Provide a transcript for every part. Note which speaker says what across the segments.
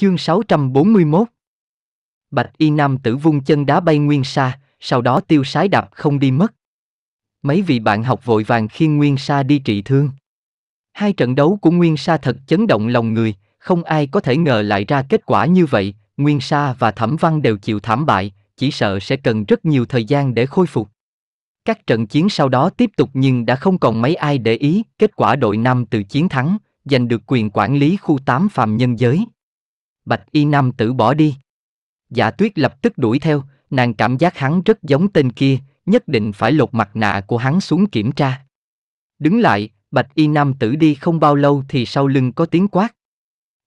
Speaker 1: Chương 641 Bạch y nam tử vung chân đá bay Nguyên xa, sau đó tiêu sái đạp không đi mất. Mấy vị bạn học vội vàng khiêng Nguyên Sa đi trị thương. Hai trận đấu của Nguyên Sa thật chấn động lòng người, không ai có thể ngờ lại ra kết quả như vậy, Nguyên Sa và Thẩm Văn đều chịu thảm bại, chỉ sợ sẽ cần rất nhiều thời gian để khôi phục. Các trận chiến sau đó tiếp tục nhưng đã không còn mấy ai để ý, kết quả đội nam từ chiến thắng, giành được quyền quản lý khu 8 phàm nhân giới bạch y nam tử bỏ đi. Dạ tuyết lập tức đuổi theo, nàng cảm giác hắn rất giống tên kia, nhất định phải lột mặt nạ của hắn xuống kiểm tra. Đứng lại, bạch y nam tử đi không bao lâu thì sau lưng có tiếng quát.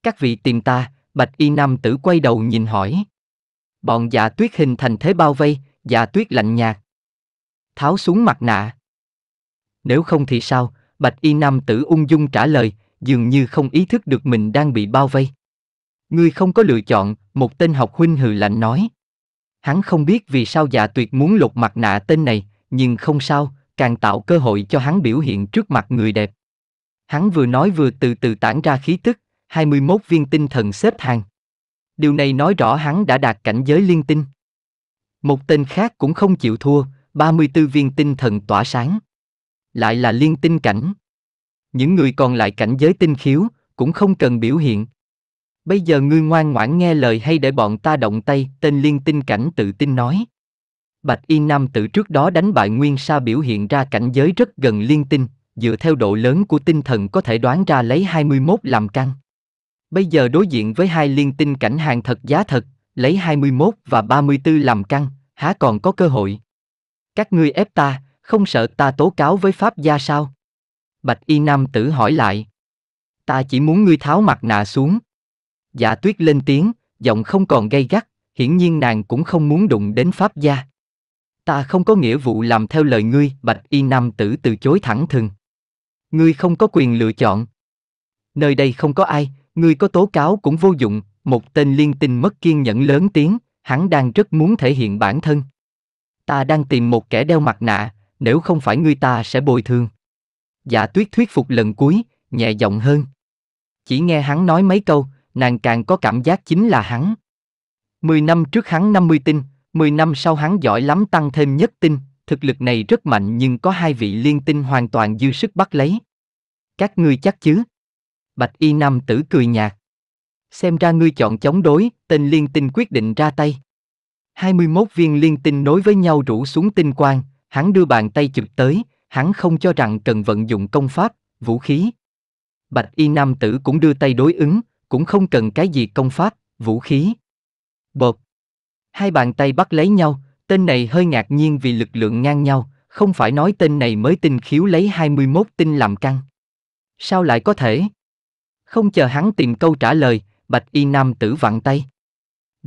Speaker 1: Các vị tìm ta, bạch y nam tử quay đầu nhìn hỏi. Bọn dạ tuyết hình thành thế bao vây, dạ tuyết lạnh nhạt. Tháo xuống mặt nạ. Nếu không thì sao, bạch y nam tử ung dung trả lời, dường như không ý thức được mình đang bị bao vây. Ngươi không có lựa chọn, một tên học huynh hừ lạnh nói. Hắn không biết vì sao dạ tuyệt muốn lột mặt nạ tên này, nhưng không sao, càng tạo cơ hội cho hắn biểu hiện trước mặt người đẹp. Hắn vừa nói vừa từ từ tản ra khí tức, 21 viên tinh thần xếp hàng. Điều này nói rõ hắn đã đạt cảnh giới liên tinh. Một tên khác cũng không chịu thua, 34 viên tinh thần tỏa sáng. Lại là liên tinh cảnh. Những người còn lại cảnh giới tinh khiếu, cũng không cần biểu hiện. Bây giờ ngươi ngoan ngoãn nghe lời hay để bọn ta động tay, tên liên tinh cảnh tự tin nói. Bạch Y Nam tử trước đó đánh bại Nguyên Sa biểu hiện ra cảnh giới rất gần liên tinh, dựa theo độ lớn của tinh thần có thể đoán ra lấy 21 làm căn. Bây giờ đối diện với hai liên tinh cảnh hàng thật giá thật, lấy 21 và 34 làm căn, há còn có cơ hội. Các ngươi ép ta, không sợ ta tố cáo với Pháp gia sao? Bạch Y Nam tử hỏi lại. Ta chỉ muốn ngươi tháo mặt nạ xuống. Dạ tuyết lên tiếng, giọng không còn gay gắt, hiển nhiên nàng cũng không muốn đụng đến pháp gia. Ta không có nghĩa vụ làm theo lời ngươi, bạch y nam tử từ chối thẳng thừng. Ngươi không có quyền lựa chọn. Nơi đây không có ai, ngươi có tố cáo cũng vô dụng, một tên liên tinh mất kiên nhẫn lớn tiếng, hắn đang rất muốn thể hiện bản thân. Ta đang tìm một kẻ đeo mặt nạ, nếu không phải ngươi ta sẽ bồi thường. Dạ tuyết thuyết phục lần cuối, nhẹ giọng hơn. Chỉ nghe hắn nói mấy câu, nàng càng có cảm giác chính là hắn. Mười năm trước hắn 50 tinh, 10 năm sau hắn giỏi lắm tăng thêm nhất tinh, thực lực này rất mạnh nhưng có hai vị liên tinh hoàn toàn dư sức bắt lấy. Các ngươi chắc chứ? Bạch y nam tử cười nhạt. Xem ra ngươi chọn chống đối, tên liên tinh quyết định ra tay. 21 viên liên tinh nối với nhau rủ xuống tinh quang, hắn đưa bàn tay trực tới, hắn không cho rằng cần vận dụng công pháp, vũ khí. Bạch y nam tử cũng đưa tay đối ứng, cũng không cần cái gì công pháp, vũ khí. Bột. Hai bàn tay bắt lấy nhau, tên này hơi ngạc nhiên vì lực lượng ngang nhau, không phải nói tên này mới tinh khiếu lấy 21 tinh làm căn. Sao lại có thể? Không chờ hắn tìm câu trả lời, bạch y nam tử vặn tay.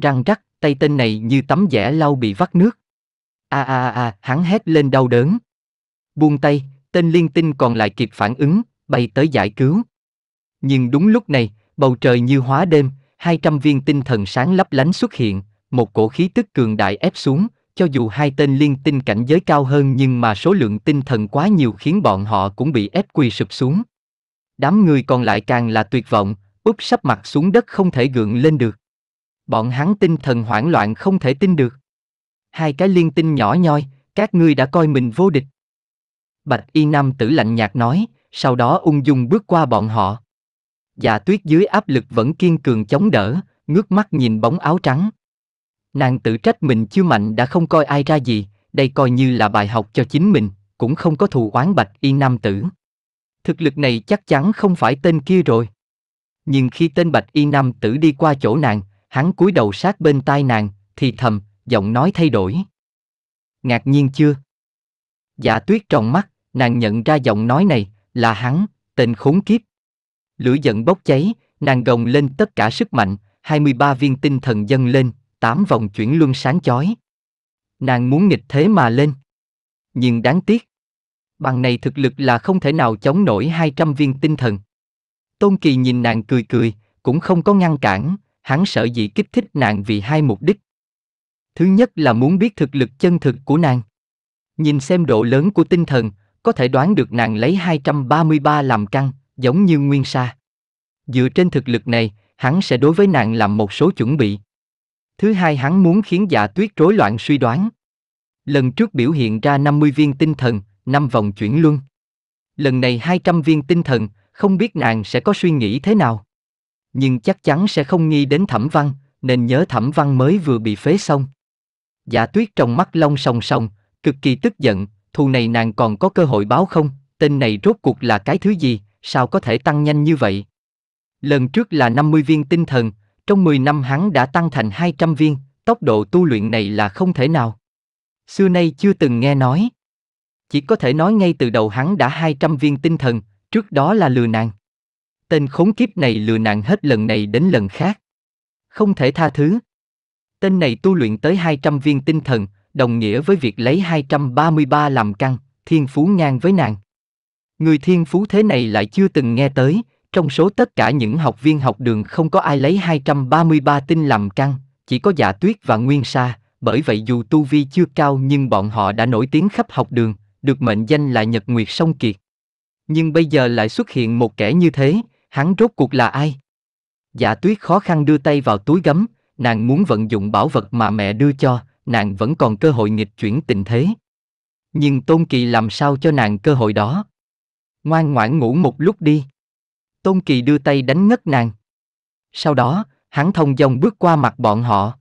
Speaker 1: Răng rắc, tay tên này như tấm vẽ lau bị vắt nước. A a a, hắn hét lên đau đớn. Buông tay, tên liên tinh còn lại kịp phản ứng, bay tới giải cứu. Nhưng đúng lúc này, bầu trời như hóa đêm, 200 viên tinh thần sáng lấp lánh xuất hiện, một cổ khí tức cường đại ép xuống, cho dù hai tên liên tinh cảnh giới cao hơn nhưng mà số lượng tinh thần quá nhiều khiến bọn họ cũng bị ép quỳ sụp xuống. Đám người còn lại càng là tuyệt vọng, úp sắp mặt xuống đất không thể gượng lên được. Bọn hắn tinh thần hoảng loạn không thể tin được. Hai cái liên tinh nhỏ nhoi, các ngươi đã coi mình vô địch. Bạch y nam tử lạnh nhạt nói, sau đó ung dung bước qua bọn họ. Dạ tuyết dưới áp lực vẫn kiên cường chống đỡ, ngước mắt nhìn bóng áo trắng. Nàng tự trách mình chưa mạnh đã không coi ai ra gì, đây coi như là bài học cho chính mình, cũng không có thù oán bạch y nam tử. Thực lực này chắc chắn không phải tên kia rồi. Nhưng khi tên bạch y nam tử đi qua chỗ nàng, hắn cúi đầu sát bên tai nàng, thì thầm, giọng nói thay đổi. Ngạc nhiên chưa? Dạ tuyết tròn mắt, nàng nhận ra giọng nói này, là hắn, tên khốn kiếp. Lửa giận bốc cháy, nàng gồng lên tất cả sức mạnh, 23 viên tinh thần dâng lên, 8 vòng chuyển luân sáng chói. Nàng muốn nghịch thế mà lên. Nhưng đáng tiếc, bằng này thực lực là không thể nào chống nổi 200 viên tinh thần. Tôn Kỳ nhìn nàng cười cười, cũng không có ngăn cản, hắn sợ dĩ kích thích nàng vì hai mục đích. Thứ nhất là muốn biết thực lực chân thực của nàng. Nhìn xem độ lớn của tinh thần, có thể đoán được nàng lấy 233 làm căn, giống như Nguyên Sa. Dựa trên thực lực này, hắn sẽ đối với nàng làm một số chuẩn bị. Thứ hai hắn muốn khiến dạ tuyết rối loạn suy đoán. Lần trước biểu hiện ra 50 viên tinh thần, 5 vòng chuyển luân. Lần này 200 viên tinh thần, không biết nàng sẽ có suy nghĩ thế nào. Nhưng chắc chắn sẽ không nghi đến thẩm văn, nên nhớ thẩm văn mới vừa bị phế xong. Dạ tuyết trong mắt long sòng sòng cực kỳ tức giận, thù này nàng còn có cơ hội báo không, tên này rốt cuộc là cái thứ gì, sao có thể tăng nhanh như vậy? Lần trước là 50 viên tinh thần, trong 10 năm hắn đã tăng thành 200 viên, tốc độ tu luyện này là không thể nào. Xưa nay chưa từng nghe nói. Chỉ có thể nói ngay từ đầu hắn đã 200 viên tinh thần, trước đó là lừa nàng. Tên khốn kiếp này lừa nàng hết lần này đến lần khác. Không thể tha thứ. Tên này tu luyện tới 200 viên tinh thần, đồng nghĩa với việc lấy 233 làm căn, thiên phú ngang với nàng. Người thiên phú thế này lại chưa từng nghe tới, trong số tất cả những học viên học đường không có ai lấy 233 tinh làm căn, chỉ có giả dạ tuyết và nguyên sa, bởi vậy dù tu vi chưa cao nhưng bọn họ đã nổi tiếng khắp học đường, được mệnh danh là Nhật Nguyệt Song Kiệt. Nhưng bây giờ lại xuất hiện một kẻ như thế, hắn rốt cuộc là ai? Giả dạ tuyết khó khăn đưa tay vào túi gấm, nàng muốn vận dụng bảo vật mà mẹ đưa cho, nàng vẫn còn cơ hội nghịch chuyển tình thế. Nhưng Tôn Kỳ làm sao cho nàng cơ hội đó? ngoan ngoãn ngủ một lúc đi. Tôn Kỳ đưa tay đánh ngất nàng. Sau đó, hắn thông dòng bước qua mặt bọn họ.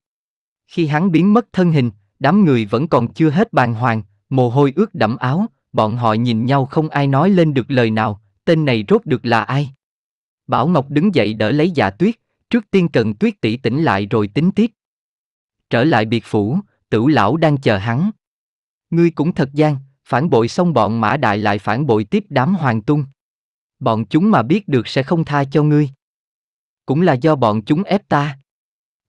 Speaker 1: Khi hắn biến mất thân hình, đám người vẫn còn chưa hết bàn hoàng, mồ hôi ướt đẫm áo, bọn họ nhìn nhau không ai nói lên được lời nào, tên này rốt được là ai. Bảo Ngọc đứng dậy đỡ lấy dạ tuyết, trước tiên cần tuyết tỷ tỉnh lại rồi tính tiếp. Trở lại biệt phủ, Tử lão đang chờ hắn. Ngươi cũng thật gian, phản bội xong bọn Mã Đại lại phản bội tiếp đám Hoàng Tung. Bọn chúng mà biết được sẽ không tha cho ngươi. Cũng là do bọn chúng ép ta.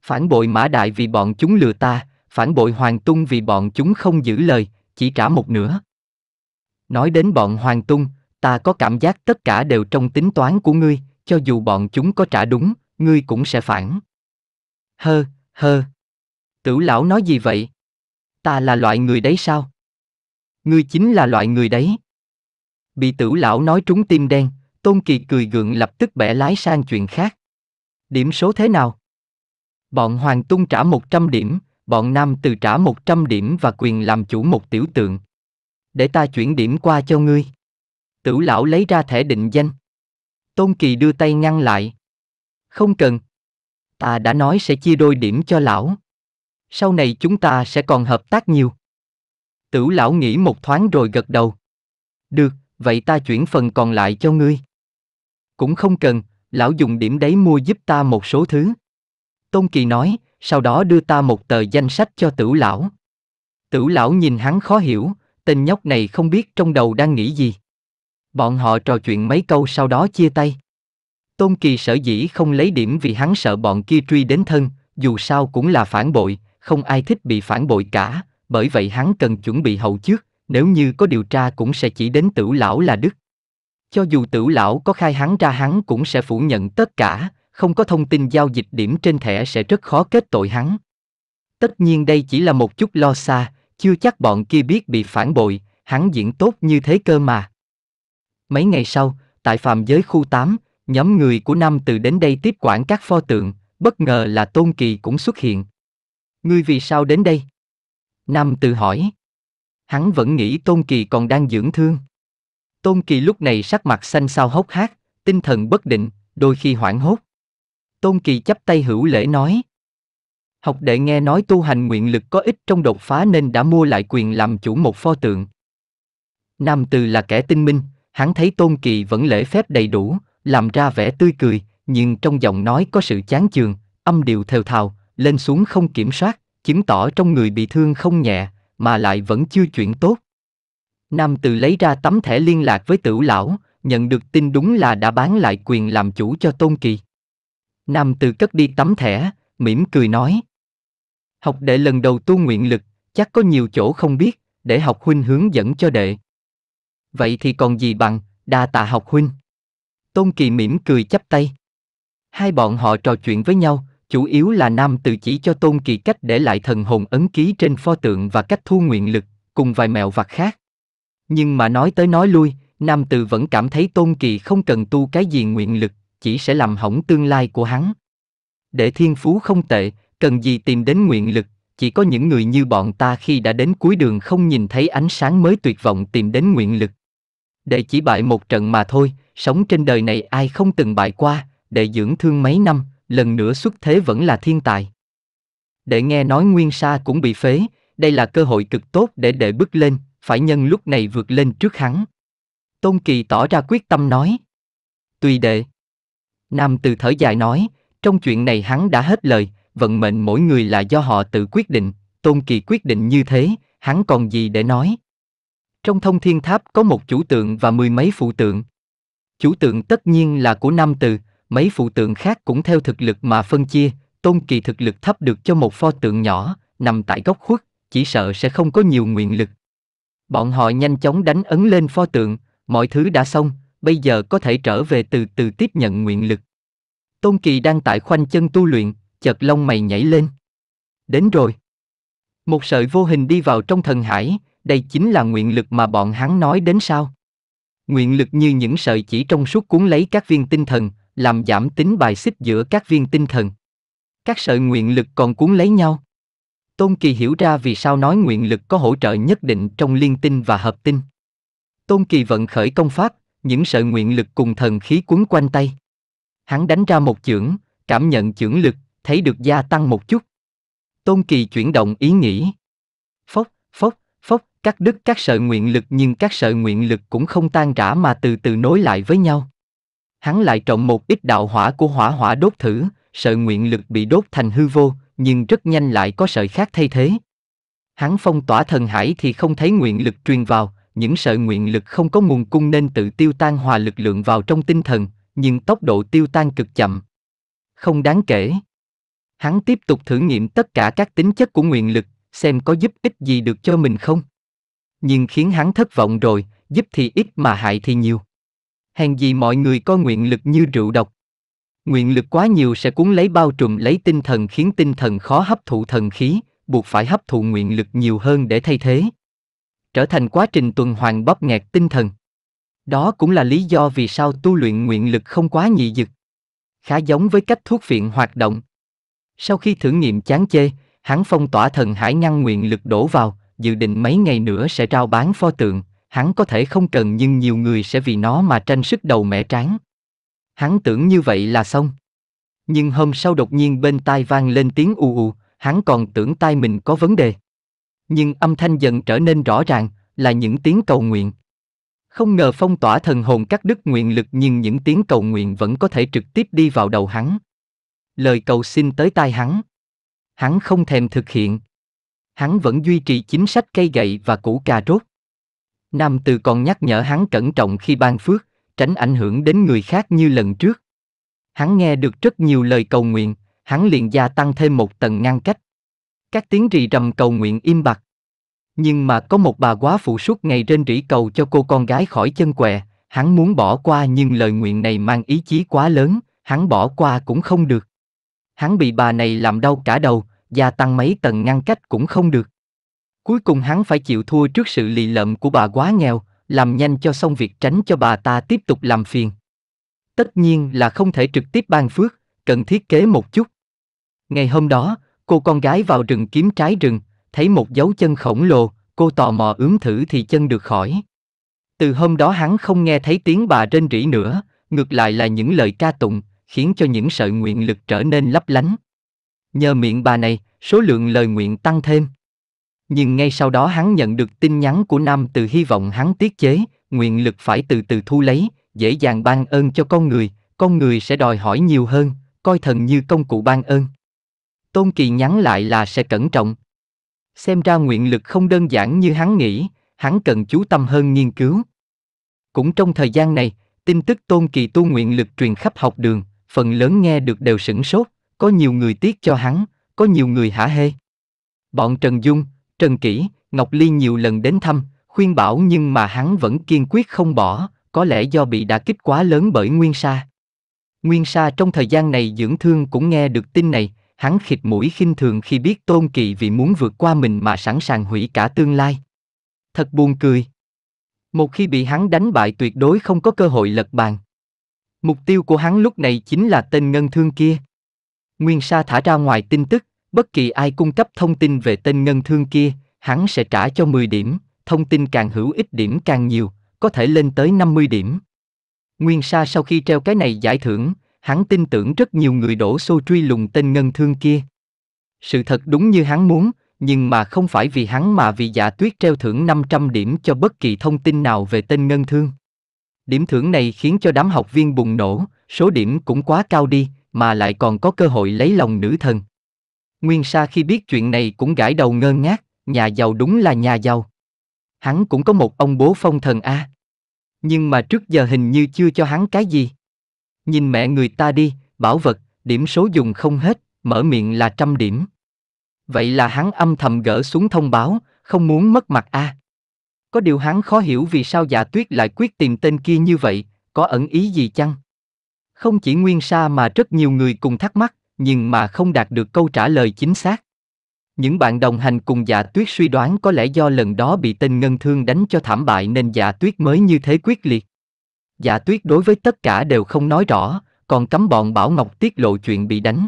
Speaker 1: Phản bội Mã Đại vì bọn chúng lừa ta, phản bội Hoàng Tung vì bọn chúng không giữ lời, chỉ trả một nửa. Nói đến bọn Hoàng Tung, ta có cảm giác tất cả đều trong tính toán của ngươi, cho dù bọn chúng có trả đúng, ngươi cũng sẽ phản. Hơ, hơ. Tử lão nói gì vậy? Ta là loại người đấy sao? ngươi chính là loại người đấy. Bị tử lão nói trúng tim đen, Tôn Kỳ cười gượng lập tức bẻ lái sang chuyện khác. Điểm số thế nào? Bọn Hoàng Tung trả 100 điểm, bọn Nam Từ trả 100 điểm và quyền làm chủ một tiểu tượng. Để ta chuyển điểm qua cho ngươi. Tử lão lấy ra thẻ định danh. Tôn Kỳ đưa tay ngăn lại. Không cần. Ta đã nói sẽ chia đôi điểm cho lão. Sau này chúng ta sẽ còn hợp tác nhiều. Tửu lão nghĩ một thoáng rồi gật đầu. Được, vậy ta chuyển phần còn lại cho ngươi. Cũng không cần, lão dùng điểm đấy mua giúp ta một số thứ. Tôn Kỳ nói, sau đó đưa ta một tờ danh sách cho tửu lão. Tửu lão nhìn hắn khó hiểu, tên nhóc này không biết trong đầu đang nghĩ gì. Bọn họ trò chuyện mấy câu sau đó chia tay. Tôn Kỳ sở dĩ không lấy điểm vì hắn sợ bọn kia truy đến thân, dù sao cũng là phản bội, không ai thích bị phản bội cả, bởi vậy hắn cần chuẩn bị hậu trước, nếu như có điều tra cũng sẽ chỉ đến tử lão là đức. Cho dù tử lão có khai hắn ra hắn cũng sẽ phủ nhận tất cả, không có thông tin giao dịch điểm trên thẻ sẽ rất khó kết tội hắn. Tất nhiên đây chỉ là một chút lo xa, chưa chắc bọn kia biết bị phản bội, hắn diễn tốt như thế cơ mà. Mấy ngày sau, tại phàm giới khu 8, nhóm người của Nam Từ đến đây tiếp quản các pho tượng, bất ngờ là Tôn Kỳ cũng xuất hiện. Ngươi vì sao đến đây? Nam tự hỏi. Hắn vẫn nghĩ Tôn Kỳ còn đang dưỡng thương. Tôn Kỳ lúc này sắc mặt xanh xao hốc hác, tinh thần bất định, đôi khi hoảng hốt. Tôn Kỳ chắp tay hữu lễ nói. Học đệ nghe nói tu hành nguyện lực có ích trong đột phá nên đã mua lại quyền làm chủ một pho tượng. Nam Từ là kẻ tinh minh, hắn thấy Tôn Kỳ vẫn lễ phép đầy đủ, làm ra vẻ tươi cười, nhưng trong giọng nói có sự chán chường, âm điệu thều thào, lên xuống không kiểm soát, chứng tỏ trong người bị thương không nhẹ, mà lại vẫn chưa chuyển tốt. Nam Từ lấy ra tấm thẻ liên lạc với tửu lão, nhận được tin đúng là đã bán lại quyền làm chủ cho Tôn Kỳ. Nam Từ cất đi tấm thẻ, mỉm cười nói. Học đệ lần đầu tu nguyện lực, chắc có nhiều chỗ không biết, để học huynh hướng dẫn cho đệ. Vậy thì còn gì bằng, đa tạ học huynh. Tôn Kỳ mỉm cười chắp tay. Hai bọn họ trò chuyện với nhau, chủ yếu là nam tự chỉ cho Tôn Kỳ cách để lại thần hồn ấn ký trên pho tượng và cách thu nguyện lực, cùng vài mẹo vặt khác. Nhưng mà nói tới nói lui, nam Từ vẫn cảm thấy Tôn Kỳ không cần tu cái gì nguyện lực, chỉ sẽ làm hỏng tương lai của hắn. Để thiên phú không tệ, cần gì tìm đến nguyện lực, chỉ có những người như bọn ta khi đã đến cuối đường không nhìn thấy ánh sáng mới tuyệt vọng tìm đến nguyện lực. Đệ chỉ bại một trận mà thôi, sống trên đời này ai không từng bại qua, Để dưỡng thương mấy năm, lần nữa xuất thế vẫn là thiên tài. Để nghe nói Nguyên Sa cũng bị phế, đây là cơ hội cực tốt để đệ bước lên, phải nhân lúc này vượt lên trước hắn. Tôn Kỳ tỏ ra quyết tâm nói. Tùy đệ. Nam từ thở dài nói, trong chuyện này hắn đã hết lời, vận mệnh mỗi người là do họ tự quyết định, Tôn Kỳ quyết định như thế, hắn còn gì để nói. Trong thông thiên tháp có một chủ tượng và mười mấy phụ tượng. Chủ tượng tất nhiên là của Nam Từ, mấy phụ tượng khác cũng theo thực lực mà phân chia, Tôn Kỳ thực lực thấp được cho một pho tượng nhỏ, nằm tại góc khuất, chỉ sợ sẽ không có nhiều nguyện lực. Bọn họ nhanh chóng đánh ấn lên pho tượng, mọi thứ đã xong, bây giờ có thể trở về từ từ tiếp nhận nguyện lực. Tôn Kỳ đang tại khoanh chân tu luyện, chợt lông mày nhảy lên. Đến rồi. Một sợi vô hình đi vào trong thần hải, đây chính là nguyện lực mà bọn hắn nói đến sao? Nguyện lực như những sợi chỉ trong suốt cuốn lấy các viên tinh thần, làm giảm tính bài xích giữa các viên tinh thần. Các sợi nguyện lực còn cuốn lấy nhau. Tôn Kỳ hiểu ra vì sao nói nguyện lực có hỗ trợ nhất định trong liên tinh và hợp tinh. Tôn Kỳ vận khởi công pháp, những sợi nguyện lực cùng thần khí cuốn quanh tay. Hắn đánh ra một chưởng, cảm nhận chưởng lực, thấy được gia tăng một chút. Tôn Kỳ chuyển động ý nghĩ. Phốc, phốc, phốc, cắt đứt các sợi nguyện lực nhưng các sợi nguyện lực cũng không tan rã mà từ từ nối lại với nhau hắn lại trộn một ít đạo hỏa của hỏa hỏa đốt thử, sợ nguyện lực bị đốt thành hư vô, nhưng rất nhanh lại có sợi khác thay thế. Hắn phong tỏa thần hải thì không thấy nguyện lực truyền vào, những sợi nguyện lực không có nguồn cung nên tự tiêu tan hòa lực lượng vào trong tinh thần, nhưng tốc độ tiêu tan cực chậm. Không đáng kể. Hắn tiếp tục thử nghiệm tất cả các tính chất của nguyện lực, xem có giúp ích gì được cho mình không. Nhưng khiến hắn thất vọng rồi, giúp thì ít mà hại thì nhiều hèn gì mọi người có nguyện lực như rượu độc. Nguyện lực quá nhiều sẽ cuốn lấy bao trùm lấy tinh thần khiến tinh thần khó hấp thụ thần khí, buộc phải hấp thụ nguyện lực nhiều hơn để thay thế. Trở thành quá trình tuần hoàn bóp nghẹt tinh thần. Đó cũng là lý do vì sao tu luyện nguyện lực không quá nhị dực. Khá giống với cách thuốc viện hoạt động. Sau khi thử nghiệm chán chê, hắn phong tỏa thần hải ngăn nguyện lực đổ vào, dự định mấy ngày nữa sẽ trao bán pho tượng, hắn có thể không cần nhưng nhiều người sẽ vì nó mà tranh sức đầu mẹ tráng. Hắn tưởng như vậy là xong. Nhưng hôm sau đột nhiên bên tai vang lên tiếng ù ù, hắn còn tưởng tai mình có vấn đề. Nhưng âm thanh dần trở nên rõ ràng, là những tiếng cầu nguyện. Không ngờ phong tỏa thần hồn các đức nguyện lực nhưng những tiếng cầu nguyện vẫn có thể trực tiếp đi vào đầu hắn. Lời cầu xin tới tai hắn. Hắn không thèm thực hiện. Hắn vẫn duy trì chính sách cây gậy và củ cà rốt Nam Từ còn nhắc nhở hắn cẩn trọng khi ban phước, tránh ảnh hưởng đến người khác như lần trước. Hắn nghe được rất nhiều lời cầu nguyện, hắn liền gia tăng thêm một tầng ngăn cách. Các tiếng rì rầm cầu nguyện im bặt. Nhưng mà có một bà quá phụ suốt ngày rên rỉ cầu cho cô con gái khỏi chân què, hắn muốn bỏ qua nhưng lời nguyện này mang ý chí quá lớn, hắn bỏ qua cũng không được. Hắn bị bà này làm đau cả đầu, gia tăng mấy tầng ngăn cách cũng không được. Cuối cùng hắn phải chịu thua trước sự lì lợm của bà quá nghèo, làm nhanh cho xong việc tránh cho bà ta tiếp tục làm phiền. Tất nhiên là không thể trực tiếp ban phước, cần thiết kế một chút. Ngày hôm đó, cô con gái vào rừng kiếm trái rừng, thấy một dấu chân khổng lồ, cô tò mò ướm thử thì chân được khỏi. Từ hôm đó hắn không nghe thấy tiếng bà rên rỉ nữa, ngược lại là những lời ca tụng, khiến cho những sợi nguyện lực trở nên lấp lánh. Nhờ miệng bà này, số lượng lời nguyện tăng thêm nhưng ngay sau đó hắn nhận được tin nhắn của Nam từ hy vọng hắn tiết chế, nguyện lực phải từ từ thu lấy, dễ dàng ban ơn cho con người, con người sẽ đòi hỏi nhiều hơn, coi thần như công cụ ban ơn. Tôn Kỳ nhắn lại là sẽ cẩn trọng. Xem ra nguyện lực không đơn giản như hắn nghĩ, hắn cần chú tâm hơn nghiên cứu. Cũng trong thời gian này, tin tức Tôn Kỳ tu nguyện lực truyền khắp học đường, phần lớn nghe được đều sửng sốt, có nhiều người tiếc cho hắn, có nhiều người hả hê. Bọn Trần Dung, Trần Kỷ, Ngọc Ly nhiều lần đến thăm, khuyên bảo nhưng mà hắn vẫn kiên quyết không bỏ, có lẽ do bị đả kích quá lớn bởi Nguyên Sa. Nguyên Sa trong thời gian này dưỡng thương cũng nghe được tin này, hắn khịt mũi khinh thường khi biết Tôn kỳ vì muốn vượt qua mình mà sẵn sàng hủy cả tương lai. Thật buồn cười. Một khi bị hắn đánh bại tuyệt đối không có cơ hội lật bàn. Mục tiêu của hắn lúc này chính là tên ngân thương kia. Nguyên Sa thả ra ngoài tin tức, Bất kỳ ai cung cấp thông tin về tên ngân thương kia, hắn sẽ trả cho 10 điểm, thông tin càng hữu ích điểm càng nhiều, có thể lên tới 50 điểm. Nguyên Sa sau khi treo cái này giải thưởng, hắn tin tưởng rất nhiều người đổ xô truy lùng tên ngân thương kia. Sự thật đúng như hắn muốn, nhưng mà không phải vì hắn mà vì giả tuyết treo thưởng 500 điểm cho bất kỳ thông tin nào về tên ngân thương. Điểm thưởng này khiến cho đám học viên bùng nổ, số điểm cũng quá cao đi, mà lại còn có cơ hội lấy lòng nữ thần. Nguyên Sa khi biết chuyện này cũng gãi đầu ngơ ngác, nhà giàu đúng là nhà giàu. Hắn cũng có một ông bố phong thần a. Nhưng mà trước giờ hình như chưa cho hắn cái gì. Nhìn mẹ người ta đi, bảo vật, điểm số dùng không hết, mở miệng là trăm điểm. Vậy là hắn âm thầm gỡ xuống thông báo, không muốn mất mặt a. À. Có điều hắn khó hiểu vì sao dạ tuyết lại quyết tìm tên kia như vậy, có ẩn ý gì chăng? Không chỉ Nguyên Sa mà rất nhiều người cùng thắc mắc nhưng mà không đạt được câu trả lời chính xác. Những bạn đồng hành cùng giả dạ tuyết suy đoán có lẽ do lần đó bị tên ngân thương đánh cho thảm bại nên giả dạ tuyết mới như thế quyết liệt. Giả dạ tuyết đối với tất cả đều không nói rõ, còn cấm bọn Bảo Ngọc tiết lộ chuyện bị đánh.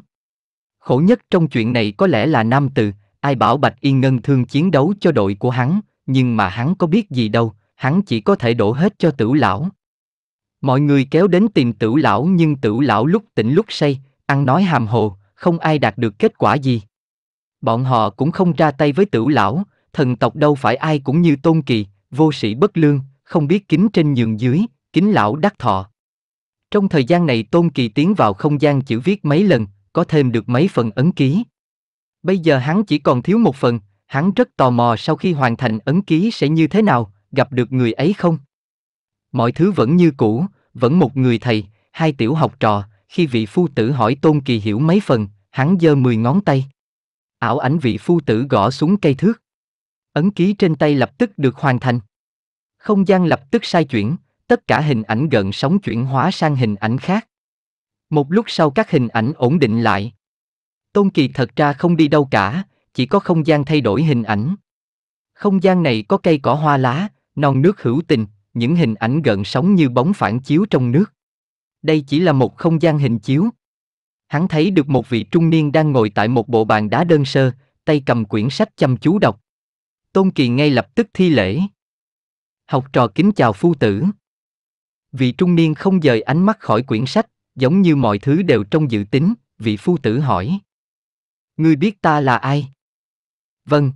Speaker 1: Khổ nhất trong chuyện này có lẽ là Nam Từ, ai bảo Bạch Yên Ngân thương chiến đấu cho đội của hắn, nhưng mà hắn có biết gì đâu, hắn chỉ có thể đổ hết cho tử lão. Mọi người kéo đến tìm tử lão nhưng tử lão lúc tỉnh lúc say, ăn nói hàm hồ, không ai đạt được kết quả gì. Bọn họ cũng không ra tay với tửu lão, thần tộc đâu phải ai cũng như tôn kỳ, vô sĩ bất lương, không biết kính trên nhường dưới, kính lão đắc thọ. Trong thời gian này Tôn Kỳ tiến vào không gian chữ viết mấy lần, có thêm được mấy phần ấn ký. Bây giờ hắn chỉ còn thiếu một phần, hắn rất tò mò sau khi hoàn thành ấn ký sẽ như thế nào, gặp được người ấy không? Mọi thứ vẫn như cũ, vẫn một người thầy, hai tiểu học trò, khi vị phu tử hỏi Tôn Kỳ hiểu mấy phần, hắn giơ mười ngón tay. Ảo ảnh vị phu tử gõ xuống cây thước. Ấn ký trên tay lập tức được hoàn thành. Không gian lập tức sai chuyển, tất cả hình ảnh gần sóng chuyển hóa sang hình ảnh khác. Một lúc sau các hình ảnh ổn định lại. Tôn Kỳ thật ra không đi đâu cả, chỉ có không gian thay đổi hình ảnh. Không gian này có cây cỏ hoa lá, non nước hữu tình, những hình ảnh gần sóng như bóng phản chiếu trong nước đây chỉ là một không gian hình chiếu. Hắn thấy được một vị trung niên đang ngồi tại một bộ bàn đá đơn sơ, tay cầm quyển sách chăm chú đọc. Tôn Kỳ ngay lập tức thi lễ. Học trò kính chào phu tử. Vị trung niên không rời ánh mắt khỏi quyển sách, giống như mọi thứ đều trong dự tính, vị phu tử hỏi. Ngươi biết ta là ai? Vâng.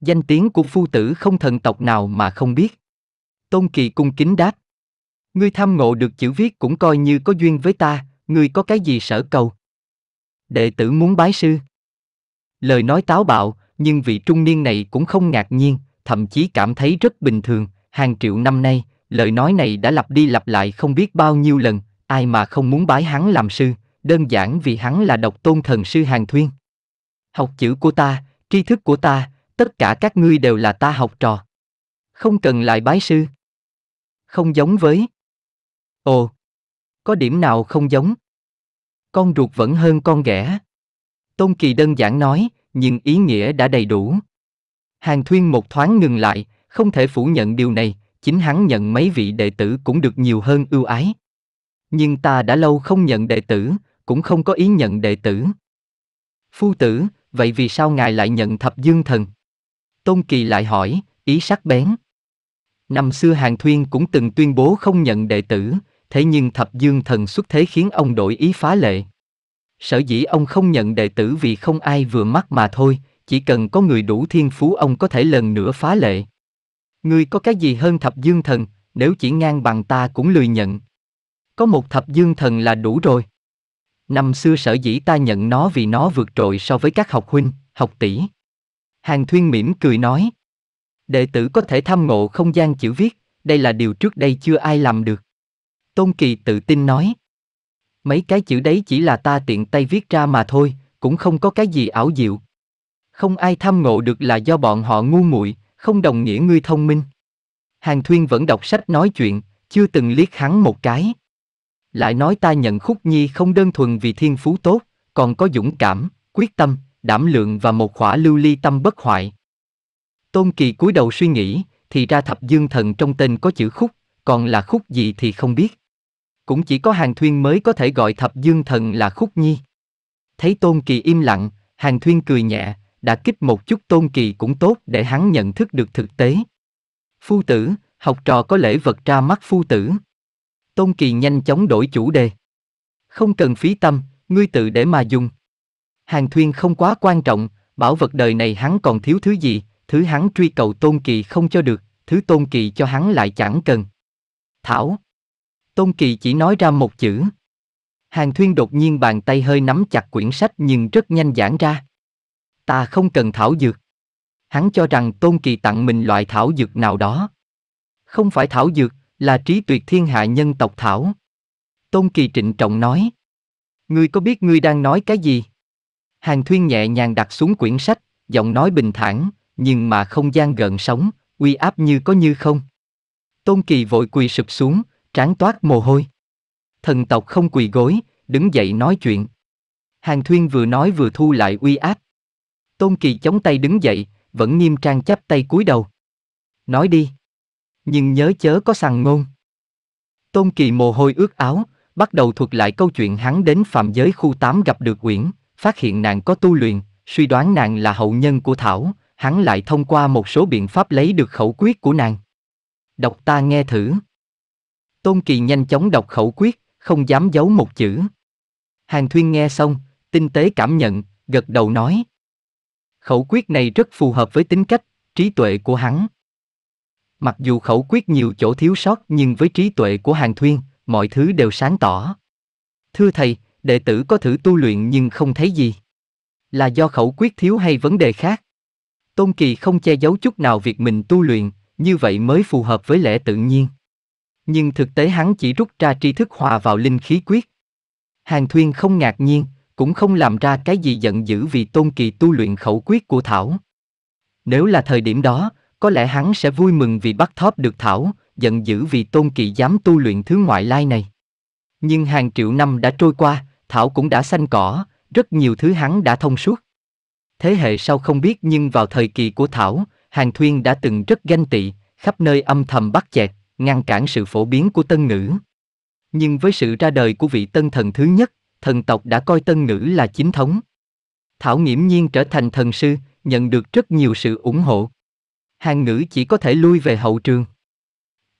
Speaker 1: Danh tiếng của phu tử không thần tộc nào mà không biết. Tôn Kỳ cung kính đáp. Ngươi tham ngộ được chữ viết cũng coi như có duyên với ta, ngươi có cái gì sở cầu? Đệ tử muốn bái sư. Lời nói táo bạo, nhưng vị trung niên này cũng không ngạc nhiên, thậm chí cảm thấy rất bình thường, hàng triệu năm nay, lời nói này đã lặp đi lặp lại không biết bao nhiêu lần, ai mà không muốn bái hắn làm sư, đơn giản vì hắn là độc tôn thần sư hàng thuyên. Học chữ của ta, tri thức của ta, tất cả các ngươi đều là ta học trò. Không cần lại bái sư. Không giống với Ồ, có điểm nào không giống? Con ruột vẫn hơn con ghẻ. Tôn Kỳ đơn giản nói, nhưng ý nghĩa đã đầy đủ. Hàng Thuyên một thoáng ngừng lại, không thể phủ nhận điều này, chính hắn nhận mấy vị đệ tử cũng được nhiều hơn ưu ái. Nhưng ta đã lâu không nhận đệ tử, cũng không có ý nhận đệ tử. Phu tử, vậy vì sao ngài lại nhận thập dương thần? Tôn Kỳ lại hỏi, ý sắc bén. Năm xưa Hàng Thuyên cũng từng tuyên bố không nhận đệ tử, thế nhưng thập dương thần xuất thế khiến ông đổi ý phá lệ. Sở dĩ ông không nhận đệ tử vì không ai vừa mắt mà thôi, chỉ cần có người đủ thiên phú ông có thể lần nữa phá lệ. Ngươi có cái gì hơn thập dương thần, nếu chỉ ngang bằng ta cũng lười nhận. Có một thập dương thần là đủ rồi. Năm xưa sở dĩ ta nhận nó vì nó vượt trội so với các học huynh, học tỷ. Hàng Thuyên mỉm cười nói. Đệ tử có thể tham ngộ không gian chữ viết, đây là điều trước đây chưa ai làm được. Tôn Kỳ tự tin nói. Mấy cái chữ đấy chỉ là ta tiện tay viết ra mà thôi, cũng không có cái gì ảo diệu. Không ai tham ngộ được là do bọn họ ngu muội, không đồng nghĩa ngươi thông minh. Hàng Thuyên vẫn đọc sách nói chuyện, chưa từng liếc hắn một cái. Lại nói ta nhận khúc nhi không đơn thuần vì thiên phú tốt, còn có dũng cảm, quyết tâm, đảm lượng và một khỏa lưu ly tâm bất hoại. Tôn Kỳ cúi đầu suy nghĩ, thì ra thập dương thần trong tên có chữ khúc, còn là khúc gì thì không biết cũng chỉ có hàng thuyên mới có thể gọi thập dương thần là khúc nhi. Thấy Tôn Kỳ im lặng, hàng thuyên cười nhẹ, đã kích một chút Tôn Kỳ cũng tốt để hắn nhận thức được thực tế. Phu tử, học trò có lễ vật ra mắt phu tử. Tôn Kỳ nhanh chóng đổi chủ đề. Không cần phí tâm, ngươi tự để mà dùng. Hàng thuyên không quá quan trọng, bảo vật đời này hắn còn thiếu thứ gì, thứ hắn truy cầu Tôn Kỳ không cho được, thứ Tôn Kỳ cho hắn lại chẳng cần. Thảo Tôn Kỳ chỉ nói ra một chữ. Hàng Thuyên đột nhiên bàn tay hơi nắm chặt quyển sách nhưng rất nhanh giãn ra. Ta không cần thảo dược. Hắn cho rằng Tôn Kỳ tặng mình loại thảo dược nào đó. Không phải thảo dược, là trí tuyệt thiên hạ nhân tộc thảo. Tôn Kỳ trịnh trọng nói. Ngươi có biết ngươi đang nói cái gì? Hàng Thuyên nhẹ nhàng đặt xuống quyển sách, giọng nói bình thản, nhưng mà không gian gần sống, uy áp như có như không. Tôn Kỳ vội quỳ sụp xuống, tráng toát mồ hôi. Thần tộc không quỳ gối, đứng dậy nói chuyện. Hàng Thuyên vừa nói vừa thu lại uy áp. Tôn Kỳ chống tay đứng dậy, vẫn nghiêm trang chắp tay cúi đầu. Nói đi. Nhưng nhớ chớ có sằng ngôn. Tôn Kỳ mồ hôi ướt áo, bắt đầu thuật lại câu chuyện hắn đến phạm giới khu 8 gặp được Uyển, phát hiện nàng có tu luyện, suy đoán nàng là hậu nhân của Thảo, hắn lại thông qua một số biện pháp lấy được khẩu quyết của nàng. Đọc ta nghe thử. Tôn Kỳ nhanh chóng đọc khẩu quyết, không dám giấu một chữ. Hàng Thuyên nghe xong, tinh tế cảm nhận, gật đầu nói. Khẩu quyết này rất phù hợp với tính cách, trí tuệ của hắn. Mặc dù khẩu quyết nhiều chỗ thiếu sót nhưng với trí tuệ của Hàng Thuyên, mọi thứ đều sáng tỏ. Thưa thầy, đệ tử có thử tu luyện nhưng không thấy gì. Là do khẩu quyết thiếu hay vấn đề khác? Tôn Kỳ không che giấu chút nào việc mình tu luyện, như vậy mới phù hợp với lẽ tự nhiên nhưng thực tế hắn chỉ rút ra tri thức hòa vào linh khí quyết. Hàng Thuyên không ngạc nhiên, cũng không làm ra cái gì giận dữ vì Tôn Kỳ tu luyện khẩu quyết của Thảo. Nếu là thời điểm đó, có lẽ hắn sẽ vui mừng vì bắt thóp được Thảo, giận dữ vì Tôn Kỳ dám tu luyện thứ ngoại lai này. Nhưng hàng triệu năm đã trôi qua, Thảo cũng đã xanh cỏ, rất nhiều thứ hắn đã thông suốt. Thế hệ sau không biết nhưng vào thời kỳ của Thảo, Hàng Thuyên đã từng rất ganh tị, khắp nơi âm thầm bắt chẹt, ngăn cản sự phổ biến của tân ngữ. Nhưng với sự ra đời của vị tân thần thứ nhất, thần tộc đã coi tân ngữ là chính thống. Thảo nghiễm nhiên trở thành thần sư, nhận được rất nhiều sự ủng hộ. Hàng ngữ chỉ có thể lui về hậu trường.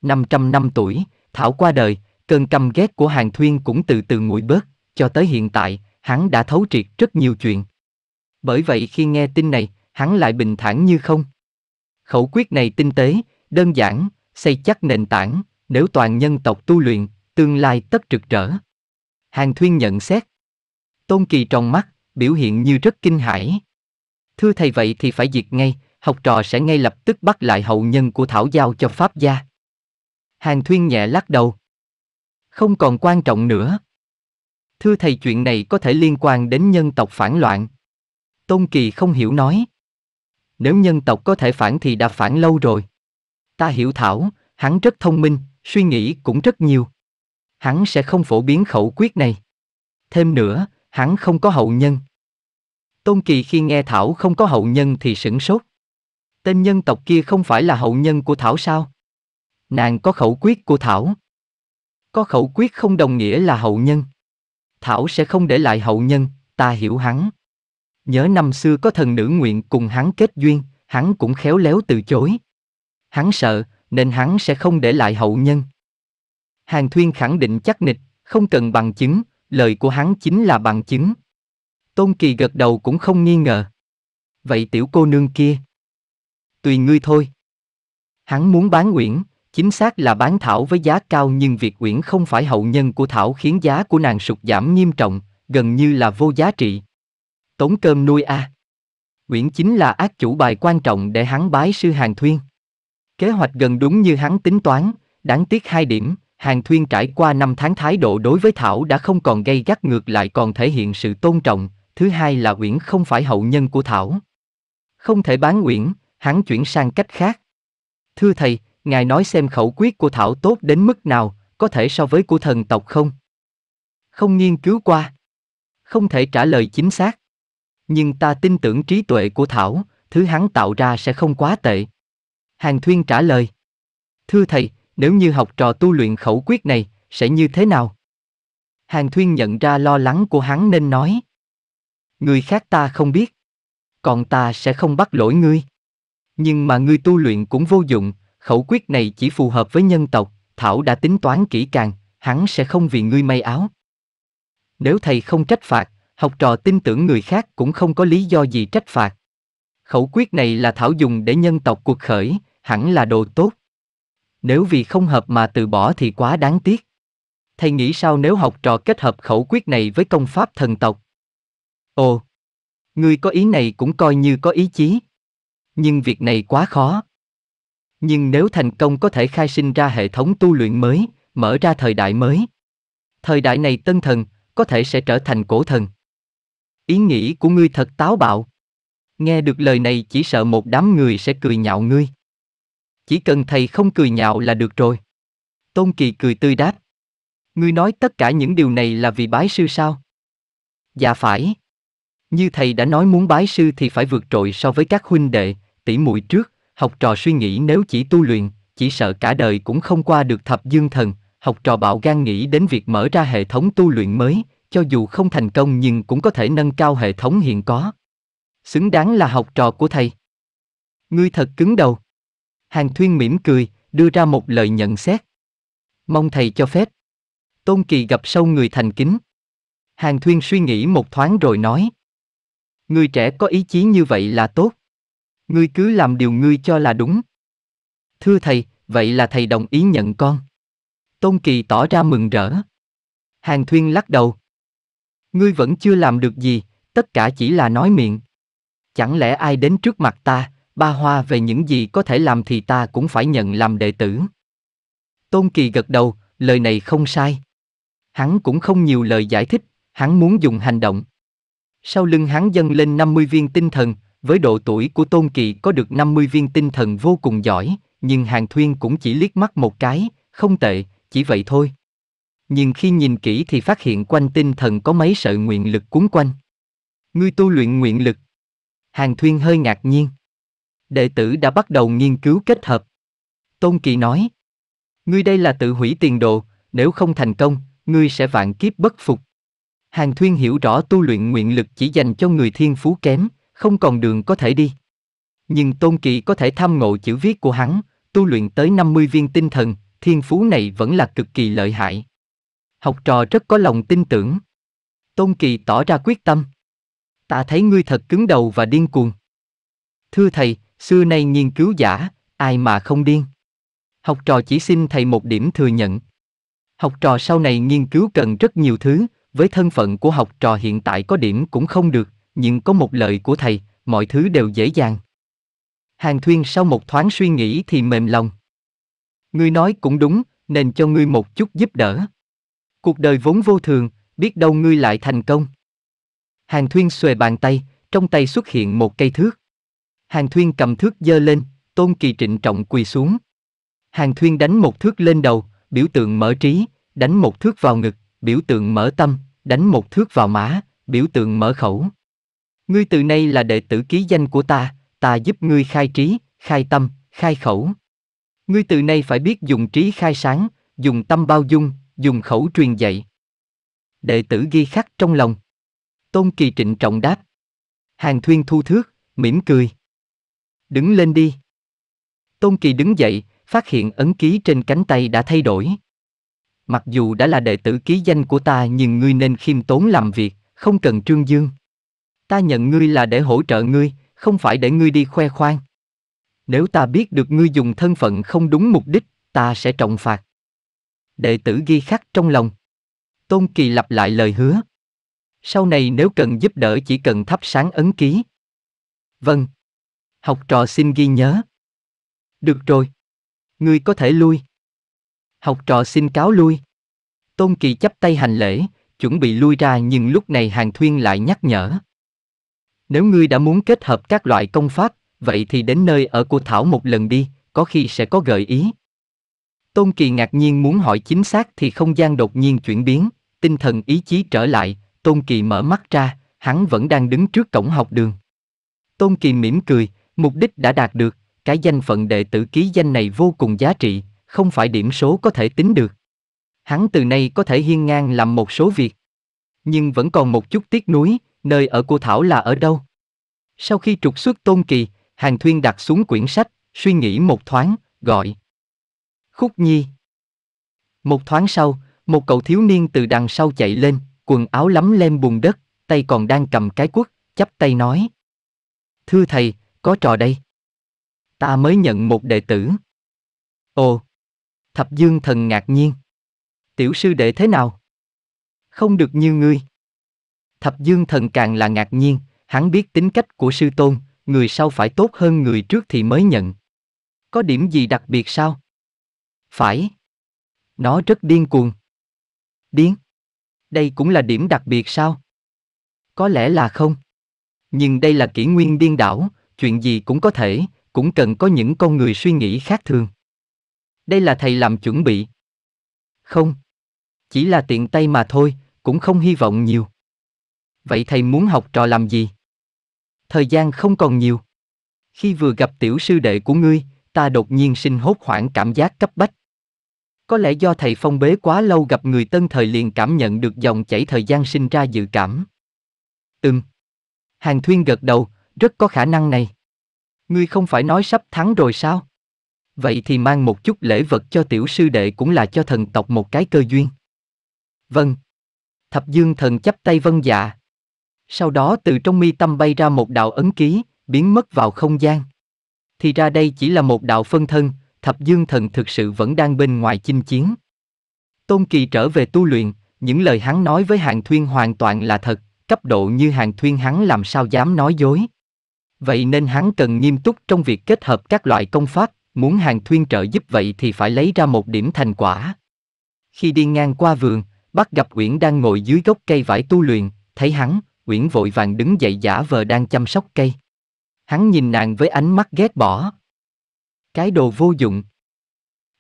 Speaker 1: 500 năm tuổi, Thảo qua đời, cơn căm ghét của Hàng Thuyên cũng từ từ nguội bớt, cho tới hiện tại, hắn đã thấu triệt rất nhiều chuyện. Bởi vậy khi nghe tin này, hắn lại bình thản như không. Khẩu quyết này tinh tế, đơn giản, xây chắc nền tảng, nếu toàn nhân tộc tu luyện, tương lai tất trực trở Hàng Thuyên nhận xét. Tôn Kỳ tròn mắt, biểu hiện như rất kinh hãi. Thưa thầy vậy thì phải diệt ngay, học trò sẽ ngay lập tức bắt lại hậu nhân của Thảo Giao cho Pháp gia. Hàng Thuyên nhẹ lắc đầu. Không còn quan trọng nữa. Thưa thầy chuyện này có thể liên quan đến nhân tộc phản loạn. Tôn Kỳ không hiểu nói. Nếu nhân tộc có thể phản thì đã phản lâu rồi. Ta hiểu Thảo, hắn rất thông minh, suy nghĩ cũng rất nhiều. Hắn sẽ không phổ biến khẩu quyết này. Thêm nữa, hắn không có hậu nhân. Tôn Kỳ khi nghe Thảo không có hậu nhân thì sửng sốt. Tên nhân tộc kia không phải là hậu nhân của Thảo sao? Nàng có khẩu quyết của Thảo. Có khẩu quyết không đồng nghĩa là hậu nhân. Thảo sẽ không để lại hậu nhân, ta hiểu hắn. Nhớ năm xưa có thần nữ nguyện cùng hắn kết duyên, hắn cũng khéo léo từ chối hắn sợ, nên hắn sẽ không để lại hậu nhân. Hàng Thuyên khẳng định chắc nịch, không cần bằng chứng, lời của hắn chính là bằng chứng. Tôn Kỳ gật đầu cũng không nghi ngờ. Vậy tiểu cô nương kia? Tùy ngươi thôi. Hắn muốn bán Nguyễn, chính xác là bán Thảo với giá cao nhưng việc Nguyễn không phải hậu nhân của Thảo khiến giá của nàng sụt giảm nghiêm trọng, gần như là vô giá trị. Tốn cơm nuôi a. À. Nguyễn chính là ác chủ bài quan trọng để hắn bái sư Hàng Thuyên. Kế hoạch gần đúng như hắn tính toán, đáng tiếc hai điểm, Hàng Thuyên trải qua năm tháng thái độ đối với Thảo đã không còn gây gắt ngược lại còn thể hiện sự tôn trọng, thứ hai là Uyển không phải hậu nhân của Thảo. Không thể bán Uyển, hắn chuyển sang cách khác. Thưa thầy, ngài nói xem khẩu quyết của Thảo tốt đến mức nào, có thể so với của thần tộc không? Không nghiên cứu qua. Không thể trả lời chính xác. Nhưng ta tin tưởng trí tuệ của Thảo, thứ hắn tạo ra sẽ không quá tệ. Hàng Thuyên trả lời. Thưa thầy, nếu như học trò tu luyện khẩu quyết này, sẽ như thế nào? Hàng Thuyên nhận ra lo lắng của hắn nên nói. Người khác ta không biết. Còn ta sẽ không bắt lỗi ngươi. Nhưng mà ngươi tu luyện cũng vô dụng, khẩu quyết này chỉ phù hợp với nhân tộc, Thảo đã tính toán kỹ càng, hắn sẽ không vì ngươi may áo. Nếu thầy không trách phạt, học trò tin tưởng người khác cũng không có lý do gì trách phạt. Khẩu quyết này là Thảo dùng để nhân tộc cuộc khởi, hẳn là đồ tốt. Nếu vì không hợp mà từ bỏ thì quá đáng tiếc. Thầy nghĩ sao nếu học trò kết hợp khẩu quyết này với công pháp thần tộc? Ồ, ngươi có ý này cũng coi như có ý chí. Nhưng việc này quá khó. Nhưng nếu thành công có thể khai sinh ra hệ thống tu luyện mới, mở ra thời đại mới. Thời đại này tân thần, có thể sẽ trở thành cổ thần. Ý nghĩ của ngươi thật táo bạo. Nghe được lời này chỉ sợ một đám người sẽ cười nhạo ngươi chỉ cần thầy không cười nhạo là được rồi. Tôn Kỳ cười tươi đáp. Ngươi nói tất cả những điều này là vì bái sư sao? Dạ phải. Như thầy đã nói muốn bái sư thì phải vượt trội so với các huynh đệ, tỷ muội trước, học trò suy nghĩ nếu chỉ tu luyện, chỉ sợ cả đời cũng không qua được thập dương thần, học trò bạo gan nghĩ đến việc mở ra hệ thống tu luyện mới, cho dù không thành công nhưng cũng có thể nâng cao hệ thống hiện có. Xứng đáng là học trò của thầy. Ngươi thật cứng đầu. Hàng Thuyên mỉm cười, đưa ra một lời nhận xét. Mong thầy cho phép. Tôn Kỳ gặp sâu người thành kính. Hàng Thuyên suy nghĩ một thoáng rồi nói. Người trẻ có ý chí như vậy là tốt. Ngươi cứ làm điều ngươi cho là đúng. Thưa thầy, vậy là thầy đồng ý nhận con. Tôn Kỳ tỏ ra mừng rỡ. Hàng Thuyên lắc đầu. Ngươi vẫn chưa làm được gì, tất cả chỉ là nói miệng. Chẳng lẽ ai đến trước mặt ta, ba hoa về những gì có thể làm thì ta cũng phải nhận làm đệ tử. Tôn Kỳ gật đầu, lời này không sai. Hắn cũng không nhiều lời giải thích, hắn muốn dùng hành động. Sau lưng hắn dâng lên 50 viên tinh thần, với độ tuổi của Tôn Kỳ có được 50 viên tinh thần vô cùng giỏi, nhưng Hàng Thuyên cũng chỉ liếc mắt một cái, không tệ, chỉ vậy thôi. Nhưng khi nhìn kỹ thì phát hiện quanh tinh thần có mấy sợi nguyện lực cuốn quanh. Ngươi tu luyện nguyện lực. Hàng Thuyên hơi ngạc nhiên đệ tử đã bắt đầu nghiên cứu kết hợp. Tôn Kỳ nói, ngươi đây là tự hủy tiền đồ, nếu không thành công, ngươi sẽ vạn kiếp bất phục. Hàng Thuyên hiểu rõ tu luyện nguyện lực chỉ dành cho người thiên phú kém, không còn đường có thể đi. Nhưng Tôn Kỳ có thể tham ngộ chữ viết của hắn, tu luyện tới 50 viên tinh thần, thiên phú này vẫn là cực kỳ lợi hại. Học trò rất có lòng tin tưởng. Tôn Kỳ tỏ ra quyết tâm. Ta thấy ngươi thật cứng đầu và điên cuồng. Thưa thầy, xưa nay nghiên cứu giả, ai mà không điên. Học trò chỉ xin thầy một điểm thừa nhận. Học trò sau này nghiên cứu cần rất nhiều thứ, với thân phận của học trò hiện tại có điểm cũng không được, nhưng có một lợi của thầy, mọi thứ đều dễ dàng. Hàng Thuyên sau một thoáng suy nghĩ thì mềm lòng. Ngươi nói cũng đúng, nên cho ngươi một chút giúp đỡ. Cuộc đời vốn vô thường, biết đâu ngươi lại thành công. Hàng Thuyên xuề bàn tay, trong tay xuất hiện một cây thước. Hàng Thuyên cầm thước dơ lên, Tôn Kỳ trịnh trọng quỳ xuống. Hàng Thuyên đánh một thước lên đầu, biểu tượng mở trí, đánh một thước vào ngực, biểu tượng mở tâm, đánh một thước vào má, biểu tượng mở khẩu. Ngươi từ nay là đệ tử ký danh của ta, ta giúp ngươi khai trí, khai tâm, khai khẩu. Ngươi từ nay phải biết dùng trí khai sáng, dùng tâm bao dung, dùng khẩu truyền dạy. Đệ tử ghi khắc trong lòng. Tôn Kỳ trịnh trọng đáp. Hàng Thuyên thu thước, mỉm cười. Đứng lên đi. Tôn Kỳ đứng dậy, phát hiện ấn ký trên cánh tay đã thay đổi. Mặc dù đã là đệ tử ký danh của ta nhưng ngươi nên khiêm tốn làm việc, không cần trương dương. Ta nhận ngươi là để hỗ trợ ngươi, không phải để ngươi đi khoe khoang. Nếu ta biết được ngươi dùng thân phận không đúng mục đích, ta sẽ trọng phạt. Đệ tử ghi khắc trong lòng. Tôn Kỳ lặp lại lời hứa. Sau này nếu cần giúp đỡ chỉ cần thắp sáng ấn ký. Vâng. Học trò xin ghi nhớ. Được rồi. Ngươi có thể lui. Học trò xin cáo lui. Tôn Kỳ chắp tay hành lễ, chuẩn bị lui ra nhưng lúc này Hàng Thuyên lại nhắc nhở. Nếu ngươi đã muốn kết hợp các loại công pháp, vậy thì đến nơi ở của Thảo một lần đi, có khi sẽ có gợi ý. Tôn Kỳ ngạc nhiên muốn hỏi chính xác thì không gian đột nhiên chuyển biến, tinh thần ý chí trở lại, Tôn Kỳ mở mắt ra, hắn vẫn đang đứng trước cổng học đường. Tôn Kỳ mỉm cười, Mục đích đã đạt được, cái danh phận đệ tử ký danh này vô cùng giá trị, không phải điểm số có thể tính được. Hắn từ nay có thể hiên ngang làm một số việc. Nhưng vẫn còn một chút tiếc nuối, nơi ở của Thảo là ở đâu? Sau khi trục xuất Tôn Kỳ, Hàng Thuyên đặt xuống quyển sách, suy nghĩ một thoáng, gọi. Khúc Nhi. Một thoáng sau, một cậu thiếu niên từ đằng sau chạy lên, quần áo lấm lem bùn đất, tay còn đang cầm cái quất, chắp tay nói. Thưa thầy, có trò đây. Ta mới nhận một đệ tử. Ồ! Thập dương thần ngạc nhiên. Tiểu sư đệ thế nào? Không được như ngươi. Thập dương thần càng là ngạc nhiên, hắn biết tính cách của sư tôn, người sau phải tốt hơn người trước thì mới nhận. Có điểm gì đặc biệt sao? Phải. Nó rất điên cuồng. Điên. Đây cũng là điểm đặc biệt sao? Có lẽ là không. Nhưng đây là kỷ nguyên điên đảo, chuyện gì cũng có thể, cũng cần có những con người suy nghĩ khác thường. Đây là thầy làm chuẩn bị. Không. Chỉ là tiện tay mà thôi, cũng không hy vọng nhiều. Vậy thầy muốn học trò làm gì? Thời gian không còn nhiều. Khi vừa gặp tiểu sư đệ của ngươi, ta đột nhiên sinh hốt hoảng cảm giác cấp bách. Có lẽ do thầy phong bế quá lâu gặp người tân thời liền cảm nhận được dòng chảy thời gian sinh ra dự cảm. Ừm. Hàng Thuyên gật đầu, rất có khả năng này. Ngươi không phải nói sắp thắng rồi sao? Vậy thì mang một chút lễ vật cho tiểu sư đệ cũng là cho thần tộc một cái cơ duyên. Vâng. Thập dương thần chấp tay vân dạ. Sau đó từ trong mi tâm bay ra một đạo ấn ký, biến mất vào không gian. Thì ra đây chỉ là một đạo phân thân, thập dương thần thực sự vẫn đang bên ngoài chinh chiến. Tôn Kỳ trở về tu luyện, những lời hắn nói với Hàng Thuyên hoàn toàn là thật, cấp độ như Hàng Thuyên hắn làm sao dám nói dối. Vậy nên hắn cần nghiêm túc trong việc kết hợp các loại công pháp, muốn hàng thuyên trợ giúp vậy thì phải lấy ra một điểm thành quả. Khi đi ngang qua vườn, bắt gặp Uyển đang ngồi dưới gốc cây vải tu luyện, thấy hắn, Uyển vội vàng đứng dậy giả vờ đang chăm sóc cây. Hắn nhìn nàng với ánh mắt ghét bỏ. Cái đồ vô dụng.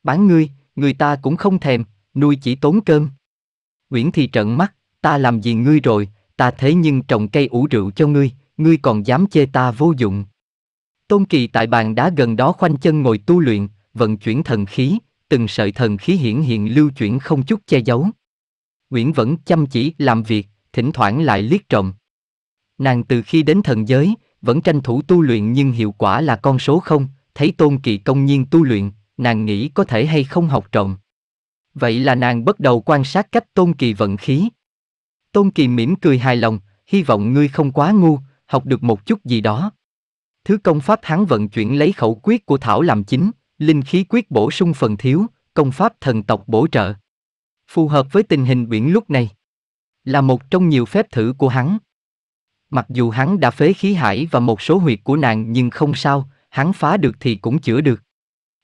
Speaker 1: Bán ngươi, người ta cũng không thèm, nuôi chỉ tốn cơm. Uyển thì trợn mắt, ta làm gì ngươi rồi, ta thế nhưng trồng cây ủ rượu cho ngươi, ngươi còn dám chê ta vô dụng. Tôn Kỳ tại bàn đá gần đó khoanh chân ngồi tu luyện, vận chuyển thần khí, từng sợi thần khí hiển hiện lưu chuyển không chút che giấu. Nguyễn vẫn chăm chỉ làm việc, thỉnh thoảng lại liếc trộm. Nàng từ khi đến thần giới, vẫn tranh thủ tu luyện nhưng hiệu quả là con số không, thấy Tôn Kỳ công nhiên tu luyện, nàng nghĩ có thể hay không học trộm. Vậy là nàng bắt đầu quan sát cách Tôn Kỳ vận khí. Tôn Kỳ mỉm cười hài lòng, hy vọng ngươi không quá ngu, học được một chút gì đó. Thứ công pháp hắn vận chuyển lấy khẩu quyết của Thảo làm chính, linh khí quyết bổ sung phần thiếu, công pháp thần tộc bổ trợ. Phù hợp với tình hình biển lúc này. Là một trong nhiều phép thử của hắn. Mặc dù hắn đã phế khí hải và một số huyệt của nàng nhưng không sao, hắn phá được thì cũng chữa được.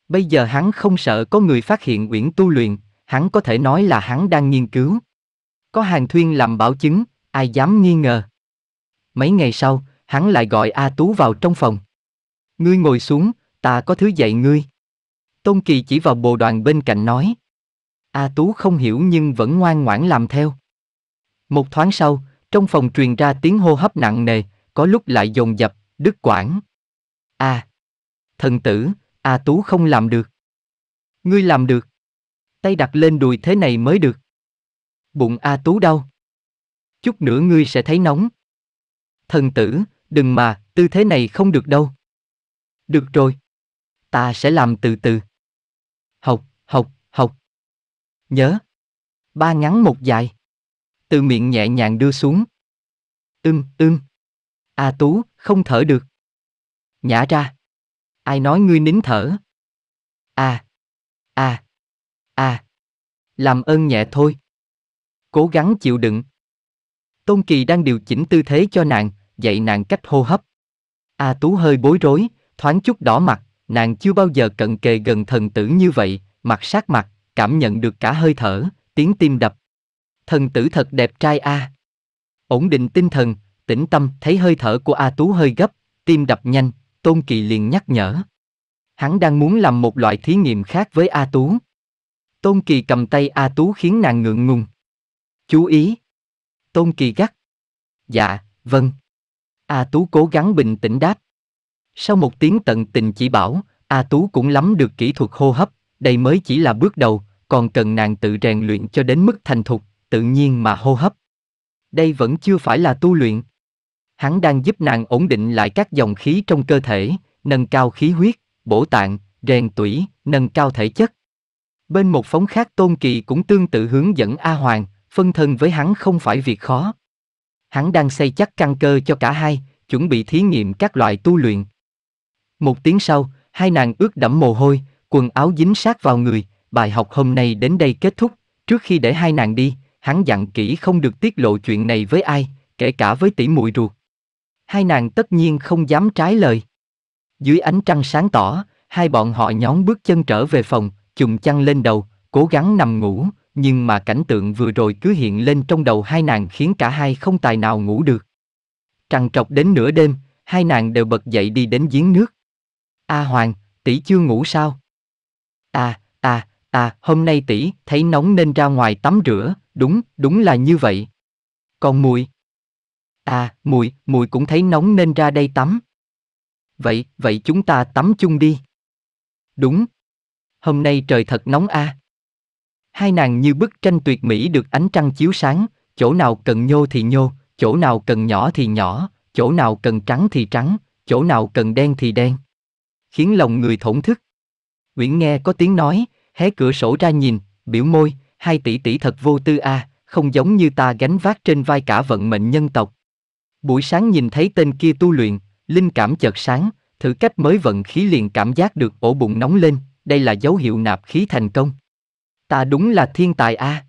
Speaker 1: Bây giờ hắn không sợ có người phát hiện uyển tu luyện, hắn có thể nói là hắn đang nghiên cứu. Có hàng thuyên làm bảo chứng, ai dám nghi ngờ. Mấy ngày sau, hắn lại gọi A Tú vào trong phòng. Ngươi ngồi xuống, ta có thứ dạy ngươi. Tôn Kỳ chỉ vào bồ đoàn bên cạnh nói. A Tú không hiểu nhưng vẫn ngoan ngoãn làm theo. Một thoáng sau, trong phòng truyền ra tiếng hô hấp nặng nề, có lúc lại dồn dập, đứt quãng. A. À, thần tử, A Tú không làm được. Ngươi làm được. Tay đặt lên đùi thế này mới được. Bụng A Tú đau. Chút nữa ngươi sẽ thấy nóng, thần tử, đừng mà, tư thế này không được đâu. Được rồi. Ta sẽ làm từ từ. Học, học, học. Nhớ. Ba ngắn một dài. Từ miệng nhẹ nhàng đưa xuống. Ưm, ưm. A Tú, không thở được. Nhả ra. Ai nói ngươi nín thở? a a a Làm ơn nhẹ thôi. Cố gắng chịu đựng. Tôn Kỳ đang điều chỉnh tư thế cho nàng, dạy nàng cách hô hấp. A Tú hơi bối rối, thoáng chút đỏ mặt, nàng chưa bao giờ cận kề gần thần tử như vậy, mặt sát mặt, cảm nhận được cả hơi thở, tiếng tim đập. Thần tử thật đẹp trai A. Ổn định tinh thần, tĩnh tâm thấy hơi thở của A Tú hơi gấp, tim đập nhanh, Tôn Kỳ liền nhắc nhở. Hắn đang muốn làm một loại thí nghiệm khác với A Tú. Tôn Kỳ cầm tay A Tú khiến nàng ngượng ngùng. Chú ý. Tôn Kỳ gắt. Dạ, vâng. A Tú cố gắng bình tĩnh đáp. Sau một tiếng tận tình chỉ bảo, A Tú cũng lắm được kỹ thuật hô hấp, đây mới chỉ là bước đầu, còn cần nàng tự rèn luyện cho đến mức thành thục, tự nhiên mà hô hấp. Đây vẫn chưa phải là tu luyện. Hắn đang giúp nàng ổn định lại các dòng khí trong cơ thể, nâng cao khí huyết, bổ tạng, rèn tủy, nâng cao thể chất. Bên một phóng khác Tôn Kỳ cũng tương tự hướng dẫn A Hoàng, phân thân với hắn không phải việc khó. Hắn đang xây chắc căn cơ cho cả hai, chuẩn bị thí nghiệm các loại tu luyện. Một tiếng sau, hai nàng ướt đẫm mồ hôi, quần áo dính sát vào người, bài học hôm nay đến đây kết thúc. Trước khi để hai nàng đi, hắn dặn kỹ không được tiết lộ chuyện này với ai, kể cả với tỷ muội ruột. Hai nàng tất nhiên không dám trái lời. Dưới ánh trăng sáng tỏ, hai bọn họ nhón bước chân trở về phòng, chùm chăn lên đầu, cố gắng nằm ngủ, nhưng mà cảnh tượng vừa rồi cứ hiện lên trong đầu hai nàng khiến cả hai không tài nào ngủ được. Trằn trọc đến nửa đêm, hai nàng đều bật dậy đi đến giếng nước. A à Hoàng, tỷ chưa ngủ sao? À, à, à, hôm nay tỷ thấy nóng nên ra ngoài tắm rửa, đúng, đúng là như vậy. Còn mùi? À, mùi, mùi cũng thấy nóng nên ra đây tắm. Vậy, vậy chúng ta tắm chung đi. Đúng. Hôm nay trời thật nóng a. À. Hai nàng như bức tranh tuyệt mỹ được ánh trăng chiếu sáng, chỗ nào cần nhô thì nhô, chỗ nào cần nhỏ thì nhỏ, chỗ nào cần trắng thì trắng, chỗ nào cần đen thì đen. Khiến lòng người thổn thức. Nguyễn nghe có tiếng nói, hé cửa sổ ra nhìn, biểu môi, hai tỷ tỷ thật vô tư a, à, không giống như ta gánh vác trên vai cả vận mệnh nhân tộc. Buổi sáng nhìn thấy tên kia tu luyện, linh cảm chợt sáng, thử cách mới vận khí liền cảm giác được ổ bụng nóng lên, đây là dấu hiệu nạp khí thành công ta đúng là thiên tài a.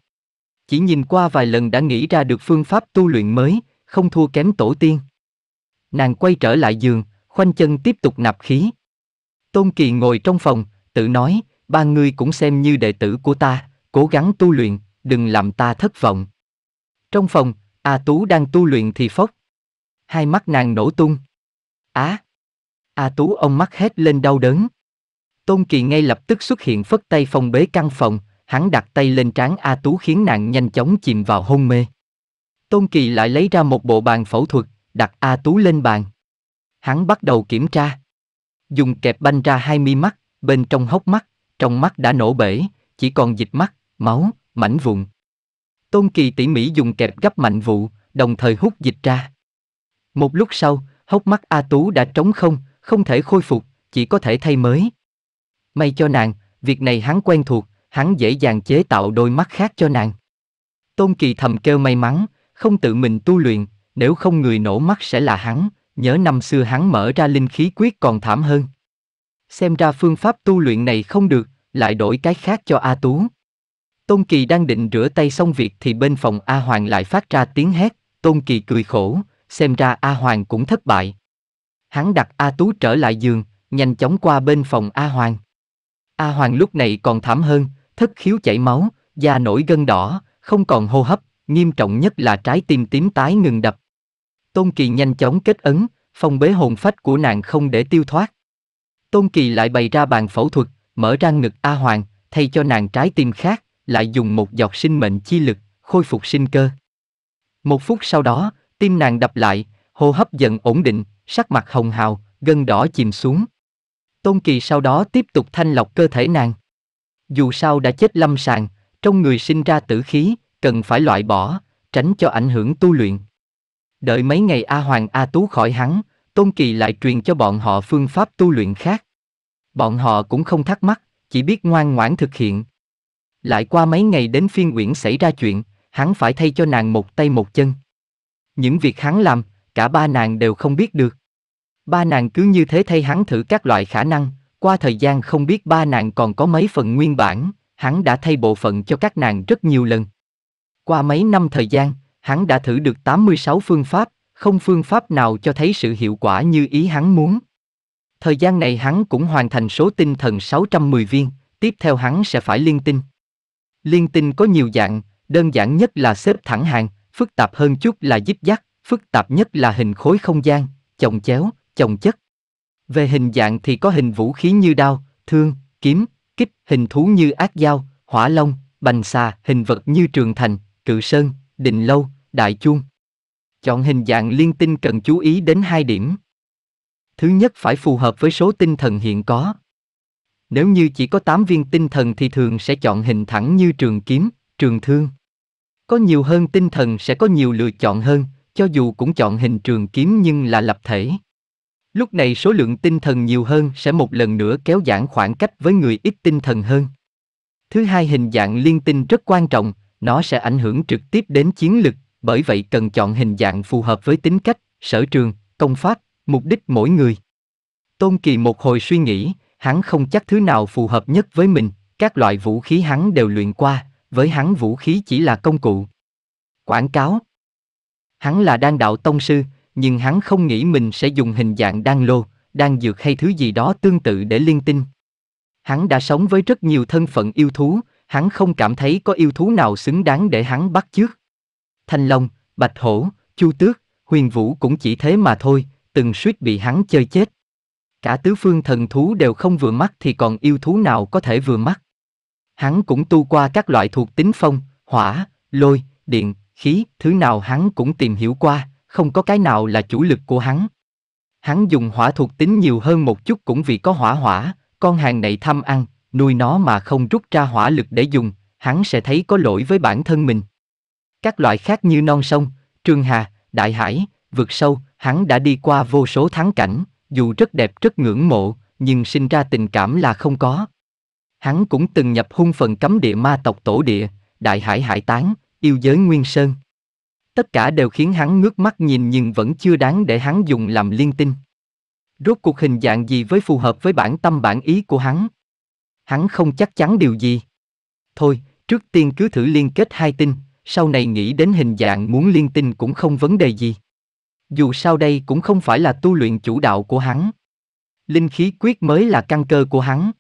Speaker 1: Chỉ nhìn qua vài lần đã nghĩ ra được phương pháp tu luyện mới, không thua kém tổ tiên. Nàng quay trở lại giường, khoanh chân tiếp tục nạp khí. Tôn Kỳ ngồi trong phòng, tự nói, ba người cũng xem như đệ tử của ta, cố gắng tu luyện, đừng làm ta thất vọng. Trong phòng, A Tú đang tu luyện thì phốc. Hai mắt nàng nổ tung. Á! A Tú ông mắt hét lên đau đớn. Tôn Kỳ ngay lập tức xuất hiện phất tay phòng bế căn phòng, hắn đặt tay lên trán A Tú khiến nàng nhanh chóng chìm vào hôn mê. Tôn Kỳ lại lấy ra một bộ bàn phẫu thuật, đặt A Tú lên bàn. Hắn bắt đầu kiểm tra. Dùng kẹp banh ra hai mi mắt, bên trong hốc mắt, trong mắt đã nổ bể, chỉ còn dịch mắt, máu, mảnh vụn. Tôn Kỳ tỉ mỉ dùng kẹp gấp mạnh vụ, đồng thời hút dịch ra. Một lúc sau, hốc mắt A Tú đã trống không, không thể khôi phục, chỉ có thể thay mới. May cho nàng, việc này hắn quen thuộc, hắn dễ dàng chế tạo đôi mắt khác cho nàng. Tôn Kỳ thầm kêu may mắn, không tự mình tu luyện, nếu không người nổ mắt sẽ là hắn, nhớ năm xưa hắn mở ra linh khí quyết còn thảm hơn. Xem ra phương pháp tu luyện này không được, lại đổi cái khác cho A Tú. Tôn Kỳ đang định rửa tay xong việc thì bên phòng A Hoàng lại phát ra tiếng hét, Tôn Kỳ cười khổ, xem ra A Hoàng cũng thất bại. Hắn đặt A Tú trở lại giường, nhanh chóng qua bên phòng A Hoàng. A Hoàng lúc này còn thảm hơn, thất khiếu chảy máu, da nổi gân đỏ, không còn hô hấp, nghiêm trọng nhất là trái tim tím tái ngừng đập. Tôn Kỳ nhanh chóng kết ấn, phong bế hồn phách của nàng không để tiêu thoát. Tôn Kỳ lại bày ra bàn phẫu thuật, mở ra ngực A Hoàng, thay cho nàng trái tim khác, lại dùng một giọt sinh mệnh chi lực, khôi phục sinh cơ. Một phút sau đó, tim nàng đập lại, hô hấp dần ổn định, sắc mặt hồng hào, gân đỏ chìm xuống. Tôn Kỳ sau đó tiếp tục thanh lọc cơ thể nàng dù sao đã chết lâm sàng, trong người sinh ra tử khí, cần phải loại bỏ, tránh cho ảnh hưởng tu luyện. Đợi mấy ngày A Hoàng A Tú khỏi hắn, Tôn Kỳ lại truyền cho bọn họ phương pháp tu luyện khác. Bọn họ cũng không thắc mắc, chỉ biết ngoan ngoãn thực hiện. Lại qua mấy ngày đến phiên Uyển xảy ra chuyện, hắn phải thay cho nàng một tay một chân. Những việc hắn làm, cả ba nàng đều không biết được. Ba nàng cứ như thế thay hắn thử các loại khả năng, qua thời gian không biết ba nàng còn có mấy phần nguyên bản, hắn đã thay bộ phận cho các nàng rất nhiều lần. Qua mấy năm thời gian, hắn đã thử được 86 phương pháp, không phương pháp nào cho thấy sự hiệu quả như ý hắn muốn. Thời gian này hắn cũng hoàn thành số tinh thần 610 viên, tiếp theo hắn sẽ phải liên tinh. Liên tinh có nhiều dạng, đơn giản nhất là xếp thẳng hàng, phức tạp hơn chút là díp dắt, phức tạp nhất là hình khối không gian, chồng chéo, chồng chất. Về hình dạng thì có hình vũ khí như đao, thương, kiếm, kích, hình thú như ác dao, hỏa long, bành xà, hình vật như trường thành, cự sơn, định lâu, đại chuông. Chọn hình dạng liên tinh cần chú ý đến hai điểm. Thứ nhất phải phù hợp với số tinh thần hiện có. Nếu như chỉ có 8 viên tinh thần thì thường sẽ chọn hình thẳng như trường kiếm, trường thương. Có nhiều hơn tinh thần sẽ có nhiều lựa chọn hơn, cho dù cũng chọn hình trường kiếm nhưng là lập thể. Lúc này số lượng tinh thần nhiều hơn sẽ một lần nữa kéo giãn khoảng cách với người ít tinh thần hơn. Thứ hai hình dạng liên tinh rất quan trọng, nó sẽ ảnh hưởng trực tiếp đến chiến lực, bởi vậy cần chọn hình dạng phù hợp với tính cách, sở trường, công pháp, mục đích mỗi người. Tôn Kỳ một hồi suy nghĩ, hắn không chắc thứ nào phù hợp nhất với mình, các loại vũ khí hắn đều luyện qua, với hắn vũ khí chỉ là công cụ. Quảng cáo Hắn là đan đạo tông sư, nhưng hắn không nghĩ mình sẽ dùng hình dạng đan lô, đan dược hay thứ gì đó tương tự để liên tinh. Hắn đã sống với rất nhiều thân phận yêu thú, hắn không cảm thấy có yêu thú nào xứng đáng để hắn bắt chước. Thanh Long, Bạch Hổ, Chu Tước, Huyền Vũ cũng chỉ thế mà thôi, từng suýt bị hắn chơi chết. Cả tứ phương thần thú đều không vừa mắt thì còn yêu thú nào có thể vừa mắt. Hắn cũng tu qua các loại thuộc tính phong, hỏa, lôi, điện, khí, thứ nào hắn cũng tìm hiểu qua, không có cái nào là chủ lực của hắn. Hắn dùng hỏa thuộc tính nhiều hơn một chút cũng vì có hỏa hỏa, con hàng này thăm ăn, nuôi nó mà không rút ra hỏa lực để dùng, hắn sẽ thấy có lỗi với bản thân mình. Các loại khác như non sông, trường hà, đại hải, vực sâu, hắn đã đi qua vô số thắng cảnh, dù rất đẹp rất ngưỡng mộ, nhưng sinh ra tình cảm là không có. Hắn cũng từng nhập hung phần cấm địa ma tộc tổ địa, đại hải hải tán, yêu giới nguyên sơn. Tất cả đều khiến hắn ngước mắt nhìn nhưng vẫn chưa đáng để hắn dùng làm liên tinh. Rốt cuộc hình dạng gì với phù hợp với bản tâm bản ý của hắn? Hắn không chắc chắn điều gì. Thôi, trước tiên cứ thử liên kết hai tinh, sau này nghĩ đến hình dạng muốn liên tinh cũng không vấn đề gì. Dù sao đây cũng không phải là tu luyện chủ đạo của hắn. Linh khí quyết mới là căn cơ của hắn.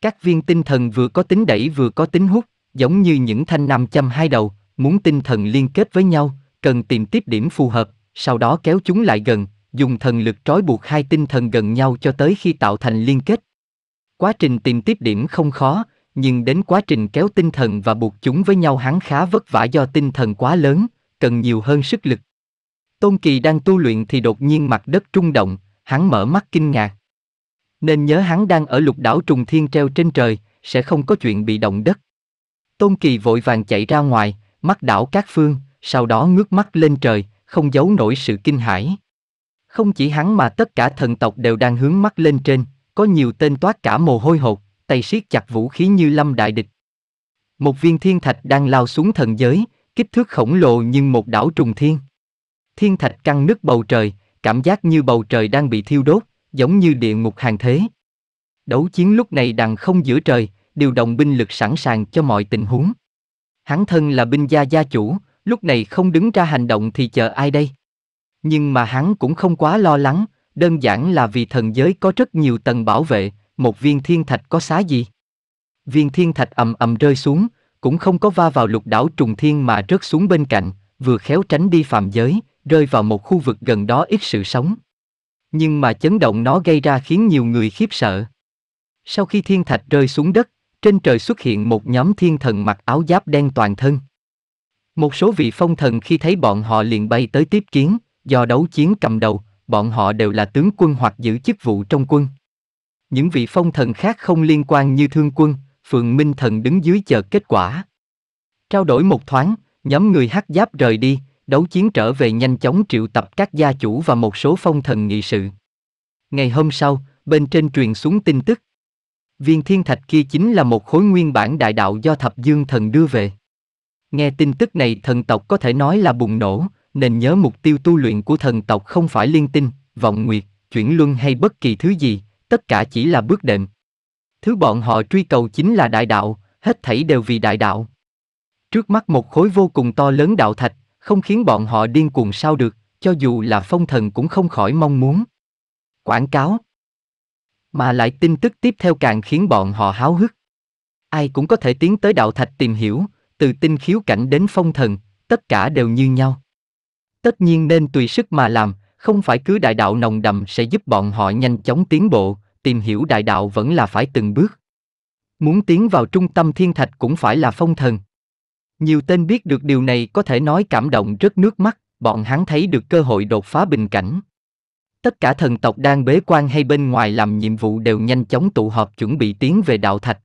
Speaker 1: Các viên tinh thần vừa có tính đẩy vừa có tính hút, giống như những thanh nam châm hai đầu, Muốn tinh thần liên kết với nhau, cần tìm tiếp điểm phù hợp, sau đó kéo chúng lại gần, dùng thần lực trói buộc hai tinh thần gần nhau cho tới khi tạo thành liên kết. Quá trình tìm tiếp điểm không khó, nhưng đến quá trình kéo tinh thần và buộc chúng với nhau hắn khá vất vả do tinh thần quá lớn, cần nhiều hơn sức lực. Tôn Kỳ đang tu luyện thì đột nhiên mặt đất trung động, hắn mở mắt kinh ngạc. Nên nhớ hắn đang ở lục đảo trùng thiên treo trên trời, sẽ không có chuyện bị động đất. Tôn Kỳ vội vàng chạy ra ngoài, mắt đảo các phương, sau đó ngước mắt lên trời, không giấu nổi sự kinh hãi. Không chỉ hắn mà tất cả thần tộc đều đang hướng mắt lên trên, có nhiều tên toát cả mồ hôi hột, tay siết chặt vũ khí như lâm đại địch. Một viên thiên thạch đang lao xuống thần giới, kích thước khổng lồ nhưng một đảo trùng thiên. Thiên thạch căng nứt bầu trời, cảm giác như bầu trời đang bị thiêu đốt, giống như địa ngục hàng thế. Đấu chiến lúc này đằng không giữa trời, điều động binh lực sẵn sàng cho mọi tình huống. Hắn thân là binh gia gia chủ, lúc này không đứng ra hành động thì chờ ai đây? Nhưng mà hắn cũng không quá lo lắng, đơn giản là vì thần giới có rất nhiều tầng bảo vệ, một viên thiên thạch có xá gì? Viên thiên thạch ầm ầm rơi xuống, cũng không có va vào lục đảo trùng thiên mà rớt xuống bên cạnh, vừa khéo tránh đi phạm giới, rơi vào một khu vực gần đó ít sự sống. Nhưng mà chấn động nó gây ra khiến nhiều người khiếp sợ. Sau khi thiên thạch rơi xuống đất, trên trời xuất hiện một nhóm thiên thần mặc áo giáp đen toàn thân. Một số vị phong thần khi thấy bọn họ liền bay tới tiếp kiến, do đấu chiến cầm đầu, bọn họ đều là tướng quân hoặc giữ chức vụ trong quân. Những vị phong thần khác không liên quan như thương quân, phường minh thần đứng dưới chờ kết quả. Trao đổi một thoáng, nhóm người hắc giáp rời đi, đấu chiến trở về nhanh chóng triệu tập các gia chủ và một số phong thần nghị sự. Ngày hôm sau, bên trên truyền xuống tin tức, Viên thiên thạch kia chính là một khối nguyên bản đại đạo do thập dương thần đưa về. Nghe tin tức này thần tộc có thể nói là bùng nổ, nên nhớ mục tiêu tu luyện của thần tộc không phải liên tinh, vọng nguyệt, chuyển luân hay bất kỳ thứ gì, tất cả chỉ là bước đệm. Thứ bọn họ truy cầu chính là đại đạo, hết thảy đều vì đại đạo. Trước mắt một khối vô cùng to lớn đạo thạch, không khiến bọn họ điên cuồng sao được, cho dù là phong thần cũng không khỏi mong muốn. Quảng cáo mà lại tin tức tiếp theo càng khiến bọn họ háo hức. Ai cũng có thể tiến tới đạo thạch tìm hiểu, từ tinh khiếu cảnh đến phong thần, tất cả đều như nhau. Tất nhiên nên tùy sức mà làm, không phải cứ đại đạo nồng đậm sẽ giúp bọn họ nhanh chóng tiến bộ, tìm hiểu đại đạo vẫn là phải từng bước. Muốn tiến vào trung tâm thiên thạch cũng phải là phong thần. Nhiều tên biết được điều này có thể nói cảm động rất nước mắt, bọn hắn thấy được cơ hội đột phá bình cảnh tất cả thần tộc đang bế quan hay bên ngoài làm nhiệm vụ đều nhanh chóng tụ họp chuẩn bị tiến về đạo thạch.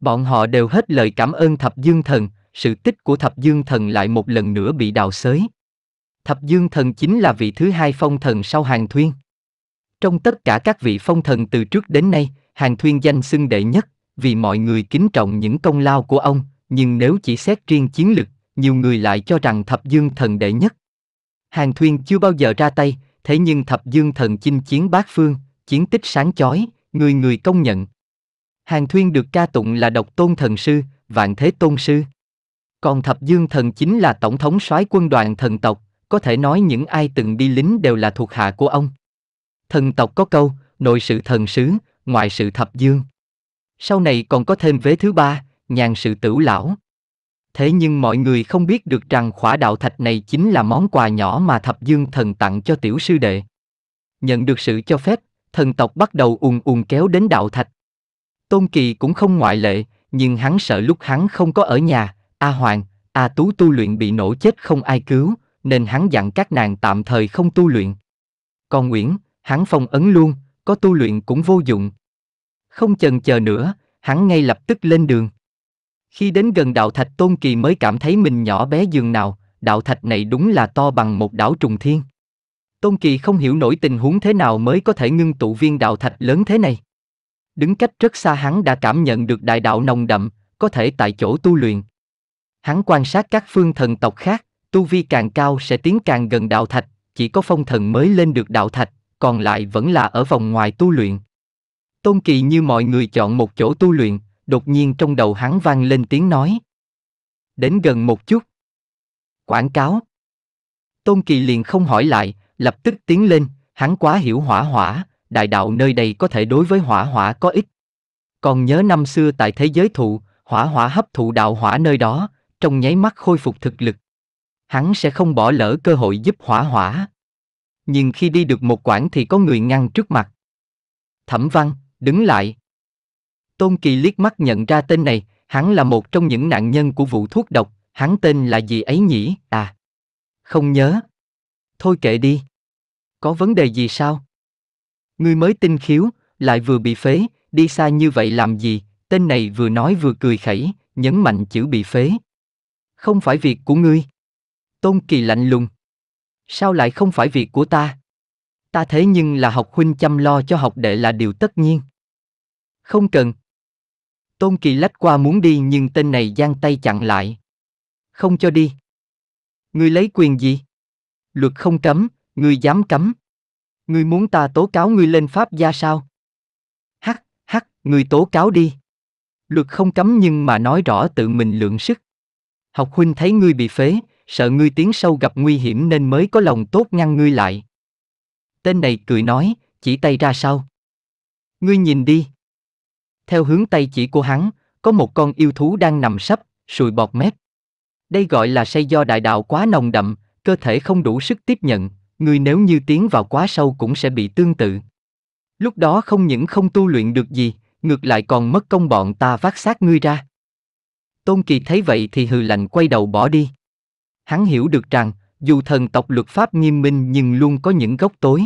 Speaker 1: Bọn họ đều hết lời cảm ơn thập dương thần, sự tích của thập dương thần lại một lần nữa bị đào xới. Thập dương thần chính là vị thứ hai phong thần sau hàng thuyên. Trong tất cả các vị phong thần từ trước đến nay, hàng thuyên danh xưng đệ nhất, vì mọi người kính trọng những công lao của ông, nhưng nếu chỉ xét riêng chiến lực, nhiều người lại cho rằng thập dương thần đệ nhất. Hàng thuyên chưa bao giờ ra tay, thế nhưng thập dương thần chinh chiến bát phương, chiến tích sáng chói, người người công nhận. Hàng Thuyên được ca tụng là độc tôn thần sư, vạn thế tôn sư. Còn thập dương thần chính là tổng thống soái quân đoàn thần tộc, có thể nói những ai từng đi lính đều là thuộc hạ của ông. Thần tộc có câu, nội sự thần sứ, ngoại sự thập dương. Sau này còn có thêm vế thứ ba, nhàn sự tửu lão. Thế nhưng mọi người không biết được rằng khỏa đạo thạch này chính là món quà nhỏ mà thập dương thần tặng cho tiểu sư đệ. Nhận được sự cho phép, thần tộc bắt đầu ùn ùn kéo đến đạo thạch. Tôn Kỳ cũng không ngoại lệ, nhưng hắn sợ lúc hắn không có ở nhà, A Hoàng, A Tú tu luyện bị nổ chết không ai cứu, nên hắn dặn các nàng tạm thời không tu luyện. Còn Nguyễn, hắn phong ấn luôn, có tu luyện cũng vô dụng. Không chần chờ nữa, hắn ngay lập tức lên đường. Khi đến gần đạo thạch Tôn Kỳ mới cảm thấy mình nhỏ bé giường nào, đạo thạch này đúng là to bằng một đảo trùng thiên. Tôn Kỳ không hiểu nổi tình huống thế nào mới có thể ngưng tụ viên đạo thạch lớn thế này. Đứng cách rất xa hắn đã cảm nhận được đại đạo nồng đậm, có thể tại chỗ tu luyện. Hắn quan sát các phương thần tộc khác, tu vi càng cao sẽ tiến càng gần đạo thạch, chỉ có phong thần mới lên được đạo thạch, còn lại vẫn là ở vòng ngoài tu luyện. Tôn Kỳ như mọi người chọn một chỗ tu luyện, đột nhiên trong đầu hắn vang lên tiếng nói. Đến gần một chút. Quảng cáo. Tôn Kỳ liền không hỏi lại, lập tức tiến lên, hắn quá hiểu hỏa hỏa, đại đạo nơi đây có thể đối với hỏa hỏa có ích. Còn nhớ năm xưa tại thế giới thụ, hỏa hỏa hấp thụ đạo hỏa nơi đó, trong nháy mắt khôi phục thực lực. Hắn sẽ không bỏ lỡ cơ hội giúp hỏa hỏa. Nhưng khi đi được một quãng thì có người ngăn trước mặt. Thẩm văn, đứng lại. Tôn Kỳ liếc mắt nhận ra tên này, hắn là một trong những nạn nhân của vụ thuốc độc, hắn tên là gì ấy nhỉ, à? Không nhớ. Thôi kệ đi. Có vấn đề gì sao? Ngươi mới tinh khiếu, lại vừa bị phế, đi xa như vậy làm gì? Tên này vừa nói vừa cười khẩy, nhấn mạnh chữ bị phế. Không phải việc của ngươi. Tôn Kỳ lạnh lùng. Sao lại không phải việc của ta? Ta thế nhưng là học huynh chăm lo cho học đệ là điều tất nhiên. Không cần, Tôn Kỳ lách qua muốn đi nhưng tên này giang tay chặn lại. Không cho đi. Ngươi lấy quyền gì? Luật không cấm, ngươi dám cấm. Ngươi muốn ta tố cáo ngươi lên pháp gia sao? Hắc, hắc, ngươi tố cáo đi. Luật không cấm nhưng mà nói rõ tự mình lượng sức. Học huynh thấy ngươi bị phế, sợ ngươi tiến sâu gặp nguy hiểm nên mới có lòng tốt ngăn ngươi lại. Tên này cười nói, chỉ tay ra sau. Ngươi nhìn đi. Theo hướng tay chỉ của hắn, có một con yêu thú đang nằm sấp, sùi bọt mép. Đây gọi là say do đại đạo quá nồng đậm, cơ thể không đủ sức tiếp nhận, người nếu như tiến vào quá sâu cũng sẽ bị tương tự. Lúc đó không những không tu luyện được gì, ngược lại còn mất công bọn ta vác xác ngươi ra. Tôn Kỳ thấy vậy thì hừ lạnh quay đầu bỏ đi. Hắn hiểu được rằng, dù thần tộc luật pháp nghiêm minh nhưng luôn có những góc tối.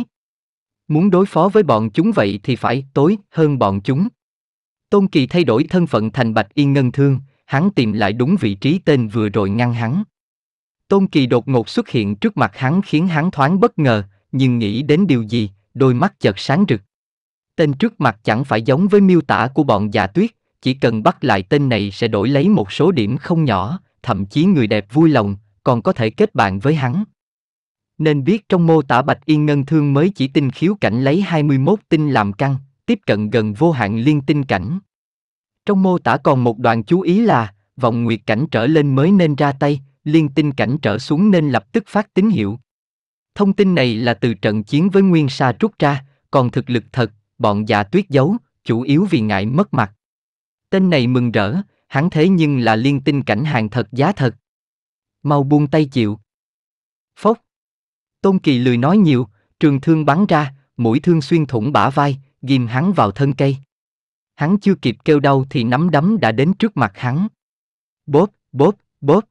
Speaker 1: Muốn đối phó với bọn chúng vậy thì phải tối hơn bọn chúng. Tôn Kỳ thay đổi thân phận thành Bạch Y Ngân Thương, hắn tìm lại đúng vị trí tên vừa rồi ngăn hắn. Tôn Kỳ đột ngột xuất hiện trước mặt hắn khiến hắn thoáng bất ngờ, nhưng nghĩ đến điều gì, đôi mắt chợt sáng rực. Tên trước mặt chẳng phải giống với miêu tả của bọn giả tuyết, chỉ cần bắt lại tên này sẽ đổi lấy một số điểm không nhỏ, thậm chí người đẹp vui lòng, còn có thể kết bạn với hắn. Nên biết trong mô tả Bạch Y Ngân Thương mới chỉ tinh khiếu cảnh lấy 21 tinh làm căn, tiếp cận gần vô hạn liên tinh cảnh. Trong mô tả còn một đoạn chú ý là, vòng nguyệt cảnh trở lên mới nên ra tay, liên tinh cảnh trở xuống nên lập tức phát tín hiệu. Thông tin này là từ trận chiến với Nguyên Sa rút ra, còn thực lực thật, bọn già tuyết giấu, chủ yếu vì ngại mất mặt. Tên này mừng rỡ, hắn thế nhưng là liên tinh cảnh hàng thật giá thật. Mau buông tay chịu. Phốc. Tôn Kỳ lười nói nhiều, trường thương bắn ra, mũi thương xuyên thủng bả vai, ghim hắn vào thân cây. Hắn chưa kịp kêu đau thì nắm đấm đã đến trước mặt hắn. Bóp, bóp, bóp.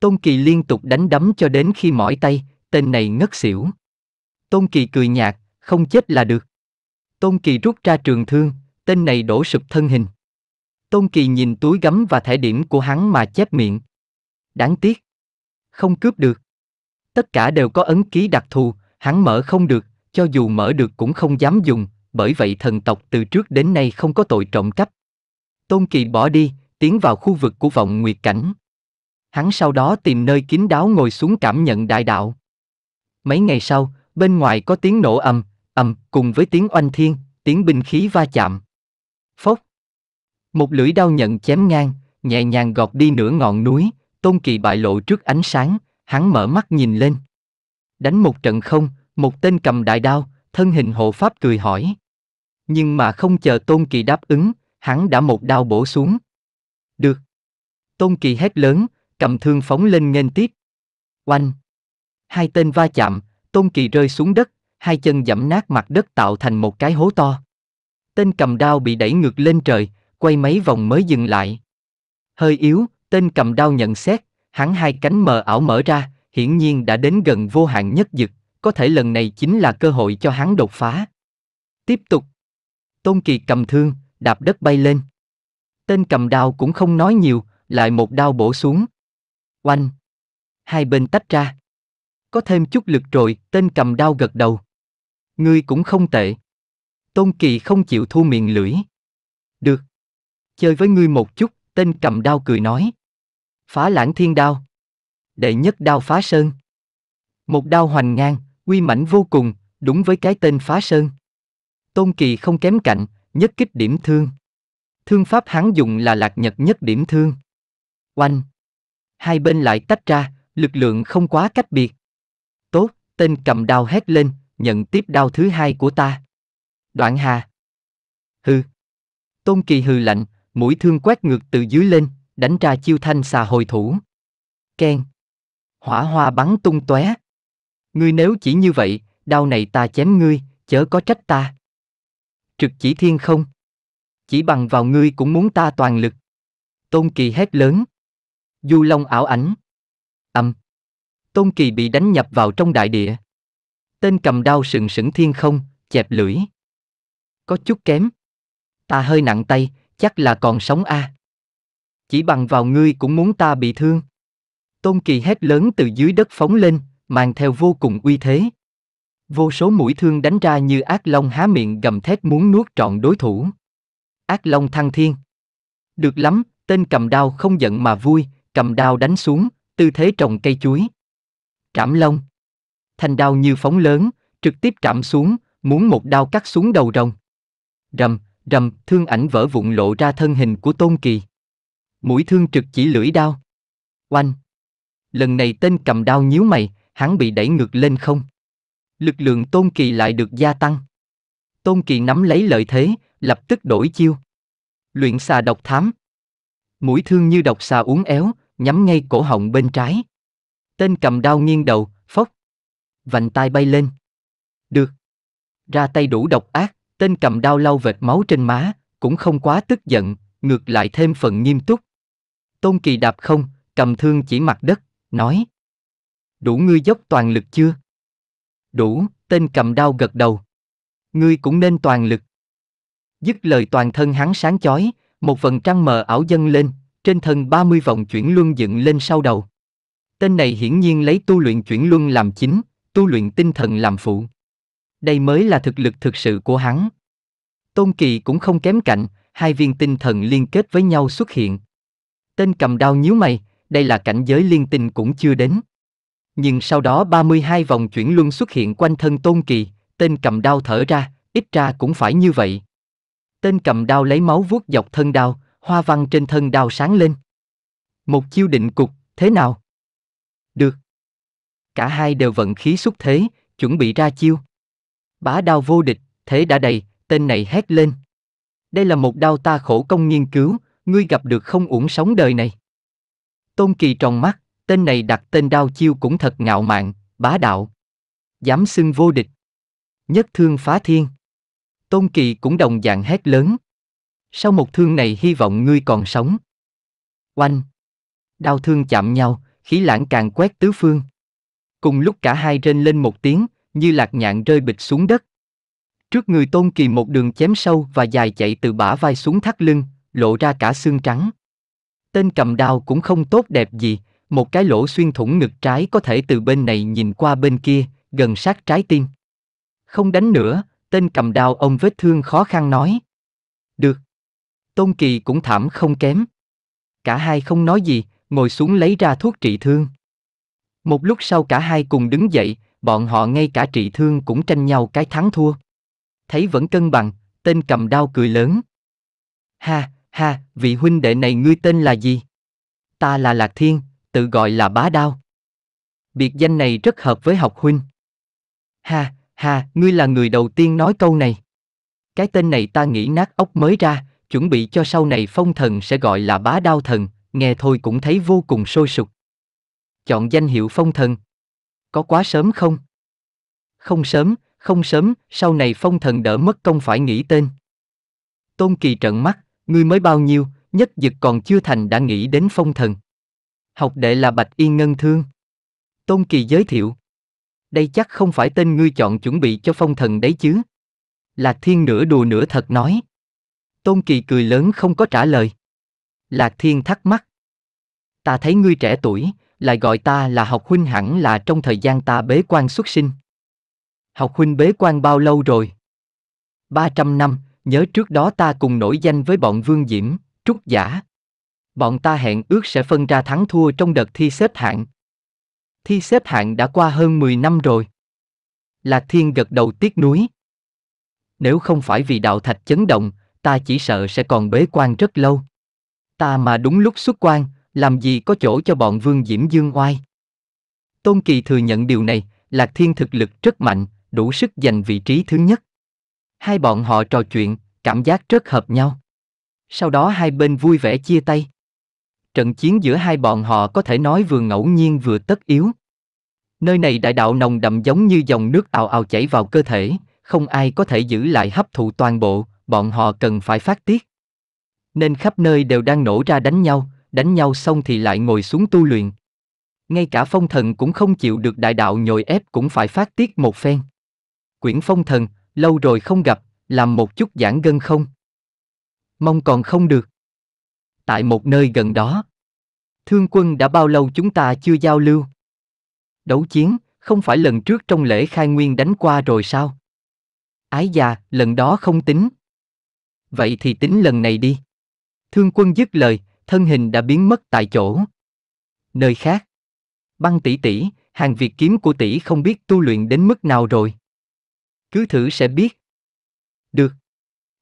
Speaker 1: Tôn Kỳ liên tục đánh đấm cho đến khi mỏi tay, tên này ngất xỉu. Tôn Kỳ cười nhạt, không chết là được. Tôn Kỳ rút ra trường thương, tên này đổ sụp thân hình. Tôn Kỳ nhìn túi gấm và thẻ điểm của hắn mà chép miệng. Đáng tiếc. Không cướp được. Tất cả đều có ấn ký đặc thù, hắn mở không được, cho dù mở được cũng không dám dùng, bởi vậy thần tộc từ trước đến nay không có tội trộm cắp. Tôn Kỳ bỏ đi, tiến vào khu vực của vọng nguyệt cảnh. Hắn sau đó tìm nơi kín đáo ngồi xuống cảm nhận đại đạo. Mấy ngày sau, bên ngoài có tiếng nổ ầm, ầm cùng với tiếng oanh thiên, tiếng binh khí va chạm. Phốc. Một lưỡi đao nhận chém ngang, nhẹ nhàng gọt đi nửa ngọn núi, Tôn Kỳ bại lộ trước ánh sáng, hắn mở mắt nhìn lên. Đánh một trận không, một tên cầm đại đao, thân hình hộ pháp cười hỏi. Nhưng mà không chờ Tôn Kỳ đáp ứng, hắn đã một đao bổ xuống. Được. Tôn Kỳ hét lớn, cầm thương phóng lên nghênh tiếp. Oanh. Hai tên va chạm, Tôn Kỳ rơi xuống đất, hai chân dẫm nát mặt đất tạo thành một cái hố to. Tên cầm đao bị đẩy ngược lên trời, quay mấy vòng mới dừng lại. Hơi yếu, tên cầm đao nhận xét, hắn hai cánh mờ ảo mở ra, hiển nhiên đã đến gần vô hạn nhất dực có thể lần này chính là cơ hội cho hắn đột phá. Tiếp tục. Tôn kỳ cầm thương, đạp đất bay lên. Tên cầm đao cũng không nói nhiều, lại một đao bổ xuống. Oanh. Hai bên tách ra. Có thêm chút lực rồi, tên cầm đao gật đầu. Ngươi cũng không tệ. Tôn Kỳ không chịu thu miệng lưỡi. Được. Chơi với ngươi một chút, tên cầm đao cười nói. Phá lãng thiên đao. Đệ nhất đao phá sơn. Một đao hoành ngang, uy mãnh vô cùng, đúng với cái tên phá sơn. Tôn Kỳ không kém cạnh, nhất kích điểm thương. Thương pháp hắn dùng là lạc nhật nhất điểm thương. Oanh! Hai bên lại tách ra, lực lượng không quá cách biệt. Tốt, tên cầm đao hét lên, nhận tiếp đao thứ hai của ta. Đoạn hà! Hừ! Tôn Kỳ hừ lạnh, mũi thương quét ngược từ dưới lên, đánh ra chiêu thanh xà hồi thủ. Ken! Hỏa hoa bắn tung tóe, Ngươi nếu chỉ như vậy, đau này ta chém ngươi, chớ có trách ta. Trực chỉ thiên không. Chỉ bằng vào ngươi cũng muốn ta toàn lực. Tôn Kỳ hét lớn. Du Long ảo ảnh. Âm. Tôn Kỳ bị đánh nhập vào trong đại địa. Tên cầm đao sừng sững thiên không, chẹp lưỡi. Có chút kém. Ta hơi nặng tay, chắc là còn sống a. À. Chỉ bằng vào ngươi cũng muốn ta bị thương. Tôn Kỳ hét lớn từ dưới đất phóng lên, mang theo vô cùng uy thế. Vô số mũi thương đánh ra như ác long há miệng gầm thét muốn nuốt trọn đối thủ. Ác long thăng thiên. Được lắm, tên cầm đao không giận mà vui, cầm đao đánh xuống, tư thế trồng cây chuối. Trảm Long, Thanh đao như phóng lớn, trực tiếp trảm xuống, muốn một đao cắt xuống đầu rồng. Rầm, rầm, thương ảnh vỡ vụn lộ ra thân hình của Tôn Kỳ. Mũi thương trực chỉ lưỡi đao. Oanh. Lần này tên cầm đao nhíu mày, hắn bị đẩy ngược lên không. Lực lượng Tôn Kỳ lại được gia tăng. Tôn Kỳ nắm lấy lợi thế, lập tức đổi chiêu. Luyện xà độc thám. Mũi thương như độc xà uốn éo, nhắm ngay cổ họng bên trái. Tên cầm đao nghiêng đầu, phốc. Vành tai bay lên. Được. Ra tay đủ độc ác, tên cầm đao lau vệt máu trên má, cũng không quá tức giận, ngược lại thêm phần nghiêm túc. Tôn Kỳ đạp không, cầm thương chỉ mặt đất, nói đủ ngươi dốc toàn lực chưa? Đủ, tên cầm đao gật đầu. Ngươi cũng nên toàn lực. Dứt lời toàn thân hắn sáng chói, một phần trăng mờ ảo dâng lên, trên thân ba mươi vòng chuyển luân dựng lên sau đầu. Tên này hiển nhiên lấy tu luyện chuyển luân làm chính, tu luyện tinh thần làm phụ. Đây mới là thực lực thực sự của hắn. Tôn Kỳ cũng không kém cạnh, hai viên tinh thần liên kết với nhau xuất hiện. Tên cầm đao nhíu mày, đây là cảnh giới liên tinh cũng chưa đến. Nhưng sau đó 32 vòng chuyển luân xuất hiện quanh thân Tôn Kỳ, tên cầm đao thở ra, ít ra cũng phải như vậy. Tên cầm đao lấy máu vuốt dọc thân đao, hoa văn trên thân đao sáng lên. Một chiêu định cục, thế nào? Được. Cả hai đều vận khí xuất thế, chuẩn bị ra chiêu. Bá đao vô địch, thế đã đầy, tên này hét lên. Đây là một đao ta khổ công nghiên cứu, ngươi gặp được không uổng sống đời này. Tôn Kỳ tròn mắt, Tên này đặt tên đao chiêu cũng thật ngạo mạn, bá đạo. Dám xưng vô địch. Nhất thương phá thiên. Tôn Kỳ cũng đồng dạng hét lớn. Sau một thương này hy vọng ngươi còn sống. Oanh. Đao thương chạm nhau, khí lãng càng quét tứ phương. Cùng lúc cả hai rên lên một tiếng, như lạc nhạn rơi bịch xuống đất. Trước người Tôn Kỳ một đường chém sâu và dài chạy từ bả vai xuống thắt lưng, lộ ra cả xương trắng. Tên cầm đao cũng không tốt đẹp gì, một cái lỗ xuyên thủng ngực trái có thể từ bên này nhìn qua bên kia, gần sát trái tim. Không đánh nữa, tên cầm đao ông vết thương khó khăn nói. Được. Tôn Kỳ cũng thảm không kém. Cả hai không nói gì, ngồi xuống lấy ra thuốc trị thương. Một lúc sau cả hai cùng đứng dậy, bọn họ ngay cả trị thương cũng tranh nhau cái thắng thua. Thấy vẫn cân bằng, tên cầm đao cười lớn. Ha, ha, vị huynh đệ này ngươi tên là gì? Ta là Lạc Thiên, tự gọi là bá đao. Biệt danh này rất hợp với học huynh. Ha, ha, ngươi là người đầu tiên nói câu này. Cái tên này ta nghĩ nát ốc mới ra, chuẩn bị cho sau này phong thần sẽ gọi là bá đao thần, nghe thôi cũng thấy vô cùng sôi sục. Chọn danh hiệu phong thần. Có quá sớm không? Không sớm, không sớm, sau này phong thần đỡ mất công phải nghĩ tên. Tôn Kỳ trợn mắt, ngươi mới bao nhiêu, nhất dực còn chưa thành đã nghĩ đến phong thần. Học đệ là Bạch Y Ngân Thương. Tôn Kỳ giới thiệu. Đây chắc không phải tên ngươi chọn chuẩn bị cho phong thần đấy chứ. Lạc Thiên nửa đùa nửa thật nói. Tôn Kỳ cười lớn không có trả lời. Lạc Thiên thắc mắc. Ta thấy ngươi trẻ tuổi, lại gọi ta là học huynh hẳn là trong thời gian ta bế quan xuất sinh. Học huynh bế quan bao lâu rồi? Ba trăm năm, nhớ trước đó ta cùng nổi danh với bọn Vương Diễm, Trúc Giả. Bọn ta hẹn ước sẽ phân ra thắng thua trong đợt thi xếp hạng. Thi xếp hạng đã qua hơn 10 năm rồi. Lạc Thiên gật đầu tiếc nuối. Nếu không phải vì đạo thạch chấn động, ta chỉ sợ sẽ còn bế quan rất lâu. Ta mà đúng lúc xuất quan, làm gì có chỗ cho bọn Vương Diễm Dương oai. Tôn Kỳ thừa nhận điều này, Lạc Thiên thực lực rất mạnh, đủ sức giành vị trí thứ nhất. Hai bọn họ trò chuyện, cảm giác rất hợp nhau. Sau đó hai bên vui vẻ chia tay trận chiến giữa hai bọn họ có thể nói vừa ngẫu nhiên vừa tất yếu. Nơi này đại đạo nồng đậm giống như dòng nước ào ào chảy vào cơ thể, không ai có thể giữ lại hấp thụ toàn bộ, bọn họ cần phải phát tiết. Nên khắp nơi đều đang nổ ra đánh nhau, đánh nhau xong thì lại ngồi xuống tu luyện. Ngay cả phong thần cũng không chịu được đại đạo nhồi ép cũng phải phát tiết một phen. Quyển phong thần, lâu rồi không gặp, làm một chút giãn gân không? Mong còn không được tại một nơi gần đó. Thương quân đã bao lâu chúng ta chưa giao lưu? Đấu chiến, không phải lần trước trong lễ khai nguyên đánh qua rồi sao? Ái già, lần đó không tính. Vậy thì tính lần này đi. Thương quân dứt lời, thân hình đã biến mất tại chỗ. Nơi khác. Băng tỷ tỷ, hàng việt kiếm của tỷ không biết tu luyện đến mức nào rồi. Cứ thử sẽ biết. Được.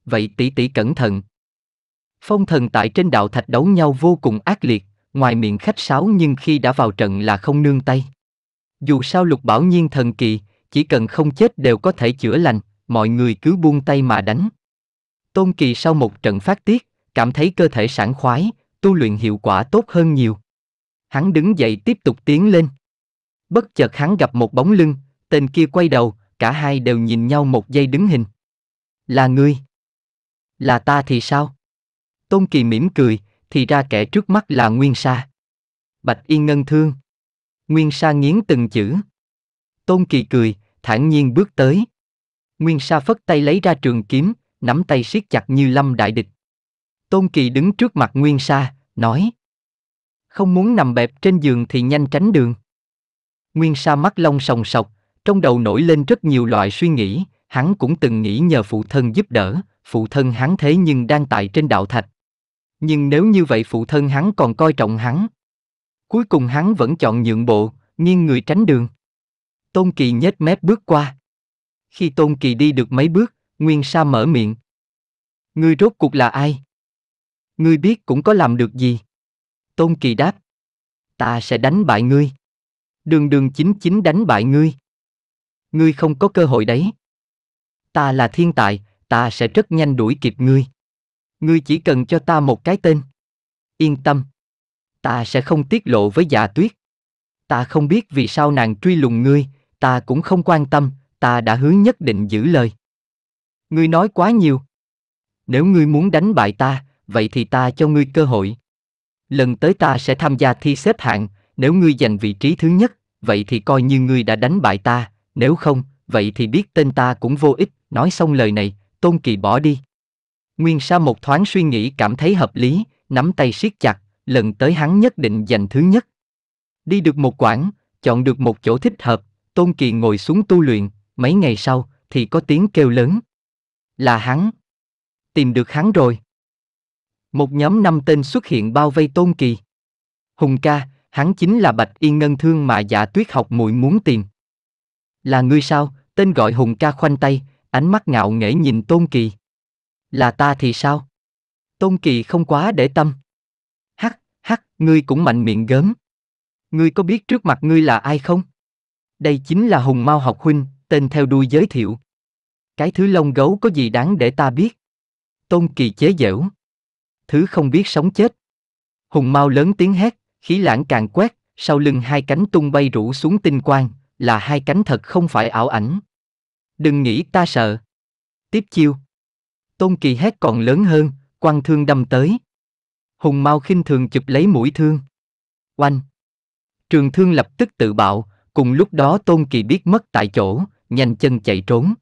Speaker 1: Vậy tỷ tỷ cẩn thận. Phong thần tại trên đạo thạch đấu nhau vô cùng ác liệt, ngoài miệng khách sáo nhưng khi đã vào trận là không nương tay. Dù sao lục bảo nhiên thần kỳ, chỉ cần không chết đều có thể chữa lành, mọi người cứ buông tay mà đánh. Tôn Kỳ sau một trận phát tiết, cảm thấy cơ thể sảng khoái, tu luyện hiệu quả tốt hơn nhiều. Hắn đứng dậy tiếp tục tiến lên. Bất chợt hắn gặp một bóng lưng, tên kia quay đầu, cả hai đều nhìn nhau một giây đứng hình. Là ngươi. Là ta thì sao? Tôn Kỳ mỉm cười, thì ra kẻ trước mắt là Nguyên Sa. Bạch Y Ngân Thương. Nguyên Sa nghiến từng chữ. Tôn Kỳ cười, thản nhiên bước tới. Nguyên Sa phất tay lấy ra trường kiếm, nắm tay siết chặt như lâm đại địch. Tôn Kỳ đứng trước mặt Nguyên Sa, nói. Không muốn nằm bẹp trên giường thì nhanh tránh đường. Nguyên Sa mắt long sòng sọc, trong đầu nổi lên rất nhiều loại suy nghĩ, hắn cũng từng nghĩ nhờ phụ thân giúp đỡ, phụ thân hắn thế nhưng đang tại trên đạo thạch. Nhưng nếu như vậy phụ thân hắn còn coi trọng hắn. Cuối cùng hắn vẫn chọn nhượng bộ, nghiêng người tránh đường. Tôn Kỳ nhếch mép bước qua. Khi Tôn Kỳ đi được mấy bước, Nguyên Sa mở miệng. Ngươi rốt cuộc là ai? Ngươi biết cũng có làm được gì? Tôn Kỳ đáp. Ta sẽ đánh bại ngươi. Đường đường chính chính đánh bại ngươi. Ngươi không có cơ hội đấy. Ta là thiên tài, ta sẽ rất nhanh đuổi kịp ngươi. Ngươi chỉ cần cho ta một cái tên. Yên tâm. Ta sẽ không tiết lộ với dạ tuyết. Ta không biết vì sao nàng truy lùng ngươi, ta cũng không quan tâm, ta đã hứa nhất định giữ lời. Ngươi nói quá nhiều. Nếu ngươi muốn đánh bại ta, vậy thì ta cho ngươi cơ hội. Lần tới ta sẽ tham gia thi xếp hạng, nếu ngươi giành vị trí thứ nhất, vậy thì coi như ngươi đã đánh bại ta, nếu không, vậy thì biết tên ta cũng vô ích, nói xong lời này, Tôn Kỳ bỏ đi. Nguyên Sa một thoáng suy nghĩ cảm thấy hợp lý, nắm tay siết chặt, lần tới hắn nhất định giành thứ nhất. Đi được một quãng, chọn được một chỗ thích hợp, Tôn Kỳ ngồi xuống tu luyện, mấy ngày sau thì có tiếng kêu lớn. Là hắn. Tìm được hắn rồi. Một nhóm năm tên xuất hiện bao vây Tôn Kỳ. Hùng ca, hắn chính là Bạch Yên Ngân Thương mà dạ tuyết học muội muốn tìm. Là ngươi sao, tên gọi Hùng ca khoanh tay, ánh mắt ngạo nghễ nhìn Tôn Kỳ. Là ta thì sao? Tôn Kỳ không quá để tâm. Hắc, hắc, ngươi cũng mạnh miệng gớm. Ngươi có biết trước mặt ngươi là ai không? Đây chính là Hùng Mao học huynh, tên theo đuôi giới thiệu. Cái thứ lông gấu có gì đáng để ta biết? Tôn Kỳ chế giễu. Thứ không biết sống chết. Hùng Mao lớn tiếng hét, khí lãng càng quét, sau lưng hai cánh tung bay rủ xuống tinh quang, là hai cánh thật không phải ảo ảnh. Đừng nghĩ ta sợ. Tiếp chiêu. Tôn Kỳ hét còn lớn hơn, quăng thương đâm tới. Hùng Mau khinh thường chụp lấy mũi thương. Oanh! Trường thương lập tức tự bạo, cùng lúc đó Tôn Kỳ biết mất tại chỗ, nhanh chân chạy trốn.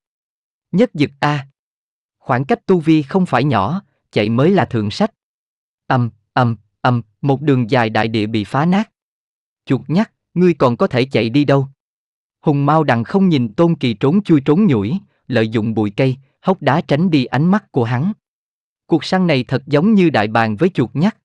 Speaker 1: Nhất dực A. Khoảng cách tu vi không phải nhỏ, chạy mới là thượng sách. ầm ầm ầm, một đường dài đại địa bị phá nát. Chuột nhắc, ngươi còn có thể chạy đi đâu? Hùng Mau đằng không nhìn Tôn Kỳ trốn chui trốn nhủi, lợi dụng bụi cây, hốc đá tránh đi ánh mắt của hắn. Cuộc săn này thật giống như đại bàng với chuột nhắt.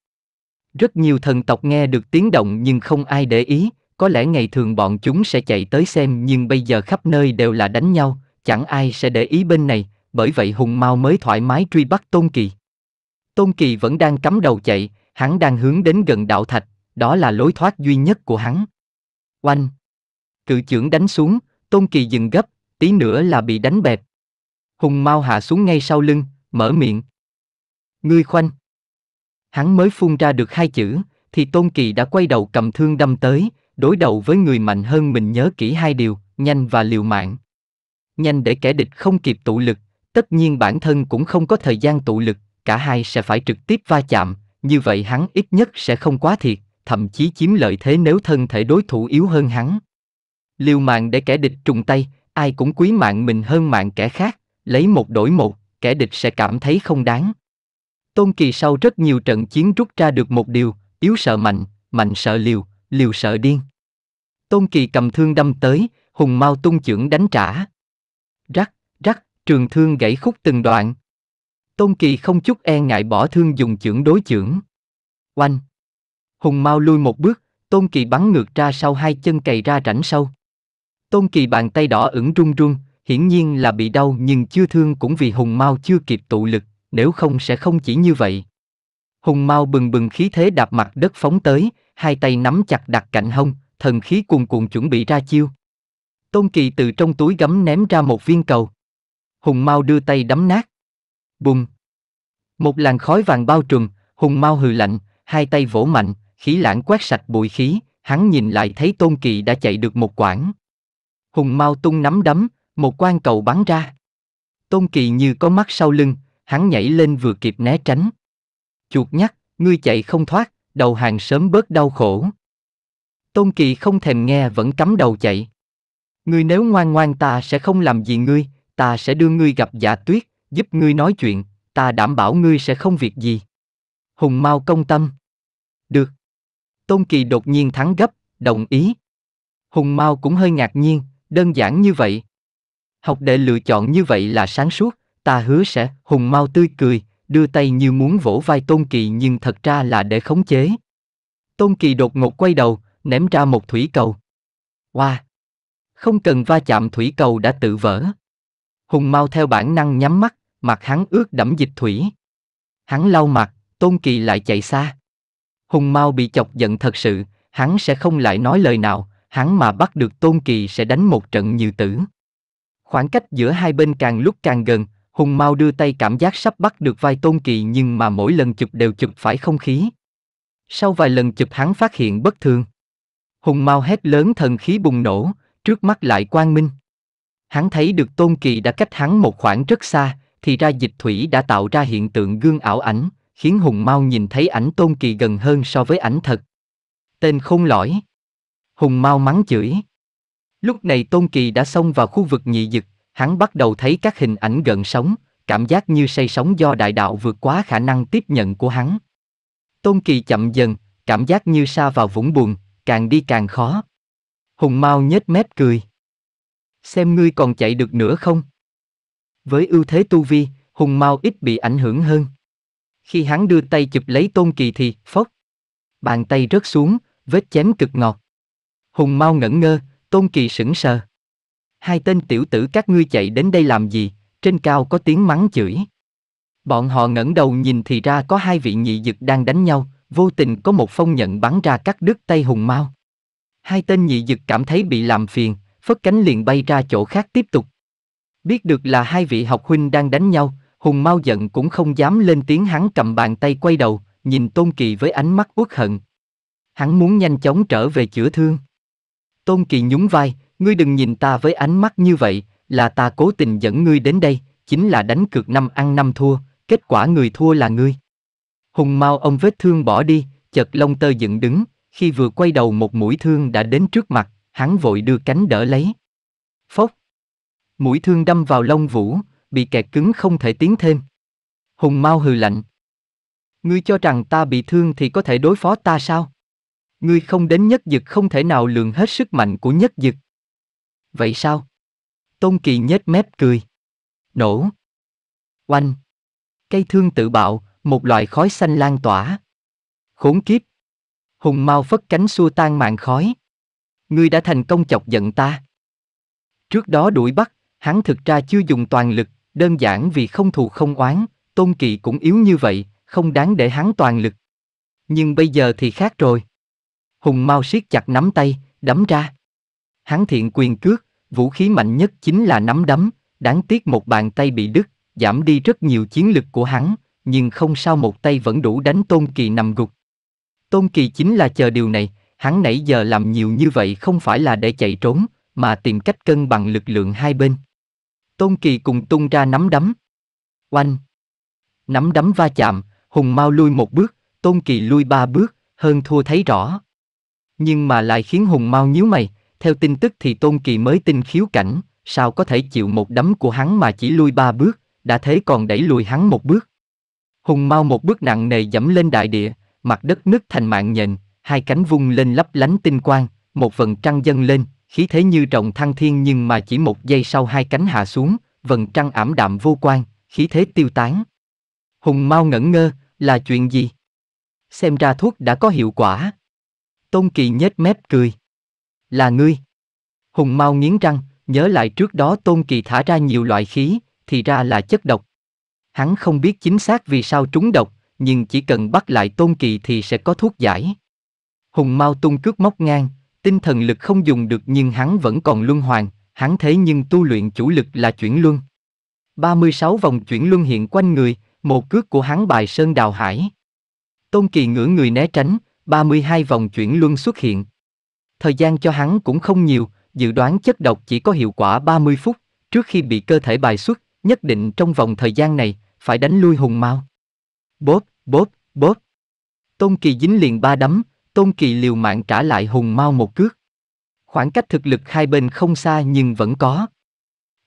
Speaker 1: Rất nhiều thần tộc nghe được tiếng động nhưng không ai để ý, có lẽ ngày thường bọn chúng sẽ chạy tới xem nhưng bây giờ khắp nơi đều là đánh nhau, chẳng ai sẽ để ý bên này, bởi vậy Hùng Mao mới thoải mái truy bắt Tôn Kỳ. Tôn Kỳ vẫn đang cắm đầu chạy, hắn đang hướng đến gần đạo thạch, đó là lối thoát duy nhất của hắn. Oanh! Cự trưởng đánh xuống, Tôn Kỳ dừng gấp, tí nữa là bị đánh bẹp, Hùng mau hạ xuống ngay sau lưng, mở miệng. Ngươi khoanh. Hắn mới phun ra được hai chữ, thì Tôn Kỳ đã quay đầu cầm thương đâm tới, đối đầu với người mạnh hơn mình nhớ kỹ hai điều, nhanh và liều mạng. Nhanh để kẻ địch không kịp tụ lực, tất nhiên bản thân cũng không có thời gian tụ lực, cả hai sẽ phải trực tiếp va chạm, như vậy hắn ít nhất sẽ không quá thiệt, thậm chí chiếm lợi thế nếu thân thể đối thủ yếu hơn hắn. Liều mạng để kẻ địch trùng tay, ai cũng quý mạng mình hơn mạng kẻ khác, lấy một đổi một, kẻ địch sẽ cảm thấy không đáng. Tôn Kỳ sau rất nhiều trận chiến rút ra được một điều, yếu sợ mạnh, mạnh sợ liều, liều sợ điên. Tôn Kỳ cầm thương đâm tới, hùng mau tung chưởng đánh trả. Rắc, rắc, trường thương gãy khúc từng đoạn. Tôn Kỳ không chút e ngại bỏ thương dùng chưởng đối chưởng. Oanh! Hùng mau lui một bước, Tôn Kỳ bắn ngược ra sau hai chân cày ra rảnh sâu. Tôn Kỳ bàn tay đỏ ửng run run, hiển nhiên là bị đau nhưng chưa thương cũng vì hùng mao chưa kịp tụ lực, nếu không sẽ không chỉ như vậy. Hùng mao bừng bừng khí thế đạp mặt đất phóng tới, hai tay nắm chặt đặt cạnh hông, thần khí cuồn cuộn chuẩn bị ra chiêu. Tôn Kỳ từ trong túi gấm ném ra một viên cầu. Hùng Mao đưa tay đấm nát. Bùng. Một làn khói vàng bao trùm, Hùng Mao hừ lạnh, hai tay vỗ mạnh, khí lãng quét sạch bụi khí, hắn nhìn lại thấy Tôn Kỳ đã chạy được một quãng. Hùng Mao tung nắm đấm, một quan cầu bắn ra. Tôn Kỳ như có mắt sau lưng, hắn nhảy lên vừa kịp né tránh. Chuột nhắc, ngươi chạy không thoát, đầu hàng sớm bớt đau khổ. Tôn Kỳ không thèm nghe vẫn cắm đầu chạy. Ngươi nếu ngoan ngoan ta sẽ không làm gì ngươi, ta sẽ đưa ngươi gặp giả tuyết, giúp ngươi nói chuyện, ta đảm bảo ngươi sẽ không việc gì. Hùng mau công tâm. Được. Tôn Kỳ đột nhiên thắng gấp, đồng ý. Hùng mau cũng hơi ngạc nhiên, đơn giản như vậy. Học đệ lựa chọn như vậy là sáng suốt, ta hứa sẽ, Hùng mau tươi cười, đưa tay như muốn vỗ vai Tôn Kỳ nhưng thật ra là để khống chế. Tôn Kỳ đột ngột quay đầu, ném ra một thủy cầu. Oa! Wow. Không cần va chạm thủy cầu đã tự vỡ. Hùng mau theo bản năng nhắm mắt, mặt hắn ướt đẫm dịch thủy. Hắn lau mặt, Tôn Kỳ lại chạy xa. Hùng mau bị chọc giận thật sự, hắn sẽ không lại nói lời nào, hắn mà bắt được Tôn Kỳ sẽ đánh một trận như tử. Khoảng cách giữa hai bên càng lúc càng gần, Hùng mau đưa tay cảm giác sắp bắt được vai Tôn Kỳ nhưng mà mỗi lần chụp đều chụp phải không khí. Sau vài lần chụp hắn phát hiện bất thường. Hùng mau hét lớn thần khí bùng nổ, trước mắt lại quang minh. Hắn thấy được Tôn Kỳ đã cách hắn một khoảng rất xa, thì ra dịch thủy đã tạo ra hiện tượng gương ảo ảnh, khiến Hùng mau nhìn thấy ảnh Tôn Kỳ gần hơn so với ảnh thật. Tên khôn lõi. Hùng mau mắng chửi. Lúc này Tôn Kỳ đã xông vào khu vực nhị dực, hắn bắt đầu thấy các hình ảnh gần sống cảm giác như say sóng do đại đạo vượt quá khả năng tiếp nhận của hắn. Tôn Kỳ chậm dần, cảm giác như xa vào vũng buồn, càng đi càng khó. Hùng Mao nhếch mép cười. Xem ngươi còn chạy được nữa không? Với ưu thế tu vi, Hùng Mao ít bị ảnh hưởng hơn. Khi hắn đưa tay chụp lấy Tôn Kỳ thì, phốc. Bàn tay rớt xuống, vết chém cực ngọt. Hùng Mao ngẩn ngơ, Tôn Kỳ sững sờ. Hai tên tiểu tử các ngươi chạy đến đây làm gì, trên cao có tiếng mắng chửi. Bọn họ ngẩng đầu nhìn thì ra có hai vị nhị dực đang đánh nhau, vô tình có một phong nhận bắn ra cắt đứt tay hùng mau. Hai tên nhị dực cảm thấy bị làm phiền, phất cánh liền bay ra chỗ khác tiếp tục. Biết được là hai vị học huynh đang đánh nhau, Hùng mau giận cũng không dám lên tiếng hắn cầm bàn tay quay đầu, nhìn Tôn Kỳ với ánh mắt uất hận. Hắn muốn nhanh chóng trở về chữa thương. Tôn Kỳ nhún vai, ngươi đừng nhìn ta với ánh mắt như vậy, là ta cố tình dẫn ngươi đến đây, chính là đánh cược năm ăn năm thua, kết quả người thua là ngươi. Hùng mau ông vết thương bỏ đi, chợt lông tơ dựng đứng, khi vừa quay đầu một mũi thương đã đến trước mặt, hắn vội đưa cánh đỡ lấy. Phốc! Mũi thương đâm vào lông vũ, bị kẹt cứng không thể tiến thêm. Hùng mau hừ lạnh. Ngươi cho rằng ta bị thương thì có thể đối phó ta sao? Ngươi không đến nhất dực không thể nào lường hết sức mạnh của nhất dực. Vậy sao? Tôn Kỳ nhếch mép cười. Nổ. Oanh. Cây thương tự bạo, một loại khói xanh lan tỏa. Khốn kiếp. Hùng mau phất cánh xua tan mạng khói. Ngươi đã thành công chọc giận ta. Trước đó đuổi bắt, hắn thực ra chưa dùng toàn lực, đơn giản vì không thù không oán, Tôn Kỳ cũng yếu như vậy, không đáng để hắn toàn lực. Nhưng bây giờ thì khác rồi. Hùng Mao siết chặt nắm tay, đấm ra. Hắn thiện quyền cước, vũ khí mạnh nhất chính là nắm đấm, đáng tiếc một bàn tay bị đứt, giảm đi rất nhiều chiến lực của hắn, nhưng không sao một tay vẫn đủ đánh Tôn Kỳ nằm gục. Tôn Kỳ chính là chờ điều này, hắn nãy giờ làm nhiều như vậy không phải là để chạy trốn, mà tìm cách cân bằng lực lượng hai bên. Tôn Kỳ cùng tung ra nắm đấm. Oanh! Nắm đấm va chạm, Hùng Mao lui một bước, Tôn Kỳ lui ba bước, hơn thua thấy rõ. Nhưng mà lại khiến Hùng Mao nhíu mày, theo tin tức thì Tôn Kỳ mới tin khiếu cảnh, sao có thể chịu một đấm của hắn mà chỉ lui ba bước, đã thế còn đẩy lùi hắn một bước. Hùng Mao một bước nặng nề dẫm lên đại địa, mặt đất nứt thành mạng nhện, hai cánh vung lên lấp lánh tinh quang, một vầng trăng dâng lên, khí thế như trọng thăng thiên nhưng mà chỉ một giây sau hai cánh hạ xuống, vầng trăng ảm đạm vô quan, khí thế tiêu tán. Hùng Mao ngẩn ngơ, là chuyện gì? Xem ra thuốc đã có hiệu quả. Tôn Kỳ nhếch mép cười. Là ngươi. Hùng mau nghiến răng, nhớ lại trước đó Tôn Kỳ thả ra nhiều loại khí, thì ra là chất độc. Hắn không biết chính xác vì sao trúng độc, nhưng chỉ cần bắt lại Tôn Kỳ thì sẽ có thuốc giải. Hùng mau tung cước móc ngang, tinh thần lực không dùng được nhưng hắn vẫn còn luân hoàn, hắn thế nhưng tu luyện chủ lực là chuyển luân. 36 vòng chuyển luân hiện quanh người, một cước của hắn bài sơn đào hải. Tôn Kỳ ngửa người né tránh, 32 vòng chuyển luân xuất hiện. Thời gian cho hắn cũng không nhiều, dự đoán chất độc chỉ có hiệu quả 30 phút, trước khi bị cơ thể bài xuất, nhất định trong vòng thời gian này, phải đánh lui hùng mau. Bóp, bóp, bóp. Tôn Kỳ dính liền ba đấm, Tôn Kỳ liều mạng trả lại hùng mau một cước. Khoảng cách thực lực hai bên không xa nhưng vẫn có.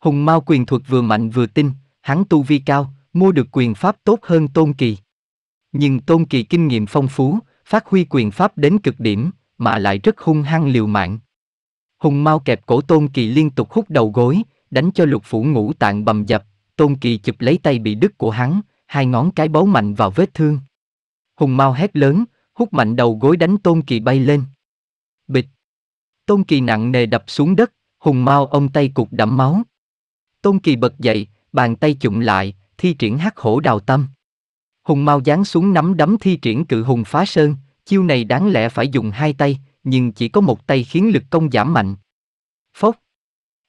Speaker 1: Hùng mau quyền thuật vừa mạnh vừa tinh, hắn tu vi cao, mua được quyền pháp tốt hơn Tôn Kỳ. Nhưng Tôn Kỳ kinh nghiệm phong phú, phát huy quyền pháp đến cực điểm, mà lại rất hung hăng liều mạng. Hùng mau kẹp cổ Tôn Kỳ liên tục hút đầu gối, đánh cho lục phủ ngũ tạng bầm dập, Tôn Kỳ chụp lấy tay bị đứt của hắn, hai ngón cái bấu mạnh vào vết thương. Hùng mau hét lớn, hút mạnh đầu gối đánh Tôn Kỳ bay lên. Bịch! Tôn Kỳ nặng nề đập xuống đất, Hùng mau ôm tay cục đẫm máu. Tôn Kỳ bật dậy, bàn tay chụm lại, thi triển hắc hổ đào tâm. Hùng mau giáng xuống nắm đấm thi triển cự hùng phá sơn, chiêu này đáng lẽ phải dùng hai tay, nhưng chỉ có một tay khiến lực công giảm mạnh. Phốc.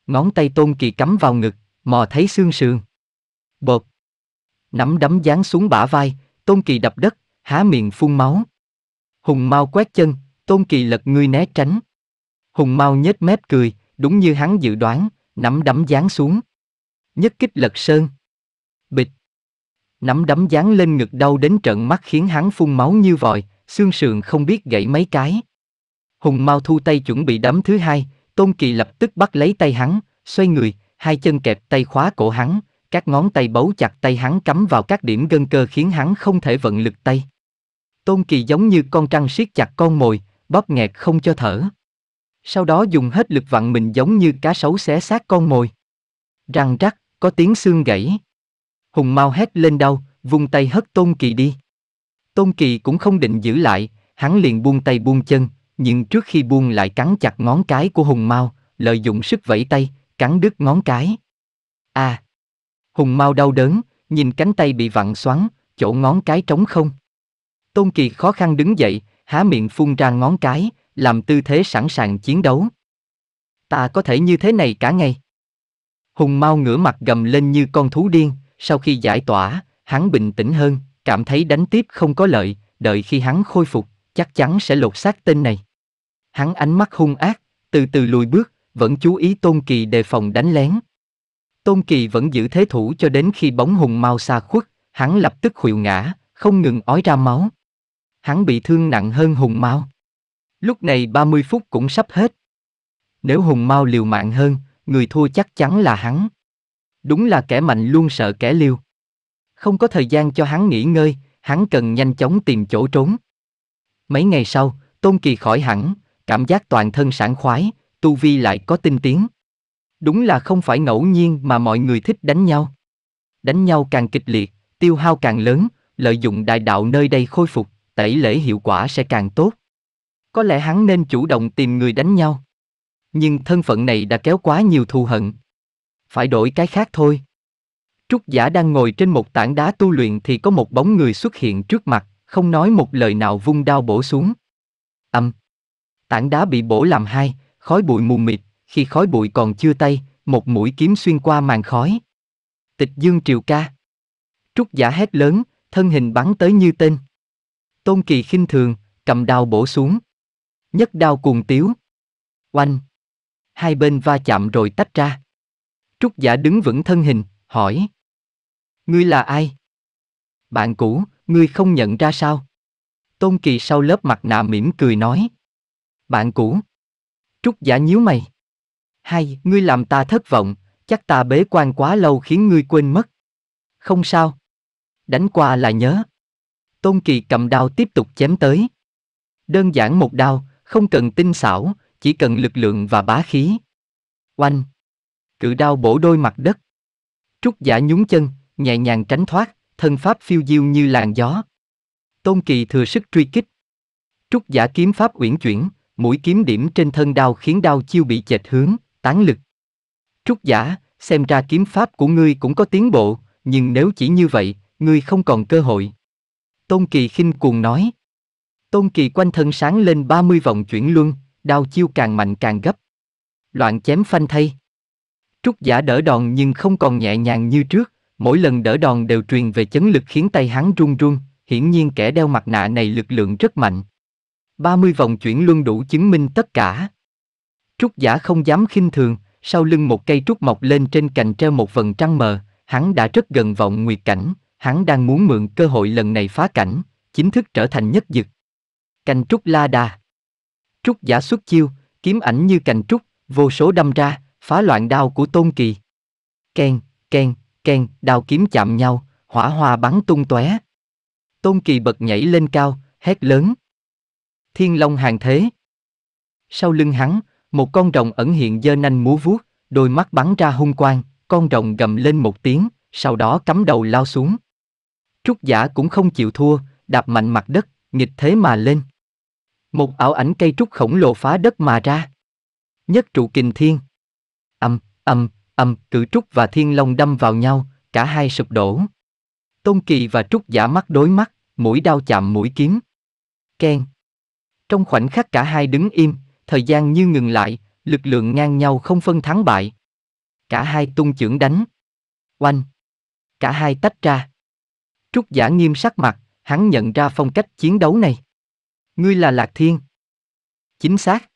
Speaker 1: Ngón tay tôn kỳ cắm vào ngực, mò thấy xương sườn. Bột. Nắm đấm giáng xuống bả vai, tôn kỳ đập đất, há miệng phun máu. Hùng mau quét chân, tôn kỳ lật ngươi né tránh. Hùng mau nhếch mép cười, đúng như hắn dự đoán, nắm đấm giáng xuống. Nhất kích lật sơn. Bịch nắm đấm dán lên ngực đau đến trận mắt khiến hắn phun máu như vòi, xương sườn không biết gãy mấy cái. Hùng mau thu tay chuẩn bị đấm thứ hai, Tôn Kỳ lập tức bắt lấy tay hắn, xoay người, hai chân kẹp tay khóa cổ hắn, các ngón tay bấu chặt tay hắn cắm vào các điểm gân cơ khiến hắn không thể vận lực tay. Tôn Kỳ giống như con trăng siết chặt con mồi, bóp nghẹt không cho thở. Sau đó dùng hết lực vặn mình giống như cá sấu xé xác con mồi. Răng rắc, có tiếng xương gãy. Hùng mau hét lên đau, vung tay hất Tôn Kỳ đi. Tôn Kỳ cũng không định giữ lại, hắn liền buông tay buông chân, nhưng trước khi buông lại cắn chặt ngón cái của Hùng mau, lợi dụng sức vẫy tay, cắn đứt ngón cái. A. À, Hùng mau đau đớn, nhìn cánh tay bị vặn xoắn, chỗ ngón cái trống không. Tôn Kỳ khó khăn đứng dậy, há miệng phun ra ngón cái, làm tư thế sẵn sàng chiến đấu. Ta có thể như thế này cả ngày. Hùng mau ngửa mặt gầm lên như con thú điên, sau khi giải tỏa, hắn bình tĩnh hơn, cảm thấy đánh tiếp không có lợi, đợi khi hắn khôi phục, chắc chắn sẽ lột xác tên này. Hắn ánh mắt hung ác, từ từ lùi bước, vẫn chú ý Tôn Kỳ đề phòng đánh lén. Tôn Kỳ vẫn giữ thế thủ cho đến khi bóng hùng mau xa khuất, hắn lập tức khuỵu ngã, không ngừng ói ra máu. Hắn bị thương nặng hơn hùng mau. Lúc này 30 phút cũng sắp hết. Nếu hùng mau liều mạng hơn, người thua chắc chắn là hắn đúng là kẻ mạnh luôn sợ kẻ liều. Không có thời gian cho hắn nghỉ ngơi, hắn cần nhanh chóng tìm chỗ trốn. Mấy ngày sau, Tôn Kỳ khỏi hẳn, cảm giác toàn thân sảng khoái, tu vi lại có tinh tiến. Đúng là không phải ngẫu nhiên mà mọi người thích đánh nhau. Đánh nhau càng kịch liệt, tiêu hao càng lớn, lợi dụng đại đạo nơi đây khôi phục, tẩy lễ hiệu quả sẽ càng tốt. Có lẽ hắn nên chủ động tìm người đánh nhau. Nhưng thân phận này đã kéo quá nhiều thù hận, phải đổi cái khác thôi. Trúc Giả đang ngồi trên một tảng đá tu luyện thì có một bóng người xuất hiện trước mặt, không nói một lời nào vung đao bổ xuống. Âm. Tảng đá bị bổ làm hai, khói bụi mù mịt, khi khói bụi còn chưa tay, một mũi kiếm xuyên qua màn khói. Tịch Dương Triều Ca. Trúc Giả hét lớn, thân hình bắn tới như tên. Tôn Kỳ khinh thường, cầm đao bổ xuống. Nhất đao cuồng tiếu. Oanh. Hai bên va chạm rồi tách ra. Trúc Giả đứng vững thân hình, hỏi. Ngươi là ai? Bạn cũ, ngươi không nhận ra sao? Tôn Kỳ sau lớp mặt nạ mỉm cười nói. Bạn cũ. Trúc Giả nhíu mày. Hay, ngươi làm ta thất vọng, chắc ta bế quan quá lâu khiến ngươi quên mất. Không sao. Đánh qua là nhớ. Tôn Kỳ cầm đao tiếp tục chém tới. Đơn giản một đao, không cần tinh xảo, chỉ cần lực lượng và bá khí. Oanh! cự đao bổ đôi mặt đất. Trúc giả nhún chân, nhẹ nhàng tránh thoát, thân pháp phiêu diêu như làn gió. Tôn Kỳ thừa sức truy kích. Trúc giả kiếm pháp uyển chuyển, mũi kiếm điểm trên thân đao khiến đao chiêu bị chệch hướng, tán lực. Trúc giả, xem ra kiếm pháp của ngươi cũng có tiến bộ, nhưng nếu chỉ như vậy, ngươi không còn cơ hội. Tôn Kỳ khinh cuồng nói. Tôn Kỳ quanh thân sáng lên 30 vòng chuyển luân, đao chiêu càng mạnh càng gấp. Loạn chém phanh thay. Trúc giả đỡ đòn nhưng không còn nhẹ nhàng như trước, mỗi lần đỡ đòn đều truyền về chấn lực khiến tay hắn run run, hiển nhiên kẻ đeo mặt nạ này lực lượng rất mạnh. 30 vòng chuyển luân đủ chứng minh tất cả. Trúc giả không dám khinh thường, sau lưng một cây trúc mọc lên trên cành treo một vầng trăng mờ, hắn đã rất gần vọng nguyệt cảnh, hắn đang muốn mượn cơ hội lần này phá cảnh, chính thức trở thành nhất dực. Cành trúc la đà. Trúc giả xuất chiêu, kiếm ảnh như cành trúc, vô số đâm ra, phá loạn đao của Tôn Kỳ. Ken, ken, ken, đao kiếm chạm nhau, hỏa hoa bắn tung tóe. Tôn Kỳ bật nhảy lên cao, hét lớn. Thiên Long hàng thế. Sau lưng hắn, một con rồng ẩn hiện dơ nanh múa vuốt, đôi mắt bắn ra hung quang, con rồng gầm lên một tiếng, sau đó cắm đầu lao xuống. Trúc giả cũng không chịu thua, đạp mạnh mặt đất, nghịch thế mà lên. Một ảo ảnh cây trúc khổng lồ phá đất mà ra. Nhất trụ kình thiên. Âm, âm, âm, cử trúc và thiên long đâm vào nhau, cả hai sụp đổ. Tôn Kỳ và trúc giả mắt đối mắt, mũi đao chạm mũi kiếm. Ken. Trong khoảnh khắc cả hai đứng im, thời gian như ngừng lại, lực lượng ngang nhau không phân thắng bại. Cả hai tung chưởng đánh. Oanh. Cả hai tách ra. Trúc giả nghiêm sắc mặt, hắn nhận ra phong cách chiến đấu này. Ngươi là Lạc Thiên. Chính xác.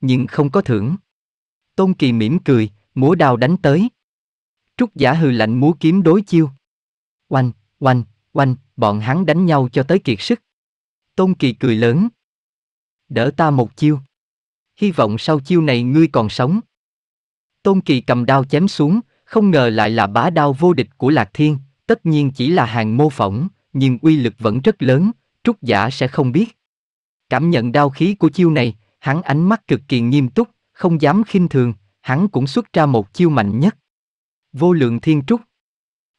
Speaker 1: Nhưng không có thưởng. Tôn Kỳ mỉm cười, múa đào đánh tới. Trúc giả hừ lạnh múa kiếm đối chiêu. Oanh, oanh, oanh, bọn hắn đánh nhau cho tới kiệt sức. Tôn Kỳ cười lớn. Đỡ ta một chiêu. Hy vọng sau chiêu này ngươi còn sống. Tôn Kỳ cầm đao chém xuống, không ngờ lại là bá đao vô địch của Lạc Thiên, tất nhiên chỉ là hàng mô phỏng, nhưng uy lực vẫn rất lớn, trúc giả sẽ không biết. Cảm nhận đao khí của chiêu này, hắn ánh mắt cực kỳ nghiêm túc, không dám khinh thường, hắn cũng xuất ra một chiêu mạnh nhất. Vô lượng thiên trúc.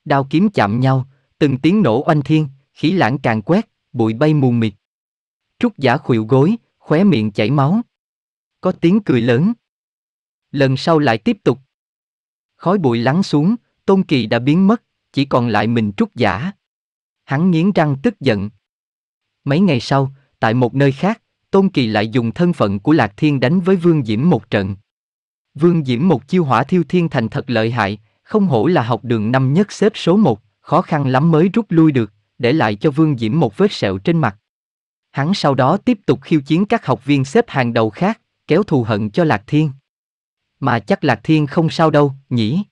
Speaker 1: Đao kiếm chạm nhau, từng tiếng nổ oanh thiên, khí lãng càng quét, bụi bay mù mịt. Trúc giả khuỵu gối, khóe miệng chảy máu. Có tiếng cười lớn. Lần sau lại tiếp tục. Khói bụi lắng xuống, Tôn Kỳ đã biến mất, chỉ còn lại mình trúc giả. Hắn nghiến răng tức giận. Mấy ngày sau, tại một nơi khác, Tôn Kỳ lại dùng thân phận của Lạc Thiên đánh với Vương Diễm một trận. Vương Diễm một chiêu hỏa thiêu thiên thành thật lợi hại, không hổ là học đường năm nhất xếp số một, khó khăn lắm mới rút lui được, để lại cho Vương Diễm một vết sẹo trên mặt. Hắn sau đó tiếp tục khiêu chiến các học viên xếp hàng đầu khác, kéo thù hận cho Lạc Thiên. Mà chắc Lạc Thiên không sao đâu, nhỉ?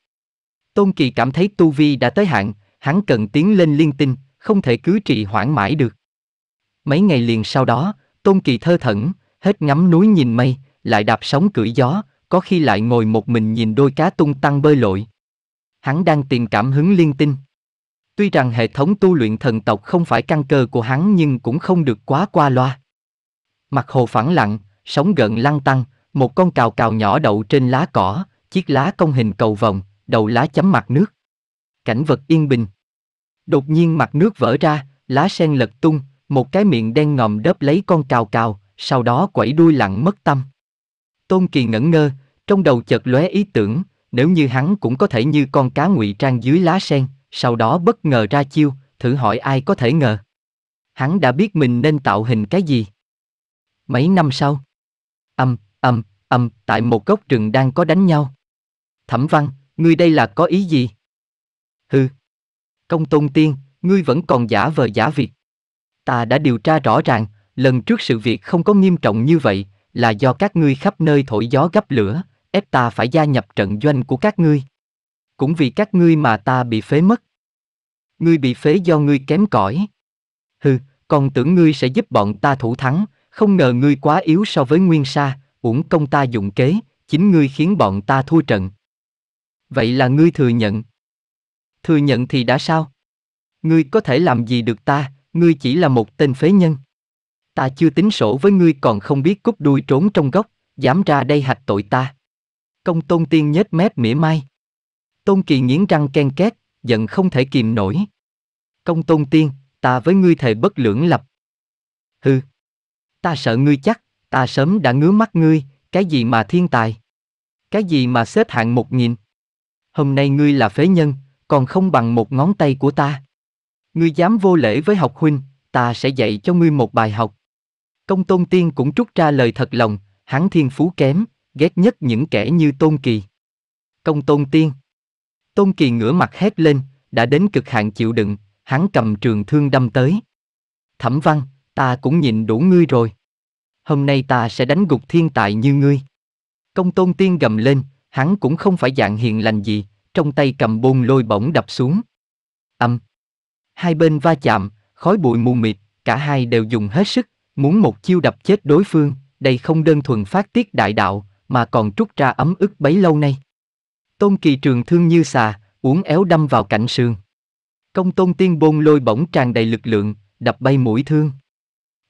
Speaker 1: Tôn Kỳ cảm thấy Tu Vi đã tới hạn, hắn cần tiến lên liên tinh, không thể cứ trì hoãn mãi được. Mấy ngày liền sau đó, Tôn Kỳ thơ thẩn, hết ngắm núi nhìn mây, lại đạp sóng cưỡi gió, có khi lại ngồi một mình nhìn đôi cá tung tăng bơi lội. Hắn đang tìm cảm hứng liên tinh. Tuy rằng hệ thống tu luyện thần tộc không phải căn cơ của hắn nhưng cũng không được quá qua loa. Mặt hồ phẳng lặng, sóng gần lăn tăng, một con cào cào nhỏ đậu trên lá cỏ, chiếc lá công hình cầu vòng, đầu lá chấm mặt nước. Cảnh vật yên bình. Đột nhiên mặt nước vỡ ra, lá sen lật tung, một cái miệng đen ngòm đớp lấy con cào cào, sau đó quẩy đuôi lặng mất tâm. Tôn Kỳ ngẩn ngơ, trong đầu chợt lóe ý tưởng, nếu như hắn cũng có thể như con cá ngụy trang dưới lá sen, sau đó bất ngờ ra chiêu, thử hỏi ai có thể ngờ. Hắn đã biết mình nên tạo hình cái gì. Mấy năm sau, âm, âm, âm, tại một góc rừng đang có đánh nhau. Thẩm văn, ngươi đây là có ý gì? Hừ. Công tôn tiên, ngươi vẫn còn giả vờ giả việc ta đã điều tra rõ ràng, lần trước sự việc không có nghiêm trọng như vậy, là do các ngươi khắp nơi thổi gió gấp lửa, ép ta phải gia nhập trận doanh của các ngươi. Cũng vì các ngươi mà ta bị phế mất. Ngươi bị phế do ngươi kém cỏi. Hừ, còn tưởng ngươi sẽ giúp bọn ta thủ thắng, không ngờ ngươi quá yếu so với Nguyên Sa, uổng công ta dụng kế, chính ngươi khiến bọn ta thua trận. Vậy là ngươi thừa nhận. Thừa nhận thì đã sao? Ngươi có thể làm gì được ta, ngươi chỉ là một tên phế nhân. Ta chưa tính sổ với ngươi còn không biết cúp đuôi trốn trong góc, dám ra đây hạch tội ta. Công tôn tiên nhếch mép mỉa mai. Tôn kỳ nghiến răng ken két, giận không thể kìm nổi. Công tôn tiên, ta với ngươi thề bất lưỡng lập. Hừ. Ta sợ ngươi chắc, ta sớm đã ngứa mắt ngươi, cái gì mà thiên tài. Cái gì mà xếp hạng một nghìn. Hôm nay ngươi là phế nhân, còn không bằng một ngón tay của ta. Ngươi dám vô lễ với học huynh, ta sẽ dạy cho ngươi một bài học. Công tôn tiên cũng trút ra lời thật lòng, hắn thiên phú kém, ghét nhất những kẻ như tôn kỳ. Công tôn tiên Tôn kỳ ngửa mặt hét lên, đã đến cực hạn chịu đựng, hắn cầm trường thương đâm tới. Thẩm văn, ta cũng nhìn đủ ngươi rồi. Hôm nay ta sẽ đánh gục thiên tài như ngươi. Công tôn tiên gầm lên, hắn cũng không phải dạng hiền lành gì, trong tay cầm bôn lôi bổng đập xuống. Âm, hai bên va chạm, khói bụi mù mịt, cả hai đều dùng hết sức, muốn một chiêu đập chết đối phương, đây không đơn thuần phát tiết đại đạo, mà còn trút ra ấm ức bấy lâu nay. Tôn kỳ trường thương như xà, uốn éo đâm vào cạnh sườn. Công tôn tiên bôn lôi bỗng tràn đầy lực lượng, đập bay mũi thương.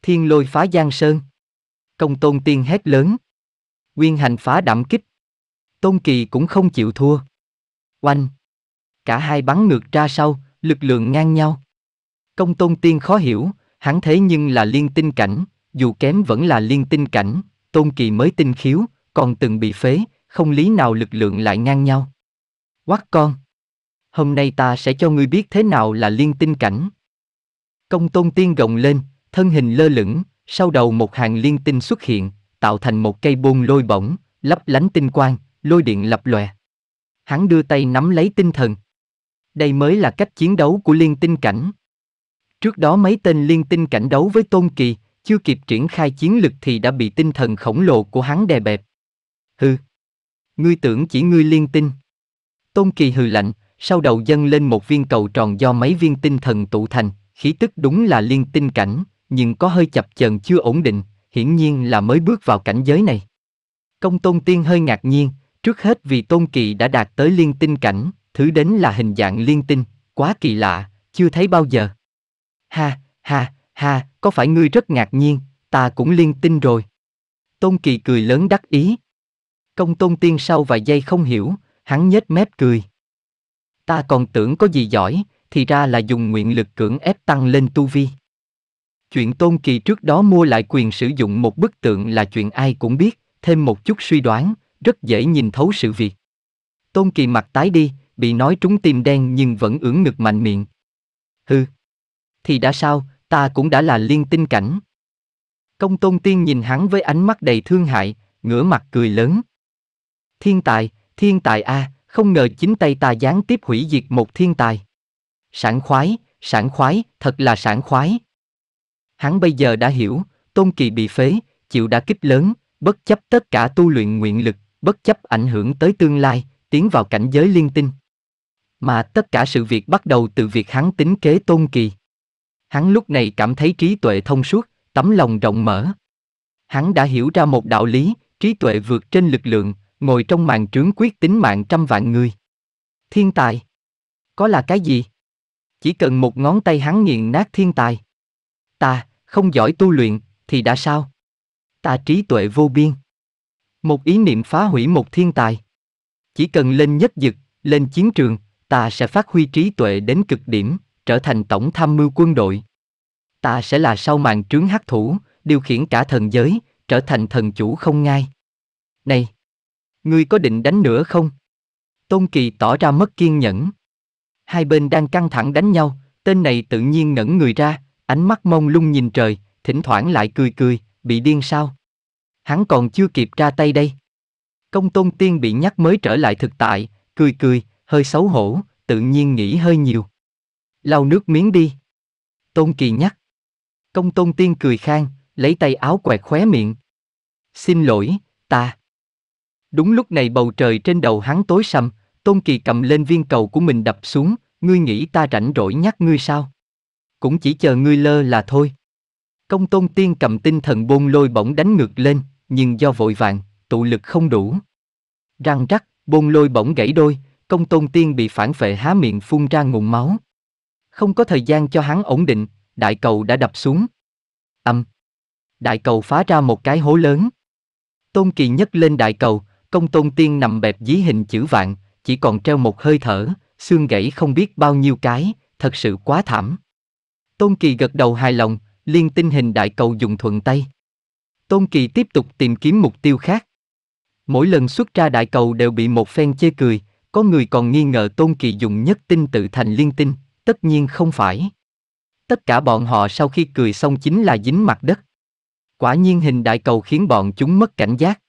Speaker 1: Thiên lôi phá giang sơn. Công tôn tiên hét lớn. Nguyên hành phá đảm kích. Tôn kỳ cũng không chịu thua. Oanh! Cả hai bắn ngược ra sau, lực lượng ngang nhau. Công tôn tiên khó hiểu, hắn thế nhưng là liên tinh cảnh, dù kém vẫn là liên tinh cảnh, tôn kỳ mới tinh khiếu, còn từng bị phế, không lý nào lực lượng lại ngang nhau. Quắc con! Hôm nay ta sẽ cho ngươi biết thế nào là liên tinh cảnh. Công tôn tiên gồng lên, thân hình lơ lửng, sau đầu một hàng liên tinh xuất hiện, tạo thành một cây bôn lôi bổng, lấp lánh tinh quang, lôi điện lập lòe. Hắn đưa tay nắm lấy tinh thần. Đây mới là cách chiến đấu của liên tinh cảnh. Trước đó mấy tên liên tinh cảnh đấu với Tôn Kỳ, chưa kịp triển khai chiến lực thì đã bị tinh thần khổng lồ của hắn đè bẹp. Hừ. Ngươi tưởng chỉ ngươi liên tinh. Tôn Kỳ hừ lạnh, sau đầu dâng lên một viên cầu tròn do mấy viên tinh thần tụ thành, khí tức đúng là liên tinh cảnh, nhưng có hơi chập chờn chưa ổn định, hiển nhiên là mới bước vào cảnh giới này. Công Tôn Tiên hơi ngạc nhiên, trước hết vì Tôn Kỳ đã đạt tới liên tinh cảnh, thứ đến là hình dạng liên tinh, quá kỳ lạ, chưa thấy bao giờ. Ha, ha, ha, có phải ngươi rất ngạc nhiên, ta cũng liên tinh rồi. Tôn Kỳ cười lớn đắc ý. Công tôn tiên sau vài giây không hiểu, hắn nhếch mép cười. Ta còn tưởng có gì giỏi, thì ra là dùng nguyện lực cưỡng ép tăng lên tu vi. Chuyện Tôn Kỳ trước đó mua lại quyền sử dụng một bức tượng là chuyện ai cũng biết, thêm một chút suy đoán, rất dễ nhìn thấu sự việc. Tôn Kỳ mặt tái đi, bị nói trúng tim đen nhưng vẫn ưỡn ngực mạnh miệng. Hừ. Thì đã sao, ta cũng đã là liên tinh cảnh. Công tôn tiên nhìn hắn với ánh mắt đầy thương hại, ngửa mặt cười lớn. Thiên tài, thiên tài a, à, không ngờ chính tay ta gián tiếp hủy diệt một thiên tài. sản khoái, sản khoái, thật là sản khoái. Hắn bây giờ đã hiểu, tôn kỳ bị phế, chịu đã kích lớn, bất chấp tất cả tu luyện nguyện lực, bất chấp ảnh hưởng tới tương lai, tiến vào cảnh giới liên tinh mà tất cả sự việc bắt đầu từ việc hắn tính kế tôn kỳ hắn lúc này cảm thấy trí tuệ thông suốt tấm lòng rộng mở hắn đã hiểu ra một đạo lý trí tuệ vượt trên lực lượng ngồi trong màn trướng quyết tính mạng trăm vạn người thiên tài có là cái gì chỉ cần một ngón tay hắn nghiền nát thiên tài ta không giỏi tu luyện thì đã sao ta trí tuệ vô biên một ý niệm phá hủy một thiên tài chỉ cần lên nhất dực lên chiến trường ta sẽ phát huy trí tuệ đến cực điểm, trở thành tổng tham mưu quân đội. Ta sẽ là sau màn trướng hắc thủ, điều khiển cả thần giới, trở thành thần chủ không ngai. Này! Ngươi có định đánh nữa không? Tôn Kỳ tỏ ra mất kiên nhẫn. Hai bên đang căng thẳng đánh nhau, tên này tự nhiên ngẩng người ra, ánh mắt mông lung nhìn trời, thỉnh thoảng lại cười cười, bị điên sao? Hắn còn chưa kịp ra tay đây. Công tôn tiên bị nhắc mới trở lại thực tại, cười cười, hơi xấu hổ, tự nhiên nghĩ hơi nhiều. Lau nước miếng đi. Tôn Kỳ nhắc. Công Tôn Tiên cười khang, lấy tay áo quẹt khóe miệng. Xin lỗi, ta. Đúng lúc này bầu trời trên đầu hắn tối sầm, Tôn Kỳ cầm lên viên cầu của mình đập xuống, ngươi nghĩ ta rảnh rỗi nhắc ngươi sao? Cũng chỉ chờ ngươi lơ là thôi. Công Tôn Tiên cầm tinh thần bôn lôi bỗng đánh ngược lên, nhưng do vội vàng, tụ lực không đủ. Răng rắc, bôn lôi bỗng gãy đôi, công tôn tiên bị phản phệ há miệng phun ra ngụm máu. Không có thời gian cho hắn ổn định, đại cầu đã đập xuống. Âm. Đại cầu phá ra một cái hố lớn. Tôn kỳ nhấc lên đại cầu, công tôn tiên nằm bẹp dí hình chữ vạn, chỉ còn treo một hơi thở, xương gãy không biết bao nhiêu cái, thật sự quá thảm. Tôn kỳ gật đầu hài lòng, liên tinh hình đại cầu dùng thuận tay. Tôn kỳ tiếp tục tìm kiếm mục tiêu khác. Mỗi lần xuất ra đại cầu đều bị một phen chê cười, có người còn nghi ngờ Tôn Kỳ dùng nhất tinh tự thành liên tinh, tất nhiên không phải. Tất cả bọn họ sau khi cười xong chính là dính mặt đất. Quả nhiên hình đại cầu khiến bọn chúng mất cảnh giác.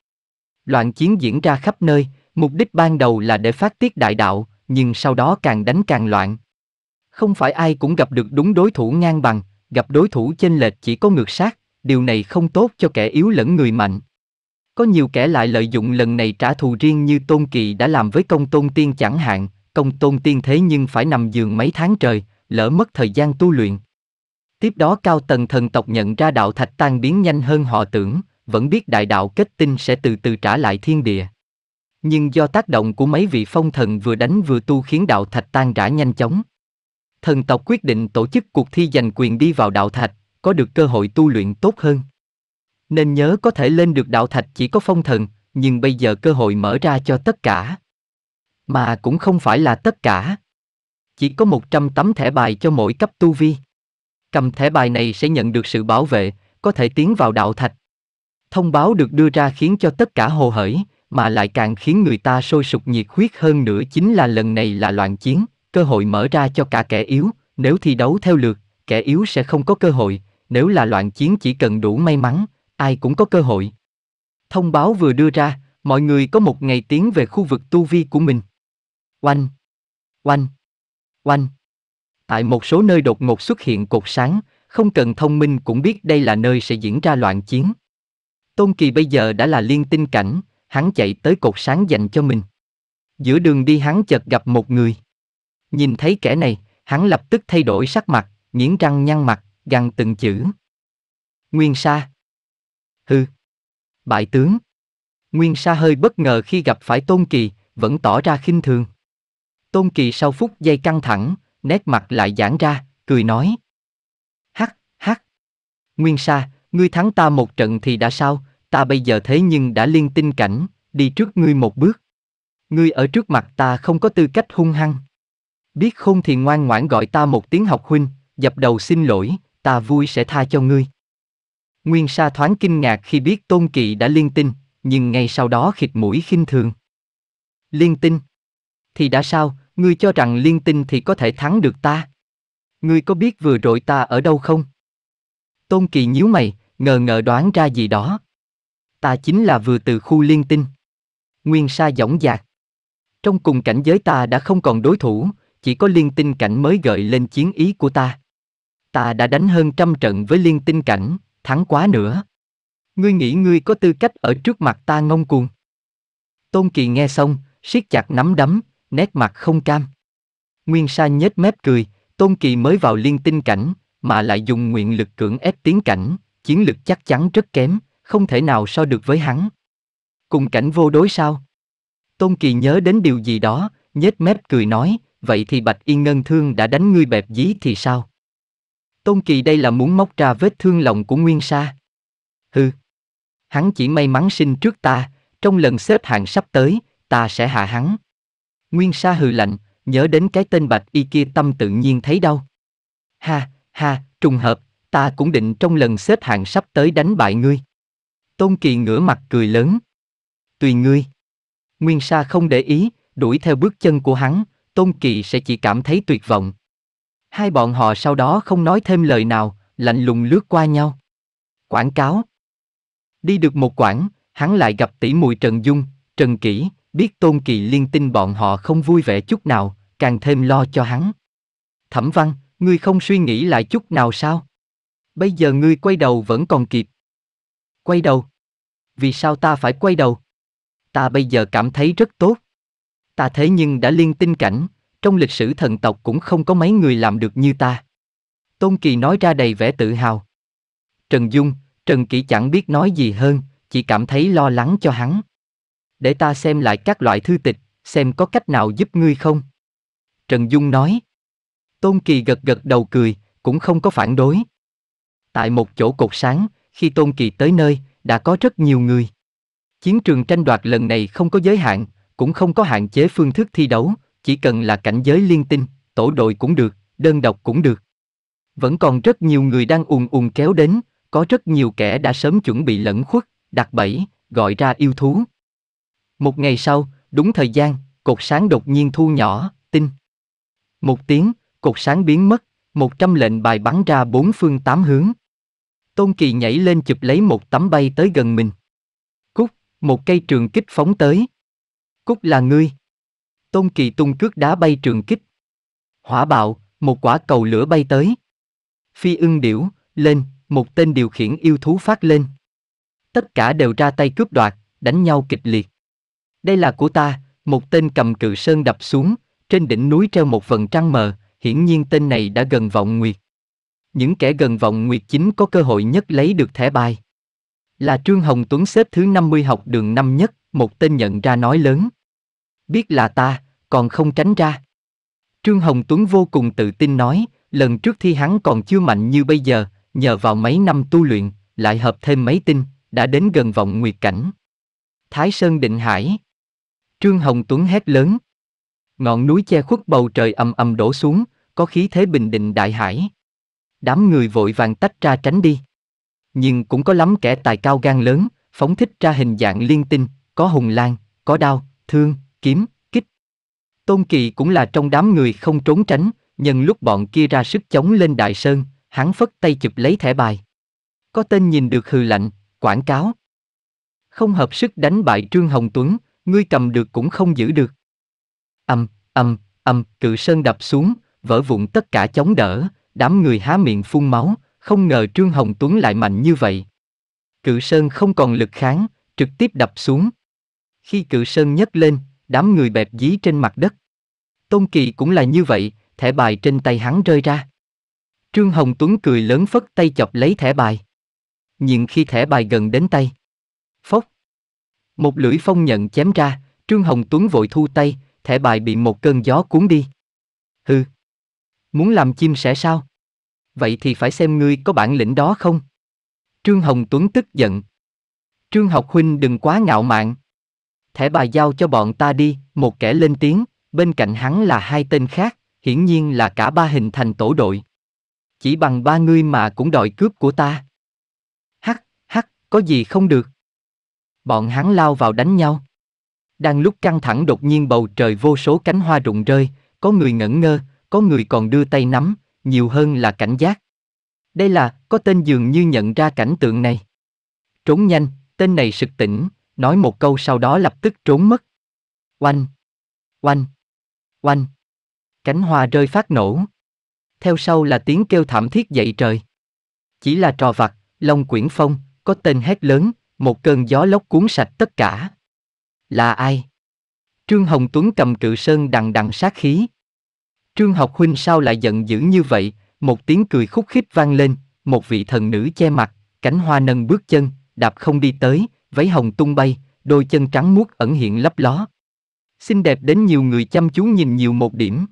Speaker 1: Loạn chiến diễn ra khắp nơi, mục đích ban đầu là để phát tiết đại đạo, nhưng sau đó càng đánh càng loạn. Không phải ai cũng gặp được đúng đối thủ ngang bằng, gặp đối thủ chênh lệch chỉ có ngược sát, điều này không tốt cho kẻ yếu lẫn người mạnh. Có nhiều kẻ lại lợi dụng lần này trả thù riêng như Tôn kỳ đã làm với công Tôn Tiên chẳng hạn, công Tôn Tiên thế nhưng phải nằm giường mấy tháng trời, lỡ mất thời gian tu luyện. Tiếp đó cao tần thần tộc nhận ra đạo thạch tan biến nhanh hơn họ tưởng, vẫn biết đại đạo kết tinh sẽ từ từ trả lại thiên địa. Nhưng do tác động của mấy vị phong thần vừa đánh vừa tu khiến đạo thạch tan rã nhanh chóng. Thần tộc quyết định tổ chức cuộc thi giành quyền đi vào đạo thạch, có được cơ hội tu luyện tốt hơn. Nên nhớ có thể lên được đạo thạch chỉ có phong thần, nhưng bây giờ cơ hội mở ra cho tất cả. Mà cũng không phải là tất cả. Chỉ có 100 tấm thẻ bài cho mỗi cấp tu vi. Cầm thẻ bài này sẽ nhận được sự bảo vệ, có thể tiến vào đạo thạch. Thông báo được đưa ra khiến cho tất cả hồ hởi, mà lại càng khiến người ta sôi sục nhiệt huyết hơn nữa chính là lần này là loạn chiến, cơ hội mở ra cho cả kẻ yếu, nếu thi đấu theo lượt, kẻ yếu sẽ không có cơ hội, nếu là loạn chiến chỉ cần đủ may mắn, ai cũng có cơ hội. Thông báo vừa đưa ra, mọi người có một ngày tiến về khu vực tu vi của mình. Oanh! Oanh! Oanh! Tại một số nơi đột ngột xuất hiện cột sáng, không cần thông minh cũng biết đây là nơi sẽ diễn ra loạn chiến. Tôn Kỳ bây giờ đã là liên tinh cảnh, hắn chạy tới cột sáng dành cho mình. Giữa đường đi hắn chợt gặp một người. Nhìn thấy kẻ này, hắn lập tức thay đổi sắc mặt, nghiến răng nhăn mặt, gằn từng chữ. Nguyên Sa. Hư. Bại tướng. Nguyên Sa hơi bất ngờ khi gặp phải Tôn Kỳ, vẫn tỏ ra khinh thường. Tôn Kỳ sau phút giây căng thẳng, nét mặt lại giãn ra, cười nói. Hắc, hắc. Nguyên Sa, ngươi thắng ta một trận thì đã sao, ta bây giờ thế nhưng đã liên tinh cảnh, đi trước ngươi một bước. Ngươi ở trước mặt ta không có tư cách hung hăng. Biết không thì ngoan ngoãn gọi ta một tiếng học huynh, dập đầu xin lỗi, ta vui sẽ tha cho ngươi. Nguyên Sa thoáng kinh ngạc khi biết Tôn Kỵ đã liên tinh, nhưng ngay sau đó khịt mũi khinh thường. Liên tinh? Thì đã sao, ngươi cho rằng liên tinh thì có thể thắng được ta? Ngươi có biết vừa rồi ta ở đâu không? Tôn Kỳ nhíu mày, ngờ ngờ đoán ra gì đó. Ta chính là vừa từ khu liên tinh. Nguyên Sa dõng dạc. Trong cùng cảnh giới ta đã không còn đối thủ, chỉ có liên tinh cảnh mới gợi lên chiến ý của ta. Ta đã đánh hơn trăm trận với liên tinh cảnh, thắng quá nữa. Ngươi nghĩ ngươi có tư cách ở trước mặt ta ngông cuồng. Tôn Kỳ nghe xong, siết chặt nắm đấm, nét mặt không cam. Nguyên Sa nhếch mép cười, Tôn Kỳ mới vào liên tinh cảnh, mà lại dùng nguyện lực cưỡng ép tiến cảnh, chiến lực chắc chắn rất kém, không thể nào so được với hắn. Cùng cảnh vô đối sao? Tôn Kỳ nhớ đến điều gì đó, nhếch mép cười nói, vậy thì Bạch Yên Ngân Thương đã đánh ngươi bẹp dí thì sao? Tôn Kỳ đây là muốn móc ra vết thương lòng của Nguyên Sa. Hừ. Hắn chỉ may mắn sinh trước ta, trong lần xếp hạng sắp tới, ta sẽ hạ hắn. Nguyên Sa hừ lạnh, nhớ đến cái tên bạch y kia tâm tự nhiên thấy đau. Ha, ha, trùng hợp, ta cũng định trong lần xếp hạng sắp tới đánh bại ngươi. Tôn Kỳ ngửa mặt cười lớn. Tùy ngươi. Nguyên Sa không để ý, đuổi theo bước chân của hắn, Tôn Kỳ sẽ chỉ cảm thấy tuyệt vọng. Hai bọn họ sau đó không nói thêm lời nào, lạnh lùng lướt qua nhau. Quảng cáo Đi được một quãng, hắn lại gặp tỷ muội Trần Dung, Trần Kỷ, biết Tôn Kỳ liên tin bọn họ không vui vẻ chút nào, càng thêm lo cho hắn. Thẩm Văn, ngươi không suy nghĩ lại chút nào sao? Bây giờ ngươi quay đầu vẫn còn kịp. Quay đầu? Vì sao ta phải quay đầu? Ta bây giờ cảm thấy rất tốt. Ta thế nhưng đã liên tin cảnh, trong lịch sử thần tộc cũng không có mấy người làm được như ta. Tôn Kỳ nói ra đầy vẻ tự hào. Trần Dung, Trần kỳ chẳng biết nói gì hơn, chỉ cảm thấy lo lắng cho hắn. Để ta xem lại các loại thư tịch, xem có cách nào giúp ngươi không. Trần Dung nói. Tôn Kỳ gật gật đầu cười, cũng không có phản đối. Tại một chỗ cột sáng, khi Tôn Kỳ tới nơi, đã có rất nhiều người. Chiến trường tranh đoạt lần này không có giới hạn, cũng không có hạn chế phương thức thi đấu, chỉ cần là cảnh giới liên tinh, tổ đội cũng được, đơn độc cũng được. Vẫn còn rất nhiều người đang ùn ùn kéo đến, có rất nhiều kẻ đã sớm chuẩn bị lẫn khuất, đặt bẫy, gọi ra yêu thú. Một ngày sau, đúng thời gian, cột sáng đột nhiên thu nhỏ, tinh. Một tiếng, cột sáng biến mất, một trăm lệnh bài bắn ra bốn phương tám hướng. Tôn Kỳ nhảy lên chụp lấy một tấm bay tới gần mình. Cúc, một cây trường kích phóng tới. Cúc là ngươi, Tôn Kỳ tung cước đá bay trường kích. Hỏa bạo, một quả cầu lửa bay tới. Phi ưng điểu, lên, một tên điều khiển yêu thú phát lên. Tất cả đều ra tay cướp đoạt, đánh nhau kịch liệt. Đây là của ta, một tên cầm cự sơn đập xuống, trên đỉnh núi treo một vầng trăng mờ, hiển nhiên tên này đã gần vọng nguyệt. Những kẻ gần vọng nguyệt chính có cơ hội nhất lấy được thẻ bài. Là Trương Hồng Tuấn xếp thứ 50 học đường năm nhất, một tên nhận ra nói lớn biết là ta, còn không tránh ra. Trương Hồng Tuấn vô cùng tự tin nói, lần trước thi hắn còn chưa mạnh như bây giờ, nhờ vào mấy năm tu luyện, lại hợp thêm mấy tinh, đã đến gần vọng nguyệt cảnh. Thái Sơn Định Hải Trương Hồng Tuấn hét lớn. Ngọn núi che khuất bầu trời ầm ầm đổ xuống, có khí thế bình định đại hải. Đám người vội vàng tách ra tránh đi. Nhưng cũng có lắm kẻ tài cao gan lớn, phóng thích ra hình dạng liên tinh, có hùng lan, có đao, thương, kiếm, kích. Tôn Kỳ cũng là trong đám người không trốn tránh, nhân lúc bọn kia ra sức chống lên đại sơn, hắn phất tay chụp lấy thẻ bài. Có tên nhìn được hừ lạnh, quảng cáo. Không hợp sức đánh bại Trương Hồng Tuấn, ngươi cầm được cũng không giữ được. Âm, âm, âm, cự sơn đập xuống, vỡ vụn tất cả chống đỡ, đám người há miệng phun máu, không ngờ Trương Hồng Tuấn lại mạnh như vậy. Cự sơn không còn lực kháng, trực tiếp đập xuống. Khi cự sơn nhấc lên, đám người bẹp dí trên mặt đất. Tôn Kỳ cũng là như vậy, thẻ bài trên tay hắn rơi ra. Trương Hồng Tuấn cười lớn phất tay chọc lấy thẻ bài. Nhưng khi thẻ bài gần đến tay, phốc. Một lưỡi phong nhận chém ra, Trương Hồng Tuấn vội thu tay, thẻ bài bị một cơn gió cuốn đi. Hừ. Muốn làm chim sẻ sao? Vậy thì phải xem ngươi có bản lĩnh đó không? Trương Hồng Tuấn tức giận. Trương học huynh đừng quá ngạo mạn thẻ bài giao cho bọn ta đi, một kẻ lên tiếng, bên cạnh hắn là hai tên khác, hiển nhiên là cả ba hình thành tổ đội. Chỉ bằng ba ngươi mà cũng đòi cướp của ta. Hắc, hắc, có gì không được. Bọn hắn lao vào đánh nhau. Đang lúc căng thẳng đột nhiên bầu trời vô số cánh hoa rụng rơi, có người ngẩn ngơ, có người còn đưa tay nắm, nhiều hơn là cảnh giác. Đây là, có tên dường như nhận ra cảnh tượng này. Trốn nhanh, tên này sực tỉnh, nói một câu sau đó lập tức trốn mất. Oanh! Oanh! Oanh! Cánh hoa rơi phát nổ. Theo sau là tiếng kêu thảm thiết dậy trời. Chỉ là trò vặt, lông quyển phong, có tên hét lớn, một cơn gió lốc cuốn sạch tất cả. Là ai? Trương Hồng Tuấn cầm cự sơn đằng đằng sát khí. Trương học huynh sao lại giận dữ như vậy, một tiếng cười khúc khích vang lên, một vị thần nữ che mặt, cánh hoa nâng bước chân, đạp không đi tới, váy hồng tung bay, đôi chân trắng muốt ẩn hiện lấp ló. Xinh đẹp đến nhiều người chăm chú nhìn nhiều một điểm.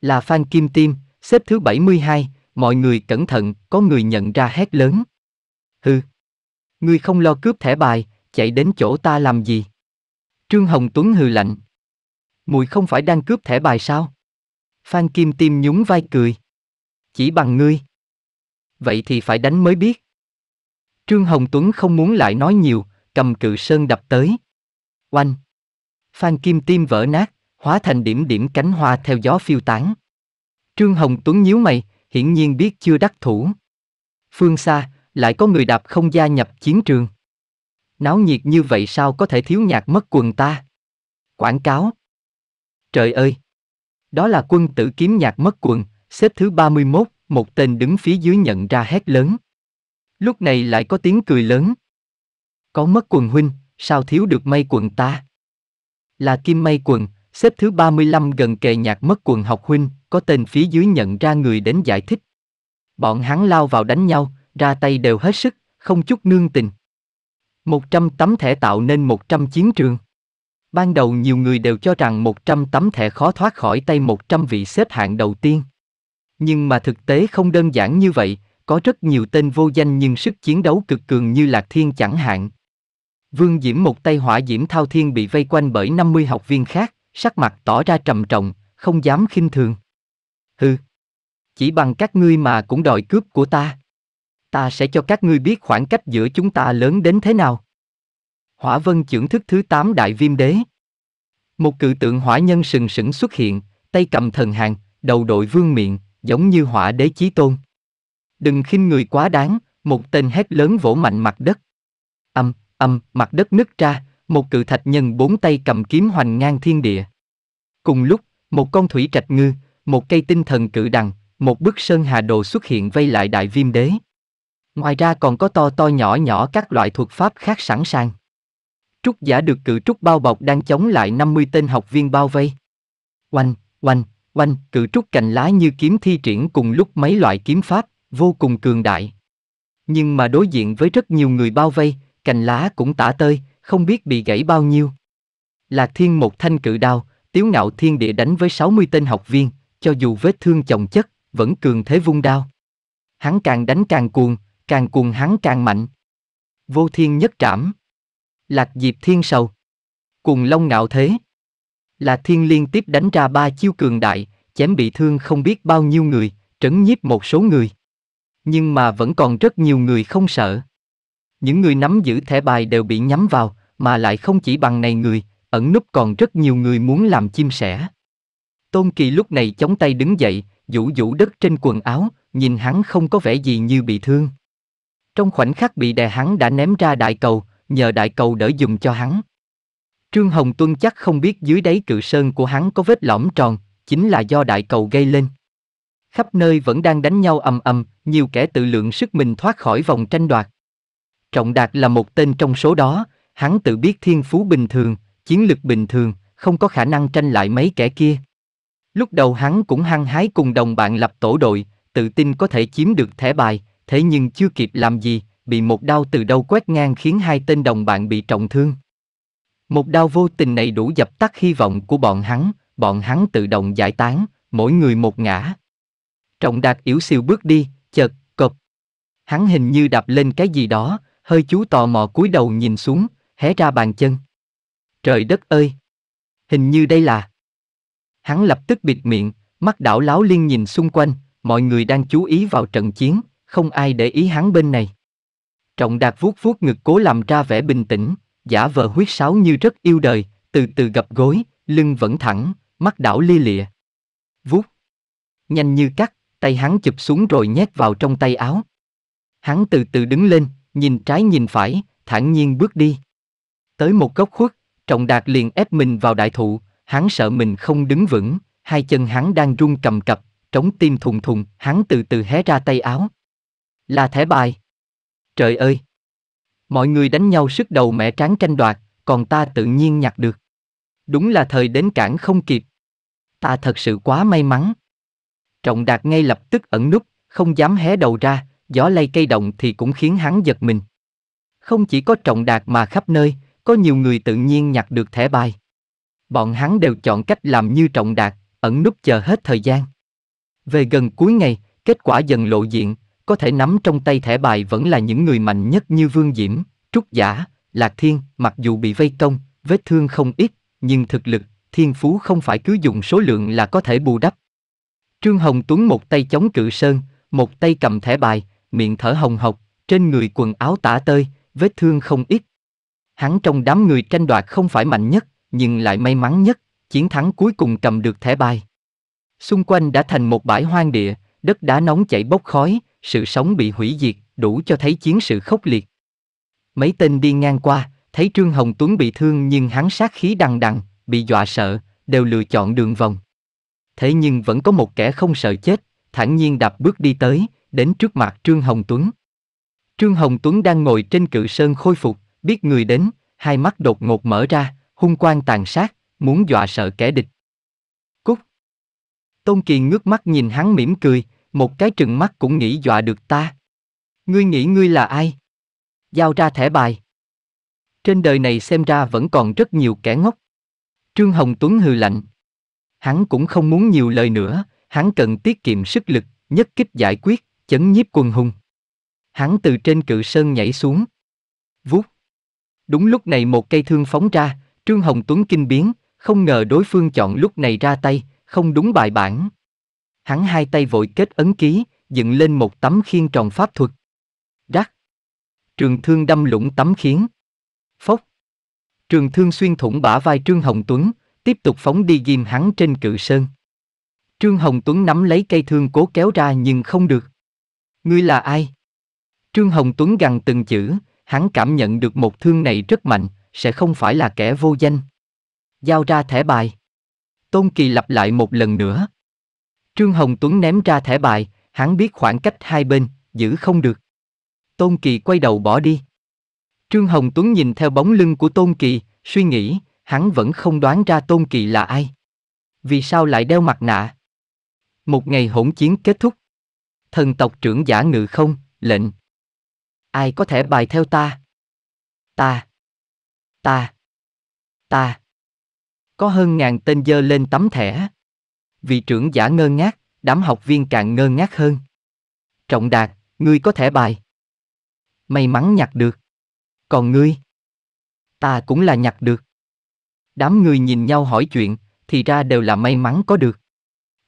Speaker 1: Là Phan Kim Tim, xếp thứ 72, mọi người cẩn thận, có người nhận ra hét lớn. Hừ. Ngươi không lo cướp thẻ bài, chạy đến chỗ ta làm gì? Trương Hồng Tuấn hừ lạnh. Mùi không phải đang cướp thẻ bài sao? Phan Kim Tim nhún vai cười. Chỉ bằng ngươi. Vậy thì phải đánh mới biết. Trương Hồng Tuấn không muốn lại nói nhiều, cầm cự sơn đập tới. Oanh! Phan Kim Tim vỡ nát, hóa thành điểm điểm cánh hoa theo gió phiêu tán. Trương Hồng Tuấn nhíu mày, hiển nhiên biết chưa đắc thủ. Phương xa, lại có người đạp không gia nhập chiến trường. Náo nhiệt như vậy sao có thể thiếu nhạc mất quần ta? Quảng cáo. Trời ơi! Đó là quân tử kiếm nhạc mất quần, xếp thứ 31, một tên đứng phía dưới nhận ra hét lớn. Lúc này lại có tiếng cười lớn. Có mất quần huynh, sao thiếu được may quần ta? Là kim may quần, xếp thứ 35 gần kề nhạc mất quần học huynh, có tên phía dưới nhận ra người đến giải thích. Bọn hắn lao vào đánh nhau, ra tay đều hết sức, không chút nương tình. 100 tấm thẻ tạo nên 100 chiến trường. Ban đầu nhiều người đều cho rằng 100 tấm thẻ khó thoát khỏi tay 100 vị xếp hạng đầu tiên. Nhưng mà thực tế không đơn giản như vậy, có rất nhiều tên vô danh nhưng sức chiến đấu cực cường như Lạc Thiên chẳng hạn, Vương Diễm một tay hỏa diễm thao thiên bị vây quanh bởi 50 học viên khác, sắc mặt tỏ ra trầm trọng, không dám khinh thường. Hừ, chỉ bằng các ngươi mà cũng đòi cướp của ta. Ta sẽ cho các ngươi biết khoảng cách giữa chúng ta lớn đến thế nào. Hỏa vân trưởng thức thứ 8 đại viêm đế. Một cự tượng hỏa nhân sừng sững xuất hiện, tay cầm thần hàng, đầu đội vương miệng, giống như hỏa đế chí tôn. Đừng khinh người quá đáng, một tên hét lớn vỗ mạnh mặt đất. Âm, âm, mặt đất nứt ra, một cự thạch nhân bốn tay cầm kiếm hoành ngang thiên địa. Cùng lúc, một con thủy trạch ngư, một cây tinh thần cự đằng, một bức sơn hà đồ xuất hiện vây lại đại viêm đế. Ngoài ra còn có to to nhỏ nhỏ các loại thuật pháp khác sẵn sàng. Trúc giả được cự trúc bao bọc đang chống lại 50 tên học viên bao vây. Oanh, oanh, oanh, cự trúc cành lá như kiếm thi triển cùng lúc mấy loại kiếm pháp, vô cùng cường đại. Nhưng mà đối diện với rất nhiều người bao vây, cành lá cũng tả tơi, không biết bị gãy bao nhiêu. Lạc Thiên một thanh cự đao, tiếu ngạo thiên địa đánh với 60 tên học viên, cho dù vết thương chồng chất, vẫn cường thế vung đao. Hắn càng đánh càng cuồng, càng cuồng hắn càng mạnh. Vô thiên nhất trảm. Lạc diệp thiên sầu. Cuồng long ngạo thế. Lạc thiên liên tiếp đánh ra ba chiêu cường đại, chém bị thương không biết bao nhiêu người, trấn nhiếp một số người. Nhưng mà vẫn còn rất nhiều người không sợ những người nắm giữ thẻ bài đều bị nhắm vào, mà lại không chỉ bằng này người, ẩn núp còn rất nhiều người muốn làm chim sẻ. Tôn Kỳ lúc này chống tay đứng dậy, vũ vũ đất trên quần áo, nhìn hắn không có vẻ gì như bị thương. Trong khoảnh khắc bị đè hắn đã ném ra đại cầu, nhờ đại cầu đỡ dùng cho hắn. Trương Hồng Tuân chắc không biết dưới đáy cự sơn của hắn có vết lõm tròn, chính là do đại cầu gây lên. Khắp nơi vẫn đang đánh nhau ầm ầm, nhiều kẻ tự lượng sức mình thoát khỏi vòng tranh đoạt. Trọng Đạt là một tên trong số đó, hắn tự biết thiên phú bình thường, chiến lực bình thường, không có khả năng tranh lại mấy kẻ kia. Lúc đầu hắn cũng hăng hái cùng đồng bạn lập tổ đội, tự tin có thể chiếm được thẻ bài, thế nhưng chưa kịp làm gì, bị một đao từ đâu quét ngang khiến hai tên đồng bạn bị trọng thương. Một đao vô tình này đủ dập tắt hy vọng của bọn hắn, bọn hắn tự động giải tán, mỗi người một ngã. Trọng đạt yếu siêu bước đi, chợt, cộp. Hắn hình như đạp lên cái gì đó, hơi chú tò mò cúi đầu nhìn xuống, hé ra bàn chân. Trời đất ơi! Hình như đây là... Hắn lập tức bịt miệng, mắt đảo láo liên nhìn xung quanh, mọi người đang chú ý vào trận chiến, không ai để ý hắn bên này. Trọng đạt vuốt vuốt ngực cố làm ra vẻ bình tĩnh, giả vờ huyết sáo như rất yêu đời, từ từ gập gối, lưng vẫn thẳng, mắt đảo lia lịa. Vuốt. Nhanh như cắt, tay hắn chụp xuống rồi nhét vào trong tay áo. Hắn từ từ đứng lên, nhìn trái nhìn phải, thản nhiên bước đi. Tới một góc khuất, Trọng Đạt liền ép mình vào đại thụ, hắn sợ mình không đứng vững, hai chân hắn đang run cầm cập, trống tim thùng thùng, hắn từ từ hé ra tay áo. Là thẻ bài. Trời ơi! Mọi người đánh nhau sức đầu mẹ tráng tranh đoạt, còn ta tự nhiên nhặt được. Đúng là thời đến cản không kịp. Ta thật sự quá may mắn. Trọng Đạt ngay lập tức ẩn núp, không dám hé đầu ra, gió lay cây động thì cũng khiến hắn giật mình. Không chỉ có trọng đạt mà khắp nơi, có nhiều người tự nhiên nhặt được thẻ bài. Bọn hắn đều chọn cách làm như trọng đạt, ẩn núp chờ hết thời gian. Về gần cuối ngày, kết quả dần lộ diện, có thể nắm trong tay thẻ bài vẫn là những người mạnh nhất như Vương Diễm, Trúc Giả, Lạc Thiên, mặc dù bị vây công, vết thương không ít, nhưng thực lực, thiên phú không phải cứ dùng số lượng là có thể bù đắp. Trương Hồng Tuấn một tay chống cự sơn, một tay cầm thẻ bài, miệng thở hồng hộc, trên người quần áo tả tơi, vết thương không ít. Hắn trong đám người tranh đoạt không phải mạnh nhất, nhưng lại may mắn nhất, chiến thắng cuối cùng cầm được thẻ bài. Xung quanh đã thành một bãi hoang địa, đất đá nóng chảy bốc khói, sự sống bị hủy diệt, đủ cho thấy chiến sự khốc liệt. Mấy tên đi ngang qua, thấy Trương Hồng Tuấn bị thương nhưng hắn sát khí đằng đằng, bị dọa sợ, đều lựa chọn đường vòng. Thế nhưng vẫn có một kẻ không sợ chết, thản nhiên đạp bước đi tới, đến trước mặt Trương Hồng Tuấn. Trương Hồng Tuấn đang ngồi trên cự sơn khôi phục, biết người đến, hai mắt đột ngột mở ra, hung quang tàn sát, muốn dọa sợ kẻ địch. Cúc! Tôn Kỳ ngước mắt nhìn hắn mỉm cười, một cái trừng mắt cũng nghĩ dọa được ta. Ngươi nghĩ ngươi là ai? Giao ra thẻ bài. Trên đời này xem ra vẫn còn rất nhiều kẻ ngốc. Trương Hồng Tuấn hừ lạnh. Hắn cũng không muốn nhiều lời nữa, hắn cần tiết kiệm sức lực, nhất kích giải quyết chấn nhiếp quần hùng. Hắn từ trên cự sơn nhảy xuống. Vút. Đúng lúc này một cây thương phóng ra, Trương Hồng Tuấn kinh biến, không ngờ đối phương chọn lúc này ra tay, không đúng bài bản. Hắn hai tay vội kết ấn ký, dựng lên một tấm khiên tròn pháp thuật. Rắc. Trường thương đâm lũng tấm khiến. Phốc. Trường thương xuyên thủng bả vai Trương Hồng Tuấn, tiếp tục phóng đi ghim hắn trên cự sơn. Trương Hồng Tuấn nắm lấy cây thương cố kéo ra nhưng không được. Ngươi là ai? Trương Hồng Tuấn gằn từng chữ, hắn cảm nhận được một thương này rất mạnh, sẽ không phải là kẻ vô danh. Giao ra thẻ bài. Tôn Kỳ lặp lại một lần nữa. Trương Hồng Tuấn ném ra thẻ bài, hắn biết khoảng cách hai bên, giữ không được. Tôn Kỳ quay đầu bỏ đi. Trương Hồng Tuấn nhìn theo bóng lưng của Tôn Kỳ, suy nghĩ, hắn vẫn không đoán ra Tôn Kỳ là ai. Vì sao lại đeo mặt nạ? Một ngày hỗn chiến kết thúc thần tộc trưởng giả ngự không, lệnh. Ai có thể bài theo ta? Ta. Ta. Ta. Có hơn ngàn tên dơ lên tấm thẻ. Vị trưởng giả ngơ ngác, đám học viên càng ngơ ngác hơn. Trọng đạt, ngươi có thể bài. May mắn nhặt được. Còn ngươi? Ta cũng là nhặt được. Đám người nhìn nhau hỏi chuyện, thì ra đều là may mắn có được.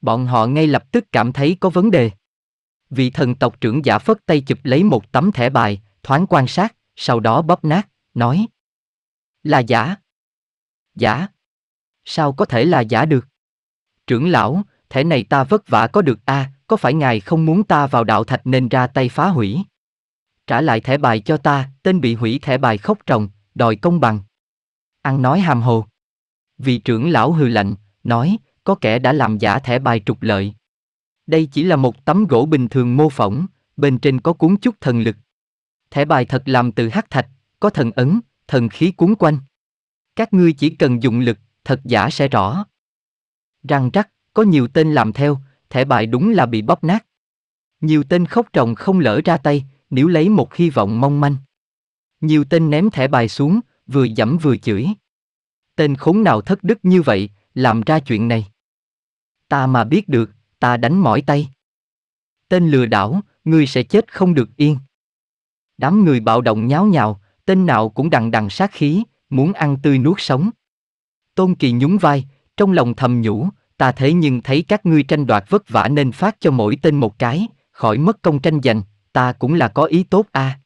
Speaker 1: Bọn họ ngay lập tức cảm thấy có vấn đề vị thần tộc trưởng giả phất tay chụp lấy một tấm thẻ bài, thoáng quan sát, sau đó bóp nát, nói. Là giả. Giả. Sao có thể là giả được? Trưởng lão, thẻ này ta vất vả có được a à, có phải ngài không muốn ta vào đạo thạch nên ra tay phá hủy? Trả lại thẻ bài cho ta, tên bị hủy thẻ bài khóc trồng, đòi công bằng. Ăn nói hàm hồ. Vị trưởng lão hư lạnh, nói, có kẻ đã làm giả thẻ bài trục lợi. Đây chỉ là một tấm gỗ bình thường mô phỏng, bên trên có cuốn chút thần lực. Thẻ bài thật làm từ hắc thạch, có thần ấn, thần khí cuốn quanh. Các ngươi chỉ cần dùng lực, thật giả sẽ rõ. Răng rắc, có nhiều tên làm theo, thẻ bài đúng là bị bóp nát. Nhiều tên khóc trồng không lỡ ra tay, nếu lấy một hy vọng mong manh. Nhiều tên ném thẻ bài xuống, vừa dẫm vừa chửi. Tên khốn nào thất đức như vậy, làm ra chuyện này. Ta mà biết được, ta đánh mỏi tay. Tên lừa đảo, ngươi sẽ chết không được yên. Đám người bạo động nháo nhào, tên nào cũng đằng đằng sát khí, muốn ăn tươi nuốt sống. Tôn Kỳ nhún vai, trong lòng thầm nhủ, ta thế nhưng thấy các ngươi tranh đoạt vất vả nên phát cho mỗi tên một cái, khỏi mất công tranh giành, ta cũng là có ý tốt a. À.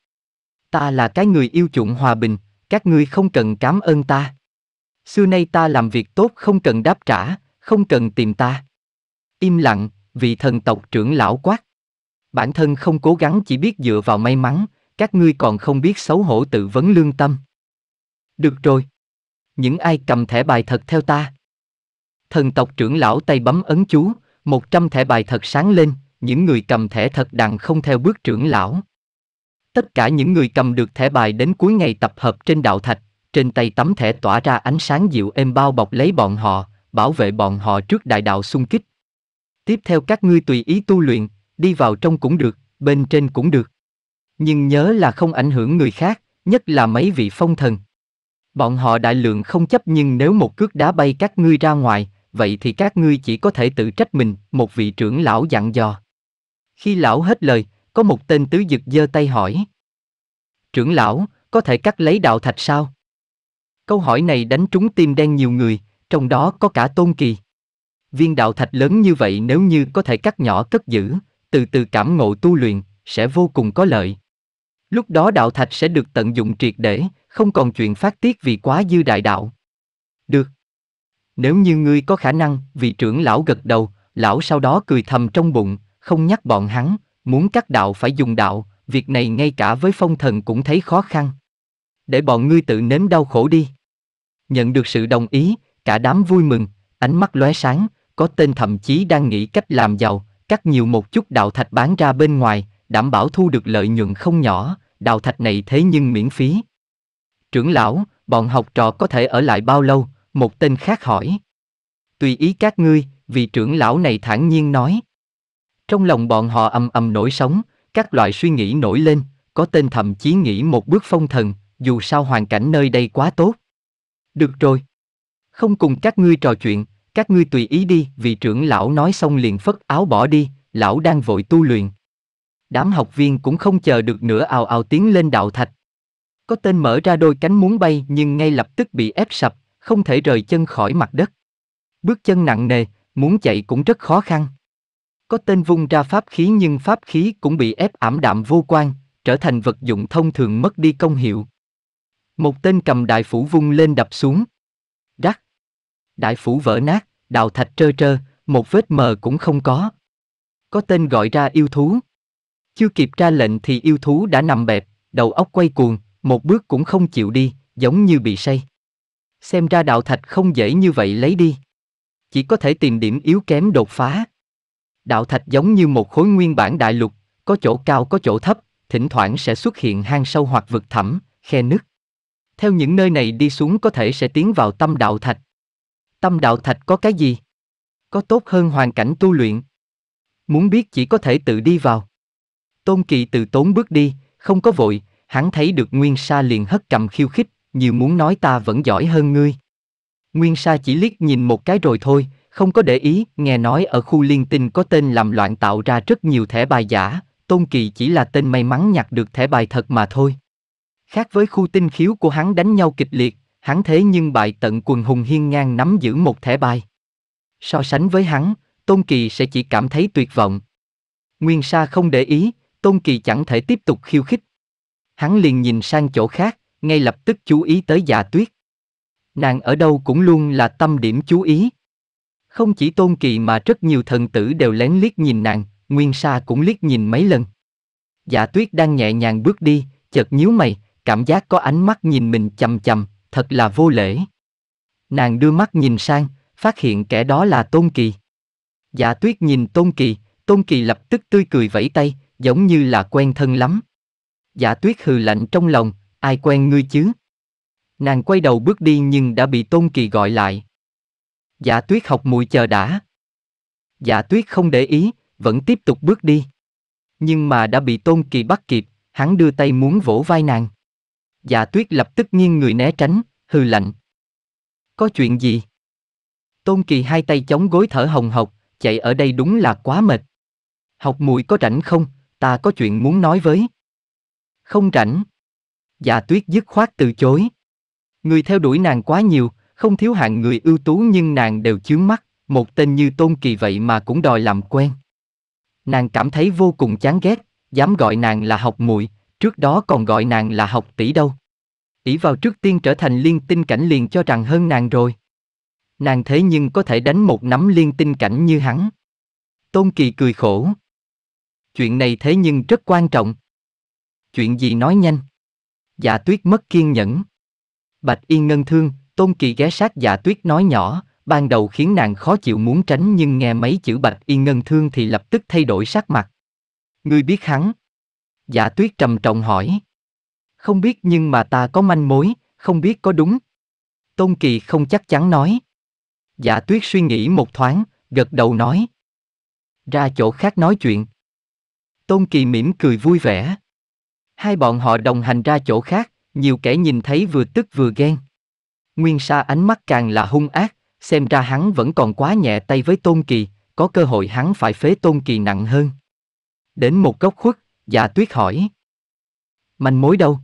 Speaker 1: Ta là cái người yêu chuộng hòa bình, các ngươi không cần cảm ơn ta. Xưa nay ta làm việc tốt không cần đáp trả, không cần tìm ta. Im lặng, vị thần tộc trưởng lão quát. Bản thân không cố gắng chỉ biết dựa vào may mắn, các ngươi còn không biết xấu hổ tự vấn lương tâm. Được rồi. Những ai cầm thẻ bài thật theo ta. Thần tộc trưởng lão tay bấm ấn chú, một trăm thẻ bài thật sáng lên, những người cầm thẻ thật đằng không theo bước trưởng lão. Tất cả những người cầm được thẻ bài đến cuối ngày tập hợp trên đạo thạch, trên tay tấm thẻ tỏa ra ánh sáng dịu êm bao bọc lấy bọn họ, bảo vệ bọn họ trước đại đạo xung kích tiếp theo các ngươi tùy ý tu luyện, đi vào trong cũng được, bên trên cũng được. Nhưng nhớ là không ảnh hưởng người khác, nhất là mấy vị phong thần. Bọn họ đại lượng không chấp nhưng nếu một cước đá bay các ngươi ra ngoài, vậy thì các ngươi chỉ có thể tự trách mình, một vị trưởng lão dặn dò. Khi lão hết lời, có một tên tứ dực giơ tay hỏi. Trưởng lão, có thể cắt lấy đạo thạch sao? Câu hỏi này đánh trúng tim đen nhiều người, trong đó có cả Tôn Kỳ. Viên đạo thạch lớn như vậy nếu như có thể cắt nhỏ cất giữ, từ từ cảm ngộ tu luyện, sẽ vô cùng có lợi. Lúc đó đạo thạch sẽ được tận dụng triệt để, không còn chuyện phát tiết vì quá dư đại đạo. Được. Nếu như ngươi có khả năng, vị trưởng lão gật đầu, lão sau đó cười thầm trong bụng, không nhắc bọn hắn, muốn cắt đạo phải dùng đạo, việc này ngay cả với phong thần cũng thấy khó khăn. Để bọn ngươi tự nếm đau khổ đi. Nhận được sự đồng ý, cả đám vui mừng, ánh mắt lóe sáng, có tên thậm chí đang nghĩ cách làm giàu, cắt nhiều một chút đào thạch bán ra bên ngoài, đảm bảo thu được lợi nhuận không nhỏ, đào thạch này thế nhưng miễn phí. Trưởng lão, bọn học trò có thể ở lại bao lâu? Một tên khác hỏi. Tùy ý các ngươi, vị trưởng lão này thản nhiên nói. Trong lòng bọn họ âm âm nổi sóng, các loại suy nghĩ nổi lên, có tên thậm chí nghĩ một bước phong thần, dù sao hoàn cảnh nơi đây quá tốt. Được rồi. Không cùng các ngươi trò chuyện, các ngươi tùy ý đi, vị trưởng lão nói xong liền phất áo bỏ đi, lão đang vội tu luyện. Đám học viên cũng không chờ được nữa ào ào tiến lên đạo thạch. Có tên mở ra đôi cánh muốn bay nhưng ngay lập tức bị ép sập, không thể rời chân khỏi mặt đất. Bước chân nặng nề, muốn chạy cũng rất khó khăn. Có tên vung ra pháp khí nhưng pháp khí cũng bị ép ảm đạm vô quan, trở thành vật dụng thông thường mất đi công hiệu. Một tên cầm đại phủ vung lên đập xuống. Rắc. Đại phủ vỡ nát đào thạch trơ trơ, một vết mờ cũng không có. Có tên gọi ra yêu thú. Chưa kịp ra lệnh thì yêu thú đã nằm bẹp, đầu óc quay cuồng, một bước cũng không chịu đi, giống như bị say. Xem ra đạo thạch không dễ như vậy lấy đi. Chỉ có thể tìm điểm yếu kém đột phá. Đạo thạch giống như một khối nguyên bản đại lục, có chỗ cao có chỗ thấp, thỉnh thoảng sẽ xuất hiện hang sâu hoặc vực thẳm, khe nứt. Theo những nơi này đi xuống có thể sẽ tiến vào tâm đạo thạch. Tâm đạo thạch có cái gì? Có tốt hơn hoàn cảnh tu luyện? Muốn biết chỉ có thể tự đi vào. Tôn Kỳ từ tốn bước đi, không có vội, hắn thấy được Nguyên Sa liền hất cầm khiêu khích, nhiều muốn nói ta vẫn giỏi hơn ngươi. Nguyên Sa chỉ liếc nhìn một cái rồi thôi, không có để ý, nghe nói ở khu liên tinh có tên làm loạn tạo ra rất nhiều thẻ bài giả, Tôn Kỳ chỉ là tên may mắn nhặt được thẻ bài thật mà thôi. Khác với khu tinh khiếu của hắn đánh nhau kịch liệt, hắn thế nhưng bại tận quần hùng hiên ngang nắm giữ một thẻ bài. So sánh với hắn, Tôn Kỳ sẽ chỉ cảm thấy tuyệt vọng. Nguyên Sa không để ý, Tôn Kỳ chẳng thể tiếp tục khiêu khích. Hắn liền nhìn sang chỗ khác, ngay lập tức chú ý tới dạ tuyết. Nàng ở đâu cũng luôn là tâm điểm chú ý. Không chỉ Tôn Kỳ mà rất nhiều thần tử đều lén liếc nhìn nàng, Nguyên Sa cũng liếc nhìn mấy lần. Dạ tuyết đang nhẹ nhàng bước đi, chợt nhíu mày, cảm giác có ánh mắt nhìn mình chầm chầm, thật là vô lễ. Nàng đưa mắt nhìn sang, phát hiện kẻ đó là Tôn Kỳ. Dạ tuyết nhìn Tôn Kỳ, Tôn Kỳ lập tức tươi cười vẫy tay, giống như là quen thân lắm. Dạ tuyết hừ lạnh trong lòng, ai quen ngươi chứ? Nàng quay đầu bước đi nhưng đã bị Tôn Kỳ gọi lại. Dạ tuyết học mùi chờ đã. Dạ tuyết không để ý, vẫn tiếp tục bước đi. Nhưng mà đã bị Tôn Kỳ bắt kịp, hắn đưa tay muốn vỗ vai nàng. Dạ tuyết lập tức nghiêng người né tránh, hừ lạnh. Có chuyện gì? Tôn Kỳ hai tay chống gối thở hồng hộc, chạy ở đây đúng là quá mệt. Học muội có rảnh không, ta có chuyện muốn nói với. Không rảnh. Dạ tuyết dứt khoát từ chối. Người theo đuổi nàng quá nhiều, không thiếu hạng người ưu tú nhưng nàng đều chướng mắt, một tên như Tôn Kỳ vậy mà cũng đòi làm quen. Nàng cảm thấy vô cùng chán ghét, dám gọi nàng là học muội, trước đó còn gọi nàng là học tỷ đâu. ỷ vào trước tiên trở thành liên tinh cảnh liền cho rằng hơn nàng rồi. Nàng thế nhưng có thể đánh một nắm liên tinh cảnh như hắn. Tôn Kỳ cười khổ. Chuyện này thế nhưng rất quan trọng. Chuyện gì nói nhanh. Dạ tuyết mất kiên nhẫn. Bạch Yên ngân thương, Tôn Kỳ ghé sát dạ tuyết nói nhỏ, ban đầu khiến nàng khó chịu muốn tránh nhưng nghe mấy chữ Bạch Yên ngân thương thì lập tức thay đổi sắc mặt. Ngươi biết hắn, Giả tuyết trầm trọng hỏi. Không biết nhưng mà ta có manh mối, không biết có đúng. Tôn Kỳ không chắc chắn nói. Giả tuyết suy nghĩ một thoáng, gật đầu nói. Ra chỗ khác nói chuyện. Tôn Kỳ mỉm cười vui vẻ. Hai bọn họ đồng hành ra chỗ khác, nhiều kẻ nhìn thấy vừa tức vừa ghen. Nguyên Sa ánh mắt càng là hung ác, xem ra hắn vẫn còn quá nhẹ tay với Tôn Kỳ, có cơ hội hắn phải phế Tôn Kỳ nặng hơn. Đến một góc khuất, Dạ tuyết hỏi. Manh mối đâu?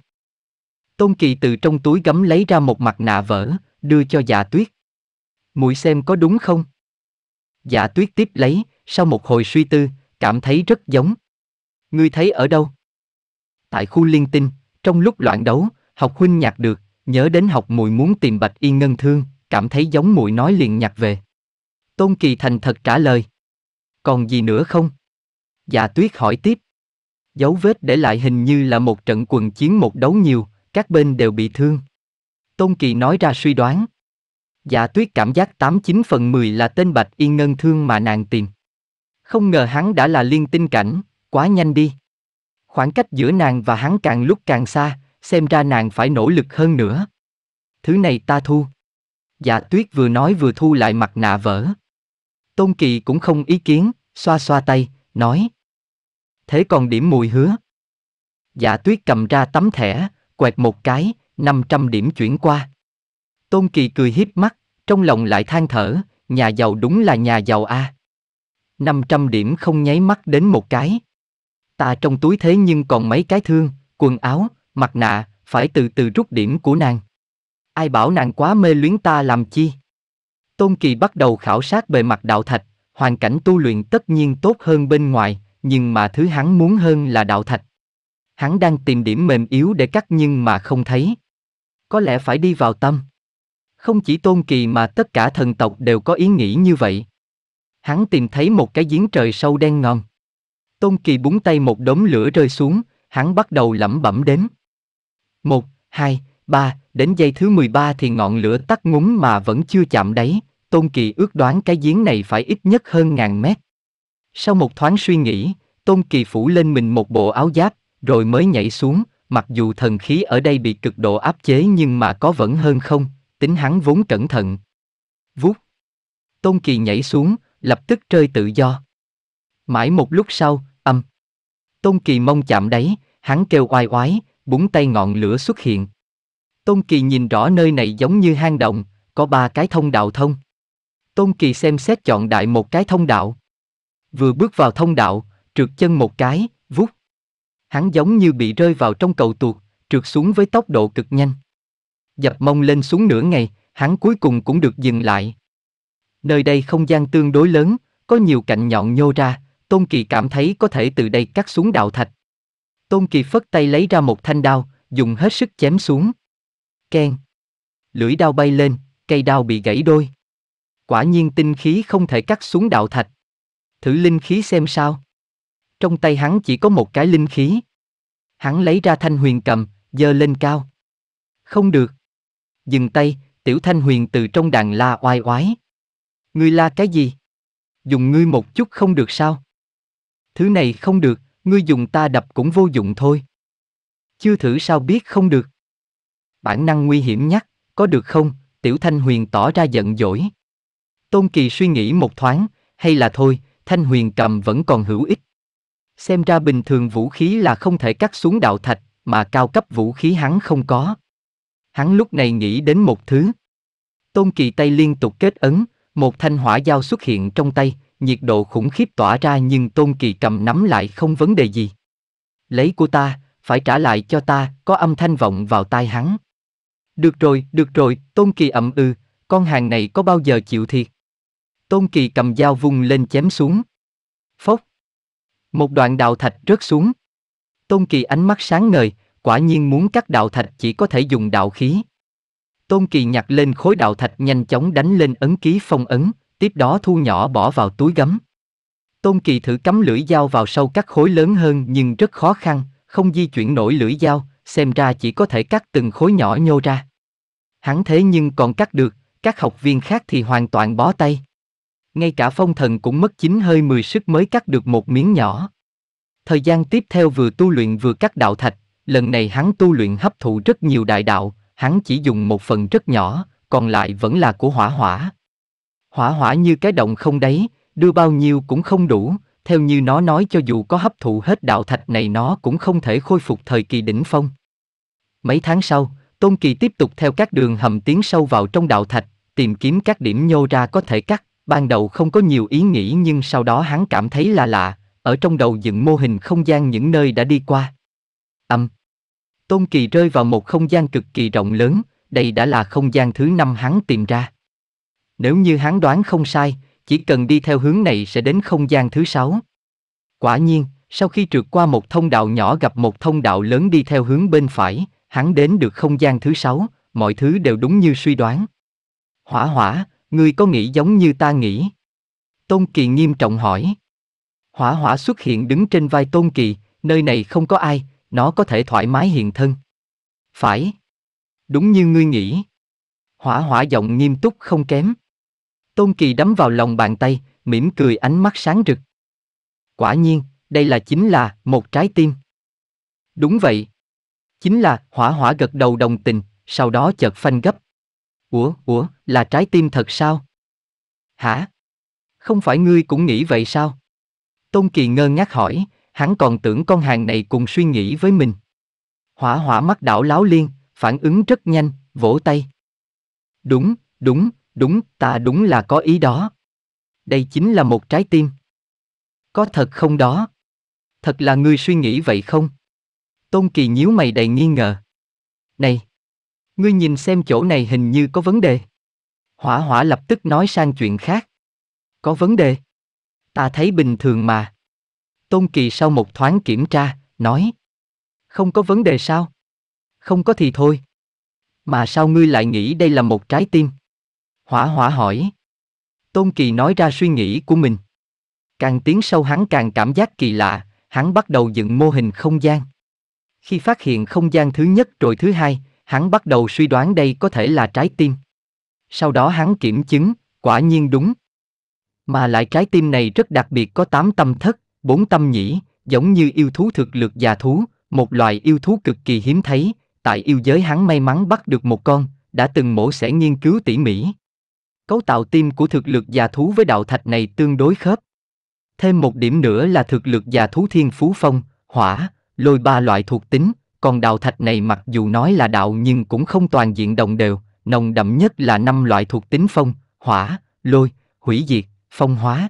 Speaker 1: Tôn Kỳ từ trong túi gấm lấy ra một mặt nạ vỡ, đưa cho dạ tuyết. Mụi xem có đúng không? Dạ tuyết tiếp lấy, sau một hồi suy tư, cảm thấy rất giống. Ngươi thấy ở đâu? Tại khu liên tinh, trong lúc loạn đấu, học huynh nhặt được, nhớ đến học mùi muốn tìm bạch y ngân thương, cảm thấy giống mùi nói liền nhặt về. Tôn Kỳ thành thật trả lời. Còn gì nữa không? Dạ tuyết hỏi tiếp. Dấu vết để lại hình như là một trận quần chiến một đấu nhiều, các bên đều bị thương. Tôn Kỳ nói ra suy đoán. Dạ tuyết cảm giác 89 phần 10 là tên Bạch Yên Ngân Thương mà nàng tìm. Không ngờ hắn đã là liên tinh cảnh, quá nhanh đi. Khoảng cách giữa nàng và hắn càng lúc càng xa, xem ra nàng phải nỗ lực hơn nữa. Thứ này ta thu. Dạ tuyết vừa nói vừa thu lại mặt nạ vỡ. Tôn Kỳ cũng không ý kiến, xoa xoa tay, nói, thế còn điểm mùi hứa. giả dạ tuyết cầm ra tấm thẻ, quẹt một cái, 500 điểm chuyển qua. Tôn Kỳ cười hiếp mắt, trong lòng lại than thở, nhà giàu đúng là nhà giàu a. À. 500 điểm không nháy mắt đến một cái. Ta trong túi thế nhưng còn mấy cái thương, quần áo, mặt nạ, phải từ từ rút điểm của nàng. Ai bảo nàng quá mê luyến ta làm chi? Tôn Kỳ bắt đầu khảo sát bề mặt đạo thạch, hoàn cảnh tu luyện tất nhiên tốt hơn bên ngoài, nhưng mà thứ hắn muốn hơn là đạo thạch. Hắn đang tìm điểm mềm yếu để cắt nhưng mà không thấy. Có lẽ phải đi vào tâm. Không chỉ Tôn Kỳ mà tất cả thần tộc đều có ý nghĩ như vậy. Hắn tìm thấy một cái giếng trời sâu đen ngòm. Tôn Kỳ búng tay một đống lửa rơi xuống, hắn bắt đầu lẩm bẩm đếm. Một, hai, ba, đến giây thứ mười ba thì ngọn lửa tắt ngúng mà vẫn chưa chạm đáy, Tôn Kỳ ước đoán cái giếng này phải ít nhất hơn ngàn mét. Sau một thoáng suy nghĩ, Tôn Kỳ phủ lên mình một bộ áo giáp, rồi mới nhảy xuống, mặc dù thần khí ở đây bị cực độ áp chế nhưng mà có vẫn hơn không, tính hắn vốn cẩn thận. Vút. Tôn Kỳ nhảy xuống, lập tức rơi tự do. Mãi một lúc sau, âm. Tôn Kỳ mong chạm đáy, hắn kêu oai oái, búng tay ngọn lửa xuất hiện. Tôn Kỳ nhìn rõ nơi này giống như hang động, có ba cái thông đạo thông. Tôn Kỳ xem xét chọn đại một cái thông đạo. Vừa bước vào thông đạo, trượt chân một cái, vút. Hắn giống như bị rơi vào trong cầu tuột, trượt xuống với tốc độ cực nhanh. Dập mông lên xuống nửa ngày, hắn cuối cùng cũng được dừng lại. Nơi đây không gian tương đối lớn, có nhiều cạnh nhọn nhô ra, Tôn Kỳ cảm thấy có thể từ đây cắt xuống đạo thạch. Tôn Kỳ phất tay lấy ra một thanh đao, dùng hết sức chém xuống. Ken. Lưỡi đao bay lên, cây đao bị gãy đôi. Quả nhiên tinh khí không thể cắt xuống đạo thạch thử linh khí xem sao. Trong tay hắn chỉ có một cái linh khí. Hắn lấy ra thanh huyền cầm, giơ lên cao. Không được. Dừng tay, tiểu thanh huyền từ trong đàn la oai oái. Ngươi la cái gì? Dùng ngươi một chút không được sao? Thứ này không được, ngươi dùng ta đập cũng vô dụng thôi. Chưa thử sao biết không được. Bản năng nguy hiểm nhắc, có được không? Tiểu Thanh Huyền tỏ ra giận dỗi. Tôn Kỳ suy nghĩ một thoáng, hay là thôi, thanh huyền cầm vẫn còn hữu ích. Xem ra bình thường vũ khí là không thể cắt xuống đạo thạch, mà cao cấp vũ khí hắn không có. Hắn lúc này nghĩ đến một thứ. Tôn kỳ tay liên tục kết ấn, một thanh hỏa dao xuất hiện trong tay, nhiệt độ khủng khiếp tỏa ra nhưng tôn kỳ cầm nắm lại không vấn đề gì. Lấy của ta, phải trả lại cho ta, có âm thanh vọng vào tai hắn. Được rồi, được rồi, tôn kỳ ậm ừ, con hàng này có bao giờ chịu thiệt? Tôn Kỳ cầm dao vung lên chém xuống. Phốc. Một đoạn đạo thạch rớt xuống. Tôn Kỳ ánh mắt sáng ngời, quả nhiên muốn cắt đạo thạch chỉ có thể dùng đạo khí. Tôn Kỳ nhặt lên khối đạo thạch nhanh chóng đánh lên ấn ký phong ấn, tiếp đó thu nhỏ bỏ vào túi gấm. Tôn Kỳ thử cắm lưỡi dao vào sâu các khối lớn hơn nhưng rất khó khăn, không di chuyển nổi lưỡi dao, xem ra chỉ có thể cắt từng khối nhỏ nhô ra. Hắn thế nhưng còn cắt được, các học viên khác thì hoàn toàn bó tay ngay cả phong thần cũng mất chín hơi mười sức mới cắt được một miếng nhỏ. Thời gian tiếp theo vừa tu luyện vừa cắt đạo thạch, lần này hắn tu luyện hấp thụ rất nhiều đại đạo, hắn chỉ dùng một phần rất nhỏ, còn lại vẫn là của hỏa hỏa. Hỏa hỏa như cái động không đấy, đưa bao nhiêu cũng không đủ, theo như nó nói cho dù có hấp thụ hết đạo thạch này nó cũng không thể khôi phục thời kỳ đỉnh phong. Mấy tháng sau, Tôn Kỳ tiếp tục theo các đường hầm tiến sâu vào trong đạo thạch, tìm kiếm các điểm nhô ra có thể cắt. Ban đầu không có nhiều ý nghĩ nhưng sau đó hắn cảm thấy là lạ, ở trong đầu dựng mô hình không gian những nơi đã đi qua. Âm. Tôn Kỳ rơi vào một không gian cực kỳ rộng lớn, đây đã là không gian thứ năm hắn tìm ra. Nếu như hắn đoán không sai, chỉ cần đi theo hướng này sẽ đến không gian thứ sáu. Quả nhiên, sau khi trượt qua một thông đạo nhỏ gặp một thông đạo lớn đi theo hướng bên phải, hắn đến được không gian thứ sáu, mọi thứ đều đúng như suy đoán. Hỏa hỏa, Ngươi có nghĩ giống như ta nghĩ? Tôn Kỳ nghiêm trọng hỏi. Hỏa hỏa xuất hiện đứng trên vai Tôn Kỳ, nơi này không có ai, nó có thể thoải mái hiện thân. Phải. Đúng như ngươi nghĩ. Hỏa hỏa giọng nghiêm túc không kém. Tôn Kỳ đấm vào lòng bàn tay, mỉm cười ánh mắt sáng rực. Quả nhiên, đây là chính là một trái tim. Đúng vậy. Chính là hỏa hỏa gật đầu đồng tình, sau đó chợt phanh gấp. Ủa, ủa, là trái tim thật sao? Hả? Không phải ngươi cũng nghĩ vậy sao? Tôn Kỳ ngơ ngác hỏi, hắn còn tưởng con hàng này cùng suy nghĩ với mình. Hỏa hỏa mắt đảo láo liên, phản ứng rất nhanh, vỗ tay. Đúng, đúng, đúng, ta đúng là có ý đó. Đây chính là một trái tim. Có thật không đó? Thật là ngươi suy nghĩ vậy không? Tôn Kỳ nhíu mày đầy nghi ngờ. Này! Ngươi nhìn xem chỗ này hình như có vấn đề. Hỏa hỏa lập tức nói sang chuyện khác. Có vấn đề. Ta thấy bình thường mà. Tôn Kỳ sau một thoáng kiểm tra, nói. Không có vấn đề sao? Không có thì thôi. Mà sao ngươi lại nghĩ đây là một trái tim? Hỏa hỏa hỏi. Tôn Kỳ nói ra suy nghĩ của mình. Càng tiến sâu hắn càng cảm giác kỳ lạ, hắn bắt đầu dựng mô hình không gian. Khi phát hiện không gian thứ nhất rồi thứ hai, hắn bắt đầu suy đoán đây có thể là trái tim. Sau đó hắn kiểm chứng, quả nhiên đúng. Mà lại trái tim này rất đặc biệt có 8 tâm thất, 4 tâm nhĩ, giống như yêu thú thực lực già thú, một loài yêu thú cực kỳ hiếm thấy, tại yêu giới hắn may mắn bắt được một con, đã từng mổ sẽ nghiên cứu tỉ mỉ. Cấu tạo tim của thực lực già thú với đạo thạch này tương đối khớp. Thêm một điểm nữa là thực lực già thú thiên phú phong, hỏa, lôi ba loại thuộc tính, còn đạo thạch này mặc dù nói là đạo nhưng cũng không toàn diện đồng đều, nồng đậm nhất là năm loại thuộc tính phong, hỏa, lôi, hủy diệt, phong hóa.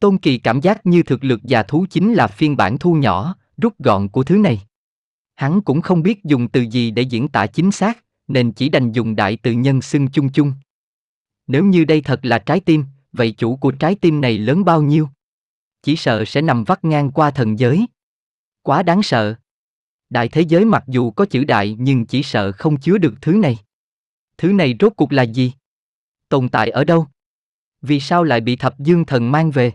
Speaker 1: Tôn Kỳ cảm giác như thực lực già thú chính là phiên bản thu nhỏ, rút gọn của thứ này. Hắn cũng không biết dùng từ gì để diễn tả chính xác, nên chỉ đành dùng đại từ nhân xưng chung chung. Nếu như đây thật là trái tim, vậy chủ của trái tim này lớn bao nhiêu? Chỉ sợ sẽ nằm vắt ngang qua thần giới. Quá đáng sợ đại thế giới mặc dù có chữ đại nhưng chỉ sợ không chứa được thứ này. Thứ này rốt cuộc là gì? Tồn tại ở đâu? Vì sao lại bị thập dương thần mang về?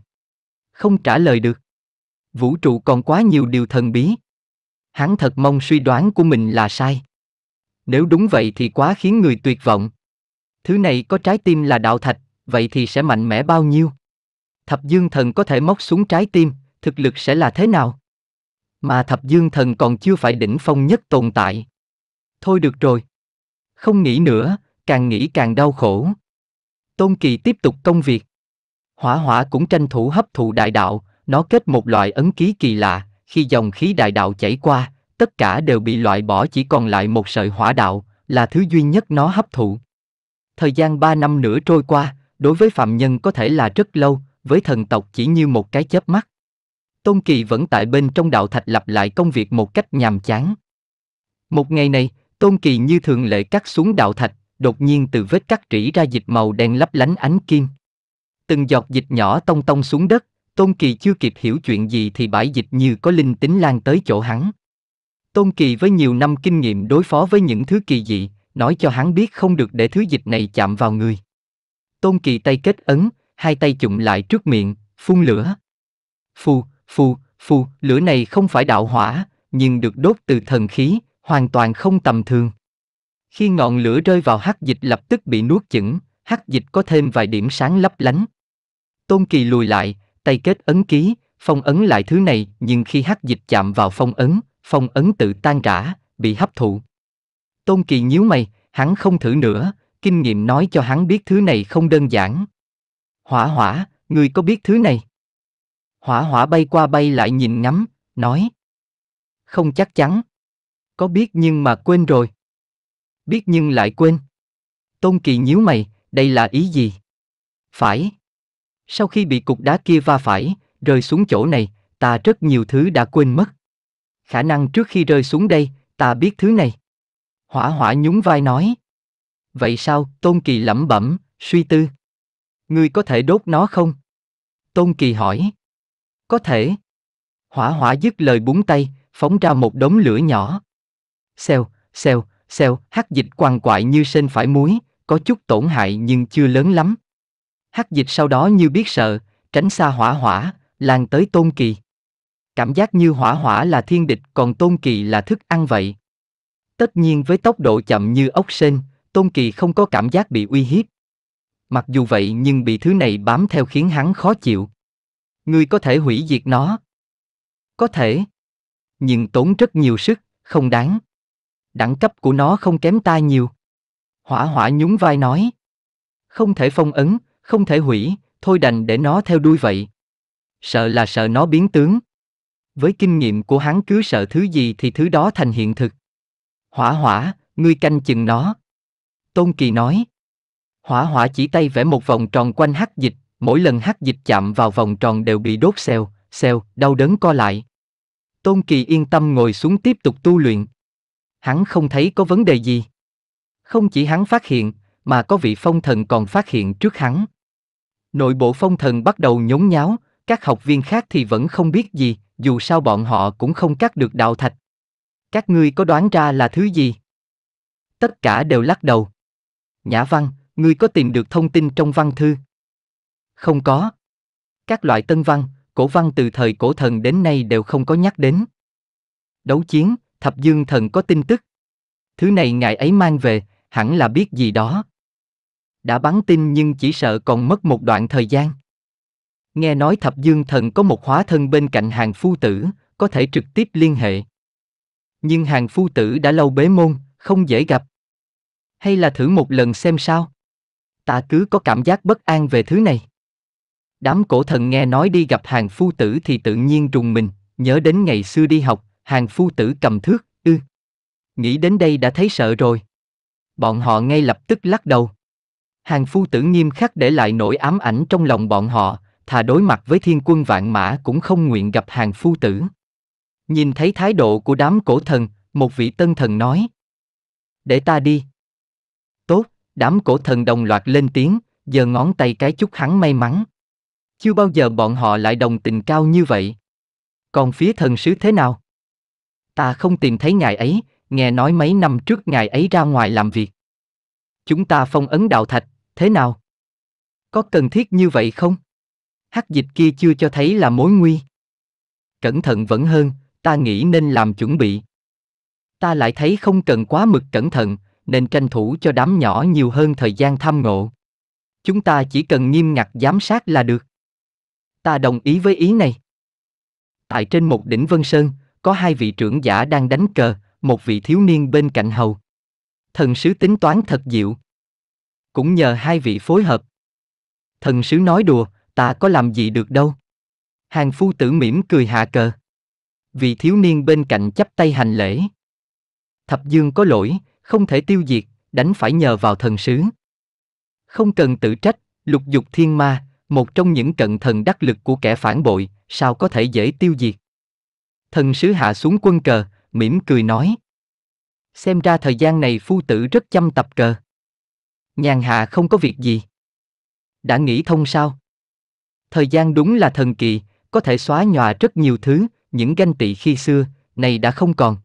Speaker 1: Không trả lời được. Vũ trụ còn quá nhiều điều thần bí. Hắn thật mong suy đoán của mình là sai. Nếu đúng vậy thì quá khiến người tuyệt vọng. Thứ này có trái tim là đạo thạch, vậy thì sẽ mạnh mẽ bao nhiêu? Thập dương thần có thể móc xuống trái tim, thực lực sẽ là thế nào? Mà thập dương thần còn chưa phải đỉnh phong nhất tồn tại. Thôi được rồi. Không nghĩ nữa, càng nghĩ càng đau khổ. Tôn Kỳ tiếp tục công việc. Hỏa hỏa cũng tranh thủ hấp thụ đại đạo, nó kết một loại ấn ký kỳ lạ, khi dòng khí đại đạo chảy qua, tất cả đều bị loại bỏ chỉ còn lại một sợi hỏa đạo, là thứ duy nhất nó hấp thụ. Thời gian ba năm nữa trôi qua, đối với phạm nhân có thể là rất lâu, với thần tộc chỉ như một cái chớp mắt. Tôn Kỳ vẫn tại bên trong đạo thạch lặp lại công việc một cách nhàm chán. Một ngày này, Tôn Kỳ như thường lệ cắt xuống đạo thạch, đột nhiên từ vết cắt rỉ ra dịch màu đen lấp lánh ánh kim. Từng giọt dịch nhỏ tông tông xuống đất, Tôn Kỳ chưa kịp hiểu chuyện gì thì bãi dịch như có linh tính lan tới chỗ hắn. Tôn Kỳ với nhiều năm kinh nghiệm đối phó với những thứ kỳ dị, nói cho hắn biết không được để thứ dịch này chạm vào người. Tôn Kỳ tay kết ấn, hai tay chụm lại trước miệng, phun lửa. Phù, Phù, phù, lửa này không phải đạo hỏa, nhưng được đốt từ thần khí, hoàn toàn không tầm thường. Khi ngọn lửa rơi vào hắc dịch lập tức bị nuốt chửng, hắc dịch có thêm vài điểm sáng lấp lánh. Tôn Kỳ lùi lại, tay kết ấn ký, phong ấn lại thứ này, nhưng khi hắc dịch chạm vào phong ấn, phong ấn tự tan rã, bị hấp thụ. Tôn Kỳ nhíu mày, hắn không thử nữa, kinh nghiệm nói cho hắn biết thứ này không đơn giản. Hỏa hỏa, người có biết thứ này? Hỏa hỏa bay qua bay lại nhìn ngắm, nói. Không chắc chắn. Có biết nhưng mà quên rồi. Biết nhưng lại quên. Tôn Kỳ nhíu mày, đây là ý gì? Phải. Sau khi bị cục đá kia va phải, rơi xuống chỗ này, ta rất nhiều thứ đã quên mất. Khả năng trước khi rơi xuống đây, ta biết thứ này. Hỏa hỏa nhún vai nói. Vậy sao, Tôn Kỳ lẩm bẩm, suy tư. Ngươi có thể đốt nó không? Tôn Kỳ hỏi. Có thể. Hỏa hỏa dứt lời búng tay, phóng ra một đống lửa nhỏ. Xèo, xèo, xèo, hắc dịch quằn quại như sên phải muối, có chút tổn hại nhưng chưa lớn lắm. Hắc dịch sau đó như biết sợ, tránh xa hỏa hỏa, lan tới tôn kỳ. Cảm giác như hỏa hỏa là thiên địch còn tôn kỳ là thức ăn vậy. Tất nhiên với tốc độ chậm như ốc sên, tôn kỳ không có cảm giác bị uy hiếp. Mặc dù vậy nhưng bị thứ này bám theo khiến hắn khó chịu ngươi có thể hủy diệt nó. Có thể. Nhưng tốn rất nhiều sức, không đáng. Đẳng cấp của nó không kém ta nhiều. Hỏa hỏa nhún vai nói. Không thể phong ấn, không thể hủy, thôi đành để nó theo đuôi vậy. Sợ là sợ nó biến tướng. Với kinh nghiệm của hắn cứ sợ thứ gì thì thứ đó thành hiện thực. Hỏa hỏa, ngươi canh chừng nó. Tôn Kỳ nói. Hỏa hỏa chỉ tay vẽ một vòng tròn quanh hắc dịch, mỗi lần hắc dịch chạm vào vòng tròn đều bị đốt xeo, xeo đau đớn co lại. Tôn Kỳ yên tâm ngồi xuống tiếp tục tu luyện. Hắn không thấy có vấn đề gì. Không chỉ hắn phát hiện, mà có vị phong thần còn phát hiện trước hắn. Nội bộ phong thần bắt đầu nhốn nháo, các học viên khác thì vẫn không biết gì, dù sao bọn họ cũng không cắt được đạo thạch. Các ngươi có đoán ra là thứ gì? Tất cả đều lắc đầu. Nhã Văn, ngươi có tìm được thông tin trong văn thư? không có. Các loại tân văn, cổ văn từ thời cổ thần đến nay đều không có nhắc đến. Đấu chiến, thập dương thần có tin tức. Thứ này ngài ấy mang về, hẳn là biết gì đó. Đã bắn tin nhưng chỉ sợ còn mất một đoạn thời gian. Nghe nói thập dương thần có một hóa thân bên cạnh hàng phu tử, có thể trực tiếp liên hệ. Nhưng hàng phu tử đã lâu bế môn, không dễ gặp. Hay là thử một lần xem sao? Ta cứ có cảm giác bất an về thứ này. Đám cổ thần nghe nói đi gặp hàng phu tử thì tự nhiên rùng mình, nhớ đến ngày xưa đi học, hàng phu tử cầm thước, ư. Nghĩ đến đây đã thấy sợ rồi. Bọn họ ngay lập tức lắc đầu. Hàng phu tử nghiêm khắc để lại nỗi ám ảnh trong lòng bọn họ, thà đối mặt với thiên quân vạn mã cũng không nguyện gặp hàng phu tử. Nhìn thấy thái độ của đám cổ thần, một vị tân thần nói. Để ta đi. Tốt, đám cổ thần đồng loạt lên tiếng, giờ ngón tay cái chút hắn may mắn. Chưa bao giờ bọn họ lại đồng tình cao như vậy. Còn phía thần sứ thế nào? Ta không tìm thấy ngài ấy, nghe nói mấy năm trước ngài ấy ra ngoài làm việc. Chúng ta phong ấn đạo thạch, thế nào? Có cần thiết như vậy không? Hắc dịch kia chưa cho thấy là mối nguy. Cẩn thận vẫn hơn, ta nghĩ nên làm chuẩn bị. Ta lại thấy không cần quá mực cẩn thận, nên tranh thủ cho đám nhỏ nhiều hơn thời gian tham ngộ. Chúng ta chỉ cần nghiêm ngặt giám sát là được ta đồng ý với ý này. Tại trên một đỉnh Vân Sơn, có hai vị trưởng giả đang đánh cờ, một vị thiếu niên bên cạnh hầu. Thần sứ tính toán thật diệu. Cũng nhờ hai vị phối hợp. Thần sứ nói đùa, ta có làm gì được đâu. Hàng phu tử mỉm cười hạ cờ. Vị thiếu niên bên cạnh chắp tay hành lễ. Thập dương có lỗi, không thể tiêu diệt, đánh phải nhờ vào thần sứ. Không cần tự trách, lục dục thiên ma, một trong những cận thần đắc lực của kẻ phản bội, sao có thể dễ tiêu diệt. Thần sứ hạ xuống quân cờ, mỉm cười nói. Xem ra thời gian này phu tử rất chăm tập cờ. Nhàn hạ không có việc gì. Đã nghĩ thông sao? Thời gian đúng là thần kỳ, có thể xóa nhòa rất nhiều thứ, những ganh tị khi xưa, này đã không còn.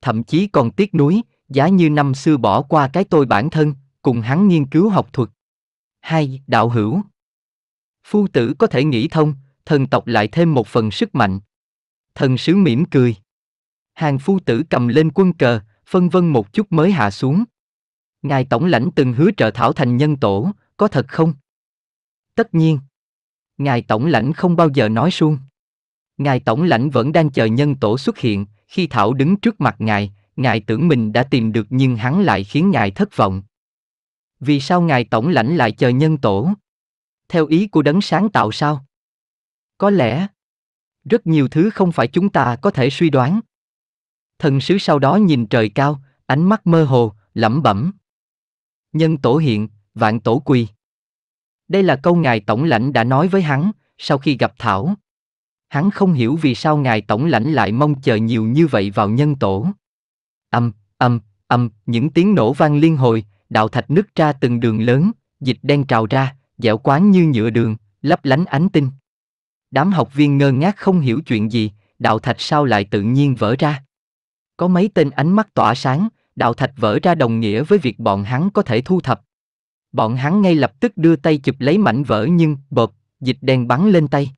Speaker 1: Thậm chí còn tiếc nuối, giá như năm xưa bỏ qua cái tôi bản thân, cùng hắn nghiên cứu học thuật. Hai, đạo hữu. Phu tử có thể nghĩ thông, thần tộc lại thêm một phần sức mạnh. Thần sứ mỉm cười. Hàng phu tử cầm lên quân cờ, phân vân một chút mới hạ xuống. Ngài tổng lãnh từng hứa trợ thảo thành nhân tổ, có thật không? Tất nhiên. Ngài tổng lãnh không bao giờ nói suông. Ngài tổng lãnh vẫn đang chờ nhân tổ xuất hiện, khi thảo đứng trước mặt ngài, ngài tưởng mình đã tìm được nhưng hắn lại khiến ngài thất vọng. Vì sao ngài tổng lãnh lại chờ nhân tổ? theo ý của đấng sáng tạo sao? Có lẽ, rất nhiều thứ không phải chúng ta có thể suy đoán. Thần sứ sau đó nhìn trời cao, ánh mắt mơ hồ, lẩm bẩm. Nhân tổ hiện, vạn tổ quỳ. Đây là câu ngài tổng lãnh đã nói với hắn, sau khi gặp Thảo. Hắn không hiểu vì sao ngài tổng lãnh lại mong chờ nhiều như vậy vào nhân tổ. Âm, âm, âm, những tiếng nổ vang liên hồi, đạo thạch nứt ra từng đường lớn, dịch đen trào ra, dẻo quán như nhựa đường, lấp lánh ánh tinh. Đám học viên ngơ ngác không hiểu chuyện gì, đạo thạch sao lại tự nhiên vỡ ra. Có mấy tên ánh mắt tỏa sáng, đạo thạch vỡ ra đồng nghĩa với việc bọn hắn có thể thu thập. Bọn hắn ngay lập tức đưa tay chụp lấy mảnh vỡ nhưng, bột, dịch đen bắn lên tay.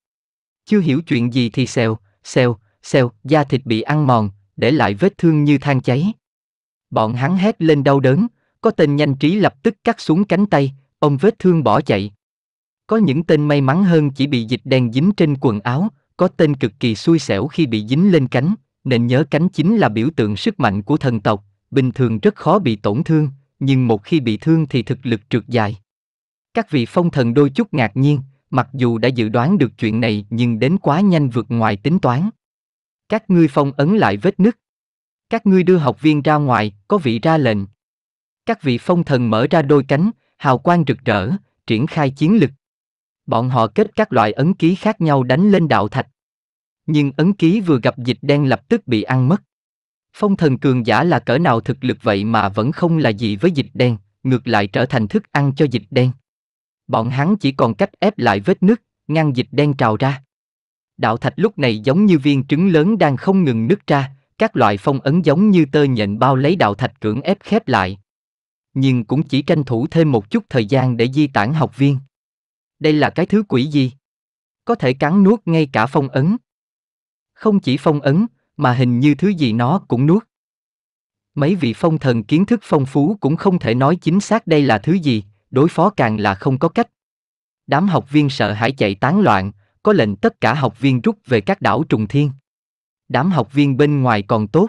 Speaker 1: Chưa hiểu chuyện gì thì xèo, xèo, xèo, da thịt bị ăn mòn, để lại vết thương như than cháy. Bọn hắn hét lên đau đớn, có tên nhanh trí lập tức cắt xuống cánh tay, Ông vết thương bỏ chạy. Có những tên may mắn hơn chỉ bị dịch đen dính trên quần áo, có tên cực kỳ xui xẻo khi bị dính lên cánh, nên nhớ cánh chính là biểu tượng sức mạnh của thần tộc, bình thường rất khó bị tổn thương, nhưng một khi bị thương thì thực lực trượt dài. Các vị phong thần đôi chút ngạc nhiên, mặc dù đã dự đoán được chuyện này nhưng đến quá nhanh vượt ngoài tính toán. Các ngươi phong ấn lại vết nứt. Các ngươi đưa học viên ra ngoài, có vị ra lệnh. Các vị phong thần mở ra đôi cánh, hào quang rực rỡ, triển khai chiến lực. Bọn họ kết các loại ấn ký khác nhau đánh lên đạo thạch. Nhưng ấn ký vừa gặp dịch đen lập tức bị ăn mất. Phong thần cường giả là cỡ nào thực lực vậy mà vẫn không là gì với dịch đen, ngược lại trở thành thức ăn cho dịch đen. Bọn hắn chỉ còn cách ép lại vết nứt, ngăn dịch đen trào ra. Đạo thạch lúc này giống như viên trứng lớn đang không ngừng nứt ra, các loại phong ấn giống như tơ nhện bao lấy đạo thạch cưỡng ép khép lại nhưng cũng chỉ tranh thủ thêm một chút thời gian để di tản học viên. Đây là cái thứ quỷ gì? Có thể cắn nuốt ngay cả phong ấn. Không chỉ phong ấn, mà hình như thứ gì nó cũng nuốt. Mấy vị phong thần kiến thức phong phú cũng không thể nói chính xác đây là thứ gì, đối phó càng là không có cách. Đám học viên sợ hãi chạy tán loạn, có lệnh tất cả học viên rút về các đảo trùng thiên. Đám học viên bên ngoài còn tốt.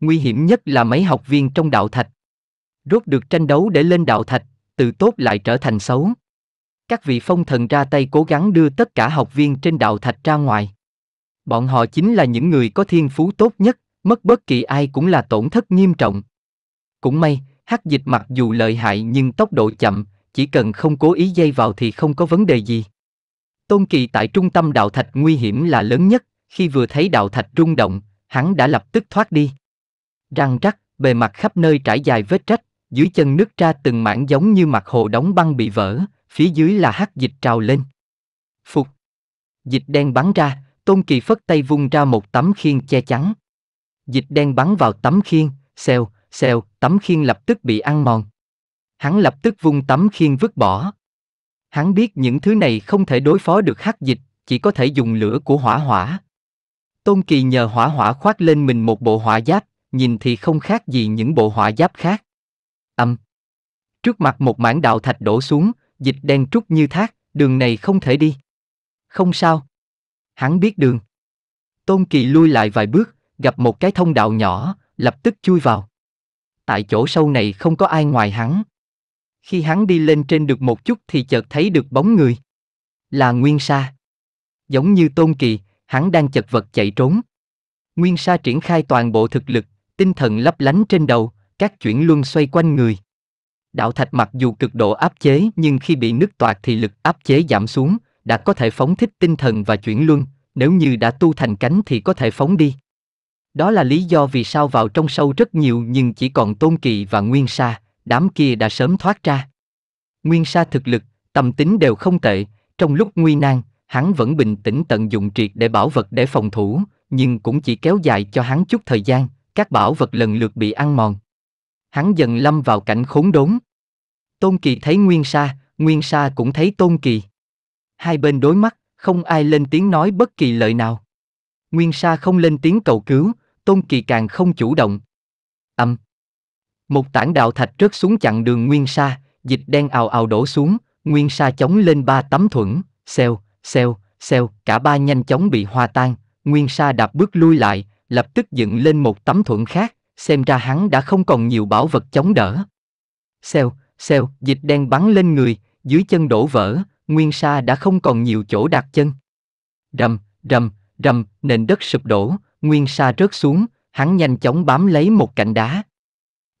Speaker 1: Nguy hiểm nhất là mấy học viên trong đạo thạch, Rốt được tranh đấu để lên đạo thạch, từ tốt lại trở thành xấu. Các vị phong thần ra tay cố gắng đưa tất cả học viên trên đạo thạch ra ngoài. Bọn họ chính là những người có thiên phú tốt nhất, mất bất kỳ ai cũng là tổn thất nghiêm trọng. Cũng may, hắc dịch mặc dù lợi hại nhưng tốc độ chậm, chỉ cần không cố ý dây vào thì không có vấn đề gì. Tôn Kỳ tại trung tâm đạo thạch nguy hiểm là lớn nhất, khi vừa thấy đạo thạch rung động, hắn đã lập tức thoát đi. Răng rắc, bề mặt khắp nơi trải dài vết rách, dưới chân nứt ra từng mảng giống như mặt hồ đóng băng bị vỡ, phía dưới là hắc dịch trào lên. Phục. Dịch đen bắn ra, Tôn Kỳ phất tay vung ra một tấm khiên che chắn. Dịch đen bắn vào tấm khiên, xèo, xèo, tấm khiên lập tức bị ăn mòn. Hắn lập tức vung tấm khiên vứt bỏ. Hắn biết những thứ này không thể đối phó được hắc dịch, chỉ có thể dùng lửa của hỏa hỏa. Tôn Kỳ nhờ hỏa hỏa khoác lên mình một bộ hỏa giáp, nhìn thì không khác gì những bộ hỏa giáp khác. Âm. Trước mặt một mảng đạo thạch đổ xuống, dịch đen trút như thác, đường này không thể đi. Không sao. Hắn biết đường. Tôn Kỳ lui lại vài bước, gặp một cái thông đạo nhỏ, lập tức chui vào. Tại chỗ sâu này không có ai ngoài hắn. Khi hắn đi lên trên được một chút thì chợt thấy được bóng người. Là Nguyên Sa. Giống như Tôn Kỳ, hắn đang chật vật chạy trốn. Nguyên Sa triển khai toàn bộ thực lực, tinh thần lấp lánh trên đầu, các chuyển luân xoay quanh người. Đạo thạch mặc dù cực độ áp chế nhưng khi bị nứt toạc thì lực áp chế giảm xuống, đã có thể phóng thích tinh thần và chuyển luân, nếu như đã tu thành cánh thì có thể phóng đi. Đó là lý do vì sao vào trong sâu rất nhiều nhưng chỉ còn Tôn Kỳ và Nguyên Sa, đám kia đã sớm thoát ra. Nguyên Sa thực lực, tâm tính đều không tệ, trong lúc nguy nan, hắn vẫn bình tĩnh tận dụng triệt để bảo vật để phòng thủ, nhưng cũng chỉ kéo dài cho hắn chút thời gian, các bảo vật lần lượt bị ăn mòn hắn dần lâm vào cảnh khốn đốn. Tôn Kỳ thấy Nguyên Sa, Nguyên Sa cũng thấy Tôn Kỳ. Hai bên đối mắt, không ai lên tiếng nói bất kỳ lời nào. Nguyên Sa không lên tiếng cầu cứu, Tôn Kỳ càng không chủ động. Âm. Một tảng đạo thạch rớt xuống chặn đường Nguyên Sa, dịch đen ào ào đổ xuống, Nguyên Sa chống lên ba tấm thuẫn, xeo xeo xeo cả ba nhanh chóng bị hòa tan, Nguyên Sa đạp bước lui lại, lập tức dựng lên một tấm thuẫn khác, xem ra hắn đã không còn nhiều bảo vật chống đỡ. Xèo, xèo, dịch đen bắn lên người, dưới chân đổ vỡ, nguyên sa đã không còn nhiều chỗ đặt chân. Rầm, rầm, rầm, nền đất sụp đổ, nguyên sa rớt xuống, hắn nhanh chóng bám lấy một cạnh đá.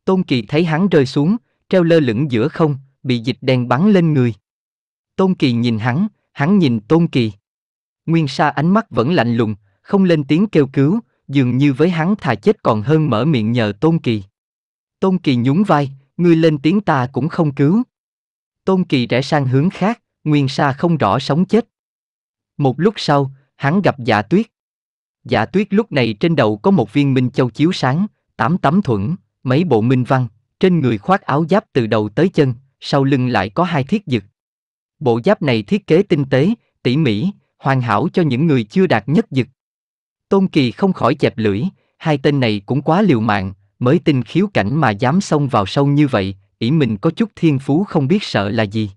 Speaker 1: Tôn Kỳ thấy hắn rơi xuống, treo lơ lửng giữa không, bị dịch đen bắn lên người. Tôn Kỳ nhìn hắn, hắn nhìn Tôn Kỳ. Nguyên Sa ánh mắt vẫn lạnh lùng, không lên tiếng kêu cứu, dường như với hắn thà chết còn hơn mở miệng nhờ Tôn Kỳ. Tôn Kỳ nhún vai, ngươi lên tiếng ta cũng không cứu. Tôn Kỳ rẽ sang hướng khác, Nguyên Sa không rõ sống chết. Một lúc sau, hắn gặp Dạ Tuyết. Dạ Tuyết lúc này trên đầu có một viên minh châu chiếu sáng, tám tấm thuẫn, mấy bộ minh văn, trên người khoác áo giáp từ đầu tới chân, sau lưng lại có hai thiết dực. Bộ giáp này thiết kế tinh tế, tỉ mỉ, hoàn hảo cho những người chưa đạt nhất dực, Tôn Kỳ không khỏi chẹp lưỡi, hai tên này cũng quá liều mạng, mới tinh khiếu cảnh mà dám xông vào sâu như vậy, ỷ mình có chút thiên phú không biết sợ là gì.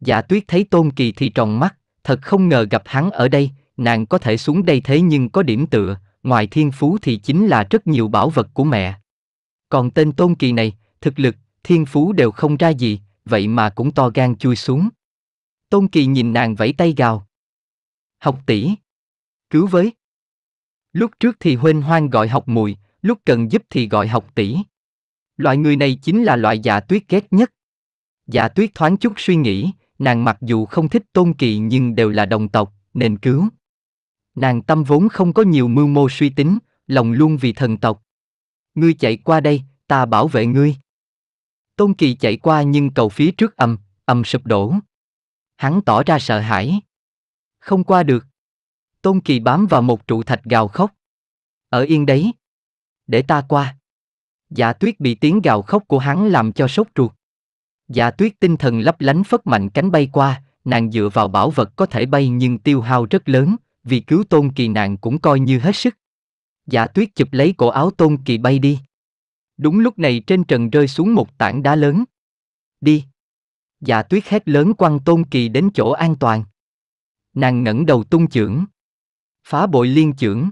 Speaker 1: Dạ tuyết thấy Tôn Kỳ thì tròn mắt, thật không ngờ gặp hắn ở đây, nàng có thể xuống đây thế nhưng có điểm tựa, ngoài thiên phú thì chính là rất nhiều bảo vật của mẹ. Còn tên Tôn Kỳ này, thực lực, thiên phú đều không ra gì, vậy mà cũng to gan chui xuống. Tôn Kỳ nhìn nàng vẫy tay gào. Học tỷ, Cứu với! Lúc trước thì huênh hoang gọi học mùi, lúc cần giúp thì gọi học tỷ. Loại người này chính là loại dạ tuyết ghét nhất. Dạ tuyết thoáng chút suy nghĩ, nàng mặc dù không thích tôn kỳ nhưng đều là đồng tộc, nên cứu. Nàng tâm vốn không có nhiều mưu mô suy tính, lòng luôn vì thần tộc. Ngươi chạy qua đây, ta bảo vệ ngươi. Tôn kỳ chạy qua nhưng cầu phía trước ầm, ầm sụp đổ. Hắn tỏ ra sợ hãi. Không qua được, Tôn Kỳ bám vào một trụ thạch gào khóc. Ở yên đấy. Để ta qua. Dạ tuyết bị tiếng gào khóc của hắn làm cho sốt ruột. Dạ tuyết tinh thần lấp lánh phất mạnh cánh bay qua, nàng dựa vào bảo vật có thể bay nhưng tiêu hao rất lớn, vì cứu Tôn Kỳ nàng cũng coi như hết sức. Dạ tuyết chụp lấy cổ áo Tôn Kỳ bay đi. Đúng lúc này trên trần rơi xuống một tảng đá lớn. Đi. Dạ tuyết hét lớn quăng Tôn Kỳ đến chỗ an toàn. Nàng ngẩng đầu tung chưởng phá bội liên chưởng.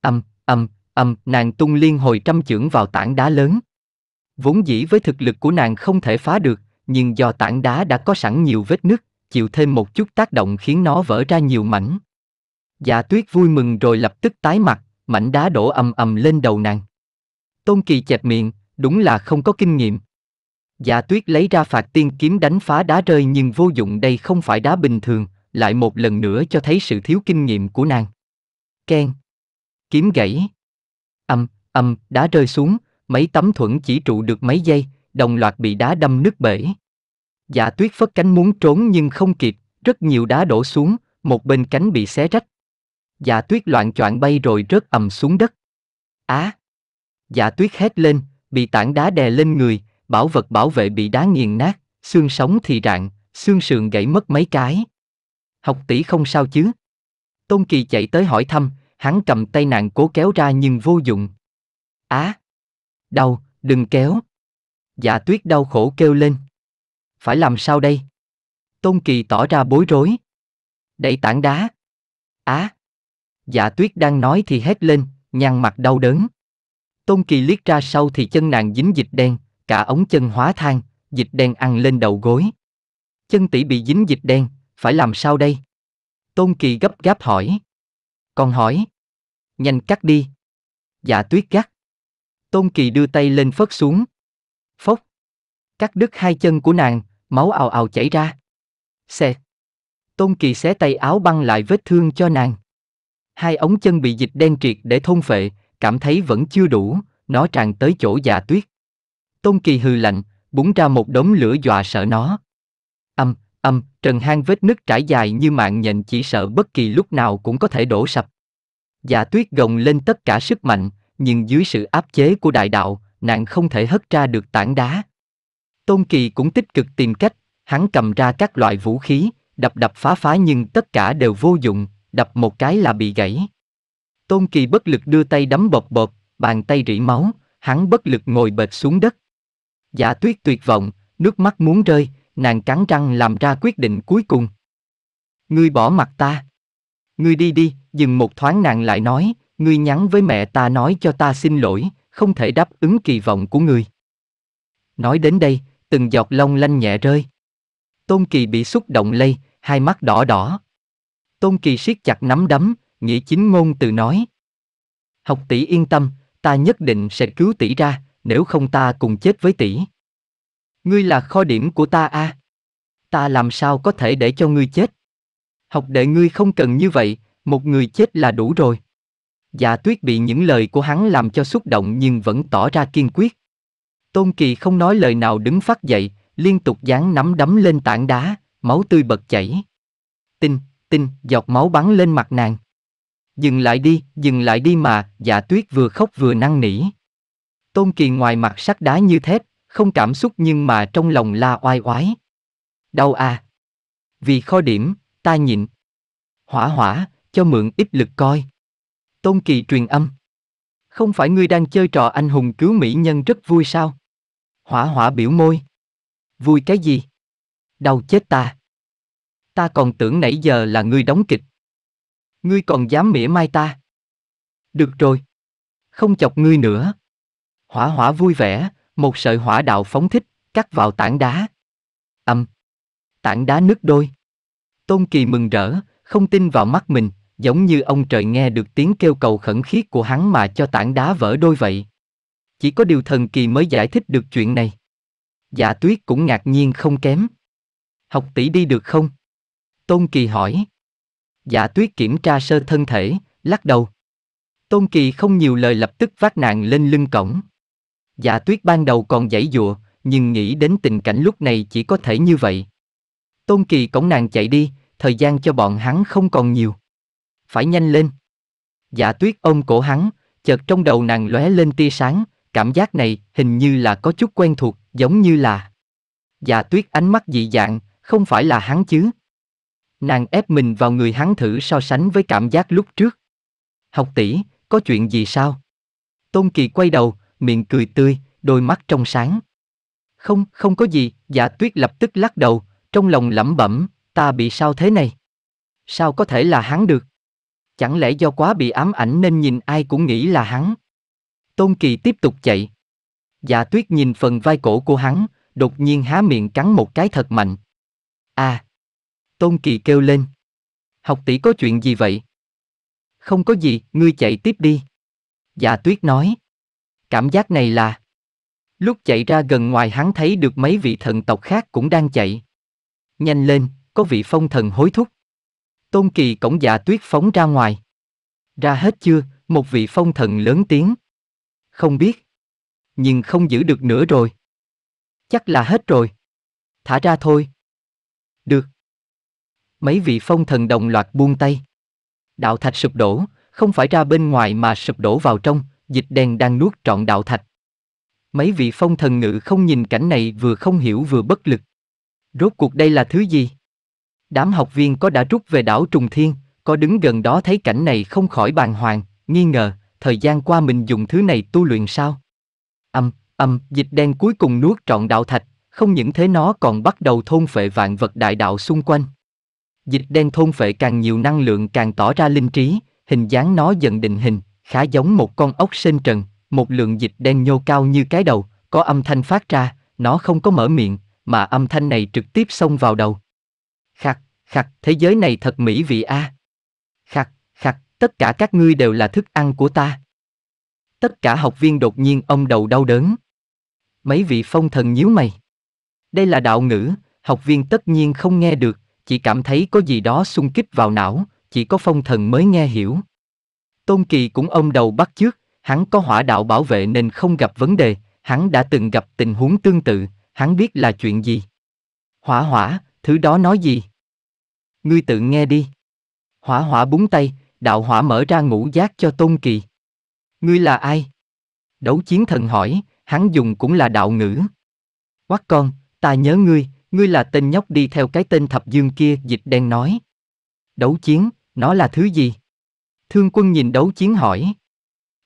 Speaker 1: Âm, âm, âm, nàng tung liên hồi trăm chưởng vào tảng đá lớn. Vốn dĩ với thực lực của nàng không thể phá được, nhưng do tảng đá đã có sẵn nhiều vết nứt, chịu thêm một chút tác động khiến nó vỡ ra nhiều mảnh. Dạ tuyết vui mừng rồi lập tức tái mặt, mảnh đá đổ ầm ầm lên đầu nàng. Tôn Kỳ chẹp miệng, đúng là không có kinh nghiệm. Dạ tuyết lấy ra phạt tiên kiếm đánh phá đá rơi nhưng vô dụng đây không phải đá bình thường, lại một lần nữa cho thấy sự thiếu kinh nghiệm của nàng. Ken. Kiếm gãy. Âm, âm, đá rơi xuống, mấy tấm thuẫn chỉ trụ được mấy giây, đồng loạt bị đá đâm nứt bể. Dạ tuyết phất cánh muốn trốn nhưng không kịp, rất nhiều đá đổ xuống, một bên cánh bị xé rách. Dạ tuyết loạn choạng bay rồi rớt ầm xuống đất. Á! Dạ tuyết hét lên, bị tảng đá đè lên người, bảo vật bảo vệ bị đá nghiền nát, xương sống thì rạn, xương sườn gãy mất mấy cái học tỷ không sao chứ? Tôn Kỳ chạy tới hỏi thăm, hắn cầm tay nàng cố kéo ra nhưng vô dụng. Á! đau, đừng kéo. Dạ tuyết đau khổ kêu lên. Phải làm sao đây? Tôn Kỳ tỏ ra bối rối. Đẩy tảng đá. Á! dạ tuyết đang nói thì hét lên, nhăn mặt đau đớn. Tôn Kỳ liếc ra sau thì chân nàng dính dịch đen, cả ống chân hóa than, dịch đen ăn lên đầu gối. Chân tỷ bị dính dịch đen, phải làm sao đây? Tôn Kỳ gấp gáp hỏi. Còn hỏi. Nhanh cắt đi. Dạ tuyết gắt. Tôn Kỳ đưa tay lên phớt xuống. Phốc. Cắt đứt hai chân của nàng, máu ào ào chảy ra. xe Tôn Kỳ xé tay áo băng lại vết thương cho nàng. Hai ống chân bị dịch đen triệt để thôn phệ, cảm thấy vẫn chưa đủ, nó tràn tới chỗ dạ tuyết. Tôn Kỳ hừ lạnh, búng ra một đống lửa dọa sợ nó âm, trần hang vết nứt trải dài như mạng nhện chỉ sợ bất kỳ lúc nào cũng có thể đổ sập. Dạ tuyết gồng lên tất cả sức mạnh, nhưng dưới sự áp chế của đại đạo, nàng không thể hất ra được tảng đá. Tôn Kỳ cũng tích cực tìm cách, hắn cầm ra các loại vũ khí, đập đập phá phá nhưng tất cả đều vô dụng, đập một cái là bị gãy. Tôn Kỳ bất lực đưa tay đấm bọt bọt, bàn tay rỉ máu, hắn bất lực ngồi bệt xuống đất. Dạ tuyết tuyệt vọng, nước mắt muốn rơi, nàng cắn răng làm ra quyết định cuối cùng. Ngươi bỏ mặt ta. Ngươi đi đi, dừng một thoáng nàng lại nói, ngươi nhắn với mẹ ta nói cho ta xin lỗi, không thể đáp ứng kỳ vọng của ngươi. Nói đến đây, từng giọt lông lanh nhẹ rơi. Tôn Kỳ bị xúc động lây, hai mắt đỏ đỏ. Tôn Kỳ siết chặt nắm đấm, nghĩ chính ngôn từ nói. Học tỷ yên tâm, ta nhất định sẽ cứu tỷ ra, nếu không ta cùng chết với tỷ. Ngươi là kho điểm của ta a. À? Ta làm sao có thể để cho ngươi chết? Học đệ ngươi không cần như vậy, một người chết là đủ rồi. Dạ tuyết bị những lời của hắn làm cho xúc động nhưng vẫn tỏ ra kiên quyết. Tôn Kỳ không nói lời nào đứng phát dậy, liên tục giáng nắm đấm lên tảng đá, máu tươi bật chảy. Tinh, tinh, giọt máu bắn lên mặt nàng. Dừng lại đi, dừng lại đi mà, dạ tuyết vừa khóc vừa năn nỉ. Tôn Kỳ ngoài mặt sắt đá như thép, không cảm xúc nhưng mà trong lòng la oai oái. Đau à. Vì kho điểm, ta nhịn. Hỏa hỏa, cho mượn ít lực coi. Tôn Kỳ truyền âm. Không phải ngươi đang chơi trò anh hùng cứu mỹ nhân rất vui sao? Hỏa hỏa biểu môi. Vui cái gì? Đau chết ta. Ta còn tưởng nãy giờ là ngươi đóng kịch. Ngươi còn dám mỉa mai ta. Được rồi. Không chọc ngươi nữa. Hỏa hỏa vui vẻ, một sợi hỏa đạo phóng thích, cắt vào tảng đá. Âm. Tảng đá nứt đôi. Tôn Kỳ mừng rỡ, không tin vào mắt mình, giống như ông trời nghe được tiếng kêu cầu khẩn khiết của hắn mà cho tảng đá vỡ đôi vậy. Chỉ có điều thần kỳ mới giải thích được chuyện này. Dạ tuyết cũng ngạc nhiên không kém. Học tỷ đi được không? Tôn Kỳ hỏi. Dạ tuyết kiểm tra sơ thân thể, lắc đầu. Tôn Kỳ không nhiều lời lập tức vác nạn lên lưng cổng. Dạ tuyết ban đầu còn dãy dụa, nhưng nghĩ đến tình cảnh lúc này chỉ có thể như vậy. Tôn Kỳ cổng nàng chạy đi, thời gian cho bọn hắn không còn nhiều. Phải nhanh lên. Dạ tuyết ôm cổ hắn, chợt trong đầu nàng lóe lên tia sáng, cảm giác này hình như là có chút quen thuộc, giống như là... Dạ tuyết ánh mắt dị dạng, không phải là hắn chứ. Nàng ép mình vào người hắn thử so sánh với cảm giác lúc trước. Học tỷ, có chuyện gì sao? Tôn Kỳ quay đầu, miệng cười tươi, đôi mắt trong sáng. Không, không có gì, giả tuyết lập tức lắc đầu, trong lòng lẩm bẩm, ta bị sao thế này? Sao có thể là hắn được? Chẳng lẽ do quá bị ám ảnh nên nhìn ai cũng nghĩ là hắn? Tôn Kỳ tiếp tục chạy. Dạ tuyết nhìn phần vai cổ của hắn, đột nhiên há miệng cắn một cái thật mạnh. À! Tôn Kỳ kêu lên. Học tỷ có chuyện gì vậy? Không có gì, ngươi chạy tiếp đi. Dạ tuyết nói cảm giác này là... Lúc chạy ra gần ngoài hắn thấy được mấy vị thần tộc khác cũng đang chạy. Nhanh lên, có vị phong thần hối thúc. Tôn kỳ cổng dạ tuyết phóng ra ngoài. Ra hết chưa, một vị phong thần lớn tiếng. Không biết. Nhưng không giữ được nữa rồi. Chắc là hết rồi. Thả ra thôi. Được. Mấy vị phong thần đồng loạt buông tay. Đạo thạch sụp đổ, không phải ra bên ngoài mà sụp đổ vào trong, dịch đen đang nuốt trọn đạo thạch. Mấy vị phong thần ngự không nhìn cảnh này vừa không hiểu vừa bất lực. Rốt cuộc đây là thứ gì? Đám học viên có đã rút về đảo Trùng Thiên, có đứng gần đó thấy cảnh này không khỏi bàn hoàng, nghi ngờ, thời gian qua mình dùng thứ này tu luyện sao? Âm, âm, dịch đen cuối cùng nuốt trọn đạo thạch, không những thế nó còn bắt đầu thôn phệ vạn vật đại đạo xung quanh. Dịch đen thôn phệ càng nhiều năng lượng càng tỏ ra linh trí, hình dáng nó dần định hình, khá giống một con ốc sên trần, một lượng dịch đen nhô cao như cái đầu, có âm thanh phát ra, nó không có mở miệng, mà âm thanh này trực tiếp xông vào đầu. Khạc, khạc, thế giới này thật mỹ vị a. À. Khạc, khạc, tất cả các ngươi đều là thức ăn của ta. Tất cả học viên đột nhiên ông đầu đau đớn. Mấy vị phong thần nhíu mày. Đây là đạo ngữ, học viên tất nhiên không nghe được, chỉ cảm thấy có gì đó xung kích vào não, chỉ có phong thần mới nghe hiểu. Tôn Kỳ cũng ông đầu bắt trước, hắn có hỏa đạo bảo vệ nên không gặp vấn đề, hắn đã từng gặp tình huống tương tự, hắn biết là chuyện gì. Hỏa hỏa, thứ đó nói gì? Ngươi tự nghe đi. Hỏa hỏa búng tay, đạo hỏa mở ra ngũ giác cho Tôn Kỳ. Ngươi là ai? Đấu chiến thần hỏi, hắn dùng cũng là đạo ngữ. Quắc con, ta nhớ ngươi, ngươi là tên nhóc đi theo cái tên thập dương kia, dịch đen nói. Đấu chiến, nó là thứ gì? Thương quân nhìn đấu chiến hỏi.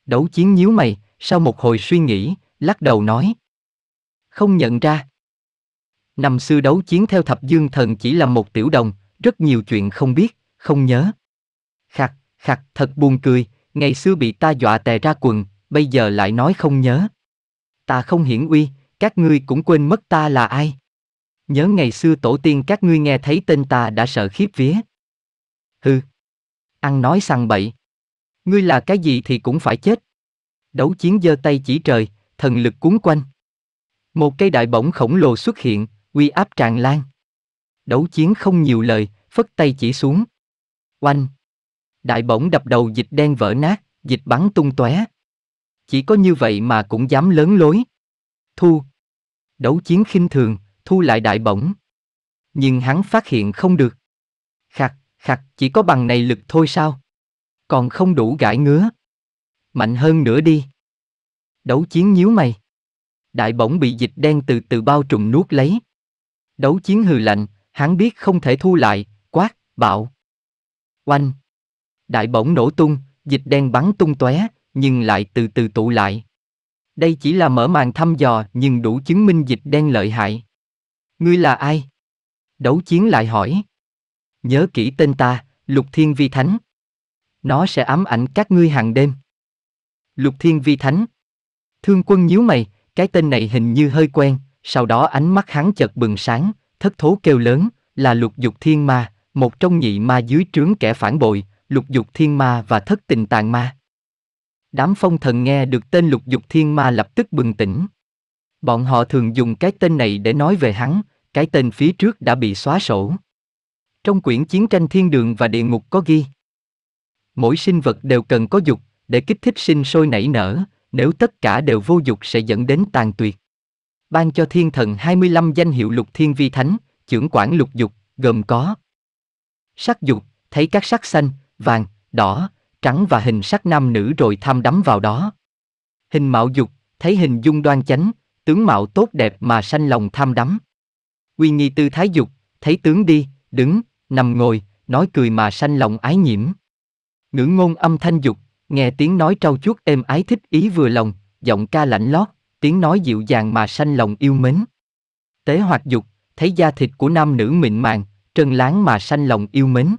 Speaker 1: Đấu chiến nhíu mày, sau một hồi suy nghĩ, lắc đầu nói. Không nhận ra. Năm xưa đấu chiến theo thập dương thần chỉ là một tiểu đồng, rất nhiều chuyện không biết, không nhớ. Khạc, khạc, thật buồn cười, ngày xưa bị ta dọa tè ra quần, bây giờ lại nói không nhớ. Ta không hiển uy, các ngươi cũng quên mất ta là ai. Nhớ ngày xưa tổ tiên các ngươi nghe thấy tên ta đã sợ khiếp vía. Hừ, ăn nói săn bậy. Ngươi là cái gì thì cũng phải chết. Đấu chiến giơ tay chỉ trời, thần lực cuốn quanh. Một cây đại bổng khổng lồ xuất hiện, uy áp tràn lan. Đấu chiến không nhiều lời, phất tay chỉ xuống. Oanh! Đại bổng đập đầu dịch đen vỡ nát, dịch bắn tung tóe. Chỉ có như vậy mà cũng dám lớn lối. Thu! Đấu chiến khinh thường, thu lại đại bổng. Nhưng hắn phát hiện không được. Khắc. Khặt chỉ có bằng này lực thôi sao? Còn không đủ gãi ngứa. Mạnh hơn nữa đi. Đấu chiến nhíu mày. Đại bổng bị dịch đen từ từ bao trùm nuốt lấy. Đấu chiến hừ lạnh, hắn biết không thể thu lại, quát, bạo. Oanh. Đại bổng nổ tung, dịch đen bắn tung tóe, nhưng lại từ từ tụ lại. Đây chỉ là mở màn thăm dò nhưng đủ chứng minh dịch đen lợi hại. Ngươi là ai? Đấu chiến lại hỏi. Nhớ kỹ tên ta, Lục Thiên Vi Thánh. Nó sẽ ám ảnh các ngươi hàng đêm. Lục Thiên Vi Thánh. Thương quân nhíu mày, cái tên này hình như hơi quen, sau đó ánh mắt hắn chợt bừng sáng, thất thố kêu lớn, là lục dục thiên ma, một trong nhị ma dưới trướng kẻ phản bội, lục dục thiên ma và thất tình tàn ma. Đám phong thần nghe được tên lục dục thiên ma lập tức bừng tỉnh. Bọn họ thường dùng cái tên này để nói về hắn, cái tên phía trước đã bị xóa sổ. Trong quyển Chiến tranh Thiên Đường và Địa Ngục có ghi Mỗi sinh vật đều cần có dục, để kích thích sinh sôi nảy nở, nếu tất cả đều vô dục sẽ dẫn đến tàn tuyệt. Ban cho thiên thần 25 danh hiệu lục thiên vi thánh, trưởng quản lục dục, gồm có Sắc dục, thấy các sắc xanh, vàng, đỏ, trắng và hình sắc nam nữ rồi tham đắm vào đó. Hình mạo dục, thấy hình dung đoan chánh, tướng mạo tốt đẹp mà sanh lòng tham đắm. Quy nghi tư thái dục, thấy tướng đi, đứng, nằm ngồi, nói cười mà sanh lòng ái nhiễm. Ngữ ngôn âm thanh dục, nghe tiếng nói trau chuốt êm ái thích ý vừa lòng, giọng ca lạnh lót, tiếng nói dịu dàng mà sanh lòng yêu mến. Tế hoạt dục, thấy da thịt của nam nữ mịn màng, trần láng mà sanh lòng yêu mến.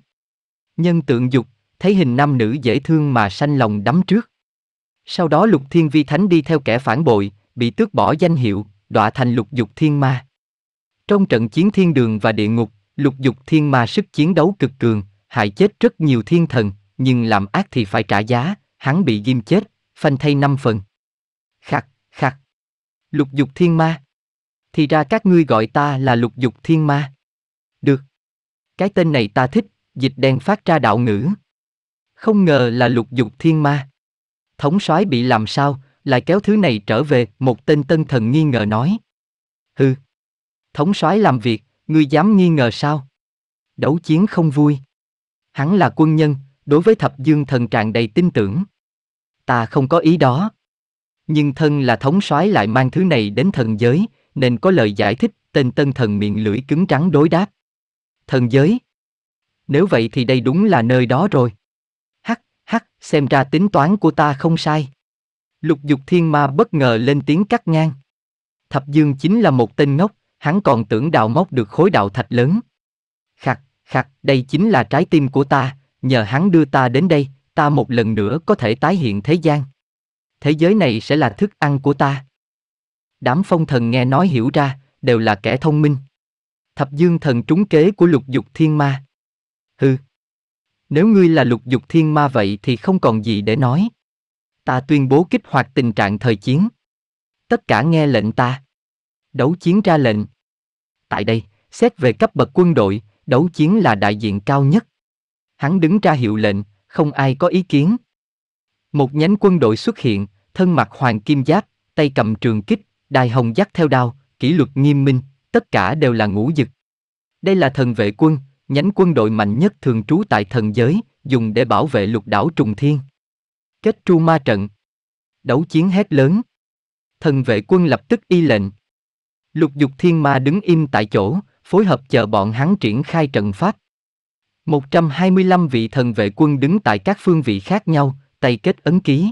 Speaker 1: Nhân tượng dục, thấy hình nam nữ dễ thương mà sanh lòng đắm trước. Sau đó lục thiên vi thánh đi theo kẻ phản bội, bị tước bỏ danh hiệu, đọa thành lục dục thiên ma. Trong trận chiến thiên đường và địa ngục, lục dục thiên ma sức chiến đấu cực cường, hại chết rất nhiều thiên thần, nhưng làm ác thì phải trả giá, hắn bị ghim chết, phanh thay năm phần. Khặt, khặt. Lục dục thiên ma. Thì ra các ngươi gọi ta là lục dục thiên ma. Được. Cái tên này ta thích, dịch đen phát ra đạo ngữ. Không ngờ là lục dục thiên ma. Thống soái bị làm sao, lại kéo thứ này trở về, một tên tân thần nghi ngờ nói. Hừ. Thống soái làm việc, ngươi dám nghi ngờ sao? Đấu chiến không vui. Hắn là quân nhân, đối với thập dương thần tràn đầy tin tưởng. Ta không có ý đó. Nhưng thân là thống soái lại mang thứ này đến thần giới, nên có lời giải thích tên tân thần miệng lưỡi cứng trắng đối đáp. Thần giới? Nếu vậy thì đây đúng là nơi đó rồi. Hắc, hắc, xem ra tính toán của ta không sai. Lục dục thiên ma bất ngờ lên tiếng cắt ngang. Thập Dương chính là một tên ngốc, hắn còn tưởng đào móc được khối đạo thạch lớn. Khặt, khặt, đây chính là trái tim của ta, nhờ hắn đưa ta đến đây, ta một lần nữa có thể tái hiện thế gian. Thế giới này sẽ là thức ăn của ta. Đám phong thần nghe nói hiểu ra, đều là kẻ thông minh. Thập dương thần trúng kế của lục dục thiên ma. Hừ. Nếu ngươi là lục dục thiên ma vậy thì không còn gì để nói. Ta tuyên bố kích hoạt tình trạng thời chiến. Tất cả nghe lệnh ta. Đấu chiến ra lệnh. Tại đây, xét về cấp bậc quân đội, đấu chiến là đại diện cao nhất. Hắn đứng ra hiệu lệnh, không ai có ý kiến. Một nhánh quân đội xuất hiện, thân mặc hoàng kim giáp, tay cầm trường kích, đài hồng dắt theo đao, kỷ luật nghiêm minh, tất cả đều là ngũ dực. Đây là thần vệ quân, nhánh quân đội mạnh nhất thường trú tại thần giới, dùng để bảo vệ lục đảo trùng thiên. Kết tru ma trận. Đấu chiến hét lớn. Thần vệ quân lập tức y lệnh. Lục dục thiên ma đứng im tại chỗ, phối hợp chờ bọn hắn triển khai trận pháp. 125 vị thần vệ quân đứng tại các phương vị khác nhau, tay kết ấn ký.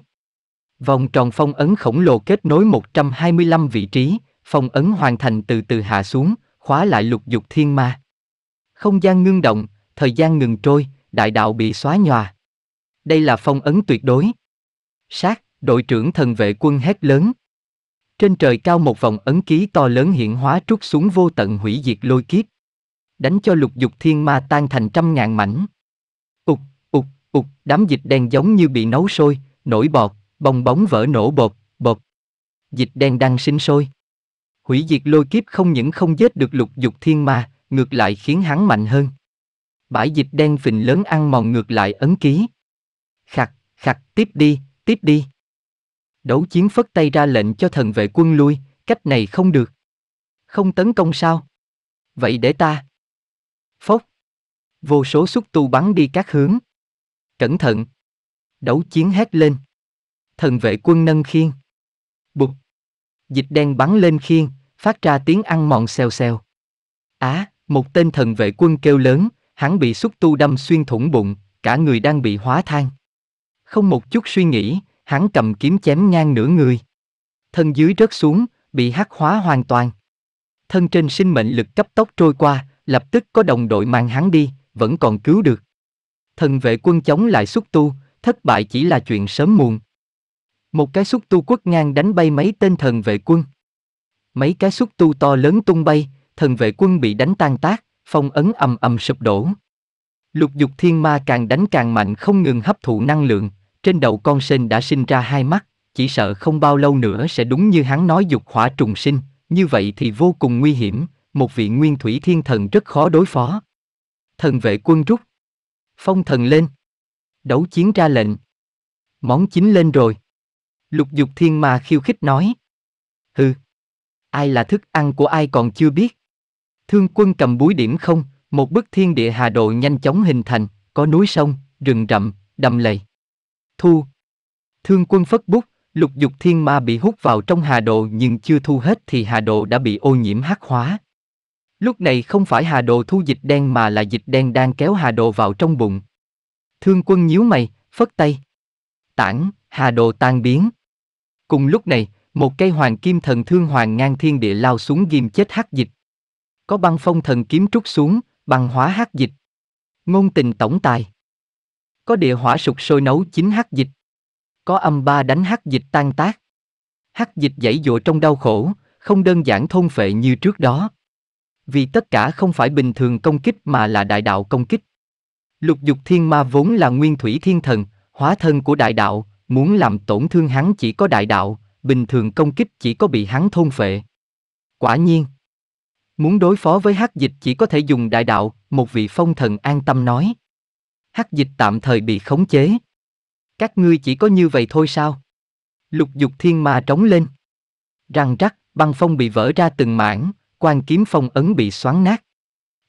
Speaker 1: Vòng tròn phong ấn khổng lồ kết nối 125 vị trí, phong ấn hoàn thành từ từ hạ xuống, khóa lại lục dục thiên ma. Không gian ngưng động, thời gian ngừng trôi, đại đạo bị xóa nhòa. Đây là phong ấn tuyệt đối. Sát, đội trưởng thần vệ quân hét lớn, trên trời cao một vòng ấn ký to lớn hiện hóa trút xuống vô tận hủy diệt lôi kiếp. Đánh cho lục dục thiên ma tan thành trăm ngàn mảnh. Ục, ục, ục, đám dịch đen giống như bị nấu sôi, nổi bọt, bong bóng vỡ nổ bột, bột. Dịch đen đang sinh sôi. Hủy diệt lôi kiếp không những không giết được lục dục thiên ma, ngược lại khiến hắn mạnh hơn. Bãi dịch đen phình lớn ăn mòn ngược lại ấn ký. Khặt, khặt, tiếp đi, tiếp đi. Đấu chiến phất tay ra lệnh cho thần vệ quân lui, cách này không được. Không tấn công sao? Vậy để ta. Phốc. Vô số xúc tu bắn đi các hướng. Cẩn thận. Đấu chiến hét lên. Thần vệ quân nâng khiên. Bụt. Dịch đen bắn lên khiên, phát ra tiếng ăn mòn xèo xèo. Á, một tên thần vệ quân kêu lớn, hắn bị xúc tu đâm xuyên thủng bụng, cả người đang bị hóa than. Không một chút suy nghĩ, hắn cầm kiếm chém ngang nửa người. Thân dưới rớt xuống, bị hắc hóa hoàn toàn. Thân trên sinh mệnh lực cấp tốc trôi qua, lập tức có đồng đội mang hắn đi, vẫn còn cứu được. Thần vệ quân chống lại xuất tu, thất bại chỉ là chuyện sớm muộn. Một cái xúc tu quất ngang đánh bay mấy tên thần vệ quân. Mấy cái xúc tu to lớn tung bay, thần vệ quân bị đánh tan tác, phong ấn ầm ầm sụp đổ. Lục dục thiên ma càng đánh càng mạnh không ngừng hấp thụ năng lượng, trên đầu con sên đã sinh ra hai mắt, chỉ sợ không bao lâu nữa sẽ đúng như hắn nói dục hỏa trùng sinh, như vậy thì vô cùng nguy hiểm, một vị nguyên thủy thiên thần rất khó đối phó. Thần vệ quân rút. Phong thần lên. Đấu chiến ra lệnh. Món chính lên rồi. Lục dục thiên ma khiêu khích nói. Hừ. Ai là thức ăn của ai còn chưa biết. Thương quân cầm búi điểm không, một bức thiên địa hà độ nhanh chóng hình thành, có núi sông, rừng rậm, đầm lầy thu. Thương quân phất bút, lục dục thiên ma bị hút vào trong hà đồ nhưng chưa thu hết thì hà đồ đã bị ô nhiễm hắc hóa. Lúc này không phải hà đồ thu dịch đen mà là dịch đen đang kéo hà đồ vào trong bụng. Thương quân nhíu mày, phất tay. Tản, hà đồ tan biến. Cùng lúc này, một cây hoàng kim thần thương hoàng ngang thiên địa lao xuống ghim chết hắc dịch. Có băng phong thần kiếm trút xuống, băng hóa hắc dịch. Ngôn tình tổng tài. Có địa hỏa sục sôi nấu chín hắc dịch. Có âm ba đánh hắc dịch tan tác. Hắc dịch dãy dụa trong đau khổ, không đơn giản thôn phệ như trước đó. Vì tất cả không phải bình thường công kích mà là đại đạo công kích. Lục dục thiên ma vốn là nguyên thủy thiên thần, hóa thân của đại đạo, muốn làm tổn thương hắn chỉ có đại đạo, bình thường công kích chỉ có bị hắn thôn phệ. Quả nhiên, muốn đối phó với hắc dịch chỉ có thể dùng đại đạo, một vị phong thần an tâm nói hắc dịch tạm thời bị khống chế. Các ngươi chỉ có như vậy thôi sao? Lục dục thiên ma trống lên. Răng rắc, băng phong bị vỡ ra từng mảng, quan kiếm phong ấn bị xoắn nát.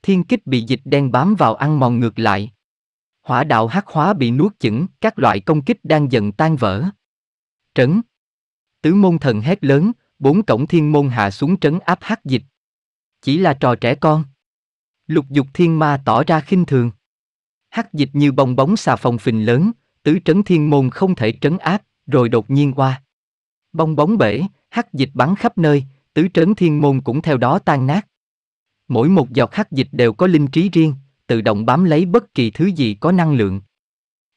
Speaker 1: Thiên kích bị dịch đen bám vào ăn mòn ngược lại. Hỏa đạo hắc hóa bị nuốt chửng, các loại công kích đang dần tan vỡ. Trấn. Tứ môn thần hét lớn, bốn cổng thiên môn hạ xuống trấn áp hắc dịch. Chỉ là trò trẻ con. Lục dục thiên ma tỏ ra khinh thường hắc dịch như bong bóng xà phòng phình lớn, tứ trấn thiên môn không thể trấn áp, rồi đột nhiên qua. Bong bóng bể, hắc dịch bắn khắp nơi, tứ trấn thiên môn cũng theo đó tan nát. Mỗi một giọt hắc dịch đều có linh trí riêng, tự động bám lấy bất kỳ thứ gì có năng lượng.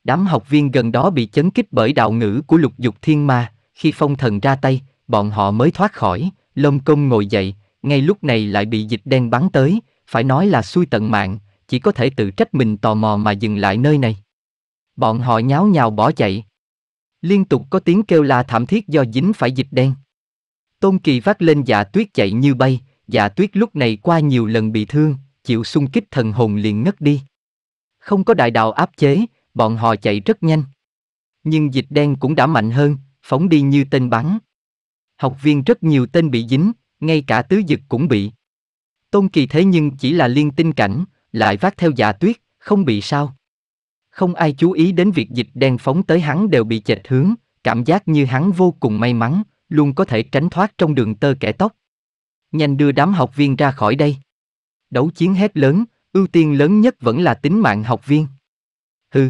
Speaker 1: Đám học viên gần đó bị chấn kích bởi đạo ngữ của lục dục thiên ma, khi phong thần ra tay, bọn họ mới thoát khỏi, lông công ngồi dậy, ngay lúc này lại bị dịch đen bắn tới, phải nói là xui tận mạng, chỉ có thể tự trách mình tò mò mà dừng lại nơi này. Bọn họ nháo nhào bỏ chạy. Liên tục có tiếng kêu la thảm thiết do dính phải dịch đen. Tôn Kỳ vác lên dạ tuyết chạy như bay, dạ tuyết lúc này qua nhiều lần bị thương, chịu xung kích thần hồn liền ngất đi. Không có đại đạo áp chế, bọn họ chạy rất nhanh. Nhưng dịch đen cũng đã mạnh hơn, phóng đi như tên bắn. Học viên rất nhiều tên bị dính, ngay cả tứ dực cũng bị. Tôn Kỳ thế nhưng chỉ là liên tinh cảnh, lại vác theo giả tuyết, không bị sao. Không ai chú ý đến việc dịch đen phóng tới hắn đều bị chệch hướng, cảm giác như hắn vô cùng may mắn, luôn có thể tránh thoát trong đường tơ kẻ tóc. Nhanh đưa đám học viên ra khỏi đây. Đấu chiến hét lớn, ưu tiên lớn nhất vẫn là tính mạng học viên. Hừ.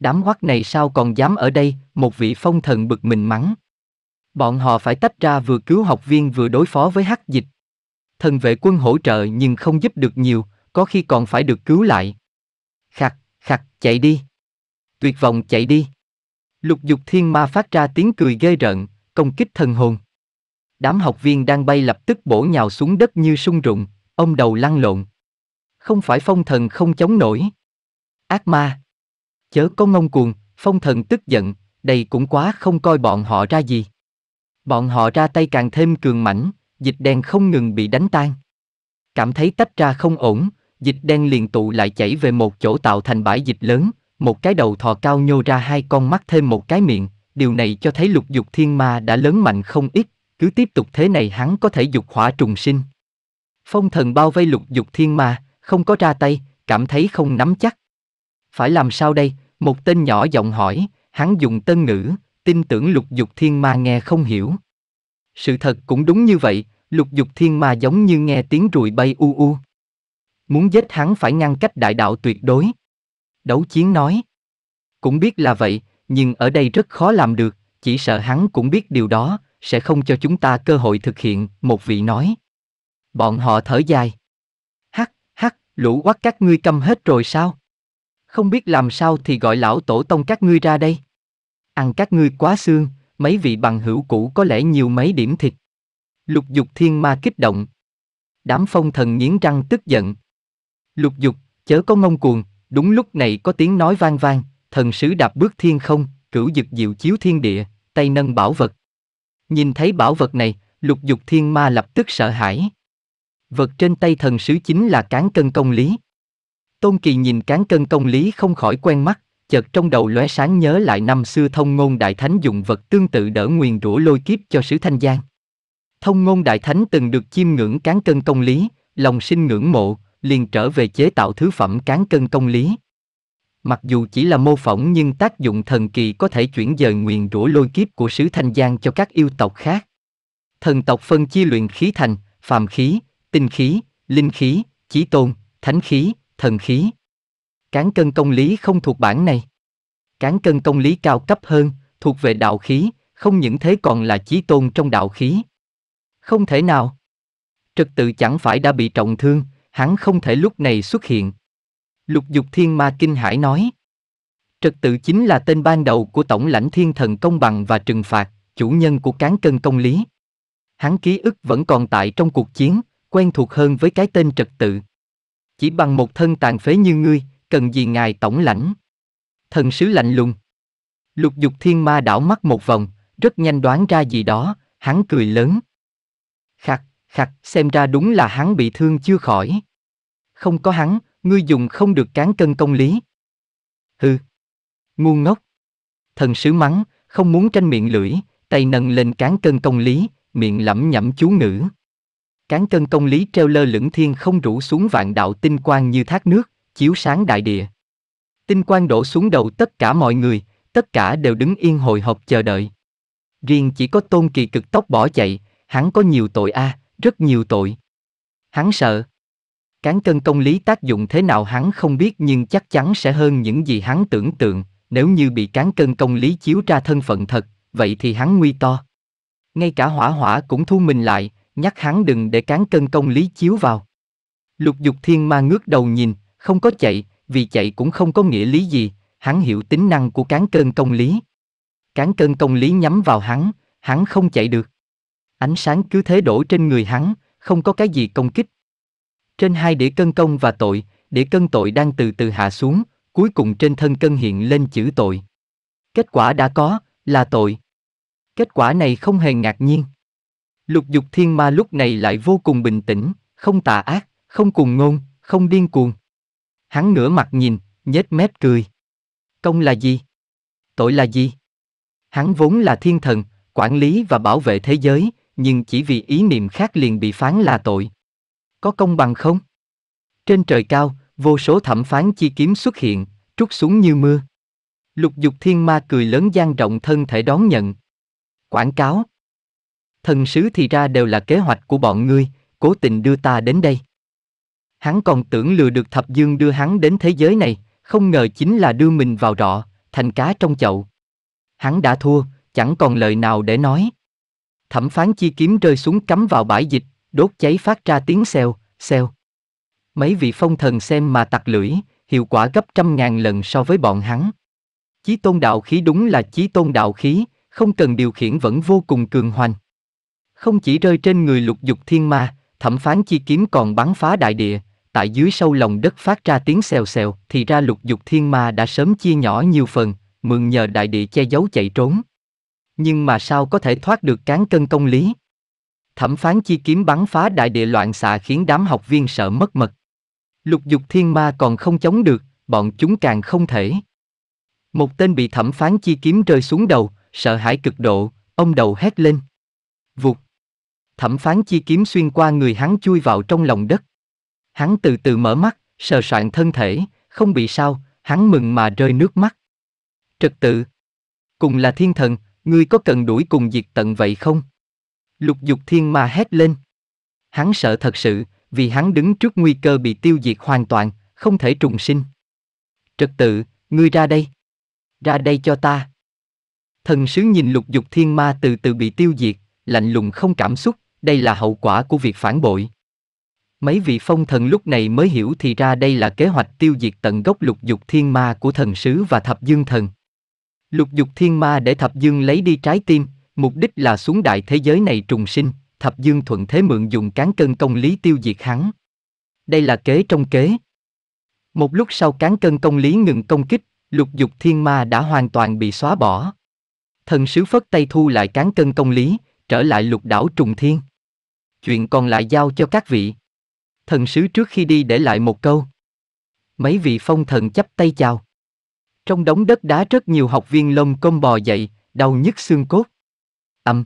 Speaker 1: Đám hoắc này sao còn dám ở đây, một vị phong thần bực mình mắng. Bọn họ phải tách ra vừa cứu học viên vừa đối phó với hắc dịch. Thần vệ quân hỗ trợ nhưng không giúp được nhiều, có khi còn phải được cứu lại. Khặt, khặt, chạy đi. Tuyệt vọng chạy đi. Lục dục thiên ma phát ra tiếng cười ghê rợn, công kích thần hồn. Đám học viên đang bay lập tức bổ nhào xuống đất như sung rụng, ông đầu lăn lộn. Không phải phong thần không chống nổi. Ác ma. Chớ có ngông cuồng, phong thần tức giận, đây cũng quá không coi bọn họ ra gì. Bọn họ ra tay càng thêm cường mãnh, dịch đen không ngừng bị đánh tan. Cảm thấy tách ra không ổn, dịch đen liền tụ lại chảy về một chỗ tạo thành bãi dịch lớn, một cái đầu thò cao nhô ra hai con mắt thêm một cái miệng, điều này cho thấy lục dục thiên ma đã lớn mạnh không ít, cứ tiếp tục thế này hắn có thể dục hỏa trùng sinh. Phong thần bao vây lục dục thiên ma, không có ra tay, cảm thấy không nắm chắc. Phải làm sao đây, một tên nhỏ giọng hỏi, hắn dùng tân ngữ, tin tưởng lục dục thiên ma nghe không hiểu. Sự thật cũng đúng như vậy, lục dục thiên ma giống như nghe tiếng ruồi bay u u. Muốn giết hắn phải ngăn cách đại đạo tuyệt đối. Đấu chiến nói. Cũng biết là vậy, nhưng ở đây rất khó làm được, chỉ sợ hắn cũng biết điều đó, sẽ không cho chúng ta cơ hội thực hiện, một vị nói. Bọn họ thở dài. Hắc, hắc, lũ quắc các ngươi câm hết rồi sao? Không biết làm sao thì gọi lão tổ tông các ngươi ra đây. Ăn các ngươi quá xương, mấy vị bằng hữu cũ có lẽ nhiều mấy điểm thịt. Lục dục thiên ma kích động. Đám phong thần nghiến răng tức giận. Lục dục, chớ có ngông cuồng, đúng lúc này có tiếng nói vang vang, thần sứ đạp bước thiên không, cửu dực diệu chiếu thiên địa, tay nâng bảo vật. Nhìn thấy bảo vật này, lục dục thiên ma lập tức sợ hãi. Vật trên tay thần sứ chính là cán cân công lý. Tôn Kỳ nhìn cán cân công lý không khỏi quen mắt, chợt trong đầu lóe sáng nhớ lại năm xưa thông ngôn đại thánh dùng vật tương tự đỡ nguyền rủa lôi kiếp cho sứ thanh giang. Thông ngôn đại thánh từng được chiêm ngưỡng cán cân công lý, lòng sinh ngưỡng mộ, liền trở về chế tạo thứ phẩm cán cân công lý. Mặc dù chỉ là mô phỏng nhưng tác dụng thần kỳ có thể chuyển dời nguyền rủa lôi kiếp của sứ Thanh Giang cho các yêu tộc khác. Thần tộc phân chia luyện khí thành, phàm khí, tinh khí, linh khí, chí tôn, thánh khí, thần khí. Cán cân công lý không thuộc bản này. Cán cân công lý cao cấp hơn, thuộc về đạo khí, không những thế còn là chí tôn trong đạo khí. Không thể nào. Trật tự chẳng phải đã bị trọng thương, hắn không thể lúc này xuất hiện. Lục dục thiên ma kinh hải nói. Trật tự chính là tên ban đầu của tổng lãnh thiên thần công bằng và trừng phạt, chủ nhân của cán cân công lý. Hắn ký ức vẫn còn tại trong cuộc chiến, quen thuộc hơn với cái tên trật tự. Chỉ bằng một thân tàn phế như ngươi, cần gì ngài tổng lãnh? Thần sứ lạnh lùng. Lục dục thiên ma đảo mắt một vòng, rất nhanh đoán ra gì đó, hắn cười lớn. Khạc, Khặt, xem ra đúng là hắn bị thương chưa khỏi. Không có hắn, ngươi dùng không được cán cân công lý. Hừ. Ngu ngốc. Thần sứ mắng, không muốn tranh miệng lưỡi, tay nâng lên cán cân công lý, miệng lẩm nhẩm chú ngữ. Cán cân công lý treo lơ lửng thiên không rủ xuống vạn đạo tinh quang như thác nước, chiếu sáng đại địa. Tinh quang đổ xuống đầu tất cả mọi người, tất cả đều đứng yên hồi hộp chờ đợi. Riêng chỉ có tôn kỳ cực tốc bỏ chạy, hắn có nhiều tội a, à, rất nhiều tội. Hắn sợ. Cán cân công lý tác dụng thế nào hắn không biết nhưng chắc chắn sẽ hơn những gì hắn tưởng tượng, nếu như bị cán cân công lý chiếu ra thân phận thật, vậy thì hắn nguy to. Ngay cả hỏa hỏa cũng thu mình lại, nhắc hắn đừng để cán cân công lý chiếu vào. Lục dục thiên ma ngước đầu nhìn, không có chạy, vì chạy cũng không có nghĩa lý gì, hắn hiểu tính năng của cán cân công lý. Cán cân công lý nhắm vào hắn, hắn không chạy được. Ánh sáng cứ thế đổ trên người hắn, không có cái gì công kích. Trên hai đĩa cân công và tội, đĩa cân tội đang từ từ hạ xuống, cuối cùng trên thân cân hiện lên chữ tội. Kết quả đã có, là tội. Kết quả này không hề ngạc nhiên. Lục dục thiên ma lúc này lại vô cùng bình tĩnh, không tà ác, không cuồng ngôn, không điên cuồng. Hắn ngửa mặt nhìn, nhếch mép cười. Công là gì? Tội là gì? Hắn vốn là thiên thần, quản lý và bảo vệ thế giới, nhưng chỉ vì ý niệm khác liền bị phán là tội. Có công bằng không? Trên trời cao, vô số thẩm phán chi kiếm xuất hiện, trút xuống như mưa. Lục dục thiên ma cười lớn gian rộng thân thể đón nhận. Quảng cáo. Thần sứ thì ra đều là kế hoạch của bọn ngươi, cố tình đưa ta đến đây. Hắn còn tưởng lừa được thập dương đưa hắn đến thế giới này, không ngờ chính là đưa mình vào rọ, thành cá trong chậu. Hắn đã thua, chẳng còn lời nào để nói. Thẩm phán chi kiếm rơi xuống cắm vào bãi dịch, đốt cháy phát ra tiếng xèo, xèo. Mấy vị phong thần xem mà tặc lưỡi, hiệu quả gấp trăm ngàn lần so với bọn hắn. Chí tôn đạo khí đúng là chí tôn đạo khí, không cần điều khiển vẫn vô cùng cường hoành. Không chỉ rơi trên người lục dục thiên ma, thẩm phán chi kiếm còn bắn phá đại địa, tại dưới sâu lòng đất phát ra tiếng xèo xèo, thì ra lục dục thiên ma đã sớm chia nhỏ nhiều phần, mượn nhờ đại địa che giấu chạy trốn nhưng mà sao có thể thoát được cán cân công lý? Thẩm phán chi kiếm bắn phá đại địa loạn xạ khiến đám học viên sợ mất mật. Lục dục thiên ma còn không chống được, bọn chúng càng không thể. Một tên bị thẩm phán chi kiếm rơi xuống đầu, sợ hãi cực độ, ông đầu hét lên. Vụt. Thẩm phán chi kiếm xuyên qua người hắn chui vào trong lòng đất. Hắn từ từ mở mắt, sờ soạn thân thể, không bị sao, hắn mừng mà rơi nước mắt. Trật tự. Cùng là thiên thần, Ngươi có cần đuổi cùng diệt tận vậy không? Lục dục thiên Ma hét lên. Hắn sợ thật sự, vì hắn đứng trước nguy cơ bị tiêu diệt hoàn toàn, không thể trùng sinh. Trật tự, ngươi ra đây. Ra đây cho ta. Thần sứ nhìn lục dục thiên ma từ từ bị tiêu diệt, lạnh lùng không cảm xúc, đây là hậu quả của việc phản bội. Mấy vị phong thần lúc này mới hiểu thì ra đây là kế hoạch tiêu diệt tận gốc lục dục thiên ma của thần sứ và thập dương thần. Lục dục thiên ma để thập dương lấy đi trái tim, mục đích là xuống đại thế giới này trùng sinh, thập dương thuận thế mượn dùng cán cân công lý tiêu diệt hắn. Đây là kế trong kế. Một lúc sau cán cân công lý ngừng công kích, lục dục thiên ma đã hoàn toàn bị xóa bỏ. Thần sứ phất tay thu lại cán cân công lý, trở lại lục đảo trùng thiên. Chuyện còn lại giao cho các vị. Thần sứ trước khi đi để lại một câu. Mấy vị phong thần chắp tay chào. Trong đống đất đá rất nhiều học viên lông công bò dậy, đau nhức xương cốt. Âm.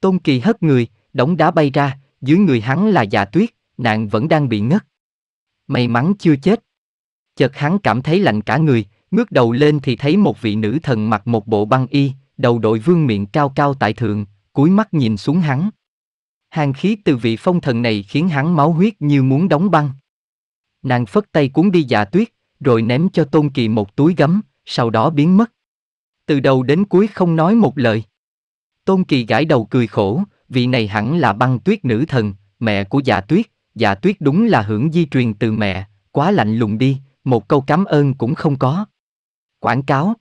Speaker 1: Tôn Kỳ hất người, đống đá bay ra, dưới người hắn là dạ tuyết, nạn vẫn đang bị ngất. May mắn chưa chết. Chợt hắn cảm thấy lạnh cả người, ngước đầu lên thì thấy một vị nữ thần mặc một bộ băng y, đầu đội vương miệng cao cao tại thượng, cúi mắt nhìn xuống hắn. Hàng khí từ vị phong thần này khiến hắn máu huyết như muốn đóng băng. Nàng phất tay cuốn đi dạ tuyết, rồi ném cho Tôn Kỳ một túi gấm, sau đó biến mất. Từ đầu đến cuối không nói một lời. Tôn Kỳ gãi đầu cười khổ, vị này hẳn là băng tuyết nữ thần, mẹ của dạ tuyết, dạ tuyết đúng là hưởng di truyền từ mẹ, quá lạnh lùng đi, một câu cảm ơn cũng không có. Quảng cáo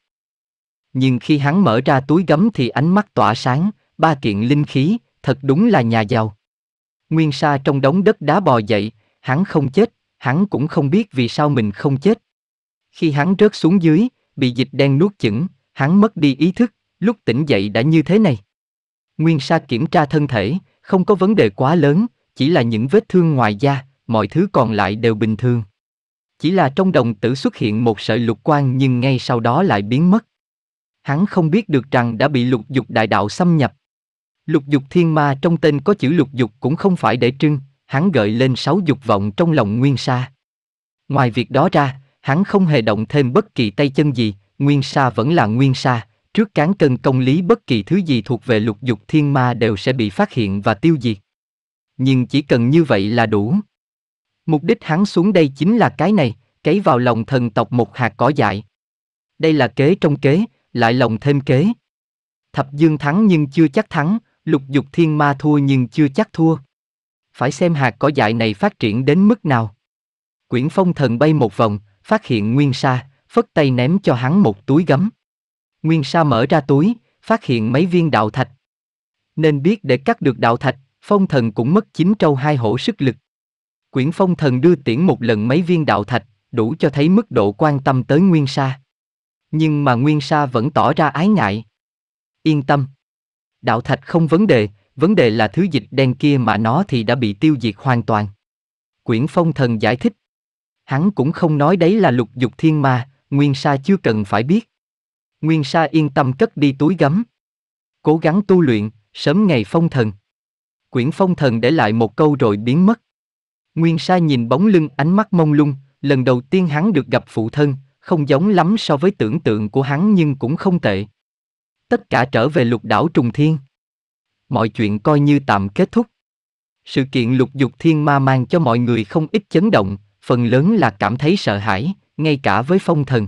Speaker 1: Nhưng khi hắn mở ra túi gấm thì ánh mắt tỏa sáng, ba kiện linh khí, thật đúng là nhà giàu. Nguyên Sa trong đống đất đá bò dậy, hắn không chết, hắn cũng không biết vì sao mình không chết. Khi hắn rớt xuống dưới, bị dịch đen nuốt chửng, hắn mất đi ý thức, lúc tỉnh dậy đã như thế này. Nguyên Sa kiểm tra thân thể, không có vấn đề quá lớn, chỉ là những vết thương ngoài da, mọi thứ còn lại đều bình thường. Chỉ là trong đồng tử xuất hiện một sợi lục quang nhưng ngay sau đó lại biến mất. Hắn không biết được rằng đã bị lục dục đại đạo xâm nhập. Lục dục thiên ma trong tên có chữ lục dục cũng không phải để trưng, hắn gợi lên sáu dục vọng trong lòng Nguyên Sa. Ngoài việc đó ra, hắn không hề động thêm bất kỳ tay chân gì, nguyên sa vẫn là nguyên sa, trước cán cân công lý bất kỳ thứ gì thuộc về lục dục thiên ma đều sẽ bị phát hiện và tiêu diệt. Nhưng chỉ cần như vậy là đủ. Mục đích hắn xuống đây chính là cái này, cấy vào lòng thần tộc một hạt cỏ dại. Đây là kế trong kế, lại lòng thêm kế. Thập dương thắng nhưng chưa chắc thắng, lục dục thiên ma thua nhưng chưa chắc thua. Phải xem hạt cỏ dại này phát triển đến mức nào. Quyển phong thần bay một vòng, phát hiện Nguyên Sa, phất tay ném cho hắn một túi gấm. Nguyên Sa mở ra túi, phát hiện mấy viên đạo thạch. Nên biết để cắt được đạo thạch, phong thần cũng mất chín trâu hai hổ sức lực. Quyển phong thần đưa tiễn một lần mấy viên đạo thạch, đủ cho thấy mức độ quan tâm tới Nguyên Sa. Nhưng mà Nguyên Sa vẫn tỏ ra ái ngại. Yên tâm. Đạo thạch không vấn đề, vấn đề là thứ dịch đen kia mà nó thì đã bị tiêu diệt hoàn toàn. Quyển phong thần giải thích. Hắn cũng không nói đấy là lục dục thiên ma, Nguyên Sa chưa cần phải biết. Nguyên Sa yên tâm cất đi túi gấm. Cố gắng tu luyện, sớm ngày phong thần. Quyển phong thần để lại một câu rồi biến mất. Nguyên Sa nhìn bóng lưng ánh mắt mông lung, lần đầu tiên hắn được gặp phụ thân, không giống lắm so với tưởng tượng của hắn nhưng cũng không tệ. Tất cả trở về lục đảo trùng thiên. Mọi chuyện coi như tạm kết thúc. Sự kiện lục dục thiên ma mang cho mọi người không ít chấn động, phần lớn là cảm thấy sợ hãi, ngay cả với phong thần.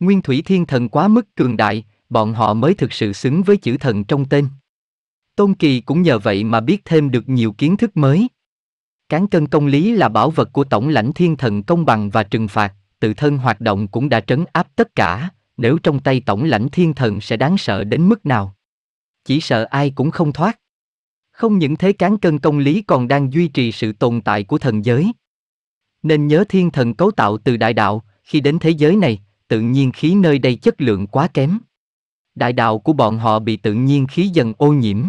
Speaker 1: Nguyên thủy thiên thần quá mức cường đại, bọn họ mới thực sự xứng với chữ thần trong tên. Tôn Kỳ cũng nhờ vậy mà biết thêm được nhiều kiến thức mới. Cán cân công lý là bảo vật của tổng lãnh thiên thần công bằng và trừng phạt, tự thân hoạt động cũng đã trấn áp tất cả, nếu trong tay tổng lãnh thiên thần sẽ đáng sợ đến mức nào. Chỉ sợ ai cũng không thoát. Không những thế cán cân công lý còn đang duy trì sự tồn tại của thần giới. Nên nhớ thiên thần cấu tạo từ đại đạo, khi đến thế giới này, tự nhiên khí nơi đây chất lượng quá kém. Đại đạo của bọn họ bị tự nhiên khí dần ô nhiễm.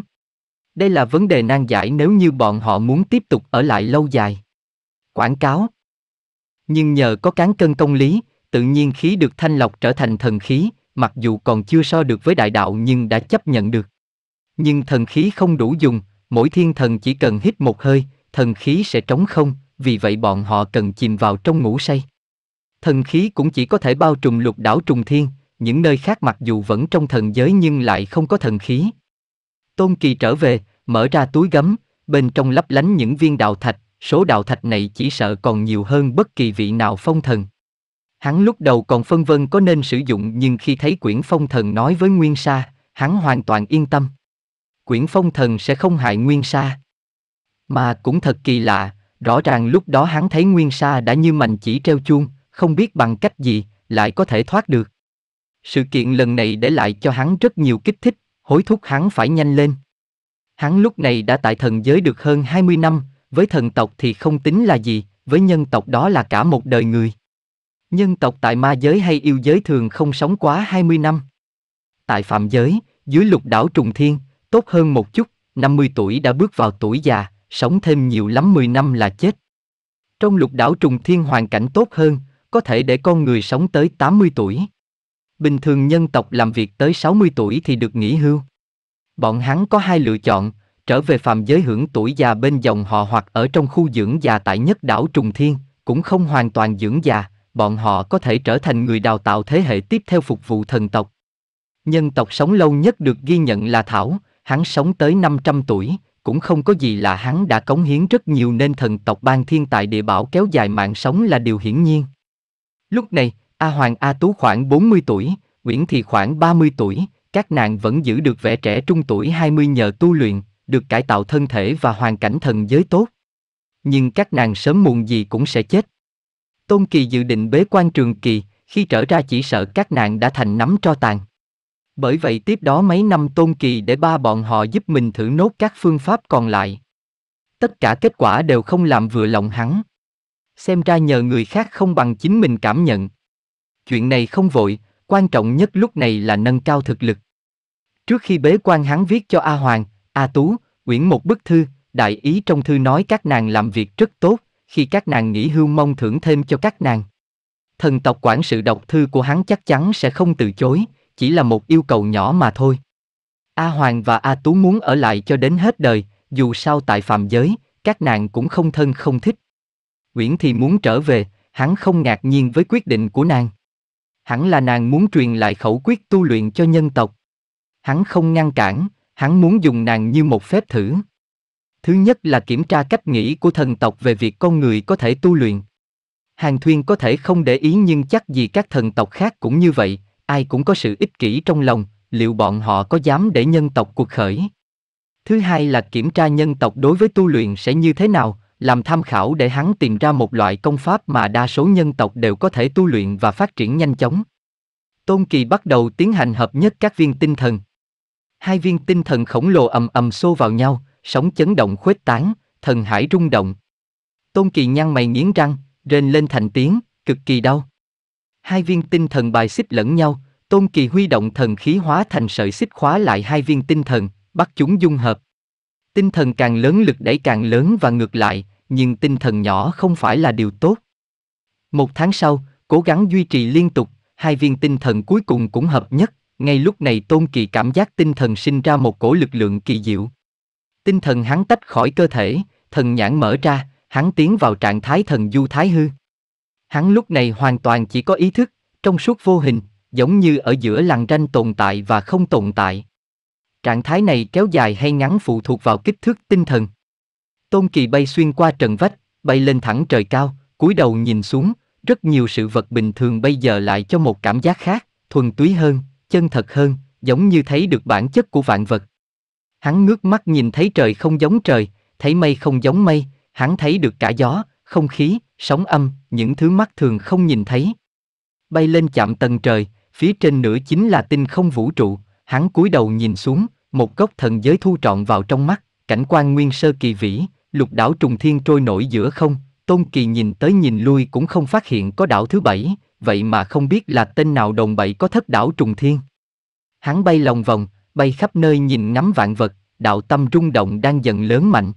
Speaker 1: Đây là vấn đề nan giải nếu như bọn họ muốn tiếp tục ở lại lâu dài. Quảng cáo Nhưng nhờ có cán cân công lý, tự nhiên khí được thanh lọc trở thành thần khí, mặc dù còn chưa so được với đại đạo nhưng đã chấp nhận được. Nhưng thần khí không đủ dùng, mỗi thiên thần chỉ cần hít một hơi, thần khí sẽ trống không, vì vậy bọn họ cần chìm vào trong ngủ say. Thần khí cũng chỉ có thể bao trùm lục đảo trùng thiên, những nơi khác mặc dù vẫn trong thần giới nhưng lại không có thần khí. Tôn Kỳ trở về, mở ra túi gấm, bên trong lấp lánh những viên đạo thạch, số đạo thạch này chỉ sợ còn nhiều hơn bất kỳ vị nào phong thần. Hắn lúc đầu còn phân vân có nên sử dụng nhưng khi thấy quyển phong thần nói với Nguyên Sa, hắn hoàn toàn yên tâm. Quyển phong thần sẽ không hại Nguyên Sa. Mà cũng thật kỳ lạ, Rõ ràng lúc đó hắn thấy Nguyên Sa đã như mảnh chỉ treo chuông, không biết bằng cách gì, lại có thể thoát được. Sự kiện lần này để lại cho hắn rất nhiều kích thích, hối thúc hắn phải nhanh lên. Hắn lúc này đã tại thần giới được hơn 20 năm, với thần tộc thì không tính là gì, với nhân tộc đó là cả một đời người. Nhân tộc tại ma giới hay yêu giới thường không sống quá 20 năm. Tại phạm giới, dưới lục đảo trùng thiên, tốt hơn một chút, 50 tuổi đã bước vào tuổi già, sống thêm nhiều lắm 10 năm là chết. Trong lục đảo trùng thiên hoàn cảnh tốt hơn, có thể để con người sống tới 80 tuổi. Bình thường nhân tộc làm việc tới 60 tuổi thì được nghỉ hưu. Bọn hắn có hai lựa chọn, trở về phàm giới hưởng tuổi già bên dòng họ hoặc ở trong khu dưỡng già tại nhất đảo Trùng Thiên, cũng không hoàn toàn dưỡng già, bọn họ có thể trở thành người đào tạo thế hệ tiếp theo phục vụ thần tộc. Nhân tộc sống lâu nhất được ghi nhận là Thảo, hắn sống tới 500 tuổi, cũng không có gì là hắn đã cống hiến rất nhiều nên thần tộc ban thiên tài địa bảo kéo dài mạng sống là điều hiển nhiên. Lúc này, A Hoàng A Tú khoảng 40 tuổi, Nguyễn Thị khoảng 30 tuổi, các nàng vẫn giữ được vẻ trẻ trung tuổi 20 nhờ tu luyện, được cải tạo thân thể và hoàn cảnh thần giới tốt. Nhưng các nàng sớm muộn gì cũng sẽ chết. Tôn Kỳ dự định bế quan trường kỳ, khi trở ra chỉ sợ các nàng đã thành nắm tro tàn. Bởi vậy tiếp đó mấy năm tôn kỳ để ba bọn họ giúp mình thử nốt các phương pháp còn lại. Tất cả kết quả đều không làm vừa lòng hắn. Xem ra nhờ người khác không bằng chính mình cảm nhận. Chuyện này không vội, quan trọng nhất lúc này là nâng cao thực lực. Trước khi bế quan hắn viết cho A Hoàng, A Tú, Uyển một bức thư, đại ý trong thư nói các nàng làm việc rất tốt, khi các nàng nghỉ hưu mong thưởng thêm cho các nàng. Thần tộc quản sự đọc thư của hắn chắc chắn sẽ không từ chối, chỉ là một yêu cầu nhỏ mà thôi. A Hoàng và A Tú muốn ở lại cho đến hết đời, dù sao tại phàm giới, các nàng cũng không thân không thích. Nguyễn thì muốn trở về, hắn không ngạc nhiên với quyết định của nàng. Hắn là nàng muốn truyền lại khẩu quyết tu luyện cho nhân tộc. Hắn không ngăn cản, hắn muốn dùng nàng như một phép thử. Thứ nhất là kiểm tra cách nghĩ của thần tộc về việc con người có thể tu luyện. Hàng Thuyền có thể không để ý nhưng chắc gì các thần tộc khác cũng như vậy, ai cũng có sự ích kỷ trong lòng, liệu bọn họ có dám để nhân tộc cuộc khởi? Thứ hai là kiểm tra nhân tộc đối với tu luyện sẽ như thế nào, làm tham khảo để hắn tìm ra một loại công pháp mà đa số nhân tộc đều có thể tu luyện và phát triển nhanh chóng. Tôn Kỳ bắt đầu tiến hành hợp nhất các viên tinh thần. Hai viên tinh thần khổng lồ ầm ầm xô vào nhau, sóng chấn động khuếch tán, thần hải rung động. Tôn Kỳ nhăn mày nghiến răng, rên lên thành tiếng, cực kỳ đau hai viên tinh thần bài xích lẫn nhau, Tôn Kỳ huy động thần khí hóa thành sợi xích khóa lại hai viên tinh thần, bắt chúng dung hợp. Tinh thần càng lớn lực đẩy càng lớn và ngược lại, nhưng tinh thần nhỏ không phải là điều tốt. Một tháng sau, cố gắng duy trì liên tục, hai viên tinh thần cuối cùng cũng hợp nhất, ngay lúc này Tôn Kỳ cảm giác tinh thần sinh ra một cổ lực lượng kỳ diệu. Tinh thần hắn tách khỏi cơ thể, thần nhãn mở ra, hắn tiến vào trạng thái thần du thái hư. Hắn lúc này hoàn toàn chỉ có ý thức, trong suốt vô hình, giống như ở giữa làn ranh tồn tại và không tồn tại. Trạng thái này kéo dài hay ngắn phụ thuộc vào kích thước tinh thần. Tôn Kỳ bay xuyên qua trần vách, bay lên thẳng trời cao, cúi đầu nhìn xuống, rất nhiều sự vật bình thường bây giờ lại cho một cảm giác khác, thuần túy hơn, chân thật hơn, giống như thấy được bản chất của vạn vật. Hắn ngước mắt nhìn thấy trời không giống trời, thấy mây không giống mây, hắn thấy được cả gió, không khí, sóng âm, những thứ mắt thường không nhìn thấy. Bay lên chạm tầng trời, phía trên nửa chính là tinh không vũ trụ, hắn cúi đầu nhìn xuống, một góc thần giới thu trọn vào trong mắt, cảnh quan nguyên sơ kỳ vĩ, lục đảo trùng thiên trôi nổi giữa không, Tôn Kỳ nhìn tới nhìn lui cũng không phát hiện có đảo thứ bảy, vậy mà không biết là tên nào đồng bậy có thất đảo trùng thiên. Hắn bay lòng vòng, bay khắp nơi nhìn ngắm vạn vật, đạo tâm rung động đang dần lớn mạnh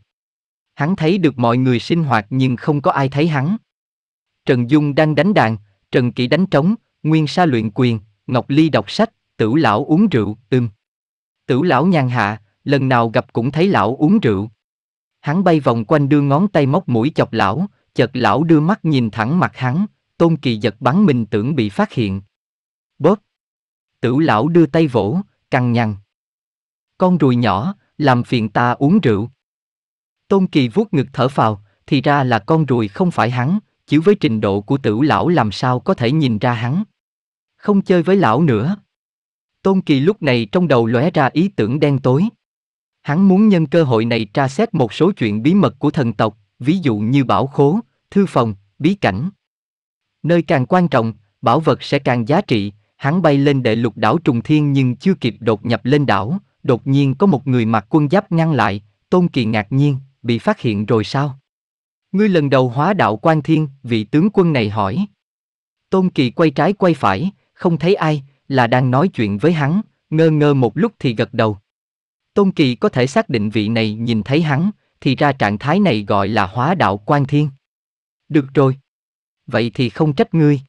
Speaker 1: hắn thấy được mọi người sinh hoạt nhưng không có ai thấy hắn. Trần Dung đang đánh đàn, Trần Kỷ đánh trống, Nguyên Sa luyện quyền, Ngọc Ly đọc sách, Tử Lão uống rượu, ưm. Tử Lão nhàn hạ, lần nào gặp cũng thấy Lão uống rượu. Hắn bay vòng quanh đưa ngón tay móc mũi chọc Lão, chợt Lão đưa mắt nhìn thẳng mặt hắn, Tôn Kỳ giật bắn mình tưởng bị phát hiện. Bóp. Tử Lão đưa tay vỗ, căng nhằn. Con ruồi nhỏ, làm phiền ta uống rượu. Tôn Kỳ vuốt ngực thở phào, thì ra là con ruồi không phải hắn, chứ với trình độ của tử lão làm sao có thể nhìn ra hắn. Không chơi với lão nữa. Tôn Kỳ lúc này trong đầu lóe ra ý tưởng đen tối. Hắn muốn nhân cơ hội này tra xét một số chuyện bí mật của thần tộc, ví dụ như bảo khố, thư phòng, bí cảnh. Nơi càng quan trọng, bảo vật sẽ càng giá trị, hắn bay lên đệ lục đảo trùng thiên nhưng chưa kịp đột nhập lên đảo, đột nhiên có một người mặc quân giáp ngăn lại, Tôn Kỳ ngạc nhiên, bị phát hiện rồi sao? Ngươi lần đầu hóa đạo quan thiên, vị tướng quân này hỏi. Tôn Kỳ quay trái quay phải, không thấy ai, là đang nói chuyện với hắn, ngơ ngơ một lúc thì gật đầu. Tôn Kỳ có thể xác định vị này nhìn thấy hắn, thì ra trạng thái này gọi là hóa đạo quan thiên. Được rồi. Vậy thì không trách ngươi.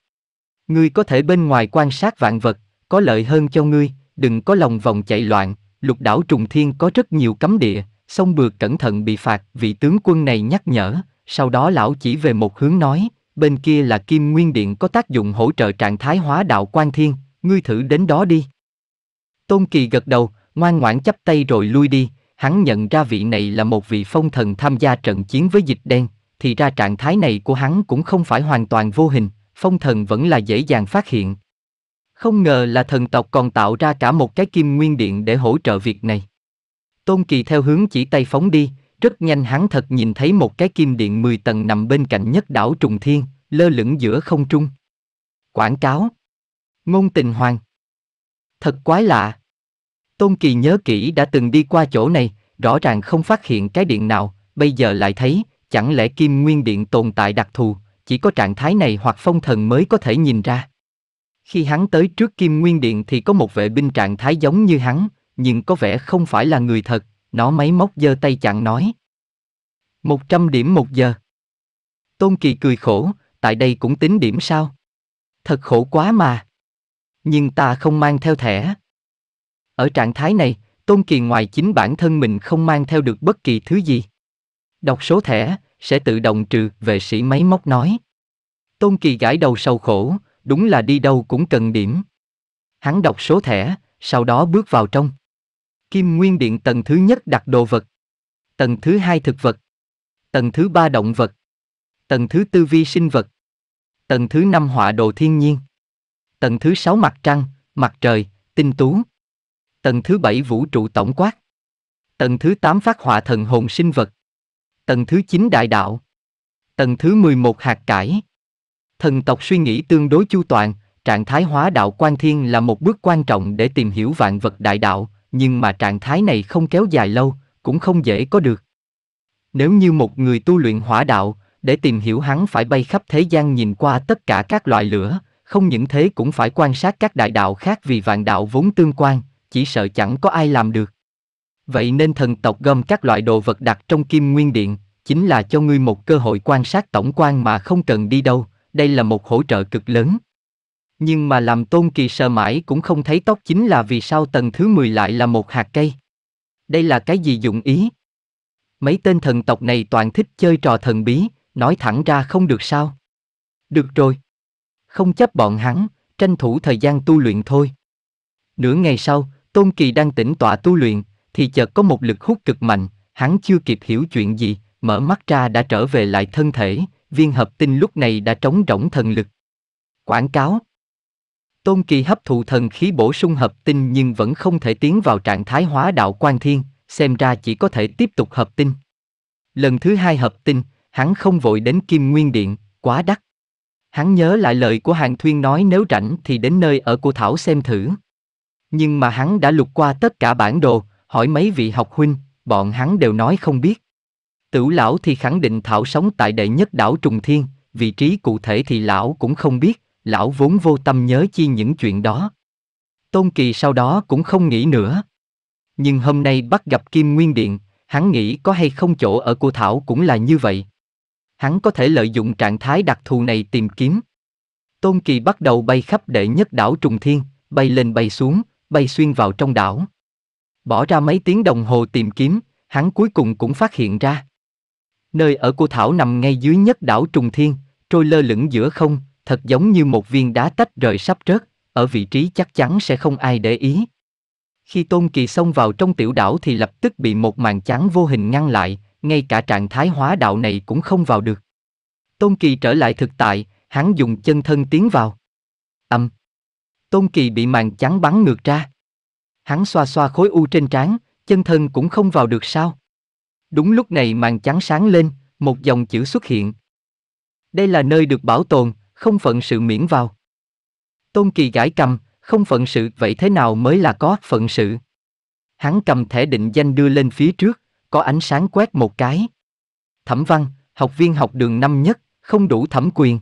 Speaker 1: Ngươi có thể bên ngoài quan sát vạn vật, có lợi hơn cho ngươi, đừng có lòng vòng chạy loạn, lục đảo trùng thiên có rất nhiều cấm địa, Sông Bượt cẩn thận bị phạt vị tướng quân này nhắc nhở, sau đó lão chỉ về một hướng nói, bên kia là kim nguyên điện có tác dụng hỗ trợ trạng thái hóa đạo quan thiên, ngươi thử đến đó đi. Tôn Kỳ gật đầu, ngoan ngoãn chắp tay rồi lui đi, hắn nhận ra vị này là một vị phong thần tham gia trận chiến với dịch đen, thì ra trạng thái này của hắn cũng không phải hoàn toàn vô hình, phong thần vẫn là dễ dàng phát hiện. Không ngờ là thần tộc còn tạo ra cả một cái kim nguyên điện để hỗ trợ việc này. Tôn Kỳ theo hướng chỉ tay phóng đi, rất nhanh hắn thật nhìn thấy một cái kim điện 10 tầng nằm bên cạnh nhất đảo trùng thiên, lơ lửng giữa không trung. Quảng cáo Ngôn tình hoàng Thật quái lạ. Tôn Kỳ nhớ kỹ đã từng đi qua chỗ này, rõ ràng không phát hiện cái điện nào, bây giờ lại thấy, chẳng lẽ kim nguyên điện tồn tại đặc thù, chỉ có trạng thái này hoặc phong thần mới có thể nhìn ra. Khi hắn tới trước kim nguyên điện thì có một vệ binh trạng thái giống như hắn, nhưng có vẻ không phải là người thật, nó máy móc giơ tay chặn nói. 100 điểm một giờ. Tôn Kỳ cười khổ, tại đây cũng tính điểm sao? Thật khổ quá mà. Nhưng ta không mang theo thẻ. Ở trạng thái này, Tôn Kỳ ngoài chính bản thân mình không mang theo được bất kỳ thứ gì. Đọc số thẻ, sẽ tự động trừ, vệ sĩ máy móc nói. Tôn Kỳ gãi đầu sầu khổ, đúng là đi đâu cũng cần điểm. Hắn đọc số thẻ, sau đó bước vào trong. Kim Nguyên Điện tầng thứ nhất đặt đồ vật. Tầng thứ hai thực vật. Tầng thứ ba động vật. Tầng thứ tư vi sinh vật. Tầng thứ năm họa đồ thiên nhiên. Tầng thứ sáu mặt trăng, mặt trời, tinh tú. Tầng thứ bảy vũ trụ tổng quát. Tầng thứ tám phát họa thần hồn sinh vật. Tầng thứ chín đại đạo. Tầng thứ mười một hạt cải. Thần tộc suy nghĩ tương đối chu toàn, trạng thái hóa đạo quan thiên là một bước quan trọng để tìm hiểu vạn vật đại đạo, nhưng mà trạng thái này không kéo dài lâu, cũng không dễ có được. Nếu như một người tu luyện hỏa đạo, để tìm hiểu hắn phải bay khắp thế gian nhìn qua tất cả các loại lửa, không những thế cũng phải quan sát các đại đạo khác vì vạn đạo vốn tương quan, chỉ sợ chẳng có ai làm được. Vậy nên thần tộc gom các loại đồ vật đặt trong kim nguyên điện, chính là cho ngươi một cơ hội quan sát tổng quan mà không cần đi đâu, đây là một hỗ trợ cực lớn. Nhưng mà làm Tôn Kỳ sợ mãi cũng không thấy tóc chính là vì sao tầng thứ 10 lại là một hạt cây. Đây là cái gì dụng ý? Mấy tên thần tộc này toàn thích chơi trò thần bí, nói thẳng ra không được sao. Được rồi. Không chấp bọn hắn, tranh thủ thời gian tu luyện thôi. Nửa ngày sau, Tôn Kỳ đang tĩnh tọa tu luyện, thì chợt có một lực hút cực mạnh, hắn chưa kịp hiểu chuyện gì, mở mắt ra đã trở về lại thân thể, viên hợp tinh lúc này đã trống rỗng thần lực. Quảng cáo Tôn Kỳ hấp thụ thần khí bổ sung hợp tinh nhưng vẫn không thể tiến vào trạng thái hóa đạo quan thiên, xem ra chỉ có thể tiếp tục hợp tinh. Lần thứ hai hợp tinh, hắn không vội đến Kim Nguyên Điện, quá đắt. Hắn nhớ lại lời của Hàng Thuyên nói nếu rảnh thì đến nơi ở của Thảo xem thử. Nhưng mà hắn đã lục qua tất cả bản đồ, hỏi mấy vị học huynh, bọn hắn đều nói không biết. Tửu lão thì khẳng định Thảo sống tại đệ nhất đảo Trùng Thiên, vị trí cụ thể thì lão cũng không biết, lão vốn vô tâm nhớ chi những chuyện đó. Tôn Kỳ sau đó cũng không nghĩ nữa. Nhưng hôm nay bắt gặp Kim Nguyên Điện, hắn nghĩ có hay không chỗ ở của Thảo cũng là như vậy. Hắn có thể lợi dụng trạng thái đặc thù này tìm kiếm. Tôn Kỳ bắt đầu bay khắp đệ nhất đảo Trùng Thiên, bay lên bay xuống, bay xuyên vào trong đảo. Bỏ ra mấy tiếng đồng hồ tìm kiếm, hắn cuối cùng cũng phát hiện ra. Nơi ở của Thảo nằm ngay dưới nhất đảo Trùng Thiên, trôi lơ lửng giữa không, thật giống như một viên đá tách rời sắp rớt, ở vị trí chắc chắn sẽ không ai để ý. Khi Tôn Kỳ xông vào trong tiểu đảo thì lập tức bị một màn chắn vô hình ngăn lại, ngay cả trạng thái hóa đạo này cũng không vào được. Tôn Kỳ trở lại thực tại, hắn dùng chân thân tiến vào. Âm. Tôn Kỳ bị màn chắn bắn ngược ra. Hắn xoa xoa khối u trên trán, chân thân cũng không vào được sao? Đúng lúc này màn chắn sáng lên, một dòng chữ xuất hiện. Đây là nơi được bảo tồn, không phận sự miễn vào. Tôn Kỳ gãi cầm, không phận sự vậy thế nào mới là có phận sự? Hắn cầm thẻ định danh đưa lên phía trước, có ánh sáng quét một cái. Thẩm văn, học viên học đường năm nhất, không đủ thẩm quyền.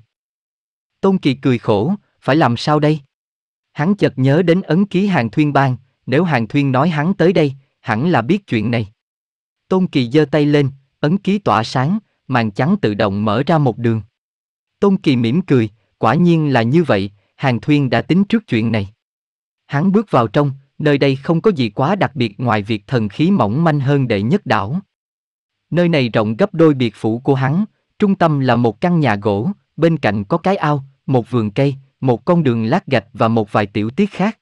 Speaker 1: Tôn Kỳ cười khổ, phải làm sao đây? Hắn chợt nhớ đến ấn ký hàng thuyên bang, nếu hàng thuyên nói hắn tới đây, hẳn là biết chuyện này. Tôn Kỳ giơ tay lên, ấn ký tỏa sáng, màn trắng tự động mở ra một đường. Tôn Kỳ mỉm cười, quả nhiên là như vậy, Hàng Thuyên đã tính trước chuyện này. Hắn bước vào trong, nơi đây không có gì quá đặc biệt ngoài việc thần khí mỏng manh hơn đệ nhất đảo. Nơi này rộng gấp đôi biệt phủ của hắn, trung tâm là một căn nhà gỗ, bên cạnh có cái ao, một vườn cây, một con đường lát gạch và một vài tiểu tiết khác.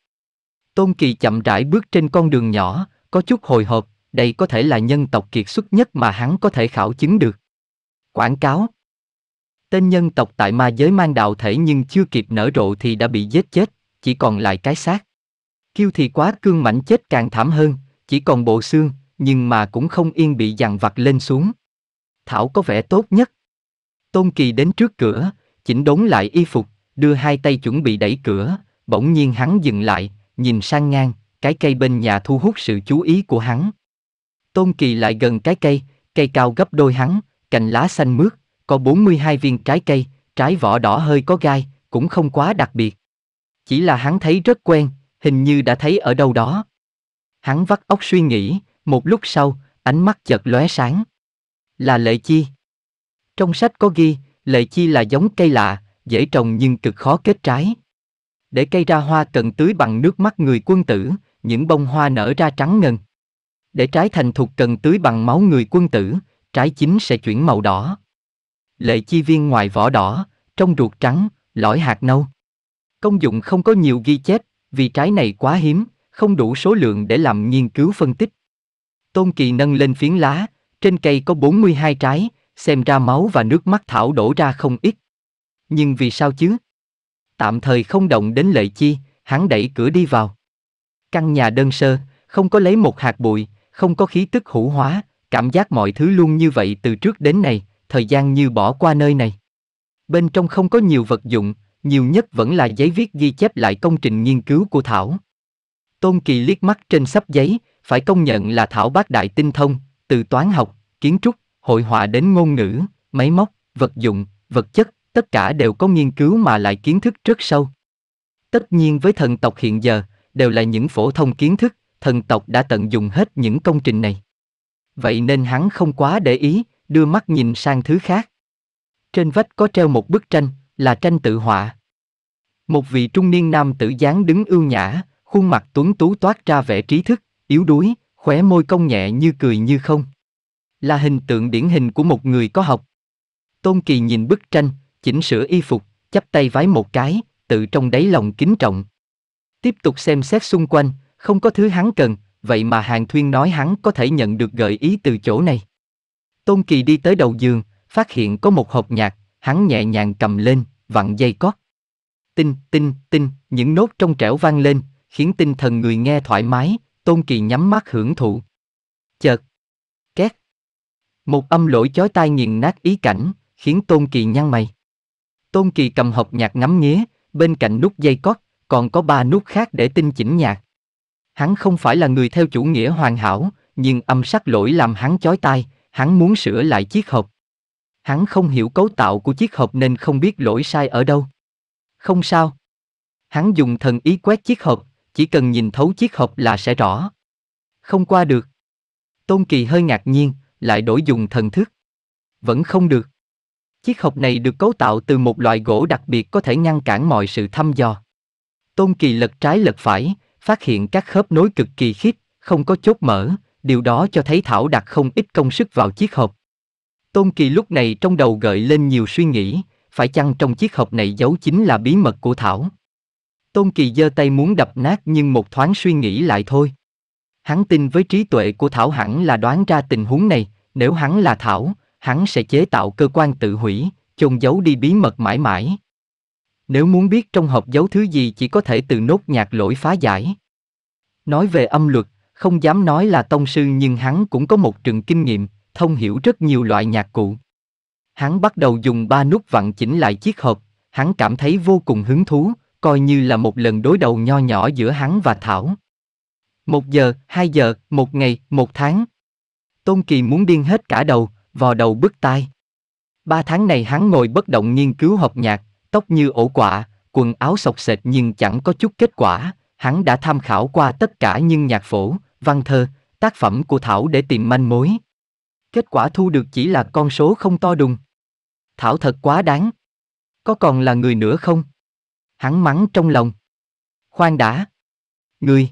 Speaker 1: Tôn Kỳ chậm rãi bước trên con đường nhỏ, có chút hồi hộp, đây có thể là nhân tộc kiệt xuất nhất mà hắn có thể khảo chứng được. Quảng cáo, Tên nhân tộc tại ma giới mang đạo thể nhưng chưa kịp nở rộ thì đã bị giết chết, chỉ còn lại cái xác. Kiêu thì quá cương mảnh chết càng thảm hơn, chỉ còn bộ xương, nhưng mà cũng không yên bị dằn vặt lên xuống. Thảo có vẻ tốt nhất. Tôn Kỳ đến trước cửa, chỉnh đốn lại y phục, đưa hai tay chuẩn bị đẩy cửa, bỗng nhiên hắn dừng lại, nhìn sang ngang, cái cây bên nhà thu hút sự chú ý của hắn. Tôn Kỳ lại gần cái cây, cây cao gấp đôi hắn, cành lá xanh mướt, có 42 viên trái cây, trái vỏ đỏ hơi có gai, cũng không quá đặc biệt. Chỉ là hắn thấy rất quen, hình như đã thấy ở đâu đó. Hắn vắt óc suy nghĩ, một lúc sau, ánh mắt chợt lóe sáng. Là lệ chi. Trong sách có ghi, lệ chi là giống cây lạ, dễ trồng nhưng cực khó kết trái. Để cây ra hoa cần tưới bằng nước mắt người quân tử, những bông hoa nở ra trắng ngần. Để trái thành thục cần tưới bằng máu người quân tử, trái chính sẽ chuyển màu đỏ. Lệ chi viên ngoài vỏ đỏ, trong ruột trắng, lõi hạt nâu. Công dụng không có nhiều ghi chép, vì trái này quá hiếm, không đủ số lượng để làm nghiên cứu phân tích. Tôn Kỳ nâng lên phiến lá, trên cây có 42 trái, xem ra máu và nước mắt thảo đổ ra không ít. Nhưng vì sao chứ? Tạm thời không động đến lệ chi, hắn đẩy cửa đi vào. Căn nhà đơn sơ, không có lấy một hạt bụi, không có khí tức hữu hóa, cảm giác mọi thứ luôn như vậy từ trước đến nay, thời gian như bỏ qua nơi này. Bên trong không có nhiều vật dụng, nhiều nhất vẫn là giấy viết ghi chép lại công trình nghiên cứu của Thảo. Tôn Kỳ liếc mắt trên sắp giấy, phải công nhận là Thảo bác đại tinh thông, từ toán học, kiến trúc, hội họa đến ngôn ngữ, máy móc, vật dụng, vật chất, tất cả đều có nghiên cứu mà lại kiến thức rất sâu. Tất nhiên với thần tộc hiện giờ, đều là những phổ thông kiến thức, thần tộc đã tận dụng hết những công trình này. Vậy nên hắn không quá để ý, đưa mắt nhìn sang thứ khác. Trên vách có treo một bức tranh, là tranh tự họa. Một vị trung niên nam tử dáng đứng ưu nhã, khuôn mặt tuấn tú toát ra vẻ trí thức, yếu đuối, khóe môi cong nhẹ như cười như không. Là hình tượng điển hình của một người có học. Tôn Kỳ nhìn bức tranh, chỉnh sửa y phục, chắp tay vái một cái, tự trong đáy lòng kính trọng. Tiếp tục xem xét xung quanh, không có thứ hắn cần, vậy mà Hàng Thuyên nói hắn có thể nhận được gợi ý từ chỗ này. Tôn Kỳ đi tới đầu giường, phát hiện có một hộp nhạc, hắn nhẹ nhàng cầm lên, vặn dây cót. Tinh, tinh, tinh, những nốt trong trẻo vang lên, khiến tinh thần người nghe thoải mái, Tôn Kỳ nhắm mắt hưởng thụ. Chợt. Két. Một âm lỗi chói tai nghiền nát ý cảnh, khiến Tôn Kỳ nhăn mày. Tôn Kỳ cầm hộp nhạc ngắm nghía, bên cạnh nút dây cót, còn có ba nút khác để tinh chỉnh nhạc. Hắn không phải là người theo chủ nghĩa hoàn hảo, nhưng âm sắc lỗi làm hắn chói tai, Hắn muốn sửa lại chiếc hộp. Hắn không hiểu cấu tạo của chiếc hộp nên không biết lỗi sai ở đâu. Không sao. Hắn dùng thần ý quét chiếc hộp, chỉ cần nhìn thấu chiếc hộp là sẽ rõ. Không qua được. Tôn Kỳ hơi ngạc nhiên, lại đổi dùng thần thức. Vẫn không được. Chiếc hộp này được cấu tạo từ một loại gỗ đặc biệt có thể ngăn cản mọi sự thăm dò. Tôn Kỳ lật trái lật phải, phát hiện các khớp nối cực kỳ khít, không có chốt mở, điều đó cho thấy Thảo đặt không ít công sức vào chiếc hộp. Tôn Kỳ lúc này trong đầu gợi lên nhiều suy nghĩ, phải chăng trong chiếc hộp này giấu chính là bí mật của Thảo? Tôn Kỳ giơ tay muốn đập nát nhưng một thoáng suy nghĩ lại thôi. Hắn tin với trí tuệ của Thảo hẳn là đoán ra tình huống này, nếu hắn là Thảo, hắn sẽ chế tạo cơ quan tự hủy, chôn giấu đi bí mật mãi mãi. Nếu muốn biết trong hộp giấu thứ gì chỉ có thể từ nốt nhạc lỗi phá giải. Nói về âm luật, không dám nói là tông sư nhưng hắn cũng có một trường kinh nghiệm, thông hiểu rất nhiều loại nhạc cụ. Hắn bắt đầu dùng ba nút vặn chỉnh lại chiếc hộp, hắn cảm thấy vô cùng hứng thú, coi như là một lần đối đầu nho nhỏ giữa hắn và Thảo. Một giờ, hai giờ, một ngày, một tháng. Tôn Kỳ muốn điên hết cả đầu, vò đầu bứt tai. Ba tháng này hắn ngồi bất động nghiên cứu học nhạc, tóc như ổ quạ, quần áo sọc sệt nhưng chẳng có chút kết quả. Hắn đã tham khảo qua tất cả những nhạc phổ, văn thơ, tác phẩm của Thảo để tìm manh mối. Kết quả thu được chỉ là con số không to đùng. Thảo thật quá đáng. Có còn là người nữa không? Hắn mắng trong lòng. Khoan đã. Người.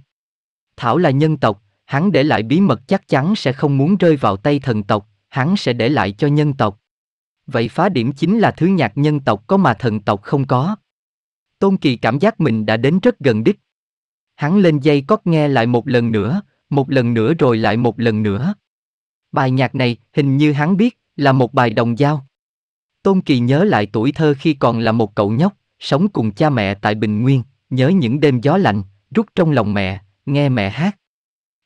Speaker 1: Thảo là nhân tộc, hắn để lại bí mật chắc chắn sẽ không muốn rơi vào tay thần tộc, hắn sẽ để lại cho nhân tộc. Vậy phá điểm chính là thứ nhạc nhân tộc có mà thần tộc không có. Tôn Kỳ cảm giác mình đã đến rất gần đích. Hắn lên dây cót nghe lại một lần nữa, một lần nữa rồi lại một lần nữa. Bài nhạc này, hình như hắn biết, là một bài đồng dao. Tôn Kỳ nhớ lại tuổi thơ khi còn là một cậu nhóc, sống cùng cha mẹ tại Bình Nguyên, nhớ những đêm gió lạnh, rút trong lòng mẹ, nghe mẹ hát.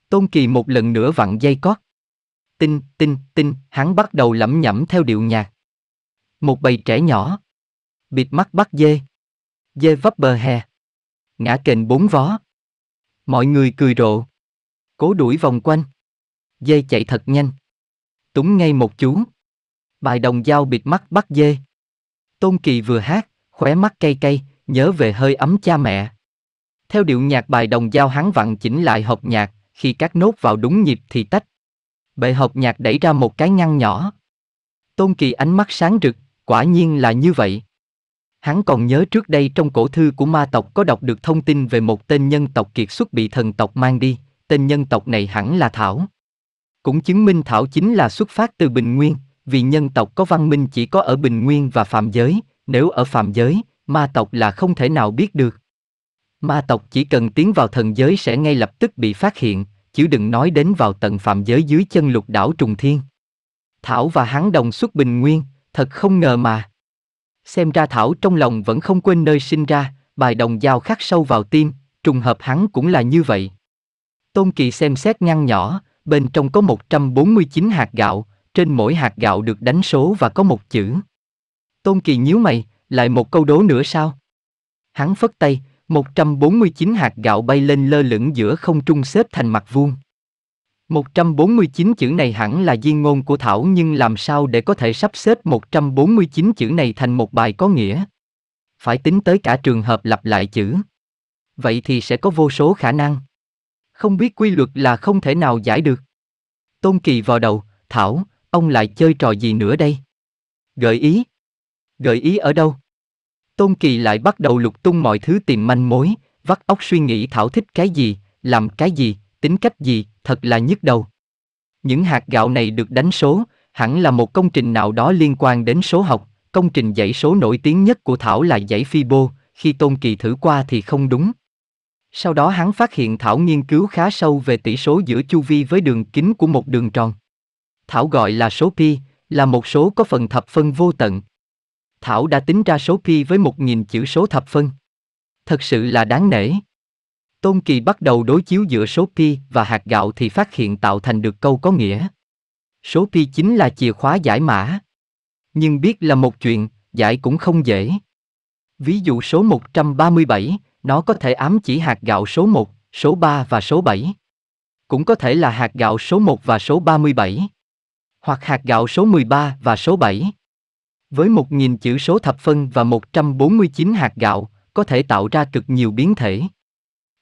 Speaker 1: Tôn Kỳ một lần nữa vặn dây cót. Tinh, tinh, tinh, hắn bắt đầu lẩm nhẩm theo điệu nhạc. Một bầy trẻ nhỏ. Bịt mắt bắt dê. Dê vấp bờ hè. Ngã kềnh bốn vó. Mọi người cười rộ. Cố đuổi vòng quanh. Dê chạy thật nhanh. Túng ngay một chú. Bài đồng dao bịt mắt bắt dê. Tôn Kỳ vừa hát, khóe mắt cay cay, nhớ về hơi ấm cha mẹ. Theo điệu nhạc bài đồng dao hắn vặn chỉnh lại hộp nhạc, khi các nốt vào đúng nhịp thì tách. Bệ hộp nhạc đẩy ra một cái ngăn nhỏ. Tôn Kỳ ánh mắt sáng rực, quả nhiên là như vậy. Hắn còn nhớ trước đây trong cổ thư của ma tộc có đọc được thông tin về một tên nhân tộc kiệt xuất bị thần tộc mang đi tên nhân tộc này hẳn là Thảo. Cũng chứng minh Thảo chính là xuất phát từ Bình Nguyên, vì nhân tộc có văn minh chỉ có ở Bình Nguyên và Phạm Giới, nếu ở Phạm Giới, ma tộc là không thể nào biết được. Ma tộc chỉ cần tiến vào thần giới sẽ ngay lập tức bị phát hiện, chứ đừng nói đến vào tận Phạm Giới dưới chân lục đảo Trùng Thiên. Thảo và hắn đồng xuất Bình Nguyên, thật không ngờ mà. Xem ra Thảo trong lòng vẫn không quên nơi sinh ra, bài đồng giao khắc sâu vào tim, trùng hợp hắn cũng là như vậy. Tôn Kỳ xem xét ngăn nhỏ, bên trong có 149 hạt gạo, trên mỗi hạt gạo được đánh số và có một chữ. Tôn Kỳ nhíu mày, lại một câu đố nữa sao? Hắn phất tay, 149 hạt gạo bay lên lơ lửng giữa không trung xếp thành mặt vuông. 149 chữ này hẳn là di ngôn của Thảo nhưng làm sao để có thể sắp xếp 149 chữ này thành một bài có nghĩa? Phải tính tới cả trường hợp lặp lại chữ. Vậy thì sẽ có vô số khả năng không biết quy luật là không thể nào giải được. Tôn Kỳ vào đầu, Thảo, ông lại chơi trò gì nữa đây? Gợi ý. Gợi ý ở đâu? Tôn Kỳ lại bắt đầu lục tung mọi thứ tìm manh mối, vắt óc suy nghĩ Thảo thích cái gì, làm cái gì, tính cách gì, thật là nhức đầu. Những hạt gạo này được đánh số, hẳn là một công trình nào đó liên quan đến số học, công trình dãy số nổi tiếng nhất của Thảo là dãy Fibo, khi Tôn Kỳ thử qua thì không đúng. Sau đó hắn phát hiện Thảo nghiên cứu khá sâu về tỷ số giữa chu vi với đường kính của một đường tròn. Thảo gọi là số pi, là một số có phần thập phân vô tận. Thảo đã tính ra số pi với một nghìn chữ số thập phân. Thật sự là đáng nể. Tôn Kỳ bắt đầu đối chiếu giữa số pi và hạt gạo thì phát hiện tạo thành được câu có nghĩa. Số pi chính là chìa khóa giải mã. Nhưng biết là một chuyện, giải cũng không dễ. Ví dụ số 137, nó có thể ám chỉ hạt gạo số 1, số 3 và số 7. Cũng có thể là hạt gạo số 1 và số 37. Hoặc hạt gạo số 13 và số 7. Với 1.000 chữ số thập phân và 149 hạt gạo, có thể tạo ra cực nhiều biến thể.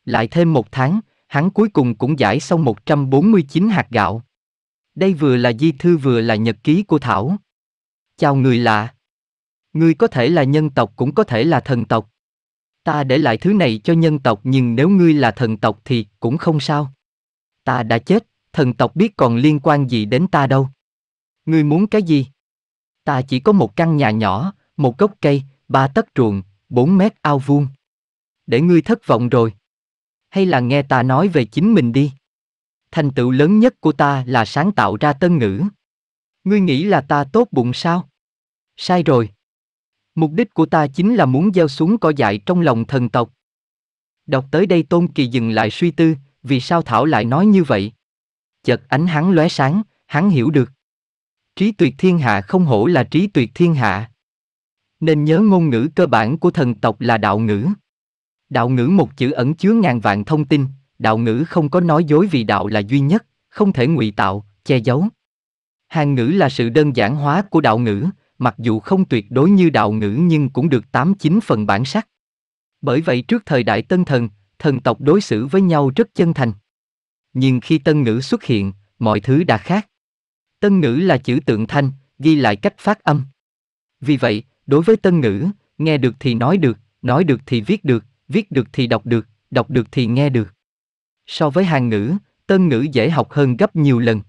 Speaker 1: Lại thêm một tháng, hắn cuối cùng cũng giải xong 149 hạt gạo. Đây vừa là di thư vừa là nhật ký của Thảo. Chào người lạ. Người có thể là nhân tộc cũng có thể là thần tộc. Ta để lại thứ này cho nhân tộc nhưng nếu ngươi là thần tộc thì cũng không sao. Ta đã chết, thần tộc biết còn liên quan gì đến ta đâu. Ngươi muốn cái gì? Ta chỉ có một căn nhà nhỏ, một gốc cây, ba tấc ruộng, bốn mét ao vuông. Để ngươi thất vọng rồi. Hay là nghe ta nói về chính mình đi. Thành tựu lớn nhất của ta là sáng tạo ra tân ngữ. Ngươi nghĩ là ta tốt bụng sao? Sai rồi. Mục đích của ta chính là muốn gieo xuống cỏ dại trong lòng thần tộc. Đọc tới đây Tôn Kỳ dừng lại suy tư, vì sao Thảo lại nói như vậy? Chợt ánh hắn lóe sáng, hắn hiểu được. Trí tuyệt thiên hạ không hổ là trí tuyệt thiên hạ. Nên nhớ ngôn ngữ cơ bản của thần tộc là đạo ngữ. Đạo ngữ một chữ ẩn chứa ngàn vạn thông tin, đạo ngữ không có nói dối vì đạo là duy nhất, không thể ngụy tạo, che giấu. Hàng ngữ là sự đơn giản hóa của đạo ngữ, mặc dù không tuyệt đối như đạo ngữ nhưng cũng được tám chín phần bản sắc. Bởi vậy trước thời đại tân thần, thần tộc đối xử với nhau rất chân thành. Nhưng khi tân ngữ xuất hiện, mọi thứ đã khác. Tân ngữ là chữ tượng thanh, ghi lại cách phát âm. Vì vậy, đối với tân ngữ, nghe được thì nói được, nói được thì viết được, viết được thì đọc được, đọc được thì nghe được. So với hàng ngữ, tân ngữ dễ học hơn gấp nhiều lần.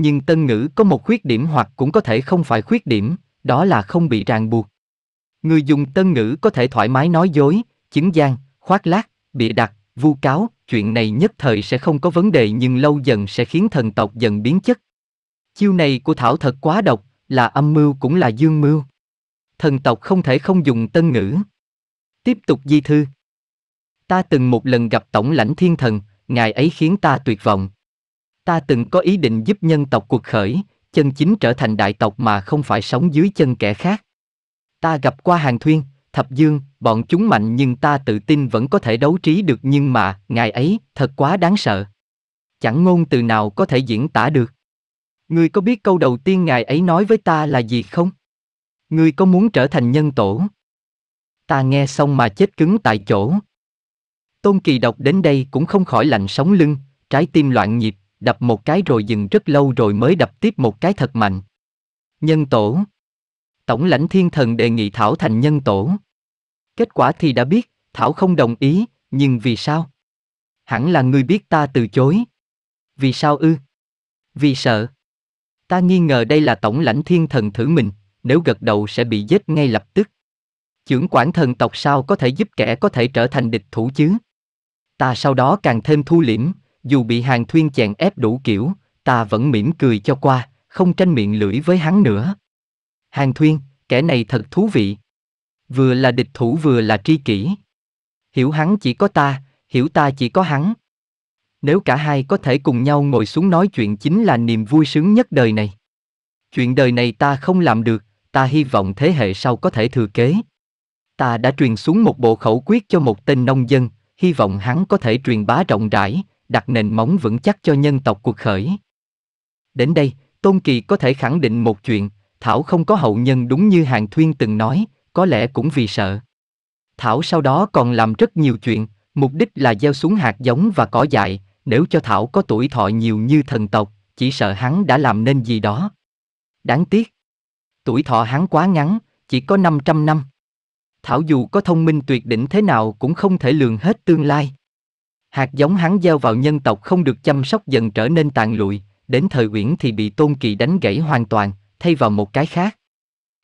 Speaker 1: Nhưng tân ngữ có một khuyết điểm hoặc cũng có thể không phải khuyết điểm, đó là không bị ràng buộc. Người dùng tân ngữ có thể thoải mái nói dối, chứng gian, khoác lác, bịa đặt, vu cáo, chuyện này nhất thời sẽ không có vấn đề nhưng lâu dần sẽ khiến thần tộc dần biến chất. Chiêu này của Thảo thật quá độc, là âm mưu cũng là dương mưu. Thần tộc không thể không dùng tân ngữ. Tiếp tục di thư. Ta từng một lần gặp tổng lãnh thiên thần, ngài ấy khiến ta tuyệt vọng. Ta từng có ý định giúp nhân tộc cuộc khởi, chân chính trở thành đại tộc mà không phải sống dưới chân kẻ khác. Ta gặp qua hàng thuyên, thập dương, bọn chúng mạnh nhưng ta tự tin vẫn có thể đấu trí được nhưng mà, ngài ấy, thật quá đáng sợ. Chẳng ngôn từ nào có thể diễn tả được. Ngươi có biết câu đầu tiên ngài ấy nói với ta là gì không? Ngươi có muốn trở thành nhân tổ? Ta nghe xong mà chết cứng tại chỗ. Tôn Kỳ đọc đến đây cũng không khỏi lạnh sống lưng, trái tim loạn nhịp, đập một cái rồi dừng rất lâu rồi mới đập tiếp một cái thật mạnh. Nhân tổ Tổng lãnh thiên thần đề nghị Thảo thành nhân tổ. Kết quả thì đã biết, Thảo không đồng ý, nhưng vì sao? Hẳn là người biết ta từ chối. Vì sao ư? Vì sợ. Ta nghi ngờ đây là tổng lãnh thiên thần thử mình, nếu gật đầu sẽ bị giết ngay lập tức. Chưởng quản thần tộc sao có thể giúp kẻ có thể trở thành địch thủ chứ? Ta sau đó càng thêm thu liễm, dù bị Hàng Thuyên chèn ép đủ kiểu, ta vẫn mỉm cười cho qua, không tranh miệng lưỡi với hắn nữa. Hàng Thuyên, kẻ này thật thú vị. Vừa là địch thủ vừa là tri kỷ. Hiểu hắn chỉ có ta, hiểu ta chỉ có hắn. Nếu cả hai có thể cùng nhau ngồi xuống nói chuyện chính là niềm vui sướng nhất đời này. Chuyện đời này ta không làm được, ta hy vọng thế hệ sau có thể thừa kế. Ta đã truyền xuống một bộ khẩu quyết cho một tên nông dân, hy vọng hắn có thể truyền bá rộng rãi, đặt nền móng vững chắc cho nhân tộc cuộc khởi. Đến đây, Tôn Kỳ có thể khẳng định một chuyện, Thảo không có hậu nhân đúng như Hàng Thuyên từng nói, có lẽ cũng vì sợ. Thảo sau đó còn làm rất nhiều chuyện, mục đích là gieo xuống hạt giống và cỏ dại, nếu cho Thảo có tuổi thọ nhiều như thần tộc, chỉ sợ hắn đã làm nên gì đó. Đáng tiếc. Tuổi thọ hắn quá ngắn, chỉ có 500 năm. Thảo dù có thông minh tuyệt đỉnh thế nào cũng không thể lường hết tương lai. Hạt giống hắn gieo vào nhân tộc không được chăm sóc dần trở nên tàn lụi, đến thời uyển thì bị tôn kỳ đánh gãy hoàn toàn, thay vào một cái khác.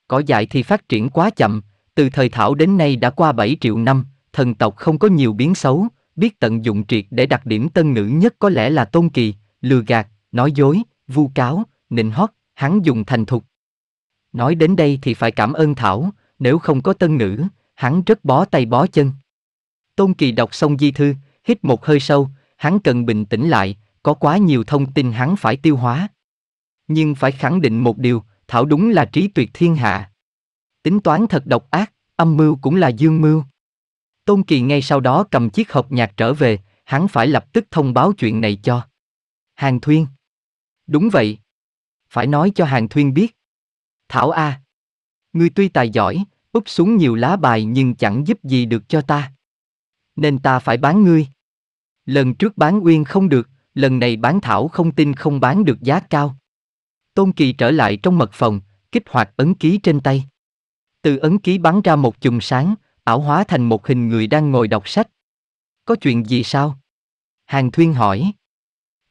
Speaker 1: Cỏ dại thì phát triển quá chậm, từ thời thảo đến nay đã qua 7 triệu năm, thần tộc không có nhiều biến xấu, biết tận dụng triệt để đặc điểm tân nữ nhất có lẽ là tôn kỳ, lừa gạt, nói dối, vu cáo, nịnh hót, hắn dùng thành thục. Nói đến đây thì phải cảm ơn Thảo, nếu không có tân nữ, hắn rất bó tay bó chân. Tôn Kỳ đọc xong di thư, hít một hơi sâu, hắn cần bình tĩnh lại, có quá nhiều thông tin hắn phải tiêu hóa. Nhưng phải khẳng định một điều, Thảo đúng là trí tuyệt thiên hạ. Tính toán thật độc ác, âm mưu cũng là dương mưu. Tôn Kỳ ngay sau đó cầm chiếc hộp nhạc trở về, hắn phải lập tức thông báo chuyện này cho. Hàng Thuyên. Đúng vậy. Phải nói cho Hàng Thuyên biết. Thảo A. Ngươi tuy tài giỏi, úp xuống nhiều lá bài nhưng chẳng giúp gì được cho ta. Nên ta phải bán ngươi. Lần trước bán Uyên không được, lần này bán Thảo không tin không bán được giá cao. Tôn Kỳ trở lại trong mật phòng, kích hoạt ấn ký trên tay. Từ ấn ký bắn ra một chùm sáng, ảo hóa thành một hình người đang ngồi đọc sách. Có chuyện gì sao? Hàng Thuyên hỏi.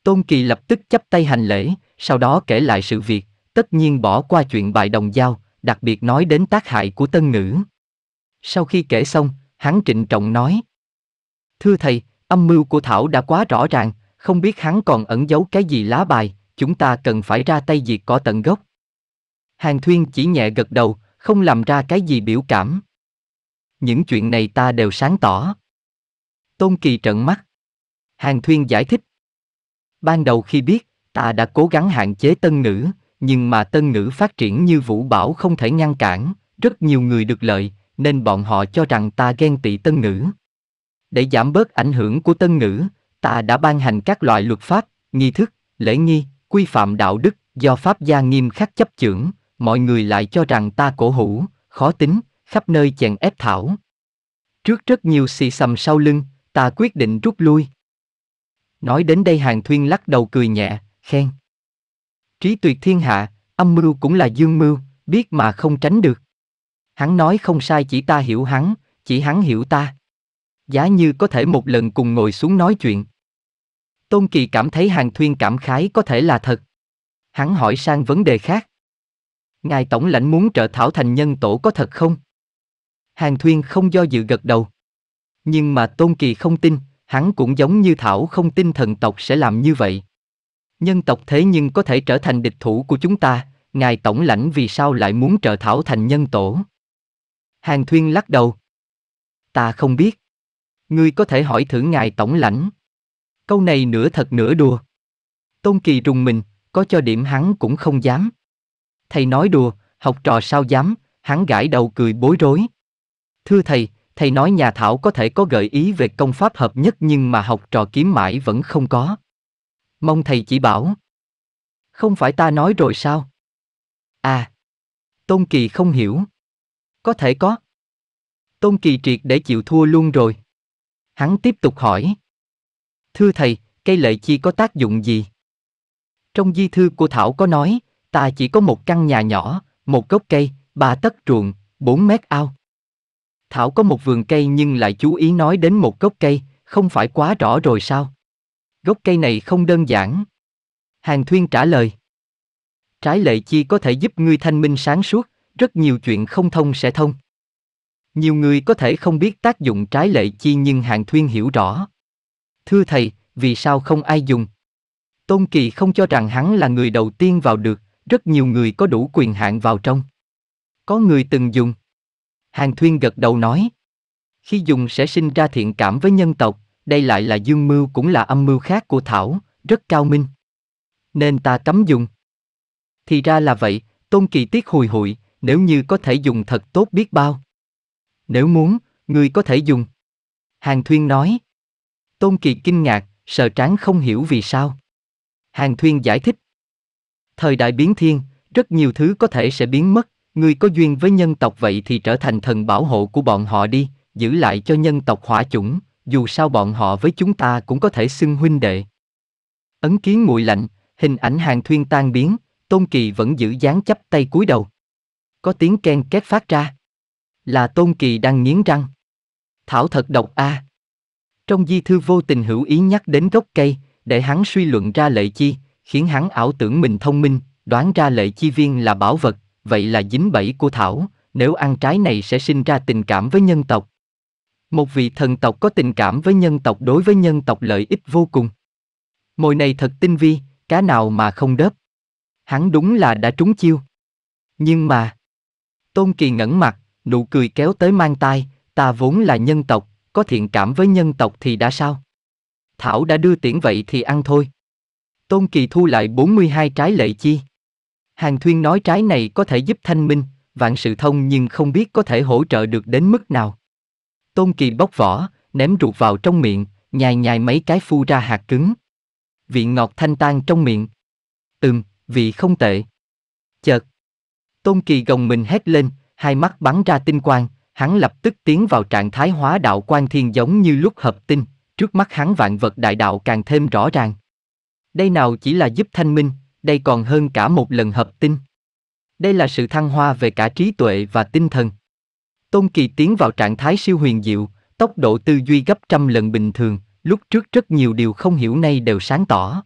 Speaker 1: Tôn Kỳ lập tức chấp tay hành lễ, sau đó kể lại sự việc, tất nhiên bỏ qua chuyện bại đồng giao, đặc biệt nói đến tác hại của tân ngữ. Sau khi kể xong, hắn trịnh trọng nói. Thưa thầy, Âm mưu của Thảo đã quá rõ ràng, không biết hắn còn ẩn giấu cái gì lá bài, chúng ta cần phải ra tay diệt cỏ tận gốc. Hàng Thuyên chỉ nhẹ gật đầu, không làm ra cái gì biểu cảm. Những chuyện này ta đều sáng tỏ. Tôn Kỳ trợn mắt. Hàng Thuyên giải thích. Ban đầu khi biết, ta đã cố gắng hạn chế tân ngữ, nhưng mà tân ngữ phát triển như vũ bảo không thể ngăn cản, rất nhiều người được lợi, nên bọn họ cho rằng ta ghen tị tân ngữ. Để giảm bớt ảnh hưởng của tân ngữ, ta đã ban hành các loại luật pháp, nghi thức, lễ nghi, quy phạm đạo đức do pháp gia nghiêm khắc chấp chưởng, mọi người lại cho rằng ta cổ hủ, khó tính, khắp nơi chèn ép thảo. Trước rất nhiều xì xầm sau lưng, ta quyết định rút lui. Nói đến đây hàng thuyên lắc đầu cười nhẹ, khen. Trí tuyệt thiên hạ, âm mưu cũng là dương mưu, biết mà không tránh được. Hắn nói không sai chỉ ta hiểu hắn, chỉ hắn hiểu ta. Giá như có thể một lần cùng ngồi xuống nói chuyện. Tôn Kỳ cảm thấy Hàng Thuyên cảm khái có thể là thật. Hắn hỏi sang vấn đề khác. Ngài Tổng lãnh muốn trợ thảo thành nhân tổ có thật không? Hàng Thuyên không do dự gật đầu. Nhưng mà Tôn Kỳ không tin, hắn cũng giống như Thảo không tin thần tộc sẽ làm như vậy. Nhân tộc thế nhưng có thể trở thành địch thủ của chúng ta, Ngài Tổng lãnh vì sao lại muốn trợ Thảo thành nhân tổ? Hàng Thuyên lắc đầu. Ta không biết. Ngươi có thể hỏi thử ngài tổng lãnh. Câu này nửa thật nửa đùa. Tôn Kỳ rùng mình, có cho điểm hắn cũng không dám. Thầy nói đùa, học trò sao dám, hắn gãi đầu cười bối rối. Thưa thầy, thầy nói nhà Thảo có thể có gợi ý về công pháp hợp nhất nhưng mà học trò kiếm mãi vẫn không có. Mong thầy chỉ bảo. Không phải ta nói rồi sao? À. Tôn Kỳ không hiểu. Có thể có. Tôn Kỳ triệt để chịu thua luôn rồi. Hắn tiếp tục hỏi. Thưa thầy, cây lệ chi có tác dụng gì? Trong di thư của Thảo có nói, ta chỉ có một căn nhà nhỏ, một gốc cây, ba tấc ruộng, bốn mét ao. Thảo có một vườn cây nhưng lại chú ý nói đến một gốc cây, không phải quá rõ rồi sao? Gốc cây này không đơn giản. Hàng Thuyên trả lời. Trái lệ chi có thể giúp ngươi thanh minh sáng suốt, rất nhiều chuyện không thông sẽ thông. Nhiều người có thể không biết tác dụng trái lệ chi nhưng Hạng Thuyên hiểu rõ. Thưa thầy, vì sao không ai dùng? Tôn Kỳ không cho rằng hắn là người đầu tiên vào được, rất nhiều người có đủ quyền hạn vào trong. Có người từng dùng. Hàng Thuyên gật đầu nói. Khi dùng sẽ sinh ra thiện cảm với nhân tộc, đây lại là dương mưu cũng là âm mưu khác của Thảo, rất cao minh. Nên ta cấm dùng. Thì ra là vậy, Tôn Kỳ tiếc hùi hụi, nếu như có thể dùng thật tốt biết bao. Nếu muốn, ngươi có thể dùng. Hàng Thuyên nói. Tôn kỳ kinh ngạc, sợ tráng không hiểu vì sao. Hàng Thuyên giải thích. Thời đại biến thiên, rất nhiều thứ có thể sẽ biến mất, ngươi có duyên với nhân tộc vậy thì trở thành thần bảo hộ của bọn họ đi, giữ lại cho nhân tộc hỏa chủng, dù sao bọn họ với chúng ta cũng có thể xưng huynh đệ. Ấn kiến nguội lạnh, hình ảnh hàng thuyên tan biến, Tôn Kỳ vẫn giữ dáng chấp tay cúi đầu. Có tiếng ken két phát ra. Là Tôn Kỳ đang nghiến răng. Thảo thật độc a. À. Trong di thư vô tình hữu ý nhắc đến gốc cây, để hắn suy luận ra lệ chi, khiến hắn ảo tưởng mình thông minh, đoán ra lệ chi viên là bảo vật, vậy là dính bẫy của Thảo, nếu ăn trái này sẽ sinh ra tình cảm với nhân tộc. Một vị thần tộc có tình cảm với nhân tộc đối với nhân tộc lợi ích vô cùng. Mồi này thật tinh vi, cá nào mà không đớp. Hắn đúng là đã trúng chiêu. Nhưng mà... Tôn Kỳ ngẩn mặt, nụ cười kéo tới mang tai, ta vốn là nhân tộc, có thiện cảm với nhân tộc thì đã sao? Thảo đã đưa tiễn vậy thì ăn thôi. Tôn Kỳ thu lại 42 trái lệ chi. Hàng Thuyên nói trái này có thể giúp thanh minh, vạn sự thông nhưng không biết có thể hỗ trợ được đến mức nào. Tôn Kỳ bóc vỏ, ném ruột vào trong miệng, nhai nhai mấy cái phu ra hạt cứng. Vị ngọt thanh tan trong miệng. Ừm, vị không tệ. Chợt. Tôn Kỳ gồng mình hét lên, hai mắt bắn ra tinh quang, hắn lập tức tiến vào trạng thái hóa đạo quan thiên giống như lúc hợp tinh, trước mắt hắn vạn vật đại đạo càng thêm rõ ràng. Đây nào chỉ là giúp thanh minh, đây còn hơn cả một lần hợp tinh. Đây là sự thăng hoa về cả trí tuệ và tinh thần. Tôn Kỳ tiến vào trạng thái siêu huyền diệu, tốc độ tư duy gấp trăm lần bình thường, lúc trước rất nhiều điều không hiểu nay đều sáng tỏ.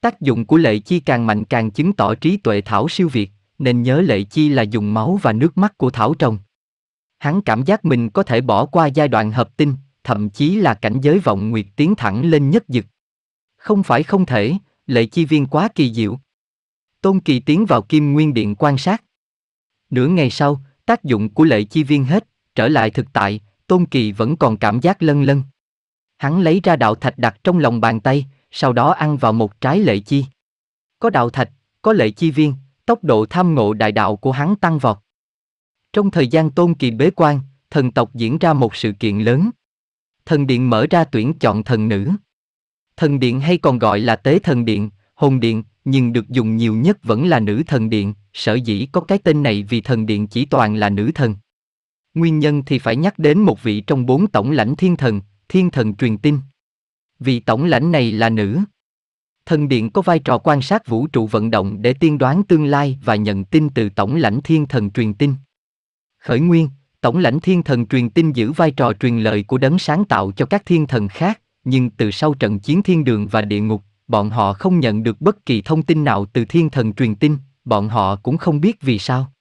Speaker 1: Tác dụng của lệ chi càng mạnh càng chứng tỏ trí tuệ thảo siêu việt nên nhớ lệ chi là dùng máu và nước mắt của thảo trồng. Hắn cảm giác mình có thể bỏ qua giai đoạn hợp tinh, thậm chí là cảnh giới vọng nguyệt tiến thẳng lên nhất dực. Không phải không thể, lệ chi viên quá kỳ diệu. Tôn Kỳ tiến vào kim nguyên điện quan sát. Nửa ngày sau, tác dụng của lệ chi viên hết, trở lại thực tại, Tôn Kỳ vẫn còn cảm giác lân lân. Hắn lấy ra đạo thạch đặt trong lòng bàn tay, sau đó ăn vào một trái lệ chi. Có đạo thạch, có lệ chi viên, tốc độ tham ngộ đại đạo của hắn tăng vọt. Trong thời gian Tôn Kỳ bế quan, thần tộc diễn ra một sự kiện lớn. Thần điện mở ra tuyển chọn thần nữ. Thần điện hay còn gọi là tế thần điện, hồn điện, nhưng được dùng nhiều nhất vẫn là nữ thần điện, sở dĩ có cái tên này vì thần điện chỉ toàn là nữ thần. Nguyên nhân thì phải nhắc đến một vị trong bốn tổng lãnh thiên thần, thiên thần truyền tin. Vị tổng lãnh này là nữ, thần điện có vai trò quan sát vũ trụ vận động để tiên đoán tương lai và nhận tin từ tổng lãnh thiên thần truyền tin. Khởi nguyên, tổng lãnh thiên thần truyền tin giữ vai trò truyền lời của đấng sáng tạo cho các thiên thần khác, nhưng từ sau trận chiến thiên đường và địa ngục, bọn họ không nhận được bất kỳ thông tin nào từ thiên thần truyền tin, bọn họ cũng không biết vì sao.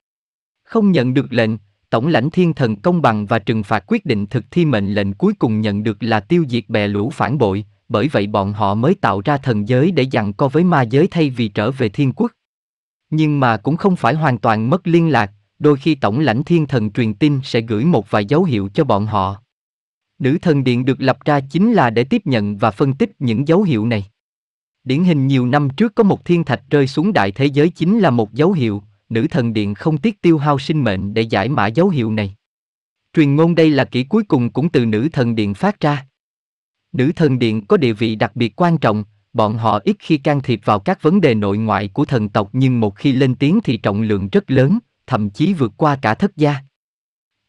Speaker 1: Không nhận được lệnh, tổng lãnh thiên thần công bằng và trừng phạt quyết định thực thi mệnh lệnh cuối cùng nhận được là tiêu diệt bè lũ phản bội, bởi vậy bọn họ mới tạo ra thần giới để dặn co với ma giới thay vì trở về thiên quốc. Nhưng mà cũng không phải hoàn toàn mất liên lạc, đôi khi tổng lãnh thiên thần truyền tin sẽ gửi một vài dấu hiệu cho bọn họ. Nữ thần điện được lập ra chính là để tiếp nhận và phân tích những dấu hiệu này. Điển hình nhiều năm trước có một thiên thạch rơi xuống đại thế giới chính là một dấu hiệu, nữ thần điện không tiếc tiêu hao sinh mệnh để giải mã dấu hiệu này. Truyền ngôn đây là kỹ cuối cùng cũng từ nữ thần điện phát ra. Nữ thần điện có địa vị đặc biệt quan trọng, bọn họ ít khi can thiệp vào các vấn đề nội ngoại của thần tộc nhưng một khi lên tiếng thì trọng lượng rất lớn, thậm chí vượt qua cả thất gia.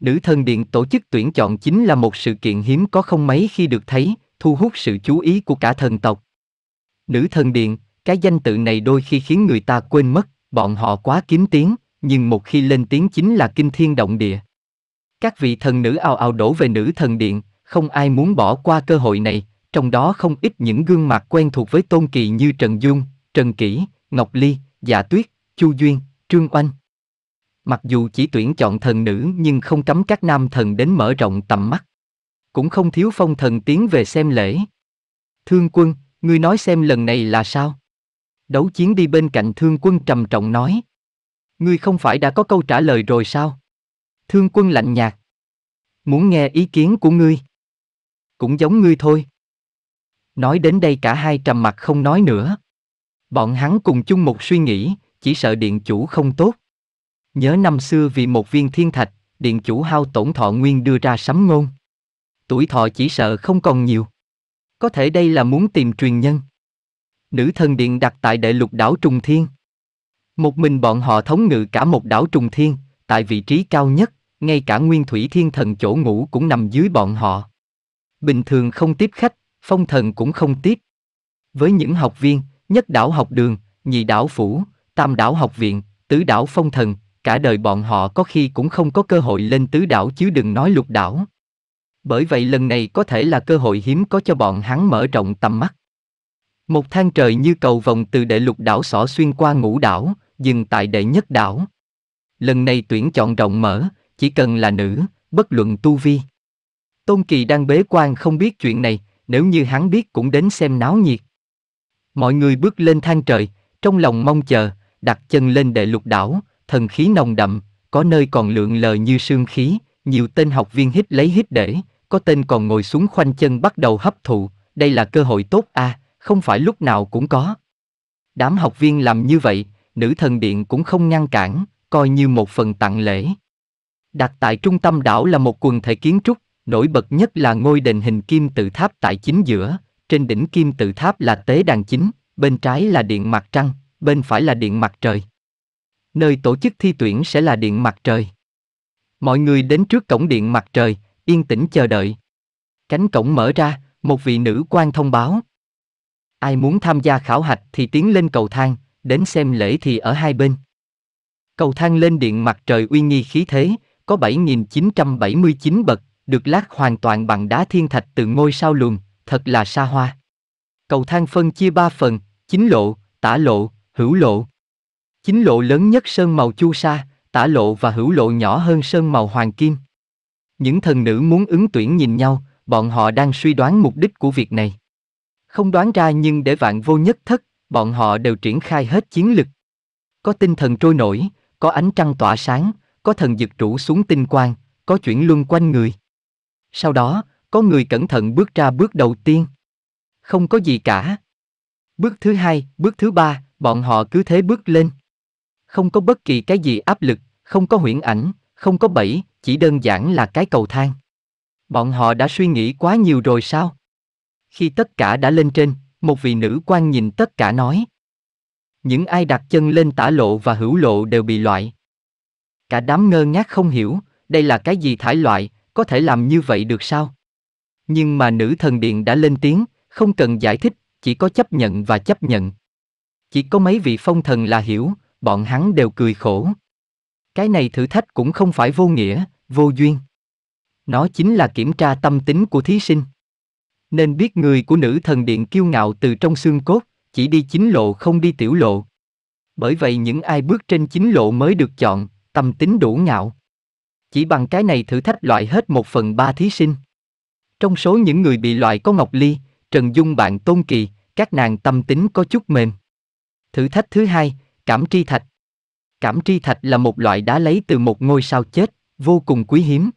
Speaker 1: Nữ thần điện tổ chức tuyển chọn chính là một sự kiện hiếm có không mấy khi được thấy, thu hút sự chú ý của cả thần tộc. Nữ thần điện, cái danh tự này đôi khi khiến người ta quên mất, bọn họ quá kiếm tiếng, nhưng một khi lên tiếng chính là kinh thiên động địa. Các vị thần nữ ào ào đổ về nữ thần điện, không ai muốn bỏ qua cơ hội này, trong đó không ít những gương mặt quen thuộc với Tôn Kỳ như Trần dung Trần Kỷ, Ngọc Ly, Dạ Tuyết, Chu Duyên, Trương Oanh. Mặc dù chỉ tuyển chọn thần nữ nhưng không cấm các nam thần đến mở rộng tầm mắt. Cũng không thiếu phong thần tiến về xem lễ. Thương quân, ngươi nói xem lần này là sao? Đấu chiến đi bên cạnh thương quân trầm trọng nói. Ngươi không phải đã có câu trả lời rồi sao? Thương quân lạnh nhạt. Muốn nghe ý kiến của ngươi cũng giống ngươi thôi. Nói đến đây cả hai trầm mặt không nói nữa. Bọn hắn cùng chung một suy nghĩ, chỉ sợ điện chủ không tốt. Nhớ năm xưa vì một viên thiên thạch, điện chủ hao tổn thọ nguyên đưa ra sấm ngôn. Tuổi thọ chỉ sợ không còn nhiều. Có thể đây là muốn tìm truyền nhân. Nữ thần điện đặt tại đệ lục đảo Trùng Thiên. Một mình bọn họ thống ngự cả một đảo Trùng Thiên, tại vị trí cao nhất, ngay cả nguyên thủy thiên thần chỗ ngủ cũng nằm dưới bọn họ bình thường không tiếp khách, phong thần cũng không tiếp. Với những học viên, nhất đảo học đường, nhị đảo phủ, tam đảo học viện, tứ đảo phong thần, cả đời bọn họ có khi cũng không có cơ hội lên tứ đảo chứ đừng nói lục đảo. Bởi vậy lần này có thể là cơ hội hiếm có cho bọn hắn mở rộng tầm mắt. Một thang trời như cầu vòng từ đệ lục đảo xỏ xuyên qua ngũ đảo, dừng tại đệ nhất đảo. Lần này tuyển chọn rộng mở, chỉ cần là nữ, bất luận tu vi. Tôn Kỳ đang bế quan không biết chuyện này, nếu như hắn biết cũng đến xem náo nhiệt. Mọi người bước lên thang trời, trong lòng mong chờ, đặt chân lên đệ lục đảo, thần khí nồng đậm, có nơi còn lượn lờ như sương khí, nhiều tên học viên hít lấy hít để, có tên còn ngồi xuống khoanh chân bắt đầu hấp thụ, đây là cơ hội tốt a, à, không phải lúc nào cũng có. Đám học viên làm như vậy, nữ thần điện cũng không ngăn cản, coi như một phần tặng lễ. Đặt tại trung tâm đảo là một quần thể kiến trúc, Nổi bật nhất là ngôi đền hình kim tự tháp tại chính giữa, trên đỉnh kim tự tháp là tế đàn chính, bên trái là điện mặt trăng, bên phải là điện mặt trời. Nơi tổ chức thi tuyển sẽ là điện mặt trời. Mọi người đến trước cổng điện mặt trời, yên tĩnh chờ đợi. Cánh cổng mở ra, một vị nữ quan thông báo. Ai muốn tham gia khảo hạch thì tiến lên cầu thang, đến xem lễ thì ở hai bên. Cầu thang lên điện mặt trời uy nghi khí thế, có 7.979 bậc, được lát hoàn toàn bằng đá thiên thạch từ ngôi sao luồng, thật là xa hoa. Cầu thang phân chia ba phần, chính lộ, tả lộ, hữu lộ. Chính lộ lớn nhất sơn màu chu sa, tả lộ và hữu lộ nhỏ hơn sơn màu hoàng kim. Những thần nữ muốn ứng tuyển nhìn nhau, bọn họ đang suy đoán mục đích của việc này. Không đoán ra nhưng để vạn vô nhất thất, bọn họ đều triển khai hết chiến lực. Có tinh thần trôi nổi, có ánh trăng tỏa sáng, có thần dực trụ xuống tinh quang, có chuyển luân quanh người. Sau đó, có người cẩn thận bước ra bước đầu tiên. Không có gì cả. Bước thứ hai, bước thứ ba, bọn họ cứ thế bước lên. Không có bất kỳ cái gì áp lực, không có huyễn ảnh, không có bẫy, chỉ đơn giản là cái cầu thang. Bọn họ đã suy nghĩ quá nhiều rồi sao? Khi tất cả đã lên trên, một vị nữ quan nhìn tất cả nói. Những ai đặt chân lên tả lộ và hữu lộ đều bị loại. Cả đám ngơ ngác không hiểu, đây là cái gì thải loại, có thể làm như vậy được sao? Nhưng mà nữ thần điện đã lên tiếng, không cần giải thích, chỉ có chấp nhận và chấp nhận. Chỉ có mấy vị phong thần là hiểu, bọn hắn đều cười khổ. Cái này thử thách cũng không phải vô nghĩa, vô duyên. Nó chính là kiểm tra tâm tính của thí sinh. Nên biết người của nữ thần điện kiêu ngạo từ trong xương cốt, chỉ đi chính lộ không đi tiểu lộ. Bởi vậy những ai bước trên chính lộ mới được chọn, tâm tính đủ ngạo. Chỉ bằng cái này thử thách loại hết một phần ba thí sinh. Trong số những người bị loại có Ngọc Ly, Trần Dung bạn Tôn Kỳ, các nàng tâm tính có chút mềm. Thử thách thứ hai, cảm tri thạch. Cảm tri thạch là một loại đá lấy từ một ngôi sao chết, vô cùng quý hiếm.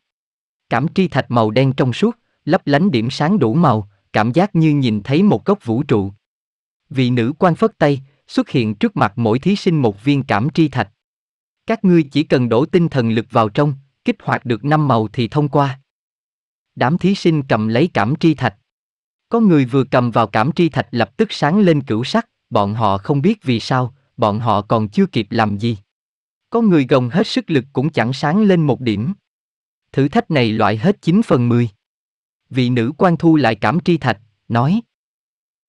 Speaker 1: Cảm tri thạch màu đen trong suốt, lấp lánh điểm sáng đủ màu, cảm giác như nhìn thấy một góc vũ trụ. Vị nữ quan phất tay, xuất hiện trước mặt mỗi thí sinh một viên cảm tri thạch. Các ngươi chỉ cần đổ tinh thần lực vào trong, kích hoạt được năm màu thì thông qua. Đám thí sinh cầm lấy cảm tri thạch. Có người vừa cầm vào cảm tri thạch lập tức sáng lên cửu sắc, bọn họ không biết vì sao, bọn họ còn chưa kịp làm gì. Có người gồng hết sức lực cũng chẳng sáng lên một điểm. Thử thách này loại hết 9 phần 10. Vị nữ quan thu lại cảm tri thạch, nói.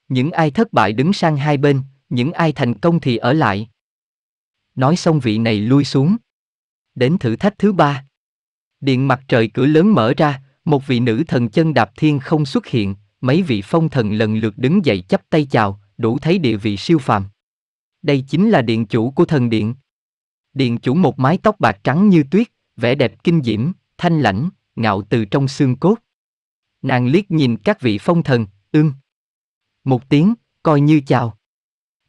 Speaker 1: Những ai thất bại đứng sang hai bên, những ai thành công thì ở lại. Nói xong vị này lui xuống. Đến thử thách thứ ba. Điện mặt trời cửa lớn mở ra, một vị nữ thần chân đạp thiên không xuất hiện, mấy vị phong thần lần lượt đứng dậy chắp tay chào, đủ thấy địa vị siêu phàm. Đây chính là điện chủ của thần điện. Điện chủ một mái tóc bạc trắng như tuyết, vẻ đẹp kinh diễm, thanh lãnh, ngạo từ trong xương cốt. Nàng liếc nhìn các vị phong thần, ưng. Một tiếng, coi như chào.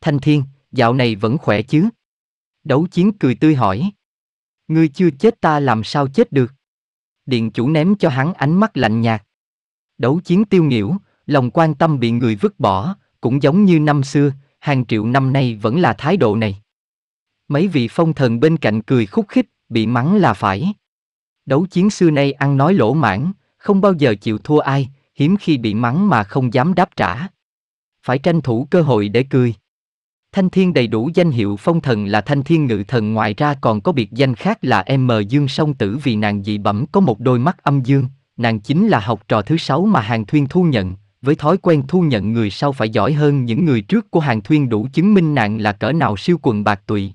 Speaker 1: Thanh thiên, dạo này vẫn khỏe chứ? Đấu chiến cười tươi hỏi. Ngươi chưa chết ta làm sao chết được? điện chủ ném cho hắn ánh mắt lạnh nhạt. Đấu chiến tiêu nghiễu, lòng quan tâm bị người vứt bỏ, cũng giống như năm xưa, hàng triệu năm nay vẫn là thái độ này. Mấy vị phong thần bên cạnh cười khúc khích, bị mắng là phải. Đấu chiến xưa nay ăn nói lỗ mãn, không bao giờ chịu thua ai, hiếm khi bị mắng mà không dám đáp trả. Phải tranh thủ cơ hội để cười. Thanh Thiên đầy đủ danh hiệu phong thần là Thanh Thiên Ngự Thần ngoài ra còn có biệt danh khác là M Dương Song Tử vì nàng dị bẩm có một đôi mắt âm dương, nàng chính là học trò thứ sáu mà Hàng Thuyên thu nhận, với thói quen thu nhận người sau phải giỏi hơn những người trước của Hàng Thuyên đủ chứng minh nàng là cỡ nào siêu quần bạc tụy.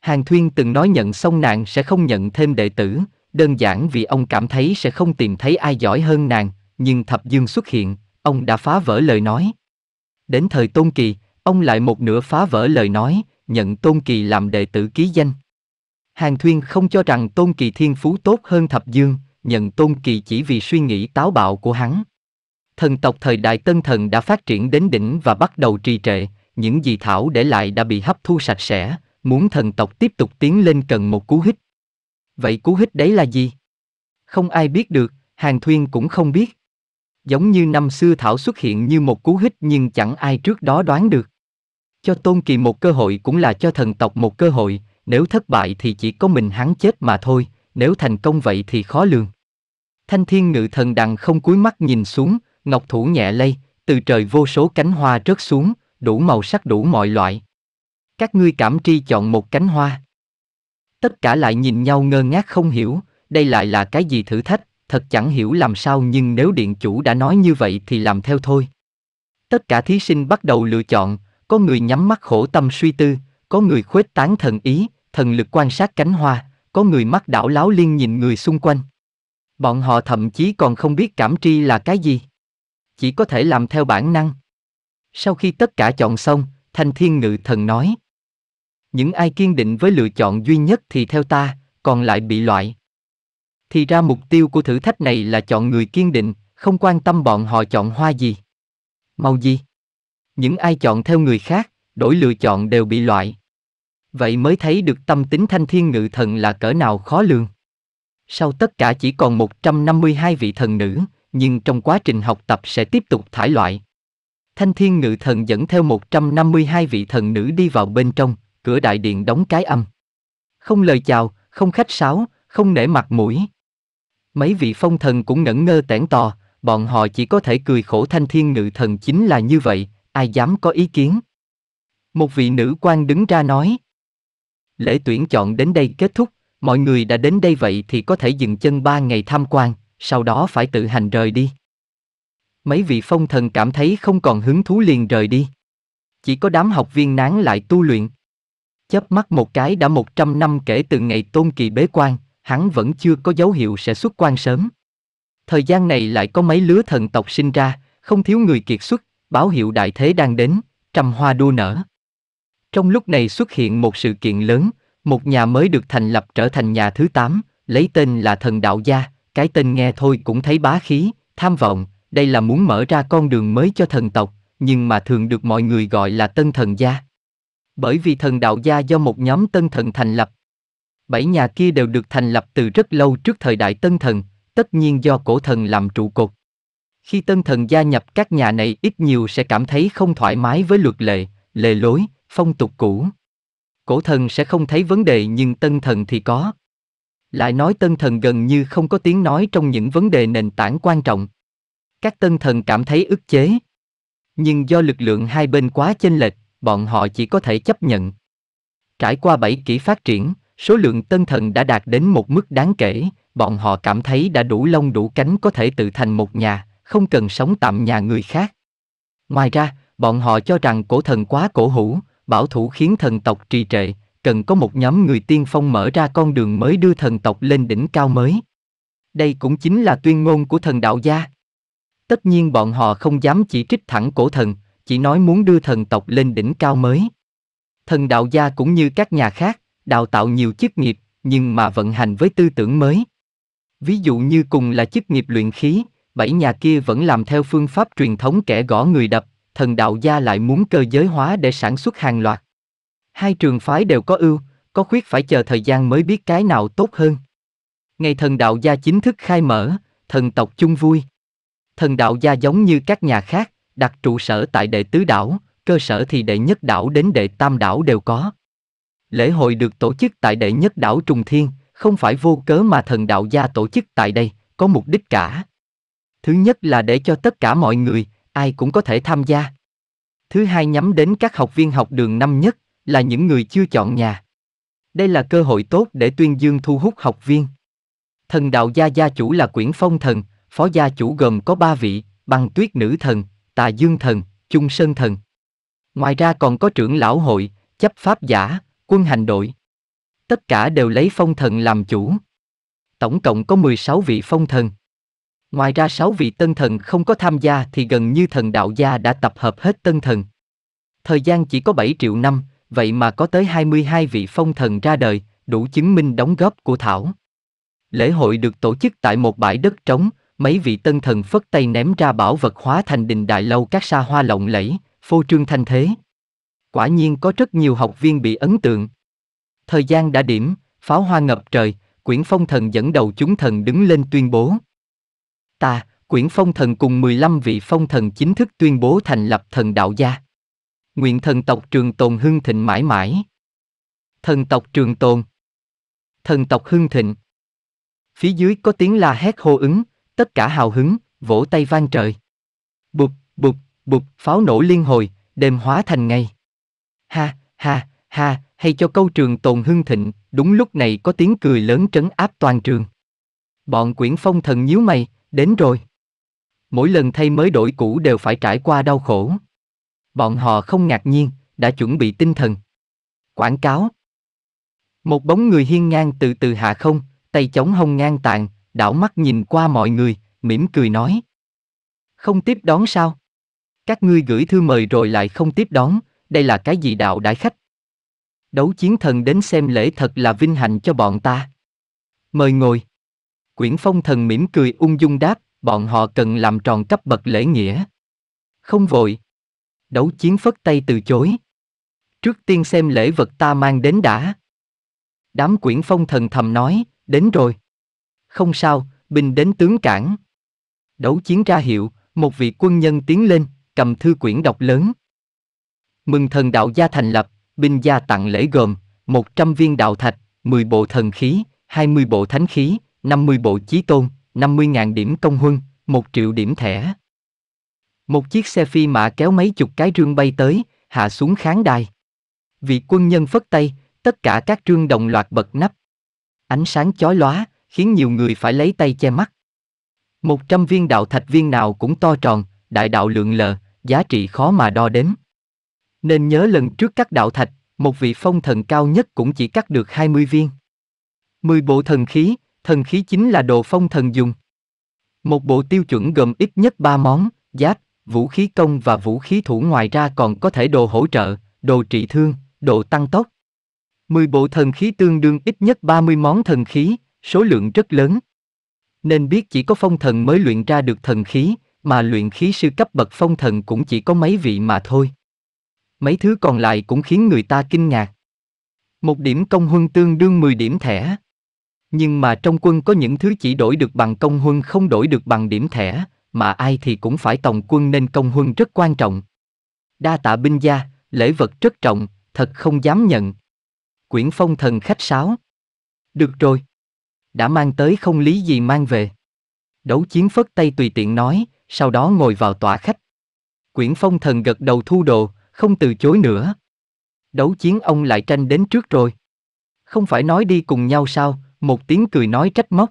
Speaker 1: Hàng Thuyên từng nói nhận xong nàng sẽ không nhận thêm đệ tử, đơn giản vì ông cảm thấy sẽ không tìm thấy ai giỏi hơn nàng, nhưng Thập Dương xuất hiện, ông đã phá vỡ lời nói. Đến thời Tôn Kỳ, Ông lại một nửa phá vỡ lời nói, nhận Tôn Kỳ làm đệ tử ký danh. Hàng Thuyên không cho rằng Tôn Kỳ thiên phú tốt hơn Thập Dương, nhận Tôn Kỳ chỉ vì suy nghĩ táo bạo của hắn. Thần tộc thời đại tân thần đã phát triển đến đỉnh và bắt đầu trì trệ, những gì Thảo để lại đã bị hấp thu sạch sẽ, muốn thần tộc tiếp tục tiến lên cần một cú hích. Vậy cú hích đấy là gì? Không ai biết được, Hàng Thuyên cũng không biết. Giống như năm xưa Thảo xuất hiện như một cú hích nhưng chẳng ai trước đó đoán được cho Tôn Kỳ một cơ hội cũng là cho thần tộc một cơ hội, nếu thất bại thì chỉ có mình hắn chết mà thôi, nếu thành công vậy thì khó lường. Thanh thiên ngự thần đằng không cúi mắt nhìn xuống, ngọc thủ nhẹ lây, từ trời vô số cánh hoa rớt xuống, đủ màu sắc đủ mọi loại. Các ngươi cảm tri chọn một cánh hoa. Tất cả lại nhìn nhau ngơ ngác không hiểu, đây lại là cái gì thử thách, thật chẳng hiểu làm sao nhưng nếu điện chủ đã nói như vậy thì làm theo thôi. Tất cả thí sinh bắt đầu lựa chọn, có người nhắm mắt khổ tâm suy tư, có người khuếch tán thần ý, thần lực quan sát cánh hoa, có người mắt đảo láo liên nhìn người xung quanh. Bọn họ thậm chí còn không biết cảm tri là cái gì. Chỉ có thể làm theo bản năng. Sau khi tất cả chọn xong, thanh thiên ngự thần nói. Những ai kiên định với lựa chọn duy nhất thì theo ta, còn lại bị loại. Thì ra mục tiêu của thử thách này là chọn người kiên định, không quan tâm bọn họ chọn hoa gì. Màu gì? những ai chọn theo người khác đổi lựa chọn đều bị loại vậy mới thấy được tâm tính thanh thiên ngự thần là cỡ nào khó lường sau tất cả chỉ còn 152 vị thần nữ, nhưng trong quá trình học tập sẽ tiếp tục thải loại. Thanh thiên ngự thần dẫn theo 152 vị thần nữ đi vào bên trong, cửa đại điện đóng cái âm. Không lời chào, không khách sáo, không nể mặt mũi. Mấy vị phong thần cũng ngẩn ngơ tẻn tò, bọn họ chỉ có thể cười khổ thanh thiên ngự thần chính là như vậy, ai dám có ý kiến. Một vị nữ quan đứng ra nói. Lễ tuyển chọn đến đây kết thúc, mọi người đã đến đây vậy thì có thể dừng chân ba ngày tham quan, sau đó phải tự hành rời đi. Mấy vị phong thần cảm thấy không còn hứng thú liền rời đi. Chỉ có đám học viên nán lại tu luyện. Chớp mắt một cái đã một trăm năm kể từ ngày Tôn Kỳ bế quan, hắn vẫn chưa có dấu hiệu sẽ xuất quan sớm. Thời gian này lại có mấy lứa thần tộc sinh ra, không thiếu người kiệt xuất, báo hiệu đại thế đang đến, trăm hoa đua nở. Trong lúc này xuất hiện một sự kiện lớn, một nhà mới được thành lập trở thành nhà thứ 8, lấy tên là thần đạo gia, cái tên nghe thôi cũng thấy bá khí, tham vọng, đây là muốn mở ra con đường mới cho thần tộc, nhưng mà thường được mọi người gọi là tân thần gia. Bởi vì thần đạo gia do một nhóm tân thần thành lập. Bảy nhà kia đều được thành lập từ rất lâu trước thời đại tân thần, tất nhiên do cổ thần làm trụ cột khi tân thần gia nhập các nhà này ít nhiều sẽ cảm thấy không thoải mái với luật lệ lề lối phong tục cũ cổ thần sẽ không thấy vấn đề nhưng tân thần thì có lại nói tân thần gần như không có tiếng nói trong những vấn đề nền tảng quan trọng các tân thần cảm thấy ức chế nhưng do lực lượng hai bên quá chênh lệch bọn họ chỉ có thể chấp nhận trải qua bảy kỷ phát triển số lượng tân thần đã đạt đến một mức đáng kể bọn họ cảm thấy đã đủ lông đủ cánh có thể tự thành một nhà không cần sống tạm nhà người khác. Ngoài ra, bọn họ cho rằng cổ thần quá cổ hủ, bảo thủ khiến thần tộc trì trệ, cần có một nhóm người tiên phong mở ra con đường mới đưa thần tộc lên đỉnh cao mới. Đây cũng chính là tuyên ngôn của thần đạo gia. Tất nhiên bọn họ không dám chỉ trích thẳng cổ thần, chỉ nói muốn đưa thần tộc lên đỉnh cao mới. Thần đạo gia cũng như các nhà khác, đào tạo nhiều chức nghiệp, nhưng mà vận hành với tư tưởng mới. Ví dụ như cùng là chức nghiệp luyện khí, bảy nhà kia vẫn làm theo phương pháp truyền thống kẻ gõ người đập, thần đạo gia lại muốn cơ giới hóa để sản xuất hàng loạt. Hai trường phái đều có ưu, có khuyết phải chờ thời gian mới biết cái nào tốt hơn. Ngày thần đạo gia chính thức khai mở, thần tộc chung vui. Thần đạo gia giống như các nhà khác, đặt trụ sở tại đệ tứ đảo, cơ sở thì đệ nhất đảo đến đệ tam đảo đều có. Lễ hội được tổ chức tại đệ nhất đảo Trùng Thiên, không phải vô cớ mà thần đạo gia tổ chức tại đây, có mục đích cả. Thứ nhất là để cho tất cả mọi người, ai cũng có thể tham gia. Thứ hai nhắm đến các học viên học đường năm nhất, là những người chưa chọn nhà. Đây là cơ hội tốt để tuyên dương thu hút học viên. Thần đạo gia gia chủ là Quyển Phong Thần, phó gia chủ gồm có ba vị, bằng tuyết nữ thần, tà dương thần, trung sơn thần. Ngoài ra còn có trưởng lão hội, chấp pháp giả, quân hành đội. Tất cả đều lấy phong thần làm chủ. Tổng cộng có 16 vị phong thần. Ngoài ra sáu vị tân thần không có tham gia thì gần như thần đạo gia đã tập hợp hết tân thần. Thời gian chỉ có 7 triệu năm, vậy mà có tới 22 vị phong thần ra đời, đủ chứng minh đóng góp của Thảo. Lễ hội được tổ chức tại một bãi đất trống, mấy vị tân thần phất tay ném ra bảo vật hóa thành đình đại lâu các sa hoa lộng lẫy, phô trương thanh thế. Quả nhiên có rất nhiều học viên bị ấn tượng. Thời gian đã điểm, pháo hoa ngập trời, quyển phong thần dẫn đầu chúng thần đứng lên tuyên bố ta, quyển phong thần cùng 15 vị phong thần chính thức tuyên bố thành lập thần đạo gia. Nguyện thần tộc trường tồn hưng thịnh mãi mãi. Thần tộc trường tồn. Thần tộc hưng thịnh. Phía dưới có tiếng la hét hô ứng, tất cả hào hứng, vỗ tay vang trời. Bụp, bụp, bụp, pháo nổ liên hồi, đêm hóa thành ngày. Ha, ha, ha, hay cho câu trường tồn hưng thịnh, đúng lúc này có tiếng cười lớn trấn áp toàn trường. Bọn quyển phong thần nhíu mày, đến rồi. Mỗi lần thay mới đổi cũ đều phải trải qua đau khổ. Bọn họ không ngạc nhiên, đã chuẩn bị tinh thần. Quảng cáo Một bóng người hiên ngang từ từ hạ không, tay chống hông ngang tạng, đảo mắt nhìn qua mọi người, mỉm cười nói. Không tiếp đón sao? Các ngươi gửi thư mời rồi lại không tiếp đón, đây là cái gì đạo đại khách? Đấu chiến thần đến xem lễ thật là vinh hạnh cho bọn ta. Mời ngồi. Quyển Phong Thần mỉm cười ung dung đáp, bọn họ cần làm tròn cấp bậc lễ nghĩa. Không vội. Đấu chiến phất tay từ chối. Trước tiên xem lễ vật ta mang đến đã. Đám quyển phong thần thầm nói, đến rồi. Không sao, binh đến tướng cản. Đấu chiến ra hiệu, một vị quân nhân tiến lên, cầm thư quyển đọc lớn. Mừng thần đạo gia thành lập, binh gia tặng lễ gồm 100 viên đạo thạch, 10 bộ thần khí, 20 bộ thánh khí, 50 bộ chí tôn, 50.000 điểm công huân, 1 triệu điểm thẻ. Một chiếc xe phi mã kéo mấy chục cái rương bay tới, hạ xuống khán đài. Vị quân nhân phất tay, tất cả các trương đồng loạt bật nắp. Ánh sáng chói lóa, khiến nhiều người phải lấy tay che mắt. Một trăm viên đạo thạch viên nào cũng to tròn, đại đạo lượng lờ, giá trị khó mà đo đếm. Nên nhớ lần trước các đạo thạch, một vị phong thần cao nhất cũng chỉ cắt được 20 viên. 10 bộ thần khí, thần khí chính là đồ phong thần dùng. Một bộ tiêu chuẩn gồm ít nhất 3 món, giáp, vũ khí công và vũ khí thủ ngoài ra còn có thể đồ hỗ trợ, đồ trị thương, đồ tăng tốc. 10 bộ thần khí tương đương ít nhất 30 món thần khí, số lượng rất lớn. Nên biết chỉ có phong thần mới luyện ra được thần khí, mà luyện khí sư cấp bậc phong thần cũng chỉ có mấy vị mà thôi. Mấy thứ còn lại cũng khiến người ta kinh ngạc. Một điểm công huân tương đương 10 điểm thẻ. Nhưng mà trong quân có những thứ chỉ đổi được bằng công huân không đổi được bằng điểm thẻ, mà ai thì cũng phải tòng quân nên công huân rất quan trọng. Đa tạ binh gia, lễ vật rất trọng, thật không dám nhận. Quyển phong thần khách sáo. Được rồi. Đã mang tới không lý gì mang về. Đấu chiến phất tay tùy tiện nói, sau đó ngồi vào tòa khách. Quyển phong thần gật đầu thu đồ, không từ chối nữa. Đấu chiến ông lại tranh đến trước rồi. Không phải nói đi cùng nhau sao, một tiếng cười nói trách móc.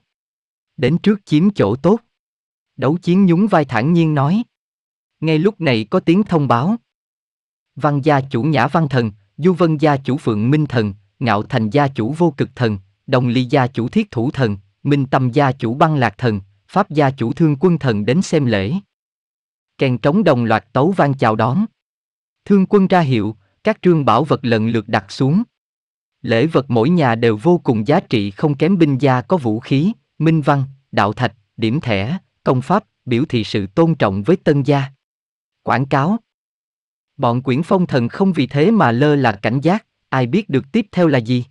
Speaker 1: Đến trước chiếm chỗ tốt. Đấu chiến nhún vai thản nhiên nói. Ngay lúc này có tiếng thông báo. Văn gia chủ Nhã Văn Thần, Du Vân gia chủ Phượng Minh Thần, Ngạo Thành gia chủ Vô Cực Thần, Đồng Ly gia chủ Thiết Thủ Thần, Minh Tâm gia chủ Băng Lạc Thần, Pháp gia chủ Thương Quân Thần đến xem lễ. Kèn trống đồng loạt tấu vang chào đón. Thương quân ra hiệu, các trương bảo vật lần lượt đặt xuống. Lễ vật mỗi nhà đều vô cùng giá trị không kém binh gia có vũ khí, minh văn, đạo thạch, điểm thẻ, công pháp, biểu thị sự tôn trọng với tân gia. Quảng cáo Bọn quyển phong thần không vì thế mà lơ là cảnh giác, ai biết được tiếp theo là gì.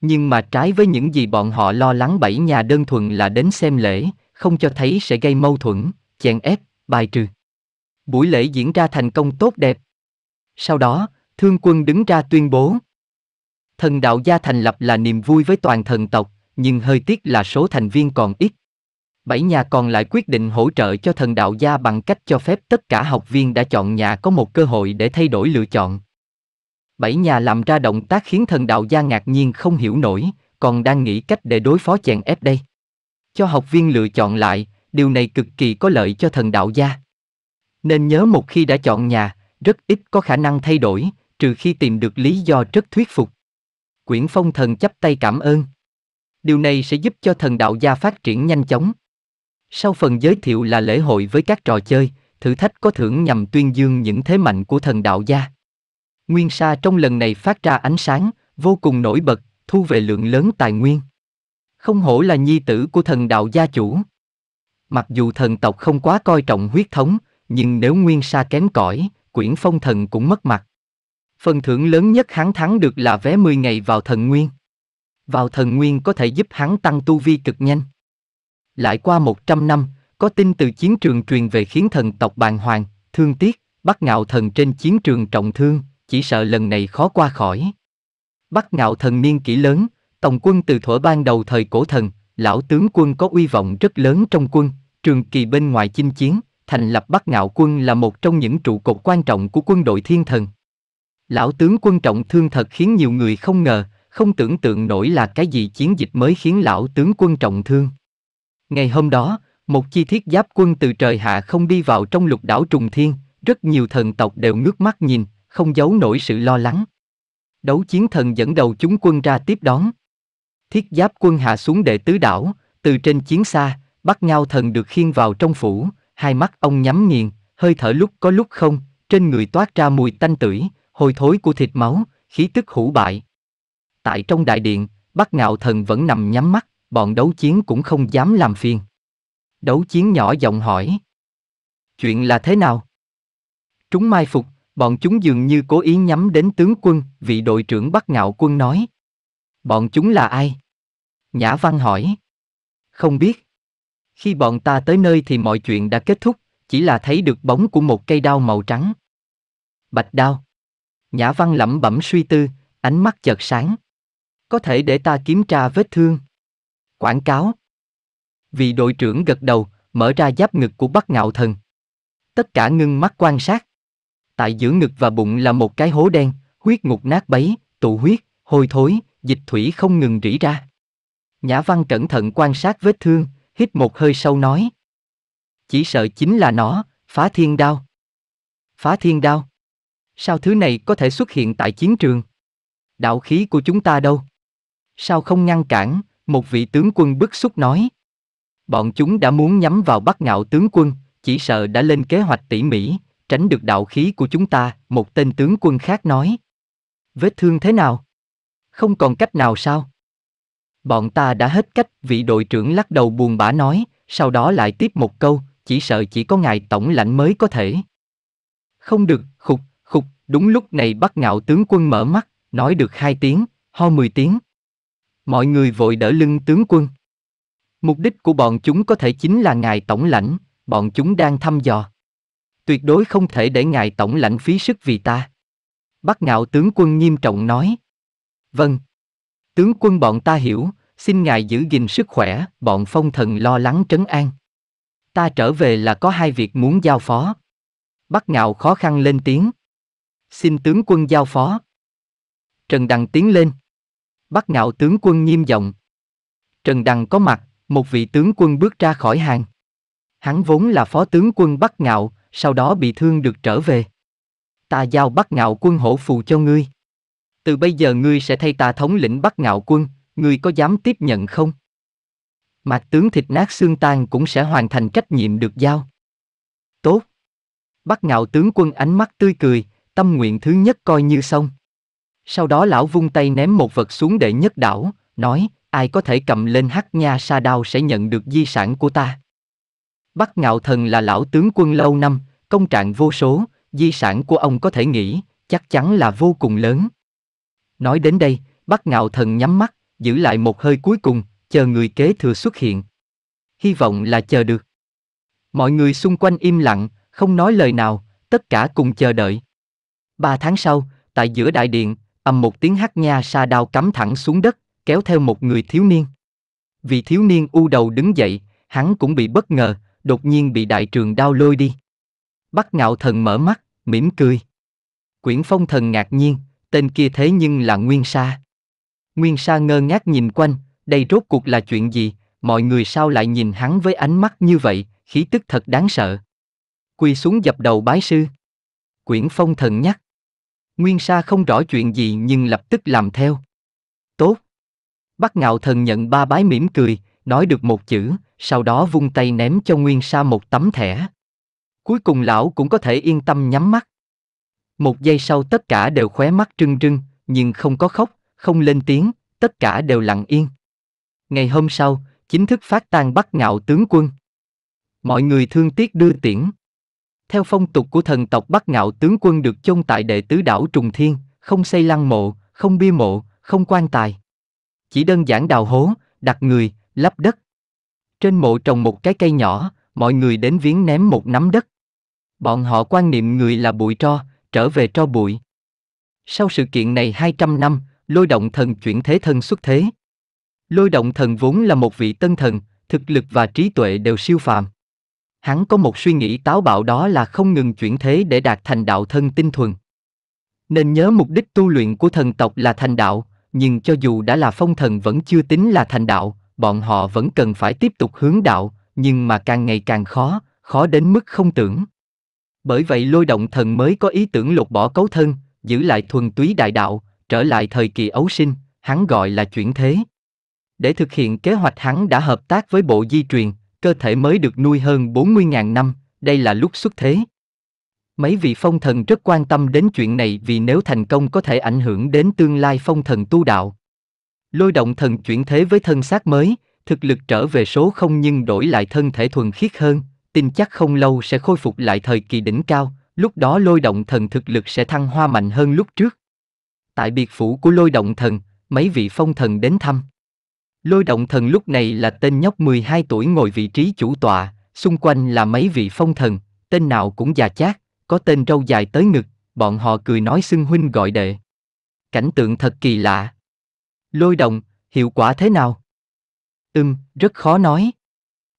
Speaker 1: Nhưng mà trái với những gì bọn họ lo lắng bảy nhà đơn thuần là đến xem lễ, không cho thấy sẽ gây mâu thuẫn, chèn ép, bài trừ. Buổi lễ diễn ra thành công tốt đẹp. Sau đó, thương quân đứng ra tuyên bố. Thần đạo gia thành lập là niềm vui với toàn thần tộc, nhưng hơi tiếc là số thành viên còn ít. Bảy nhà còn lại quyết định hỗ trợ cho thần đạo gia bằng cách cho phép tất cả học viên đã chọn nhà có một cơ hội để thay đổi lựa chọn. Bảy nhà làm ra động tác khiến thần đạo gia ngạc nhiên không hiểu nổi, còn đang nghĩ cách để đối phó chèn ép đây. Cho học viên lựa chọn lại, điều này cực kỳ có lợi cho thần đạo gia. Nên nhớ một khi đã chọn nhà, rất ít có khả năng thay đổi, trừ khi tìm được lý do rất thuyết phục. Quyển Phong Thần chấp tay cảm ơn. Điều này sẽ giúp cho thần đạo gia phát triển nhanh chóng. Sau phần giới thiệu là lễ hội với các trò chơi, thử thách có thưởng nhằm tuyên dương những thế mạnh của thần đạo gia. Nguyên Sa trong lần này phát ra ánh sáng, vô cùng nổi bật, thu về lượng lớn tài nguyên. Không hổ là nhi tử của thần đạo gia chủ. Mặc dù thần tộc không quá coi trọng huyết thống, nhưng nếu Nguyên Sa kém cỏi, quyển phong thần cũng mất mặt. Phần thưởng lớn nhất hắn thắng được là vé 10 ngày vào thần nguyên. Vào thần nguyên có thể giúp hắn tăng tu vi cực nhanh. Lại qua 100 năm, có tin từ chiến trường truyền về khiến thần tộc bàn hoàng, thương tiếc, bắt ngạo thần trên chiến trường trọng thương, chỉ sợ lần này khó qua khỏi. Bắt ngạo thần niên kỷ lớn, tổng quân từ thuở ban đầu thời cổ thần, lão tướng quân có uy vọng rất lớn trong quân, trường kỳ bên ngoài chinh chiến, thành lập Bắc Ngạo quân là một trong những trụ cột quan trọng của quân đội thiên thần. Lão tướng quân trọng thương thật khiến nhiều người không ngờ, không tưởng tượng nổi là cái gì chiến dịch mới khiến lão tướng quân trọng thương. Ngày hôm đó, một chi thiết giáp quân từ trời hạ không đi vào trong lục đảo trùng thiên, rất nhiều thần tộc đều ngước mắt nhìn, không giấu nổi sự lo lắng. Đấu chiến thần dẫn đầu chúng quân ra tiếp đón. Thiết giáp quân hạ xuống đệ tứ đảo, từ trên chiến xa, bắt ngao thần được khiên vào trong phủ, hai mắt ông nhắm nghiền, hơi thở lúc có lúc không, trên người toát ra mùi tanh tưởi, hôi thối của thịt máu, khí tức hủ bại. Tại trong đại điện, Bắc Ngạo Thần vẫn nằm nhắm mắt, bọn đấu chiến cũng không dám làm phiền. Đấu chiến nhỏ giọng hỏi. Chuyện là thế nào? chúng mai phục, bọn chúng dường như cố ý nhắm đến tướng quân, vị đội trưởng Bắc Ngạo quân nói. Bọn chúng là ai? Nhã Văn hỏi. Không biết. Khi bọn ta tới nơi thì mọi chuyện đã kết thúc, chỉ là thấy được bóng của một cây đao màu trắng. Bạch đao. Nhã Văn lẩm bẩm suy tư, ánh mắt chợt sáng. Có thể để ta kiểm tra vết thương. Quảng cáo. Vị đội trưởng gật đầu, mở ra giáp ngực của Bắc Ngạo Thần. Tất cả ngưng mắt quan sát. Tại giữa ngực và bụng là một cái hố đen, huyết ngục nát bấy, tụ huyết, hôi thối, dịch thủy không ngừng rỉ ra. Nhã Văn cẩn thận quan sát vết thương, hít một hơi sâu nói. Chỉ sợ chính là nó, phá thiên đao. Phá thiên đao. Sao thứ này có thể xuất hiện tại chiến trường? Đạo khí của chúng ta đâu? Sao không ngăn cản? Một vị tướng quân bức xúc nói. Bọn chúng đã muốn nhắm vào bắt ngạo tướng quân, chỉ sợ đã lên kế hoạch tỉ mỉ, tránh được đạo khí của chúng ta, một tên tướng quân khác nói. Vết thương thế nào? Không còn cách nào sao? Bọn ta đã hết cách, vị đội trưởng lắc đầu buồn bã nói, sau đó lại tiếp một câu, chỉ sợ chỉ có ngài tổng lãnh mới có thể. Không được, khục, Đúng lúc này bắt ngạo tướng quân mở mắt, nói được hai tiếng, ho mười tiếng. Mọi người vội đỡ lưng tướng quân. Mục đích của bọn chúng có thể chính là ngài tổng lãnh, bọn chúng đang thăm dò. Tuyệt đối không thể để ngài tổng lãnh phí sức vì ta. Bắc ngạo tướng quân nghiêm trọng nói. Vâng. Tướng quân bọn ta hiểu, xin ngài giữ gìn sức khỏe, bọn phong thần lo lắng trấn an. Ta trở về là có hai việc muốn giao phó. Bắc ngạo khó khăn lên tiếng xin tướng quân giao phó. Trần Đằng tiến lên. Bắt ngạo tướng quân nghiêm giọng. Trần Đằng có mặt, một vị tướng quân bước ra khỏi hàng. Hắn vốn là phó tướng quân Bắc Ngạo, sau đó bị thương được trở về. Ta giao Bắc Ngạo quân hổ phù cho ngươi. Từ bây giờ ngươi sẽ thay ta thống lĩnh Bắc Ngạo quân, ngươi có dám tiếp nhận không? Mạc tướng thịt nát xương tan cũng sẽ hoàn thành trách nhiệm được giao. Tốt. Bắc Ngạo tướng quân ánh mắt tươi cười, tâm nguyện thứ nhất coi như xong. Sau đó lão vung tay ném một vật xuống đệ nhất đảo, nói, ai có thể cầm lên hắc nha sa đao sẽ nhận được di sản của ta. Bắc Ngạo Thần là lão tướng quân lâu năm, công trạng vô số, di sản của ông có thể nghĩ, chắc chắn là vô cùng lớn. Nói đến đây, Bắc Ngạo Thần nhắm mắt, giữ lại một hơi cuối cùng, chờ người kế thừa xuất hiện. Hy vọng là chờ được. Mọi người xung quanh im lặng, không nói lời nào, tất cả cùng chờ đợi. Ba tháng sau, tại giữa đại điện, ầm một tiếng hắc nha sa đao cắm thẳng xuống đất, kéo theo một người thiếu niên. Vị thiếu niên u đầu đứng dậy, hắn cũng bị bất ngờ, đột nhiên bị đại trường đao lôi đi. Bắc ngạo thần mở mắt, mỉm cười. Quyển phong thần ngạc nhiên, tên kia thế nhưng là Nguyên Sa. Nguyên Sa ngơ ngác nhìn quanh, đây rốt cuộc là chuyện gì, mọi người sao lại nhìn hắn với ánh mắt như vậy, khí tức thật đáng sợ. Quy xuống dập đầu bái sư. Quyển phong thần nhắc. Nguyên Sa không rõ chuyện gì nhưng lập tức làm theo. Tốt. Bắc Ngạo Thần nhận ba bái mỉm cười, nói được một chữ, sau đó vung tay ném cho Nguyên Sa một tấm thẻ. Cuối cùng lão cũng có thể yên tâm nhắm mắt. Một giây sau tất cả đều khóe mắt trưng trưng, nhưng không có khóc, không lên tiếng, tất cả đều lặng yên. Ngày hôm sau, chính thức phát tan Bắc Ngạo tướng quân. Mọi người thương tiếc đưa tiễn. Theo phong tục của thần tộc Bắc Ngạo tướng quân được chôn tại đệ tứ đảo Trùng Thiên, không xây lăng mộ, không bia mộ, không quan tài. Chỉ đơn giản đào hố, đặt người, lấp đất. Trên mộ trồng một cái cây nhỏ, mọi người đến viếng ném một nắm đất. Bọn họ quan niệm người là bụi tro, trở về tro bụi. Sau sự kiện này 200 năm, lôi động thần chuyển thế thân xuất thế. Lôi động thần vốn là một vị tân thần, thực lực và trí tuệ đều siêu phàm. Hắn có một suy nghĩ táo bạo đó là không ngừng chuyển thế để đạt thành đạo thân tinh thuần. Nên nhớ mục đích tu luyện của thần tộc là thành đạo, nhưng cho dù đã là phong thần vẫn chưa tính là thành đạo, bọn họ vẫn cần phải tiếp tục hướng đạo, nhưng mà càng ngày càng khó, khó đến mức không tưởng. Bởi vậy lôi động thần mới có ý tưởng lột bỏ cấu thân, giữ lại thuần túy đại đạo, trở lại thời kỳ ấu sinh, hắn gọi là chuyển thế. Để thực hiện kế hoạch hắn đã hợp tác với bộ di truyền, cơ thể mới được nuôi hơn 40.000 năm, đây là lúc xuất thế. Mấy vị phong thần rất quan tâm đến chuyện này vì nếu thành công có thể ảnh hưởng đến tương lai phong thần tu đạo. Lôi động thần chuyển thế với thân xác mới, thực lực trở về số không nhưng đổi lại thân thể thuần khiết hơn, tin chắc không lâu sẽ khôi phục lại thời kỳ đỉnh cao, lúc đó lôi động thần thực lực sẽ thăng hoa mạnh hơn lúc trước. Tại biệt phủ của lôi động thần, mấy vị phong thần đến thăm. Lôi động thần lúc này là tên nhóc 12 tuổi ngồi vị trí chủ tọa, xung quanh là mấy vị phong thần, tên nào cũng già chát, có tên râu dài tới ngực, bọn họ cười nói xưng huynh gọi đệ. Cảnh tượng thật kỳ lạ. Lôi động, hiệu quả thế nào? Ừm, rất khó nói.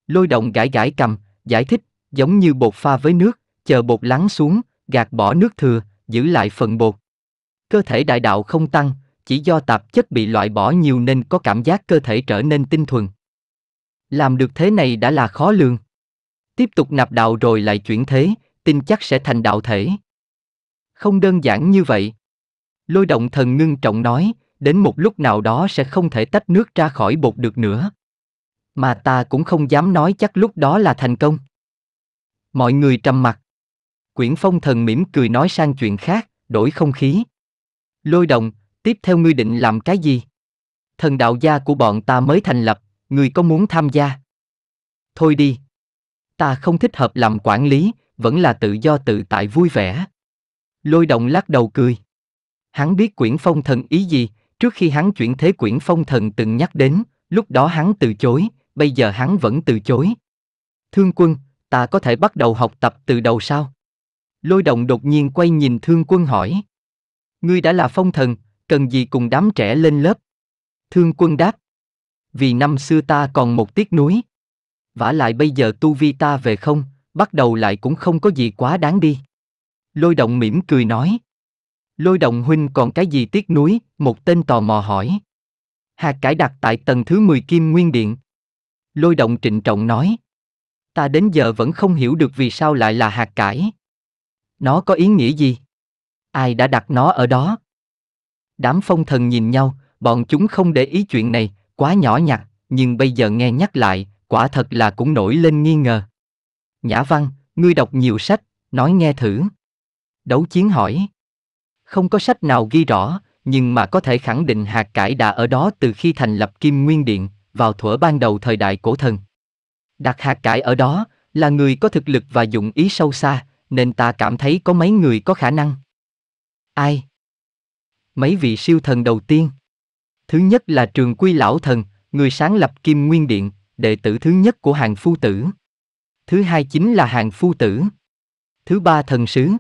Speaker 1: Lôi động gãi gãi cầm, giải thích, giống như bột pha với nước, chờ bột lắng xuống, gạt bỏ nước thừa, giữ lại phần bột. Cơ thể đại đạo không tăng, chỉ do tạp chất bị loại bỏ nhiều nên có cảm giác cơ thể trở nên tinh thuần. Làm được thế này đã là khó lường. Tiếp tục nạp đạo rồi lại chuyển thế, tin chắc sẽ thành đạo thể. Không đơn giản như vậy. Lôi động thần ngưng trọng nói, đến một lúc nào đó sẽ không thể tách nước ra khỏi bột được nữa. Mà ta cũng không dám nói chắc lúc đó là thành công. Mọi người trầm mặt. Quyển phong thần mỉm cười nói sang chuyện khác, đổi không khí. Lôi động, tiếp theo ngươi định làm cái gì? Thần đạo gia của bọn ta mới thành lập, ngươi có muốn tham gia? Thôi đi. Ta không thích hợp làm quản lý, vẫn là tự do tự tại vui vẻ. Lôi động lắc đầu cười. Hắn biết quyển phong thần ý gì, trước khi hắn chuyển thế quyển phong thần từng nhắc đến, lúc đó hắn từ chối, bây giờ hắn vẫn từ chối. Thương quân, ta có thể bắt đầu học tập từ đầu sao? Lôi động đột nhiên quay nhìn thương quân hỏi. Ngươi đã là phong thần, cần gì cùng đám trẻ lên lớp? Thương quân đáp. Vì năm xưa ta còn một tiếc núi. vả lại bây giờ tu vi ta về không, bắt đầu lại cũng không có gì quá đáng đi. Lôi động mỉm cười nói. Lôi động huynh còn cái gì tiếc núi, một tên tò mò hỏi. Hạt cải đặt tại tầng thứ 10 Kim Nguyên Điện. Lôi động trịnh trọng nói. Ta đến giờ vẫn không hiểu được vì sao lại là hạt cải. Nó có ý nghĩa gì? Ai đã đặt nó ở đó? Đám phong thần nhìn nhau, bọn chúng không để ý chuyện này, quá nhỏ nhặt, nhưng bây giờ nghe nhắc lại, quả thật là cũng nổi lên nghi ngờ. Nhã Văn, ngươi đọc nhiều sách, nói nghe thử. Đấu chiến hỏi. Không có sách nào ghi rõ, nhưng mà có thể khẳng định hạt cải đã ở đó từ khi thành lập Kim Nguyên Điện, vào thuở ban đầu thời đại cổ thần. Đặt hạt cải ở đó, là người có thực lực và dụng ý sâu xa, nên ta cảm thấy có mấy người có khả năng. Ai? mấy vị siêu thần đầu tiên. Thứ nhất là Trường Quy Lão Thần, người sáng lập Kim Nguyên Điện, đệ tử thứ nhất của hàng phu tử. Thứ hai chính là hàng phu tử. Thứ ba thần sứ.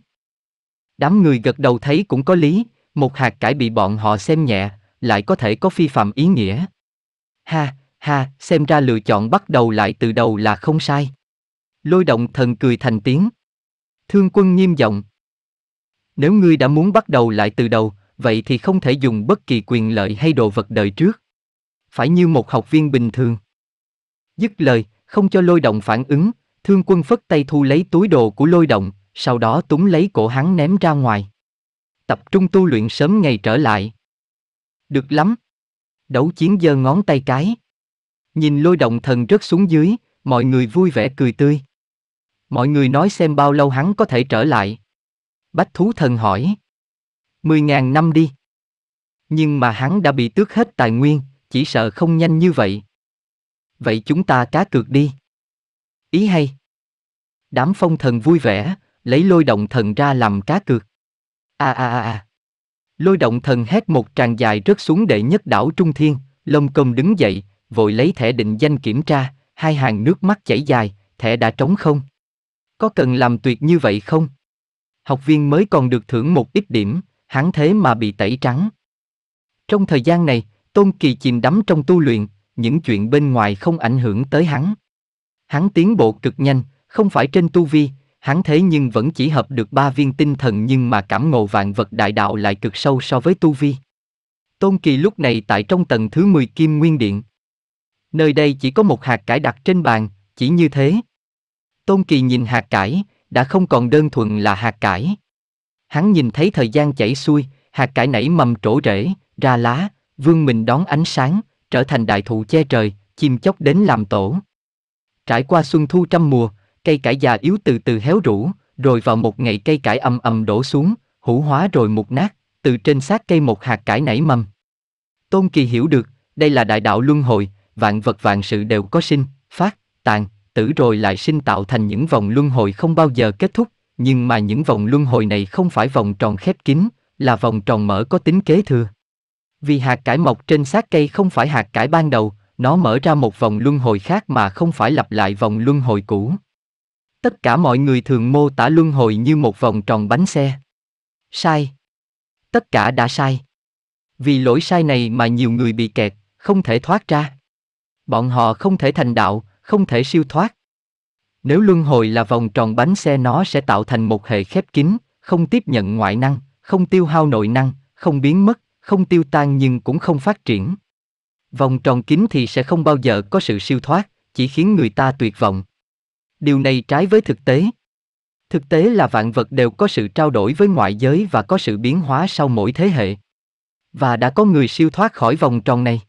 Speaker 1: Đám người gật đầu thấy cũng có lý, một hạt cải bị bọn họ xem nhẹ, lại có thể có phi phạm ý nghĩa. Ha, ha, xem ra lựa chọn bắt đầu lại từ đầu là không sai. Lôi động thần cười thành tiếng. Thương quân nghiêm giọng. Nếu ngươi đã muốn bắt đầu lại từ đầu, vậy thì không thể dùng bất kỳ quyền lợi hay đồ vật đời trước. Phải như một học viên bình thường. Dứt lời, không cho lôi động phản ứng, thương quân phất tay thu lấy túi đồ của lôi động, sau đó túng lấy cổ hắn ném ra ngoài. Tập trung tu luyện sớm ngày trở lại. Được lắm. Đấu chiến giơ ngón tay cái. Nhìn lôi động thần rớt xuống dưới, mọi người vui vẻ cười tươi. Mọi người nói xem bao lâu hắn có thể trở lại. Bách thú thần hỏi. 10.000 năm đi. Nhưng mà hắn đã bị tước hết tài nguyên, chỉ sợ không nhanh như vậy. Vậy chúng ta cá cược đi. Ý hay. Đám phong thần vui vẻ, lấy lôi động thần ra làm cá cược. a a a a Lôi động thần hét một tràng dài rớt xuống đệ nhất đảo Trung Thiên, lông công đứng dậy, vội lấy thẻ định danh kiểm tra, hai hàng nước mắt chảy dài, thẻ đã trống không? Có cần làm tuyệt như vậy không? Học viên mới còn được thưởng một ít điểm, hắn thế mà bị tẩy trắng. Trong thời gian này, Tôn Kỳ chìm đắm trong tu luyện, những chuyện bên ngoài không ảnh hưởng tới hắn. Hắn tiến bộ cực nhanh, không phải trên tu vi, hắn thế nhưng vẫn chỉ hợp được ba viên tinh thần nhưng mà cảm ngộ vạn vật đại đạo lại cực sâu so với tu vi. Tôn Kỳ lúc này tại trong tầng thứ 10 Kim Nguyên Điện. Nơi đây chỉ có một hạt cải đặt trên bàn, chỉ như thế. Tôn Kỳ nhìn hạt cải, đã không còn đơn thuần là hạt cải. Hắn nhìn thấy thời gian chảy xuôi, hạt cải nảy mầm trổ rễ, ra lá, vương mình đón ánh sáng, trở thành đại thụ che trời, chim chóc đến làm tổ. Trải qua xuân thu trăm mùa, cây cải già yếu từ từ héo rũ, rồi vào một ngày cây cải ầm ầm đổ xuống, hủ hóa rồi mục nát, từ trên xác cây một hạt cải nảy mầm. Tôn Kỳ hiểu được, đây là đại đạo luân hồi, vạn vật vạn sự đều có sinh, phát, tàn, tử rồi lại sinh tạo thành những vòng luân hồi không bao giờ kết thúc, nhưng mà những vòng luân hồi này không phải vòng tròn khép kín, là vòng tròn mở có tính kế thừa. Vì hạt cải mọc trên xác cây không phải hạt cải ban đầu, nó mở ra một vòng luân hồi khác mà không phải lặp lại vòng luân hồi cũ. Tất cả mọi người thường mô tả luân hồi như một vòng tròn bánh xe. Sai. Tất cả đã sai. Vì lỗi sai này mà nhiều người bị kẹt, không thể thoát ra. Bọn họ không thể thành đạo, không thể siêu thoát. Nếu luân hồi là vòng tròn bánh xe nó sẽ tạo thành một hệ khép kín, không tiếp nhận ngoại năng, không tiêu hao nội năng, không biến mất, không tiêu tan nhưng cũng không phát triển. Vòng tròn kín thì sẽ không bao giờ có sự siêu thoát, chỉ khiến người ta tuyệt vọng. Điều này trái với thực tế. Thực tế là vạn vật đều có sự trao đổi với ngoại giới và có sự biến hóa sau mỗi thế hệ. Và đã có người siêu thoát khỏi vòng tròn này.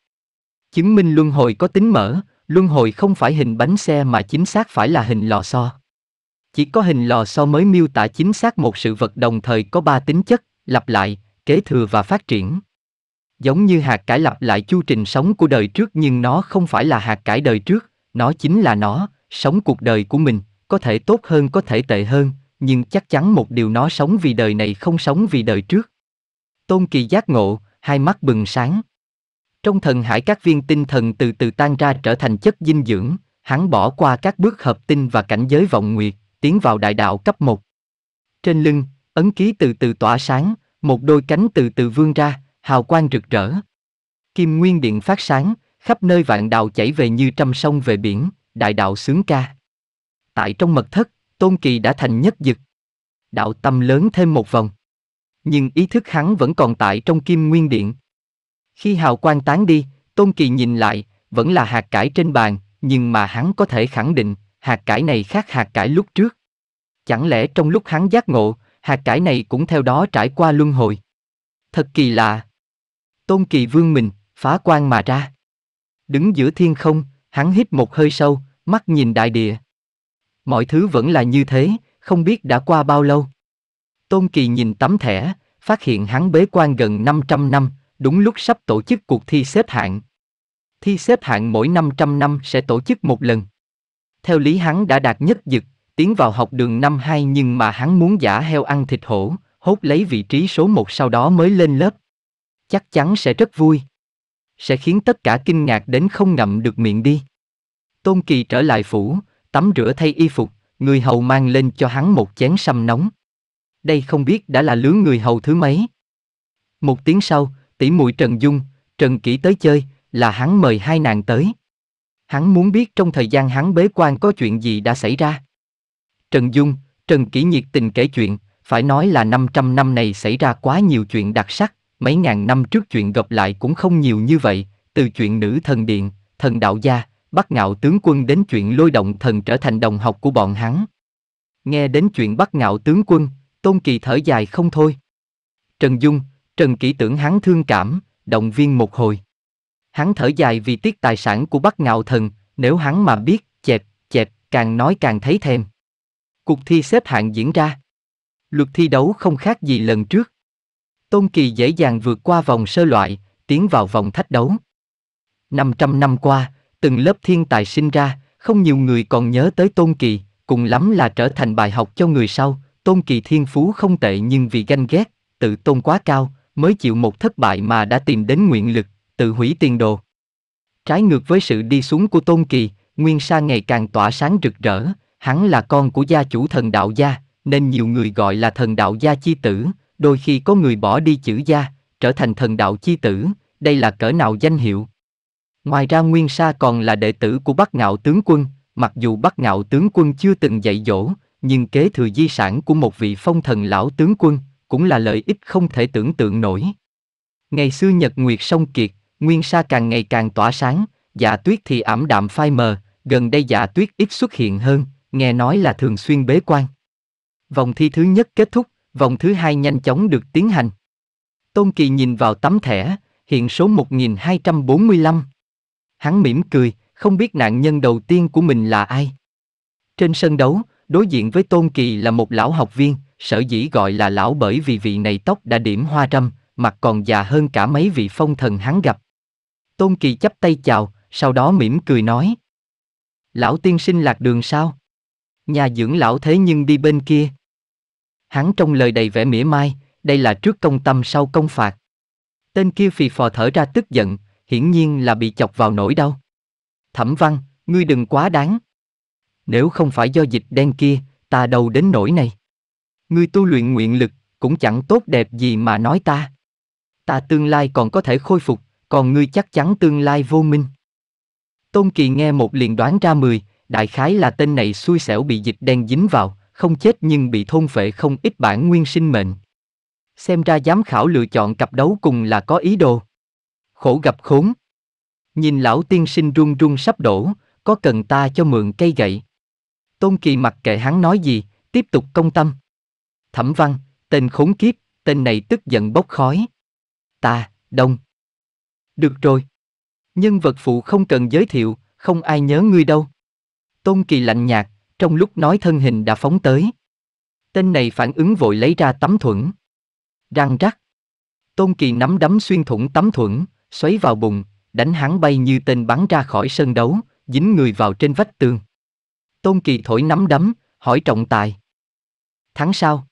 Speaker 1: Chứng minh luân hồi có tính mở, Luân hồi không phải hình bánh xe mà chính xác phải là hình lò xo. Chỉ có hình lò xo mới miêu tả chính xác một sự vật đồng thời có ba tính chất, lặp lại, kế thừa và phát triển. Giống như hạt cải lặp lại chu trình sống của đời trước nhưng nó không phải là hạt cải đời trước, nó chính là nó, sống cuộc đời của mình, có thể tốt hơn có thể tệ hơn, nhưng chắc chắn một điều nó sống vì đời này không sống vì đời trước. Tôn Kỳ giác ngộ, hai mắt bừng sáng. Trong thần hải các viên tinh thần từ từ tan ra trở thành chất dinh dưỡng, hắn bỏ qua các bước hợp tinh và cảnh giới vọng nguyệt, tiến vào đại đạo cấp 1. Trên lưng, ấn ký từ từ tỏa sáng, một đôi cánh từ từ vươn ra, hào quang rực rỡ. Kim nguyên điện phát sáng, khắp nơi vạn đạo chảy về như trăm sông về biển, đại đạo sướng ca. Tại trong mật thất, Tôn Kỳ đã thành nhất dực. Đạo tâm lớn thêm một vòng. Nhưng ý thức hắn vẫn còn tại trong kim nguyên điện. Khi hào quang tán đi, Tôn Kỳ nhìn lại, vẫn là hạt cải trên bàn, nhưng mà hắn có thể khẳng định, hạt cải này khác hạt cải lúc trước. Chẳng lẽ trong lúc hắn giác ngộ, hạt cải này cũng theo đó trải qua luân hồi? Thật kỳ lạ. Tôn Kỳ vương mình, phá quan mà ra. Đứng giữa thiên không, hắn hít một hơi sâu, mắt nhìn đại địa. Mọi thứ vẫn là như thế, không biết đã qua bao lâu. Tôn Kỳ nhìn tấm thẻ, phát hiện hắn bế quan gần 500 năm, đúng lúc sắp tổ chức cuộc thi xếp hạng. Thi xếp hạng mỗi 500 năm sẽ tổ chức một lần. Theo lý hắn đã đạt nhất dực, tiến vào học đường năm 2 nhưng mà hắn muốn giả heo ăn thịt hổ, hốt lấy vị trí số 1 sau đó mới lên lớp. Chắc chắn sẽ rất vui. Sẽ khiến tất cả kinh ngạc đến không ngậm được miệng đi. Tôn Kỳ trở lại phủ, tắm rửa thay y phục, người hầu mang lên cho hắn một chén sâm nóng. Đây không biết đã là lứa người hầu thứ mấy. Một tiếng sau, tỷ muội Trần Dung, Trần Kỷ tới chơi, là hắn mời hai nàng tới. Hắn muốn biết trong thời gian hắn bế quan có chuyện gì đã xảy ra. Trần Dung, Trần Kỷ nhiệt tình kể chuyện, phải nói là 500 năm này xảy ra quá nhiều chuyện đặc sắc, mấy ngàn năm trước chuyện gặp lại cũng không nhiều như vậy, từ chuyện nữ thần điện, thần đạo gia, bắt ngạo tướng quân đến chuyện lôi động thần trở thành đồng học của bọn hắn. Nghe đến chuyện bắt ngạo tướng quân, Tôn Kỳ thở dài không thôi. Trần Dung, Trần Kỷ tưởng hắn thương cảm, động viên một hồi. Hắn thở dài vì tiếc tài sản của Bắc Ngạo Thần, nếu hắn mà biết, chẹp, chẹp, càng nói càng thấy thèm Cuộc thi xếp hạng diễn ra. Luật thi đấu không khác gì lần trước. Tôn Kỳ dễ dàng vượt qua vòng sơ loại, tiến vào vòng thách đấu. 500 năm qua, từng lớp thiên tài sinh ra, không nhiều người còn nhớ tới Tôn Kỳ, cùng lắm là trở thành bài học cho người sau. Tôn Kỳ thiên phú không tệ nhưng vì ganh ghét, tự tôn quá cao, mới chịu một thất bại mà đã tìm đến nguyện lực, tự hủy tiền đồ. Trái ngược với sự đi xuống của Tôn Kỳ, Nguyên Sa ngày càng tỏa sáng rực rỡ, hắn là con của gia chủ thần đạo gia, nên nhiều người gọi là thần đạo gia chi tử, đôi khi có người bỏ đi chữ gia, trở thành thần đạo chi tử, đây là cỡ nào danh hiệu. Ngoài ra Nguyên Sa còn là đệ tử của Bắc Ngạo Tướng Quân, mặc dù Bắc Ngạo Tướng Quân chưa từng dạy dỗ, nhưng kế thừa di sản của một vị phong thần lão tướng quân, cũng là lợi ích không thể tưởng tượng nổi. Ngày xưa nhật nguyệt sông kiệt, nguyên sa càng ngày càng tỏa sáng, dạ tuyết thì ảm đạm phai mờ, gần đây dạ tuyết ít xuất hiện hơn, nghe nói là thường xuyên bế quan. Vòng thi thứ nhất kết thúc, vòng thứ hai nhanh chóng được tiến hành. Tôn Kỳ nhìn vào tấm thẻ, hiện số 1245. Hắn mỉm cười, không biết nạn nhân đầu tiên của mình là ai. Trên sân đấu, đối diện với Tôn Kỳ là một lão học viên, sở dĩ gọi là lão bởi vì vị này tóc đã điểm hoa râm, mặt còn già hơn cả mấy vị phong thần hắn gặp. Tôn Kỳ chắp tay chào, sau đó mỉm cười nói. Lão tiên sinh lạc đường sao? Nhà dưỡng lão thế nhưng đi bên kia. Hắn trong lời đầy vẻ mỉa mai, đây là trước công tâm sau công phạt. Tên kia phì phò thở ra tức giận, hiển nhiên là bị chọc vào nỗi đau. Thẩm văn, ngươi đừng quá đáng. Nếu không phải do dịch đen kia, ta đâu đến nỗi này. Ngươi tu luyện nguyện lực, cũng chẳng tốt đẹp gì mà nói ta. Ta tương lai còn có thể khôi phục, còn ngươi chắc chắn tương lai vô minh. Tôn Kỳ nghe một liền đoán ra mười, đại khái là tên này xui xẻo bị dịch đen dính vào, không chết nhưng bị thôn phệ không ít bản nguyên sinh mệnh. Xem ra giám khảo lựa chọn cặp đấu cùng là có ý đồ. Khổ gặp khốn. Nhìn lão tiên sinh run run sắp đổ, có cần ta cho mượn cây gậy. Tôn Kỳ mặc kệ hắn nói gì, tiếp tục công tâm. Thẩm Văn, tên khốn kiếp, tên này tức giận bốc khói. Ta, đông. Được rồi. Nhân vật phụ không cần giới thiệu, không ai nhớ ngươi đâu. Tôn Kỳ lạnh nhạt, trong lúc nói thân hình đã phóng tới. Tên này phản ứng vội lấy ra tấm thuẫn. Răng rắc. Tôn Kỳ nắm đấm xuyên thủng tấm thuẫn, xoáy vào bụng, đánh hắn bay như tên bắn ra khỏi sân đấu, dính người vào trên vách tường. Tôn Kỳ thổi nắm đấm, hỏi trọng tài. Tháng sau,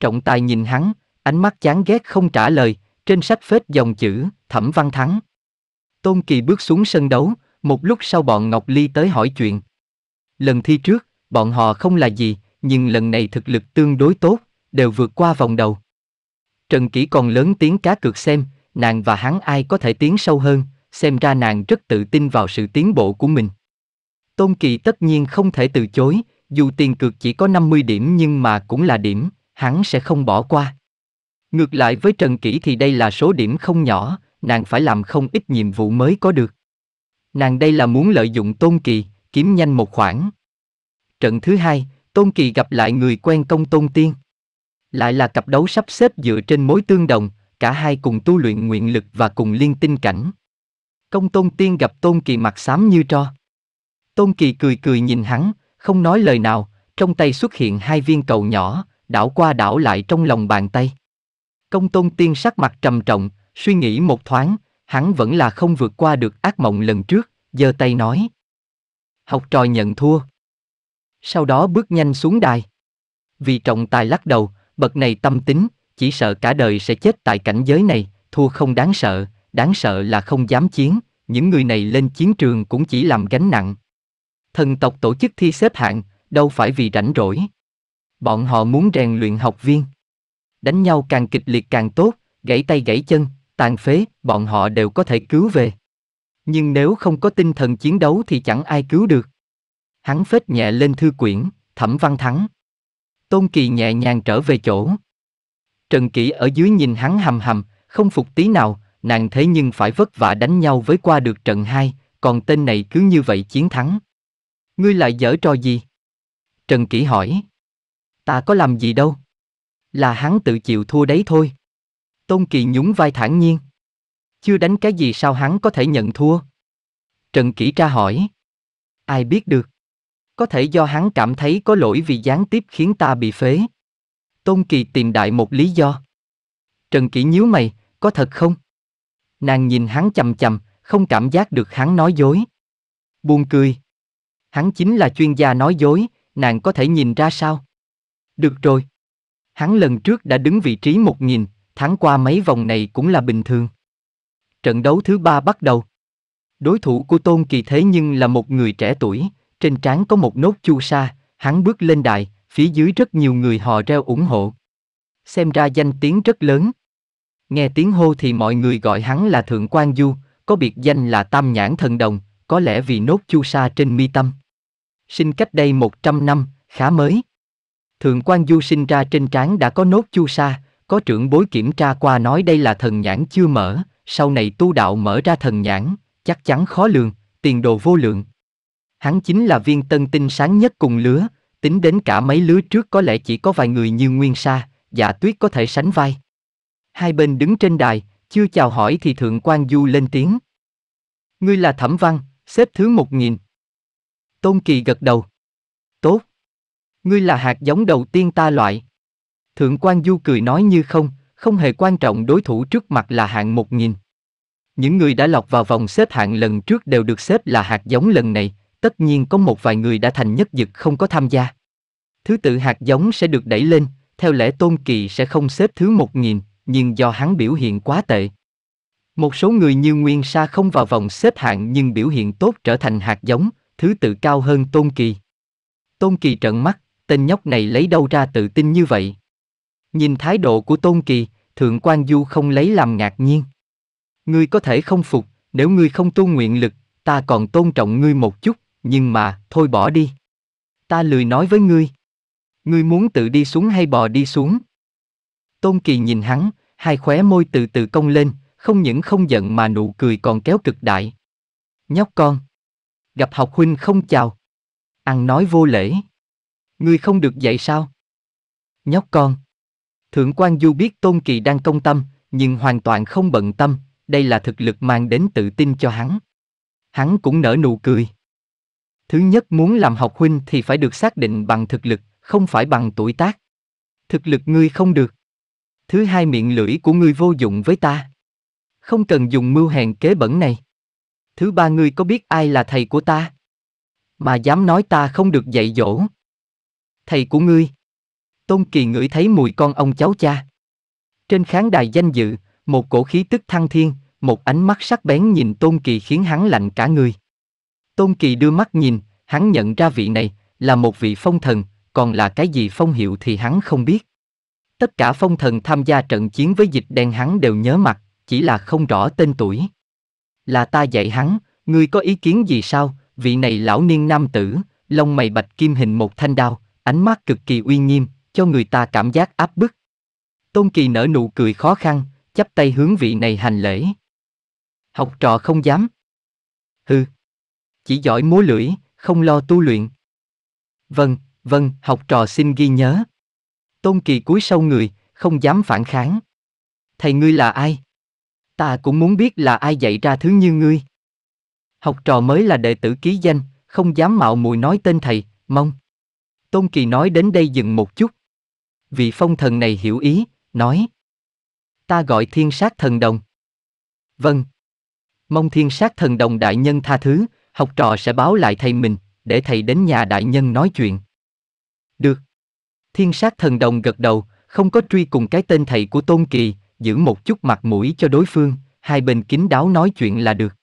Speaker 1: trọng tài nhìn hắn, ánh mắt chán ghét không trả lời, trên sách phết dòng chữ, thẩm văn thắng. Tôn Kỳ bước xuống sân đấu, một lúc sau bọn Ngọc Ly tới hỏi chuyện. Lần thi trước, bọn họ không là gì, nhưng lần này thực lực tương đối tốt, đều vượt qua vòng đầu. Trần Kỷ còn lớn tiếng cá cược xem, nàng và hắn ai có thể tiến sâu hơn, xem ra nàng rất tự tin vào sự tiến bộ của mình. Tôn Kỳ tất nhiên không thể từ chối, dù tiền cược chỉ có 50 điểm nhưng mà cũng là điểm, hắn sẽ không bỏ qua. Ngược lại với Trần Kỷ thì đây là số điểm không nhỏ, nàng phải làm không ít nhiệm vụ mới có được. Nàng đây là muốn lợi dụng Tôn Kỳ, kiếm nhanh một khoản. Trận thứ hai, Tôn Kỳ gặp lại người quen công Tôn Tiên. Lại là cặp đấu sắp xếp dựa trên mối tương đồng, cả hai cùng tu luyện nguyện lực và cùng liên tinh cảnh. Công Tôn Tiên gặp Tôn Kỳ mặt xám như tro. Tôn Kỳ cười cười nhìn hắn, không nói lời nào, trong tay xuất hiện hai viên cầu nhỏ, đảo qua đảo lại trong lòng bàn tay. Công tôn tiên sắc mặt trầm trọng, suy nghĩ một thoáng, hắn vẫn là không vượt qua được ác mộng lần trước, giơ tay nói. Học trò nhận thua. Sau đó bước nhanh xuống đài. Vì trọng tài lắc đầu, bậc này tâm tính, chỉ sợ cả đời sẽ chết tại cảnh giới này, thua không đáng sợ, đáng sợ là không dám chiến, những người này lên chiến trường cũng chỉ làm gánh nặng. Thần tộc tổ chức thi xếp hạng, đâu phải vì rảnh rỗi. Bọn họ muốn rèn luyện học viên. Đánh nhau càng kịch liệt càng tốt, gãy tay gãy chân, tàn phế, bọn họ đều có thể cứu về. Nhưng nếu không có tinh thần chiến đấu thì chẳng ai cứu được. Hắn phết nhẹ lên thư quyển, thẩm văn thắng. Tôn Kỳ nhẹ nhàng trở về chỗ. Trần Kỷ ở dưới nhìn hắn hầm hầm, không phục tí nào, nàng thế nhưng phải vất vả đánh nhau với qua được trận hai còn tên này cứ như vậy chiến thắng. Ngươi lại dở trò gì? Trần Kỷ hỏi ta có làm gì đâu. Là hắn tự chịu thua đấy thôi. Tôn Kỳ nhún vai thản nhiên. Chưa đánh cái gì sao hắn có thể nhận thua? Trần Kỷ tra hỏi. Ai biết được? Có thể do hắn cảm thấy có lỗi vì gián tiếp khiến ta bị phế. Tôn Kỳ tìm đại một lý do. Trần Kỷ nhíu mày, có thật không? Nàng nhìn hắn chầm chầm, không cảm giác được hắn nói dối. Buồn cười. Hắn chính là chuyên gia nói dối, nàng có thể nhìn ra sao? Được rồi. Hắn lần trước đã đứng vị trí 1.000, tháng qua mấy vòng này cũng là bình thường. Trận đấu thứ ba bắt đầu. Đối thủ của Tôn Kỳ thế nhưng là một người trẻ tuổi, trên trán có một nốt chu sa, hắn bước lên đài, phía dưới rất nhiều người họ reo ủng hộ. Xem ra danh tiếng rất lớn. Nghe tiếng hô thì mọi người gọi hắn là Thượng quan Du, có biệt danh là Tam Nhãn Thần Đồng, có lẽ vì nốt chu sa trên mi tâm. Sinh cách đây 100 năm, khá mới. Thượng quan du sinh ra trên trán đã có nốt chu sa, có trưởng bối kiểm tra qua nói đây là thần nhãn chưa mở, sau này tu đạo mở ra thần nhãn, chắc chắn khó lường, tiền đồ vô lượng. Hắn chính là viên tân tinh sáng nhất cùng lứa, tính đến cả mấy lứa trước có lẽ chỉ có vài người như Nguyên Sa, dạ tuyết có thể sánh vai. Hai bên đứng trên đài, chưa chào hỏi thì Thượng quan Du lên tiếng. Ngươi là Thẩm Văn, xếp thứ một nghìn. Tôn Kỳ gật đầu. Tốt. Ngươi là hạt giống đầu tiên ta loại. Thượng quan Du cười nói như không, không hề quan trọng đối thủ trước mặt là hạng một nghìn Những người đã lọt vào vòng xếp hạng lần trước đều được xếp là hạt giống lần này, tất nhiên có một vài người đã thành nhất dực không có tham gia. Thứ tự hạt giống sẽ được đẩy lên, theo lẽ Tôn Kỳ sẽ không xếp thứ một nghìn nhưng do hắn biểu hiện quá tệ. Một số người như Nguyên Sa không vào vòng xếp hạng nhưng biểu hiện tốt trở thành hạt giống, thứ tự cao hơn Tôn Kỳ. Tôn Kỳ trợn mắt, tên nhóc này lấy đâu ra tự tin như vậy. Nhìn thái độ của Tôn Kỳ, Thượng quan Du không lấy làm ngạc nhiên. Ngươi có thể không phục, nếu ngươi không tu nguyện lực, ta còn tôn trọng ngươi một chút, nhưng mà, thôi bỏ đi. Ta lười nói với ngươi. Ngươi muốn tự đi xuống hay bò đi xuống? Tôn Kỳ nhìn hắn, hai khóe môi từ từ cong lên, không những không giận mà nụ cười còn kéo cực đại. Nhóc con. Gặp học huynh không chào. Ăn nói vô lễ. Ngươi không được dạy sao? Nhóc con. Thượng quan Du biết Tôn Kỳ đang công tâm, nhưng hoàn toàn không bận tâm, đây là thực lực mang đến tự tin cho hắn. Hắn cũng nở nụ cười. Thứ nhất muốn làm học huynh thì phải được xác định bằng thực lực, không phải bằng tuổi tác. Thực lực ngươi không được. Thứ hai miệng lưỡi của ngươi vô dụng với ta. Không cần dùng mưu hèn kế bẩn này. Thứ ba ngươi có biết ai là thầy của ta? Mà dám nói ta không được dạy dỗ thầy của ngươi. Tôn Kỳ ngửi thấy mùi con ông cháu cha. Trên khán đài danh dự, một cổ khí tức thăng thiên, một ánh mắt sắc bén nhìn Tôn Kỳ khiến hắn lạnh cả người. Tôn Kỳ đưa mắt nhìn, hắn nhận ra vị này là một vị phong thần, còn là cái gì phong hiệu thì hắn không biết. Tất cả phong thần tham gia trận chiến với dịch đen hắn đều nhớ mặt, chỉ là không rõ tên tuổi. Là ta dạy hắn, ngươi có ý kiến gì sao, vị này lão niên nam tử, lông mày bạch kim hình một thanh đao, ánh mắt cực kỳ uy nghiêm, cho người ta cảm giác áp bức. Tôn Kỳ nở nụ cười khó khăn, chắp tay hướng vị này hành lễ. Học trò không dám. Hừ. Chỉ giỏi múa lưỡi, không lo tu luyện. Vâng, vâng, học trò xin ghi nhớ. Tôn Kỳ cúi sâu người, không dám phản kháng. Thầy ngươi là ai? Ta cũng muốn biết là ai dạy ra thứ như ngươi. Học trò mới là đệ tử ký danh, không dám mạo muội nói tên thầy, mong. Tôn Kỳ nói đến đây dừng một chút. Vị phong thần này hiểu ý, nói. Ta gọi thiên sát thần đồng. Vâng. Mong thiên sát thần đồng đại nhân tha thứ, học trò sẽ báo lại thầy mình, để thầy đến nhà đại nhân nói chuyện. Được. Thiên sát thần đồng gật đầu, không có truy cùng cái tên thầy của Tôn Kỳ, giữ một chút mặt mũi cho đối phương, hai bên kín đáo nói chuyện là được.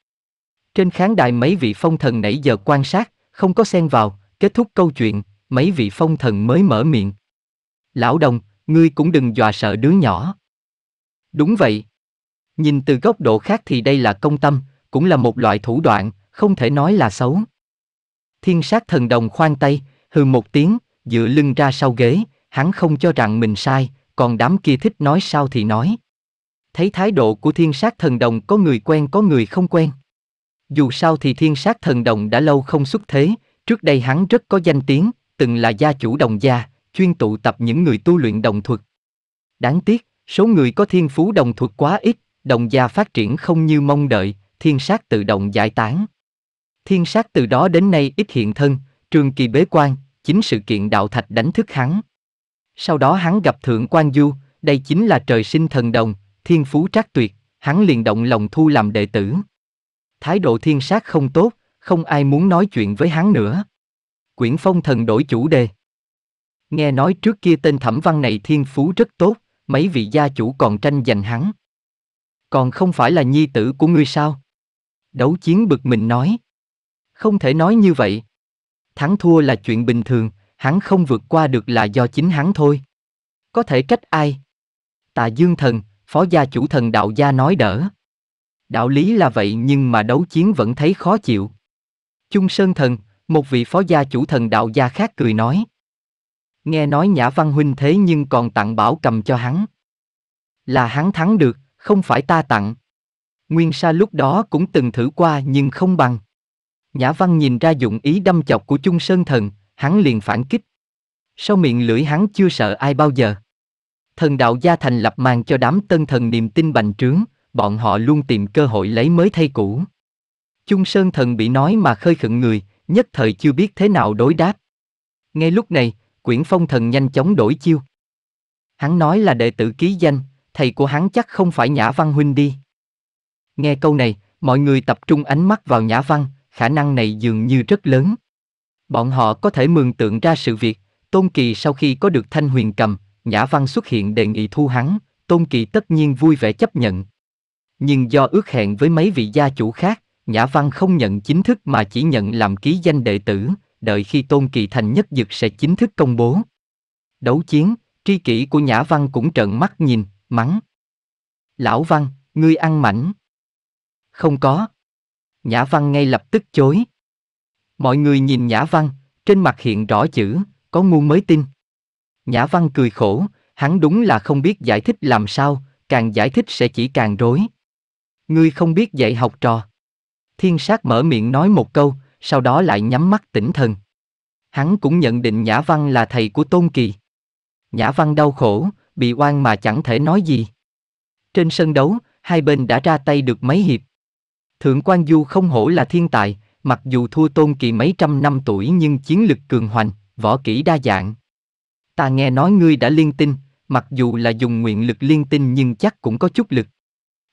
Speaker 1: Trên khán đài mấy vị phong thần nãy giờ quan sát, không có xen vào, kết thúc câu chuyện, mấy vị phong thần mới mở miệng. Lão đồng, ngươi cũng đừng dọa sợ đứa nhỏ. Đúng vậy. Nhìn từ góc độ khác thì đây là công tâm, cũng là một loại thủ đoạn, không thể nói là xấu. Thiên sát thần đồng khoan tay, hừ một tiếng, dựa lưng ra sau ghế, hắn không cho rằng mình sai, còn đám kia thích nói sao thì nói. Thấy thái độ của thiên sát thần đồng có người quen có người không quen. Dù sao thì thiên sát thần đồng đã lâu không xuất thế, trước đây hắn rất có danh tiếng, từng là gia chủ đồng gia, chuyên tụ tập những người tu luyện đồng thuật. Đáng tiếc, số người có thiên phú đồng thuật quá ít, đồng gia phát triển không như mong đợi, thiên sát tự động giải tán. Thiên sát từ đó đến nay ít hiện thân, trường kỳ bế quan, chính sự kiện đạo thạch đánh thức hắn. Sau đó hắn gặp Thượng quan Du, đây chính là trời sinh thần đồng, thiên phú trác tuyệt, hắn liền động lòng thu làm đệ tử. Thái độ thiên sát không tốt, không ai muốn nói chuyện với hắn nữa quyển phong thần đổi chủ đề. Nghe nói trước kia tên thẩm văn này thiên phú rất tốt, mấy vị gia chủ còn tranh giành hắn. Còn không phải là nhi tử của ngươi sao? Đấu chiến bực mình nói. Không thể nói như vậy. Thắng thua là chuyện bình thường, hắn không vượt qua được là do chính hắn thôi. Có thể trách ai? Tà Dương Thần, phó gia chủ thần đạo gia nói đỡ. Đạo lý là vậy nhưng mà đấu chiến vẫn thấy khó chịu. Chung Sơn Thần, một vị phó gia chủ thần đạo gia khác cười nói. Nghe nói Nhã Văn Huynh thế nhưng còn tặng bảo cầm cho hắn. Là hắn thắng được, không phải ta tặng. Nguyên Sa lúc đó cũng từng thử qua nhưng không bằng. Nhã Văn nhìn ra dụng ý đâm chọc của Trung Sơn Thần, hắn liền phản kích. Sau miệng lưỡi hắn chưa sợ ai bao giờ. Thần đạo gia thành lập màn cho đám tân thần niềm tin bành trướng, bọn họ luôn tìm cơ hội lấy mới thay cũ. Trung Sơn Thần bị nói mà khơi khựng người, nhất thời chưa biết thế nào đối đáp. Ngay lúc này, Quyển Phong Thần nhanh chóng đổi chiêu. Hắn nói là đệ tử ký danh, thầy của hắn chắc không phải Nhã Văn Huynh đi. Nghe câu này, mọi người tập trung ánh mắt vào Nhã Văn, khả năng này dường như rất lớn. Bọn họ có thể mường tượng ra sự việc, Tôn Kỳ sau khi có được Thanh Huyền cầm, Nhã Văn xuất hiện đề nghị thu hắn, Tôn Kỳ tất nhiên vui vẻ chấp nhận. Nhưng do ước hẹn với mấy vị gia chủ khác, Nhã Văn không nhận chính thức mà chỉ nhận làm ký danh đệ tử, đợi khi Tôn Kỳ Thành nhất dực sẽ chính thức công bố. Đấu chiến, tri kỷ của Nhã Văn cũng trợn mắt nhìn, mắng. Lão Văn, ngươi ăn mảnh. Không có. Nhã Văn ngay lập tức chối. Mọi người nhìn Nhã Văn, trên mặt hiện rõ chữ, có ngu mới tin. Nhã Văn cười khổ, hắn đúng là không biết giải thích làm sao, càng giải thích sẽ chỉ càng rối. Ngươi không biết dạy học trò. Thiên sát mở miệng nói một câu, sau đó lại nhắm mắt tỉnh thần. Hắn cũng nhận định Nhã Văn là thầy của Tôn Kỳ. Nhã Văn đau khổ, bị oan mà chẳng thể nói gì. Trên sân đấu, hai bên đã ra tay được mấy hiệp. Thượng quan Du không hổ là thiên tài, mặc dù thua Tôn Kỳ mấy trăm năm tuổi nhưng chiến lực cường hoành, võ kỹ đa dạng. Ta nghe nói ngươi đã liên tinh, mặc dù là dùng nguyện lực liên tinh nhưng chắc cũng có chút lực.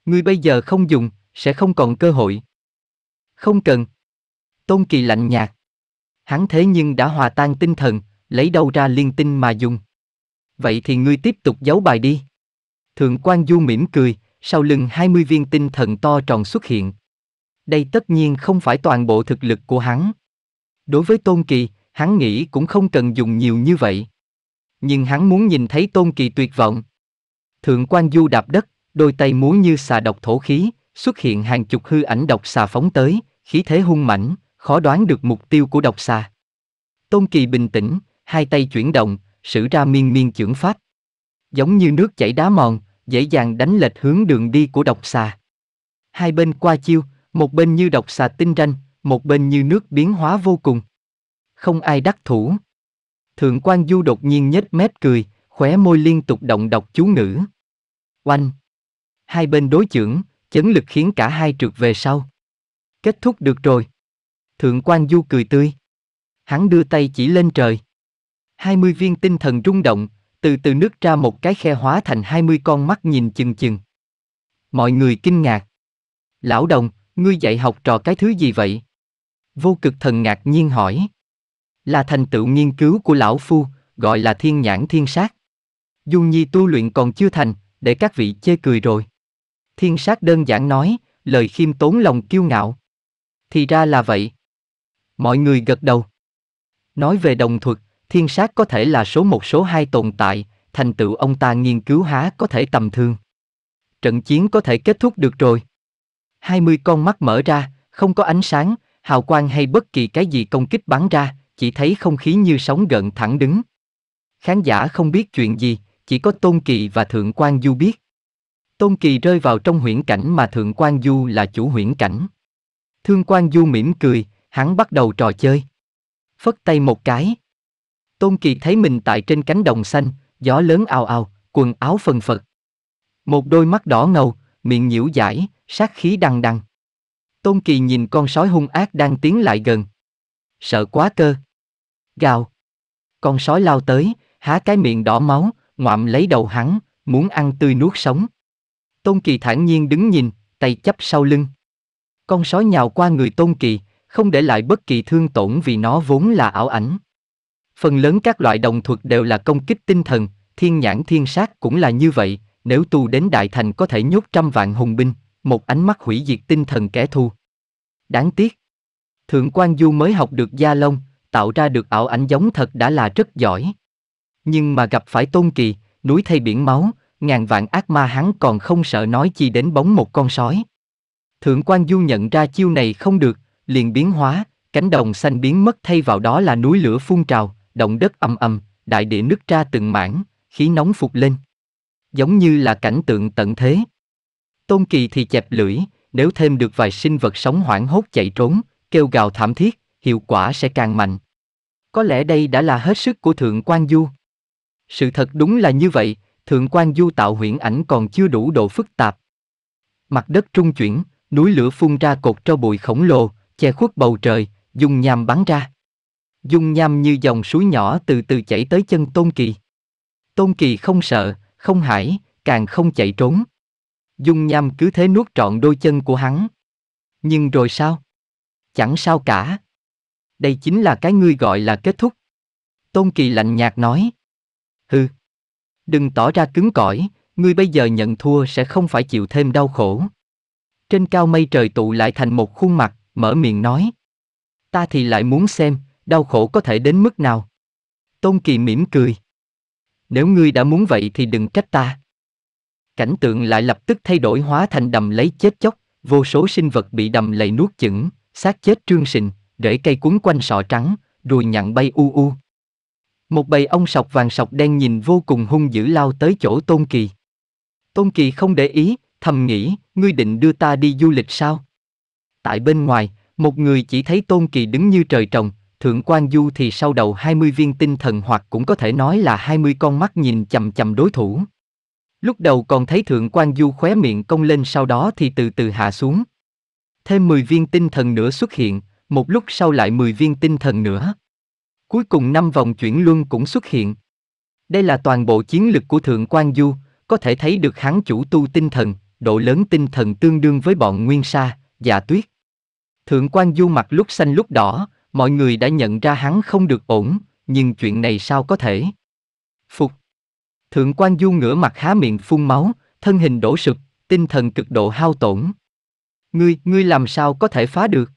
Speaker 1: Ngươi bây giờ không dùng, sẽ không còn cơ hội. Không cần. Tôn Kỳ lạnh nhạt. Hắn thế nhưng đã hòa tan tinh thần, lấy đâu ra liên tinh mà dùng. Vậy thì ngươi tiếp tục giấu bài đi. Thượng quan Du mỉm cười, sau lưng 20 viên tinh thần to tròn xuất hiện. Đây tất nhiên không phải toàn bộ thực lực của hắn. Đối với Tôn Kỳ, hắn nghĩ cũng không cần dùng nhiều như vậy. Nhưng hắn muốn nhìn thấy Tôn Kỳ tuyệt vọng. Thượng quan Du đạp đất, đôi tay múa như xà độc thổ khí, xuất hiện hàng chục hư ảnh độc xà phóng tới, khí thế hung mãnh, khó đoán được mục tiêu của độc xà. Tôn Kỳ bình tĩnh, hai tay chuyển động, sử ra miên miên chưởng pháp. Giống như nước chảy đá mòn, dễ dàng đánh lệch hướng đường đi của độc xà. Hai bên qua chiêu, một bên như độc xà tinh ranh, một bên như nước biến hóa vô cùng. Không ai đắc thủ. Thượng quan du đột nhiên nhếch mép cười, khóe môi liên tục động đọc chú ngữ. Oanh! Hai bên đối chưởng, chấn lực khiến cả hai trượt về sau. Kết thúc được rồi. Thượng quan Du cười tươi. Hắn đưa tay chỉ lên trời. 20 viên tinh thần rung động, từ từ nứt ra một cái khe hóa thành 20 con mắt nhìn chừng chừng. Mọi người kinh ngạc. Lão đồng, ngươi dạy học trò cái thứ gì vậy? Vô cực thần ngạc nhiên hỏi. Là thành tựu nghiên cứu của lão phu, gọi là thiên nhãn thiên sát. Dung nhi tu luyện còn chưa thành, để các vị chê cười rồi. Thiên sát đơn giản nói, lời khiêm tốn lòng kiêu ngạo thì ra là vậy. Mọi người gật đầu. Nói về đồng thuật, thiên sát có thể là số một số hai tồn tại, thành tựu ông ta nghiên cứu há có thể tầm thường. Trận chiến có thể kết thúc được rồi. hai mươi con mắt mở ra, không có ánh sáng, hào quang hay bất kỳ cái gì công kích bắn ra, chỉ thấy không khí như sóng gợn thẳng đứng. Khán giả không biết chuyện gì, chỉ có Tôn Kỳ và Thượng quan Du biết. Tôn Kỳ rơi vào trong huyễn cảnh mà Thượng quan Du là chủ huyễn cảnh. Thương quan Du mỉm cười, hắn bắt đầu trò chơi. Phất tay một cái. Tôn kỳ thấy mình tại trên cánh đồng xanh, gió lớn ào ào, quần áo phần phật. Một đôi mắt đỏ ngầu, miệng nhiễu dãi, sát khí đằng đằng. Tôn Kỳ nhìn con sói hung ác đang tiến lại gần. Sợ quá cơ. Gào. Con sói lao tới, há cái miệng đỏ máu, ngoạm lấy đầu hắn, muốn ăn tươi nuốt sống. Tôn Kỳ thản nhiên đứng nhìn, tay chắp sau lưng con sói nhào qua người Tôn Kỳ, không để lại bất kỳ thương tổn vì nó vốn là ảo ảnh. Phần lớn các loại đồng thuật đều là công kích tinh thần, thiên nhãn thiên sát cũng là như vậy, nếu tu đến đại thành có thể nhốt trăm vạn hùng binh, một ánh mắt hủy diệt tinh thần kẻ thù. Đáng tiếc. Thượng quan Du mới học được Gia Long, tạo ra được ảo ảnh giống thật đã là rất giỏi. Nhưng mà gặp phải Tôn Kỳ, núi thay biển máu, ngàn vạn ác ma hắn còn không sợ nói chi đến bóng một con sói. Thượng quan Du nhận ra chiêu này không được, liền biến hóa, cánh đồng xanh biến mất thay vào đó là núi lửa phun trào, động đất ầm ầm, đại địa nứt ra từng mảng, khí nóng phục lên. Giống như là cảnh tượng tận thế. Tôn Kỳ thì chẹp lưỡi, nếu thêm được vài sinh vật sống hoảng hốt chạy trốn, kêu gào thảm thiết, hiệu quả sẽ càng mạnh. Có lẽ đây đã là hết sức của Thượng quan Du. Sự thật đúng là như vậy, Thượng quan Du tạo huyễn ảnh còn chưa đủ độ phức tạp. Mặt đất trung chuyển, núi lửa phun ra cột tro bụi khổng lồ, che khuất bầu trời, dung nham bắn ra. Dung nham như dòng suối nhỏ từ từ chảy tới chân Tôn Kỳ. Tôn Kỳ không sợ, không hãi, càng không chạy trốn. Dung nham cứ thế nuốt trọn đôi chân của hắn. Nhưng rồi sao? Chẳng sao cả. Đây chính là cái ngươi gọi là kết thúc. Tôn Kỳ lạnh nhạt nói. Hừ. Đừng tỏ ra cứng cỏi, ngươi bây giờ nhận thua sẽ không phải chịu thêm đau khổ. Trên cao mây trời tụ lại thành một khuôn mặt, mở miệng nói. Ta thì lại muốn xem, đau khổ có thể đến mức nào. Tôn Kỳ mỉm cười. Nếu ngươi đã muốn vậy thì đừng trách ta. Cảnh tượng lại lập tức thay đổi hóa thành đầm lấy chết chóc, vô số sinh vật bị đầm lầy nuốt chửng, xác chết trương sình, rễ cây cuốn quanh sọ trắng, ruồi nhặn bay u u. Một bầy ong sọc vàng sọc đen nhìn vô cùng hung dữ lao tới chỗ Tôn Kỳ. Tôn Kỳ không để ý, thầm nghĩ, ngươi định đưa ta đi du lịch sao? Tại bên ngoài, một người chỉ thấy Tôn Kỳ đứng như trời trồng, Thượng quan Du thì sau đầu 20 viên tinh thần hoặc cũng có thể nói là 20 con mắt nhìn chầm chầm đối thủ. Lúc đầu còn thấy Thượng quan Du khóe miệng cong lên sau đó thì từ từ hạ xuống. Thêm 10 viên tinh thần nữa xuất hiện, một lúc sau lại 10 viên tinh thần nữa. Cuối cùng năm vòng chuyển luân cũng xuất hiện. Đây là toàn bộ chiến lực của Thượng quan Du, có thể thấy được hắn chủ tu tinh thần, độ lớn tinh thần tương đương với bọn nguyên sa, dạ tuyết. Thượng quan du mặt lúc xanh lúc đỏ, mọi người đã nhận ra hắn không được ổn, nhưng chuyện này sao có thể? Phục. Thượng quan du ngửa mặt há miệng phun máu, thân hình đổ sụp, tinh thần cực độ hao tổn. Ngươi, ngươi làm sao có thể phá được?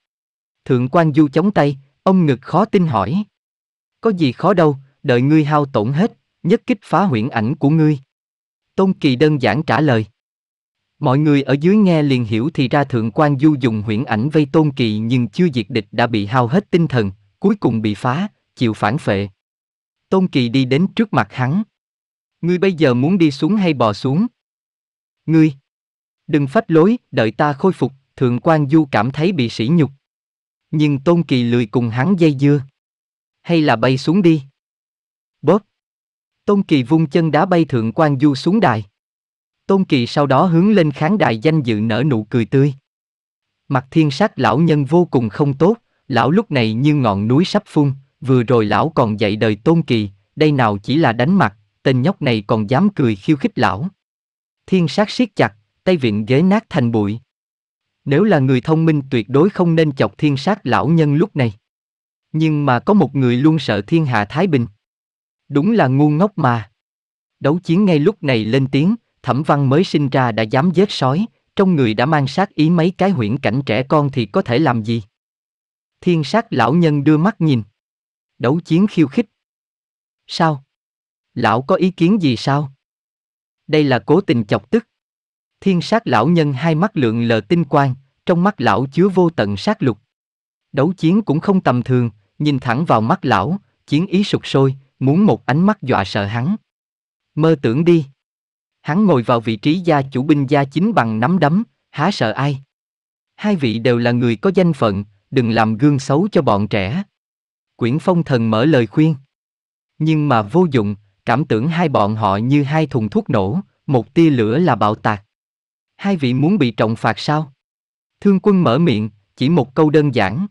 Speaker 1: Thượng quan du chống tay, ông ngực khó tin hỏi. Có gì khó đâu, đợi ngươi hao tổn hết, nhất kích phá huyễn ảnh của ngươi. Tôn Kỳ đơn giản trả lời. Mọi người ở dưới nghe liền hiểu thì ra thượng quan du dùng huyễn ảnh vây tôn kỳ nhưng chưa diệt địch đã bị hao hết tinh thần, cuối cùng bị phá, chịu phản phệ. Tôn kỳ đi đến trước mặt hắn. Ngươi bây giờ muốn đi xuống hay bò xuống? Ngươi! Đừng phách lối, đợi ta khôi phục, thượng quan du cảm thấy bị sỉ nhục. Nhưng tôn kỳ lười cùng hắn dây dưa. Hay là bay xuống đi? Bóp! Tôn kỳ vung chân đá bay thượng quan du xuống đài. Tôn Kỳ sau đó hướng lên khán đài danh dự nở nụ cười tươi. Mặt thiên sát lão nhân vô cùng không tốt, lão lúc này như ngọn núi sắp phun, vừa rồi lão còn dạy đời Tôn Kỳ, đây nào chỉ là đánh mặt, tên nhóc này còn dám cười khiêu khích lão. Thiên sát siết chặt, tay vịn ghế nát thành bụi. Nếu là người thông minh tuyệt đối không nên chọc thiên sát lão nhân lúc này. Nhưng mà có một người luôn sợ thiên hạ Thái Bình. Đúng là ngu ngốc mà. Đấu chiến ngay lúc này lên tiếng, Thẩm Văn mới sinh ra đã dám giết sói, trong người đã mang sát ý mấy cái huyễn cảnh trẻ con thì có thể làm gì? Thiên sát lão nhân đưa mắt nhìn. Đấu chiến khiêu khích. Sao? Lão có ý kiến gì sao? Đây là cố tình chọc tức. Thiên sát lão nhân hai mắt lượn lờ tinh quang, trong mắt lão chứa vô tận sát lục. Đấu chiến cũng không tầm thường, nhìn thẳng vào mắt lão, chiến ý sục sôi, muốn một ánh mắt dọa sợ hắn. Mơ tưởng đi hắn ngồi vào vị trí gia chủ binh gia chính bằng nắm đấm, há sợ ai. Hai vị đều là người có danh phận, đừng làm gương xấu cho bọn trẻ. Quyển phong thần mở lời khuyên. Nhưng mà vô dụng, cảm tưởng hai bọn họ như hai thùng thuốc nổ, một tia lửa là bạo tạc. Hai vị muốn bị trọng phạt sao? Thương quân mở miệng, chỉ một câu đơn giản.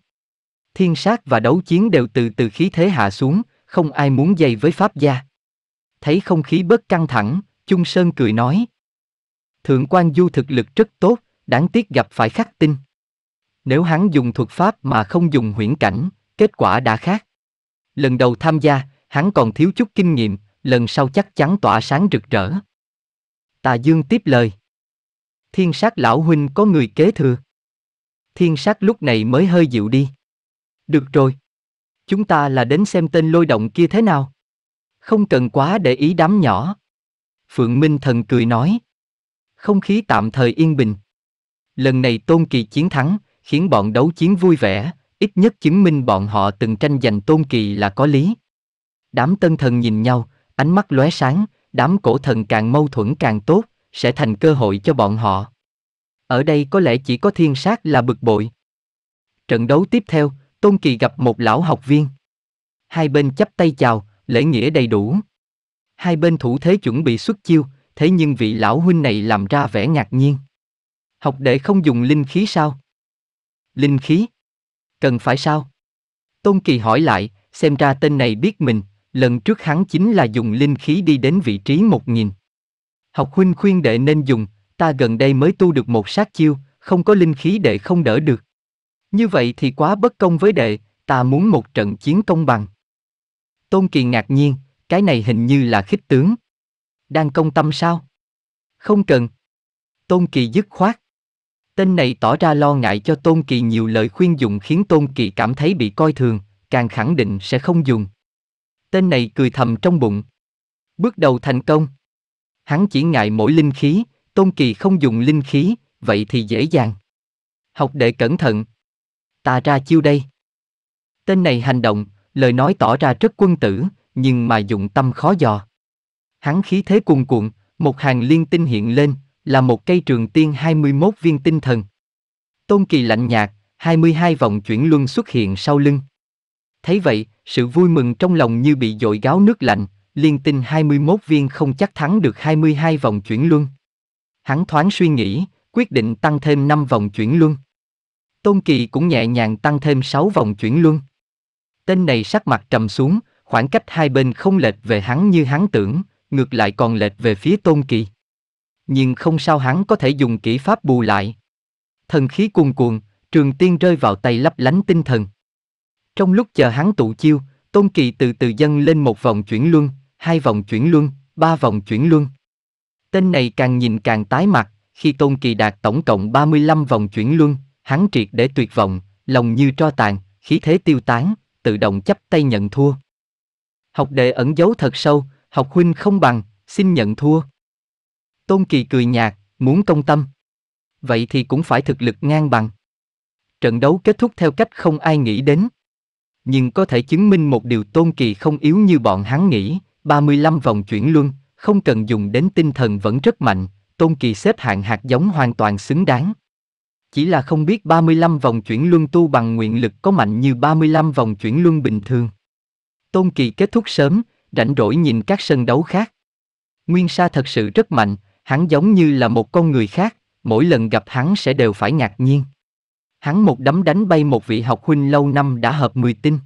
Speaker 1: Thiên sát và đấu chiến đều từ từ khí thế hạ xuống, không ai muốn dây với pháp gia. Thấy không khí bớt căng thẳng, Chung Sơn cười nói. Thượng quan du thực lực rất tốt, đáng tiếc gặp phải khắc tinh. Nếu hắn dùng thuật pháp mà không dùng huyễn cảnh, kết quả đã khác. Lần đầu tham gia, hắn còn thiếu chút kinh nghiệm, lần sau chắc chắn tỏa sáng rực rỡ. Tà Dương tiếp lời. Thiên sát lão huynh có người kế thừa. Thiên sát lúc này mới hơi dịu đi. Được rồi. Chúng ta là đến xem tên lôi động kia thế nào. Không cần quá để ý đám nhỏ. Phượng Minh Thần cười nói. Không khí tạm thời yên bình. Lần này Tôn Kỳ chiến thắng, khiến bọn đấu chiến vui vẻ, ít nhất chứng minh bọn họ từng tranh giành Tôn Kỳ là có lý. Đám tân thần nhìn nhau, ánh mắt lóe sáng, đám cổ thần càng mâu thuẫn càng tốt, sẽ thành cơ hội cho bọn họ. Ở đây có lẽ chỉ có thiên sát là bực bội. Trận đấu tiếp theo, Tôn Kỳ gặp một lão học viên. Hai bên chắp tay chào, lễ nghĩa đầy đủ. Hai bên thủ thế chuẩn bị xuất chiêu, thế nhưng vị lão huynh này làm ra vẻ ngạc nhiên. Học đệ không dùng linh khí sao? Linh khí? Cần phải sao? Tôn Kỳ hỏi lại, xem ra tên này biết mình, lần trước hắn chính là dùng linh khí đi đến vị trí một nghìn. Học huynh khuyên đệ nên dùng, ta gần đây mới tu được một sát chiêu, không có linh khí đệ không đỡ được. Như vậy thì quá bất công với đệ, ta muốn một trận chiến công bằng. Tôn Kỳ ngạc nhiên, cái này hình như là khích tướng. Đang công tâm sao? Không cần. Tôn Kỳ dứt khoát. Tên này tỏ ra lo ngại cho Tôn Kỳ nhiều lời khuyên dùng khiến Tôn Kỳ cảm thấy bị coi thường, càng khẳng định sẽ không dùng. Tên này cười thầm trong bụng. Bước đầu thành công. Hắn chỉ ngại mỗi linh khí, Tôn Kỳ không dùng linh khí, vậy thì dễ dàng. Học đệ cẩn thận. Ta ra chiêu đây. Tên này hành động, lời nói tỏ ra rất quân tử, nhưng mà dụng tâm khó dò. Hắn khí thế cuồn cuộn, một hàng liên tinh hiện lên, là một cây trường tiên 21 viên tinh thần. Tôn Kỳ lạnh nhạt, 22 vòng chuyển luân xuất hiện sau lưng. Thấy vậy, sự vui mừng trong lòng như bị dội gáo nước lạnh, liên tinh 21 viên không chắc thắng được 22 vòng chuyển luân. Hắn thoáng suy nghĩ, quyết định tăng thêm 5 vòng chuyển luân. Tôn Kỳ cũng nhẹ nhàng tăng thêm 6 vòng chuyển luân. Tên này sắc mặt trầm xuống, Khoảng cách hai bên không lệch về hắn như hắn tưởng, ngược lại còn lệch về phía Tôn Kỳ. Nhưng không sao hắn có thể dùng kỹ pháp bù lại. Thần khí cuồn cuồn, trường tiên rơi vào tay lấp lánh tinh thần. Trong lúc chờ hắn tụ chiêu, Tôn Kỳ từ từ dâng lên một vòng chuyển luân, hai vòng chuyển luân, ba vòng chuyển luân. Tên này càng nhìn càng tái mặt, khi Tôn Kỳ đạt tổng cộng 35 vòng chuyển luân, hắn triệt để tuyệt vọng, lòng như tro tàn, khí thế tiêu tán, tự động chấp tay nhận thua học đệ ẩn giấu thật sâu, học huynh không bằng, xin nhận thua. Tôn Kỳ cười nhạt, muốn công tâm. Vậy thì cũng phải thực lực ngang bằng. Trận đấu kết thúc theo cách không ai nghĩ đến. Nhưng có thể chứng minh một điều Tôn Kỳ không yếu như bọn hắn nghĩ, 35 vòng chuyển luân, không cần dùng đến tinh thần vẫn rất mạnh, Tôn Kỳ xếp hạng hạt giống hoàn toàn xứng đáng. Chỉ là không biết 35 vòng chuyển luân tu bằng nguyện lực có mạnh như 35 vòng chuyển luân bình thường. Tôn Kỳ kết thúc sớm, rảnh rỗi nhìn các sân đấu khác. Nguyên Sa thật sự rất mạnh, hắn giống như là một con người khác, mỗi lần gặp hắn sẽ đều phải ngạc nhiên. Hắn một đấm đánh bay một vị học huynh lâu năm đã hợp 10 tinh.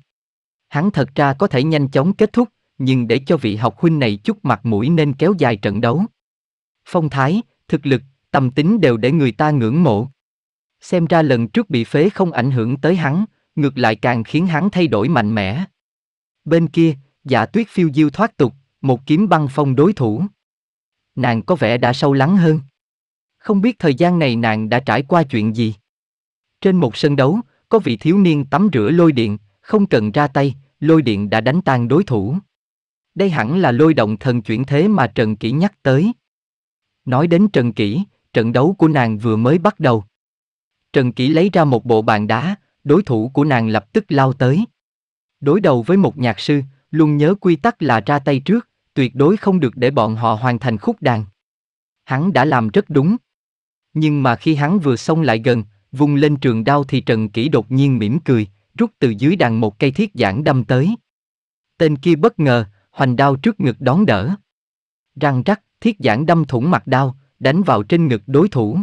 Speaker 1: Hắn thật ra có thể nhanh chóng kết thúc, nhưng để cho vị học huynh này chút mặt mũi nên kéo dài trận đấu. Phong thái, thực lực, tâm tính đều để người ta ngưỡng mộ. Xem ra lần trước bị phế không ảnh hưởng tới hắn, ngược lại càng khiến hắn thay đổi mạnh mẽ. Bên kia, giả dạ tuyết phiêu diêu thoát tục, một kiếm băng phong đối thủ. Nàng có vẻ đã sâu lắng hơn. Không biết thời gian này nàng đã trải qua chuyện gì. Trên một sân đấu, có vị thiếu niên tắm rửa lôi điện, không cần ra tay, lôi điện đã đánh tan đối thủ. Đây hẳn là lôi động thần chuyển thế mà Trần Kỷ nhắc tới. Nói đến Trần Kỷ, trận đấu của nàng vừa mới bắt đầu. Trần Kỷ lấy ra một bộ bàn đá, đối thủ của nàng lập tức lao tới. Đối đầu với một nhạc sư, luôn nhớ quy tắc là ra tay trước, tuyệt đối không được để bọn họ hoàn thành khúc đàn. Hắn đã làm rất đúng. Nhưng mà khi hắn vừa xông lại gần, vùng lên trường đao thì Trần Kỷ đột nhiên mỉm cười, rút từ dưới đàn một cây thiết giảng đâm tới. Tên kia bất ngờ, hoành đao trước ngực đón đỡ. Răng rắc, thiết giảng đâm thủng mặt đao, đánh vào trên ngực đối thủ.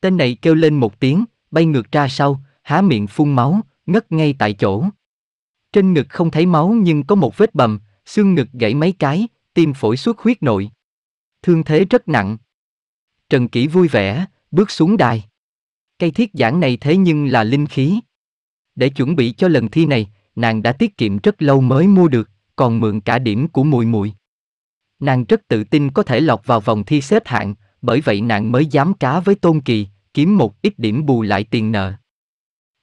Speaker 1: Tên này kêu lên một tiếng, bay ngược ra sau, há miệng phun máu, ngất ngay tại chỗ. Trên ngực không thấy máu nhưng có một vết bầm, xương ngực gãy mấy cái, tim phổi xuất huyết nội. Thương thế rất nặng. Trần Kỷ vui vẻ, bước xuống đài. Cây thiết giảng này thế nhưng là linh khí. Để chuẩn bị cho lần thi này, nàng đã tiết kiệm rất lâu mới mua được, còn mượn cả điểm của mùi mùi. Nàng rất tự tin có thể lọt vào vòng thi xếp hạng, bởi vậy nàng mới dám cá với Tôn Kỳ, kiếm một ít điểm bù lại tiền nợ.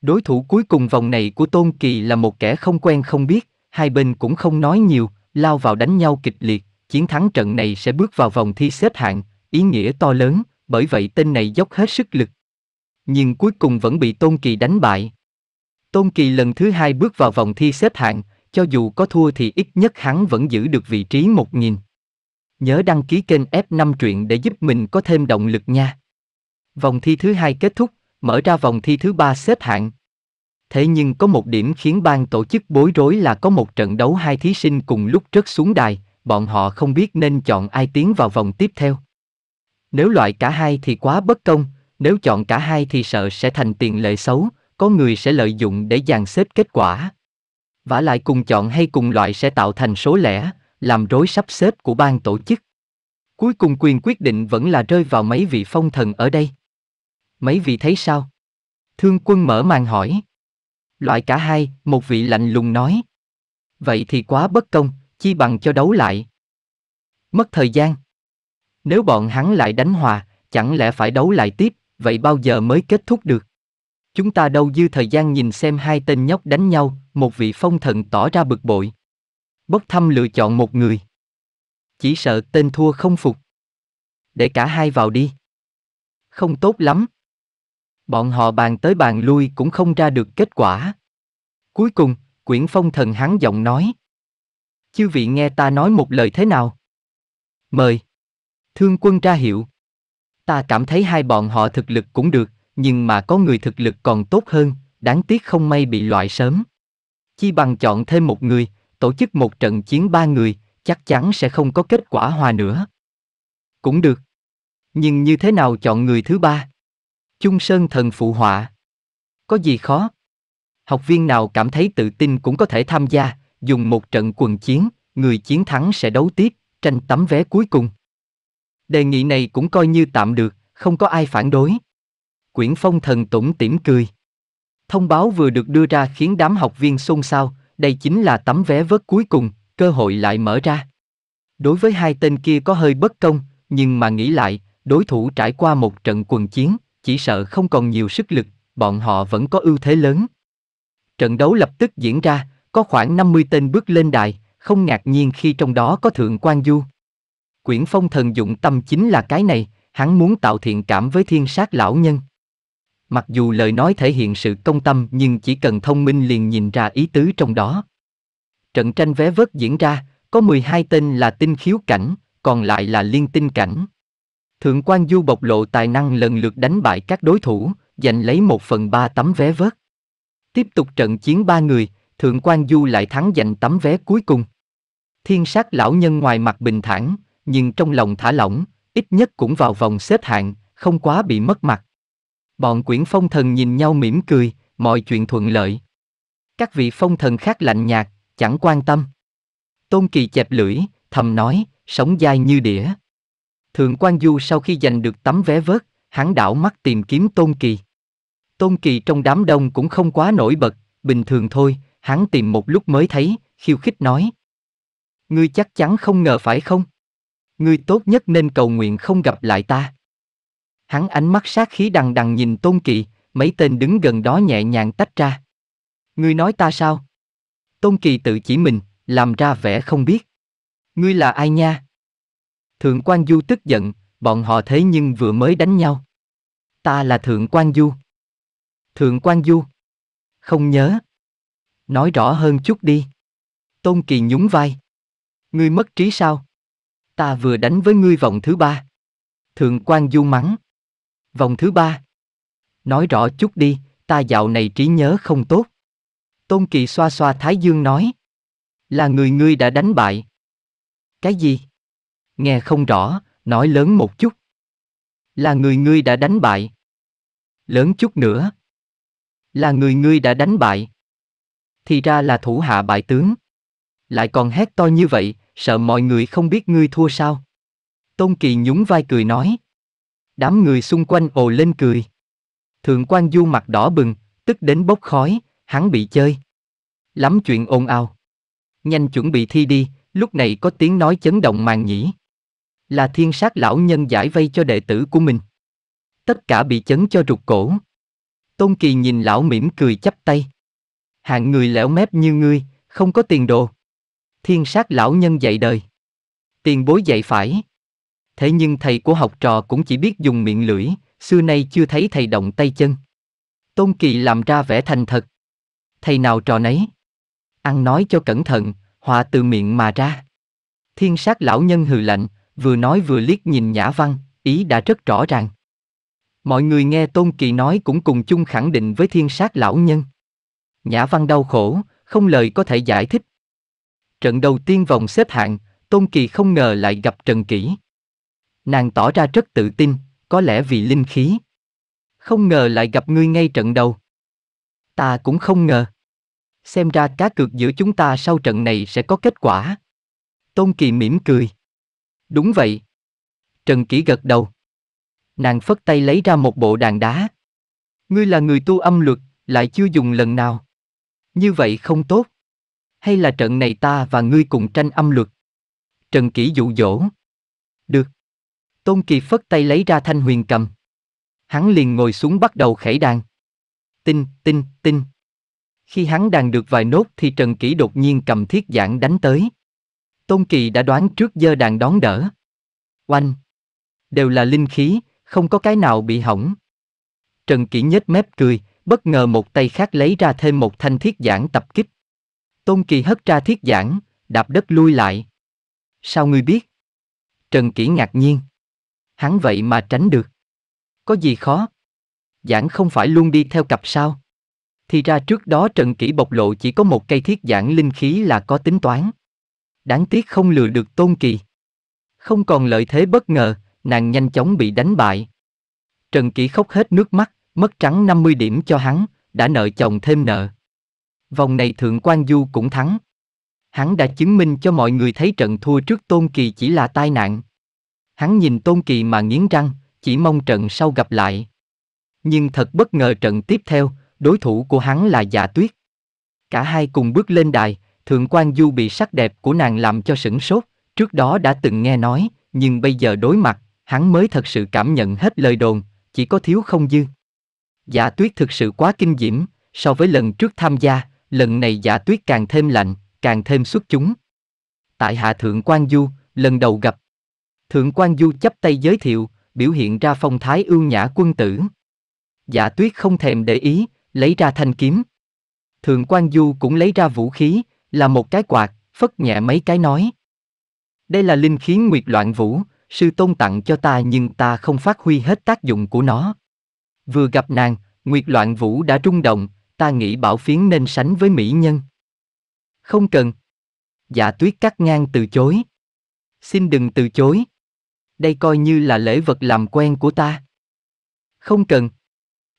Speaker 1: Đối thủ cuối cùng vòng này của Tôn Kỳ là một kẻ không quen không biết, hai bên cũng không nói nhiều, lao vào đánh nhau kịch liệt, chiến thắng trận này sẽ bước vào vòng thi xếp hạng, ý nghĩa to lớn, bởi vậy tên này dốc hết sức lực. Nhưng cuối cùng vẫn bị Tôn Kỳ đánh bại. Tôn Kỳ lần thứ hai bước vào vòng thi xếp hạng, cho dù có thua thì ít nhất hắn vẫn giữ được vị trí một nghìn. Nhớ đăng ký kênh F5 truyện để giúp mình có thêm động lực nha. Vòng thi thứ hai kết thúc, mở ra vòng thi thứ ba xếp hạng. Thế nhưng có một điểm khiến ban tổ chức bối rối là có một trận đấu hai thí sinh cùng lúc rớt xuống đài, bọn họ không biết nên chọn ai tiến vào vòng tiếp theo. Nếu loại cả hai thì quá bất công, nếu chọn cả hai thì sợ sẽ thành tiền lệ xấu, có người sẽ lợi dụng để dàn xếp kết quả. Vả lại cùng chọn hay cùng loại sẽ tạo thành số lẻ, làm rối sắp xếp của ban tổ chức. Cuối cùng quyền quyết định vẫn là rơi vào mấy vị phong thần ở đây mấy vị thấy sao? Thương quân mở màn hỏi. Loại cả hai, một vị lạnh lùng nói. Vậy thì quá bất công, chi bằng cho đấu lại. Mất thời gian. Nếu bọn hắn lại đánh hòa, chẳng lẽ phải đấu lại tiếp, vậy bao giờ mới kết thúc được? Chúng ta đâu dư thời gian nhìn xem hai tên nhóc đánh nhau, một vị phong thần tỏ ra bực bội. Bất thăm lựa chọn một người. Chỉ sợ tên thua không phục. Để cả hai vào đi. Không tốt lắm. Bọn họ bàn tới bàn lui cũng không ra được kết quả. Cuối cùng, quyển phong thần hắn giọng nói. Chư vị nghe ta nói một lời thế nào? Mời. Thương quân ra hiệu. Ta cảm thấy hai bọn họ thực lực cũng được, nhưng mà có người thực lực còn tốt hơn, đáng tiếc không may bị loại sớm. Chi bằng chọn thêm một người, tổ chức một trận chiến ba người, chắc chắn sẽ không có kết quả hòa nữa. Cũng được. Nhưng như thế nào chọn người thứ ba? Chung Sơn thần phụ họa. Có gì khó? Học viên nào cảm thấy tự tin cũng có thể tham gia, dùng một trận quần chiến, người chiến thắng sẽ đấu tiếp, tranh tấm vé cuối cùng. Đề nghị này cũng coi như tạm được, không có ai phản đối. Quyển phong thần tủng tỉm cười. Thông báo vừa được đưa ra khiến đám học viên xôn xao, đây chính là tấm vé vớt cuối cùng, cơ hội lại mở ra. Đối với hai tên kia có hơi bất công, nhưng mà nghĩ lại, đối thủ trải qua một trận quần chiến, chỉ sợ không còn nhiều sức lực, bọn họ vẫn có ưu thế lớn. Trận đấu lập tức diễn ra, có khoảng 50 tên bước lên đài, không ngạc nhiên khi trong đó có Thượng quan Du. Quyển phong thần dụng tâm chính là cái này, hắn muốn tạo thiện cảm với thiên sát lão nhân. Mặc dù lời nói thể hiện sự công tâm nhưng chỉ cần thông minh liền nhìn ra ý tứ trong đó. Trận tranh vé vớt diễn ra, có 12 tên là tinh khiếu cảnh, còn lại là liên tinh cảnh. Thượng quan Du bộc lộ tài năng lần lượt đánh bại các đối thủ, giành lấy một phần ba tấm vé vớt. Tiếp tục trận chiến ba người, Thượng quan Du lại thắng giành tấm vé cuối cùng. Thiên sát lão nhân ngoài mặt bình thản, nhưng trong lòng thả lỏng, ít nhất cũng vào vòng xếp hạng, không quá bị mất mặt. Bọn quyển phong thần nhìn nhau mỉm cười, mọi chuyện thuận lợi. Các vị phong thần khác lạnh nhạt, chẳng quan tâm. Tôn Kỳ chẹp lưỡi, thầm nói, sống dai như đĩa. Thượng quan Du sau khi giành được tấm vé vớt, hắn đảo mắt tìm kiếm Tôn Kỳ. Tôn Kỳ trong đám đông cũng không quá nổi bật, bình thường thôi, hắn tìm một lúc mới thấy, khiêu khích nói. Ngươi chắc chắn không ngờ phải không? Ngươi tốt nhất nên cầu nguyện không gặp lại ta. Hắn ánh mắt sát khí đằng đằng nhìn Tôn Kỳ, mấy tên đứng gần đó nhẹ nhàng tách ra. Ngươi nói ta sao? Tôn Kỳ tự chỉ mình, làm ra vẻ không biết. Ngươi là ai nha? Thượng quan Du tức giận, bọn họ thế nhưng vừa mới đánh nhau. Ta là Thượng quan Du. Thượng quan Du. Không nhớ. Nói rõ hơn chút đi. Tôn Kỳ nhún vai. Ngươi mất trí sao? Ta vừa đánh với ngươi vòng thứ ba. Thượng quan Du mắng. Vòng thứ ba. Nói rõ chút đi, ta dạo này trí nhớ không tốt. Tôn Kỳ xoa xoa Thái Dương nói. Là người ngươi đã đánh bại. Cái gì? Nghe không rõ, nói lớn một chút. Là người ngươi đã đánh bại. Lớn chút nữa. Là người ngươi đã đánh bại. Thì ra là thủ hạ bại tướng. Lại còn hét to như vậy, sợ mọi người không biết ngươi thua sao. Tôn Kỳ nhún vai cười nói. Đám người xung quanh ồ lên cười. Thượng quan du mặt đỏ bừng, tức đến bốc khói, hắn bị chơi. Lắm chuyện ồn ào. Nhanh chuẩn bị thi đi, lúc này có tiếng nói chấn động màn nhĩ là thiên sát lão nhân giải vây cho đệ tử của mình. Tất cả bị chấn cho rụt cổ. Tôn Kỳ nhìn lão mỉm cười chắp tay. Hạng người lẻo mép như ngươi, không có tiền đồ. Thiên sát lão nhân dạy đời. Tiền bối dạy phải. Thế nhưng thầy của học trò cũng chỉ biết dùng miệng lưỡi, xưa nay chưa thấy thầy động tay chân. Tôn Kỳ làm ra vẻ thành thật. Thầy nào trò nấy. Ăn nói cho cẩn thận, họa từ miệng mà ra. Thiên sát lão nhân hừ lạnh, vừa nói vừa liếc nhìn Nhã Văn, ý đã rất rõ ràng. Mọi người nghe Tôn Kỳ nói cũng cùng chung khẳng định với thiên sát lão nhân. Nhã Văn đau khổ, không lời có thể giải thích. Trận đầu tiên vòng xếp hạng, Tôn Kỳ không ngờ lại gặp Trần Kỷ. Nàng tỏ ra rất tự tin, có lẽ vì linh khí. Không ngờ lại gặp ngươi ngay trận đầu. Ta cũng không ngờ. Xem ra cá cược giữa chúng ta sau trận này sẽ có kết quả. Tôn Kỳ mỉm cười. Đúng vậy. Trần Kỷ gật đầu. Nàng phất tay lấy ra một bộ đàn đá. Ngươi là người tu âm luật, lại chưa dùng lần nào. Như vậy không tốt. Hay là trận này ta và ngươi cùng tranh âm luật? Trần Kỷ dụ dỗ. Được. Tôn Kỳ phất tay lấy ra thanh huyền cầm. Hắn liền ngồi xuống bắt đầu khẩy đàn. Tinh, tinh, tinh. Khi hắn đàn được vài nốt thì Trần Kỷ đột nhiên cầm thiết giảng đánh tới. Tôn Kỳ đã đoán trước giờ đàn đón đỡ. Oanh! Đều là linh khí, không có cái nào bị hỏng. Trần Kỷ nhếch mép cười, bất ngờ một tay khác lấy ra thêm một thanh thiết giản tập kích. Tôn Kỳ hất ra thiết giản, đạp đất lui lại. Sao ngươi biết? Trần Kỷ ngạc nhiên. Hắn vậy mà tránh được. Có gì khó? Giản không phải luôn đi theo cặp sao? Thì ra trước đó Trần Kỷ bộc lộ chỉ có một cây thiết giản linh khí là có tính toán đáng tiếc không lừa được Tôn Kỳ. Không còn lợi thế bất ngờ, nàng nhanh chóng bị đánh bại. Trần Kỷ khóc hết nước mắt, mất trắng 50 điểm cho hắn, đã nợ chồng thêm nợ. Vòng này Thượng quan Du cũng thắng. Hắn đã chứng minh cho mọi người thấy trận thua trước Tôn Kỳ chỉ là tai nạn. Hắn nhìn Tôn Kỳ mà nghiến răng, chỉ mong trận sau gặp lại. Nhưng thật bất ngờ trận tiếp theo, đối thủ của hắn là Dạ Tuyết. Cả hai cùng bước lên đài, Thượng quan Du bị sắc đẹp của nàng làm cho sửng sốt, trước đó đã từng nghe nói, nhưng bây giờ đối mặt, hắn mới thật sự cảm nhận hết lời đồn, chỉ có thiếu không dư. Giả tuyết thực sự quá kinh diễm, so với lần trước tham gia, lần này giả tuyết càng thêm lạnh, càng thêm xuất chúng. Tại hạ Thượng quan Du, lần đầu gặp. Thượng quan Du chấp tay giới thiệu, biểu hiện ra phong thái ưu nhã quân tử. Giả tuyết không thèm để ý, lấy ra thanh kiếm. Thượng quan Du cũng lấy ra vũ khí, là một cái quạt, phất nhẹ mấy cái nói. Đây là linh khí nguyệt loạn vũ, sư tôn tặng cho ta nhưng ta không phát huy hết tác dụng của nó. Vừa gặp nàng, nguyệt loạn vũ đã rung động, ta nghĩ bảo phiến nên sánh với mỹ nhân. Không cần. Dạ tuyết cắt ngang từ chối. Xin đừng từ chối. Đây coi như là lễ vật làm quen của ta. Không cần.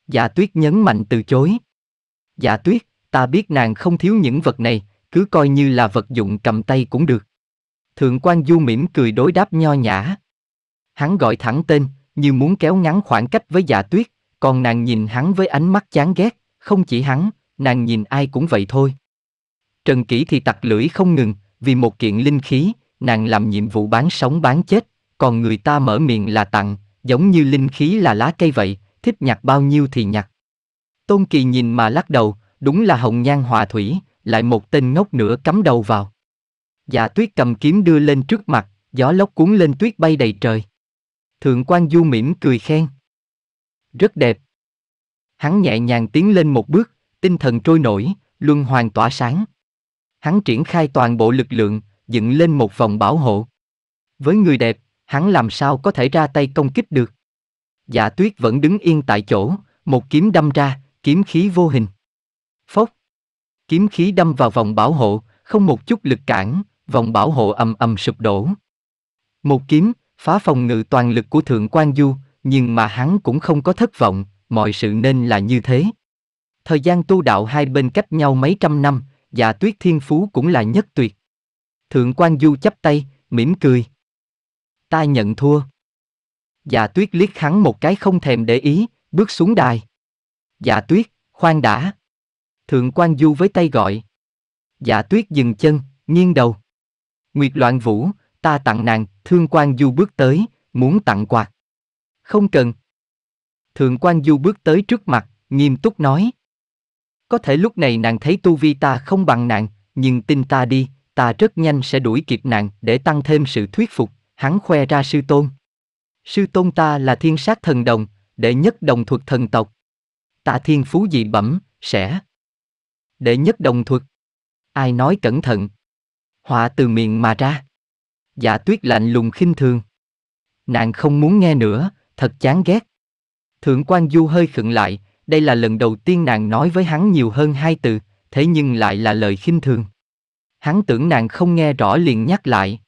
Speaker 1: Dạ tuyết nhấn mạnh từ chối. Dạ tuyết, ta biết nàng không thiếu những vật này, cứ coi như là vật dụng cầm tay cũng được. Thượng quan Du mỉm cười đối đáp nho nhã. Hắn gọi thẳng tên, như muốn kéo ngắn khoảng cách với dạ tuyết, còn nàng nhìn hắn với ánh mắt chán ghét, không chỉ hắn, nàng nhìn ai cũng vậy thôi. Trần Kỷ thì tặc lưỡi không ngừng, vì một kiện linh khí, nàng làm nhiệm vụ bán sống bán chết, còn người ta mở miệng là tặng, giống như linh khí là lá cây vậy, thích nhặt bao nhiêu thì nhặt. Tôn Kỳ nhìn mà lắc đầu, đúng là hồng nhan hòa thủy, lại một tên ngốc nữa cắm đầu vào. Dạ tuyết cầm kiếm đưa lên trước mặt, gió lốc cuốn lên tuyết bay đầy trời. Thượng quan du mỉm cười khen. Rất đẹp. Hắn nhẹ nhàng tiến lên một bước, tinh thần trôi nổi, luân hoàn tỏa sáng. Hắn triển khai toàn bộ lực lượng, dựng lên một vòng bảo hộ. Với người đẹp, hắn làm sao có thể ra tay công kích được. Dạ tuyết vẫn đứng yên tại chỗ, một kiếm đâm ra, kiếm khí vô hình. Kiếm khí đâm vào vòng bảo hộ, không một chút lực cản, vòng bảo hộ ầm ầm sụp đổ. Một kiếm, phá phòng ngự toàn lực của Thượng quan Du, nhưng mà hắn cũng không có thất vọng, mọi sự nên là như thế. Thời gian tu đạo hai bên cách nhau mấy trăm năm, và tuyết thiên phú cũng là nhất tuyệt. Thượng quan Du chắp tay, mỉm cười. Ta nhận thua. Dạ tuyết liếc hắn một cái không thèm để ý, bước xuống đài. Dạ tuyết, khoan đã. Thượng quan du với tay gọi. Dạ tuyết dừng chân, nghiêng đầu. Nguyệt loạn vũ, ta tặng nàng, thương quan du bước tới, muốn tặng quà. Không cần. Thượng quan du bước tới trước mặt, nghiêm túc nói. Có thể lúc này nàng thấy tu vi ta không bằng nàng, nhưng tin ta đi, ta rất nhanh sẽ đuổi kịp nàng để tăng thêm sự thuyết phục, hắn khoe ra sư tôn. Sư tôn ta là thiên sát thần đồng, đệ nhất đồng thuật thần tộc. Ta thiên phú dị bẩm, sẽ Đệ nhất đồng thuật. Ai nói cẩn thận. Họa từ miệng mà ra. Dạ tuyết lạnh lùng khinh thường. Nàng không muốn nghe nữa, thật chán ghét. Thượng quan du hơi khựng lại, đây là lần đầu tiên nàng nói với hắn nhiều hơn hai từ, thế nhưng lại là lời khinh thường. Hắn tưởng nàng không nghe rõ liền nhắc lại.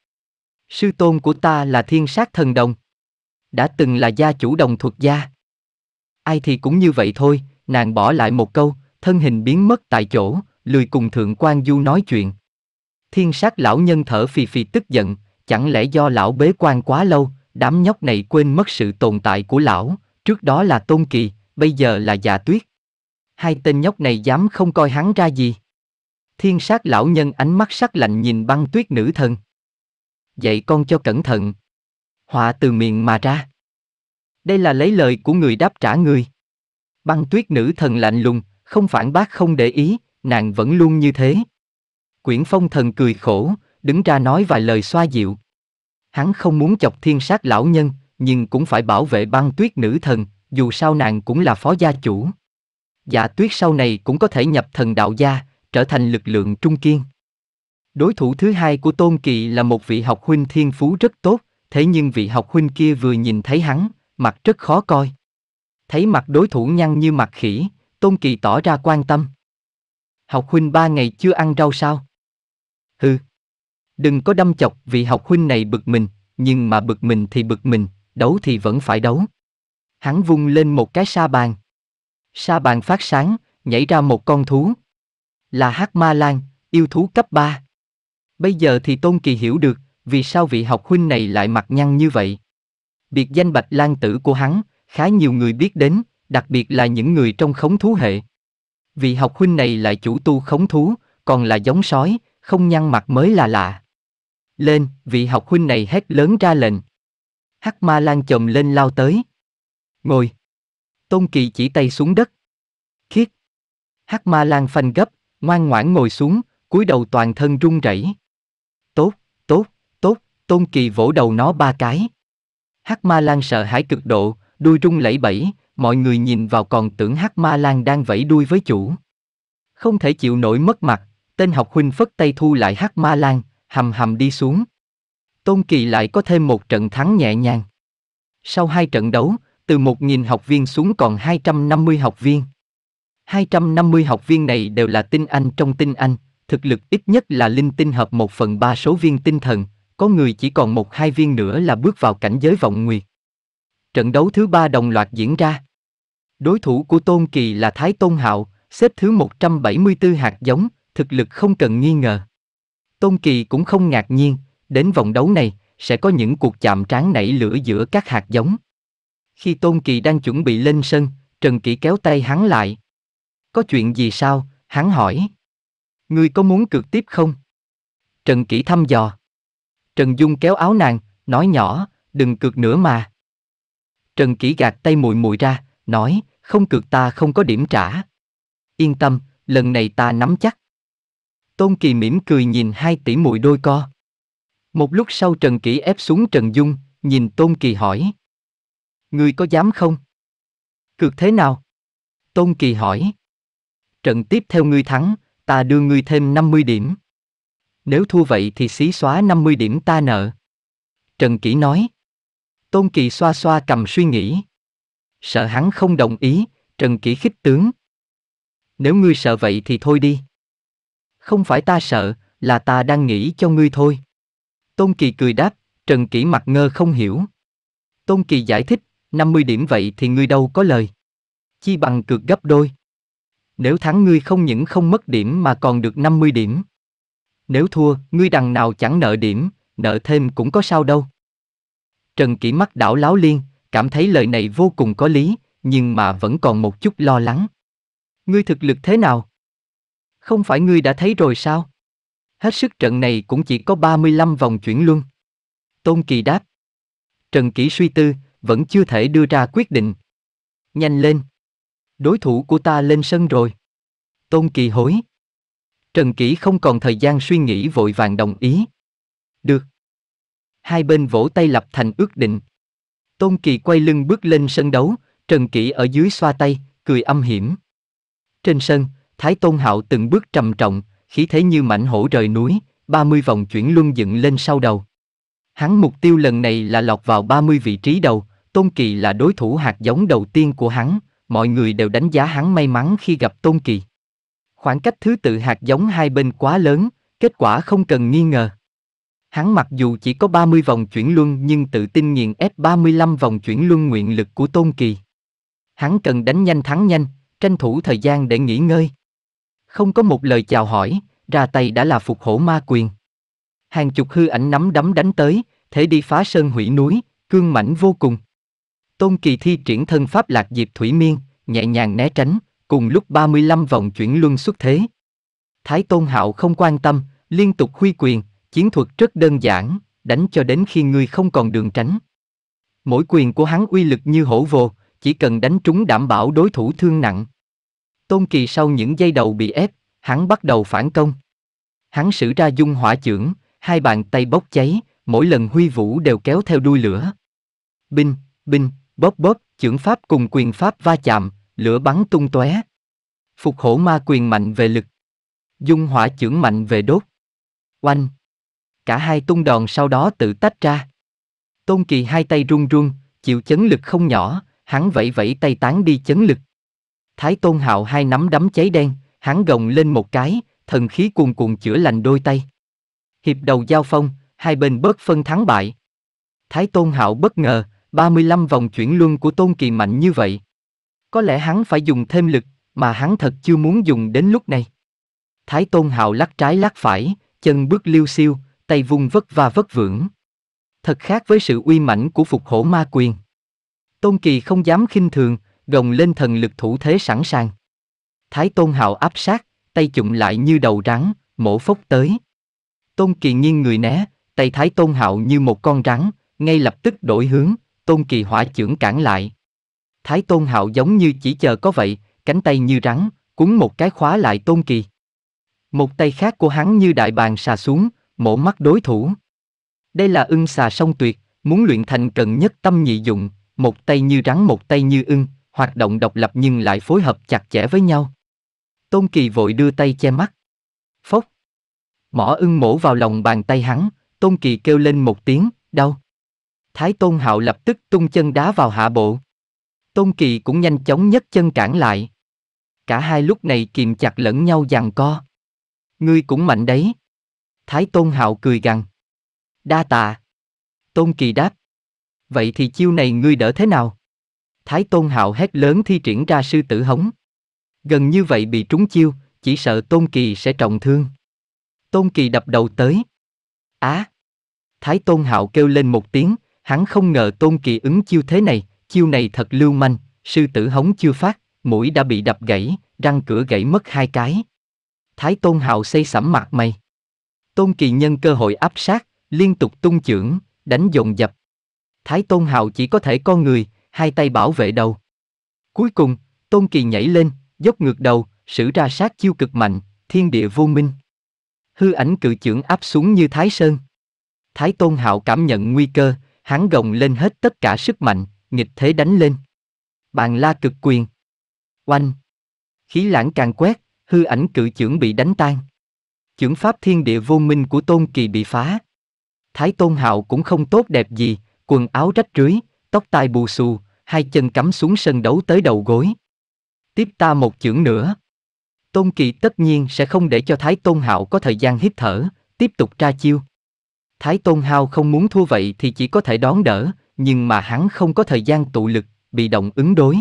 Speaker 1: Sư tôn của ta là thiên sát thần đồng. Đã từng là gia chủ đồng thuật gia. Ai thì cũng như vậy thôi, nàng bỏ lại một câu, thân hình biến mất tại chỗ, lười cùng Thượng quan Du nói chuyện. Thiên sát lão nhân thở phì phì tức giận, chẳng lẽ do lão bế quan quá lâu, đám nhóc này quên mất sự tồn tại của lão, trước đó là Tôn Kỳ, bây giờ là Dạ Tuyết. Hai tên nhóc này dám không coi hắn ra gì. Thiên sát lão nhân ánh mắt sắc lạnh nhìn băng tuyết nữ thần. Dạy con cho cẩn thận. Họa từ miệng mà ra. Đây là lấy lời của người đáp trả người. Băng tuyết nữ thần lạnh lùng, không phản bác không để ý, nàng vẫn luôn như thế. Quyển phong thần cười khổ, đứng ra nói vài lời xoa dịu. Hắn không muốn chọc thiên sát lão nhân, nhưng cũng phải bảo vệ băng tuyết nữ thần, dù sao nàng cũng là phó gia chủ. Dạ tuyết sau này cũng có thể nhập thần đạo gia, trở thành lực lượng trung kiên. Đối thủ thứ hai của Tôn Kỳ là một vị học huynh thiên phú rất tốt, thế nhưng vị học huynh kia vừa nhìn thấy hắn, mặt rất khó coi. Thấy mặt đối thủ nhăn như mặt khỉ, Tôn Kỳ tỏ ra quan tâm. Học huynh ba ngày chưa ăn rau sao? Hừ. Đừng có đâm chọc vì học huynh này bực mình, nhưng mà bực mình thì bực mình, đấu thì vẫn phải đấu. Hắn vung lên một cái sa bàn. Sa bàn phát sáng, nhảy ra một con thú. Là hát ma lan, yêu thú cấp 3. Bây giờ thì Tôn Kỳ hiểu được, vì sao vị học huynh này lại mặt nhăn như vậy. Biệt danh Bạch Lan Tử của hắn, khá nhiều người biết đến, đặc biệt là những người trong khống thú hệ. Vị học huynh này lại chủ tu khống thú, còn là giống sói, không nhăn mặt mới là lạ. Lên, vị học huynh này hét lớn ra lệnh. Hắc ma lan chồm lên lao tới. Ngồi. Tôn kỳ chỉ tay xuống đất. Khiết. Hắc ma lan phanh gấp, ngoan ngoãn ngồi xuống, cúi đầu toàn thân run rẩy. Tốt, tốt, tốt, tôn kỳ vỗ đầu nó ba cái. Hắc ma lan sợ hãi cực độ, đuôi rung lẫy bẩy, mọi người nhìn vào còn tưởng hắc ma lan đang vẫy đuôi với chủ. Không thể chịu nổi mất mặt, tên học huynh phất tay thu lại hắc ma lan, hầm hầm đi xuống. Tôn Kỳ lại có thêm một trận thắng nhẹ nhàng. Sau hai trận đấu, từ 1.000 học viên xuống còn 250 học viên. 250 học viên này đều là tinh anh trong tinh anh, thực lực ít nhất là linh tinh hợp 1 phần 3 số viên tinh thần, có người chỉ còn một hai viên nữa là bước vào cảnh giới vọng nguyệt. Trận đấu thứ ba đồng loạt diễn ra. Đối thủ của Tôn Kỳ là Thái Tôn Hạo, xếp thứ 174 hạt giống, thực lực không cần nghi ngờ. Tôn Kỳ cũng không ngạc nhiên, đến vòng đấu này, sẽ có những cuộc chạm trán nảy lửa giữa các hạt giống. Khi Tôn Kỳ đang chuẩn bị lên sân, Trần Kỷ kéo tay hắn lại. Có chuyện gì sao? Hắn hỏi. Ngươi có muốn cược tiếp không? Trần Kỷ thăm dò. Trần Dung kéo áo nàng, nói nhỏ, đừng cược nữa mà. Trần Kỷ gạt tay mùi mùi ra, nói, không cược ta không có điểm trả. Yên tâm, lần này ta nắm chắc. Tôn Kỳ mỉm cười nhìn hai tỷ muội đôi co. Một lúc sau Trần Kỷ ép xuống Trần Dung, nhìn Tôn Kỳ hỏi. Ngươi có dám không? Cược thế nào? Tôn Kỳ hỏi. Trận tiếp theo ngươi thắng, ta đưa ngươi thêm 50 điểm. Nếu thua vậy thì xí xóa 50 điểm ta nợ. Trần Kỷ nói. Tôn Kỳ xoa xoa cầm suy nghĩ. Sợ hắn không đồng ý, Trần Kỷ khích tướng. Nếu ngươi sợ vậy thì thôi đi. Không phải ta sợ, là ta đang nghĩ cho ngươi thôi. Tôn Kỳ cười đáp, Trần Kỷ mặt ngơ không hiểu. Tôn Kỳ giải thích, 50 điểm vậy thì ngươi đâu có lời. Chi bằng cược gấp đôi. Nếu thắng ngươi không những không mất điểm mà còn được 50 điểm. Nếu thua, ngươi đằng nào chẳng nợ điểm, nợ thêm cũng có sao đâu. Trần Kỷ mắt đảo láo liên, cảm thấy lời này vô cùng có lý, nhưng mà vẫn còn một chút lo lắng. Ngươi thực lực thế nào? Không phải ngươi đã thấy rồi sao? Hết sức trận này cũng chỉ có 35 vòng chuyển luân. Tôn Kỳ đáp. Trần Kỷ suy tư, vẫn chưa thể đưa ra quyết định. Nhanh lên. Đối thủ của ta lên sân rồi. Tôn Kỳ hối. Trần Kỷ không còn thời gian suy nghĩ vội vàng đồng ý. Được. Hai bên vỗ tay lập thành ước định. Tôn Kỳ quay lưng bước lên sân đấu, Trần Kỷ ở dưới xoa tay, cười âm hiểm. Trên sân, Thái Tôn Hạo từng bước trầm trọng, khí thế như mảnh hổ rời núi, 30 vòng chuyển luân dựng lên sau đầu. Hắn mục tiêu lần này là lọt vào 30 vị trí đầu, Tôn Kỳ là đối thủ hạt giống đầu tiên của hắn, mọi người đều đánh giá hắn may mắn khi gặp Tôn Kỳ. Khoảng cách thứ tự hạt giống hai bên quá lớn, kết quả không cần nghi ngờ. Hắn mặc dù chỉ có 30 vòng chuyển luân nhưng tự tin nghiền ép 35 vòng chuyển luân nguyện lực của Tôn Kỳ. Hắn cần đánh nhanh thắng nhanh, tranh thủ thời gian để nghỉ ngơi. Không có một lời chào hỏi, ra tay đã là phục hổ ma quyền. Hàng chục hư ảnh nắm đấm đánh tới, thế đi phá sơn hủy núi, cương mãnh vô cùng. Tôn Kỳ thi triển thân pháp lạc diệp thủy miên, nhẹ nhàng né tránh, cùng lúc 35 vòng chuyển luân xuất thế. Thái Tôn Hạo không quan tâm, liên tục huy quyền, Chiến thuật rất đơn giản, đánh cho đến khi ngươi không còn đường tránh. Mỗi quyền của hắn uy lực như hổ vồ, chỉ cần đánh trúng đảm bảo đối thủ thương nặng. Tôn Kỳ sau những giây đầu bị ép, hắn bắt đầu phản công. Hắn sử ra dung hỏa chưởng, hai bàn tay bốc cháy, mỗi lần huy vũ đều kéo theo đuôi lửa. Binh, binh, bóp bóp, chưởng pháp cùng quyền pháp va chạm, lửa bắn tung tóe. Phục hổ ma quyền mạnh về lực. Dung hỏa chưởng mạnh về đốt. Oanh, cả hai tung đòn sau đó tự tách ra. Tôn Kỳ hai tay run run, chịu chấn lực không nhỏ, hắn vẫy vẫy tay tán đi chấn lực. Thái Tôn Hạo hai nắm đấm cháy đen, hắn gồng lên một cái, thần khí cuồn cuộn chữa lành đôi tay. Hiệp đầu giao phong, hai bên bớt phân thắng bại. Thái Tôn Hạo bất ngờ, 35 vòng chuyển luân của Tôn Kỳ mạnh như vậy. Có lẽ hắn phải dùng thêm lực, mà hắn thật chưa muốn dùng đến lúc này. Thái Tôn Hạo lắc trái lắc phải, chân bước liêu siêu, tay vung vất và vất vưởng. Thật khác với sự uy mãnh của phục hổ ma quyền. Tôn Kỳ không dám khinh thường, gồng lên thần lực thủ thế sẵn sàng. Thái Tôn Hạo áp sát, tay chụm lại như đầu rắn, mổ phốc tới. Tôn Kỳ nghiêng người né, tay Thái Tôn Hạo như một con rắn, ngay lập tức đổi hướng, Tôn Kỳ hỏa chưởng cản lại. Thái Tôn Hạo giống như chỉ chờ có vậy, cánh tay như rắn, cuốn một cái khóa lại Tôn Kỳ. Một tay khác của hắn như đại bàng xà xuống, mổ mắt đối thủ. Đây là ưng xà song tuyệt, muốn luyện thành cần nhất tâm nhị dụng, một tay như rắn một tay như ưng, hoạt động độc lập nhưng lại phối hợp chặt chẽ với nhau. Tôn Kỳ vội đưa tay che mắt. Phốc. Mỏ ưng mổ vào lòng bàn tay hắn, Tôn Kỳ kêu lên một tiếng, đau. Thái Tôn Hạo lập tức tung chân đá vào hạ bộ. Tôn Kỳ cũng nhanh chóng nhấc chân cản lại. Cả hai lúc này kìm chặt lẫn nhau giằng co. Ngươi cũng mạnh đấy. Thái Tôn Hạo cười gằn. Đa tạ. Tôn Kỳ đáp. Vậy thì chiêu này ngươi đỡ thế nào? Thái Tôn Hạo hét lớn thi triển ra sư tử hống. Gần như vậy bị trúng chiêu, chỉ sợ Tôn Kỳ sẽ trọng thương. Tôn Kỳ đập đầu tới. Á! À. Thái Tôn Hạo kêu lên một tiếng, hắn không ngờ Tôn Kỳ ứng chiêu thế này, chiêu này thật lưu manh, sư tử hống chưa phát, mũi đã bị đập gãy, răng cửa gãy mất hai cái. Thái Tôn Hạo xây sẩm mặt mày. Tôn Kỳ nhân cơ hội áp sát, liên tục tung chưởng, đánh dồn dập. Thái Tôn Hạo chỉ có thể con người, hai tay bảo vệ đầu. Cuối cùng, Tôn Kỳ nhảy lên, dốc ngược đầu, sử ra sát chiêu cực mạnh, thiên địa vô minh. Hư ảnh cự trưởng áp xuống như Thái Sơn. Thái Tôn Hạo cảm nhận nguy cơ, hắn gồng lên hết tất cả sức mạnh, nghịch thế đánh lên. Bàn la cực quyền. Oanh. Khí lãng càng quét, hư ảnh cự trưởng bị đánh tan. Chưởng pháp thiên địa vô minh của Tôn Kỳ bị phá. Thái Tôn Hạo cũng không tốt đẹp gì, quần áo rách rưới, tóc tai bù xù, hai chân cắm xuống sân đấu tới đầu gối. Tiếp ta một chưởng nữa. Tôn Kỳ tất nhiên sẽ không để cho Thái Tôn Hạo có thời gian hít thở, tiếp tục tra chiêu. Thái Tôn hao không muốn thua vậy thì chỉ có thể đón đỡ, nhưng mà hắn không có thời gian tụ lực, bị động ứng đối.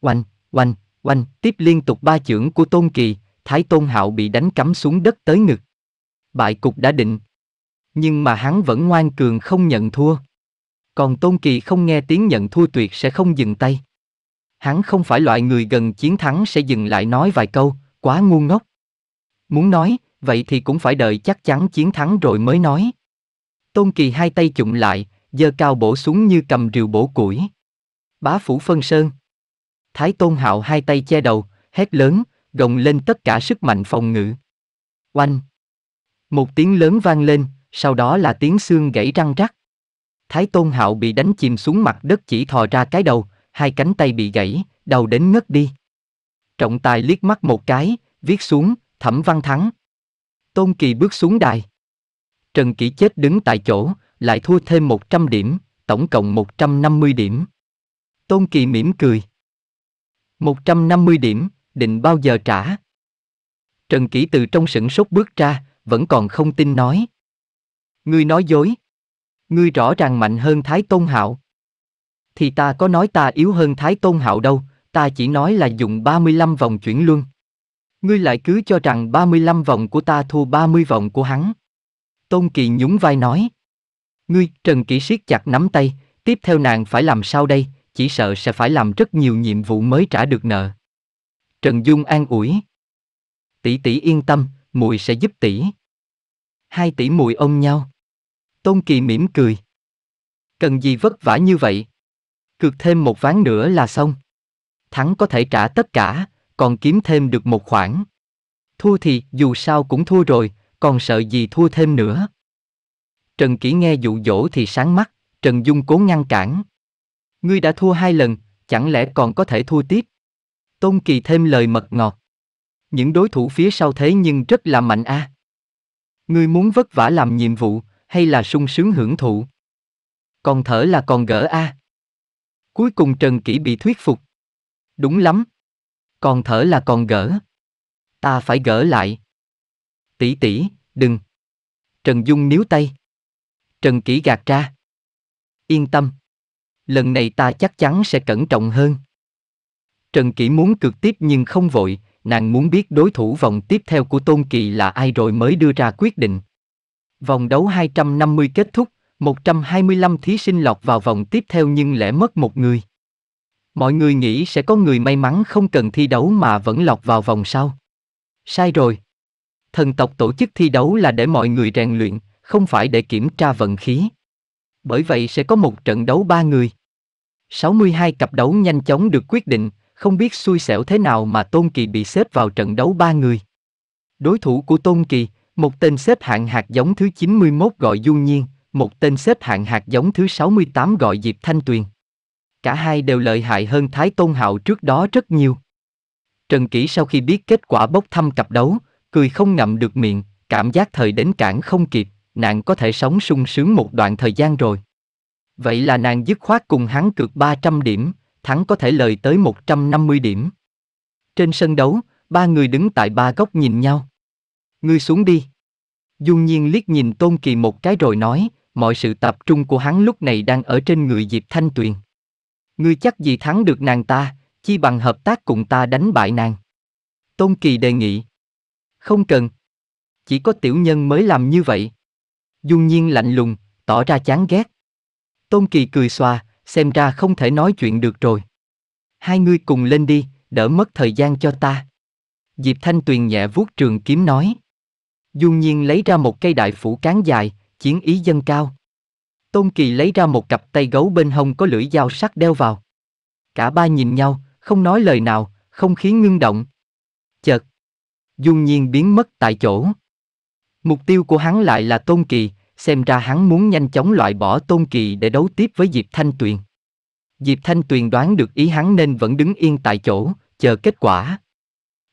Speaker 1: Oanh, oanh, oanh, tiếp liên tục ba chưởng của Tôn Kỳ, Thái Tôn Hạo bị đánh cắm xuống đất tới ngực. Bại cục đã định. Nhưng mà hắn vẫn ngoan cường không nhận thua. Còn Tôn Kỳ không nghe tiếng nhận thua tuyệt sẽ không dừng tay. Hắn không phải loại người gần chiến thắng sẽ dừng lại nói vài câu, quá ngu ngốc. Muốn nói, vậy thì cũng phải đợi chắc chắn chiến thắng rồi mới nói. Tôn Kỳ hai tay chụm lại, giơ cao bổ xuống như cầm rìu bổ củi. Bá phủ phân sơn. Thái Tôn Hạo hai tay che đầu, hét lớn, gồng lên tất cả sức mạnh phòng ngự. Oanh! Một tiếng lớn vang lên, sau đó là tiếng xương gãy răng rắc. Thái Tôn Hạo bị đánh chìm xuống mặt đất chỉ thò ra cái đầu, hai cánh tay bị gãy, đầu đến ngất đi. Trọng tài liếc mắt một cái, viết xuống, thẩm văn thắng. Tôn Kỳ bước xuống đài. Trần Kỷ chết đứng tại chỗ, lại thua thêm 100 điểm, tổng cộng 150 điểm. Tôn Kỳ mỉm cười. 150 điểm, định bao giờ trả? Trần Kỷ từ trong sửng sốt bước ra, vẫn còn không tin nói. Ngươi nói dối. Ngươi rõ ràng mạnh hơn Thái Tôn Hạo. Thì ta có nói ta yếu hơn Thái Tôn Hạo đâu, ta chỉ nói là dùng 35 vòng chuyển luân. Ngươi lại cứ cho rằng 35 vòng của ta thua 30 vòng của hắn. Tôn Kỳ nhún vai nói. Ngươi, Trần Kỷ siết chặt nắm tay, tiếp theo nàng phải làm sao đây, chỉ sợ sẽ phải làm rất nhiều nhiệm vụ mới trả được nợ. Trần Dung an ủi. Tỷ tỷ yên tâm, muội sẽ giúp tỷ. Hai tỷ muội ôm nhau. Tôn Kỳ mỉm cười. Cần gì vất vả như vậy? Cược thêm một ván nữa là xong. Thắng có thể trả tất cả, còn kiếm thêm được một khoản. Thua thì dù sao cũng thua rồi, còn sợ gì thua thêm nữa. Trần Kỷ nghe dụ dỗ thì sáng mắt, Trần Dung cố ngăn cản. Ngươi đã thua hai lần, chẳng lẽ còn có thể thua tiếp? Tôn Kỳ thêm lời mật ngọt. Những đối thủ phía sau thế nhưng rất là mạnh a. À. Ngươi muốn vất vả làm nhiệm vụ, hay là sung sướng hưởng thụ? Còn thở là còn gỡ a. À. Cuối cùng Trần Kỷ bị thuyết phục. Đúng lắm. Còn thở là còn gỡ. Ta phải gỡ lại. Tỷ tỷ, đừng. Trần Dung níu tay. Trần Kỷ gạt ra. Yên tâm. Lần này ta chắc chắn sẽ cẩn trọng hơn. Trần Kỷ muốn cực tiếp nhưng không vội, nàng muốn biết đối thủ vòng tiếp theo của Tôn Kỳ là ai rồi mới đưa ra quyết định. Vòng đấu 250 kết thúc, 125 thí sinh lọt vào vòng tiếp theo nhưng lẽ mất một người. Mọi người nghĩ sẽ có người may mắn không cần thi đấu mà vẫn lọt vào vòng sau. Sai rồi. Thần tộc tổ chức thi đấu là để mọi người rèn luyện, không phải để kiểm tra vận khí. Bởi vậy sẽ có một trận đấu ba người. 62 cặp đấu nhanh chóng được quyết định, không biết xui xẻo thế nào mà Tôn Kỳ bị xếp vào trận đấu ba người. Đối thủ của Tôn Kỳ, một tên xếp hạng hạt giống thứ 91 gọi Du Nhiên, một tên xếp hạng hạt giống thứ 68 gọi Diệp Thanh Tuyền. Cả hai đều lợi hại hơn Thái Tôn Hạo trước đó rất nhiều. Trần Kỷ sau khi biết kết quả bốc thăm cặp đấu, cười không ngậm được miệng, cảm giác thời đến cản không kịp, nạn có thể sống sung sướng một đoạn thời gian rồi. Vậy là nàng dứt khoát cùng hắn cược 300 điểm, thắng có thể lời tới 150 điểm. Trên sân đấu, ba người đứng tại ba góc nhìn nhau. Ngươi xuống đi. Dung nhiên liếc nhìn Tôn Kỳ một cái rồi nói, mọi sự tập trung của hắn lúc này đang ở trên người Diệp Thanh Tuyền. Ngươi chắc gì thắng được nàng ta, chi bằng hợp tác cùng ta đánh bại nàng. Tôn Kỳ đề nghị. Không cần. Chỉ có tiểu nhân mới làm như vậy. Dung nhiên lạnh lùng, tỏ ra chán ghét. Tôn Kỳ cười xòa, xem ra không thể nói chuyện được rồi. Hai ngươi cùng lên đi, đỡ mất thời gian cho ta. Diệp Thanh Tuyền nhẹ vuốt trường kiếm nói. Dung nhiên lấy ra một cây đại phủ cán dài, chiến ý dâng cao. Tôn Kỳ lấy ra một cặp tay gấu bên hông có lưỡi dao sắc đeo vào. Cả ba nhìn nhau, không nói lời nào, không khí ngưng động. Chợt, Dung nhiên biến mất tại chỗ. Mục tiêu của hắn lại là Tôn Kỳ, xem ra hắn muốn nhanh chóng loại bỏ Tôn Kỳ để đấu tiếp với Diệp Thanh Tuyền. Diệp Thanh Tuyền đoán được ý hắn nên vẫn đứng yên tại chỗ, chờ kết quả.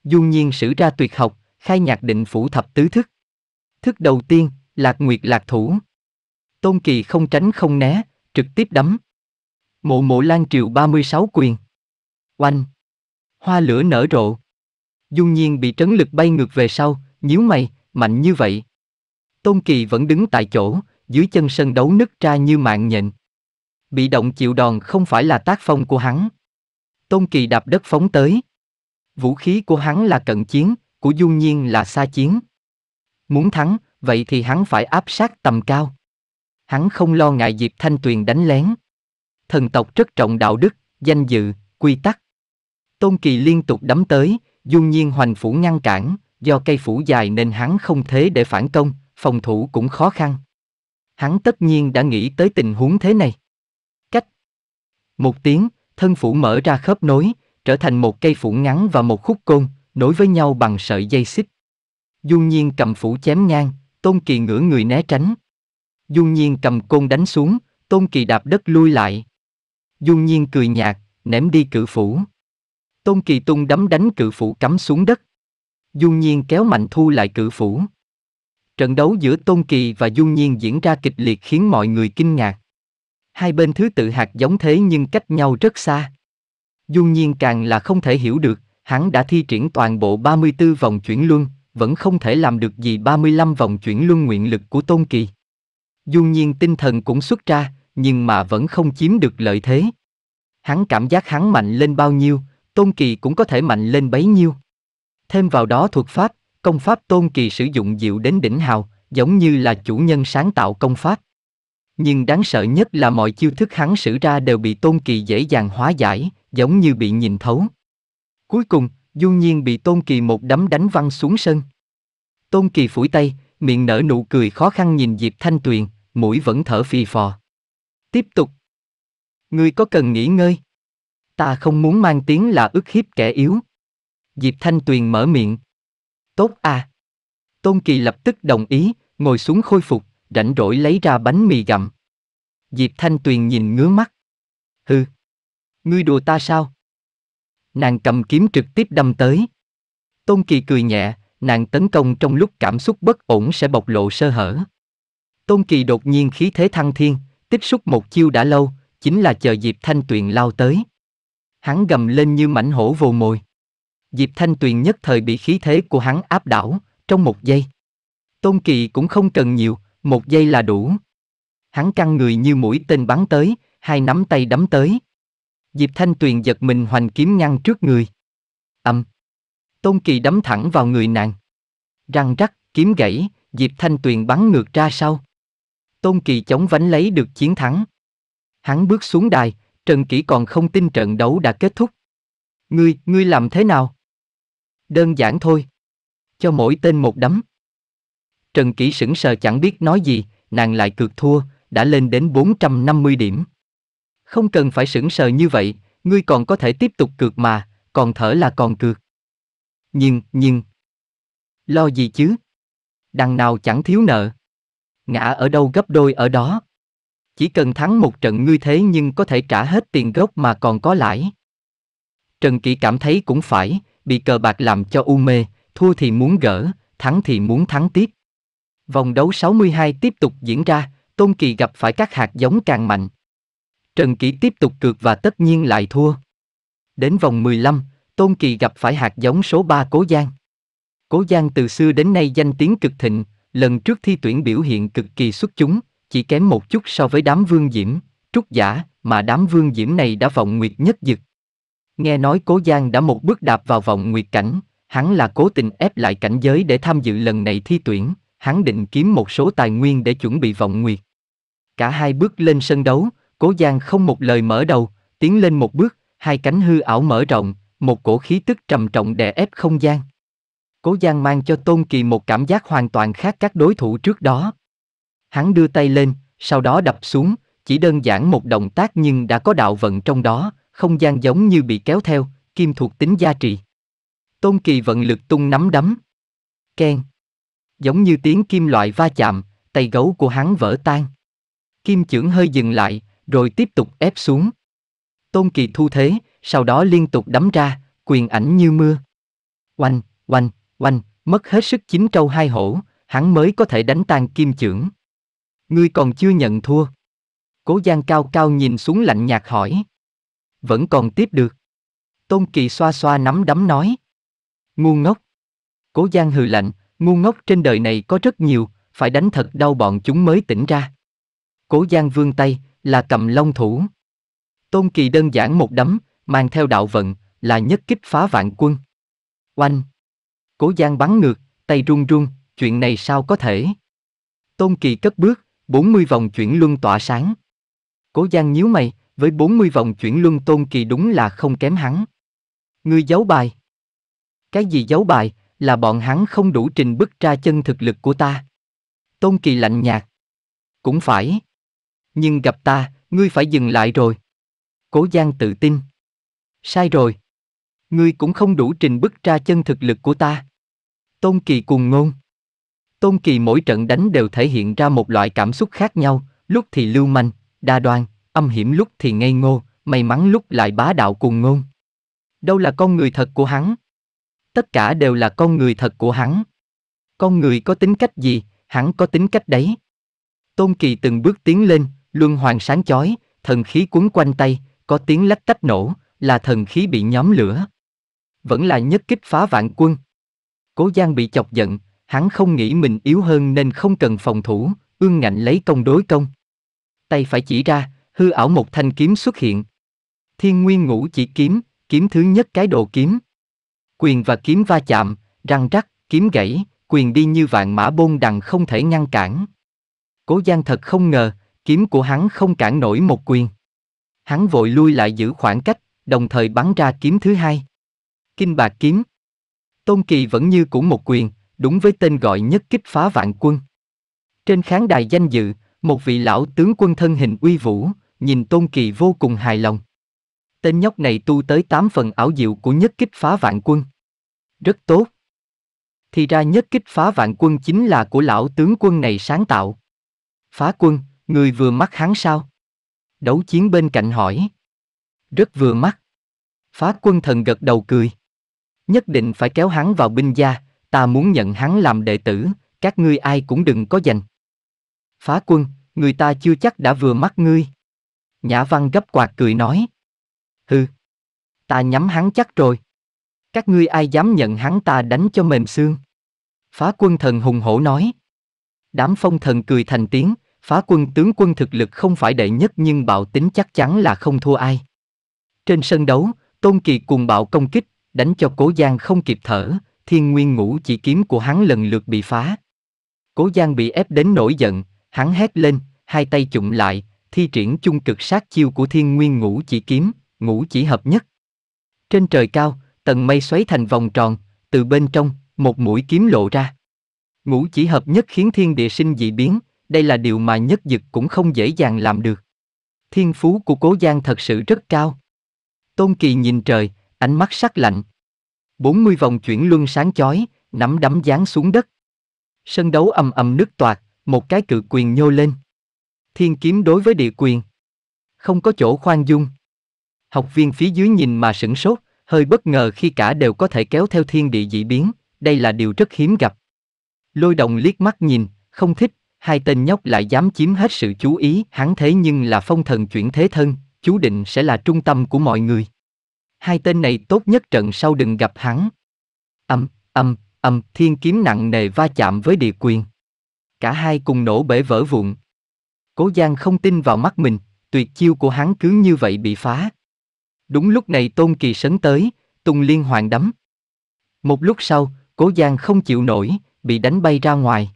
Speaker 1: Dung nhiên sử ra tuyệt học, khai nhạc định phủ thập tứ thức. Thức đầu tiên, lạc nguyệt lạc thủ. Tôn Kỳ không tránh không né, trực tiếp đấm. Mộ mộ lan triều 36 quyền. Oanh. Hoa lửa nở rộ. Dung nhiên bị trấn lực bay ngược về sau, nhíu mày, mạnh như vậy. Tôn Kỳ vẫn đứng tại chỗ, dưới chân sân đấu nứt ra như mạng nhện. Bị động chịu đòn không phải là tác phong của hắn. Tôn Kỳ đạp đất phóng tới. Vũ khí của hắn là cận chiến, của Du Nhiên là xa chiến. Muốn thắng, vậy thì hắn phải áp sát tầm cao. Hắn không lo ngại Diệp Thanh Tuyền đánh lén. Thần tộc rất trọng đạo đức, danh dự, quy tắc. Tôn Kỳ liên tục đấm tới, Du Nhiên hoành phủ ngăn cản, do cây phủ dài nên hắn không thế để phản công, phòng thủ cũng khó khăn. Hắn tất nhiên đã nghĩ tới tình huống thế này. Cách một tiếng, thân phủ mở ra khớp nối, trở thành một cây phủ ngắn và một khúc côn, nối với nhau bằng sợi dây xích. Dung Nhiên cầm phủ chém ngang, Tôn Kỳ ngửa người né tránh. Dung Nhiên cầm côn đánh xuống, Tôn Kỳ đạp đất lui lại. Dung Nhiên cười nhạt, ném đi cự phủ. Tôn Kỳ tung đấm đánh cự phủ cắm xuống đất. Dung Nhiên kéo mạnh thu lại cự phủ. Trận đấu giữa Tôn Kỳ và Dung Nhiên diễn ra kịch liệt khiến mọi người kinh ngạc. Hai bên thứ tự hạt giống thế nhưng cách nhau rất xa. Dung Nhiên càng là không thể hiểu được, hắn đã thi triển toàn bộ 34 vòng chuyển luân, vẫn không thể làm được gì 35 vòng chuyển luân nguyện lực của Tôn Kỳ. Dung Nhiên tinh thần cũng xuất ra, nhưng mà vẫn không chiếm được lợi thế. Hắn cảm giác hắn mạnh lên bao nhiêu, Tôn Kỳ cũng có thể mạnh lên bấy nhiêu. Thêm vào đó thuật pháp, Công pháp Tôn Kỳ sử dụng diệu đến đỉnh hào, giống như là chủ nhân sáng tạo công pháp. Nhưng đáng sợ nhất là mọi chiêu thức hắn sử ra đều bị Tôn Kỳ dễ dàng hóa giải, giống như bị nhìn thấu. Cuối cùng, Du Nhiên bị Tôn Kỳ một đấm đánh văng xuống sân. Tôn Kỳ phủi tay, miệng nở nụ cười khó khăn nhìn Diệp Thanh Tuyền, mũi vẫn thở phì phò. Tiếp tục. Ngươi có cần nghỉ ngơi? Ta không muốn mang tiếng là ức hiếp kẻ yếu. Diệp Thanh Tuyền mở miệng, tốt à. Tôn Kỳ lập tức đồng ý, ngồi xuống khôi phục, rảnh rỗi lấy ra bánh mì gặm. Diệp Thanh Tuyền nhìn ngứa mắt. Hừ, ngươi đùa ta sao? Nàng cầm kiếm trực tiếp đâm tới. Tôn Kỳ cười nhẹ, nàng tấn công trong lúc cảm xúc bất ổn sẽ bộc lộ sơ hở. Tôn Kỳ đột nhiên khí thế thăng thiên, tích xúc một chiêu đã lâu, chính là chờ Diệp Thanh Tuyền lao tới. Hắn gầm lên như mảnh hổ vồ mồi. Diệp Thanh Tuyền nhất thời bị khí thế của hắn áp đảo, trong một giây. Tôn Kỳ cũng không cần nhiều, một giây là đủ. Hắn căng người như mũi tên bắn tới, hai nắm tay đấm tới. Diệp Thanh Tuyền giật mình hoành kiếm ngăn trước người. Âm. Tôn Kỳ đấm thẳng vào người nàng. Răng rắc, kiếm gãy, Diệp Thanh Tuyền bắn ngược ra sau. Tôn Kỳ chống vánh lấy được chiến thắng. Hắn bước xuống đài, Trần Kỷ còn không tin trận đấu đã kết thúc. Ngươi, ngươi làm thế nào? Đơn giản thôi. Cho mỗi tên một đấm. Trần Kỷ sững sờ chẳng biết nói gì, nàng lại cược thua, đã lên đến 450 điểm. Không cần phải sững sờ như vậy, ngươi còn có thể tiếp tục cược mà, còn thở là còn cược. Nhưng, nhưng... Lo gì chứ? Đằng nào chẳng thiếu nợ. Ngã ở đâu gấp đôi ở đó. Chỉ cần thắng một trận ngươi thế nhưng có thể trả hết tiền gốc mà còn có lãi. Trần Kỷ cảm thấy cũng phải, bị cờ bạc làm cho u mê, thua thì muốn gỡ, thắng thì muốn thắng tiếp. Vòng đấu 62 tiếp tục diễn ra, Tôn Kỳ gặp phải các hạt giống càng mạnh. Trần Kỷ tiếp tục cược và tất nhiên lại thua. Đến vòng 15, Tôn Kỳ gặp phải hạt giống số 3 Cố Giang. Cố Giang từ xưa đến nay danh tiếng cực thịnh, lần trước thi tuyển biểu hiện cực kỳ xuất chúng, chỉ kém một chút so với đám vương diễm, trúc giả, mà đám vương diễm này đã vọng nguyệt nhất dực. Nghe nói Cố Giang đã một bước đạp vào vòng nguyệt cảnh, hắn là cố tình ép lại cảnh giới để tham dự lần này thi tuyển, hắn định kiếm một số tài nguyên để chuẩn bị vọng nguyệt. Cả hai bước lên sân đấu, Cố Giang không một lời mở đầu, tiến lên một bước, hai cánh hư ảo mở rộng, một cổ khí tức trầm trọng đè ép không gian. Cố Giang mang cho Tôn Kỳ một cảm giác hoàn toàn khác các đối thủ trước đó. Hắn đưa tay lên, sau đó đập xuống, chỉ đơn giản một động tác nhưng đã có đạo vận trong đó, không gian giống như bị kéo theo, kim thuộc tính gia trị. Tôn Kỳ vận lực tung nắm đấm. Ken. Giống như tiếng kim loại va chạm, tay gấu của hắn vỡ tan. Kim trưởng hơi dừng lại, rồi tiếp tục ép xuống. Tôn Kỳ thu thế, sau đó liên tục đấm ra, quyền ảnh như mưa. Oanh, oanh, oanh, mất hết sức chín trâu hai hổ, hắn mới có thể đánh tan kim trưởng. Ngươi còn chưa nhận thua. Cố Giang cao cao nhìn xuống lạnh nhạt hỏi vẫn còn tiếp được. Tôn Kỳ xoa xoa nắm đấm nói. Ngu ngốc. Cố Giang hừ lạnh, ngu ngốc trên đời này có rất nhiều, phải đánh thật đau bọn chúng mới tỉnh ra. Cố Giang vương tay, là cầm long thủ. Tôn Kỳ đơn giản một đấm, mang theo đạo vận, là nhất kích phá vạn quân. Oanh! Cố Giang bắn ngược, tay run run, chuyện này sao có thể? Tôn Kỳ cất bước, 40 vòng chuyển luân tỏa sáng. Cố Giang nhíu mày, với 40 vòng chuyển luân tôn kỳ đúng là không kém hắn. Ngươi giấu bài. Cái gì giấu bài, là bọn hắn không đủ trình bức ra chân thực lực của ta. Tôn kỳ lạnh nhạt. Cũng phải. Nhưng gặp ta, ngươi phải dừng lại rồi. Cố Giang tự tin. Sai rồi. Ngươi cũng không đủ trình bức ra chân thực lực của ta. Tôn Kỳ cùng ngôn. Tôn Kỳ mỗi trận đánh đều thể hiện ra một loại cảm xúc khác nhau, lúc thì lưu manh, đa đoan, âm hiểm lúc thì ngây ngô, may mắn lúc lại bá đạo cùng ngôn. Đâu là con người thật của hắn? Tất cả đều là con người thật của hắn. Con người có tính cách gì, hắn có tính cách đấy. Tôn Kỳ từng bước tiến lên, luân hoàng sáng chói, thần khí cuốn quanh tay, có tiếng lách tách nổ, là thần khí bị nhóm lửa. Vẫn là nhất kích phá vạn quân. Cố Giang bị chọc giận, hắn không nghĩ mình yếu hơn nên không cần phòng thủ, ương ngạnh lấy công đối công. Tay phải chỉ ra, hư ảo một thanh kiếm xuất hiện. Thiên nguyên ngũ chỉ kiếm, kiếm thứ nhất cái đồ kiếm. Quyền và kiếm va chạm, răng rắc, kiếm gãy, quyền đi như vạn mã bôn đằng không thể ngăn cản. Cố Gian thật không ngờ, kiếm của hắn không cản nổi một quyền. Hắn vội lui lại giữ khoảng cách, đồng thời bắn ra kiếm thứ hai. Kinh bạc kiếm. Tôn Kỳ vẫn như cũ một quyền, đúng với tên gọi nhất kích phá vạn quân. Trên khán đài danh dự, một vị lão tướng quân thân hình uy vũ, nhìn Tôn Kỳ vô cùng hài lòng. Tên nhóc này tu tới 8 phần ảo diệu của nhất kích phá vạn quân. Rất tốt. Thì ra nhất kích phá vạn quân chính là của lão tướng quân này sáng tạo. Phá quân, người vừa mắt hắn sao? Đấu chiến bên cạnh hỏi. Rất vừa mắt. Phá quân thần gật đầu cười. Nhất định phải kéo hắn vào binh gia, ta muốn nhận hắn làm đệ tử, các ngươi ai cũng đừng có giành. Phá quân, người ta chưa chắc đã vừa mắt ngươi. Nhã Văn gấp quạt cười nói. Hừ, ta nhắm hắn chắc rồi. Các ngươi ai dám nhận hắn ta đánh cho mềm xương. Phá quân thần hùng hổ nói. Đám phong thần cười thành tiếng, phá quân tướng quân thực lực không phải đệ nhất nhưng bạo tính chắc chắn là không thua ai. Trên sân đấu, Tôn Kỳ cùng bạo công kích, đánh cho Cố Giang không kịp thở, thiên nguyên ngũ chỉ kiếm của hắn lần lượt bị phá. Cố Giang bị ép đến nổi giận, hắn hét lên, hai tay chụm lại, thi triển chung cực sát chiêu của thiên nguyên ngũ chỉ kiếm, ngũ chỉ hợp nhất. Trên trời cao, tầng mây xoáy thành vòng tròn, từ bên trong, một mũi kiếm lộ ra. Ngũ chỉ hợp nhất khiến thiên địa sinh dị biến, đây là điều mà nhất dực cũng không dễ dàng làm được. Thiên phú của Cố Giang thật sự rất cao. Tôn Kỳ nhìn trời, ánh mắt sắc lạnh. 40 vòng chuyển luân sáng chói, nắm đấm giáng xuống đất. Sân đấu ầm ầm nứt toạt một cái cự quyền nhô lên thiên kiếm đối với địa quyền. Không có chỗ khoan dung. Học viên phía dưới nhìn mà sửng sốt, hơi bất ngờ khi cả đều có thể kéo theo thiên địa dị biến, đây là điều rất hiếm gặp. Lôi đồng liếc mắt nhìn, không thích, hai tên nhóc lại dám chiếm hết sự chú ý, hắn thế nhưng là phong thần chuyển thế thân, chú định sẽ là trung tâm của mọi người. Hai tên này tốt nhất trận sau đừng gặp hắn. Âm, âm, âm, thiên kiếm nặng nề va chạm với địa quyền. Cả hai cùng nổ bể vỡ vụn, Cố Giang không tin vào mắt mình, tuyệt chiêu của hắn cứ như vậy bị phá. Đúng lúc này Tôn Kỳ sấn tới, tung liên hoàng đấm. Một lúc sau, Cố Giang không chịu nổi, bị đánh bay ra ngoài.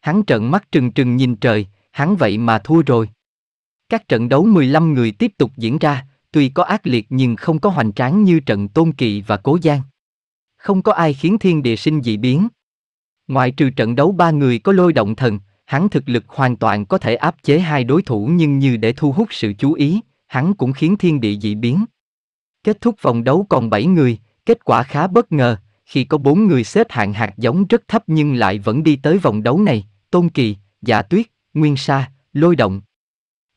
Speaker 1: Hắn trợn mắt trừng trừng nhìn trời, hắn vậy mà thua rồi. Các trận đấu 15 người tiếp tục diễn ra, tuy có ác liệt nhưng không có hoành tráng như trận Tôn Kỳ và Cố Giang. Không có ai khiến thiên địa sinh dị biến. Ngoại trừ trận đấu ba người có lôi động thần, hắn thực lực hoàn toàn có thể áp chế hai đối thủ nhưng như để thu hút sự chú ý, hắn cũng khiến thiên địa dị biến. Kết thúc vòng đấu còn 7 người, kết quả khá bất ngờ, khi có 4 người xếp hạng hạt giống rất thấp nhưng lại vẫn đi tới vòng đấu này, Tôn Kỳ, giả Tuyết, Nguyên Sa, Lôi Động.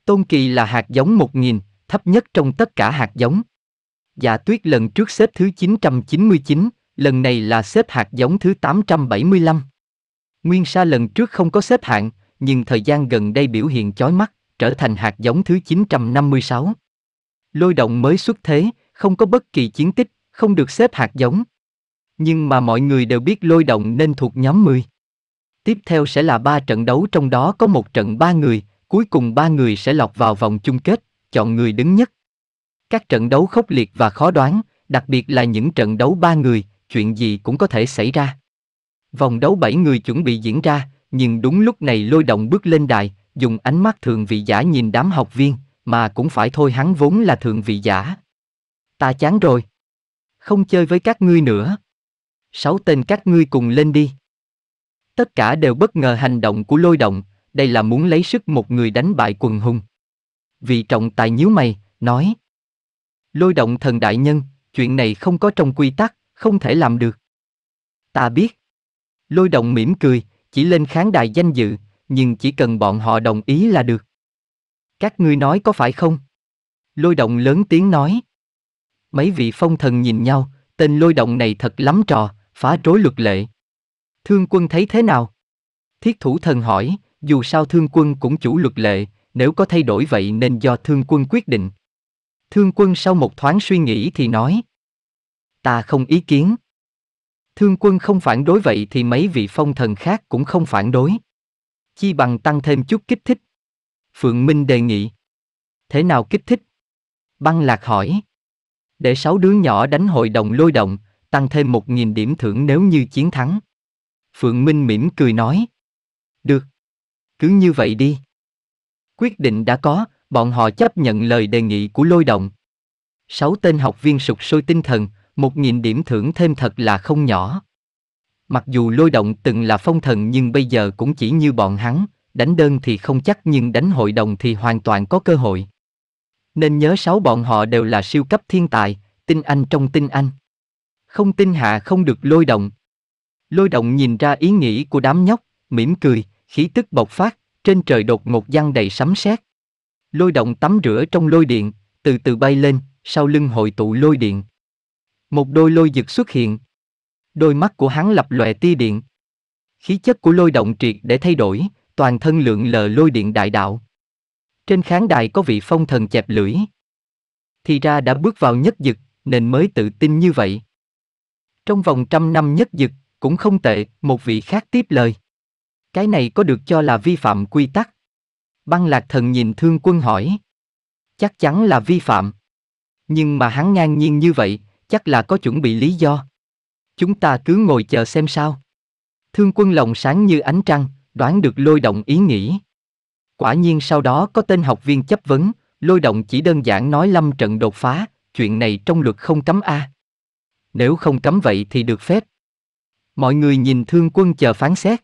Speaker 1: Tôn Kỳ là hạt giống 1000, thấp nhất trong tất cả hạt giống. giả Tuyết lần trước xếp thứ 999, lần này là xếp hạt giống thứ 875. Nguyên Sa lần trước không có xếp hạng, nhưng thời gian gần đây biểu hiện chói mắt, trở thành hạt giống thứ 956. Lôi động mới xuất thế, không có bất kỳ chiến tích, không được xếp hạt giống. Nhưng mà mọi người đều biết lôi động nên thuộc nhóm 10. Tiếp theo sẽ là ba trận đấu trong đó có một trận ba người, cuối cùng ba người sẽ lọt vào vòng chung kết, chọn người đứng nhất. Các trận đấu khốc liệt và khó đoán, đặc biệt là những trận đấu ba người, chuyện gì cũng có thể xảy ra. Vòng đấu 7 người chuẩn bị diễn ra, nhưng đúng lúc này lôi động bước lên đài, dùng ánh mắt thường vị giả nhìn đám học viên, mà cũng phải thôi hắn vốn là thường vị giả. Ta chán rồi. Không chơi với các ngươi nữa. Sáu tên các ngươi cùng lên đi. Tất cả đều bất ngờ hành động của lôi động, đây là muốn lấy sức một người đánh bại quần hùng. Vị trọng tài nhíu mày, nói. Lôi động thần đại nhân, chuyện này không có trong quy tắc, không thể làm được. Ta biết. Lôi động mỉm cười, chỉ lên kháng đài danh dự, nhưng chỉ cần bọn họ đồng ý là được. Các ngươi nói có phải không? Lôi động lớn tiếng nói. Mấy vị phong thần nhìn nhau, tên lôi động này thật lắm trò, phá rối luật lệ. Thương quân thấy thế nào? Thiết thủ thần hỏi, dù sao thương quân cũng chủ luật lệ, nếu có thay đổi vậy nên do thương quân quyết định. Thương quân sau một thoáng suy nghĩ thì nói. Ta không ý kiến. Thương quân không phản đối vậy thì mấy vị phong thần khác cũng không phản đối. Chi bằng tăng thêm chút kích thích. Phượng Minh đề nghị. Thế nào kích thích? Băng lạc hỏi. Để sáu đứa nhỏ đánh hội đồng lôi động, tăng thêm một nghìn điểm thưởng nếu như chiến thắng. Phượng Minh mỉm cười nói. Được. Cứ như vậy đi. Quyết định đã có, bọn họ chấp nhận lời đề nghị của lôi động. Sáu tên học viên sục sôi tinh thần, một nghìn điểm thưởng thêm thật là không nhỏ. Mặc dù lôi động từng là phong thần nhưng bây giờ cũng chỉ như bọn hắn, đánh đơn thì không chắc nhưng đánh hội đồng thì hoàn toàn có cơ hội. Nên nhớ sáu bọn họ đều là siêu cấp thiên tài, tin anh trong tin anh. Không tin hạ không được lôi động. Lôi động nhìn ra ý nghĩ của đám nhóc, mỉm cười, khí tức bộc phát, trên trời đột ngột giăng đầy sấm sét. Lôi động tắm rửa trong lôi điện, từ từ bay lên, sau lưng hội tụ lôi điện. Một đôi lôi dực xuất hiện. Đôi mắt của hắn lập lòe tia điện. Khí chất của lôi động triệt để thay đổi, toàn thân lượng lờ lôi điện đại đạo. Trên khán đài có vị phong thần chẹp lưỡi. Thì ra đã bước vào nhất dực, nên mới tự tin như vậy. Trong vòng trăm năm nhất dực, cũng không tệ, một vị khác tiếp lời. Cái này có được cho là vi phạm quy tắc. Băng lạc thần nhìn thương quân hỏi. Chắc chắn là vi phạm. Nhưng mà hắn ngang nhiên như vậy, chắc là có chuẩn bị lý do. Chúng ta cứ ngồi chờ xem sao. Thương quân lòng sáng như ánh trăng, đoán được lôi động ý nghĩ. Quả nhiên sau đó có tên học viên chấp vấn, lôi động chỉ đơn giản nói lâm trận đột phá, chuyện này trong luật không cấm a. Nếu không cấm vậy thì được phép. Mọi người nhìn thương quân chờ phán xét.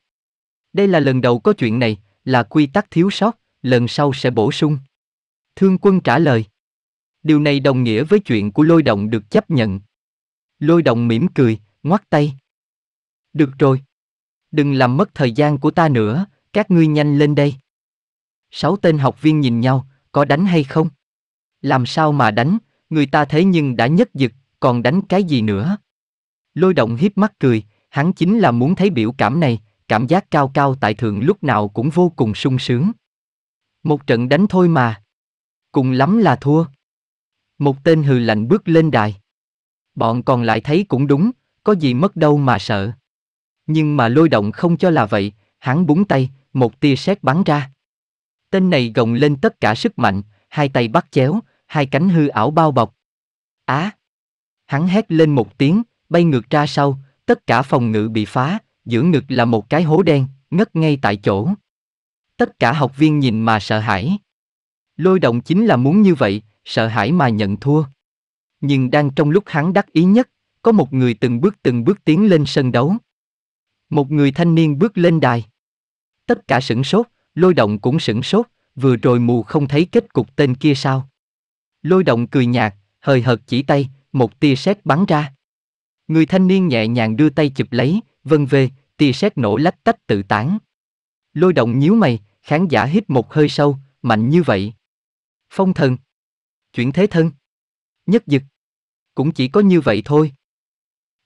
Speaker 1: Đây là lần đầu có chuyện này, là quy tắc thiếu sót, lần sau sẽ bổ sung. Thương quân trả lời. Điều này đồng nghĩa với chuyện của lôi động được chấp nhận. Lôi động mỉm cười, ngoắt tay. Được rồi. Đừng làm mất thời gian của ta nữa, các ngươi nhanh lên đây. Sáu tên học viên nhìn nhau, có đánh hay không? Làm sao mà đánh, người ta thế nhưng đã nhất giật, còn đánh cái gì nữa? Lôi động hiếp mắt cười, hắn chính là muốn thấy biểu cảm này, cảm giác cao cao tại thượng lúc nào cũng vô cùng sung sướng. Một trận đánh thôi mà. Cùng lắm là thua. Một tên hừ lạnh bước lên đài. Bọn còn lại thấy cũng đúng, có gì mất đâu mà sợ. Nhưng mà lôi động không cho là vậy, hắn búng tay, một tia sét bắn ra. Tên này gồng lên tất cả sức mạnh, hai tay bắt chéo, hai cánh hư ảo bao bọc. Á! hắn hét lên một tiếng, bay ngược ra sau, tất cả phòng ngự bị phá, giữa ngực là một cái hố đen, ngất ngay tại chỗ. Tất cả học viên nhìn mà sợ hãi. Lôi động chính là muốn như vậy, sợ hãi mà nhận thua. Nhưng đang trong lúc hắn đắc ý nhất, có một người từng bước từng bước tiến lên sân đấu. Một người thanh niên bước lên đài. Tất cả sửng sốt, lôi động cũng sửng sốt, vừa rồi mù không thấy kết cục tên kia sao. Lôi động cười nhạt, hời hợt chỉ tay, một tia sét bắn ra. Người thanh niên nhẹ nhàng đưa tay chụp lấy, vân về, tia sét nổ lách tách tự tán. Lôi động nhíu mày, khán giả hít một hơi sâu, mạnh như vậy. Phong thần Chuyển thế thân. Nhất dực. Cũng chỉ có như vậy thôi.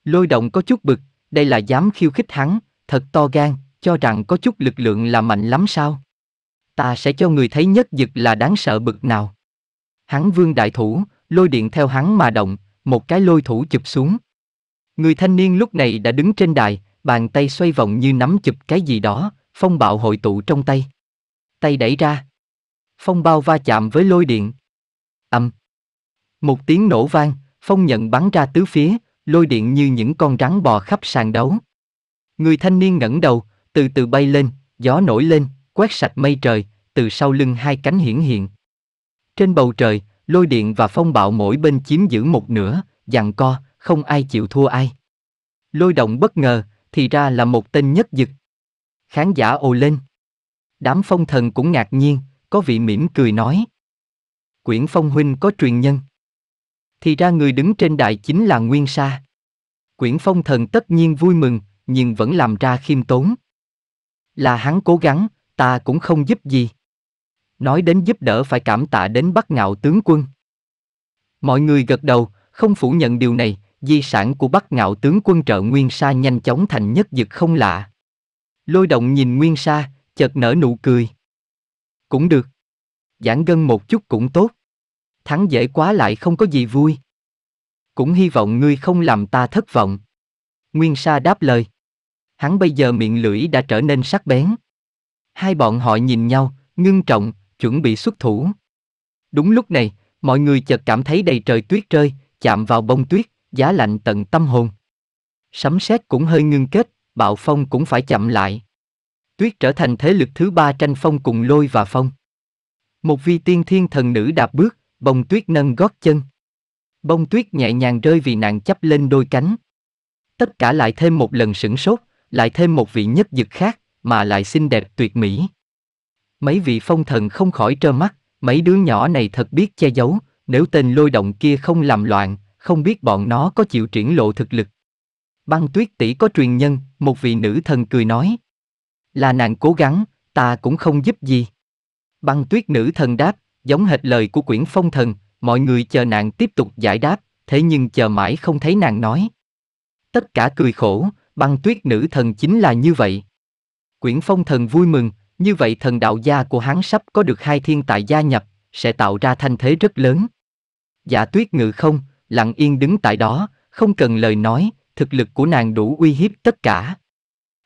Speaker 1: Lôi động có chút bực, đây là dám khiêu khích hắn, thật to gan, cho rằng có chút lực lượng là mạnh lắm sao. Ta sẽ cho người thấy nhất dực là đáng sợ bực nào. Hắn vương đại thủ, lôi điện theo hắn mà động, một cái lôi thủ chụp xuống. Người thanh niên lúc này đã đứng trên đài, bàn tay xoay vòng như nắm chụp cái gì đó, phong bạo hội tụ trong tay. Tay đẩy ra. Phong bao va chạm với lôi điện. Âm. Một tiếng nổ vang, phong nhận bắn ra tứ phía, lôi điện như những con rắn bò khắp sàn đấu. Người thanh niên ngẩng đầu, từ từ bay lên, gió nổi lên, quét sạch mây trời, từ sau lưng hai cánh hiển hiện. Trên bầu trời, lôi điện và phong bạo mỗi bên chiếm giữ một nửa, dặn co, không ai chịu thua ai. Lôi động bất ngờ, thì ra là một tên nhất dực. Khán giả ồ lên. Đám phong thần cũng ngạc nhiên, có vị mỉm cười nói. Quyển Phong Huynh có truyền nhân. Thì ra người đứng trên đài chính là Nguyên Sa. Quyển Phong Thần tất nhiên vui mừng, nhưng vẫn làm ra khiêm tốn. Là hắn cố gắng, ta cũng không giúp gì. Nói đến giúp đỡ phải cảm tạ đến Bắc Ngạo tướng quân. Mọi người gật đầu, không phủ nhận điều này, di sản của Bắc Ngạo tướng quân trợ Nguyên Sa nhanh chóng thành nhất dực không lạ. Lôi động nhìn Nguyên Sa, chợt nở nụ cười. Cũng được. giãn gân một chút cũng tốt thắng dễ quá lại không có gì vui. Cũng hy vọng ngươi không làm ta thất vọng. Nguyên Sa đáp lời. Hắn bây giờ miệng lưỡi đã trở nên sắc bén. Hai bọn họ nhìn nhau, ngưng trọng, chuẩn bị xuất thủ. Đúng lúc này, mọi người chợt cảm thấy đầy trời tuyết rơi, chạm vào bông tuyết, giá lạnh tận tâm hồn. Sấm sét cũng hơi ngưng kết, bạo phong cũng phải chậm lại. Tuyết trở thành thế lực thứ ba tranh phong cùng lôi và phong. Một vi tiên thiên thần nữ đạp bước, Bông tuyết nâng gót chân. Bông tuyết nhẹ nhàng rơi vì nàng chắp lên đôi cánh. Tất cả lại thêm một lần sửng sốt, lại thêm một vị nhất dực khác, mà lại xinh đẹp tuyệt mỹ. Mấy vị phong thần không khỏi trơ mắt, mấy đứa nhỏ này thật biết che giấu, nếu tên lôi động kia không làm loạn, không biết bọn nó có chịu triển lộ thực lực. Băng tuyết tỷ có truyền nhân, một vị nữ thần cười nói. Là nàng cố gắng, ta cũng không giúp gì. Băng tuyết nữ thần đáp, giống hệt lời của quyển phong thần, mọi người chờ nàng tiếp tục giải đáp, thế nhưng chờ mãi không thấy nàng nói. Tất cả cười khổ, băng tuyết nữ thần chính là như vậy. Quyển phong thần vui mừng, như vậy thần đạo gia của hắn sắp có được hai thiên tài gia nhập, sẽ tạo ra thanh thế rất lớn. Giả dạ tuyết ngự không, lặng yên đứng tại đó, không cần lời nói, thực lực của nàng đủ uy hiếp tất cả.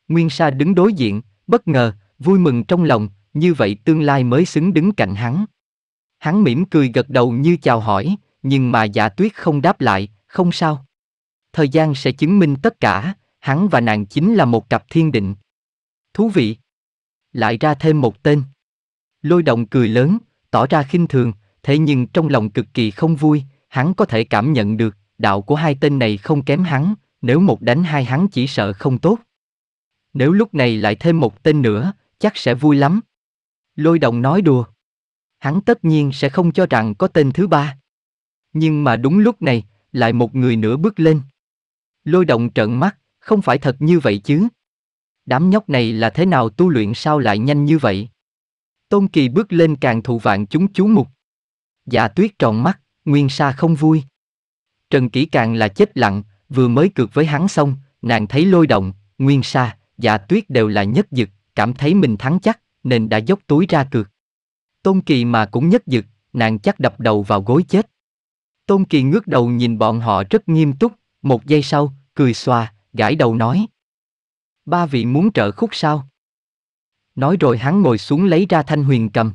Speaker 1: Nguyên Sa đứng đối diện, bất ngờ, vui mừng trong lòng, như vậy tương lai mới xứng đứng cạnh hắn. Hắn mỉm cười gật đầu như chào hỏi, nhưng mà dạ tuyết không đáp lại, không sao. Thời gian sẽ chứng minh tất cả, hắn và nàng chính là một cặp thiên định. Thú vị. Lại ra thêm một tên. Lôi động cười lớn, tỏ ra khinh thường, thế nhưng trong lòng cực kỳ không vui, hắn có thể cảm nhận được, đạo của hai tên này không kém hắn, nếu một đánh hai hắn chỉ sợ không tốt. Nếu lúc này lại thêm một tên nữa, chắc sẽ vui lắm. Lôi đồng nói đùa hắn tất nhiên sẽ không cho rằng có tên thứ ba. Nhưng mà đúng lúc này, lại một người nữa bước lên. Lôi động trợn mắt, không phải thật như vậy chứ. Đám nhóc này là thế nào tu luyện sao lại nhanh như vậy? Tôn Kỳ bước lên càng thụ vạn chúng chú mục. Dạ tuyết tròn mắt, Nguyên Sa không vui. Trần Kỷ càng là chết lặng, vừa mới cược với hắn xong, nàng thấy lôi động, Nguyên Sa, dạ tuyết đều là nhất dực, cảm thấy mình thắng chắc, nên đã dốc túi ra cược. Tôn Kỳ mà cũng nhất giật, nàng chắc đập đầu vào gối chết. Tôn Kỳ ngước đầu nhìn bọn họ rất nghiêm túc, một giây sau, cười xòa, gãi đầu nói. Ba vị muốn trợ khúc sao? Nói rồi hắn ngồi xuống lấy ra thanh huyền cầm.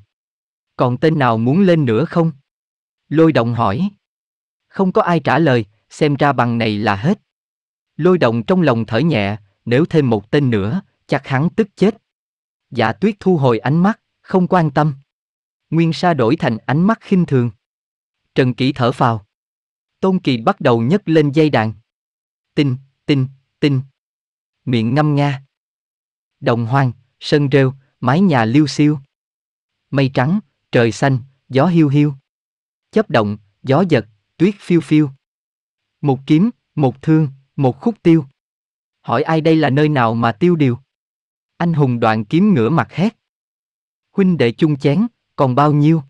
Speaker 1: Còn tên nào muốn lên nữa không? Lôi động hỏi. Không có ai trả lời, xem ra bằng này là hết. Lôi động trong lòng thở nhẹ, nếu thêm một tên nữa, chắc hắn tức chết. Dạ tuyết thu hồi ánh mắt, không quan tâm. Nguyên Sa đổi thành ánh mắt khinh thường. Trần Kỷ thở phào. Tôn Kỳ bắt đầu nhấc lên dây đàn. Tinh, tinh, tinh. Miệng ngâm nga. Đồng hoang, sân rêu, mái nhà liêu xiêu. Mây trắng, trời xanh, gió hiu hiu. Chấp động, gió giật, tuyết phiêu phiêu. Một kiếm, một thương, một khúc tiêu. Hỏi ai đây là nơi nào mà tiêu điều? Anh hùng đoạn kiếm ngửa mặt hét. Huynh đệ chung chén, còn bao nhiêu?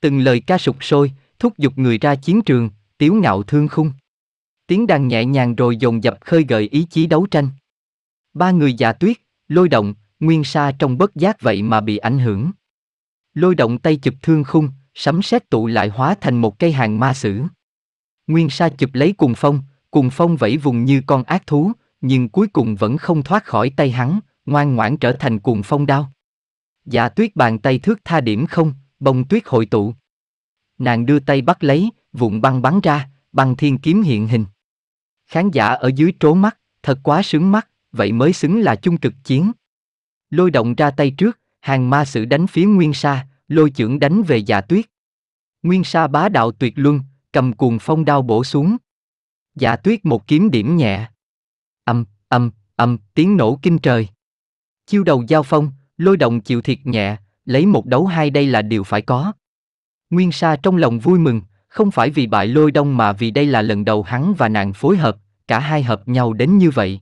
Speaker 1: Từng lời ca sụp sôi, thúc giục người ra chiến trường, tiếu ngạo thương khung. Tiếng đàn nhẹ nhàng rồi dồn dập khơi gợi ý chí đấu tranh. Ba người già tuyết, lôi động, nguyên sa trong bất giác vậy mà bị ảnh hưởng. Lôi động tay chụp thương khung, sấm sét tụ lại hóa thành một cây hàng ma sử. Nguyên sa chụp lấy cùng phong, cùng phong vẫy vùng như con ác thú, nhưng cuối cùng vẫn không thoát khỏi tay hắn, ngoan ngoãn trở thành cuồng phong đao. Dạ tuyết bàn tay thước tha điểm không, bông tuyết hội tụ. Nàng đưa tay bắt lấy, vụn băng bắn ra, băng thiên kiếm hiện hình. Khán giả ở dưới trố mắt, thật quá sướng mắt, vậy mới xứng là chung cực chiến. Lôi động ra tay trước, hàng ma sử đánh phía Nguyên Sa, lôi trưởng đánh về dạ tuyết. Nguyên Sa bá đạo tuyệt luân, cầm cuồng phong đao bổ xuống. Dạ tuyết một kiếm điểm nhẹ. Âm, âm, âm, tiếng nổ kinh trời. Chiêu đầu giao phong, lôi động chịu thiệt nhẹ, lấy một đấu hai đây là điều phải có. Nguyên Sa trong lòng vui mừng, không phải vì bại lôi đông mà vì đây là lần đầu hắn và nàng phối hợp, cả hai hợp nhau đến như vậy.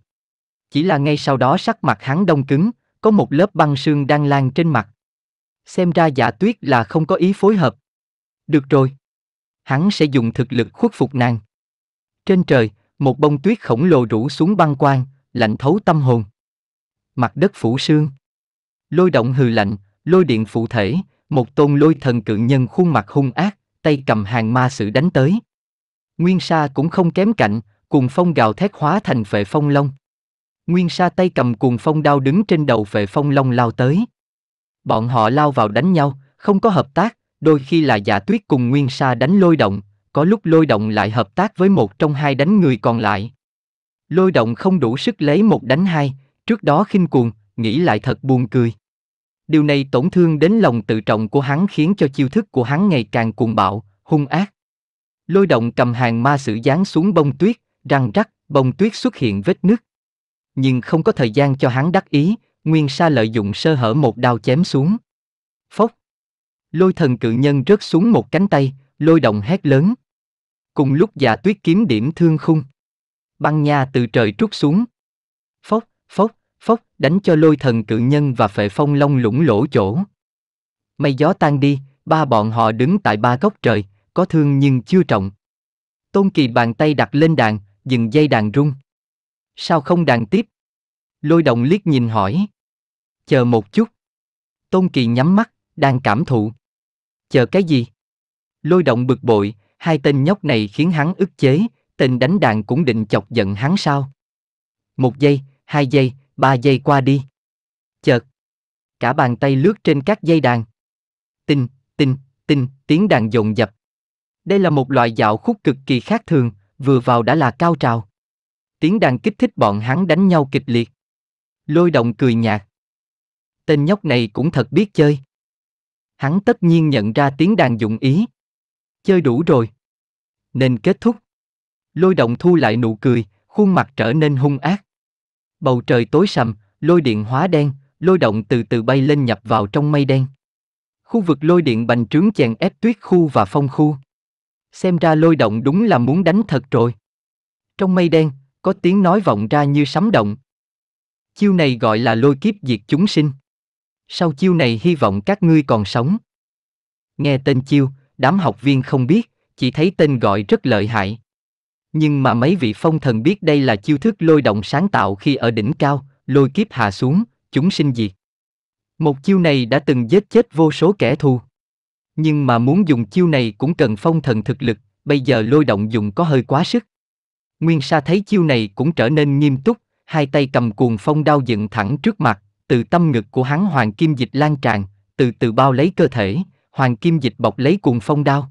Speaker 1: Chỉ là ngay sau đó sắc mặt hắn đông cứng, có một lớp băng sương đang lan trên mặt. Xem ra giả tuyết là không có ý phối hợp. Được rồi. Hắn sẽ dùng thực lực khuất phục nàng. Trên trời, một bông tuyết khổng lồ rủ xuống băng quang, lạnh thấu tâm hồn. Mặt đất phủ sương. Lôi động hừ lạnh, lôi điện phụ thể, một tôn lôi thần cự nhân khuôn mặt hung ác, tay cầm hàng ma sử đánh tới. Nguyên Sa cũng không kém cạnh, cùng phong gào thét hóa thành phệ phong long. Nguyên Sa tay cầm cuồng phong đao đứng trên đầu phệ phong long lao tới. Bọn họ lao vào đánh nhau, không có hợp tác, đôi khi là giả tuyết cùng Nguyên Sa đánh lôi động, có lúc lôi động lại hợp tác với một trong hai đánh người còn lại. Lôi động không đủ sức lấy một đánh hai, trước đó khinh cuồng, nghĩ lại thật buồn cười. Điều này tổn thương đến lòng tự trọng của hắn khiến cho chiêu thức của hắn ngày càng cuồng bạo, hung ác. Lôi động cầm hàng ma sử giáng xuống bông tuyết, răng rắc, bông tuyết xuất hiện vết nứt. Nhưng không có thời gian cho hắn đắc ý, Nguyên Sa lợi dụng sơ hở một đao chém xuống. Phốc. Lôi thần cự nhân rớt xuống một cánh tay, lôi động hét lớn. Cùng lúc già tuyết kiếm điểm thương khung. Băng nha từ trời trút xuống. Phốc, phốc, phốc, đánh cho lôi thần cự nhân và phệ phong long lũng lỗ chỗ. Mây gió tan đi, ba bọn họ đứng tại ba góc trời, có thương nhưng chưa trọng. Tôn Kỳ bàn tay đặt lên đàn, dừng dây đàn rung. Sao không đàn tiếp? Lôi động liếc nhìn hỏi. Chờ một chút. Tôn Kỳ nhắm mắt, đang cảm thụ. Chờ cái gì? Lôi động bực bội, hai tên nhóc này khiến hắn ức chế, tên đánh đàn cũng định chọc giận hắn sao? Một giây, hai giây, ba giây qua đi. Chợt, cả bàn tay lướt trên các dây đàn. Tinh, tinh, tinh, tiếng đàn dồn dập. Đây là một loại dạo khúc cực kỳ khác thường, vừa vào đã là cao trào. Tiếng đàn kích thích bọn hắn đánh nhau kịch liệt. Lôi động cười nhạt. Tên nhóc này cũng thật biết chơi. Hắn tất nhiên nhận ra tiếng đàn dụng ý. Chơi đủ rồi. Nên kết thúc. Lôi động thu lại nụ cười, khuôn mặt trở nên hung ác. Bầu trời tối sầm, lôi điện hóa đen, lôi động từ từ bay lên nhập vào trong mây đen. Khu vực lôi điện bành trướng chèn ép tuyết khu và phong khu. Xem ra lôi động đúng là muốn đánh thật rồi. Trong mây đen, có tiếng nói vọng ra như sấm động. Chiêu này gọi là lôi kiếp diệt chúng sinh. Sau chiêu này hy vọng các ngươi còn sống. Nghe tên chiêu, đám học viên không biết, chỉ thấy tên gọi rất lợi hại. Nhưng mà mấy vị phong thần biết đây là chiêu thức lôi động sáng tạo khi ở đỉnh cao, lôi kiếp hạ xuống, chúng sinh diệt. Một chiêu này đã từng giết chết vô số kẻ thù. Nhưng mà muốn dùng chiêu này cũng cần phong thần thực lực, bây giờ lôi động dùng có hơi quá sức. Nguyên Sa thấy chiêu này cũng trở nên nghiêm túc, hai tay cầm cuồng phong đao dựng thẳng trước mặt, từ tâm ngực của hắn hoàng kim dịch lan tràn, từ từ bao lấy cơ thể, hoàng kim dịch bọc lấy cuồng phong đao,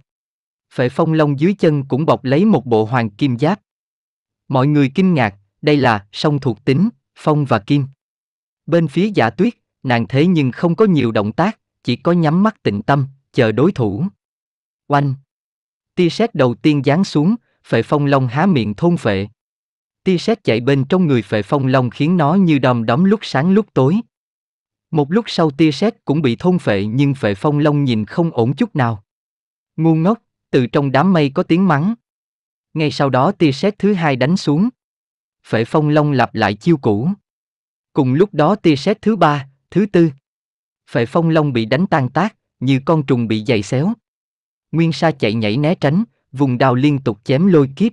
Speaker 1: Phệ phong long dưới chân cũng bọc lấy một bộ hoàng kim giáp. Mọi người kinh ngạc, đây là song thuộc tính, phong và kim. Bên phía giả tuyết, nàng thế nhưng không có nhiều động tác, chỉ có nhắm mắt tịnh tâm, chờ đối thủ. Oanh! Tia sét đầu tiên giáng xuống, phệ phong long há miệng thôn phệ. Tia sét chạy bên trong người phệ phong long khiến nó như đom đóm lúc sáng lúc tối. Một lúc sau tia sét cũng bị thôn phệ nhưng phệ phong long nhìn không ổn chút nào. Ngu ngốc, từ trong đám mây có tiếng mắng. Ngay sau đó tia sét thứ hai đánh xuống. Phệ phong long lặp lại chiêu cũ. Cùng lúc đó tia sét thứ ba, thứ tư. Phệ phong long bị đánh tan tác, như con trùng bị giày xéo. Nguyên Sa chạy nhảy né tránh, vùng đào liên tục chém lôi kiếp.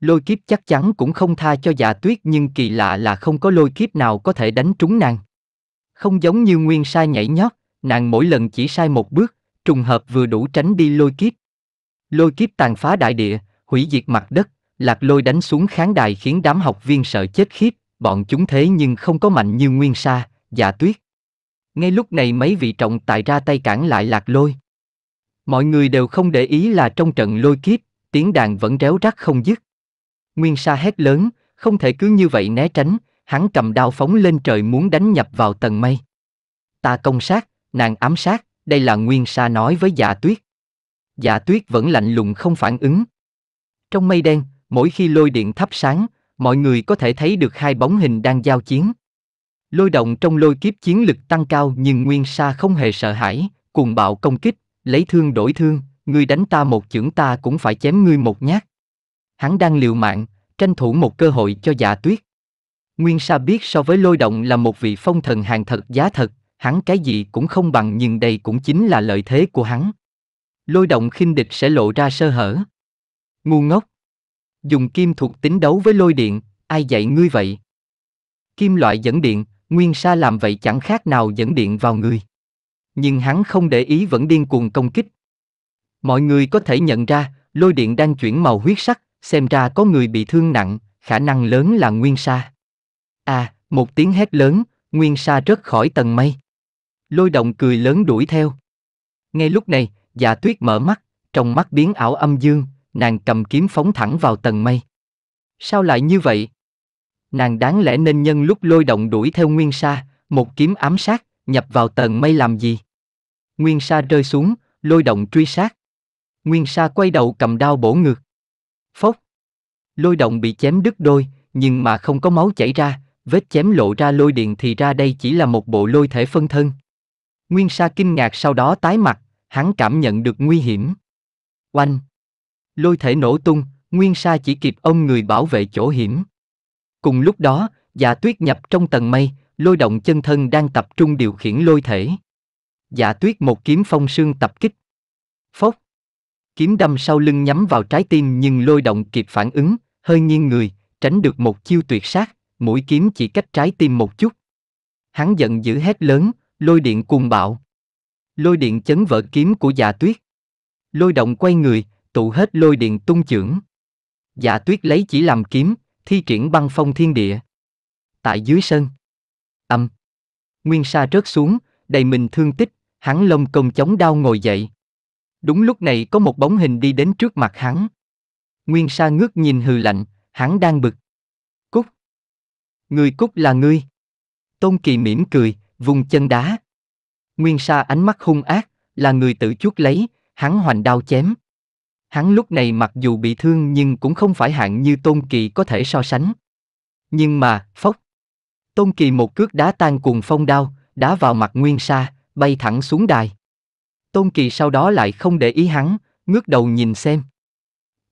Speaker 1: Lôi kiếp chắc chắn cũng không tha cho dạ tuyết nhưng kỳ lạ là không có lôi kiếp nào có thể đánh trúng nàng. Không giống như Nguyên Sa nhảy nhót, nàng mỗi lần chỉ sai một bước, trùng hợp vừa đủ tránh đi lôi kiếp. Lôi kiếp tàn phá đại địa, hủy diệt mặt đất, lạc lôi đánh xuống kháng đài khiến đám học viên sợ chết khiếp, bọn chúng thế nhưng không có mạnh như nguyên sa, giả dạ tuyết. Ngay lúc này mấy vị trọng tài ra tay cản lại lạc lôi. Mọi người đều không để ý là trong trận lôi kiếp, tiếng đàn vẫn réo rắt không dứt. Nguyên sa hét lớn, không thể cứ như vậy né tránh, hắn cầm đao phóng lên trời muốn đánh nhập vào tầng mây. Ta công sát, nàng ám sát, đây là Nguyên Sa nói với giả dạ tuyết. Dạ tuyết vẫn lạnh lùng không phản ứng. Trong mây đen, mỗi khi lôi điện thắp sáng, mọi người có thể thấy được hai bóng hình đang giao chiến. Lôi động trong lôi kiếp chiến lực tăng cao nhưng Nguyên Sa không hề sợ hãi, cuồng bạo công kích, lấy thương đổi thương, ngươi đánh ta một chưởng ta cũng phải chém ngươi một nhát. Hắn đang liều mạng, tranh thủ một cơ hội cho dạ tuyết. Nguyên Sa biết so với lôi động là một vị phong thần hàng thật giá thật, hắn cái gì cũng không bằng nhưng đây cũng chính là lợi thế của hắn lôi động khinh địch sẽ lộ ra sơ hở. Ngu ngốc. Dùng kim thuộc tính đấu với lôi điện, ai dạy ngươi vậy? Kim loại dẫn điện, Nguyên Sa làm vậy chẳng khác nào dẫn điện vào người. Nhưng hắn không để ý vẫn điên cuồng công kích. Mọi người có thể nhận ra, lôi điện đang chuyển màu huyết sắc, xem ra có người bị thương nặng, khả năng lớn là Nguyên Sa. À, một tiếng hét lớn, Nguyên Sa rớt khỏi tầng mây. Lôi động cười lớn đuổi theo. Ngay lúc này, Dạ tuyết mở mắt, trong mắt biến ảo âm dương, nàng cầm kiếm phóng thẳng vào tầng mây. Sao lại như vậy? Nàng đáng lẽ nên nhân lúc lôi động đuổi theo Nguyên Sa, một kiếm ám sát, nhập vào tầng mây làm gì? Nguyên Sa rơi xuống, lôi động truy sát. Nguyên Sa quay đầu cầm đao bổ ngược. Phốc. Lôi động bị chém đứt đôi, nhưng mà không có máu chảy ra, vết chém lộ ra lôi điện thì ra đây chỉ là một bộ lôi thể phân thân. Nguyên Sa kinh ngạc sau đó tái mặt, hắn cảm nhận được nguy hiểm. Oanh! Lôi thể nổ tung, Nguyên Sa chỉ kịp ông người bảo vệ chỗ hiểm. Cùng lúc đó, giả dạ tuyết nhập trong tầng mây, lôi động chân thân đang tập trung điều khiển lôi thể. giả dạ tuyết một kiếm phong sương tập kích. Phốc! Kiếm đâm sau lưng nhắm vào trái tim nhưng lôi động kịp phản ứng, hơi nghiêng người, tránh được một chiêu tuyệt sát, mũi kiếm chỉ cách trái tim một chút. Hắn giận dữ hét lớn, lôi điện cuồng bạo lôi điện chấn vỡ kiếm của dạ tuyết. Lôi động quay người, tụ hết lôi điện tung chưởng. Dạ tuyết lấy chỉ làm kiếm, thi triển băng phong thiên địa. Tại dưới sân. Âm. Nguyên sa rớt xuống, đầy mình thương tích, hắn lông công chống đau ngồi dậy. Đúng lúc này có một bóng hình đi đến trước mặt hắn. Nguyên sa ngước nhìn hừ lạnh, hắn đang bực. Cúc. Người Cúc là ngươi. Tôn Kỳ mỉm cười, vùng chân đá. Nguyên Sa ánh mắt hung ác, là người tự chuốt lấy, hắn hoành đao chém. Hắn lúc này mặc dù bị thương nhưng cũng không phải hạng như Tôn Kỳ có thể so sánh. Nhưng mà, phốc. Tôn Kỳ một cước đá tan cuồng phong đao, đá vào mặt Nguyên Sa, bay thẳng xuống đài. Tôn Kỳ sau đó lại không để ý hắn, ngước đầu nhìn xem.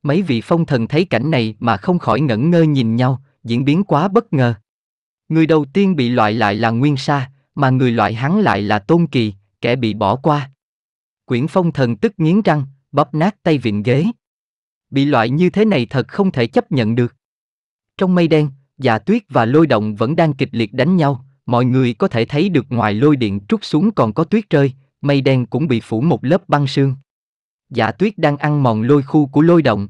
Speaker 1: Mấy vị phong thần thấy cảnh này mà không khỏi ngẩn ngơ nhìn nhau, diễn biến quá bất ngờ. Người đầu tiên bị loại lại là Nguyên Sa, mà người loại hắn lại là Tôn Kỳ, kẻ bị bỏ qua. Quyển phong thần tức nghiến răng, bóp nát tay vịn ghế. Bị loại như thế này thật không thể chấp nhận được. Trong mây đen, dạ tuyết và lôi động vẫn đang kịch liệt đánh nhau, mọi người có thể thấy được ngoài lôi điện trút xuống còn có tuyết rơi, mây đen cũng bị phủ một lớp băng sương. Dạ tuyết đang ăn mòn lôi khu của lôi động.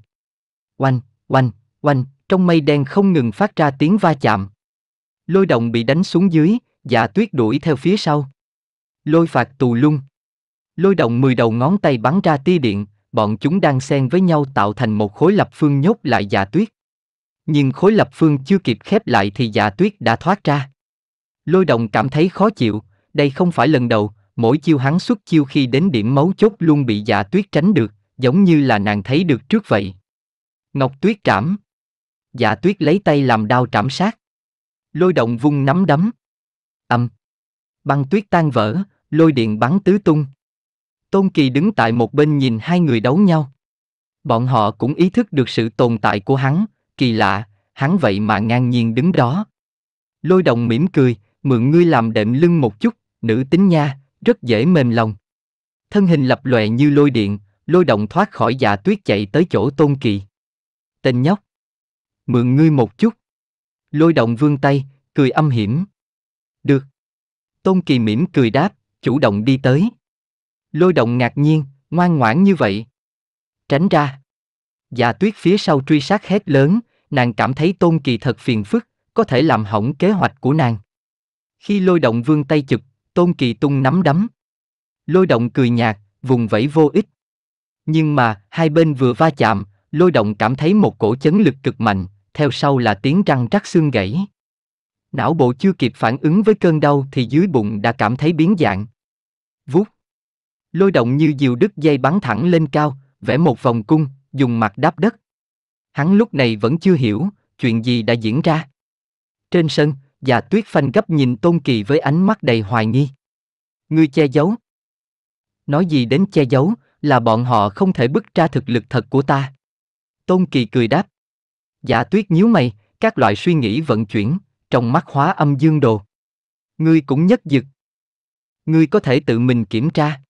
Speaker 1: Oanh, oanh, oanh, trong mây đen không ngừng phát ra tiếng va chạm. Lôi động bị đánh xuống dưới, Dạ tuyết đuổi theo phía sau. Lôi phạt tù lung. Lôi động 10 đầu ngón tay bắn ra tia điện, bọn chúng đang xen với nhau tạo thành một khối lập phương nhốt lại dạ tuyết. Nhưng khối lập phương chưa kịp khép lại thì dạ tuyết đã thoát ra. Lôi động cảm thấy khó chịu, đây không phải lần đầu, mỗi chiêu hắn xuất chiêu khi đến điểm mấu chốt luôn bị dạ tuyết tránh được, giống như là nàng thấy được trước vậy. Ngọc tuyết trảm. Dạ tuyết lấy tay làm đao trảm sát. Lôi động vung nắm đấm. Âm. Băng tuyết tan vỡ, lôi điện bắn tứ tung. Tôn Kỳ đứng tại một bên nhìn hai người đấu nhau. Bọn họ cũng ý thức được sự tồn tại của hắn, kỳ lạ, hắn vậy mà ngang nhiên đứng đó. Lôi đồng mỉm cười, mượn ngươi làm đệm lưng một chút, nữ tính nha, rất dễ mềm lòng. Thân hình lập lòe như lôi điện, lôi động thoát khỏi dạ tuyết chạy tới chỗ tôn kỳ. Tên nhóc. Mượn ngươi một chút. Lôi động vương tay, cười âm hiểm. Được. Tôn Kỳ mỉm cười đáp, chủ động đi tới. Lôi động ngạc nhiên, ngoan ngoãn như vậy. Tránh ra. Dạ tuyết phía sau truy sát hét lớn, nàng cảm thấy Tôn Kỳ thật phiền phức, có thể làm hỏng kế hoạch của nàng. Khi lôi động vương tay chụp, Tôn Kỳ tung nắm đấm. Lôi động cười nhạt, vùng vẫy vô ích. Nhưng mà, hai bên vừa va chạm, lôi động cảm thấy một cổ chấn lực cực mạnh, theo sau là tiếng răng rắc xương gãy. Não bộ chưa kịp phản ứng với cơn đau thì dưới bụng đã cảm thấy biến dạng. Vút. Lôi động như diều đứt dây bắn thẳng lên cao, vẽ một vòng cung, dùng mặt đáp đất. Hắn lúc này vẫn chưa hiểu, chuyện gì đã diễn ra. Trên sân, già tuyết phanh gấp nhìn Tôn Kỳ với ánh mắt đầy hoài nghi. Ngươi che giấu. Nói gì đến che giấu, là bọn họ không thể bức ra thực lực thật của ta. Tôn Kỳ cười đáp. Giả tuyết nhíu mày, các loại suy nghĩ vận chuyển, trong mắt hóa âm dương đồ. Ngươi cũng nhất dực. Ngươi có thể tự mình kiểm tra.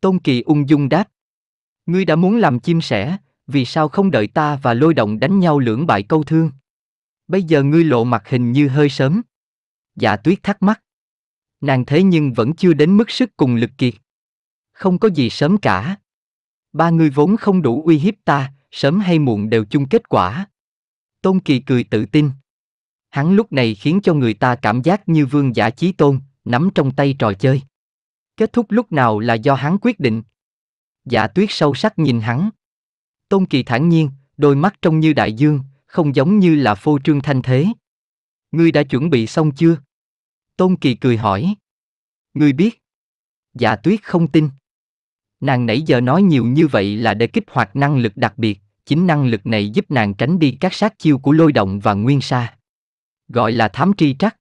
Speaker 1: Tôn Kỳ ung dung đáp. Ngươi đã muốn làm chim sẻ, vì sao không đợi ta và lôi động đánh nhau lưỡng bại câu thương? Bây giờ ngươi lộ mặt hình như hơi sớm. Dạ tuyết thắc mắc. Nàng thế nhưng vẫn chưa đến mức sức cùng lực kiệt. Không có gì sớm cả. Ba ngươi vốn không đủ uy hiếp ta, sớm hay muộn đều chung kết quả. Tôn Kỳ cười tự tin. Hắn lúc này khiến cho người ta cảm giác như vương giả chí tôn, nắm trong tay trò chơi. Kết thúc lúc nào là do hắn quyết định. Dạ tuyết sâu sắc nhìn hắn. Tôn kỳ thản nhiên, đôi mắt trông như đại dương, không giống như là phô trương thanh thế. Ngươi đã chuẩn bị xong chưa? Tôn kỳ cười hỏi. Ngươi biết. Dạ tuyết không tin. Nàng nãy giờ nói nhiều như vậy là để kích hoạt năng lực đặc biệt, chính năng lực này giúp nàng tránh đi các sát chiêu của lôi động và nguyên sa gọi là thám tri trắc.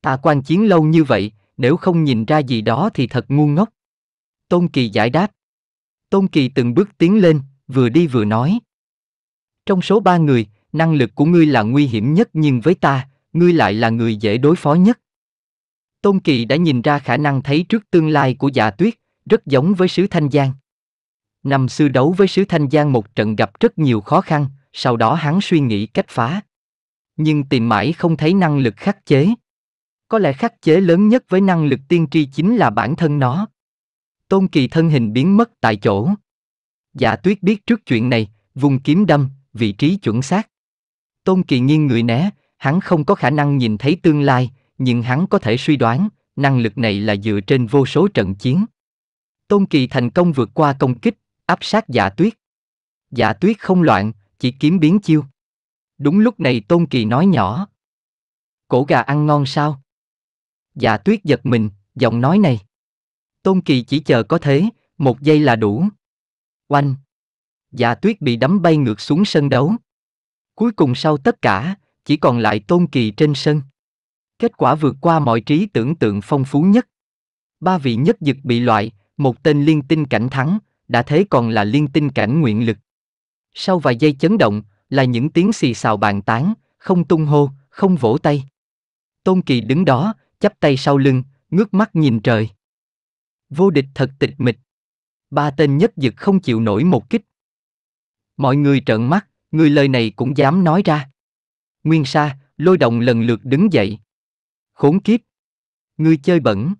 Speaker 1: Ta quan chiến lâu như vậy, nếu không nhìn ra gì đó thì thật ngu ngốc. Tôn Kỳ giải đáp. Tôn Kỳ từng bước tiến lên, vừa đi vừa nói. Trong số ba người, năng lực của ngươi là nguy hiểm nhất nhưng với ta, ngươi lại là người dễ đối phó nhất. Tôn Kỳ đã nhìn ra khả năng thấy trước tương lai của giả dạ tuyết, rất giống với sứ Thanh Giang. Năm xưa đấu với sứ Thanh Giang một trận gặp rất nhiều khó khăn, sau đó hắn suy nghĩ cách phá nhưng tìm mãi không thấy năng lực khắc chế. Có lẽ khắc chế lớn nhất với năng lực tiên tri chính là bản thân nó. Tôn Kỳ thân hình biến mất tại chỗ. Dạ tuyết biết trước chuyện này, vùng kiếm đâm, vị trí chuẩn xác. Tôn Kỳ nghiêng người né, hắn không có khả năng nhìn thấy tương lai, nhưng hắn có thể suy đoán, năng lực này là dựa trên vô số trận chiến. Tôn Kỳ thành công vượt qua công kích, áp sát dạ tuyết. Dạ tuyết không loạn, chỉ kiếm biến chiêu. Đúng lúc này Tôn Kỳ nói nhỏ. Cổ gà ăn ngon sao? Dạ tuyết giật mình, giọng nói này. Tôn Kỳ chỉ chờ có thế, một giây là đủ. Oanh! Dạ tuyết bị đấm bay ngược xuống sân đấu. Cuối cùng sau tất cả, chỉ còn lại Tôn Kỳ trên sân. Kết quả vượt qua mọi trí tưởng tượng phong phú nhất. Ba vị nhất dực bị loại, một tên liên tinh cảnh thắng, đã thế còn là liên tinh cảnh nguyện lực. Sau vài giây chấn động, là những tiếng xì xào bàn tán, không tung hô, không vỗ tay. Tôn Kỳ đứng đó, chắp tay sau lưng, ngước mắt nhìn trời. Vô địch thật tịch mịch. Ba tên nhất dực không chịu nổi một kích. Mọi người trợn mắt, người lời này cũng dám nói ra. Nguyên Sa, lôi động lần lượt đứng dậy. Khốn kiếp. Ngươi chơi bẩn.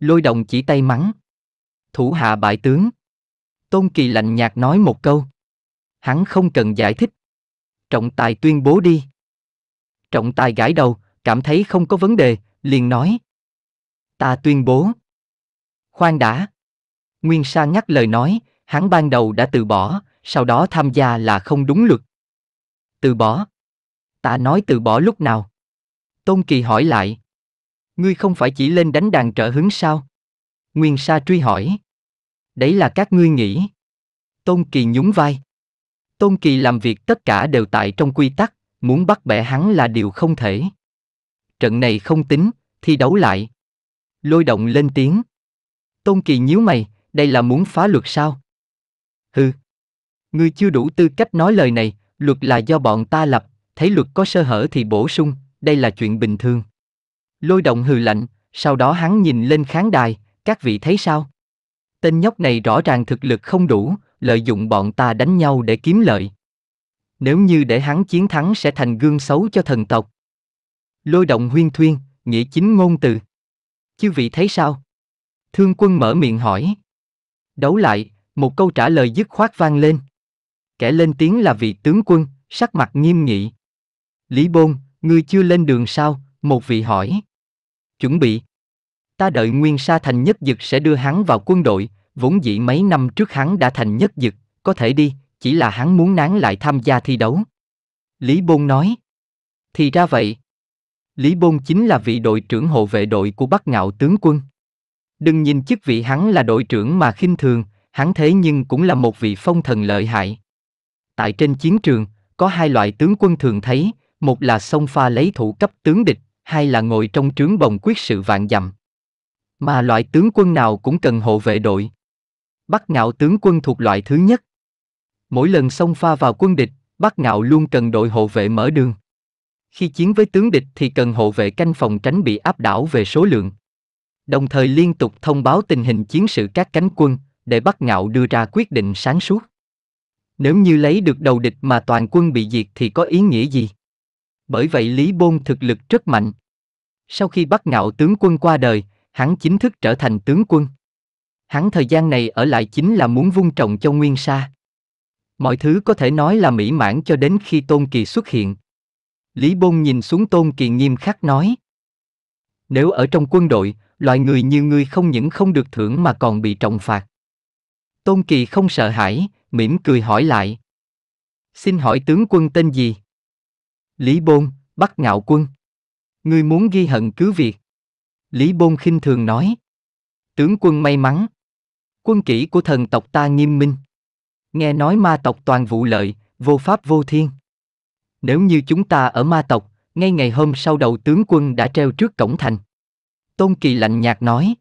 Speaker 1: Lôi động chỉ tay mắng. Thủ hạ bại tướng. Tôn Kỳ lạnh nhạt nói một câu. Hắn không cần giải thích trọng tài tuyên bố đi. Trọng tài gãi đầu, cảm thấy không có vấn đề, liền nói. Ta tuyên bố. Khoan đã. Nguyên Sa ngắt lời nói, hắn ban đầu đã từ bỏ, sau đó tham gia là không đúng luật. Từ bỏ. Ta nói từ bỏ lúc nào? Tôn Kỳ hỏi lại. Ngươi không phải chỉ lên đánh đàn trợ hứng sao? Nguyên Sa truy hỏi. Đấy là các ngươi nghĩ. Tôn Kỳ nhún vai. Tôn Kỳ làm việc tất cả đều tại trong quy tắc, muốn bắt bẻ hắn là điều không thể. Trận này không tính, thi đấu lại. Lôi động lên tiếng. Tôn Kỳ nhíu mày, đây là muốn phá luật sao? Hừ. Ngươi chưa đủ tư cách nói lời này, luật là do bọn ta lập, thấy luật có sơ hở thì bổ sung, đây là chuyện bình thường. Lôi động hừ lạnh, sau đó hắn nhìn lên khán đài, các vị thấy sao? Tên nhóc này rõ ràng thực lực không đủ, lợi dụng bọn ta đánh nhau để kiếm lợi. Nếu như để hắn chiến thắng sẽ thành gương xấu cho thần tộc. Lôi động huyên thuyên, nghĩa chính ngôn từ. Chư vị thấy sao? Thương quân mở miệng hỏi. Đấu lại, một câu trả lời dứt khoát vang lên. Kẻ lên tiếng là vị tướng quân, sắc mặt nghiêm nghị. Lý Bôn, ngươi chưa lên đường sao? Một vị hỏi. Chuẩn bị. Ta đợi Nguyên Sa Thành nhất dực sẽ đưa hắn vào quân đội, vốn dĩ mấy năm trước hắn đã thành nhất dực, có thể đi, chỉ là hắn muốn nán lại tham gia thi đấu. Lý Bôn nói. Thì ra vậy. Lý Bôn chính là vị đội trưởng hộ vệ đội của Bắc Ngạo tướng quân. Đừng nhìn chức vị hắn là đội trưởng mà khinh thường, hắn thế nhưng cũng là một vị phong thần lợi hại. Tại trên chiến trường, có hai loại tướng quân thường thấy, một là sông pha lấy thủ cấp tướng địch, hai là ngồi trong trướng bồng quyết sự vạn dặm. Mà loại tướng quân nào cũng cần hộ vệ đội. Bắc Ngạo tướng quân thuộc loại thứ nhất. Mỗi lần xông pha vào quân địch, Bắc Ngạo luôn cần đội hộ vệ mở đường. Khi chiến với tướng địch thì cần hộ vệ canh phòng tránh bị áp đảo về số lượng. Đồng thời liên tục thông báo tình hình chiến sự các cánh quân, để Bắc Ngạo đưa ra quyết định sáng suốt. Nếu như lấy được đầu địch mà toàn quân bị diệt thì có ý nghĩa gì? Bởi vậy Lý Bôn thực lực rất mạnh. Sau khi Bắc Ngạo tướng quân qua đời, hắn chính thức trở thành tướng quân. Hắn thời gian này ở lại chính là muốn vun trồng cho Nguyên Sa. Mọi thứ có thể nói là mỹ mãn cho đến khi Tôn Kỳ xuất hiện. Lý Bôn nhìn xuống Tôn Kỳ nghiêm khắc nói. Nếu ở trong quân đội, loại người như ngươi không những không được thưởng mà còn bị trọng phạt. Tôn Kỳ không sợ hãi, mỉm cười hỏi lại. Xin hỏi tướng quân tên gì? Lý Bôn, Bắc Ngạo Quân. Ngươi muốn ghi hận cứ việc. Lý Bôn khinh thường nói. Tướng quân may mắn, quân kỷ của thần tộc ta nghiêm minh. Nghe nói ma tộc toàn vụ lợi, vô pháp vô thiên. Nếu như chúng ta ở ma tộc, ngay ngày hôm sau đầu tướng quân đã treo trước cổng thành. Tôn Kỳ lạnh nhạt nói.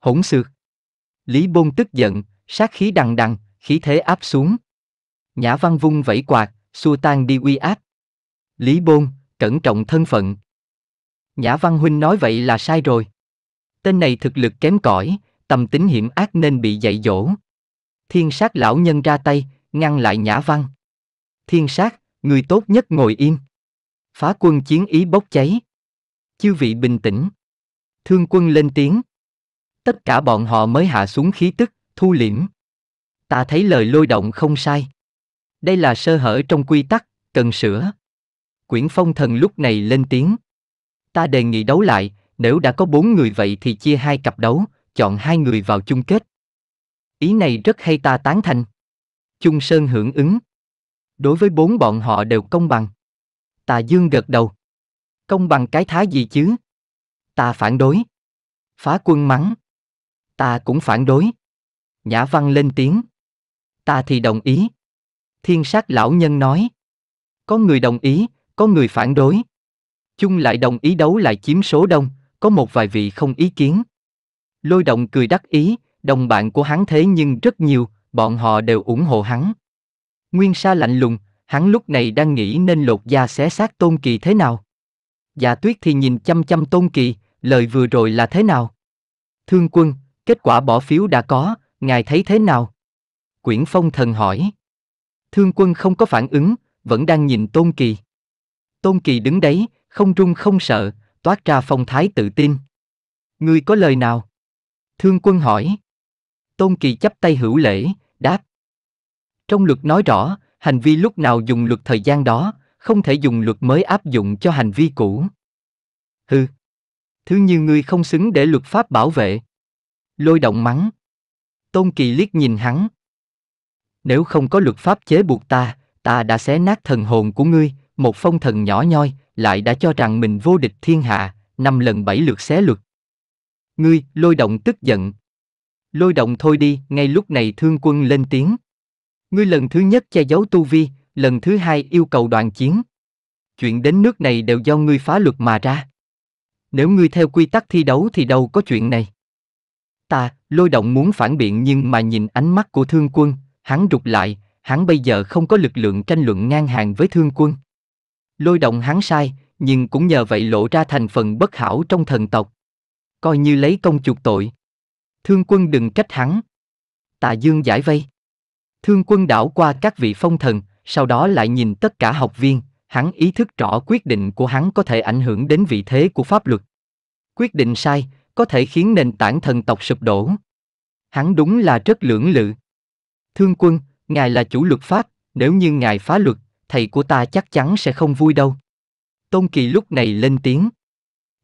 Speaker 1: Hỗn xược. Lý Bôn tức giận, sát khí đằng đằng, khí thế áp xuống. Nhã Văn vung vẫy quạt, xua tan đi uy áp. Lý Bôn, cẩn trọng thân phận. Nhã Văn Huynh nói vậy là sai rồi. Tên này thực lực kém cỏi, tâm tính hiểm ác nên bị dạy dỗ. Thiên sát lão nhân ra tay, ngăn lại Nhã Văn. Thiên sát, người tốt nhất ngồi im. Phá quân chiến ý bốc cháy. Chư vị bình tĩnh. Thương quân lên tiếng. Tất cả bọn họ mới hạ xuống khí tức, thu liễm. Ta thấy lời lôi động không sai. Đây là sơ hở trong quy tắc, cần sửa. Quyển phong thần lúc này lên tiếng. Ta đề nghị đấu lại, nếu đã có bốn người vậy thì chia hai cặp đấu, chọn hai người vào chung kết. Ý này rất hay ta tán thành. Chung Sơn hưởng ứng. Đối với bốn bọn họ đều công bằng. Tà Dương gật đầu. Công bằng cái thái gì chứ? Ta phản đối. Phá quân mắng. Ta cũng phản đối. Nhã văn lên tiếng. Ta thì đồng ý. Thiên sát lão nhân nói. Có người đồng ý, có người phản đối. Chung lại đồng ý đấu lại chiếm số đông, có một vài vị không ý kiến. Lôi động cười đắc ý, đồng bạn của hắn thế nhưng rất nhiều, bọn họ đều ủng hộ hắn. Nguyên Sa lạnh lùng, hắn lúc này đang nghĩ nên lột da xé xác Tôn Kỳ thế nào. Dạ Tuyết thì nhìn chăm chăm Tôn Kỳ, lời vừa rồi là thế nào? Thương quân, kết quả bỏ phiếu đã có, ngài thấy thế nào? Quyển Phong thần hỏi. Thương quân không có phản ứng, vẫn đang nhìn Tôn Kỳ. Tôn Kỳ đứng đấy, không run không sợ, toát ra phong thái tự tin. Ngươi có lời nào? Thương quân hỏi. Tôn Kỳ chắp tay hữu lễ, đáp. Trong luật nói rõ, hành vi lúc nào dùng luật thời gian đó, không thể dùng luật mới áp dụng cho hành vi cũ. Hừ. Thứ như ngươi không xứng để luật pháp bảo vệ. Lôi động mắng. Tôn Kỳ liếc nhìn hắn. Nếu không có luật pháp chế buộc ta, ta đã xé nát thần hồn của ngươi, một phong thần nhỏ nhoi, lại đã cho rằng mình vô địch thiên hạ, năm lần bảy lượt xé luật. Ngươi, lôi động tức giận. Lôi động thôi đi, ngay lúc này thương quân lên tiếng. Ngươi lần thứ nhất che giấu tu vi, lần thứ hai yêu cầu đoàn chiến. Chuyện đến nước này đều do ngươi phá luật mà ra. Nếu ngươi theo quy tắc thi đấu thì đâu có chuyện này. Ta, lôi động muốn phản biện nhưng mà nhìn ánh mắt của thương quân, hắn rụt lại, hắn bây giờ không có lực lượng tranh luận ngang hàng với thương quân. Lôi động hắn sai, nhưng cũng nhờ vậy lộ ra thành phần bất hảo trong thần tộc coi như lấy công chuộc tội. Thương quân đừng trách hắn. Tạ Dương giải vây. Thương quân đảo qua các vị phong thần, sau đó lại nhìn tất cả học viên, hắn ý thức rõ quyết định của hắn có thể ảnh hưởng đến vị thế của pháp luật. Quyết định sai, có thể khiến nền tảng thần tộc sụp đổ. Hắn đúng là rất lưỡng lự. Thương quân, ngài là chủ luật pháp, nếu như ngài phá luật, thầy của ta chắc chắn sẽ không vui đâu. Tôn Kỳ lúc này lên tiếng.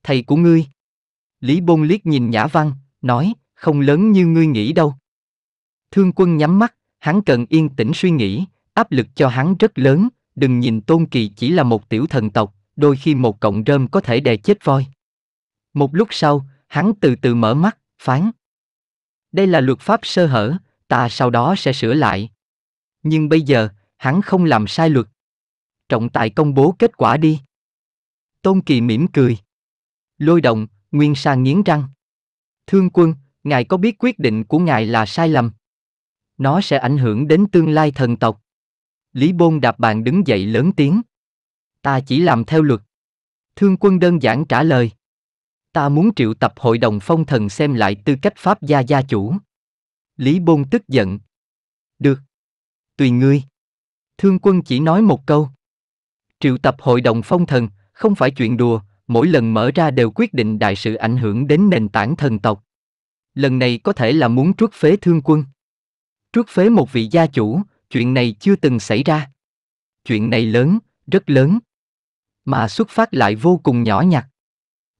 Speaker 1: Thầy của ngươi. Lý Bôn liếc nhìn Nhã Văn, nói, không lớn như ngươi nghĩ đâu. Thương quân nhắm mắt, hắn cần yên tĩnh suy nghĩ, áp lực cho hắn rất lớn, đừng nhìn Tôn Kỳ chỉ là một tiểu thần tộc, đôi khi một cọng rơm có thể đè chết voi. Một lúc sau, hắn từ từ mở mắt, phán. Đây là luật pháp sơ hở, ta sau đó sẽ sửa lại. Nhưng bây giờ, hắn không làm sai luật. Trọng tài công bố kết quả đi. Tôn Kỳ mỉm cười. Lôi động, Nguyên Sa nghiến răng. Thương quân, ngài có biết quyết định của ngài là sai lầm? Nó sẽ ảnh hưởng đến tương lai thần tộc. Lý Bôn đạp bàn đứng dậy lớn tiếng. Ta chỉ làm theo luật. Thương quân đơn giản trả lời. Ta muốn triệu tập hội đồng phong thần xem lại tư cách pháp gia gia chủ. Lý Bôn tức giận. Được. Tùy ngươi. Thương quân chỉ nói một câu. Triệu tập hội đồng phong thần, không phải chuyện đùa, mỗi lần mở ra đều quyết định đại sự ảnh hưởng đến nền tảng thần tộc. Lần này có thể là muốn truất phế thương quân. Truất phế một vị gia chủ, chuyện này chưa từng xảy ra. Chuyện này lớn, rất lớn. Mà xuất phát lại vô cùng nhỏ nhặt.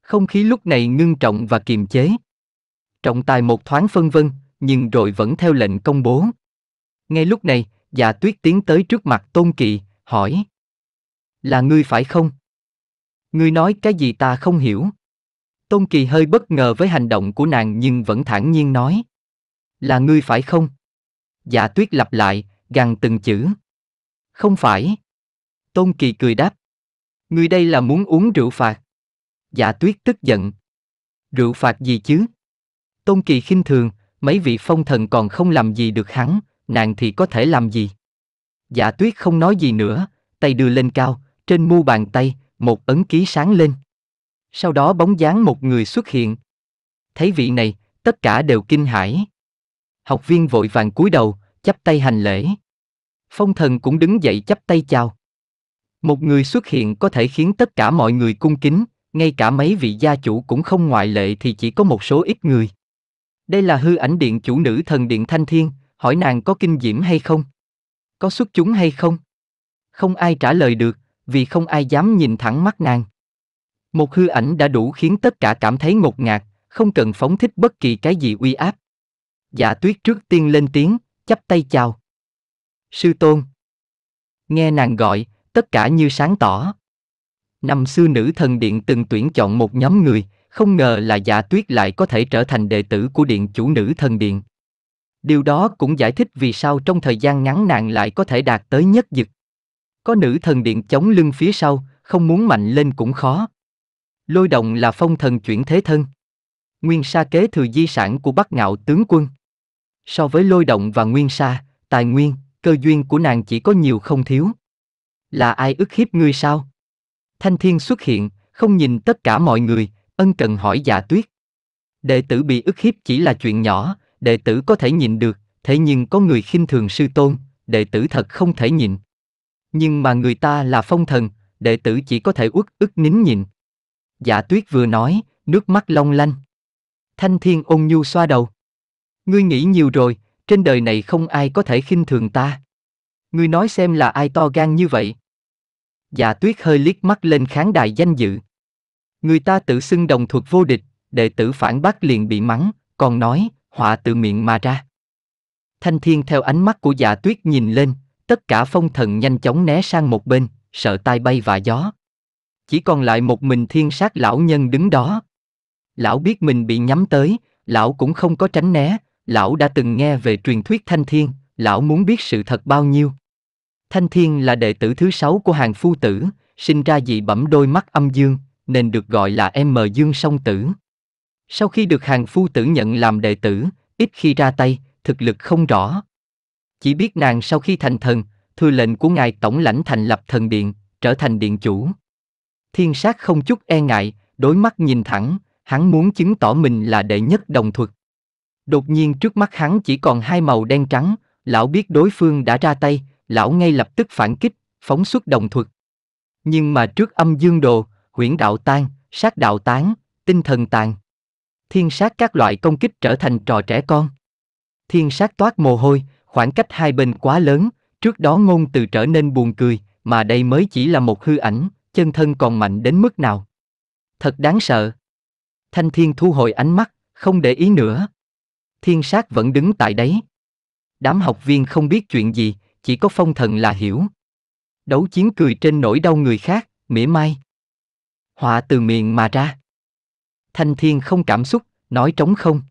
Speaker 1: Không khí lúc này ngưng trọng và kiềm chế. Trọng tài một thoáng phân vân, nhưng rồi vẫn theo lệnh công bố. Ngay lúc này, dạ tuyết tiến tới trước mặt Tôn kỳ, hỏi. Là ngươi phải không? Ngươi nói cái gì ta không hiểu. Tôn Kỳ hơi bất ngờ với hành động của nàng nhưng vẫn thản nhiên nói. Là ngươi phải không? Dạ tuyết lặp lại, gằn từng chữ. Không phải. Tôn Kỳ cười đáp. Ngươi đây là muốn uống rượu phạt. Dạ tuyết tức giận. Rượu phạt gì chứ? Tôn Kỳ khinh thường, mấy vị phong thần còn không làm gì được hắn, nàng thì có thể làm gì? Dạ tuyết không nói gì nữa, tay đưa lên cao, trên mu bàn tay, một ấn ký sáng lên. Sau đó bóng dáng một người xuất hiện. Thấy vị này, tất cả đều kinh hãi. Học viên vội vàng cúi đầu, chắp tay hành lễ. Phong thần cũng đứng dậy chắp tay chào. Một người xuất hiện có thể khiến tất cả mọi người cung kính, ngay cả mấy vị gia chủ cũng không ngoại lệ thì chỉ có một số ít người. Đây là hư ảnh điện chủ nữ thần điện Thanh Thiên, hỏi nàng có kinh diễm hay không? Có xuất chúng hay không? Không ai trả lời được, vì không ai dám nhìn thẳng mắt nàng. Một hư ảnh đã đủ khiến tất cả cảm thấy ngột ngạt, không cần phóng thích bất kỳ cái gì uy áp. Dạ tuyết trước tiên lên tiếng, chắp tay chào. Sư tôn. Nghe nàng gọi, tất cả như sáng tỏ. Năm xưa nữ thần điện từng tuyển chọn một nhóm người, không ngờ là dạ tuyết lại có thể trở thành đệ tử của điện chủ nữ thần điện. Điều đó cũng giải thích vì sao trong thời gian ngắn nàng lại có thể đạt tới nhất dực. Có nữ thần điện chống lưng phía sau, không muốn mạnh lên cũng khó. Lôi động là phong thần chuyển thế thân. Nguyên Sa kế thừa di sản của Bắc Ngạo tướng quân. So với lôi động và Nguyên Sa, tài nguyên, cơ duyên của nàng chỉ có nhiều không thiếu. Là ai ức hiếp ngươi sao? Thanh Thiên xuất hiện, không nhìn tất cả mọi người, ân cần hỏi dạ tuyết. Đệ tử bị ức hiếp chỉ là chuyện nhỏ, đệ tử có thể nhìn được, thế nhưng có người khinh thường sư tôn, đệ tử thật không thể nhìn. Nhưng mà người ta là phong thần, đệ tử chỉ có thể uất ức nín nhịn. Dạ tuyết vừa nói, nước mắt long lanh. Thanh thiên ôn nhu xoa đầu. Ngươi nghĩ nhiều rồi, trên đời này không ai có thể khinh thường ta. Ngươi nói xem là ai to gan như vậy. Dạ tuyết hơi liếc mắt lên kháng đài danh dự. Người ta tự xưng đồng thuật vô địch, đệ tử phản bác liền bị mắng, còn nói, họa từ miệng mà ra. Thanh thiên theo ánh mắt của dạ tuyết nhìn lên, tất cả phong thần nhanh chóng né sang một bên, sợ tai bay và gió. Chỉ còn lại một mình thiên sát lão nhân đứng đó. Lão biết mình bị nhắm tới, lão cũng không có tránh né, lão đã từng nghe về truyền thuyết thanh thiên, lão muốn biết sự thật bao nhiêu. Thanh thiên là đệ tử thứ sáu của hàng phu tử, sinh ra dị bẩm đôi mắt âm dương, nên được gọi là em mờ Dương Song Tử. Sau khi được hàng phu tử nhận làm đệ tử, ít khi ra tay, thực lực không rõ, chỉ biết nàng sau khi thành thần, thư lệnh của ngài tổng lãnh thành lập thần điện, trở thành điện chủ. Thiên sát không chút e ngại, đối mắt nhìn thẳng, hắn muốn chứng tỏ mình là đệ nhất đồng thuật. Đột nhiên trước mắt hắn chỉ còn hai màu đen trắng, lão biết đối phương đã ra tay, lão ngay lập tức phản kích, phóng xuất đồng thuật. Nhưng mà trước âm dương đồ, huyễn đạo tan, sát đạo tán, tinh thần tàn. Thiên sát các loại công kích trở thành trò trẻ con. Thiên sát toát mồ hôi, Khoảng cách hai bên quá lớn, trước đó ngôn từ trở nên buồn cười, mà đây mới chỉ là một hư ảnh, chân thân còn mạnh đến mức nào. Thật đáng sợ. Thanh thiên thu hồi ánh mắt, không để ý nữa. Thiên sát vẫn đứng tại đấy. Đám học viên không biết chuyện gì, chỉ có phong thần là hiểu. Đấu chiến cười trên nỗi đau người khác, mỉa mai. Họa từ miệng mà ra. Thanh thiên không cảm xúc, nói trống không.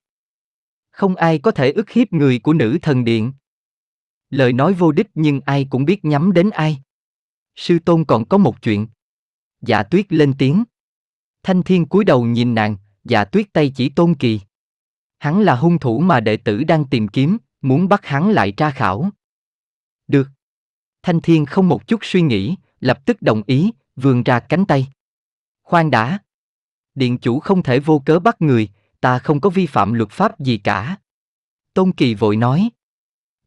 Speaker 1: Không ai có thể ức hiếp người của nữ thần điện. Lời nói vô đích nhưng ai cũng biết nhắm đến ai. Sư tôn còn có một chuyện. Dạ tuyết lên tiếng. Thanh thiên cúi đầu nhìn nàng, dạ tuyết tay chỉ tôn kỳ. Hắn là hung thủ mà đệ tử đang tìm kiếm, muốn bắt hắn lại tra khảo. Được. Thanh thiên không một chút suy nghĩ, lập tức đồng ý, vườn ra cánh tay. Khoan đã. Điện chủ không thể vô cớ bắt người, ta không có vi phạm luật pháp gì cả. Tôn Kỳ vội nói.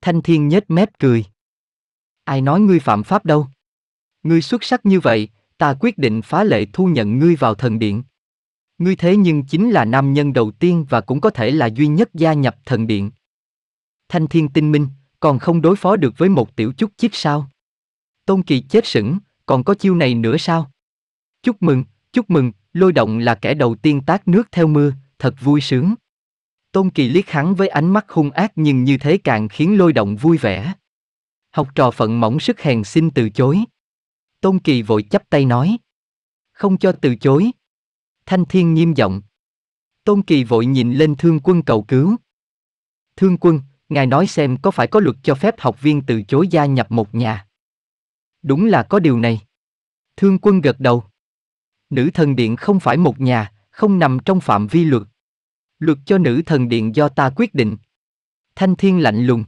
Speaker 1: Thanh Thiên nhếch mép cười. Ai nói ngươi phạm pháp đâu? Ngươi xuất sắc như vậy, ta quyết định phá lệ thu nhận ngươi vào thần điện. Ngươi thế nhưng chính là nam nhân đầu tiên và cũng có thể là duy nhất gia nhập thần điện. Thanh Thiên tinh minh, còn không đối phó được với một tiểu chút chiếc sao? Tôn Kỳ chết sững, còn có chiêu này nữa sao? Chúc mừng, chúc mừng, lôi động là kẻ đầu tiên tác nước theo mưa, thật vui sướng. Tôn Kỳ liếc hắn với ánh mắt hung ác nhưng như thế càng khiến lôi động vui vẻ. Học trò phận mỏng sức hèn xin từ chối. Tôn Kỳ vội chắp tay nói. Không cho từ chối. Thanh Thiên nghiêm giọng. Tôn Kỳ vội nhìn lên thương quân cầu cứu. Thương quân, ngài nói xem có phải có luật cho phép học viên từ chối gia nhập một nhà. Đúng là có điều này. Thương quân gật đầu. Nữ thần điện không phải một nhà, không nằm trong phạm vi luật. Luật cho nữ thần điện do ta quyết định. Thanh thiên lạnh lùng.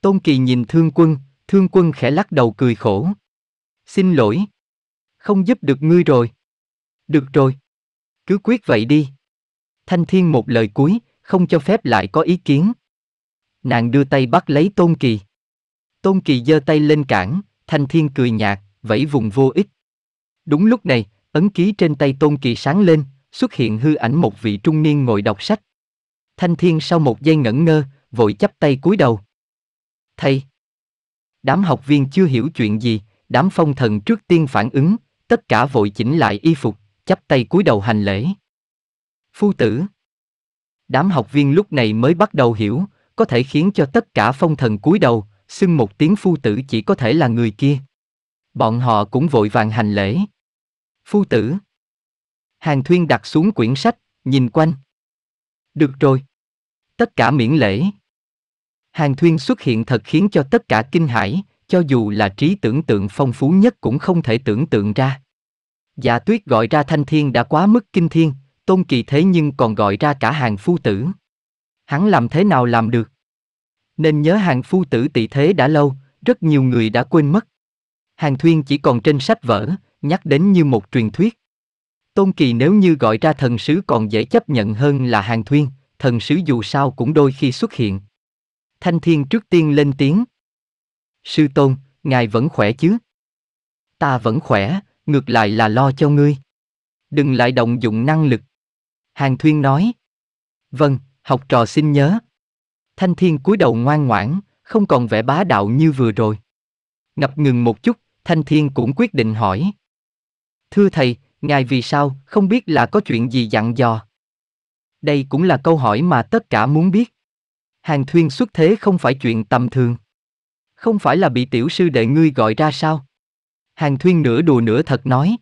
Speaker 1: Tôn Kỳ nhìn thương quân, thương quân khẽ lắc đầu cười khổ. Xin lỗi. Không giúp được ngươi rồi. Được rồi. Cứ quyết vậy đi. Thanh thiên một lời cuối, không cho phép lại có ý kiến. Nàng đưa tay bắt lấy Tôn Kỳ. Tôn Kỳ giơ tay lên cản, Thanh Thiên cười nhạt, vẫy vùng vô ích. Đúng lúc này, ấn ký trên tay Tôn Kỳ sáng lên, xuất hiện hư ảnh một vị trung niên ngồi đọc sách. Thanh Thiên sau một giây ngẩn ngơ, vội chắp tay cúi đầu. Thầy! Đám học viên chưa hiểu chuyện gì, đám phong thần trước tiên phản ứng, tất cả vội chỉnh lại y phục, chắp tay cúi đầu hành lễ. Phu tử! Đám học viên lúc này mới bắt đầu hiểu, có thể khiến cho tất cả phong thần cúi đầu, xưng một tiếng phu tử chỉ có thể là người kia. Bọn họ cũng vội vàng hành lễ. Phu tử! Hàng Thuyên đặt xuống quyển sách, nhìn quanh. Được rồi. Tất cả miễn lễ. Hàng Thuyên xuất hiện thật khiến cho tất cả kinh hãi, cho dù là trí tưởng tượng phong phú nhất cũng không thể tưởng tượng ra. Dạ tuyết gọi ra thanh thiên đã quá mức kinh thiên, tôn kỳ thế nhưng còn gọi ra cả hàng phu tử. Hắn làm thế nào làm được? Nên nhớ hàng phu tử tỷ thế đã lâu, rất nhiều người đã quên mất. Hàng thuyên chỉ còn trên sách vở, nhắc đến như một truyền thuyết. Tôn Kỳ nếu như gọi ra thần sứ còn dễ chấp nhận hơn là hàng thuyên, thần sứ dù sao cũng đôi khi xuất hiện. Thanh Thiên trước tiên lên tiếng. Sư Tôn, ngài vẫn khỏe chứ? Ta vẫn khỏe, ngược lại là lo cho ngươi. Đừng lại động dụng năng lực. Hàng Thuyên nói. Vâng, học trò xin nhớ. Thanh Thiên cúi đầu ngoan ngoãn, không còn vẻ bá đạo như vừa rồi. Ngập ngừng một chút, Thanh Thiên cũng quyết định hỏi. Thưa thầy, ngài vì sao không biết là có chuyện gì dặn dò đây cũng là câu hỏi mà tất cả muốn biết hàng thuyên xuất thế không phải chuyện tầm thường không phải là bị tiểu sư đệ ngươi gọi ra sao hàng thuyên nửa đùa nửa thật nói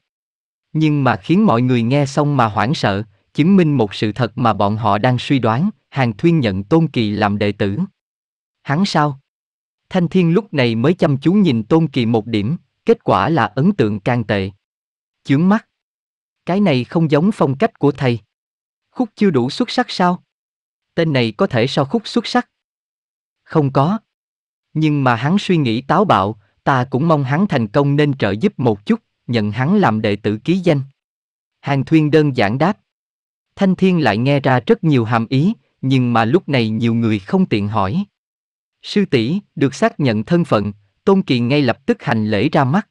Speaker 1: nhưng mà khiến mọi người nghe xong mà hoảng sợ chứng minh một sự thật mà bọn họ đang suy đoán hàng thuyên nhận tôn kỳ làm đệ tử hắn sao thanh thiên lúc này mới chăm chú nhìn tôn kỳ một điểm kết quả là ấn tượng càng tệ chướng mắt cái này không giống phong cách của thầy. Khúc chưa đủ xuất sắc sao? Tên này có thể so khúc xuất sắc. Không có. Nhưng mà hắn suy nghĩ táo bạo, ta cũng mong hắn thành công nên trợ giúp một chút, nhận hắn làm đệ tử ký danh. Hàng Thuyên đơn giản đáp. Thanh Thiên lại nghe ra rất nhiều hàm ý, nhưng mà lúc này nhiều người không tiện hỏi. Sư tỷ được xác nhận thân phận, Tôn Kỳ ngay lập tức hành lễ ra mắt.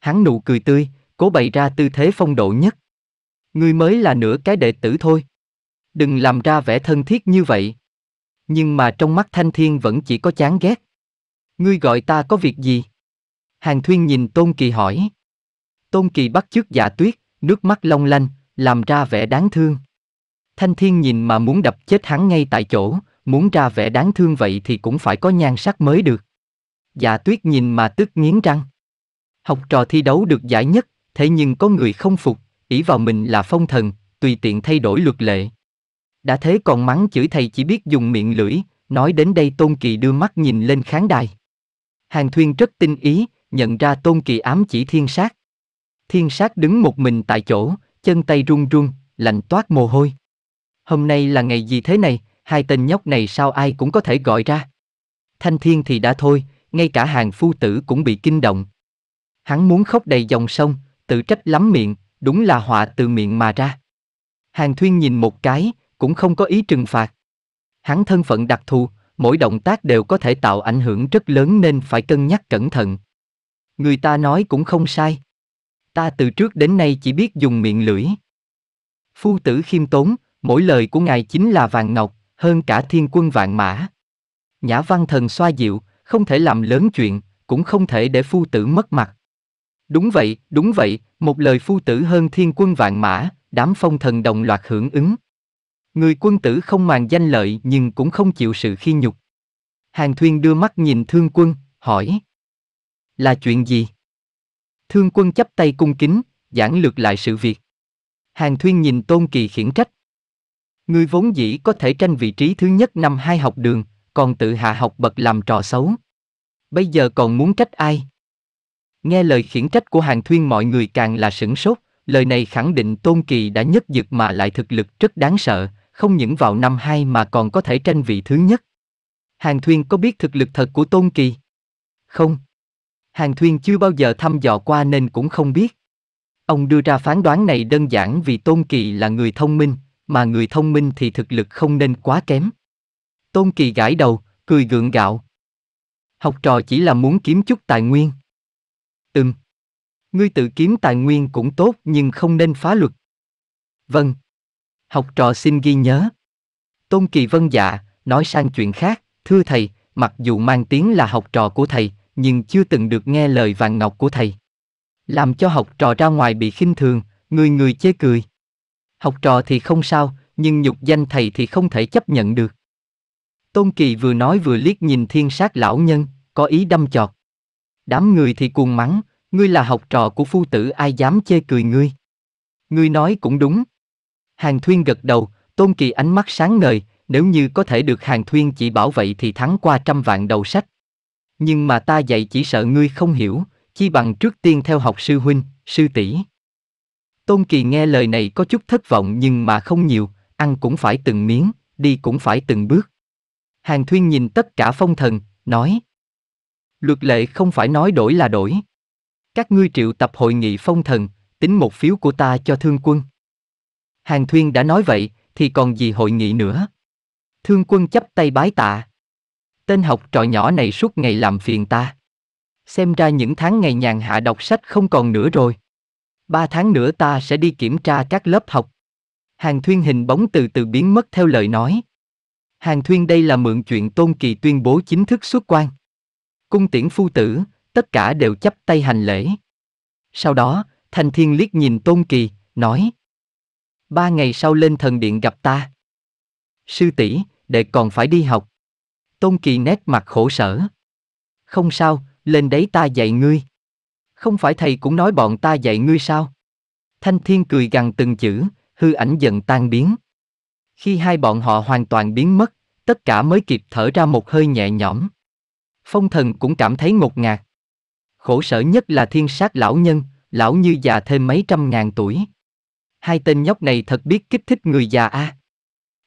Speaker 1: Hắn nụ cười tươi, cố bày ra tư thế phong độ nhất. Ngươi mới là nửa cái đệ tử thôi. Đừng làm ra vẻ thân thiết như vậy. Nhưng mà trong mắt Thanh Thiên vẫn chỉ có chán ghét. Ngươi gọi ta có việc gì? Hàng Thuyên nhìn Tôn Kỳ hỏi. Tôn Kỳ bắt chước dạ tuyết, nước mắt long lanh, làm ra vẻ đáng thương. Thanh Thiên nhìn mà muốn đập chết hắn ngay tại chỗ, muốn ra vẻ đáng thương vậy thì cũng phải có nhan sắc mới được. Dạ tuyết nhìn mà tức nghiến răng. Học trò thi đấu được giải nhất, thế nhưng có người không phục, ỷ vào mình là phong thần, tùy tiện thay đổi luật lệ. Đã thế còn mắng chửi thầy chỉ biết dùng miệng lưỡi, nói đến đây Tôn Kỳ đưa mắt nhìn lên khán đài. Hàng Thuyên rất tinh ý, nhận ra Tôn Kỳ ám chỉ thiên sát. Thiên sát đứng một mình tại chỗ, chân tay run run, lạnh toát mồ hôi. Hôm nay là ngày gì thế này, hai tên nhóc này sao ai cũng có thể gọi ra. Thanh Thiên thì đã thôi, ngay cả hàng phu tử cũng bị kinh động. Hắn muốn khóc đầy dòng sông, tự trách lắm miệng, đúng là họa từ miệng mà ra. Hàng Thuyên nhìn một cái, cũng không có ý trừng phạt. Hắn thân phận đặc thù, mỗi động tác đều có thể tạo ảnh hưởng rất lớn nên phải cân nhắc cẩn thận. Người ta nói cũng không sai. Ta từ trước đến nay chỉ biết dùng miệng lưỡi. Phu tử khiêm tốn, mỗi lời của ngài chính là vàng ngọc, hơn cả thiên quân vạn mã. Nhã văn thần xoa dịu, không thể làm lớn chuyện, cũng không thể để phu tử mất mặt. Đúng vậy, đúng vậy, một lời phu tử hơn thiên quân vạn mã, đám phong thần đồng loạt hưởng ứng. Người quân tử không màng danh lợi nhưng cũng không chịu sự khi nhục. Hàng thuyền đưa mắt nhìn Thương Quân, hỏi. Là chuyện gì? Thương Quân chấp tay cung kính, giảng lược lại sự việc. Hàng Thuyên nhìn Tôn Kỳ khiển trách. người vốn dĩ có thể tranh vị trí thứ nhất năm hai học đường, còn tự hạ học bậc làm trò xấu. Bây giờ còn muốn trách ai? Nghe lời khiển trách của Hàng Thuyên mọi người càng là sửng sốt, lời này khẳng định Tôn Kỳ đã nhất dực mà lại thực lực rất đáng sợ, không những vào năm hai mà còn có thể tranh vị thứ nhất. Hàng Thuyên có biết thực lực thật của Tôn Kỳ? Không. Hàng Thuyên chưa bao giờ thăm dò qua nên cũng không biết. Ông đưa ra phán đoán này đơn giản vì Tôn Kỳ là người thông minh, mà người thông minh thì thực lực không nên quá kém. Tôn Kỳ gãi đầu, cười gượng gạo. Học trò chỉ là muốn kiếm chút tài nguyên. Ừm. Ngươi tự kiếm tài nguyên cũng tốt nhưng không nên phá luật. Vâng. Học trò xin ghi nhớ. Tôn Kỳ Vân dạ, nói sang chuyện khác, thưa thầy, mặc dù mang tiếng là học trò của thầy, nhưng chưa từng được nghe lời vàng ngọc của thầy. Làm cho học trò ra ngoài bị khinh thường, người người chê cười. Học trò thì không sao, nhưng nhục danh thầy thì không thể chấp nhận được. Tôn Kỳ vừa nói vừa liếc nhìn thiên sát lão nhân, có ý đâm chọt. Đám người thì cuồng mắng, Ngươi là học trò của phu tử ai dám chê cười ngươi. Ngươi nói cũng đúng. Hàng Thuyên gật đầu, Tôn Kỳ ánh mắt sáng ngời, nếu như có thể được Hàng Thuyên chỉ bảo vậy thì thắng qua trăm vạn đầu sách. Nhưng mà ta dạy chỉ sợ ngươi không hiểu, chi bằng trước tiên theo học sư huynh, sư tỷ. Tôn Kỳ nghe lời này có chút thất vọng nhưng mà không nhiều, ăn cũng phải từng miếng, đi cũng phải từng bước. Hàng Thuyên nhìn tất cả phong thần, nói. Luật lệ không phải nói đổi là đổi. Các ngươi triệu tập hội nghị phong thần, tính một phiếu của ta cho thương quân. Hàng Thuyên đã nói vậy, thì còn gì hội nghị nữa. Thương quân chấp tay bái tạ. Tên học trò nhỏ này suốt ngày làm phiền ta. Xem ra những tháng ngày nhàn hạ đọc sách không còn nữa rồi. Ba tháng nữa ta sẽ đi kiểm tra các lớp học. Hàng Thuyên hình bóng từ từ biến mất theo lời nói. Hàng Thuyên đây là mượn chuyện Tôn Kỳ tuyên bố chính thức xuất quan. Cung tiễn phu tử, tất cả đều chấp tay hành lễ. Sau đó, Thanh Thiên liếc nhìn Tôn Kỳ, nói Ba ngày sau lên thần điện gặp ta. Sư tỷ, đệ còn phải đi học. Tôn Kỳ nét mặt khổ sở. Không sao, lên đấy ta dạy ngươi. Không phải thầy cũng nói bọn ta dạy ngươi sao? Thanh Thiên cười gằn từng chữ, hư ảnh dần tan biến. Khi hai bọn họ hoàn toàn biến mất, tất cả mới kịp thở ra một hơi nhẹ nhõm. Phong thần cũng cảm thấy ngột ngạt. Khổ sở nhất là thiên sát lão nhân, lão như già thêm mấy trăm ngàn tuổi. Hai tên nhóc này thật biết kích thích người già a. À.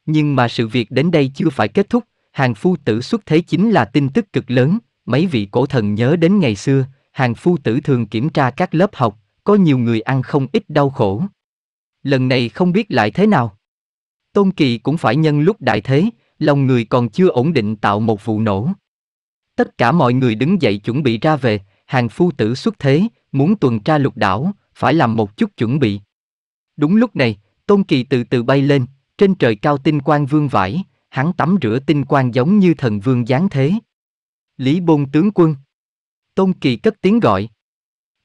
Speaker 1: Nhưng mà sự việc đến đây chưa phải kết thúc, hàng phu tử xuất thế chính là tin tức cực lớn, mấy vị cổ thần nhớ đến ngày xưa, hàng phu tử thường kiểm tra các lớp học, có nhiều người ăn không ít đau khổ. Lần này không biết lại thế nào. Tôn Kỳ cũng phải nhân lúc đại thế, lòng người còn chưa ổn định tạo một vụ nổ. Tất cả mọi người đứng dậy chuẩn bị ra về, hàng phu tử xuất thế, muốn tuần tra lục đảo, phải làm một chút chuẩn bị. Đúng lúc này, Tôn Kỳ từ từ bay lên, trên trời cao tinh quang vương vải, hắn tắm rửa tinh quang giống như thần vương giáng thế. Lý Bôn tướng quân. Tôn Kỳ cất tiếng gọi.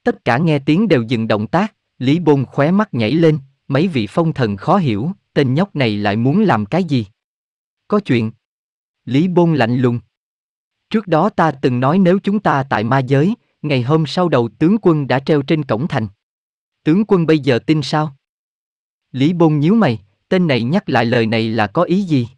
Speaker 1: Tất cả nghe tiếng đều dừng động tác, Lý Bôn khóe mắt nhảy lên, mấy vị phong thần khó hiểu, tên nhóc này lại muốn làm cái gì? Có chuyện. Lý Bôn lạnh lùng. Trước đó ta từng nói nếu chúng ta tại ma giới, ngày hôm sau đầu tướng quân đã treo trên cổng thành. Tướng quân bây giờ tin sao? Lý Bôn nhíu mày, tên này nhắc lại lời này là có ý gì?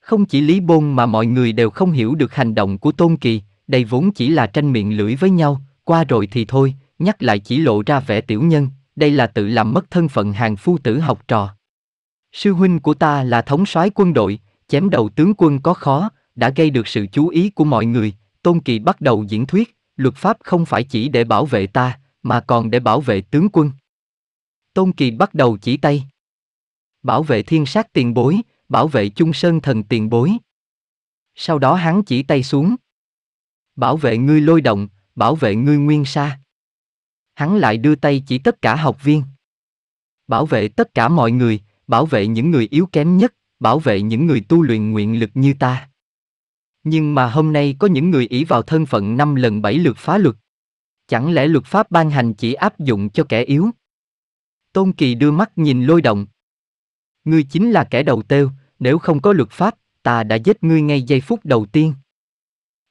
Speaker 1: Không chỉ Lý Bôn mà mọi người đều không hiểu được hành động của Tôn Kỳ, đây vốn chỉ là tranh miệng lưỡi với nhau, qua rồi thì thôi, nhắc lại chỉ lộ ra vẻ tiểu nhân, đây là tự làm mất thân phận hàng phu tử học trò. Sư huynh của ta là thống soái quân đội, chém đầu tướng quân có khó, đã gây được sự chú ý của mọi người, Tôn Kỳ bắt đầu diễn thuyết, luật pháp không phải chỉ để bảo vệ ta, mà còn để bảo vệ tướng quân. Tôn Kỳ bắt đầu chỉ tay. Bảo vệ thiên sát tiền bối, bảo vệ chung sơn thần tiền bối. Sau đó hắn chỉ tay xuống. Bảo vệ ngươi lôi động, bảo vệ ngươi nguyên sa. Hắn lại đưa tay chỉ tất cả học viên. Bảo vệ tất cả mọi người, bảo vệ những người yếu kém nhất, bảo vệ những người tu luyện nguyện lực như ta. Nhưng mà hôm nay có những người ỷ vào thân phận năm lần bảy lượt phá luật. Chẳng lẽ luật pháp ban hành chỉ áp dụng cho kẻ yếu? Tôn Kỳ đưa mắt nhìn lôi động. Ngươi chính là kẻ đầu têu, nếu không có luật pháp, ta đã giết ngươi ngay giây phút đầu tiên.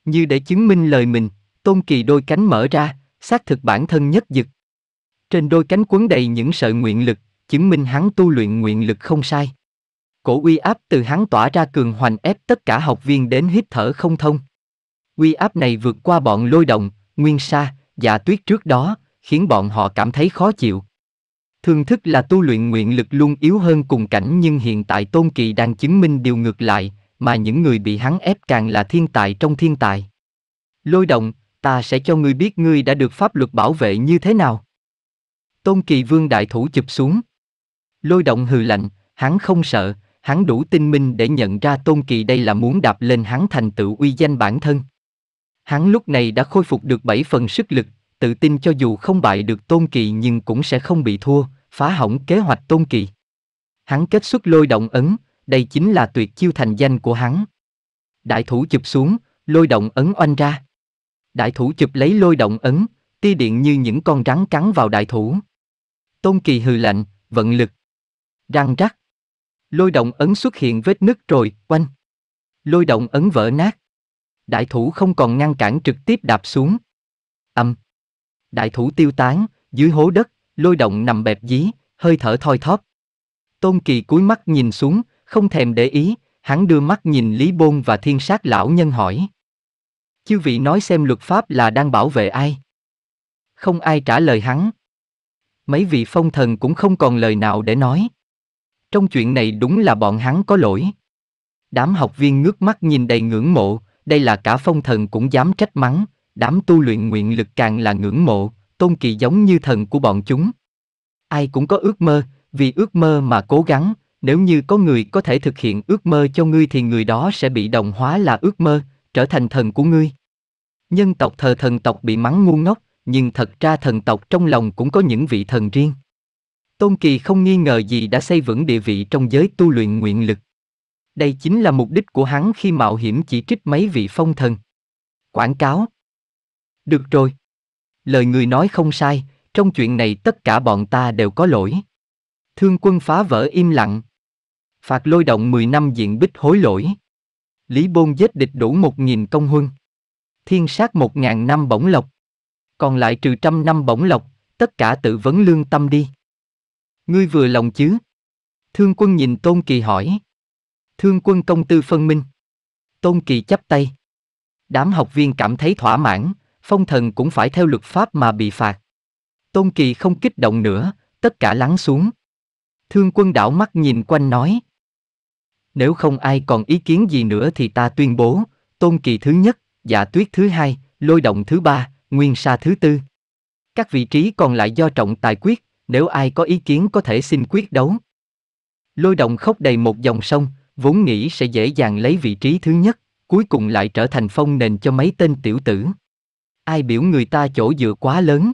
Speaker 1: Như để chứng minh lời mình, Tôn Kỳ đôi cánh mở ra, xác thực bản thân nhất dực. Trên đôi cánh quấn đầy những sợi nguyện lực, chứng minh hắn tu luyện nguyện lực không sai. Cổ uy áp từ hắn tỏa ra cường hoành ép tất cả học viên đến hít thở không thông. Uy áp này vượt qua bọn lôi động, nguyên sa, dạ tuyết trước đó, khiến bọn họ cảm thấy khó chịu. Thường thức là tu luyện nguyện lực luôn yếu hơn cùng cảnh nhưng hiện tại Tôn Kỳ đang chứng minh điều ngược lại, mà những người bị hắn ép càng là thiên tài trong thiên tài. Lôi động, ta sẽ cho ngươi biết ngươi đã được pháp luật bảo vệ như thế nào. Tôn Kỳ Vương đại thủ chụp xuống. Lôi động hừ lạnh, hắn không sợ, hắn đủ tinh minh để nhận ra Tôn Kỳ đây là muốn đạp lên hắn thành tựu uy danh bản thân. Hắn lúc này đã khôi phục được bảy phần sức lực, tự tin cho dù không bại được Tôn Kỳ nhưng cũng sẽ không bị thua, phá hỏng kế hoạch Tôn Kỳ. Hắn kết xuất lôi động ấn, đây chính là tuyệt chiêu thành danh của hắn. Đại thủ chụp xuống, lôi động ấn oanh ra. Đại thủ chụp lấy lôi động ấn, tia điện như những con rắn cắn vào đại thủ. Tôn Kỳ hừ lạnh, vận lực. Răng rắc. Lôi động ấn xuất hiện vết nứt rồi, quanh. Lôi động ấn vỡ nát. Đại thủ không còn ngăn cản trực tiếp đạp xuống. Âm. Đại thủ tiêu tán, dưới hố đất, lôi động nằm bẹp dí, hơi thở thoi thóp. Tôn Kỳ cúi mắt nhìn xuống, không thèm để ý, hắn đưa mắt nhìn Lý Bôn và thiên sát lão nhân hỏi. Chư vị nói xem luật pháp là đang bảo vệ ai? Không ai trả lời hắn. Mấy vị phong thần cũng không còn lời nào để nói. Trong chuyện này đúng là bọn hắn có lỗi. Đám học viên ngước mắt nhìn đầy ngưỡng mộ, đây là cả phong thần cũng dám trách mắng, đám tu luyện nguyện lực càng là ngưỡng mộ, tôn kỳ giống như thần của bọn chúng. Ai cũng có ước mơ, vì ước mơ mà cố gắng, nếu như có người có thể thực hiện ước mơ cho ngươi thì người đó sẽ bị đồng hóa là ước mơ, trở thành thần của ngươi. Nhân tộc thờ thần tộc bị mắng ngu ngốc, nhưng thật ra thần tộc trong lòng cũng có những vị thần riêng. Tôn Kỳ không nghi ngờ gì đã xây vững địa vị trong giới tu luyện nguyện lực. Đây chính là mục đích của hắn khi mạo hiểm chỉ trích mấy vị phong thần. Quảng cáo. Được rồi. Lời người nói không sai, trong chuyện này tất cả bọn ta đều có lỗi. Thương quân phá vỡ im lặng. Phạt lôi động 10 năm diện bích hối lỗi. Lý Bôn giết địch đủ 1.000 công huân. Thiên sát 1.000 năm bổng lộc. Còn lại trừ trăm năm bổng lộc, tất cả tự vấn lương tâm đi. Ngươi vừa lòng chứ? Thương quân nhìn Tôn Kỳ hỏi. Thương quân công tư phân minh. Tôn Kỳ chắp tay. Đám học viên cảm thấy thỏa mãn, phong thần cũng phải theo luật pháp mà bị phạt. Tôn Kỳ không kích động nữa, tất cả lắng xuống. Thương quân đảo mắt nhìn quanh nói. Nếu không ai còn ý kiến gì nữa thì ta tuyên bố, Tôn Kỳ thứ nhất, giả Tuyết thứ hai, Lôi Động thứ ba, Nguyên Sa thứ tư. Các vị trí còn lại do trọng tài quyết, nếu ai có ý kiến có thể xin quyết đấu. Lôi động khóc đầy một dòng sông, vốn nghĩ sẽ dễ dàng lấy vị trí thứ nhất, cuối cùng lại trở thành phong nền cho mấy tên tiểu tử. Ai biểu người ta chỗ dựa quá lớn.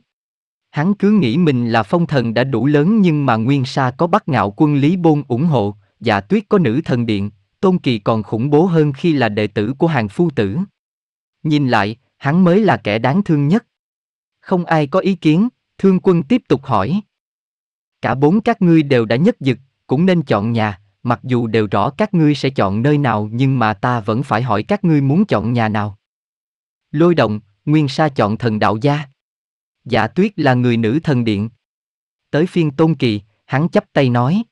Speaker 1: Hắn cứ nghĩ mình là phong thần đã đủ lớn nhưng mà Nguyên Sa có bắt ngạo quân Lý Bôn ủng hộ, dạ tuyết có nữ thần điện, Tôn Kỳ còn khủng bố hơn khi là đệ tử của hàng phu tử. Nhìn lại, hắn mới là kẻ đáng thương nhất. Không ai có ý kiến, thương quân tiếp tục hỏi. Cả bốn các ngươi đều đã nhất dực, cũng nên chọn nhà, mặc dù đều rõ các ngươi sẽ chọn nơi nào nhưng mà ta vẫn phải hỏi các ngươi muốn chọn nhà nào. Lôi động, Nguyên Sa chọn thần đạo gia. Dạ tuyết là người nữ thần điện. Tới phiên tôn kỳ, hắn chắp tay nói.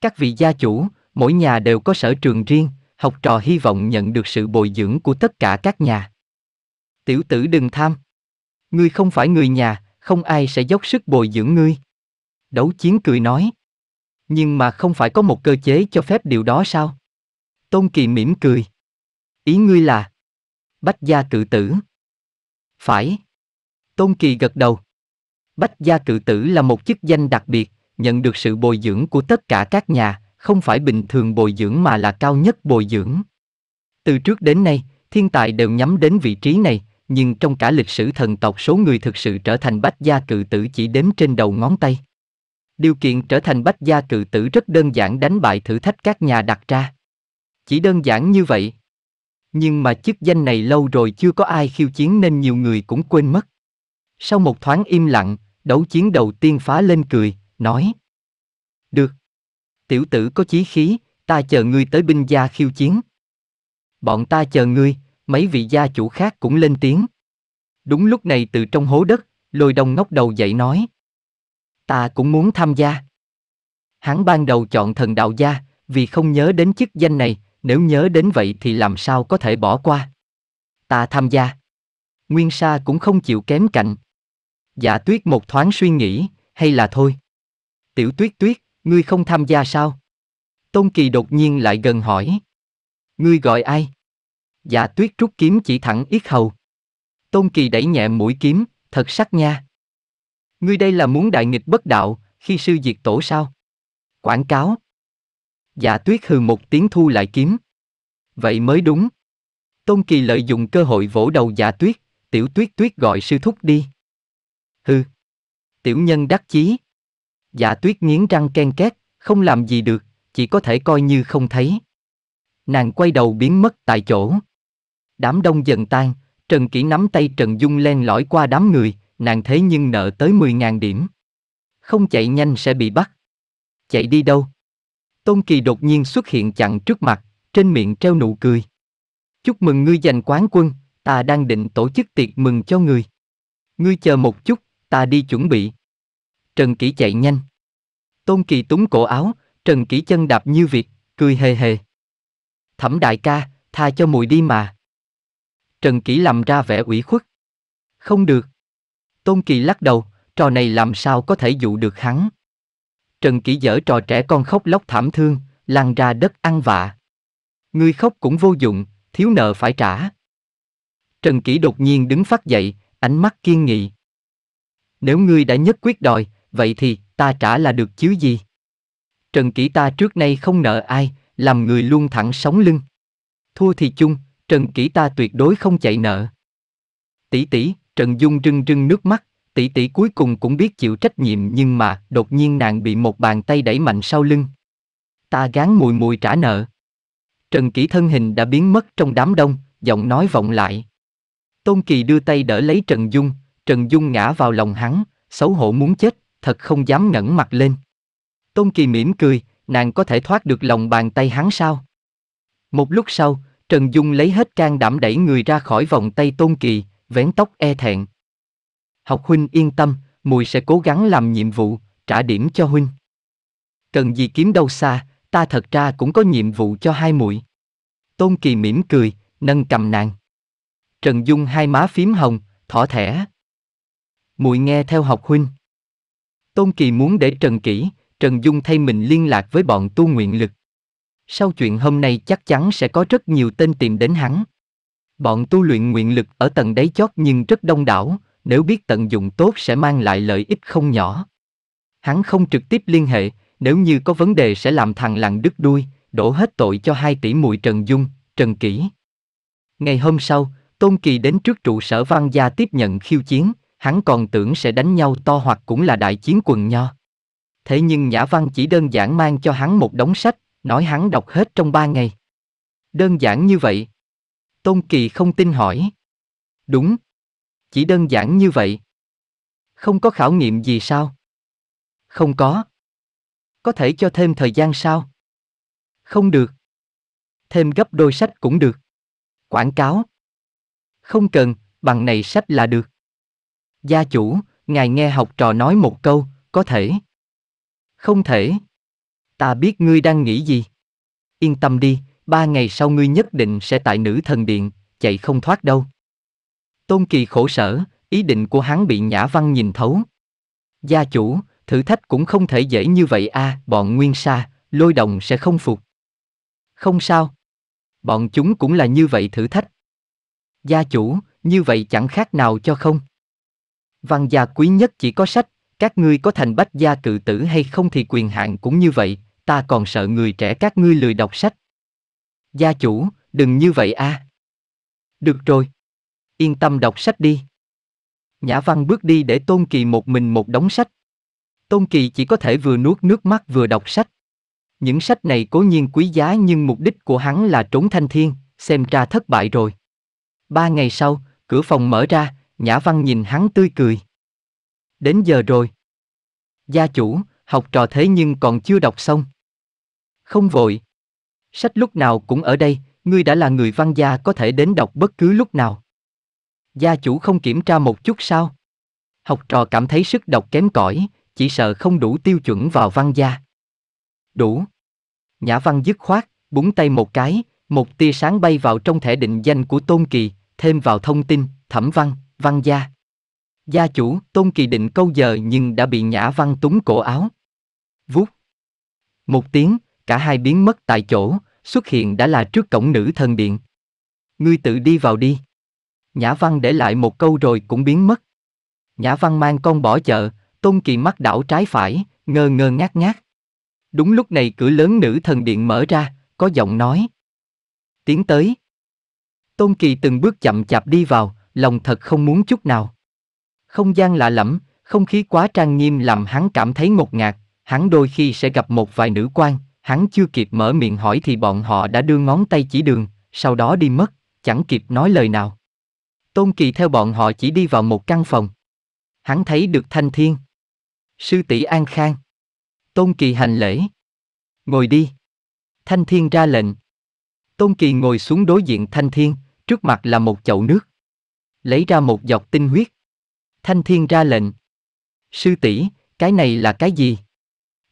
Speaker 1: Các vị gia chủ, mỗi nhà đều có sở trường riêng, học trò hy vọng nhận được sự bồi dưỡng của tất cả các nhà. Tiểu tử đừng tham. Ngươi không phải người nhà, không ai sẽ dốc sức bồi dưỡng ngươi. Đấu chiến cười nói. Nhưng mà không phải có một cơ chế cho phép điều đó sao? Tôn Kỳ mỉm cười. Ý ngươi là? Bách gia cự tử. Phải. Tôn Kỳ gật đầu. Bách gia cự tử là một chức danh đặc biệt, nhận được sự bồi dưỡng của tất cả các nhà, không phải bình thường bồi dưỡng mà là cao nhất bồi dưỡng. Từ trước đến nay, thiên tài đều nhắm đến vị trí này, nhưng trong cả lịch sử thần tộc số người thực sự trở thành bách gia cự tử chỉ đếm trên đầu ngón tay. Điều kiện trở thành bách gia cự tử rất đơn giản đánh bại thử thách các nhà đặt ra. Chỉ đơn giản như vậy. Nhưng mà chức danh này lâu rồi chưa có ai khiêu chiến nên nhiều người cũng quên mất. Sau một thoáng im lặng, đấu chiến đầu tiên phá lên cười, nói. Được. Tiểu tử có chí khí, ta chờ ngươi tới binh gia khiêu chiến. Bọn ta chờ ngươi, mấy vị gia chủ khác cũng lên tiếng. Đúng lúc này từ trong hố đất, lôi đông ngóc đầu dậy nói ta cũng muốn tham gia. Hắn ban đầu chọn thần đạo gia, vì không nhớ đến chức danh này, nếu nhớ đến vậy thì làm sao có thể bỏ qua. Ta tham gia. Nguyên Sa cũng không chịu kém cạnh. Dạ tuyết một thoáng suy nghĩ, hay là thôi. Tiểu tuyết tuyết, ngươi không tham gia sao? Tôn Kỳ đột nhiên lại gần hỏi. Ngươi gọi ai? Dạ tuyết rút kiếm chỉ thẳng yết hầu. Tôn Kỳ đẩy nhẹ mũi kiếm, thật sắc nha. Ngươi đây là muốn đại nghịch bất đạo, khi sư diệt tổ sao? Quảng cáo. Dạ tuyết hừ một tiếng thu lại kiếm. Vậy mới đúng. Tôn Kỳ lợi dụng cơ hội vỗ đầu dạ tuyết, tiểu tuyết tuyết gọi sư thúc đi. Hừ. Tiểu nhân đắc chí. Dạ tuyết nghiến răng ken két, không làm gì được, chỉ có thể coi như không thấy. Nàng quay đầu biến mất tại chỗ. Đám đông dần tan, Trần Kỷ nắm tay Trần Dung len lỏi qua đám người, nàng thế nhưng nợ tới 10.000 điểm. Không chạy nhanh sẽ bị bắt. Chạy đi đâu? Tôn Kỳ đột nhiên xuất hiện chặn trước mặt, trên miệng treo nụ cười. Chúc mừng ngươi giành quán quân, ta đang định tổ chức tiệc mừng cho ngươi. Ngươi chờ một chút, ta đi chuẩn bị. Trần Kỷ chạy nhanh. Tôn Kỳ túng cổ áo, Trần Kỷ chân đạp như việt, cười hề hề. Thẩm đại ca, tha cho mùi đi mà. Trần Kỷ làm ra vẻ ủy khuất. Không được. Tôn Kỳ lắc đầu, trò này làm sao có thể dụ được hắn. Trần Kỷ dở trò trẻ con khóc lóc thảm thương, lăn ra đất ăn vạ. Ngươi khóc cũng vô dụng, thiếu nợ phải trả. Trần Kỷ đột nhiên đứng phát dậy, ánh mắt kiên nghị. Nếu ngươi đã nhất quyết đòi, vậy thì ta trả là được chứ gì? Trần Kỷ ta trước nay không nợ ai, làm người luôn thẳng sống lưng. Thua thì chung, Trần Kỷ ta tuyệt đối không chạy nợ. Tỷ tỷ, Trần Dung rưng rưng nước mắt, tỷ tỷ cuối cùng cũng biết chịu trách nhiệm nhưng mà đột nhiên nàng bị một bàn tay đẩy mạnh sau lưng. Ta gán mùi mùi trả nợ. Trần Kỷ thân hình đã biến mất trong đám đông, giọng nói vọng lại. Tôn Kỳ đưa tay đỡ lấy Trần Dung, Trần Dung ngã vào lòng hắn, xấu hổ muốn chết, thật không dám ngẩng mặt lên. Tôn Kỳ mỉm cười, nàng có thể thoát được lòng bàn tay hắn sao? Một lúc sau, Trần Dung lấy hết can đảm đẩy người ra khỏi vòng tay Tôn Kỳ, vén tóc e thẹn. Học huynh yên tâm, mùi sẽ cố gắng làm nhiệm vụ, trả điểm cho huynh. Cần gì kiếm đâu xa, ta thật ra cũng có nhiệm vụ cho hai muội. Tôn Kỳ mỉm cười, nâng cầm nàng. Trần Dung hai má phím hồng, thỏ thẻ. Muội nghe theo học huynh. Tôn Kỳ muốn để Trần Kỷ, Trần Dung thay mình liên lạc với bọn tu nguyện lực. Sau chuyện hôm nay chắc chắn sẽ có rất nhiều tên tìm đến hắn. Bọn tu luyện nguyện lực ở tầng đáy chót nhưng rất đông đảo, nếu biết tận dụng tốt sẽ mang lại lợi ích không nhỏ. Hắn không trực tiếp liên hệ, nếu như có vấn đề sẽ làm thằng lằn đứt đuôi, đổ hết tội cho hai tỷ muội Trần Dung, Trần Kỷ. Ngày hôm sau, Tôn Kỳ đến trước trụ sở văn gia tiếp nhận khiêu chiến, hắn còn tưởng sẽ đánh nhau to hoặc cũng là đại chiến quần nho. Thế nhưng Nhã Văn chỉ đơn giản mang cho hắn một đống sách, nói hắn đọc hết trong ba ngày. Đơn giản như vậy, Tôn Kỳ không tin hỏi. Đúng. Chỉ đơn giản như vậy. Không có khảo nghiệm gì sao? Không có. Có thể cho thêm thời gian sao? Không được. Thêm gấp đôi sách cũng được. Quảng cáo. Không cần, bằng này sách là được. Gia chủ, ngài nghe học trò nói một câu, có thể. Không thể. Ta biết ngươi đang nghĩ gì. Yên tâm đi, ba ngày sau ngươi nhất định sẽ tại nữ thần điện, chạy không thoát đâu. Tôn Kỳ khổ sở, ý định của hắn bị Nhã Văn nhìn thấu. Gia chủ, thử thách cũng không thể dễ như vậy a, à, bọn Nguyên Sa, lôi đồng sẽ không phục. Không sao. Bọn chúng cũng là như vậy thử thách. Gia chủ, như vậy chẳng khác nào cho không. Văn gia quý nhất chỉ có sách, các ngươi có thành bách gia cự tử hay không thì quyền hạn cũng như vậy, ta còn sợ người trẻ các ngươi lười đọc sách. Gia chủ, đừng như vậy a. À. Được rồi. Yên tâm đọc sách đi. Nhã Văn bước đi để Tôn Kỳ một mình một đống sách. Tôn Kỳ chỉ có thể vừa nuốt nước mắt vừa đọc sách. Những sách này cố nhiên quý giá nhưng mục đích của hắn là trốn thanh thiên, xem ra thất bại rồi. Ba ngày sau, cửa phòng mở ra, Nhã Văn nhìn hắn tươi cười. Đến giờ rồi. Gia chủ, học trò thế nhưng còn chưa đọc xong. Không vội, Sách lúc nào cũng ở đây, ngươi đã là người văn gia có thể đến đọc bất cứ lúc nào. Gia chủ không kiểm tra một chút sao? Học trò cảm thấy sức đọc kém cỏi, chỉ sợ không đủ tiêu chuẩn vào văn gia. Đủ. Nhã văn dứt khoát, búng tay một cái, một tia sáng bay vào trong thẻ định danh của Tôn Kỳ, thêm vào thông tin, thẩm văn, văn gia. Gia chủ, Tôn Kỳ định câu giờ nhưng đã bị Nhã Văn túng cổ áo. Vút. Một tiếng, cả hai biến mất tại chỗ, xuất hiện đã là trước cổng nữ thần điện. Ngươi tự đi vào đi. Nhã Văn để lại một câu rồi cũng biến mất. Nhã Văn mang con bỏ chợ, Tôn Kỳ mắt đảo trái phải, ngơ ngơ ngác ngác. Đúng lúc này cửa lớn nữ thần điện mở ra, có giọng nói. Tiến tới. Tôn Kỳ từng bước chậm chạp đi vào, lòng thật không muốn chút nào. Không gian lạ lẫm, không khí quá trang nghiêm làm hắn cảm thấy ngột ngạt, hắn đôi khi sẽ gặp một vài nữ quan, Hắn chưa kịp mở miệng hỏi thì bọn họ đã đưa ngón tay chỉ đường, sau đó đi mất, chẳng kịp nói lời nào. Tôn Kỳ theo bọn họ chỉ đi vào một căn phòng. Hắn thấy được Thanh Thiên. Sư tỷ An Khang. Tôn Kỳ hành lễ. Ngồi đi. Thanh Thiên ra lệnh. Tôn Kỳ ngồi xuống đối diện Thanh Thiên, trước mặt là một chậu nước. Lấy ra một giọt tinh huyết. Thanh Thiên ra lệnh. Sư tỷ, cái này là cái gì?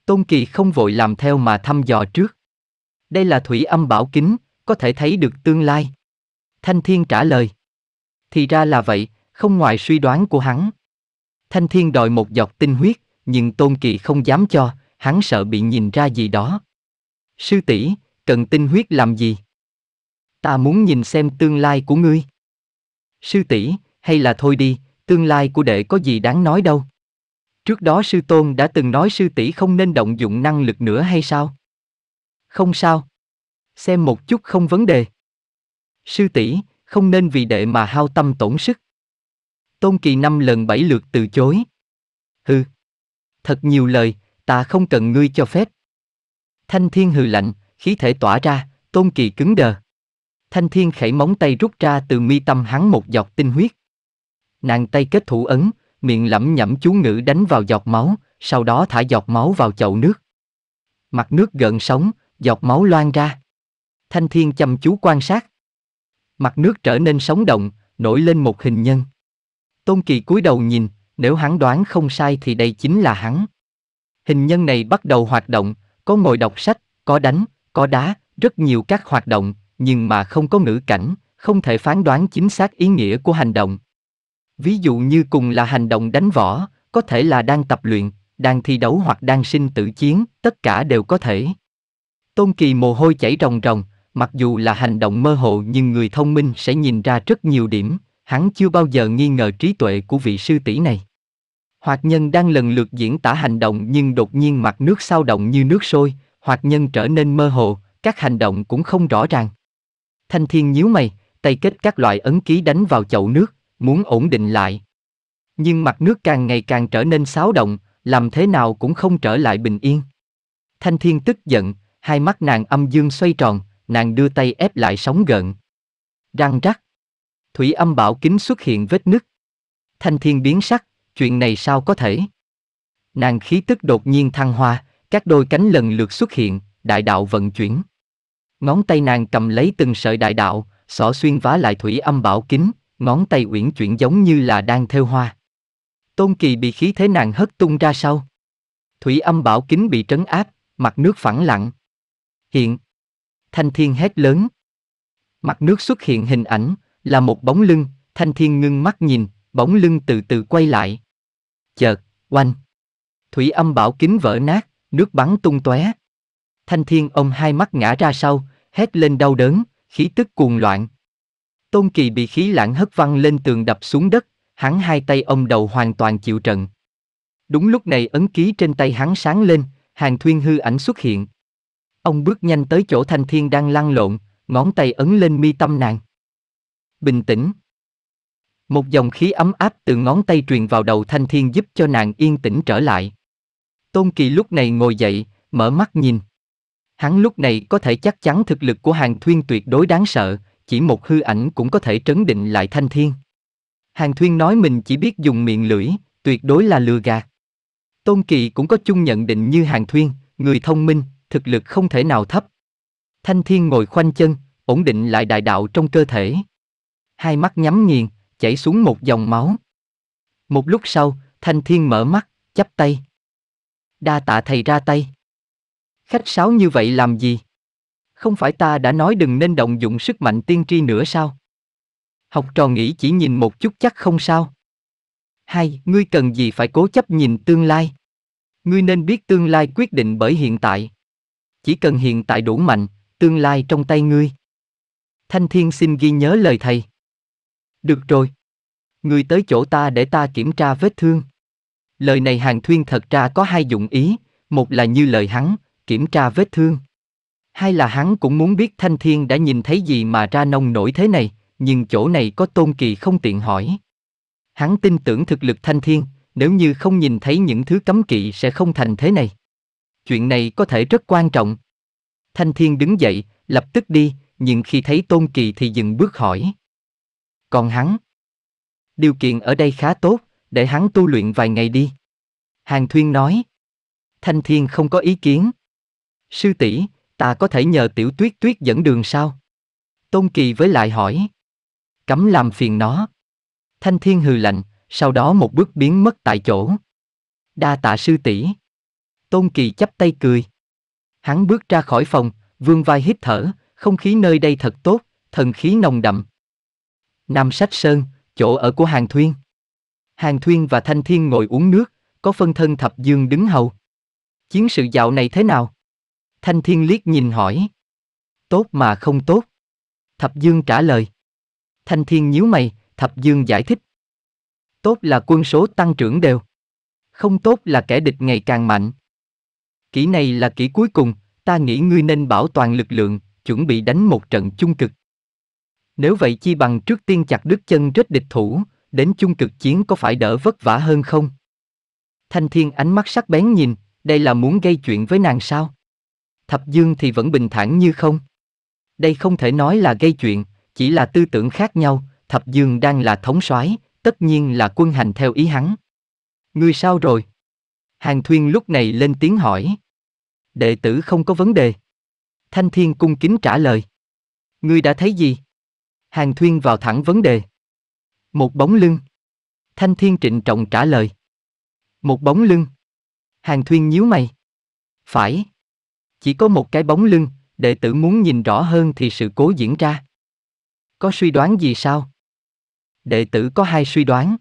Speaker 1: Tôn Kỳ không vội làm theo mà thăm dò trước. Đây là thủy âm bảo kính, có thể thấy được tương lai. Thanh Thiên trả lời. Thì ra là vậy, không ngoài suy đoán của hắn. Thanh Thiên đòi một giọt tinh huyết, nhưng Tôn Kỳ không dám cho, hắn sợ bị nhìn ra gì đó. Sư tỷ, cần tinh huyết làm gì? Ta muốn nhìn xem tương lai của ngươi. Sư tỷ, hay là thôi đi, tương lai của đệ có gì đáng nói đâu. Trước đó sư tôn đã từng nói sư tỷ không nên động dụng năng lực nữa hay sao? Không sao. Xem một chút không vấn đề. Sư tỷ, không nên vì đệ mà hao tâm tổn sức. Tôn kỳ năm lần bảy lượt từ chối. Hừ. Thật nhiều lời, ta không cần ngươi cho phép. Thanh thiên hừ lạnh, khí thể tỏa ra, tôn kỳ cứng đờ. Thanh thiên khẩy móng tay rút ra từ mi tâm hắn một giọt tinh huyết. Nàng tay kết thủ ấn, miệng lẩm nhẩm chú ngữ đánh vào giọt máu, sau đó thả giọt máu vào chậu nước. Mặt nước gợn sóng, giọt máu loan ra. Thanh Thiên chăm chú quan sát. Mặt nước trở nên sống động, nổi lên một hình nhân. Tôn Kỳ cúi đầu nhìn, nếu hắn đoán không sai thì đây chính là hắn. Hình nhân này bắt đầu hoạt động, có ngồi đọc sách, có đánh, có đá, rất nhiều các hoạt động, nhưng mà không có ngữ cảnh, không thể phán đoán chính xác ý nghĩa của hành động, Ví dụ như cùng là hành động đánh võ, có thể là đang tập luyện, đang thi đấu hoặc đang sinh tử chiến, tất cả đều có thể. Tôn Kỳ mồ hôi chảy ròng ròng, mặc dù là hành động mơ hồ nhưng người thông minh sẽ nhìn ra rất nhiều điểm, hắn chưa bao giờ nghi ngờ trí tuệ của vị sư tỷ này. Hoạt nhân đang lần lượt diễn tả hành động nhưng đột nhiên mặt nước sao động như nước sôi, hoạt nhân trở nên mơ hồ, các hành động cũng không rõ ràng. Thanh thiên nhíu mày, tay kết các loại ấn ký đánh vào chậu nước, muốn ổn định lại. Nhưng mặt nước càng ngày càng trở nên xáo động, làm thế nào cũng không trở lại bình yên. Thanh thiên tức giận, hai mắt nàng âm dương xoay tròn, nàng đưa tay ép lại sóng gợn. Răng rắc. Thủy âm bảo kính xuất hiện vết nứt. Thanh thiên biến sắc, chuyện này sao có thể? Nàng khí tức đột nhiên thăng hoa, các đôi cánh lần lượt xuất hiện, đại đạo vận chuyển. Ngón tay nàng cầm lấy từng sợi đại đạo, xỏ xuyên vá lại thủy âm bảo kính, ngón tay uyển chuyển giống như là đang theo hoa. Tôn Kỳ bị khí thế nàng hất tung ra sau. Thủy âm bảo kính bị trấn áp, mặt nước phẳng lặng. Hiện. Thanh thiên hét lớn. Mặt nước xuất hiện hình ảnh, là một bóng lưng, thanh thiên ngưng mắt nhìn, bóng lưng từ từ quay lại. Chợt, oanh. Thủy âm bảo kính vỡ nát, nước bắn tung tóe. Thanh thiên ông hai mắt ngã ra sau, hét lên đau đớn, khí tức cuồng loạn, Tôn Kỳ bị khí lãng hất văng lên tường đập xuống đất, hắn hai tay ôm đầu hoàn toàn chịu trận. Đúng lúc này ấn ký trên tay hắn sáng lên, hàng thuyên hư ảnh xuất hiện. Ông bước nhanh tới chỗ thanh thiên đang lăn lộn, ngón tay ấn lên mi tâm nàng. Bình tĩnh. Một dòng khí ấm áp từ ngón tay truyền vào đầu thanh thiên giúp cho nàng yên tĩnh trở lại. Tôn Kỳ lúc này ngồi dậy, mở mắt nhìn. Hắn lúc này có thể chắc chắn thực lực của hàng thuyên tuyệt đối đáng sợ, chỉ một hư ảnh cũng có thể trấn định lại thanh thiên. Hàng Thuyên nói mình chỉ biết dùng miệng lưỡi, tuyệt đối là lừa gạt. Tôn Kỳ cũng có chung nhận định như Hàng Thuyên, người thông minh, thực lực không thể nào thấp. Thanh Thiên ngồi khoanh chân, ổn định lại đại đạo trong cơ thể. Hai mắt nhắm nghiền, chảy xuống một dòng máu. Một lúc sau, Thanh Thiên mở mắt, chắp tay. Đa tạ thầy ra tay. Khách sáo như vậy làm gì? không phải ta đã nói đừng nên động dụng sức mạnh tiên tri nữa sao? Học trò nghĩ chỉ nhìn một chút chắc không sao. hay ngươi cần gì phải cố chấp nhìn tương lai? Ngươi nên biết tương lai quyết định bởi hiện tại. Chỉ cần hiện tại đủ mạnh, tương lai trong tay ngươi. Thanh Thiên xin ghi nhớ lời thầy. Được rồi. Ngươi tới chỗ ta để ta kiểm tra vết thương. Lời này Hàng Thuyên thật ra có hai dụng ý, một là như lời hắn, kiểm tra vết thương hay là hắn cũng muốn biết Thanh Thiên đã nhìn thấy gì mà ra nông nổi thế này, nhưng chỗ này có Tôn Kỳ không tiện hỏi. Hắn tin tưởng thực lực Thanh Thiên, nếu như không nhìn thấy những thứ cấm kỵ sẽ không thành thế này. Chuyện này có thể rất quan trọng. Thanh Thiên đứng dậy, lập tức đi, nhưng khi thấy Tôn Kỳ thì dừng bước hỏi. Còn hắn? Điều kiện ở đây khá tốt, để hắn tu luyện vài ngày đi. Hàng Thuyên nói. Thanh Thiên không có ý kiến. Sư tỷ, Ta có thể nhờ tiểu tuyết tuyết dẫn đường sao? Tôn Kỳ với lại hỏi. Cấm làm phiền nó. Thanh Thiên hừ lạnh, sau đó một bước biến mất tại chỗ. Đa tạ sư tỷ. Tôn Kỳ chắp tay cười. Hắn bước ra khỏi phòng, vương vai hít thở, không khí nơi đây thật tốt, thần khí nồng đậm. Nam Sách Sơn, chỗ ở của Hàng Thuyên. Hàng Thuyên và Thanh Thiên ngồi uống nước, có phân thân thập dương đứng hầu. Chiến sự dạo này thế nào? Thanh Thiên liếc nhìn hỏi. Tốt mà không tốt. Thập Dương trả lời. Thanh Thiên nhíu mày, Thập Dương giải thích. Tốt là quân số tăng trưởng đều. Không tốt là kẻ địch ngày càng mạnh. Kỹ này là kỹ cuối cùng, ta nghĩ ngươi nên bảo toàn lực lượng, chuẩn bị đánh một trận chung cực. Nếu vậy chi bằng trước tiên chặt đứt chân rết địch thủ, đến chung cực chiến có phải đỡ vất vả hơn không? Thanh Thiên ánh mắt sắc bén nhìn, đây là muốn gây chuyện với nàng sao? Thập Dương thì vẫn bình thản như không. Đây không thể nói là gây chuyện, chỉ là tư tưởng khác nhau, Thập Dương đang là thống soái, tất nhiên là quân hành theo ý hắn. Ngươi sao rồi? Hàng Thuyên lúc này lên tiếng hỏi. Đệ tử không có vấn đề. Thanh Thiên cung kính trả lời. Ngươi đã thấy gì? Hàng Thuyên vào thẳng vấn đề. Một bóng lưng. Thanh Thiên trịnh trọng trả lời. Một bóng lưng. Hàng Thuyên nhíu mày. Phải. Chỉ có một cái bóng lưng, đệ tử muốn nhìn rõ hơn thì sự cố diễn ra. Có suy đoán gì sao? Đệ tử có hai suy đoán.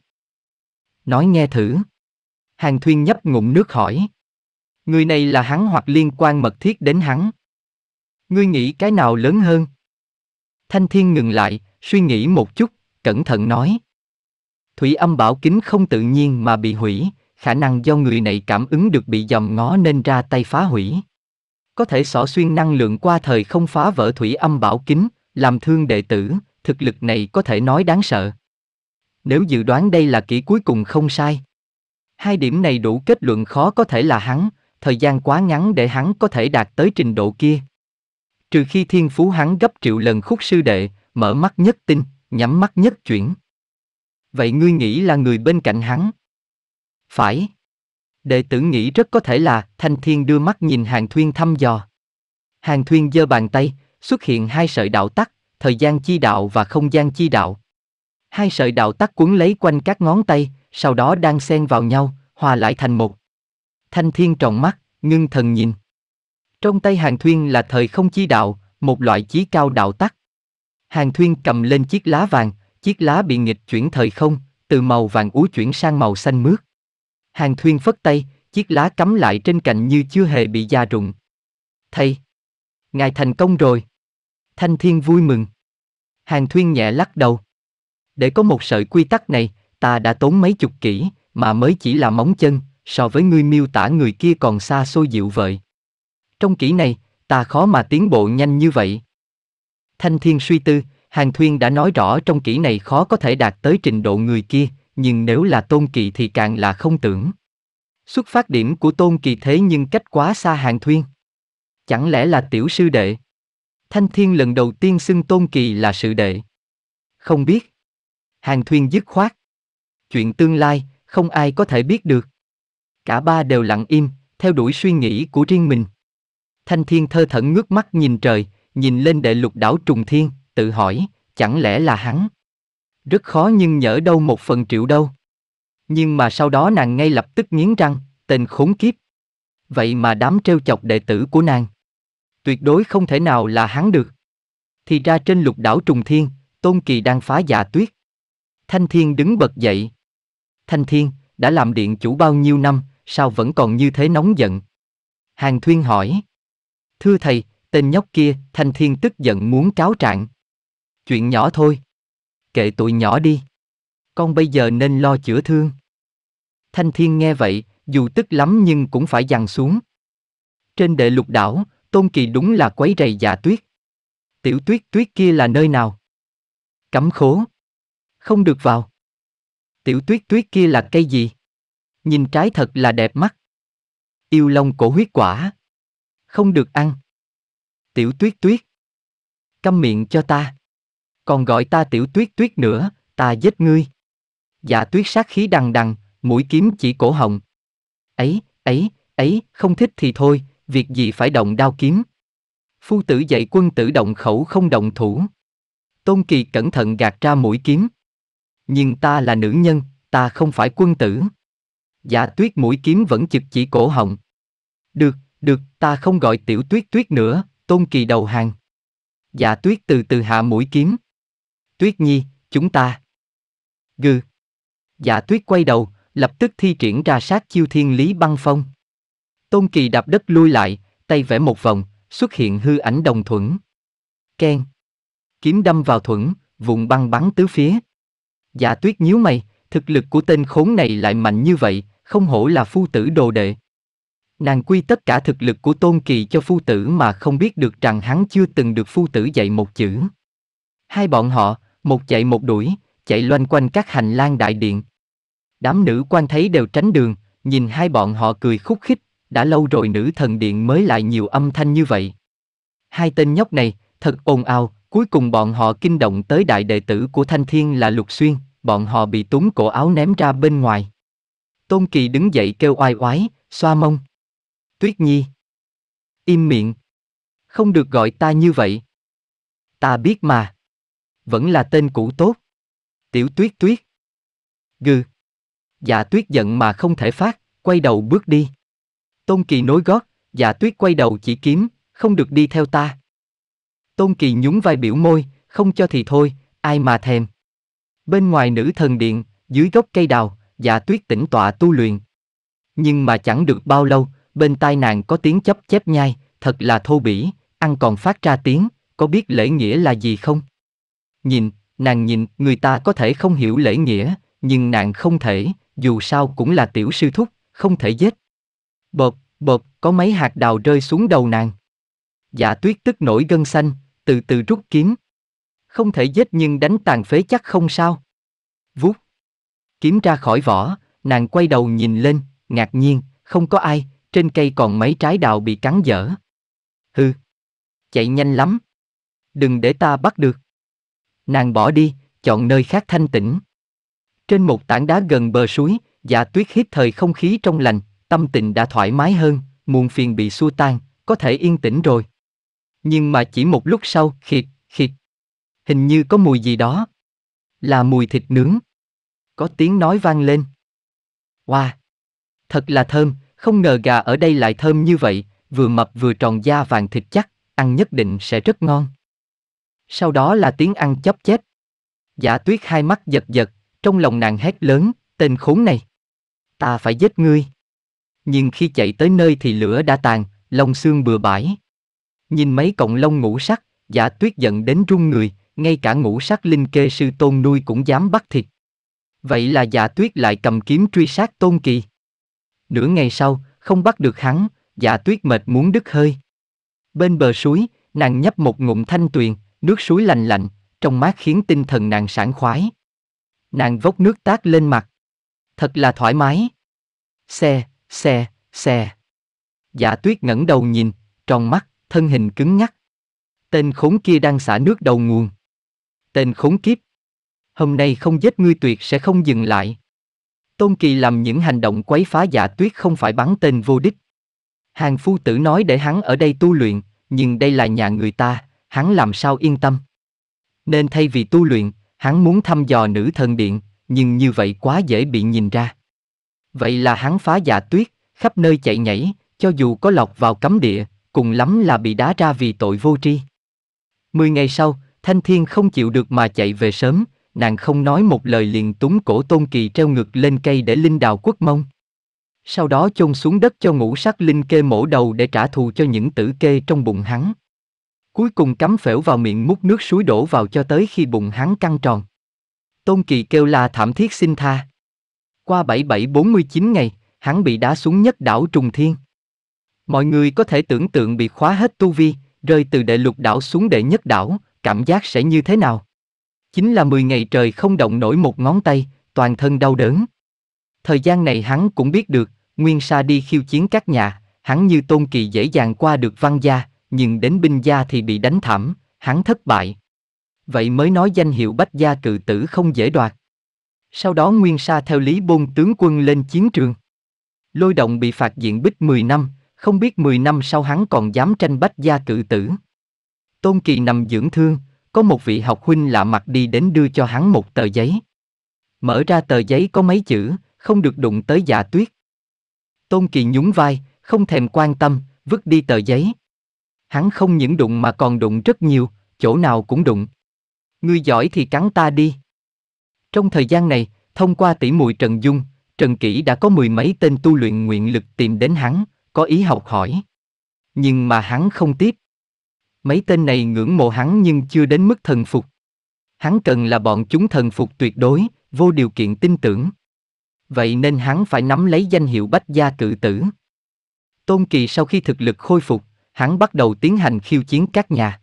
Speaker 1: Nói nghe thử. Hàng Thuyên nhấp ngụm nước hỏi. Người này là hắn hoặc liên quan mật thiết đến hắn. Ngươi nghĩ cái nào lớn hơn? Thanh Thiên ngừng lại, suy nghĩ một chút, cẩn thận nói. Thủy âm bảo kính không tự nhiên mà bị hủy, khả năng do người này cảm ứng được bị dòm ngó nên ra tay phá hủy có thể xỏ xuyên năng lượng qua thời không phá vỡ thủy âm bảo kính, làm thương đệ tử, thực lực này có thể nói đáng sợ. Nếu dự đoán đây là kỹ cuối cùng không sai. Hai điểm này đủ kết luận khó có thể là hắn, thời gian quá ngắn để hắn có thể đạt tới trình độ kia. Trừ khi thiên phú hắn gấp triệu lần khúc sư đệ, mở mắt nhất tinh, nhắm mắt nhất chuyển. Vậy ngươi nghĩ là người bên cạnh hắn? Phải. Đệ tử nghĩ rất có thể là, Thanh Thiên đưa mắt nhìn Hàng Thuyên thăm dò. Hàng Thuyên giơ bàn tay, xuất hiện hai sợi đạo tắc, thời gian chi đạo và không gian chi đạo. Hai sợi đạo tắc quấn lấy quanh các ngón tay, sau đó đang xen vào nhau, hòa lại thành một. Thanh Thiên tròn mắt, ngưng thần nhìn. Trong tay Hàng Thuyên là thời không chi đạo, một loại chí cao đạo tắc. Hàng Thuyên cầm lên chiếc lá vàng, chiếc lá bị nghịch chuyển thời không, từ màu vàng úa chuyển sang màu xanh mướt. Hàng Thuyên phất tay, chiếc lá cắm lại trên cạnh như chưa hề bị da rụng. Thầy! Ngài thành công rồi! Thanh Thiên vui mừng. Hàng Thuyên nhẹ lắc đầu. Để có một sợi quy tắc này, ta đã tốn mấy chục kỷ, mà mới chỉ là móng chân, so với ngươi miêu tả người kia còn xa xôi dịu vợi. Trong kỷ này, ta khó mà tiến bộ nhanh như vậy. Thanh Thiên suy tư, Hàng Thuyên đã nói rõ trong kỷ này khó có thể đạt tới trình độ người kia, nhưng nếu là Tôn Kỳ thì càng là không tưởng. Xuất phát điểm của Tôn Kỳ thế nhưng cách quá xa hàng thuyên. Chẳng lẽ là tiểu sư đệ? Thanh Thiên lần đầu tiên xưng Tôn Kỳ là sự đệ. Không biết. Hàng thuyên dứt khoát. Chuyện tương lai, không ai có thể biết được. Cả ba đều lặng im, theo đuổi suy nghĩ của riêng mình. Thanh Thiên thơ thẩn ngước mắt nhìn trời, nhìn lên đệ lục đảo trùng thiên, tự hỏi, chẳng lẽ là hắn? Rất khó nhưng nhỡ đâu một phần triệu đâu. Nhưng mà sau đó nàng ngay lập tức nghiến răng, tên khốn kiếp. Vậy mà đám trêu chọc đệ tử của nàng. Tuyệt đối không thể nào là hắn được. Thì ra trên lục đảo trùng thiên, Tôn Kỳ đang phá giả tuyết. Thanh Thiên đứng bật dậy. Thanh Thiên, đã làm điện chủ bao nhiêu năm, sao vẫn còn như thế nóng giận? Hàng Thuyên hỏi. Thưa thầy, tên nhóc kia, Thanh Thiên tức giận muốn cáo trạng. Chuyện nhỏ thôi kệ tụi nhỏ đi. Con bây giờ nên lo chữa thương. Thanh Thiên nghe vậy, dù tức lắm nhưng cũng phải dằn xuống. Trên đệ lục đảo, Tôn Kỳ đúng là quấy rầy dạ tuyết. Tiểu tuyết tuyết kia là nơi nào? Cấm khố. Không được vào. Tiểu tuyết tuyết kia là cây gì? Nhìn trái thật là đẹp mắt. Yêu long cổ huyết quả. Không được ăn. Tiểu tuyết tuyết. Câm miệng cho ta còn gọi ta tiểu tuyết tuyết nữa, ta giết ngươi. Dạ tuyết sát khí đằng đằng, mũi kiếm chỉ cổ hồng. Ấy, ấy, ấy, không thích thì thôi, việc gì phải động đao kiếm. Phu tử dạy quân tử động khẩu không động thủ. Tôn Kỳ cẩn thận gạt ra mũi kiếm. Nhưng ta là nữ nhân, ta không phải quân tử. Dạ tuyết mũi kiếm vẫn chực chỉ cổ hồng. Được, được, ta không gọi tiểu tuyết tuyết nữa, Tôn Kỳ đầu hàng. Dạ tuyết từ từ hạ mũi kiếm. Tuyết Nhi, chúng ta. Gừ. Dạ Tuyết quay đầu, lập tức thi triển ra sát chiêu thiên lý băng phong. Tôn Kỳ đạp đất lui lại, tay vẽ một vòng, xuất hiện hư ảnh đồng thuẫn. Ken. Kiếm đâm vào thuẫn, vụn băng bắn tứ phía. Dạ Tuyết nhíu mày, thực lực của tên khốn này lại mạnh như vậy, không hổ là phu tử đồ đệ. Nàng quy tất cả thực lực của Tôn Kỳ cho phu tử mà không biết được rằng hắn chưa từng được phu tử dạy một chữ. Hai bọn họ, một chạy một đuổi, chạy loanh quanh các hành lang đại điện. Đám nữ quan thấy đều tránh đường, nhìn hai bọn họ cười khúc khích, đã lâu rồi nữ thần điện mới lại nhiều âm thanh như vậy. Hai tên nhóc này, thật ồn ào, cuối cùng bọn họ kinh động tới đại đệ tử của Thanh Thiên là Lục Xuyên, bọn họ bị túm cổ áo ném ra bên ngoài. Tôn Kỳ đứng dậy kêu oai oái, xoa mông. Tuyết Nhi. Im miệng. Không được gọi ta như vậy. Ta biết mà vẫn là tên cũ tốt. Tiểu tuyết tuyết. Gừ. Dạ tuyết giận mà không thể phát, quay đầu bước đi. Tôn Kỳ nối gót, dạ tuyết quay đầu chỉ kiếm, không được đi theo ta. Tôn Kỳ nhún vai biểu môi, không cho thì thôi, ai mà thèm. Bên ngoài nữ thần điện, dưới gốc cây đào, dạ tuyết tĩnh tọa tu luyện. Nhưng mà chẳng được bao lâu, bên tai nàng có tiếng chấp chép nhai, thật là thô bỉ, ăn còn phát ra tiếng, có biết lễ nghĩa là gì không? Nhìn, nàng nhìn, người ta có thể không hiểu lễ nghĩa, nhưng nàng không thể, dù sao cũng là tiểu sư thúc, không thể giết. Bột, bột, có mấy hạt đào rơi xuống đầu nàng. Dạ tuyết tức nổi gân xanh, từ từ rút kiếm. Không thể giết nhưng đánh tàn phế chắc không sao. Vút. Kiếm ra khỏi vỏ, nàng quay đầu nhìn lên, ngạc nhiên, không có ai, trên cây còn mấy trái đào bị cắn dở. Hư. Chạy nhanh lắm. Đừng để ta bắt được. Nàng bỏ đi, chọn nơi khác thanh tĩnh. Trên một tảng đá gần bờ suối, dạ tuyết hít thời không khí trong lành, tâm tình đã thoải mái hơn, muôn phiền bị xua tan, có thể yên tĩnh rồi. Nhưng mà chỉ một lúc sau, khịt, khịt. Hình như có mùi gì đó. Là mùi thịt nướng. Có tiếng nói vang lên. Wow! Thật là thơm, không ngờ gà ở đây lại thơm như vậy, vừa mập vừa tròn da vàng thịt chắc, ăn nhất định sẽ rất ngon sau đó là tiếng ăn chóp chết. Giả tuyết hai mắt giật giật, trong lòng nàng hét lớn, tên khốn này. Ta phải giết ngươi. Nhưng khi chạy tới nơi thì lửa đã tàn, lông xương bừa bãi. Nhìn mấy cọng lông ngũ sắc, giả tuyết giận đến run người, ngay cả ngũ sắc linh kê sư tôn nuôi cũng dám bắt thịt. Vậy là giả tuyết lại cầm kiếm truy sát tôn kỳ. Nửa ngày sau, không bắt được hắn, giả tuyết mệt muốn đứt hơi. Bên bờ suối, nàng nhấp một ngụm thanh tuyền, Nước suối lành lạnh, trong mát khiến tinh thần nàng sảng khoái. Nàng vốc nước tát lên mặt. Thật là thoải mái. Xe, xe, xe. Dạ tuyết ngẩng đầu nhìn, tròn mắt, thân hình cứng nhắc. Tên khốn kia đang xả nước đầu nguồn. Tên khốn kiếp. Hôm nay không giết ngươi tuyệt sẽ không dừng lại. Tôn Kỳ làm những hành động quấy phá dạ tuyết không phải bắn tên vô đích. Hàng phu tử nói để hắn ở đây tu luyện, nhưng đây là nhà người ta, hắn làm sao yên tâm. Nên thay vì tu luyện, hắn muốn thăm dò nữ thần điện, nhưng như vậy quá dễ bị nhìn ra. Vậy là hắn phá giả tuyết, khắp nơi chạy nhảy, cho dù có lọc vào cấm địa, cùng lắm là bị đá ra vì tội vô tri. Mười ngày sau, Thanh Thiên không chịu được mà chạy về sớm, nàng không nói một lời liền túng cổ Tôn Kỳ treo ngược lên cây để Linh Đào quất mông. Sau đó chôn xuống đất cho ngũ sắc Linh kê mổ đầu để trả thù cho những tử kê trong bụng hắn. Cuối cùng cắm phễu vào miệng múc nước suối đổ vào cho tới khi bụng hắn căng tròn. Tôn Kỳ kêu la thảm thiết xin tha. Qua 7749 ngày, hắn bị đá xuống nhất đảo Trùng Thiên. Mọi người có thể tưởng tượng bị khóa hết tu vi, rơi từ đệ lục đảo xuống đệ nhất đảo, cảm giác sẽ như thế nào? Chính là 10 ngày trời không động nổi một ngón tay, toàn thân đau đớn. Thời gian này hắn cũng biết được, Nguyên Sa đi khiêu chiến các nhà, hắn như Tôn Kỳ dễ dàng qua được văn gia, nhưng đến binh gia thì bị đánh thảm, hắn thất bại. Vậy mới nói danh hiệu bách gia cự tử không dễ đoạt. Sau đó Nguyên Sa theo Lý Bôn tướng quân lên chiến trường. Lôi động bị phạt diện bích 10 năm, không biết 10 năm sau hắn còn dám tranh bách gia cự tử. Tôn Kỳ nằm dưỡng thương, có một vị học huynh lạ mặt đi đến đưa cho hắn một tờ giấy. Mở ra tờ giấy có mấy chữ, không được đụng tới giả tuyết. Tôn Kỳ nhún vai, không thèm quan tâm, vứt đi tờ giấy hắn không những đụng mà còn đụng rất nhiều, chỗ nào cũng đụng. Ngươi giỏi thì cắn ta đi. Trong thời gian này, thông qua tỷ mùi Trần Dung, Trần Kỷ đã có mười mấy tên tu luyện nguyện lực tìm đến hắn, có ý học hỏi. Nhưng mà hắn không tiếp. Mấy tên này ngưỡng mộ hắn nhưng chưa đến mức thần phục. Hắn cần là bọn chúng thần phục tuyệt đối, vô điều kiện tin tưởng. Vậy nên hắn phải nắm lấy danh hiệu bách gia cự tử. Tôn Kỳ sau khi thực lực khôi phục, hắn bắt đầu tiến hành khiêu chiến các nhà.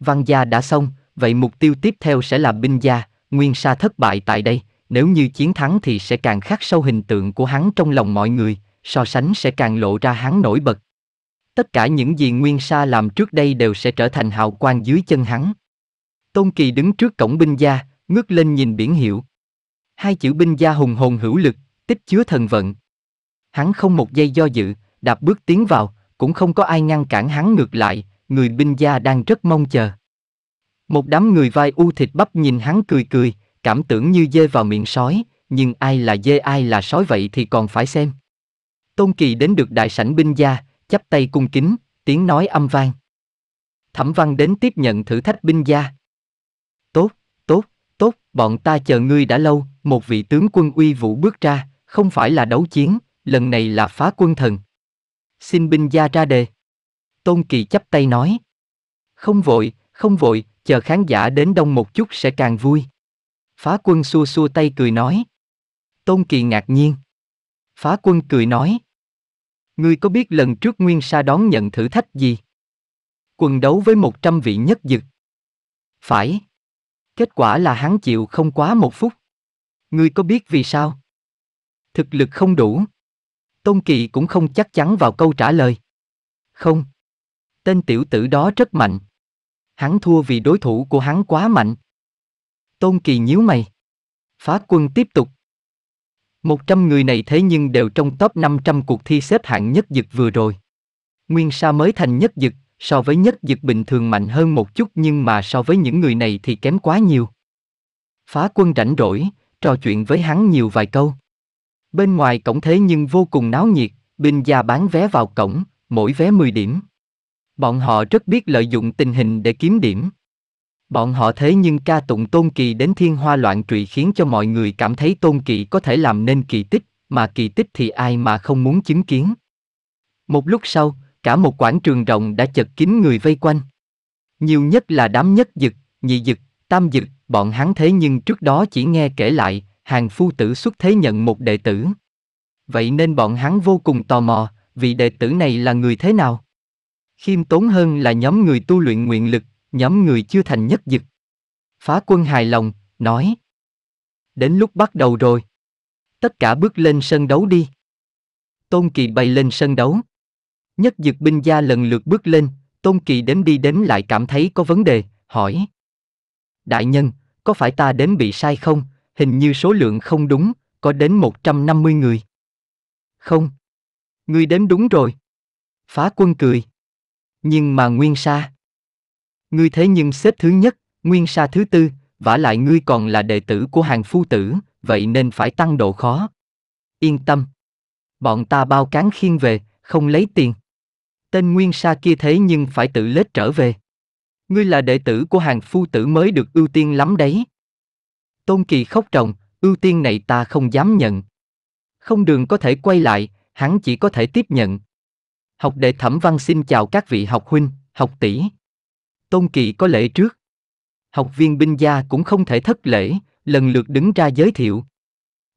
Speaker 1: Văn gia đã xong, vậy mục tiêu tiếp theo sẽ là binh gia, nguyên sa thất bại tại đây, nếu như chiến thắng thì sẽ càng khắc sâu hình tượng của hắn trong lòng mọi người, so sánh sẽ càng lộ ra hắn nổi bật. Tất cả những gì Nguyên Sa làm trước đây đều sẽ trở thành hào quang dưới chân hắn. Tôn Kỳ đứng trước cổng binh gia, ngước lên nhìn biển hiệu. Hai chữ binh gia hùng hồn hữu lực, tích chứa thần vận. Hắn không một giây do dự, đạp bước tiến vào, cũng không có ai ngăn cản hắn ngược lại, người binh gia đang rất mong chờ. Một đám người vai u thịt bắp nhìn hắn cười cười, cảm tưởng như dê vào miệng sói, nhưng ai là dê ai là sói vậy thì còn phải xem. Tôn Kỳ đến được đại sảnh binh gia, chắp tay cung kính, tiếng nói âm vang. Thẩm văn đến tiếp nhận thử thách binh gia. Tốt, tốt, tốt, bọn ta chờ ngươi đã lâu, một vị tướng quân uy vũ bước ra, không phải là đấu chiến, lần này là phá quân thần. Xin binh gia ra đề. Tôn Kỳ chắp tay nói. Không vội, không vội, chờ khán giả đến đông một chút sẽ càng vui. Phá quân xua xua tay cười nói. Tôn Kỳ ngạc nhiên. Phá quân cười nói. Ngươi có biết lần trước Nguyên Sa đón nhận thử thách gì? Quần đấu với 100 vị nhất dực. Phải. Kết quả là hắn chịu không quá một phút. Ngươi có biết vì sao? Thực lực không đủ. Tôn Kỵ cũng không chắc chắn vào câu trả lời. Không. Tên tiểu tử đó rất mạnh. Hắn thua vì đối thủ của hắn quá mạnh. Tôn Kỳ nhíu mày. Phá quân tiếp tục. 100 người này thế nhưng đều trong top 500 cuộc thi xếp hạng nhất dực vừa rồi. Nguyên Sa mới thành nhất dực, so với nhất dực bình thường mạnh hơn một chút nhưng mà so với những người này thì kém quá nhiều. Phá quân rảnh rỗi, trò chuyện với hắn nhiều vài câu. Bên ngoài cổng thế nhưng vô cùng náo nhiệt, binh gia bán vé vào cổng, mỗi vé 10 điểm. Bọn họ rất biết lợi dụng tình hình để kiếm điểm. Bọn họ thế nhưng ca tụng Tôn Kỳ đến thiên hoa loạn trụy khiến cho mọi người cảm thấy Tôn Kỳ có thể làm nên kỳ tích, mà kỳ tích thì ai mà không muốn chứng kiến. Một lúc sau, cả một quảng trường rộng đã chật kín người vây quanh. Nhiều nhất là đám nhất dực, nhị dực, tam dực, bọn hắn thế nhưng trước đó chỉ nghe kể lại, hàng phu tử xuất thế nhận một đệ tử. Vậy nên bọn hắn vô cùng tò mò, vị đệ tử này là người thế nào? Khiêm tốn hơn là nhóm người tu luyện nguyện lực, nhóm người chưa thành nhất dực. Phá quân hài lòng, nói. Đến lúc bắt đầu rồi. Tất cả bước lên sân đấu đi. Tôn Kỳ bay lên sân đấu. Nhất dực binh gia lần lượt bước lên, Tôn Kỳ đếm đi đếm lại cảm thấy có vấn đề, hỏi. Đại nhân, có phải ta đếm bị sai không, hình như số lượng không đúng, có đến 150 người. Không. Ngươi đếm đúng rồi. Phá quân cười. Nhưng mà Nguyên Sa. Ngươi thế nhưng xếp thứ nhất, Nguyên Sa thứ tư, vả lại ngươi còn là đệ tử của hàng phu tử, vậy nên phải tăng độ khó. Yên tâm. Bọn ta bao cán khiên về, không lấy tiền. Tên Nguyên Sa kia thế nhưng phải tự lết trở về. Ngươi là đệ tử của hàng phu tử mới được ưu tiên lắm đấy. Tôn Kỳ khóc ròng, ưu tiên này ta không dám nhận. Không đường có thể quay lại, hắn chỉ có thể tiếp nhận. Học đệ Thẩm Văn xin chào các vị học huynh, học tỷ. Tôn Kỳ có lễ trước. Học viên binh gia cũng không thể thất lễ, lần lượt đứng ra giới thiệu.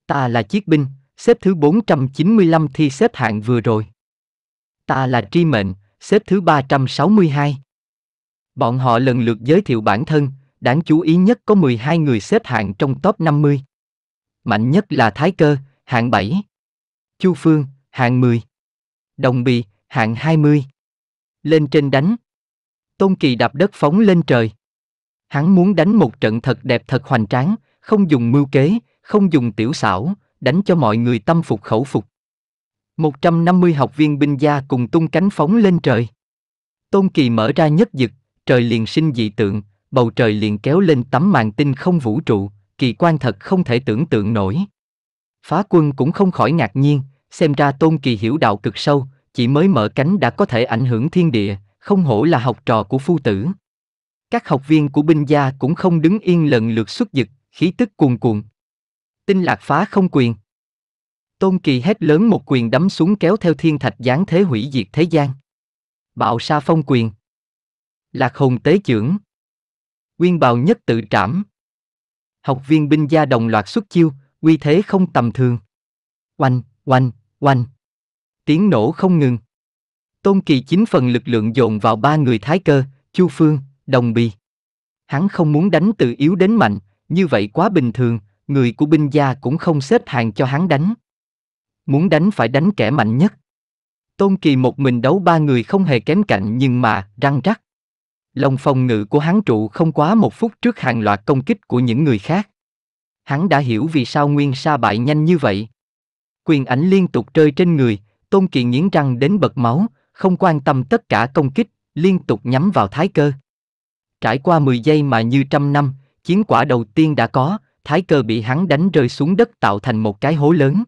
Speaker 1: Ta là chiếc binh, xếp thứ 495 thi xếp hạng vừa rồi. Ta là tri mệnh, xếp thứ 362. Bọn họ lần lượt giới thiệu bản thân, Đáng chú ý nhất có 12 người xếp hạng trong top 50. Mạnh nhất là Thái Cơ, hạng 7. Chu Phương, hạng 10. Đồng Bì, hạng 20. Lên trên đánh. Tôn Kỳ đạp đất phóng lên trời. Hắn muốn đánh một trận thật đẹp thật hoành tráng, không dùng mưu kế, không dùng tiểu xảo, đánh cho mọi người tâm phục khẩu phục. 150 học viên binh gia cùng tung cánh phóng lên trời. Tôn Kỳ mở ra nhất dực, trời liền sinh dị tượng, bầu trời liền kéo lên tấm màn tinh không vũ trụ, kỳ quan thật không thể tưởng tượng nổi. Phá quân cũng không khỏi ngạc nhiên, xem ra tôn kỳ hiểu đạo cực sâu, chỉ mới mở cánh đã có thể ảnh hưởng thiên địa, không hổ là học trò của phu tử. Các học viên của binh gia cũng không đứng yên lần lượt xuất dực, khí tức cuồn cuộn. Tinh lạc phá không quyền. Tôn kỳ hét lớn một quyền đấm xuống kéo theo thiên thạch giáng thế hủy diệt thế gian. Bạo sa phong quyền. Lạc hồn tế trưởng. Nguyên bào nhất tự trảm. Học viên binh gia đồng loạt xuất chiêu, uy thế không tầm thường. Oanh, oanh, oanh. Tiếng nổ không ngừng. Tôn Kỳ chính phần lực lượng dồn vào ba người thái cơ, Chu Phương, Đồng Bì. Hắn không muốn đánh từ yếu đến mạnh, như vậy quá bình thường, người của binh gia cũng không xếp hàng cho hắn đánh. Muốn đánh phải đánh kẻ mạnh nhất. Tôn Kỳ một mình đấu ba người không hề kém cạnh nhưng mà răng rắc. Lòng phòng ngự của hắn trụ không quá một phút trước hàng loạt công kích của những người khác. Hắn đã hiểu vì sao Nguyên Sa bại nhanh như vậy. Quyền ảnh liên tục rơi trên người, Tôn Kỳ nghiến răng đến bật máu, không quan tâm tất cả công kích, liên tục nhắm vào thái cơ. Trải qua 10 giây mà như trăm năm, chiến quả đầu tiên đã có, thái cơ bị hắn đánh rơi xuống đất tạo thành một cái hố lớn.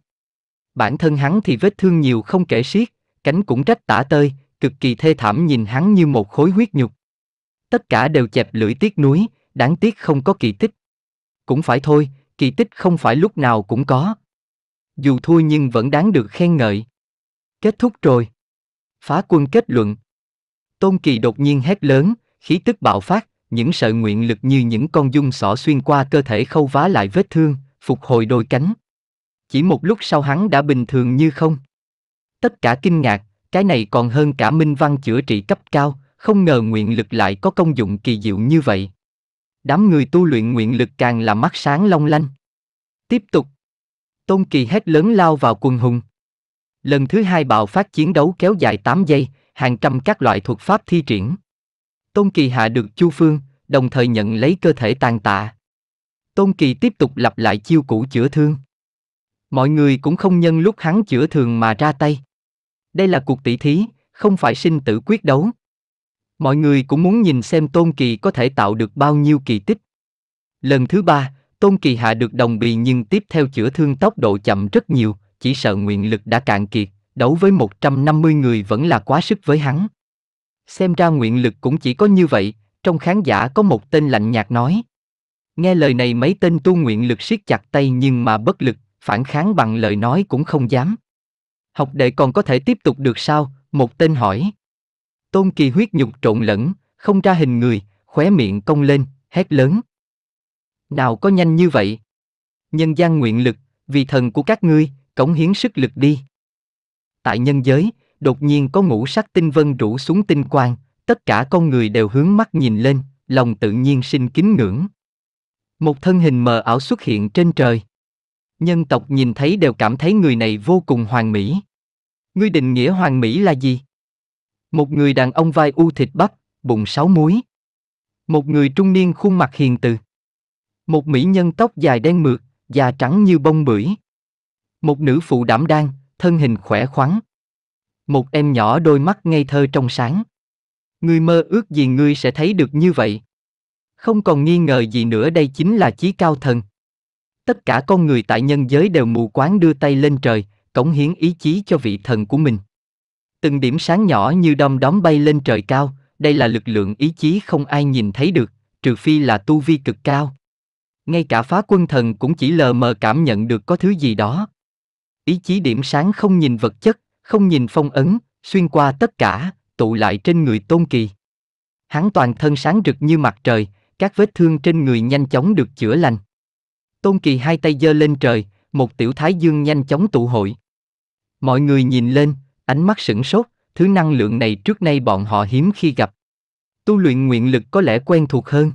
Speaker 1: Bản thân hắn thì vết thương nhiều không kể xiết, cánh cũng rách tả tơi, cực kỳ thê thảm nhìn hắn như một khối huyết nhục tất cả đều chẹp lưỡi tiếc nuối, đáng tiếc không có kỳ tích. Cũng phải thôi, kỳ tích không phải lúc nào cũng có. Dù thua nhưng vẫn đáng được khen ngợi. Kết thúc rồi. Phá quân kết luận. Tôn Kỳ đột nhiên hét lớn, khí tức bạo phát, những sợi nguyện lực như những con dung sỏ xuyên qua cơ thể khâu vá lại vết thương, phục hồi đôi cánh. Chỉ một lúc sau hắn đã bình thường như không. Tất cả kinh ngạc, cái này còn hơn cả minh văn chữa trị cấp cao, không ngờ nguyện lực lại có công dụng kỳ diệu như vậy. Đám người tu luyện nguyện lực càng là mắt sáng long lanh. Tiếp tục. Tôn Kỳ hét lớn lao vào quần hùng. Lần thứ hai bạo phát chiến đấu kéo dài 8 giây, hàng trăm các loại thuật pháp thi triển. Tôn Kỳ hạ được Chu Phương, đồng thời nhận lấy cơ thể tàn tạ. Tôn Kỳ tiếp tục lặp lại chiêu cũ chữa thương. Mọi người cũng không nhân lúc hắn chữa thường mà ra tay. Đây là cuộc tỷ thí, không phải sinh tử quyết đấu. Mọi người cũng muốn nhìn xem Tôn Kỳ có thể tạo được bao nhiêu kỳ tích. Lần thứ ba, Tôn Kỳ hạ được đồng bì nhưng tiếp theo chữa thương tốc độ chậm rất nhiều, chỉ sợ nguyện lực đã cạn kiệt, đấu với 150 người vẫn là quá sức với hắn. Xem ra nguyện lực cũng chỉ có như vậy, trong khán giả có một tên lạnh nhạt nói. Nghe lời này mấy tên tu nguyện lực siết chặt tay nhưng mà bất lực, phản kháng bằng lời nói cũng không dám. Học đệ còn có thể tiếp tục được sao? Một tên hỏi. Tôn Kỳ huyết nhục trộn lẫn, không ra hình người, khóe miệng cong lên, hét lớn. Nào có nhanh như vậy? Nhân gian nguyện lực, vì thần của các ngươi, cống hiến sức lực đi. Tại nhân giới, đột nhiên có ngũ sắc tinh vân rủ xuống tinh quang, tất cả con người đều hướng mắt nhìn lên, lòng tự nhiên sinh kính ngưỡng. Một thân hình mờ ảo xuất hiện trên trời. Nhân tộc nhìn thấy đều cảm thấy người này vô cùng hoàn mỹ. Ngươi định nghĩa hoàn mỹ là gì? Một người đàn ông vai u thịt bắp, bụng sáu múi. Một người trung niên khuôn mặt hiền từ. Một mỹ nhân tóc dài đen mượt, da trắng như bông bưởi. Một nữ phụ đảm đang, thân hình khỏe khoắn. Một em nhỏ đôi mắt ngây thơ trong sáng. Người mơ ước gì ngươi sẽ thấy được như vậy. Không còn nghi ngờ gì nữa đây chính là chí cao thần. Tất cả con người tại nhân giới đều mù quáng đưa tay lên trời, cống hiến ý chí cho vị thần của mình. Từng điểm sáng nhỏ như đom đóm bay lên trời cao, đây là lực lượng ý chí không ai nhìn thấy được, trừ phi là tu vi cực cao. Ngay cả phá quân thần cũng chỉ lờ mờ cảm nhận được có thứ gì đó. Ý chí điểm sáng không nhìn vật chất, không nhìn phong ấn, xuyên qua tất cả, tụ lại trên người tôn kỳ. Hắn toàn thân sáng rực như mặt trời, các vết thương trên người nhanh chóng được chữa lành. Tôn kỳ hai tay giơ lên trời, một tiểu thái dương nhanh chóng tụ hội. Mọi người nhìn lên, ánh mắt sửng sốt, thứ năng lượng này trước nay bọn họ hiếm khi gặp. Tu luyện nguyện lực có lẽ quen thuộc hơn.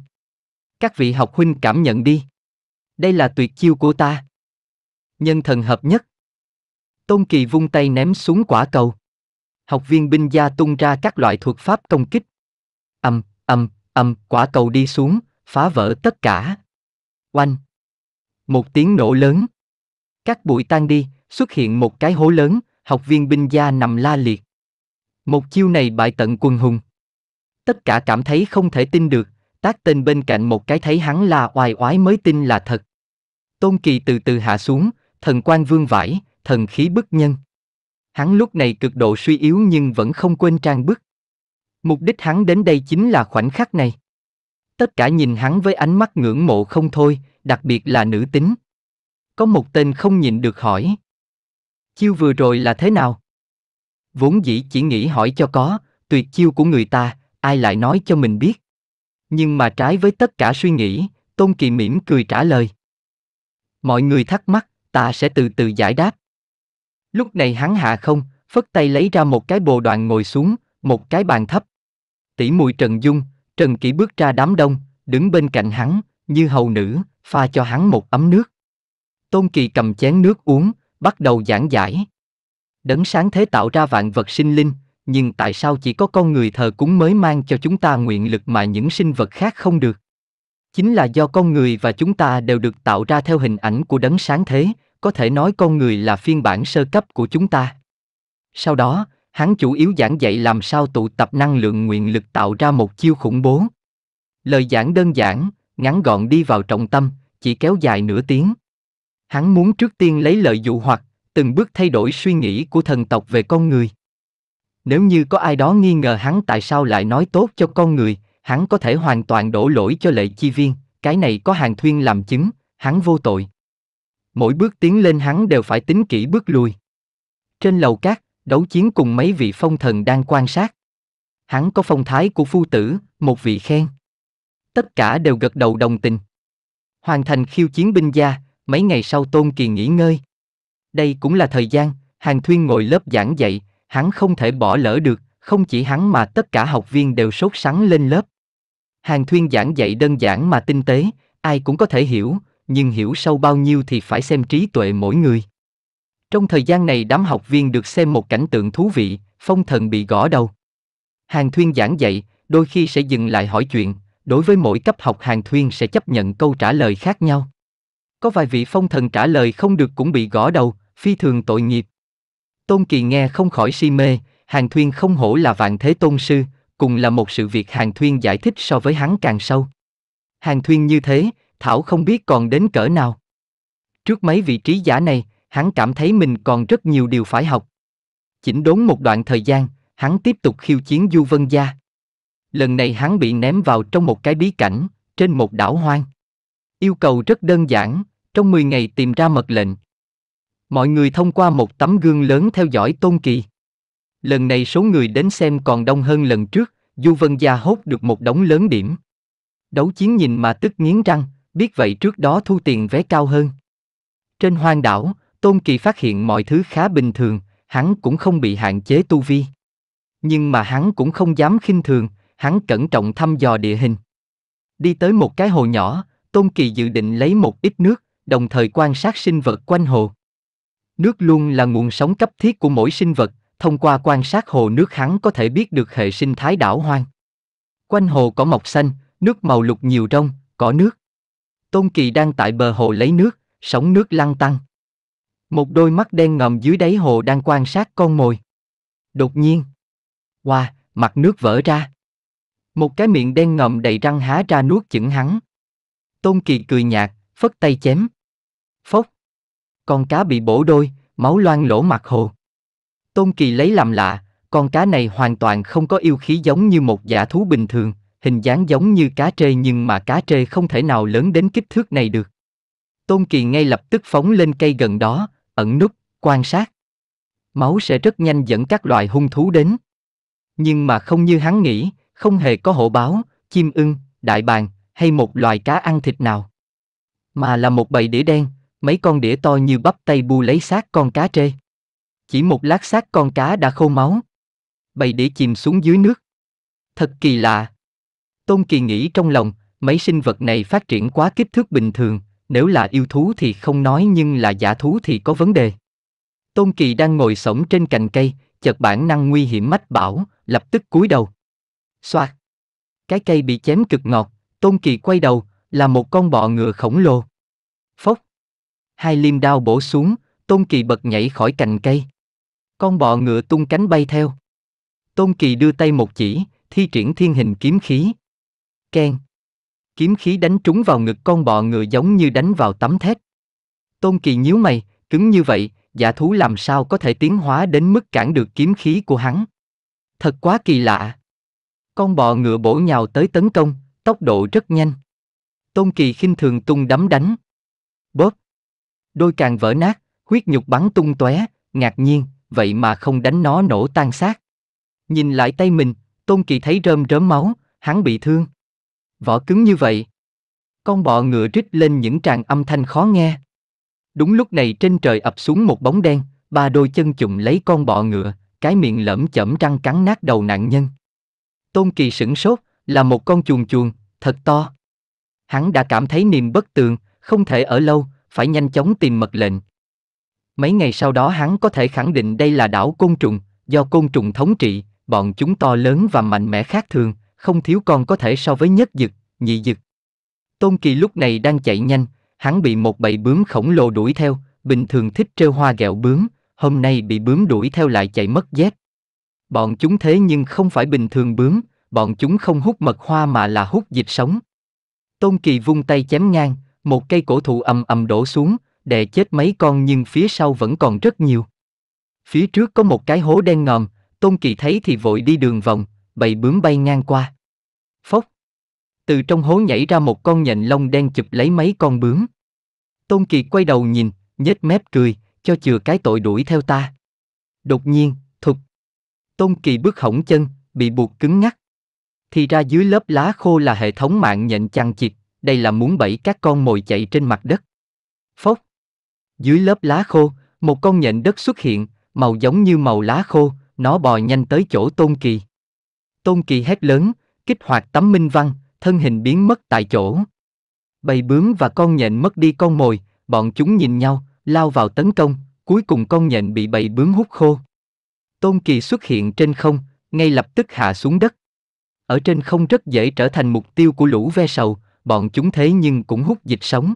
Speaker 1: Các vị học huynh cảm nhận đi. Đây là tuyệt chiêu của ta. Nhân thần hợp nhất. Tôn Kỳ vung tay ném xuống quả cầu. Học viên binh gia tung ra các loại thuật pháp công kích. Âm, âm, âm, quả cầu đi xuống, phá vỡ tất cả. Oanh. Một tiếng nổ lớn. Các bụi tan đi, xuất hiện một cái hố lớn, học viên binh gia nằm la liệt. Một chiêu này bại tận quần hùng. Tất cả cảm thấy không thể tin được, tác tên bên cạnh một cái thấy hắn là oai oái mới tin là thật. Tôn Kỳ từ từ hạ xuống, thần quan vương vải, thần khí bức nhân. Hắn lúc này cực độ suy yếu nhưng vẫn không quên trang bức. Mục đích hắn đến đây chính là khoảnh khắc này. Tất cả nhìn hắn với ánh mắt ngưỡng mộ không thôi, đặc biệt là nữ tính. Có một tên không nhìn được hỏi. Chiêu vừa rồi là thế nào? Vốn dĩ chỉ nghĩ hỏi cho có, tuyệt chiêu của người ta, ai lại nói cho mình biết. Nhưng mà trái với tất cả suy nghĩ, Tôn Kỳ mỉm cười trả lời. Mọi người thắc mắc, ta sẽ từ từ giải đáp. Lúc này hắn hạ không, phất tay lấy ra một cái bồ đoàn ngồi xuống, một cái bàn thấp. Tỷ mùi Trần Dung, Trần Kỷ bước ra đám đông, đứng bên cạnh hắn, như hầu nữ, pha cho hắn một ấm nước. Tôn Kỳ cầm chén nước uống, bắt đầu giảng giải. Đấng sáng thế tạo ra vạn vật sinh linh, nhưng tại sao chỉ có con người thờ cúng mới mang cho chúng ta nguyện lực mà những sinh vật khác không được? Chính là do con người và chúng ta đều được tạo ra theo hình ảnh của đấng sáng thế, có thể nói con người là phiên bản sơ cấp của chúng ta. Sau đó, hắn chủ yếu giảng dạy làm sao tụ tập năng lượng nguyện lực tạo ra một chiêu khủng bố. Lời giảng đơn giản, ngắn gọn đi vào trọng tâm, chỉ kéo dài nửa tiếng. Hắn muốn trước tiên lấy lợi dụ hoặc, từng bước thay đổi suy nghĩ của thần tộc về con người. Nếu như có ai đó nghi ngờ hắn tại sao lại nói tốt cho con người, hắn có thể hoàn toàn đổ lỗi cho lệ chi viên, cái này có hàng thuyên làm chứng, hắn vô tội. Mỗi bước tiến lên hắn đều phải tính kỹ bước lùi. Trên lầu cát, đấu chiến cùng mấy vị phong thần đang quan sát. Hắn có phong thái của phu tử, một vị khen. Tất cả đều gật đầu đồng tình. Hoàn thành khiêu chiến binh gia, mấy ngày sau Tôn Kỳ nghỉ ngơi. Đây cũng là thời gian, Hàng Thuyên ngồi lớp giảng dạy, hắn không thể bỏ lỡ được, không chỉ hắn mà tất cả học viên đều sốt sắng lên lớp. Hàng Thuyên giảng dạy đơn giản mà tinh tế, ai cũng có thể hiểu, nhưng hiểu sâu bao nhiêu thì phải xem trí tuệ mỗi người. Trong thời gian này đám học viên được xem một cảnh tượng thú vị, phong thần bị gõ đầu. Hàng Thuyên giảng dạy, đôi khi sẽ dừng lại hỏi chuyện, đối với mỗi cấp học Hàng Thuyên sẽ chấp nhận câu trả lời khác nhau. Có vài vị phong thần trả lời không được cũng bị gõ đầu, phi thường tội nghiệp. Tôn Kỳ nghe không khỏi si mê, Hàng Thuyên không hổ là vạn thế tôn sư, cùng là một sự việc Hàng Thuyên giải thích so với hắn càng sâu. Hàng Thuyên như thế, Thảo không biết còn đến cỡ nào. Trước mấy vị trí giả này, hắn cảm thấy mình còn rất nhiều điều phải học. Chỉnh đốn một đoạn thời gian, hắn tiếp tục khiêu chiến Du Vân Gia. Lần này hắn bị ném vào trong một cái bí cảnh, trên một đảo hoang. Yêu cầu rất đơn giản, trong 10 ngày tìm ra mật lệnh. Mọi người thông qua một tấm gương lớn theo dõi Tôn Kỳ. Lần này số người đến xem còn đông hơn lần trước, Du Vân Gia hốt được một đống lớn điểm. Đấu chiến nhìn mà tức nghiến răng, biết vậy trước đó thu tiền vé cao hơn. Trên hoang đảo, Tôn Kỳ phát hiện mọi thứ khá bình thường, hắn cũng không bị hạn chế tu vi. Nhưng mà hắn cũng không dám khinh thường, hắn cẩn trọng thăm dò địa hình. Đi tới một cái hồ nhỏ, Tôn Kỳ dự định lấy một ít nước, đồng thời quan sát sinh vật quanh hồ. Nước luôn là nguồn sống cấp thiết của mỗi sinh vật, thông qua quan sát hồ nước hắn có thể biết được hệ sinh thái đảo hoang. Quanh hồ có mọc xanh, nước màu lục nhiều rong, có nước. Tôn Kỳ đang tại bờ hồ lấy nước, sóng nước lăn tăng. Một đôi mắt đen ngầm dưới đáy hồ đang quan sát con mồi. Đột nhiên, hoa, wow, mặt nước vỡ ra. Một cái miệng đen ngầm đầy răng há ra nuốt chửng hắn. Tôn Kỳ cười nhạt, phất tay chém. Phốc. Con cá bị bổ đôi, máu loang lỗ mặt hồ. Tôn Kỳ lấy làm lạ, con cá này hoàn toàn không có yêu khí giống như một giả thú bình thường, hình dáng giống như cá trê nhưng mà cá trê không thể nào lớn đến kích thước này được. Tôn Kỳ ngay lập tức phóng lên cây gần đó, ẩn nút, quan sát. Máu sẽ rất nhanh dẫn các loài hung thú đến. Nhưng mà không như hắn nghĩ, không hề có hổ báo, chim ưng, đại bàng hay một loài cá ăn thịt nào. Mà là một bầy đĩa đen, mấy con đĩa to như bắp tay bu lấy xác con cá trê. Chỉ một lát xác con cá đã khô máu. Bầy đĩa chìm xuống dưới nước. Thật kỳ lạ. Tôn Kỳ nghĩ trong lòng, mấy sinh vật này phát triển quá kích thước bình thường, nếu là yêu thú thì không nói nhưng là giả thú thì có vấn đề. Tôn Kỳ đang ngồi sổng trên cành cây, chợt bản năng nguy hiểm mách bảo, lập tức cúi đầu. Xoạt. Cái cây bị chém cực ngọt, Tôn Kỳ quay đầu, là một con bọ ngựa khổng lồ. Phốc. Hai liêm đao bổ xuống, Tôn Kỳ bật nhảy khỏi cành cây. Con bọ ngựa tung cánh bay theo. Tôn Kỳ đưa tay một chỉ, thi triển thiên hình kiếm khí. Ken. Kiếm khí đánh trúng vào ngực con bọ ngựa giống như đánh vào tấm thép. Tôn Kỳ nhíu mày, cứng như vậy, giả thú làm sao có thể tiến hóa đến mức cản được kiếm khí của hắn. Thật quá kỳ lạ. Con bọ ngựa bổ nhào tới tấn công, tốc độ rất nhanh. Tôn Kỳ khinh thường tung đấm đánh. Bóp, đôi càng vỡ nát, huyết nhục bắn tung tóe, ngạc nhiên, vậy mà không đánh nó nổ tan xác. Nhìn lại tay mình, Tôn Kỳ thấy rơm rớm máu, hắn bị thương. Vỏ cứng như vậy. Con bọ ngựa rít lên những tràng âm thanh khó nghe. Đúng lúc này trên trời ập xuống một bóng đen, ba đôi chân chụm lấy con bọ ngựa, cái miệng lởm chẩm răng cắn nát đầu nạn nhân. Tôn Kỳ sửng sốt, là một con chuồn chuồn, thật to. Hắn đã cảm thấy niềm bất tường, không thể ở lâu, phải nhanh chóng tìm mật lệnh. Mấy ngày sau đó hắn có thể khẳng định đây là đảo côn trùng, do côn trùng thống trị, bọn chúng to lớn và mạnh mẽ khác thường, không thiếu con có thể so với nhất dực, nhị dực. Tôn Kỳ lúc này đang chạy nhanh, hắn bị một bầy bướm khổng lồ đuổi theo, bình thường thích trêu hoa gẹo bướm, hôm nay bị bướm đuổi theo lại chạy mất dép. Bọn chúng thế nhưng không phải bình thường bướm, bọn chúng không hút mật hoa mà là hút dịch sống. Tôn Kỳ vung tay chém ngang, một cây cổ thụ ầm ầm đổ xuống, đè chết mấy con nhưng phía sau vẫn còn rất nhiều. Phía trước có một cái hố đen ngòm, Tôn Kỳ thấy thì vội đi đường vòng, bầy bướm bay ngang qua. Phốc. Từ trong hố nhảy ra một con nhện lông đen chụp lấy mấy con bướm. Tôn Kỳ quay đầu nhìn, nhếch mép cười, cho chừa cái tội đuổi theo ta. Đột nhiên, thục. Tôn Kỳ bước hỏng chân, bị buộc cứng ngắc. Thì ra dưới lớp lá khô là hệ thống mạng nhện chằng chịt, đây là muốn bẫy các con mồi chạy trên mặt đất. Phốc. Dưới lớp lá khô, một con nhện đất xuất hiện, màu giống như màu lá khô, nó bò nhanh tới chỗ Tôn Kỳ. Tôn Kỳ hét lớn, kích hoạt tấm minh văn, thân hình biến mất tại chỗ. Bầy bướm và con nhện mất đi con mồi, bọn chúng nhìn nhau, lao vào tấn công, cuối cùng con nhện bị bầy bướm hút khô. Tôn Kỳ xuất hiện trên không, ngay lập tức hạ xuống đất. Ở trên không rất dễ trở thành mục tiêu của lũ ve sầu, bọn chúng thế nhưng cũng hút dịch sống.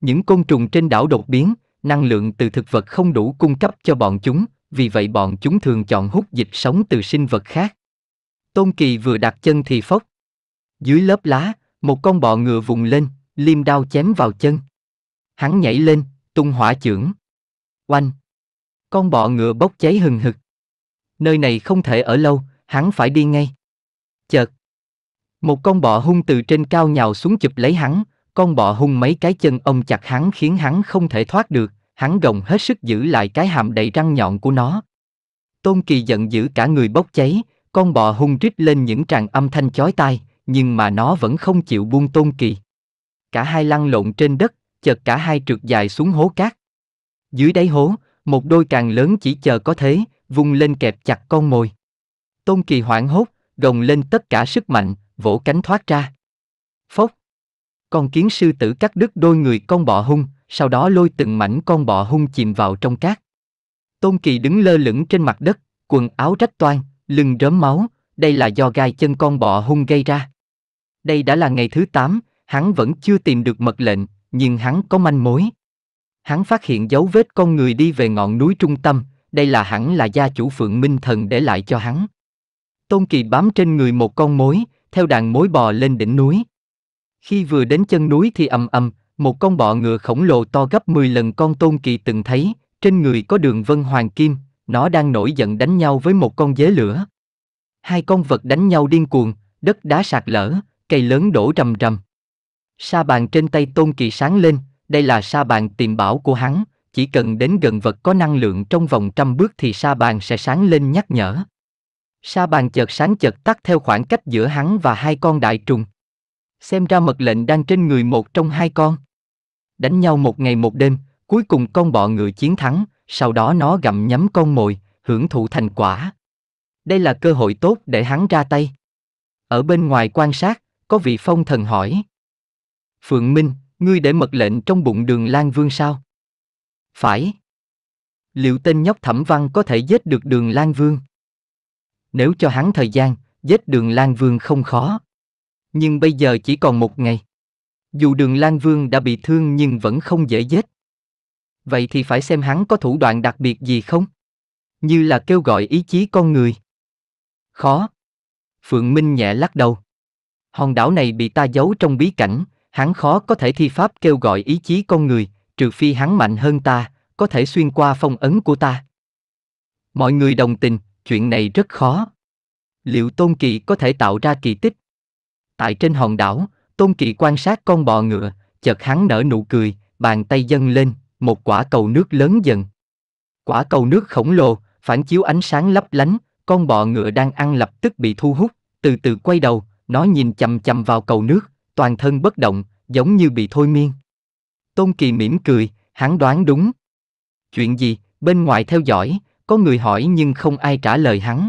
Speaker 1: Những côn trùng trên đảo đột biến, năng lượng từ thực vật không đủ cung cấp cho bọn chúng, vì vậy bọn chúng thường chọn hút dịch sống từ sinh vật khác. Tôn Kỳ vừa đặt chân thì phốc. Dưới lớp lá, một con bọ ngựa vùng lên, liêm đao chém vào chân. Hắn nhảy lên, tung hỏa chưởng. Oanh! Con bọ ngựa bốc cháy hừng hực. Nơi này không thể ở lâu, hắn phải đi ngay. Một con bọ hung từ trên cao nhào xuống chụp lấy hắn, con bọ hung mấy cái chân ông chặt hắn khiến hắn không thể thoát được, hắn gồng hết sức giữ lại cái hàm đầy răng nhọn của nó. Tôn Kỳ giận dữ cả người bốc cháy, con bọ hung rít lên những tràng âm thanh chói tai, nhưng mà nó vẫn không chịu buông Tôn Kỳ. Cả hai lăn lộn trên đất, chợt cả hai trượt dài xuống hố cát. Dưới đáy hố, một đôi càng lớn chỉ chờ có thế, vung lên kẹp chặt con mồi. Tôn Kỳ hoảng hốt, gồng lên tất cả sức mạnh, vỗ cánh thoát ra. Phốc! Con kiến sư tử cắt đứt đôi người con bọ hung, sau đó lôi từng mảnh con bọ hung chìm vào trong cát. Tôn Kỳ đứng lơ lửng trên mặt đất, quần áo rách toan, lưng rớm máu, đây là do gai chân con bọ hung gây ra. Đây đã là ngày thứ 8, hắn vẫn chưa tìm được mật lệnh, nhưng hắn có manh mối. Hắn phát hiện dấu vết con người đi về ngọn núi trung tâm, đây là hẳn là gia chủ Phượng Minh Thần để lại cho hắn. Tôn Kỳ bám trên người một con mối, theo đàn mối bò lên đỉnh núi. Khi vừa đến chân núi thì ầm ầm, một con bọ ngựa khổng lồ to gấp 10 lần con tôn kỳ từng thấy, trên người có đường vân hoàng kim, nó đang nổi giận đánh nhau với một con dế lửa. Hai con vật đánh nhau điên cuồng, đất đá sạt lở, cây lớn đổ rầm rầm. Sa bàn trên tay tôn kỳ sáng lên, đây là sa bàn tìm bảo của hắn, chỉ cần đến gần vật có năng lượng trong vòng trăm bước thì sa bàn sẽ sáng lên nhắc nhở. Sa bàn chợt sáng chợt tắt theo khoảng cách giữa hắn và hai con đại trùng. Xem ra mật lệnh đang trên người một trong hai con. Đánh nhau một ngày một đêm, cuối cùng con bọ ngựa chiến thắng, sau đó nó gặm nhấm con mồi, hưởng thụ thành quả. Đây là cơ hội tốt để hắn ra tay. Ở bên ngoài quan sát, có vị phong thần hỏi. Phượng Minh, ngươi để mật lệnh trong bụng đường Lan Vương sao? Phải. Liệu tên nhóc thẩm văn có thể giết được đường Lan Vương? nếu cho hắn thời gian, giết đường Lan Vương không khó. Nhưng bây giờ chỉ còn một ngày. Dù đường Lan Vương đã bị thương nhưng vẫn không dễ giết. Vậy thì phải xem hắn có thủ đoạn đặc biệt gì không? Như là kêu gọi ý chí con người. Khó. Phượng Minh nhẹ lắc đầu. Hòn đảo này bị ta giấu trong bí cảnh, hắn khó có thể thi pháp kêu gọi ý chí con người, trừ phi hắn mạnh hơn ta, có thể xuyên qua phong ấn của ta. Mọi người đồng tình, chuyện này rất khó. Liệu Tôn Kỵ có thể tạo ra kỳ tích? Tại trên hòn đảo, Tôn Kỵ quan sát con bò ngựa, chợt hắn nở nụ cười, bàn tay dâng lên, một quả cầu nước lớn dần. Quả cầu nước khổng lồ, phản chiếu ánh sáng lấp lánh, con bò ngựa đang ăn lập tức bị thu hút, từ từ quay đầu, nó nhìn chầm chầm vào cầu nước, toàn thân bất động, giống như bị thôi miên. Tôn Kỳ mỉm cười, hắn đoán đúng. Chuyện gì, bên ngoài theo dõi, có người hỏi nhưng không ai trả lời hắn.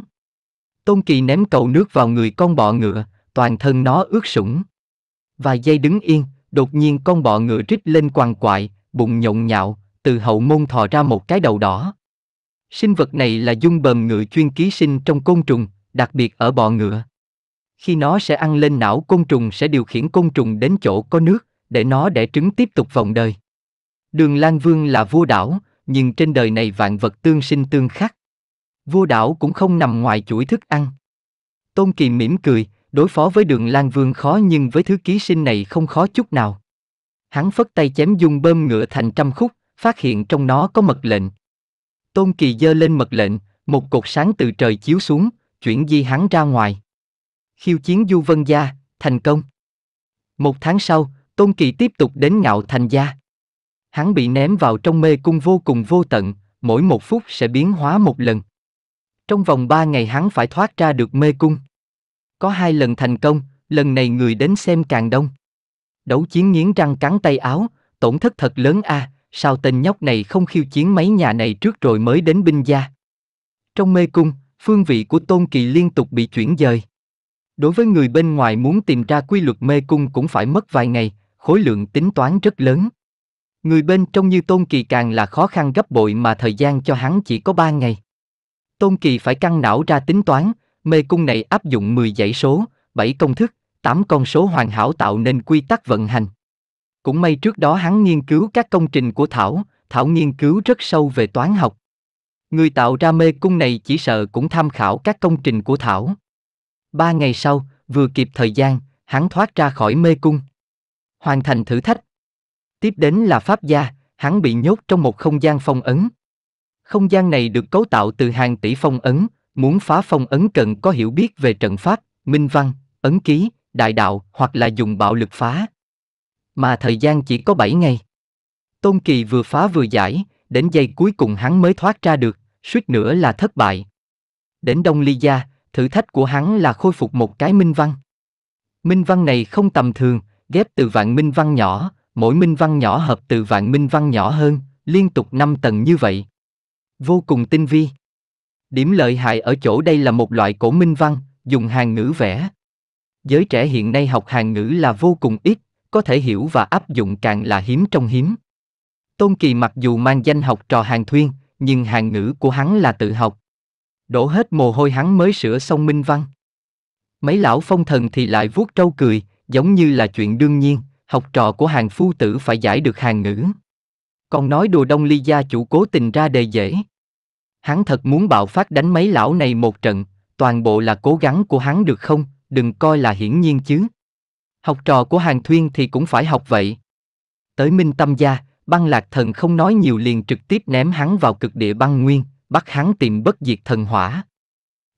Speaker 1: Tôn Kỳ ném cầu nước vào người con bọ ngựa, toàn thân nó ướt sũng. Vài giây đứng yên, đột nhiên con bọ ngựa rít lên quằn quại, bụng nhộn nhạo, từ hậu môn thò ra một cái đầu đỏ. Sinh vật này là dung bờm ngựa chuyên ký sinh trong côn trùng, đặc biệt ở bọ ngựa. Khi nó sẽ ăn lên não côn trùng sẽ điều khiển côn trùng đến chỗ có nước, để nó đẻ trứng tiếp tục vòng đời. Đường Lan Vương là vua đảo, nhưng trên đời này vạn vật tương sinh tương khắc. Vua đảo cũng không nằm ngoài chuỗi thức ăn. Tôn Kỳ mỉm cười, đối phó với đường Lan Vương khó nhưng với thứ ký sinh này không khó chút nào. Hắn phất tay chém dung bơm ngựa thành trăm khúc, phát hiện trong nó có mật lệnh. Tôn Kỳ giơ lên mật lệnh, một cột sáng từ trời chiếu xuống, chuyển di hắn ra ngoài. Khiêu chiến Du Vân Gia, thành công. Một tháng sau, Tôn Kỳ tiếp tục đến ngạo thành gia. Hắn bị ném vào trong mê cung vô cùng vô tận, mỗi một phút sẽ biến hóa một lần. Trong vòng ba ngày hắn phải thoát ra được mê cung. Có hai lần thành công, lần này người đến xem càng đông. Đấu chiến nghiến răng cắn tay áo, tổn thất thật lớn a, à, sao tên nhóc này không khiêu chiến mấy nhà này trước rồi mới đến binh gia. Trong mê cung, phương vị của Tôn Kỳ liên tục bị chuyển dời. Đối với người bên ngoài muốn tìm ra quy luật mê cung cũng phải mất vài ngày, khối lượng tính toán rất lớn. Người bên trong như Tôn Kỳ càng là khó khăn gấp bội mà thời gian cho hắn chỉ có 3 ngày. Tôn Kỳ phải căng não ra tính toán, mê cung này áp dụng 10 dãy số, 7 công thức, 8 con số hoàn hảo tạo nên quy tắc vận hành. Cũng may trước đó hắn nghiên cứu các công trình của Thảo, Thảo nghiên cứu rất sâu về toán học. Người tạo ra mê cung này chỉ sợ cũng tham khảo các công trình của Thảo. Ba ngày sau, vừa kịp thời gian, hắn thoát ra khỏi mê cung. Hoàn thành thử thách, Tiếp đến là Pháp gia, hắn bị nhốt trong một không gian phong ấn. Không gian này được cấu tạo từ hàng tỷ phong ấn, muốn phá phong ấn cần có hiểu biết về trận pháp, minh văn, ấn ký, đại đạo hoặc là dùng bạo lực phá. Mà thời gian chỉ có 7 ngày. Tôn Kỳ vừa phá vừa giải, đến giây cuối cùng hắn mới thoát ra được, suýt nữa là thất bại. Đến Đông Ly Gia, thử thách của hắn là khôi phục một cái minh văn. Minh văn này không tầm thường, ghép từ vạn minh văn nhỏ, mỗi minh văn nhỏ hợp từ vạn minh văn nhỏ hơn, liên tục 5 tầng như vậy. Vô cùng tinh vi. Điểm lợi hại ở chỗ đây là một loại cổ minh văn, dùng hàng ngữ vẽ. Giới trẻ hiện nay học hàng ngữ là vô cùng ít, có thể hiểu và áp dụng càng là hiếm trong hiếm. Tôn Kỳ mặc dù mang danh học trò hàng thuyên, nhưng hàng ngữ của hắn là tự học. Đổ hết mồ hôi hắn mới sửa xong minh văn. Mấy lão phong thần thì lại vuốt trâu cười, giống như là chuyện đương nhiên, học trò của hàng phu tử phải giải được hàng ngữ. Còn nói đùa đông ly gia chủ cố tình ra đề dễ. Hắn thật muốn bạo phát đánh mấy lão này một trận, toàn bộ là cố gắng của hắn được không, đừng coi là hiển nhiên chứ. Học trò của hàng thuyên thì cũng phải học vậy. Tới minh tâm gia, băng lạc thần không nói nhiều liền trực tiếp ném hắn vào cực địa băng nguyên, bắt hắn tìm bất diệt thần hỏa.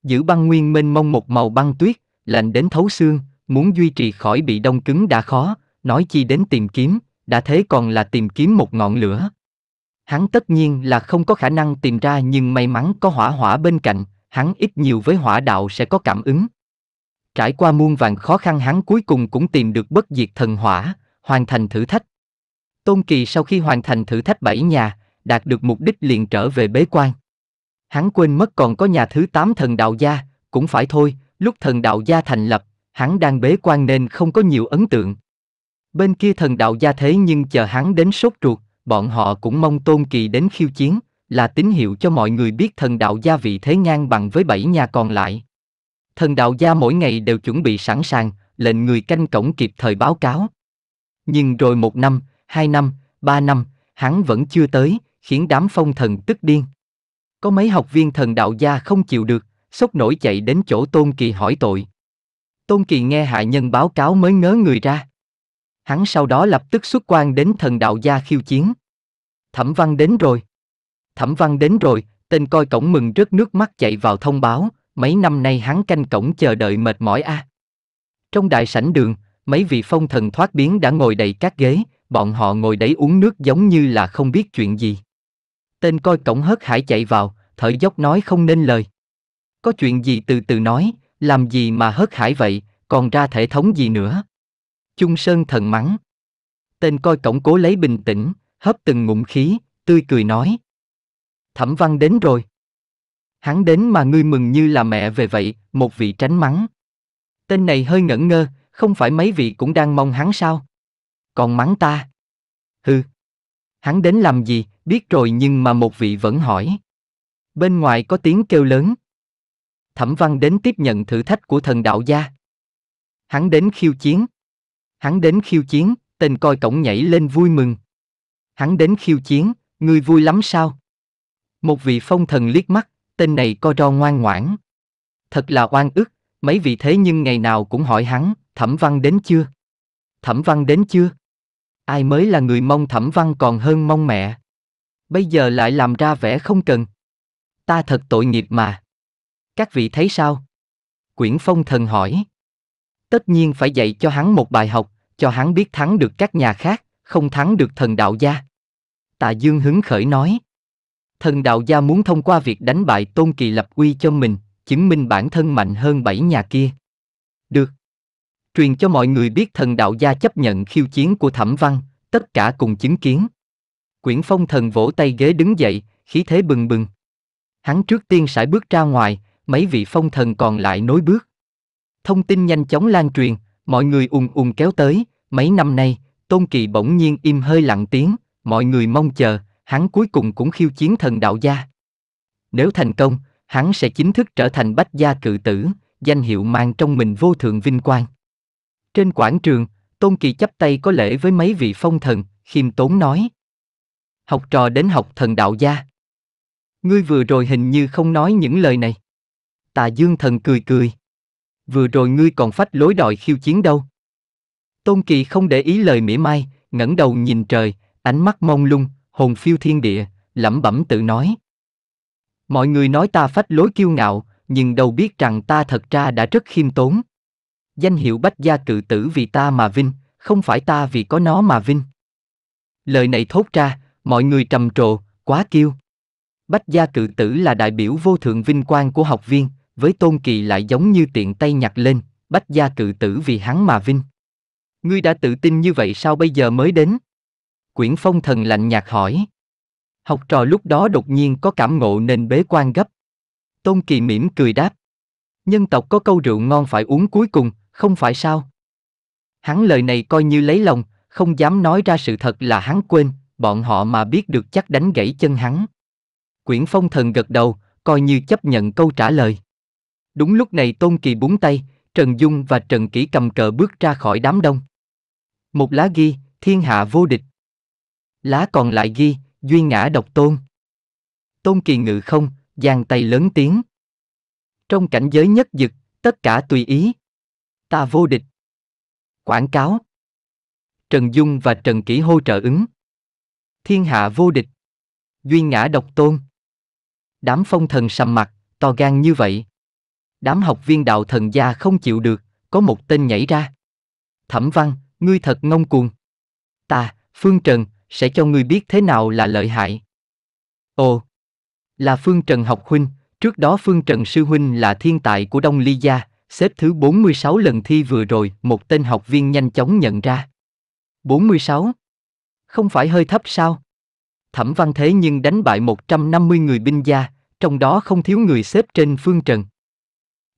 Speaker 1: Giữ băng nguyên mênh mông một màu băng tuyết, lạnh đến thấu xương, muốn duy trì khỏi bị đông cứng đã khó, nói chi đến tìm kiếm, đã thế còn là tìm kiếm một ngọn lửa. Hắn tất nhiên là không có khả năng tìm ra nhưng may mắn có hỏa hỏa bên cạnh, hắn ít nhiều với hỏa đạo sẽ có cảm ứng. Trải qua muôn vàng khó khăn hắn cuối cùng cũng tìm được bất diệt thần hỏa, hoàn thành thử thách. Tôn Kỳ sau khi hoàn thành thử thách bảy nhà, đạt được mục đích liền trở về bế quan. Hắn quên mất còn có nhà thứ 8 thần đạo gia, cũng phải thôi, lúc thần đạo gia thành lập, hắn đang bế quan nên không có nhiều ấn tượng. Bên kia thần đạo gia thế nhưng chờ hắn đến sốt ruột, bọn họ cũng mong Tôn Kỳ đến khiêu chiến, là tín hiệu cho mọi người biết thần đạo gia vị thế ngang bằng với bảy nhà còn lại. Thần đạo gia mỗi ngày đều chuẩn bị sẵn sàng, lệnh người canh cổng kịp thời báo cáo. Nhưng rồi một năm, hai năm, ba năm, hắn vẫn chưa tới, khiến đám phong thần tức điên. Có mấy học viên thần đạo gia không chịu được, sốc nổi chạy đến chỗ Tôn Kỳ hỏi tội. Tôn Kỳ nghe hạ nhân báo cáo mới ngớ người ra. Hắn sau đó lập tức xuất quan đến thần đạo gia khiêu chiến. Thẩm văn đến rồi. Thẩm văn đến rồi, tên coi cổng mừng rớt nước mắt chạy vào thông báo, mấy năm nay hắn canh cổng chờ đợi mệt mỏi a. À. Trong đại sảnh đường, mấy vị phong thần thoát biến đã ngồi đầy các ghế, bọn họ ngồi đấy uống nước giống như là không biết chuyện gì. Tên coi cổng hớt hải chạy vào, thở dốc nói không nên lời. Có chuyện gì từ từ nói, làm gì mà hớt hải vậy, còn ra thể thống gì nữa. Chung Sơn thần mắng. Tên coi cổng cố lấy bình tĩnh, hấp từng ngụm khí, tươi cười nói. Thẩm văn đến rồi. Hắn đến mà ngươi mừng như là mẹ về vậy, một vị tránh mắng. Tên này hơi ngẩn ngơ, không phải mấy vị cũng đang mong hắn sao? Còn mắng ta? Hừ. Hắn đến làm gì, biết rồi nhưng mà một vị vẫn hỏi. Bên ngoài có tiếng kêu lớn. Thẩm văn đến tiếp nhận thử thách của thần đạo gia. Hắn đến khiêu chiến. Hắn đến khiêu chiến, tên coi cổng nhảy lên vui mừng. Hắn đến khiêu chiến, ngươi vui lắm sao? Một vị phong thần liếc mắt, tên này co ro ngoan ngoãn. Thật là oan ức, mấy vị thế nhưng ngày nào cũng hỏi hắn, thẩm văn đến chưa? Thẩm văn đến chưa? Ai mới là người mong thẩm văn còn hơn mong mẹ? Bây giờ lại làm ra vẻ không cần. Ta thật tội nghiệp mà. Các vị thấy sao? Quyển phong thần hỏi tất nhiên phải dạy cho hắn một bài học, cho hắn biết thắng được các nhà khác, không thắng được thần đạo gia. Tạ Dương hứng khởi nói. Thần đạo gia muốn thông qua việc đánh bại Tôn Kỳ lập uy cho mình, chứng minh bản thân mạnh hơn bảy nhà kia. Được. Truyền cho mọi người biết thần đạo gia chấp nhận khiêu chiến của Thẩm Văn, tất cả cùng chứng kiến. Quyển phong thần vỗ tay ghế đứng dậy, khí thế bừng bừng. Hắn trước tiên sải bước ra ngoài, mấy vị phong thần còn lại nối bước. Thông tin nhanh chóng lan truyền, mọi người ùn ùn kéo tới, mấy năm nay, Tôn Kỳ bỗng nhiên im hơi lặng tiếng, mọi người mong chờ, hắn cuối cùng cũng khiêu chiến thần đạo gia. Nếu thành công, hắn sẽ chính thức trở thành bách gia cự tử, danh hiệu mang trong mình vô thượng vinh quang. Trên quảng trường, Tôn Kỳ chắp tay có lễ với mấy vị phong thần, khiêm tốn nói. Học trò đến học thần đạo gia. Ngươi vừa rồi hình như không nói những lời này. Tà Dương thần cười cười vừa rồi ngươi còn phách lối đòi khiêu chiến đâu. Tôn Kỳ không để ý lời mỉa mai, ngẩng đầu nhìn trời, ánh mắt mông lung, hồn phiêu thiên địa, lẩm bẩm tự nói. Mọi người nói ta phách lối kiêu ngạo, nhưng đâu biết rằng ta thật ra đã rất khiêm tốn. Danh hiệu bách gia cự tử vì ta mà vinh, không phải ta vì có nó mà vinh. Lời này thốt ra, mọi người trầm trồ, quá kiêu. Bách gia cự tử là đại biểu vô thượng vinh quang của học viên, với Tôn Kỳ lại giống như tiện tay nhặt lên, bách gia cự tử vì hắn mà vinh. Ngươi đã tự tin như vậy sao bây giờ mới đến? Quyển phong thần lạnh nhạt hỏi. Học trò lúc đó đột nhiên có cảm ngộ nên bế quan gấp. Tôn Kỳ mỉm cười đáp. Nhân tộc có câu rượu ngon phải uống cuối cùng, không phải sao? Hắn lời này coi như lấy lòng, không dám nói ra sự thật là hắn quên, bọn họ mà biết được chắc đánh gãy chân hắn. Quyển phong thần gật đầu, coi như chấp nhận câu trả lời. Đúng lúc này Tôn Kỳ búng tay, Trần Dung và Trần Kỷ cầm cờ bước ra khỏi đám đông. Một lá ghi, thiên hạ vô địch. Lá còn lại ghi, duy ngã độc tôn. Tôn Kỳ ngự không, giang tay lớn tiếng. Trong cảnh giới nhất dực, tất cả tùy ý. Ta vô địch. Quảng cáo. Trần Dung và Trần Kỷ hỗ trợ ứng. Thiên hạ vô địch. Duy ngã độc tôn. Đám phong thần sầm mặt, to gan như vậy đám học viên đạo thần gia không chịu được, có một tên nhảy ra. Thẩm văn, ngươi thật ngông cuồng. Ta, Phương Trần, sẽ cho ngươi biết thế nào là lợi hại. Ồ, là Phương Trần học huynh, trước đó Phương Trần sư huynh là thiên tài của Đông Ly Gia, xếp thứ 46 lần thi vừa rồi, một tên học viên nhanh chóng nhận ra. 46. Không phải hơi thấp sao? Thẩm văn thế nhưng đánh bại 150 người binh gia, trong đó không thiếu người xếp trên Phương Trần.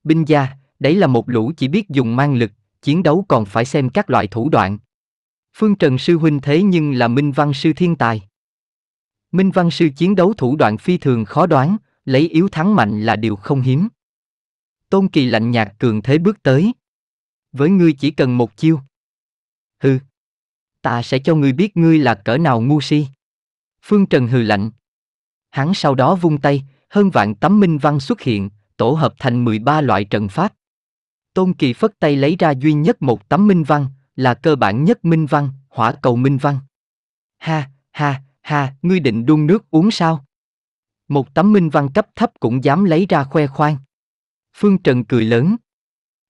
Speaker 1: Binh gia, đấy là một lũ chỉ biết dùng mang lực, chiến đấu còn phải xem các loại thủ đoạn. Phương Trần Sư Huynh thế nhưng là Minh Văn Sư Thiên Tài. Minh Văn Sư chiến đấu thủ đoạn phi thường khó đoán, lấy yếu thắng mạnh là điều không hiếm. Tôn Kỳ lạnh nhạt cường thế bước tới. Với ngươi chỉ cần một chiêu. Hừ. Ta sẽ cho ngươi biết ngươi là cỡ nào ngu si. Phương Trần hừ lạnh. Hắn sau đó vung tay, hơn vạn tấm minh văn xuất hiện, tổ hợp thành 13 loại trận pháp. Tôn Kỳ phất tay lấy ra duy nhất một tấm minh văn, là cơ bản nhất minh văn, hỏa cầu minh văn. Ha, ha, ha, ngươi định đun nước uống sao? Một tấm minh văn cấp thấp cũng dám lấy ra khoe khoang. Phương Trần cười lớn.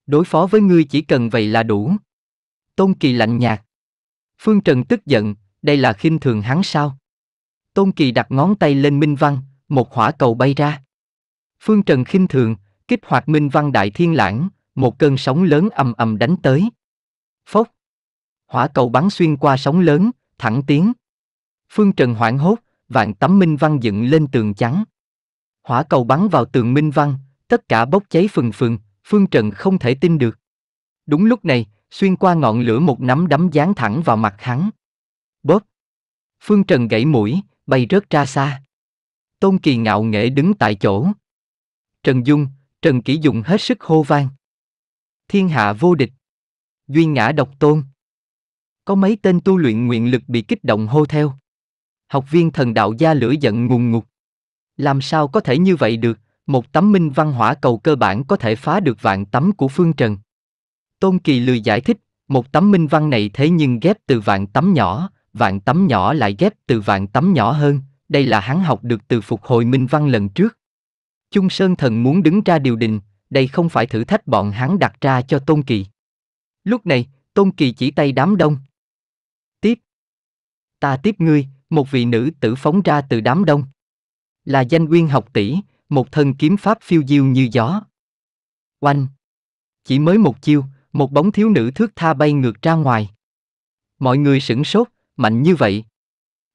Speaker 1: Đối phó với ngươi chỉ cần vậy là đủ. Tôn Kỳ lạnh nhạt. Phương Trần tức giận, đây là khinh thường hắn sao? Tôn Kỳ đặt ngón tay lên minh văn, một hỏa cầu bay ra. Phương Trần khinh thường, kích hoạt minh văn đại thiên lãng, một cơn sóng lớn ầm ầm đánh tới. Phốc. Hỏa cầu bắn xuyên qua sóng lớn, thẳng tiến. Phương Trần hoảng hốt, vạn tấm minh văn dựng lên tường trắng. Hỏa cầu bắn vào tường minh văn, tất cả bốc cháy phừng phừng, Phương Trần không thể tin được. Đúng lúc này, xuyên qua ngọn lửa một nắm đấm dán thẳng vào mặt hắn. Bóp. Phương Trần gãy mũi, bay rớt ra xa. Tôn Kỳ ngạo nghễ đứng tại chỗ, Trần Dung, Trần Kỷ Dụng hết sức hô vang. Thiên hạ vô địch. duy ngã độc tôn. Có mấy tên tu luyện nguyện lực bị kích động hô theo. Học viên thần đạo gia lửa giận ngùng ngục. Làm sao có thể như vậy được, một tấm minh văn hỏa cầu cơ bản có thể phá được vạn tấm của Phương Trần. Tôn Kỳ lười giải thích, một tấm minh văn này thế nhưng ghép từ vạn tấm nhỏ, vạn tấm nhỏ lại ghép từ vạn tấm nhỏ hơn, đây là hắn học được từ phục hồi minh văn lần trước. Chung Sơn Thần muốn đứng ra điều đình, đây không phải thử thách bọn hắn đặt ra cho Tôn Kỳ. Lúc này, Tôn Kỳ chỉ tay đám đông. Tiếp. Ta tiếp ngươi, một vị nữ tử phóng ra từ đám đông. Là danh uyên học tỷ, một thân kiếm pháp phiêu diêu như gió. Oanh. Chỉ mới một chiêu, một bóng thiếu nữ thước tha bay ngược ra ngoài. Mọi người sửng sốt, mạnh như vậy.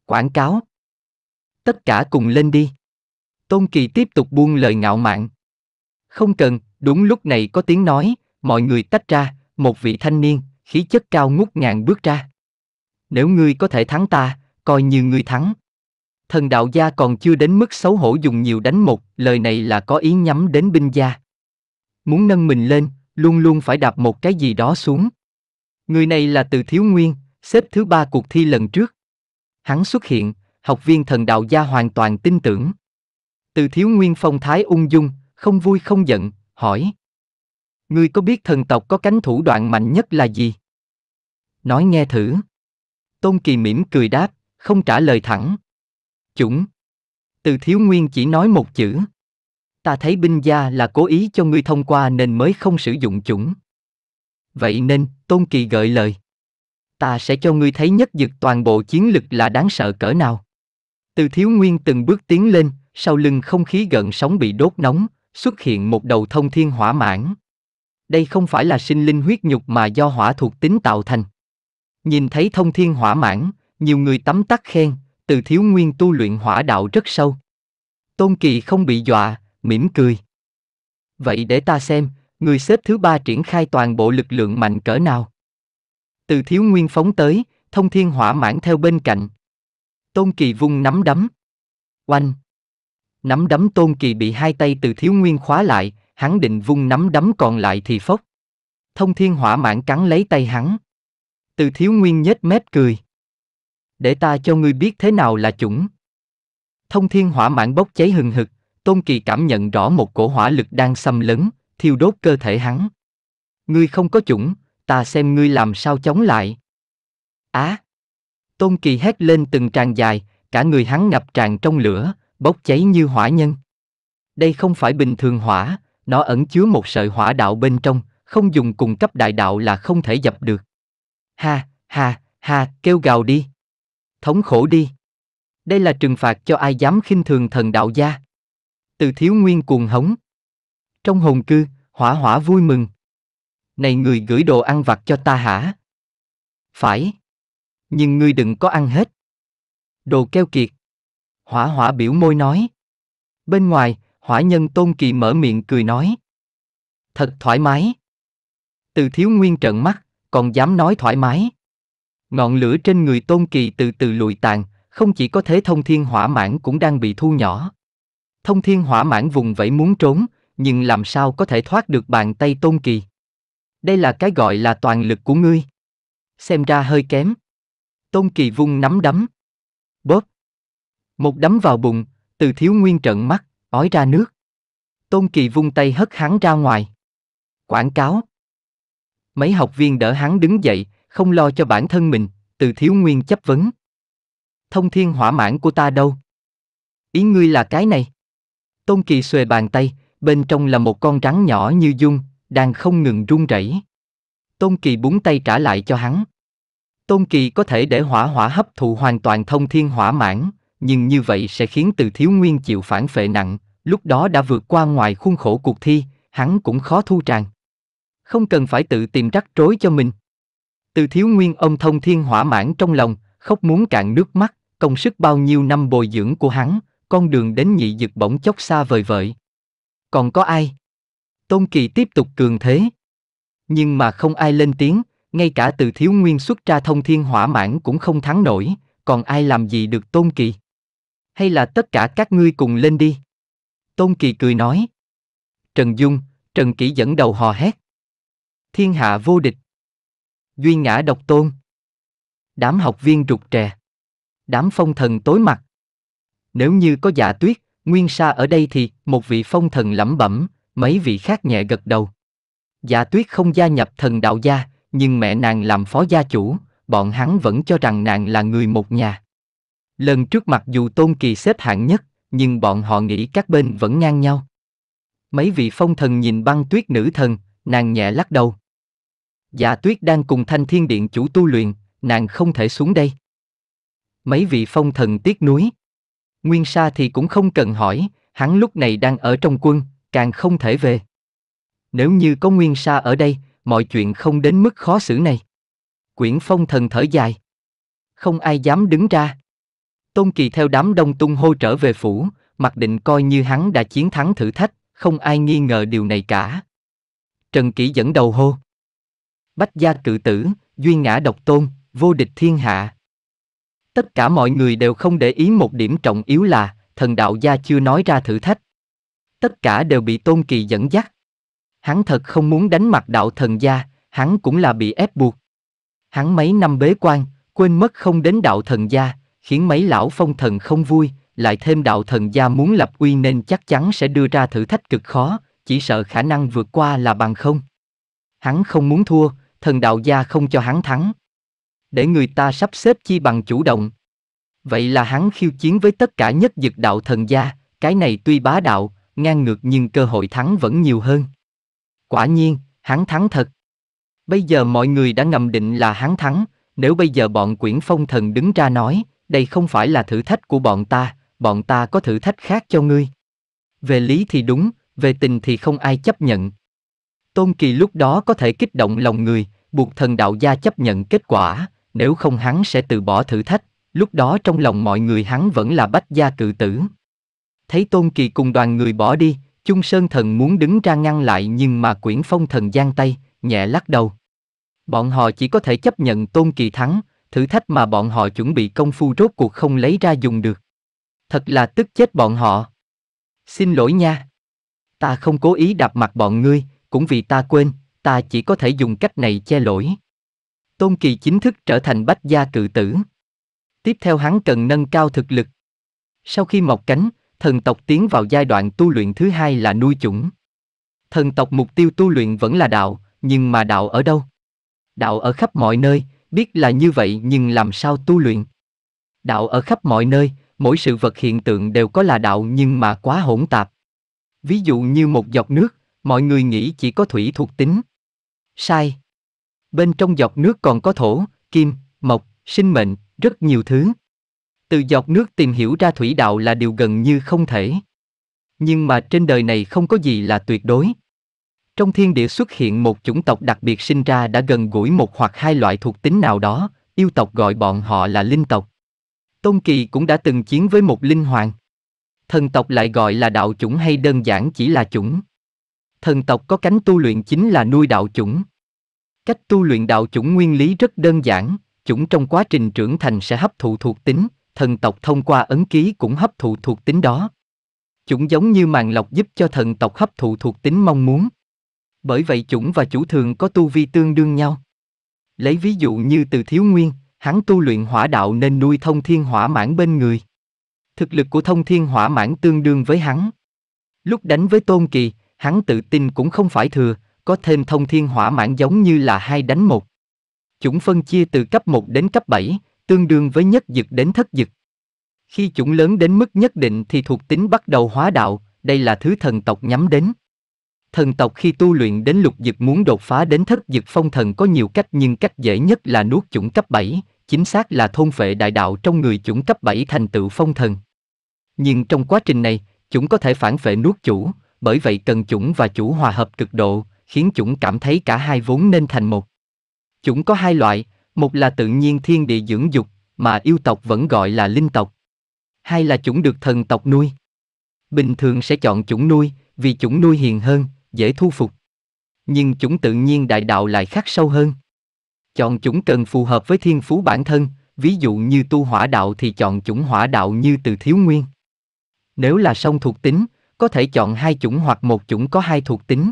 Speaker 1: Quảng cáo. Tất cả cùng lên đi. Tôn Kỳ tiếp tục buông lời ngạo mạn. Không cần, đúng lúc này có tiếng nói, mọi người tách ra, một vị thanh niên, khí chất cao ngút ngàn bước ra. Nếu ngươi có thể thắng ta, coi như ngươi thắng. Thần đạo gia còn chưa đến mức xấu hổ dùng nhiều đánh một, lời này là có ý nhắm đến binh gia. Muốn nâng mình lên, luôn luôn phải đạp một cái gì đó xuống. Người này là từ thiếu nguyên, xếp thứ ba cuộc thi lần trước. Hắn xuất hiện, học viên thần đạo gia hoàn toàn tin tưởng. Từ thiếu nguyên phong thái ung dung, không vui không giận, hỏi. Ngươi có biết thần tộc có cánh thủ đoạn mạnh nhất là gì? Nói nghe thử. Tôn Kỳ mỉm cười đáp, không trả lời thẳng. Chủng. Từ thiếu nguyên chỉ nói một chữ. Ta thấy binh gia là cố ý cho ngươi thông qua nên mới không sử dụng chủng. Vậy nên, Tôn Kỳ gợi lời. Ta sẽ cho ngươi thấy nhất dực toàn bộ chiến lực là đáng sợ cỡ nào. Từ thiếu nguyên từng bước tiến lên, sau lưng không khí gần sóng bị đốt nóng, xuất hiện một đầu thông thiên hỏa mãn. Đây không phải là sinh linh huyết nhục mà do hỏa thuộc tính tạo thành. Nhìn thấy thông thiên hỏa mãn, nhiều người tắm tắt khen, từ thiếu nguyên tu luyện hỏa đạo rất sâu. Tôn Kỳ không bị dọa, mỉm cười. Vậy để ta xem, người xếp thứ ba triển khai toàn bộ lực lượng mạnh cỡ nào. Từ thiếu nguyên phóng tới, thông thiên hỏa mãn theo bên cạnh. Tôn Kỳ vung nắm đấm. Oanh! Nắm đấm tôn kỳ bị hai tay từ thiếu nguyên khóa lại, hắn định vung nắm đấm còn lại thì phốc. Thông thiên hỏa mãn cắn lấy tay hắn. Từ thiếu nguyên nhếch mép cười. Để ta cho ngươi biết thế nào là chủng. Thông thiên hỏa mãn bốc cháy hừng hực, tôn kỳ cảm nhận rõ một cổ hỏa lực đang xâm lấn, thiêu đốt cơ thể hắn. Ngươi không có chủng, ta xem ngươi làm sao chống lại. Á! tôn kỳ hét lên từng tràng dài, cả người hắn ngập tràn trong lửa, bốc cháy như hỏa nhân. Đây không phải bình thường hỏa, nó ẩn chứa một sợi hỏa đạo bên trong, không dùng cùng cấp đại đạo là không thể dập được. Ha, ha, ha, kêu gào đi. Thống khổ đi. Đây là trừng phạt cho ai dám khinh thường thần đạo gia. Từ thiếu nguyên cuồng hống. Trong hồn cư, hỏa hỏa vui mừng. Này người gửi đồ ăn vặt cho ta hả? Phải. Nhưng ngươi đừng có ăn hết. Đồ keo kiệt, Hỏa hỏa biểu môi nói. Bên ngoài, hỏa nhân tôn kỳ mở miệng cười nói. Thật thoải mái. Từ thiếu nguyên trợn mắt, còn dám nói thoải mái. Ngọn lửa trên người tôn kỳ từ từ lùi tàn, không chỉ có thế thông thiên hỏa mãn cũng đang bị thu nhỏ. Thông thiên hỏa mãn vùng vẫy muốn trốn, nhưng làm sao có thể thoát được bàn tay tôn kỳ. Đây là cái gọi là toàn lực của ngươi. Xem ra hơi kém. Tôn kỳ vung nắm đấm. Bóp, một đấm vào bụng, từ thiếu nguyên trợn mắt, ói ra nước. Tôn Kỳ vung tay hất hắn ra ngoài. Quảng cáo. Mấy học viên đỡ hắn đứng dậy, không lo cho bản thân mình, từ thiếu nguyên chấp vấn. Thông thiên hỏa mãn của ta đâu? Ý ngươi là cái này. Tôn Kỳ xuề bàn tay, bên trong là một con rắn nhỏ như dung, đang không ngừng run rẩy. Tôn Kỳ búng tay trả lại cho hắn. Tôn Kỳ có thể để hỏa hỏa hấp thụ hoàn toàn thông thiên hỏa mãn nhưng như vậy sẽ khiến từ thiếu nguyên chịu phản phệ nặng, lúc đó đã vượt qua ngoài khuôn khổ cuộc thi, hắn cũng khó thu tràng. Không cần phải tự tìm rắc rối cho mình. Từ thiếu nguyên ông thông thiên hỏa mãn trong lòng, khóc muốn cạn nước mắt, công sức bao nhiêu năm bồi dưỡng của hắn, con đường đến nhị dực bỗng chốc xa vời vợi. Còn có ai? Tôn Kỳ tiếp tục cường thế. Nhưng mà không ai lên tiếng, ngay cả từ thiếu nguyên xuất ra thông thiên hỏa mãn cũng không thắng nổi, còn ai làm gì được Tôn Kỳ? hay là tất cả các ngươi cùng lên đi? Tôn Kỳ cười nói. Trần Dung, Trần Kỷ dẫn đầu hò hét. Thiên hạ vô địch. Duy ngã độc tôn. Đám học viên rụt rè. Đám phong thần tối mặt. Nếu như có Dạ tuyết, nguyên sa ở đây thì một vị phong thần lẩm bẩm, mấy vị khác nhẹ gật đầu. Dạ tuyết không gia nhập thần đạo gia, nhưng mẹ nàng làm phó gia chủ, bọn hắn vẫn cho rằng nàng là người một nhà. Lần trước mặc dù Tôn Kỳ xếp hạng nhất, nhưng bọn họ nghĩ các bên vẫn ngang nhau. Mấy vị phong thần nhìn băng tuyết nữ thần, nàng nhẹ lắc đầu. Dạ tuyết đang cùng thanh thiên điện chủ tu luyện, nàng không thể xuống đây. Mấy vị phong thần tiếc núi Nguyên Sa thì cũng không cần hỏi, hắn lúc này đang ở trong quân, càng không thể về. Nếu như có Nguyên Sa ở đây, mọi chuyện không đến mức khó xử này. Quyển phong thần thở dài. Không ai dám đứng ra. Tôn Kỳ theo đám đông tung hô trở về phủ, mặc định coi như hắn đã chiến thắng thử thách, không ai nghi ngờ điều này cả. Trần Kỷ dẫn đầu hô. Bách gia cự tử, duy ngã độc tôn, vô địch thiên hạ. Tất cả mọi người đều không để ý một điểm trọng yếu là, thần đạo gia chưa nói ra thử thách. Tất cả đều bị Tôn Kỳ dẫn dắt. Hắn thật không muốn đánh mặt đạo thần gia, hắn cũng là bị ép buộc. Hắn mấy năm bế quan, quên mất không đến đạo thần gia, khiến mấy lão phong thần không vui, lại thêm đạo thần gia muốn lập uy nên chắc chắn sẽ đưa ra thử thách cực khó, chỉ sợ khả năng vượt qua là bằng không. Hắn không muốn thua, thần đạo gia không cho hắn thắng. Để người ta sắp xếp chi bằng chủ động. Vậy là hắn khiêu chiến với tất cả nhất dực đạo thần gia, cái này tuy bá đạo, ngang ngược nhưng cơ hội thắng vẫn nhiều hơn. Quả nhiên, hắn thắng thật. Bây giờ mọi người đã ngầm định là hắn thắng, nếu bây giờ bọn quyển phong thần đứng ra nói, đây không phải là thử thách của bọn ta, bọn ta có thử thách khác cho ngươi. Về lý thì đúng, về tình thì không ai chấp nhận. Tôn Kỳ lúc đó có thể kích động lòng người, buộc thần đạo gia chấp nhận kết quả, nếu không hắn sẽ từ bỏ thử thách, lúc đó trong lòng mọi người hắn vẫn là bách gia cự tử. Thấy Tôn Kỳ cùng đoàn người bỏ đi, Chung Sơn Thần muốn đứng ra ngăn lại nhưng mà Quyển Phong Thần giang tay, nhẹ lắc đầu. Bọn họ chỉ có thể chấp nhận Tôn Kỳ thắng, thử thách mà bọn họ chuẩn bị công phu rốt cuộc không lấy ra dùng được. Thật là tức chết bọn họ. Xin lỗi nha. Ta không cố ý đạp mặt bọn ngươi, cũng vì ta quên, ta chỉ có thể dùng cách này che lỗi. Tôn Kỳ chính thức trở thành bách gia cự tử. Tiếp theo hắn cần nâng cao thực lực. Sau khi mọc cánh, thần tộc tiến vào giai đoạn tu luyện thứ hai là nuôi chủng. Thần tộc mục tiêu tu luyện vẫn là đạo, nhưng mà đạo ở đâu? Đạo ở khắp mọi nơi, biết là như vậy nhưng làm sao tu luyện đạo ở khắp mọi nơi mỗi sự vật hiện tượng đều có là đạo nhưng mà quá hỗn tạp ví dụ như một giọt nước mọi người nghĩ chỉ có thủy thuộc tính sai bên trong giọt nước còn có thổ kim mộc sinh mệnh rất nhiều thứ từ giọt nước tìm hiểu ra thủy đạo là điều gần như không thể nhưng mà trên đời này không có gì là tuyệt đối trong thiên địa xuất hiện một chủng tộc đặc biệt sinh ra đã gần gũi một hoặc hai loại thuộc tính nào đó, yêu tộc gọi bọn họ là linh tộc. Tôn Kỳ cũng đã từng chiến với một linh hoàng. Thần tộc lại gọi là đạo chủng hay đơn giản chỉ là chủng. Thần tộc có cánh tu luyện chính là nuôi đạo chủng. Cách tu luyện đạo chủng nguyên lý rất đơn giản, chủng trong quá trình trưởng thành sẽ hấp thụ thuộc tính, thần tộc thông qua ấn ký cũng hấp thụ thuộc tính đó. Chủng giống như màng lọc giúp cho thần tộc hấp thụ thuộc tính mong muốn, bởi vậy chủng và chủ thường có tu vi tương đương nhau. Lấy ví dụ như từ thiếu nguyên, hắn tu luyện hỏa đạo nên nuôi thông thiên hỏa mãn bên người. Thực lực của thông thiên hỏa mãn tương đương với hắn. Lúc đánh với Tôn Kỳ, hắn tự tin cũng không phải thừa, có thêm thông thiên hỏa mãn giống như là hai đánh một. Chủng phân chia từ cấp 1 đến cấp 7, tương đương với nhất dực đến thất dực. Khi chủng lớn đến mức nhất định thì thuộc tính bắt đầu hóa đạo, đây là thứ thần tộc nhắm đến. Thần tộc khi tu luyện đến lục dực muốn đột phá đến thất dực phong thần có nhiều cách nhưng cách dễ nhất là nuốt chủng cấp 7, chính xác là thôn phệ đại đạo trong người chủng cấp 7 thành tựu phong thần. Nhưng trong quá trình này, chúng có thể phản phệ nuốt chủ, bởi vậy cần chủng và chủ hòa hợp cực độ, khiến chủng cảm thấy cả hai vốn nên thành một. Chủng có hai loại, một là tự nhiên thiên địa dưỡng dục, mà yêu tộc vẫn gọi là linh tộc. Hai là chủng được thần tộc nuôi. Bình thường sẽ chọn chủng nuôi, vì chủng nuôi hiền hơn, dễ thu phục. Nhưng chúng tự nhiên đại đạo lại khắc sâu hơn. Chọn chúng cần phù hợp với thiên phú bản thân, ví dụ như tu hỏa đạo thì chọn chủng hỏa đạo như từ thiếu nguyên. Nếu là song thuộc tính, có thể chọn hai chủng hoặc một chủng có hai thuộc tính.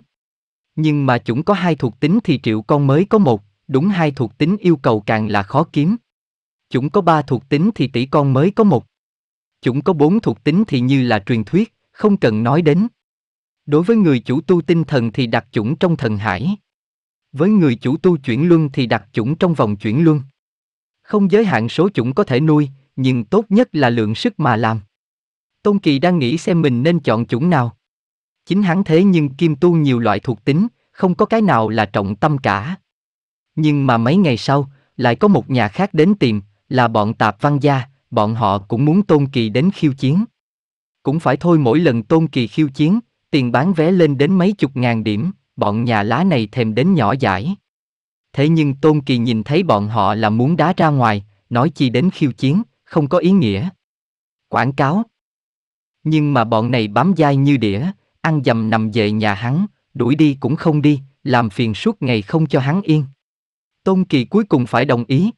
Speaker 1: Nhưng mà chủng có hai thuộc tính thì triệu con mới có một, đúng hai thuộc tính yêu cầu càng là khó kiếm. Chủng có ba thuộc tính thì tỷ con mới có một. Chủng có bốn thuộc tính thì như là truyền thuyết, không cần nói đến. Đối với người chủ tu tinh thần thì đặt chủng trong thần hải. Với người chủ tu chuyển luân thì đặt chủng trong vòng chuyển luân. Không giới hạn số chủng có thể nuôi, nhưng tốt nhất là lượng sức mà làm. Tôn Kỳ đang nghĩ xem mình nên chọn chủng nào. Chính hắn thế nhưng kim tu nhiều loại thuộc tính, không có cái nào là trọng tâm cả. Nhưng mà mấy ngày sau, lại có một nhà khác đến tìm, là bọn tạp văn gia, bọn họ cũng muốn Tôn Kỳ đến khiêu chiến. Cũng phải thôi mỗi lần Tôn Kỳ khiêu chiến, tiền bán vé lên đến mấy chục ngàn điểm, bọn nhà lá này thèm đến nhỏ giải. Thế nhưng Tôn Kỳ nhìn thấy bọn họ là muốn đá ra ngoài, nói chi đến khiêu chiến, không có ý nghĩa. Quảng cáo. Nhưng mà bọn này bám dai như đĩa, ăn dầm nằm về nhà hắn, đuổi đi cũng không đi, làm phiền suốt ngày không cho hắn yên. Tôn Kỳ cuối cùng phải đồng ý.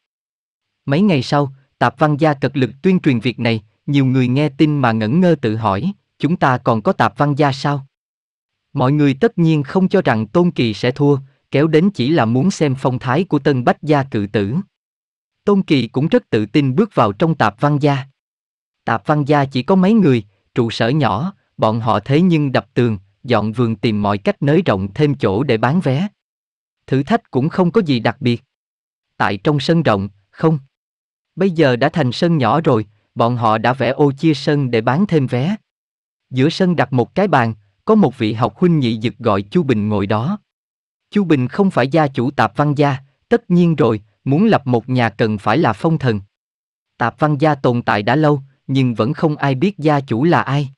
Speaker 1: Mấy ngày sau, Tạp Văn Gia cật lực tuyên truyền việc này, nhiều người nghe tin mà ngẩn ngơ tự hỏi, chúng ta còn có tạp văn gia sao? Mọi người tất nhiên không cho rằng Tôn Kỳ sẽ thua, kéo đến chỉ là muốn xem phong thái của Tân Bách Gia cự tử. Tôn Kỳ cũng rất tự tin bước vào trong tạp văn gia. Tạp văn gia chỉ có mấy người, trụ sở nhỏ, bọn họ thế nhưng đập tường, dọn vườn tìm mọi cách nới rộng thêm chỗ để bán vé. Thử thách cũng không có gì đặc biệt. Tại trong sân rộng, không. Bây giờ đã thành sân nhỏ rồi, bọn họ đã vẽ ô chia sân để bán thêm vé. Giữa sân đặt một cái bàn, có một vị học huynh nhị dực gọi Chu Bình ngồi đó. Chu Bình không phải gia chủ Tạp Văn Gia, tất nhiên rồi, muốn lập một nhà cần phải là phong thần. Tạp Văn Gia tồn tại đã lâu, nhưng vẫn không ai biết gia chủ là ai.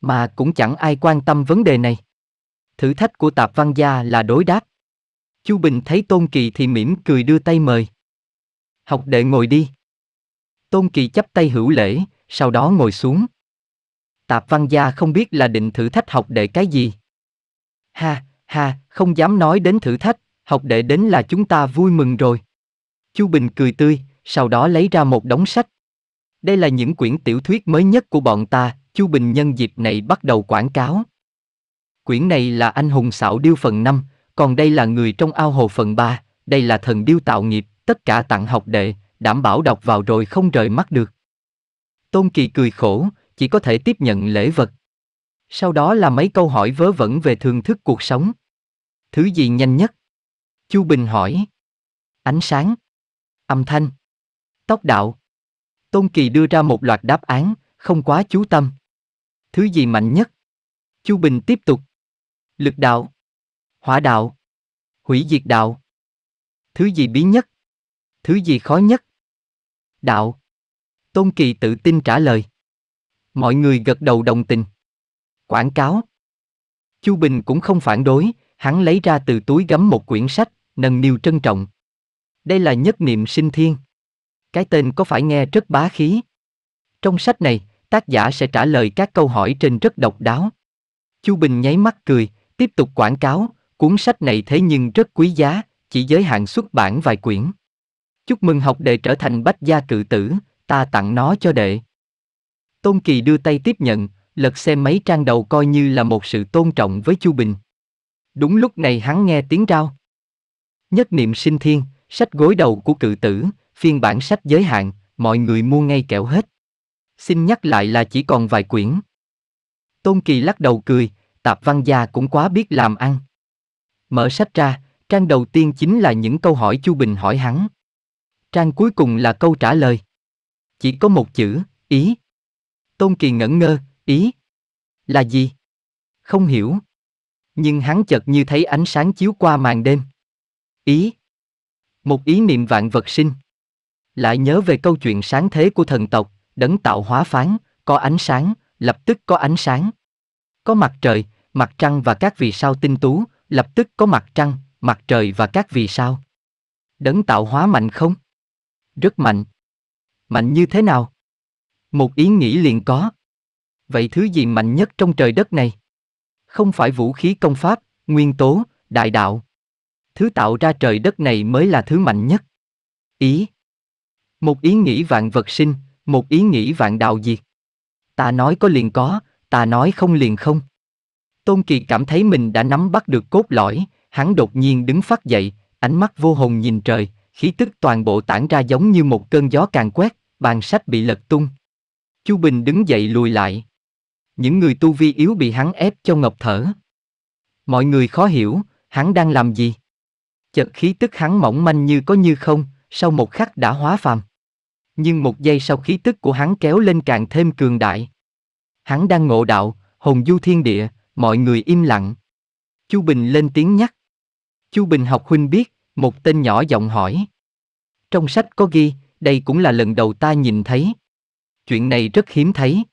Speaker 1: Mà cũng chẳng ai quan tâm vấn đề này. Thử thách của Tạp Văn Gia là đối đáp. Chu Bình thấy Tôn Kỳ thì mỉm cười đưa tay mời. Học đệ ngồi đi. Tôn Kỳ chắp tay hữu lễ, sau đó ngồi xuống. Tạp Văn Gia không biết là định thử thách học đệ cái gì. Ha, ha, không dám nói đến thử thách, học đệ đến là chúng ta vui mừng rồi. Chu Bình cười tươi, sau đó lấy ra một đống sách. Đây là những quyển tiểu thuyết mới nhất của bọn ta, Chu Bình nhân dịp này bắt đầu quảng cáo. Quyển này là Anh hùng xảo điêu phần năm, còn đây là Người trong ao hồ phần ba, đây là Thần điêu tạo nghiệp, tất cả tặng học đệ, đảm bảo đọc vào rồi không rời mắt được. Tôn Kỳ cười khổ, chỉ có thể tiếp nhận lễ vật. Sau đó là mấy câu hỏi vớ vẩn về thưởng thức cuộc sống. Thứ gì nhanh nhất? Chu Bình hỏi. Ánh sáng. Âm thanh. Tốc đạo. Tôn Kỳ đưa ra một loạt đáp án, không quá chú tâm. Thứ gì mạnh nhất? Chu Bình tiếp tục. Lực đạo. Hỏa đạo. Hủy diệt đạo. Thứ gì bí nhất? Thứ gì khó nhất? Đạo. Tôn Kỳ tự tin trả lời. Mọi người gật đầu đồng tình. Quảng cáo. Chu Bình cũng không phản đối, hắn lấy ra từ túi gắm một quyển sách, nâng niu trân trọng. Đây là nhất niệm sinh thiên. Cái tên có phải nghe rất bá khí. Trong sách này, tác giả sẽ trả lời các câu hỏi trên rất độc đáo. Chu Bình nháy mắt cười, tiếp tục quảng cáo, cuốn sách này thế nhưng rất quý giá, chỉ giới hạn xuất bản vài quyển. Chúc mừng học đệ trở thành bách gia cự tử, ta tặng nó cho đệ. Tôn Kỳ đưa tay tiếp nhận, lật xem mấy trang đầu coi như là một sự tôn trọng với Chu Bình. Đúng lúc này hắn nghe tiếng rao. Nhất niệm sinh thiên, sách gối đầu của cự tử, phiên bản sách giới hạn, mọi người mua ngay kẹo hết. Xin nhắc lại là chỉ còn vài quyển. Tôn Kỳ lắc đầu cười, tạp văn gia cũng quá biết làm ăn. Mở sách ra, trang đầu tiên chính là những câu hỏi Chu Bình hỏi hắn. Trang cuối cùng là câu trả lời. Chỉ có một chữ, ý, Tôn Kỳ ngẩn ngơ, ý. Là gì? Không hiểu. Nhưng hắn chợt như thấy ánh sáng chiếu qua màn đêm. Ý. Một ý niệm vạn vật sinh. Lại nhớ về câu chuyện sáng thế của thần tộc, đấng tạo hóa phán, có ánh sáng, lập tức có ánh sáng. Có mặt trời, mặt trăng và các vì sao tinh tú, lập tức có mặt trăng, mặt trời và các vì sao. Đấng tạo hóa mạnh không? Rất mạnh. Mạnh như thế nào? Một ý nghĩ liền có. Vậy thứ gì mạnh nhất trong trời đất này? Không phải vũ khí công pháp, nguyên tố, đại đạo. Thứ tạo ra trời đất này mới là thứ mạnh nhất. Ý. Một ý nghĩ vạn vật sinh, một ý nghĩ vạn đạo diệt. Ta nói có liền có, ta nói không liền không. Tôn Kỳ cảm thấy mình đã nắm bắt được cốt lõi, hắn đột nhiên đứng phát dậy, ánh mắt vô hồn nhìn trời, khí tức toàn bộ tản ra giống như một cơn gió càng quét, bàn sách bị lật tung, Chu Bình đứng dậy lùi lại. Những người tu vi yếu bị hắn ép cho ngập thở. Mọi người khó hiểu, hắn đang làm gì? Chợt khí tức hắn mỏng manh như có như không, sau một khắc đã hóa phàm. Nhưng một giây sau khí tức của hắn kéo lên càng thêm cường đại. Hắn đang ngộ đạo, hồn du thiên địa, mọi người im lặng. Chu Bình lên tiếng nhắc. Chu Bình học huynh biết, một tên nhỏ giọng hỏi. Trong sách có ghi, đây cũng là lần đầu ta nhìn thấy chuyện này rất hiếm thấy.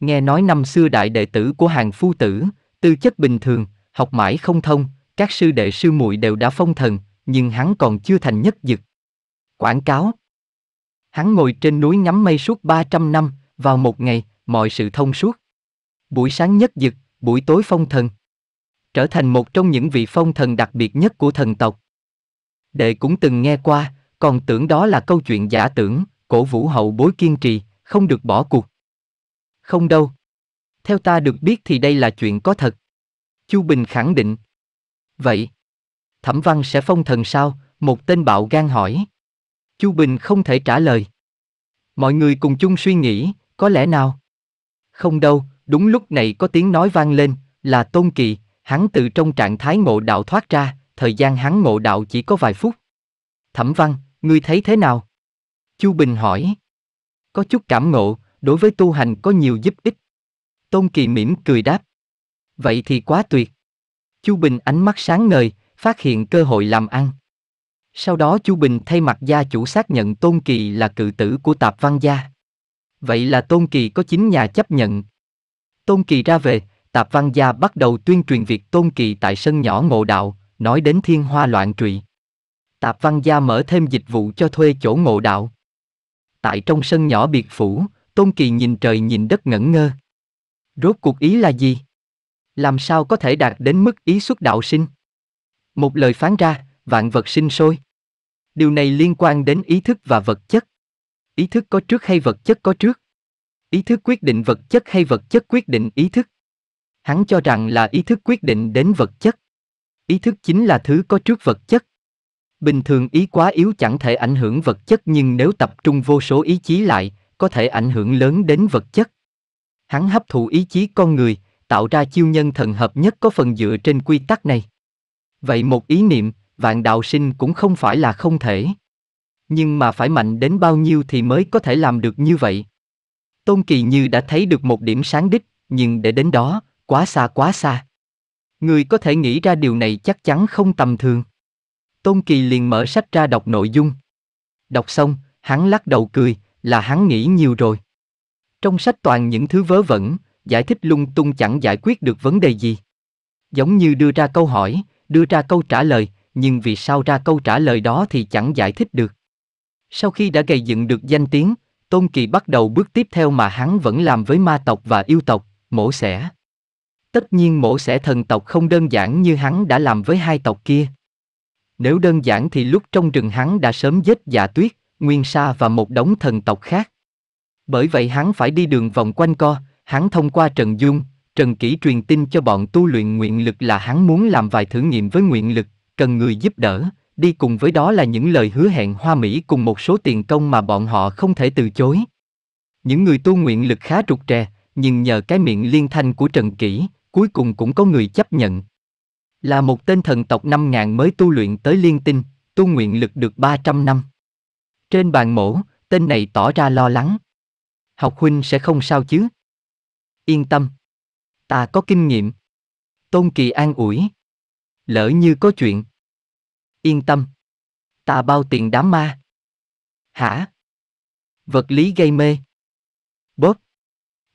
Speaker 1: Nghe nói năm xưa đại đệ tử của hàng phu tử, tư chất bình thường, học mãi không thông, các sư đệ sư muội đều đã phong thần, nhưng hắn còn chưa thành nhất dực. Quảng cáo Hắn ngồi trên núi ngắm mây suốt 300 năm, vào một ngày, mọi sự thông suốt. Buổi sáng nhất dực, buổi tối phong thần. Trở thành một trong những vị phong thần đặc biệt nhất của thần tộc. Đệ cũng từng nghe qua, còn tưởng đó là câu chuyện giả tưởng, cổ vũ hậu bối kiên trì, không được bỏ cuộc. Không đâu. Theo ta được biết thì đây là chuyện có thật. Chu Bình khẳng định. Vậy, Thẩm Văn sẽ phong thần sao? Một tên bạo gan hỏi. Chu Bình không thể trả lời. Mọi người cùng chung suy nghĩ, có lẽ nào? Không đâu, đúng lúc này có tiếng nói vang lên, là Tôn Kỳ, hắn từ trong trạng thái ngộ đạo thoát ra, thời gian hắn ngộ đạo chỉ có vài phút. Thẩm Văn, ngươi thấy thế nào? Chu Bình hỏi có chút cảm ngộ, đối với tu hành có nhiều giúp ích. Tôn Kỳ mỉm cười đáp. Vậy thì quá tuyệt. Chu Bình ánh mắt sáng ngời, phát hiện cơ hội làm ăn. Sau đó Chu Bình thay mặt gia chủ xác nhận Tôn Kỳ là cự tử của Tạp Văn Gia. Vậy là Tôn Kỳ có chính nhà chấp nhận. Tôn Kỳ ra về, Tạp Văn Gia bắt đầu tuyên truyền việc Tôn Kỳ tại sân nhỏ ngộ đạo, nói đến thiên hoa loạn trụy. Tạp Văn Gia mở thêm dịch vụ cho thuê chỗ ngộ đạo tại trong sân nhỏ biệt phủ, Tôn Kỳ nhìn trời nhìn đất ngẩn ngơ. Rốt cuộc ý là gì? Làm sao có thể đạt đến mức ý xuất đạo sinh? Một lời phán ra, vạn vật sinh sôi. Điều này liên quan đến ý thức và vật chất. Ý thức có trước hay vật chất có trước? Ý thức quyết định vật chất hay vật chất quyết định ý thức? Hắn cho rằng là ý thức quyết định đến vật chất. Ý thức chính là thứ có trước vật chất. Bình thường ý quá yếu chẳng thể ảnh hưởng vật chất nhưng nếu tập trung vô số ý chí lại, có thể ảnh hưởng lớn đến vật chất. Hắn hấp thụ ý chí con người, tạo ra chiêu nhân thần hợp nhất có phần dựa trên quy tắc này. Vậy một ý niệm, vạn đạo sinh cũng không phải là không thể. Nhưng mà phải mạnh đến bao nhiêu thì mới có thể làm được như vậy. Tôn Kỳ Như đã thấy được một điểm sáng đích, nhưng để đến đó, quá xa quá xa. Người có thể nghĩ ra điều này chắc chắn không tầm thường. Tôn Kỳ liền mở sách ra đọc nội dung. Đọc xong, hắn lắc đầu cười, là hắn nghĩ nhiều rồi. Trong sách toàn những thứ vớ vẩn, giải thích lung tung chẳng giải quyết được vấn đề gì. Giống như đưa ra câu hỏi, đưa ra câu trả lời, nhưng vì sao ra câu trả lời đó thì chẳng giải thích được. Sau khi đã gây dựng được danh tiếng, Tôn Kỳ bắt đầu bước tiếp theo mà hắn vẫn làm với ma tộc và yêu tộc, mổ xẻ. Tất nhiên mổ xẻ thần tộc không đơn giản như hắn đã làm với hai tộc kia. Nếu đơn giản thì lúc trong rừng hắn đã sớm giết dạ tuyết, nguyên sa và một đống thần tộc khác. Bởi vậy hắn phải đi đường vòng quanh co, hắn thông qua Trần Dung, Trần Kỷ truyền tin cho bọn tu luyện nguyện lực là hắn muốn làm vài thử nghiệm với nguyện lực, cần người giúp đỡ, đi cùng với đó là những lời hứa hẹn hoa mỹ cùng một số tiền công mà bọn họ không thể từ chối. Những người tu nguyện lực khá trục rè, nhưng nhờ cái miệng liên thanh của Trần Kỷ, cuối cùng cũng có người chấp nhận. Là một tên thần tộc năm ngàn mới tu luyện tới liên tinh, tu nguyện lực được 300 năm. Trên bàn mổ, tên này tỏ ra lo lắng. Học huynh sẽ không sao chứ? Yên tâm. Ta có kinh nghiệm. Tôn Kỳ an ủi. Lỡ như có chuyện. Yên tâm. Ta bao tiền đám ma. Hả? Vật lý gây mê. Bóp.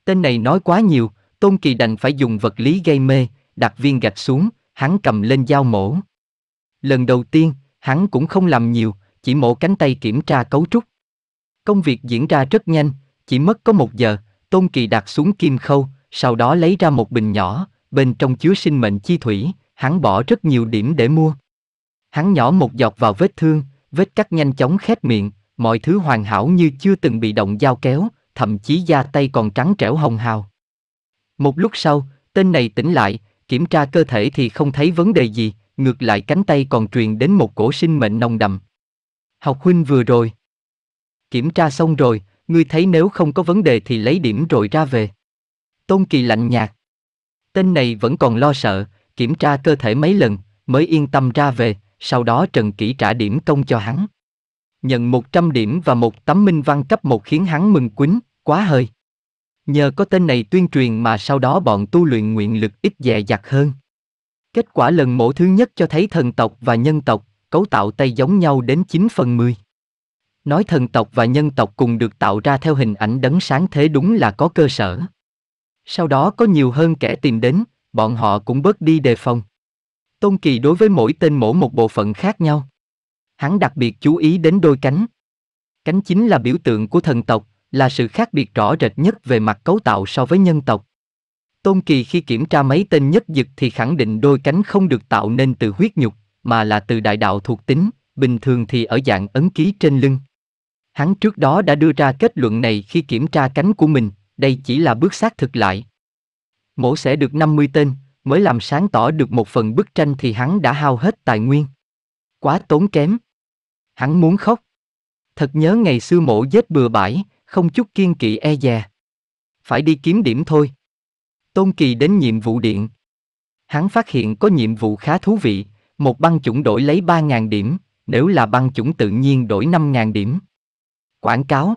Speaker 1: Tên này nói quá nhiều, Tôn Kỳ đành phải dùng vật lý gây mê, đặt viên gạch xuống, hắn cầm lên dao mổ. Lần đầu tiên, hắn cũng không làm nhiều, chỉ mổ cánh tay kiểm tra cấu trúc. Công việc diễn ra rất nhanh, chỉ mất có một giờ, Tôn Kỳ đặt xuống kim khâu, sau đó lấy ra một bình nhỏ, bên trong chứa sinh mệnh chi thủy, hắn bỏ rất nhiều điểm để mua. Hắn nhỏ một giọt vào vết thương, vết cắt nhanh chóng khép miệng, mọi thứ hoàn hảo như chưa từng bị động dao kéo, thậm chí da tay còn trắng trẻo hồng hào. Một lúc sau, tên này tỉnh lại, kiểm tra cơ thể thì không thấy vấn đề gì, ngược lại cánh tay còn truyền đến một cổ sinh mệnh nồng đậm. Học huynh vừa rồi. Kiểm tra xong rồi, ngươi thấy nếu không có vấn đề thì lấy điểm rồi ra về. Tôn Kỳ lạnh nhạt. Tên này vẫn còn lo sợ, kiểm tra cơ thể mấy lần, mới yên tâm ra về, sau đó Trần Kỷ trả điểm công cho hắn. Nhận 100 điểm và một tấm minh văn cấp một khiến hắn mừng quýnh, quá hơi. Nhờ có tên này tuyên truyền mà sau đó bọn tu luyện nguyện lực ít dè dặt hơn. Kết quả lần mổ thứ nhất cho thấy thần tộc và nhân tộc, cấu tạo tay giống nhau đến 9 phần 10. Nói thần tộc và nhân tộc cùng được tạo ra theo hình ảnh đấng sáng thế đúng là có cơ sở. Sau đó có nhiều hơn kẻ tìm đến, bọn họ cũng bớt đi đề phòng. Tôn Kỳ đối với mỗi tên mổ một bộ phận khác nhau. Hắn đặc biệt chú ý đến đôi cánh. Cánh chính là biểu tượng của thần tộc, là sự khác biệt rõ rệt nhất về mặt cấu tạo so với nhân tộc. Tôn Kỳ khi kiểm tra mấy tên nhất dực thì khẳng định đôi cánh không được tạo nên từ huyết nhục, mà là từ đại đạo thuộc tính, bình thường thì ở dạng ấn ký trên lưng. Hắn trước đó đã đưa ra kết luận này khi kiểm tra cánh của mình, đây chỉ là bước xác thực lại. Mổ sẽ được 50 tên, mới làm sáng tỏ được một phần bức tranh thì hắn đã hao hết tài nguyên. Quá tốn kém. Hắn muốn khóc. Thật nhớ ngày xưa mổ giết bừa bãi, không chút kiên kỵ e dè. Phải đi kiếm điểm thôi. Tôn Kỳ đến nhiệm vụ điện. Hắn phát hiện có nhiệm vụ khá thú vị, một băng chủng đổi lấy 3.000 điểm, nếu là băng chủng tự nhiên đổi 5.000 điểm. Quảng cáo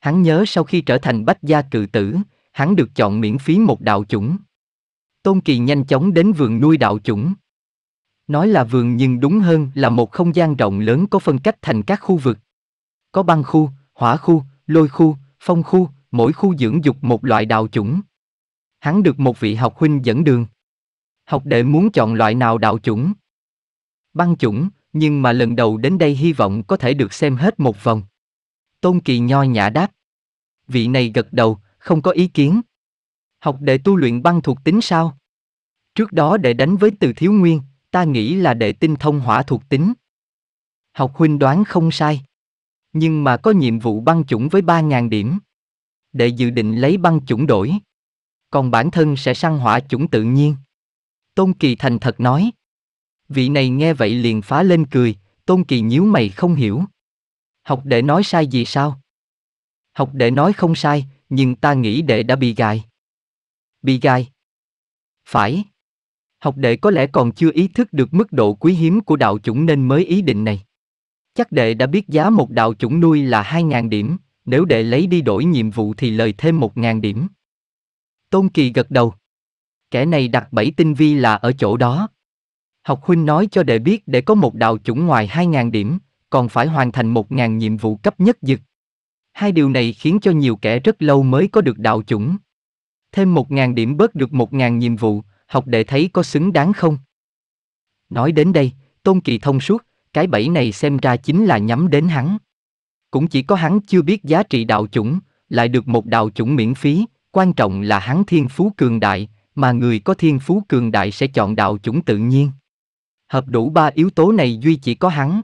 Speaker 1: Hắn nhớ sau khi trở thành bách gia cự tử, hắn được chọn miễn phí một đạo chủng. Tôn Kỳ nhanh chóng đến vườn nuôi đạo chủng. Nói là vườn nhưng đúng hơn là một không gian rộng lớn có phân cách thành các khu vực. Có băng khu, hỏa khu, lôi khu, phong khu, mỗi khu dưỡng dục một loại đạo chủng. Hắn được một vị học huynh dẫn đường. Học đệ muốn chọn loại nào đạo chủng? Băng chủng, nhưng mà lần đầu đến đây hy vọng có thể được xem hết một vòng. Tôn Kỳ nho nhã đáp. Vị này gật đầu, không có ý kiến. Học đệ tu luyện băng thuộc tính sao? Trước đó đệ đánh với từ thiếu nguyên, ta nghĩ là đệ tinh thông hỏa thuộc tính. Học huynh đoán không sai. Nhưng mà có nhiệm vụ băng chủng với 3.000 điểm. để dự định lấy băng chủng đổi. Còn bản thân sẽ săn hỏa chủng tự nhiên. Tôn Kỳ thành thật nói. Vị này nghe vậy liền phá lên cười, Tôn Kỳ nhíu mày không hiểu. Học đệ nói sai gì sao? Học đệ nói không sai, nhưng ta nghĩ đệ đã bị gài. Bị gài? Phải. Học đệ có lẽ còn chưa ý thức được mức độ quý hiếm của đạo chủng nên mới ý định này. Chắc đệ đã biết giá một đạo chủng nuôi là 2.000 điểm, nếu đệ lấy đi đổi nhiệm vụ thì lời thêm 1.000 điểm. Tôn Kỳ gật đầu. Kẻ này đặt bảy tinh vi là ở chỗ đó. Học huynh nói cho đệ biết để có một đạo chủng ngoài 2.000 điểm, còn phải hoàn thành 1.000 nhiệm vụ cấp nhất dực. Hai điều này khiến cho nhiều kẻ rất lâu mới có được đạo chủng. Thêm 1.000 điểm bớt được 1.000 nhiệm vụ, học đệ thấy có xứng đáng không? Nói đến đây, Tôn Kỳ thông suốt, cái bẫy này xem ra chính là nhắm đến hắn. Cũng chỉ có hắn chưa biết giá trị đạo chủng, lại được một đạo chủng miễn phí, quan trọng là hắn thiên phú cường đại, mà người có thiên phú cường đại sẽ chọn đạo chủng tự nhiên. Hợp đủ ba yếu tố này duy chỉ có hắn.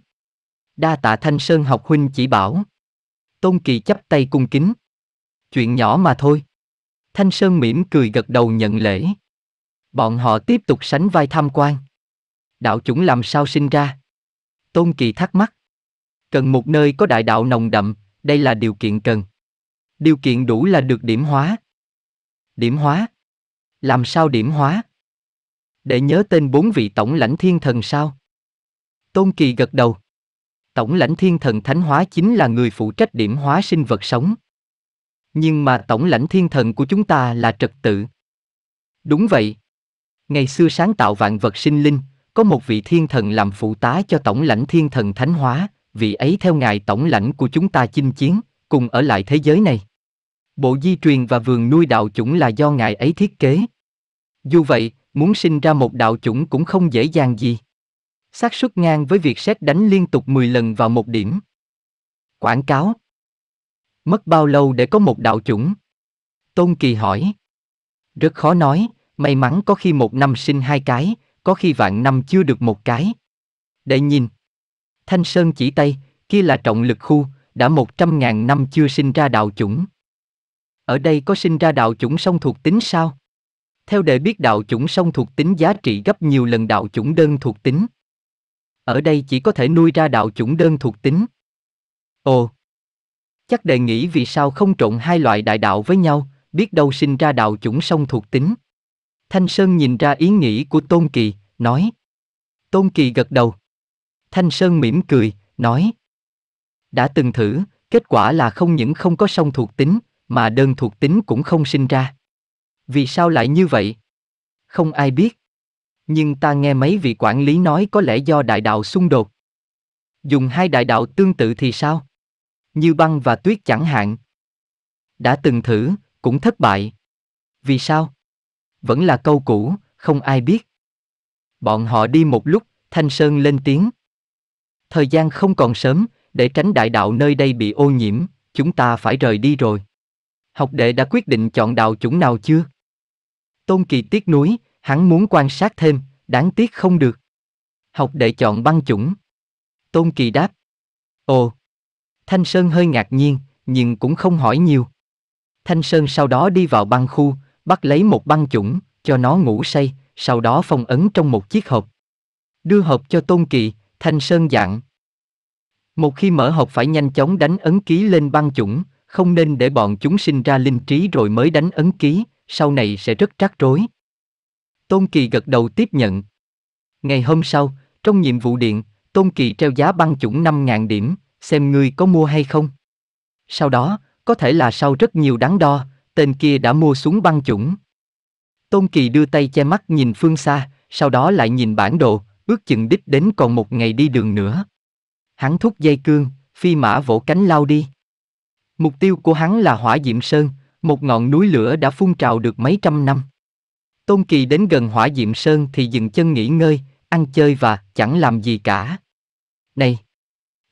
Speaker 1: Đa tạ Thanh Sơn học huynh chỉ bảo. Tôn Kỳ chắp tay cung kính. Chuyện nhỏ mà thôi. Thanh Sơn mỉm cười gật đầu nhận lễ. Bọn họ tiếp tục sánh vai tham quan. Đạo chủng làm sao sinh ra? Tôn Kỳ thắc mắc. Cần một nơi có đại đạo nồng đậm, đây là điều kiện cần. Điều kiện đủ là được điểm hóa. Điểm hóa? Làm sao điểm hóa? Để nhớ tên bốn vị tổng lãnh thiên thần sao? Tôn Kỳ gật đầu. Tổng lãnh thiên thần thánh hóa chính là người phụ trách điểm hóa sinh vật sống. Nhưng mà tổng lãnh thiên thần của chúng ta là trật tự. Đúng vậy. Ngày xưa sáng tạo vạn vật sinh linh, có một vị thiên thần làm phụ tá cho tổng lãnh thiên thần thánh hóa, vị ấy theo ngài tổng lãnh của chúng ta chinh chiến, cùng ở lại thế giới này. Bộ di truyền và vườn nuôi đạo chủng là do ngài ấy thiết kế. Dù vậy, muốn sinh ra một đạo chủng cũng không dễ dàng gì. xác suất ngang với việc xét đánh liên tục 10 lần vào một điểm. Quảng cáo Mất bao lâu để có một đạo chủng? Tôn Kỳ hỏi. Rất khó nói, may mắn có khi một năm sinh hai cái, có khi vạn năm chưa được một cái. Để nhìn. Thanh Sơn chỉ tay, kia là trọng lực khu, đã một trăm ngàn năm chưa sinh ra đạo chủng. Ở đây có sinh ra đạo chủng song thuộc tính sao? Theo đệ biết đạo chủng song thuộc tính giá trị gấp nhiều lần đạo chủng đơn thuộc tính. Ở đây chỉ có thể nuôi ra đạo chủng đơn thuộc tính. Ồ! Chắc đề nghĩ vì sao không trộn hai loại đại đạo với nhau, biết đâu sinh ra đạo chủng song thuộc tính. Thanh Sơn nhìn ra ý nghĩ của Tôn Kỳ, nói. Tôn Kỳ gật đầu. Thanh Sơn mỉm cười, nói. Đã từng thử, kết quả là không những không có song thuộc tính, mà đơn thuộc tính cũng không sinh ra. Vì sao lại như vậy? Không ai biết. Nhưng ta nghe mấy vị quản lý nói có lẽ do đại đạo xung đột. Dùng hai đại đạo tương tự thì sao? Như băng và tuyết chẳng hạn. Đã từng thử, cũng thất bại. Vì sao? vẫn là câu cũ, không ai biết. Bọn họ đi một lúc, Thanh Sơn lên tiếng. Thời gian không còn sớm, để tránh đại đạo nơi đây bị ô nhiễm, chúng ta phải rời đi rồi. Học đệ đã quyết định chọn đạo chủng nào chưa? Tôn Kỳ tiếc núi, hắn muốn quan sát thêm, đáng tiếc không được. Học đệ chọn băng chủng. Tôn Kỳ đáp. Ồ. Thanh Sơn hơi ngạc nhiên, nhưng cũng không hỏi nhiều. Thanh Sơn sau đó đi vào băng khu, bắt lấy một băng chủng, cho nó ngủ say, sau đó phong ấn trong một chiếc hộp. Đưa hộp cho Tôn Kỳ, Thanh Sơn dạng. Một khi mở hộp phải nhanh chóng đánh ấn ký lên băng chủng, không nên để bọn chúng sinh ra linh trí rồi mới đánh ấn ký, sau này sẽ rất trắc rối. Tôn Kỳ gật đầu tiếp nhận. Ngày hôm sau, trong nhiệm vụ điện, Tôn Kỳ treo giá băng chủng 5.000 điểm, xem ngươi có mua hay không. Sau đó, có thể là sau rất nhiều đáng đo, tên kia đã mua xuống băng chủng. Tôn Kỳ đưa tay che mắt nhìn phương xa, sau đó lại nhìn bản đồ, ước chừng đích đến còn một ngày đi đường nữa. Hắn thúc dây cương, phi mã vỗ cánh lao đi. Mục tiêu của hắn là hỏa diệm sơn, một ngọn núi lửa đã phun trào được mấy trăm năm. Tôn Kỳ đến gần hỏa diệm sơn thì dừng chân nghỉ ngơi, ăn chơi và chẳng làm gì cả. Này!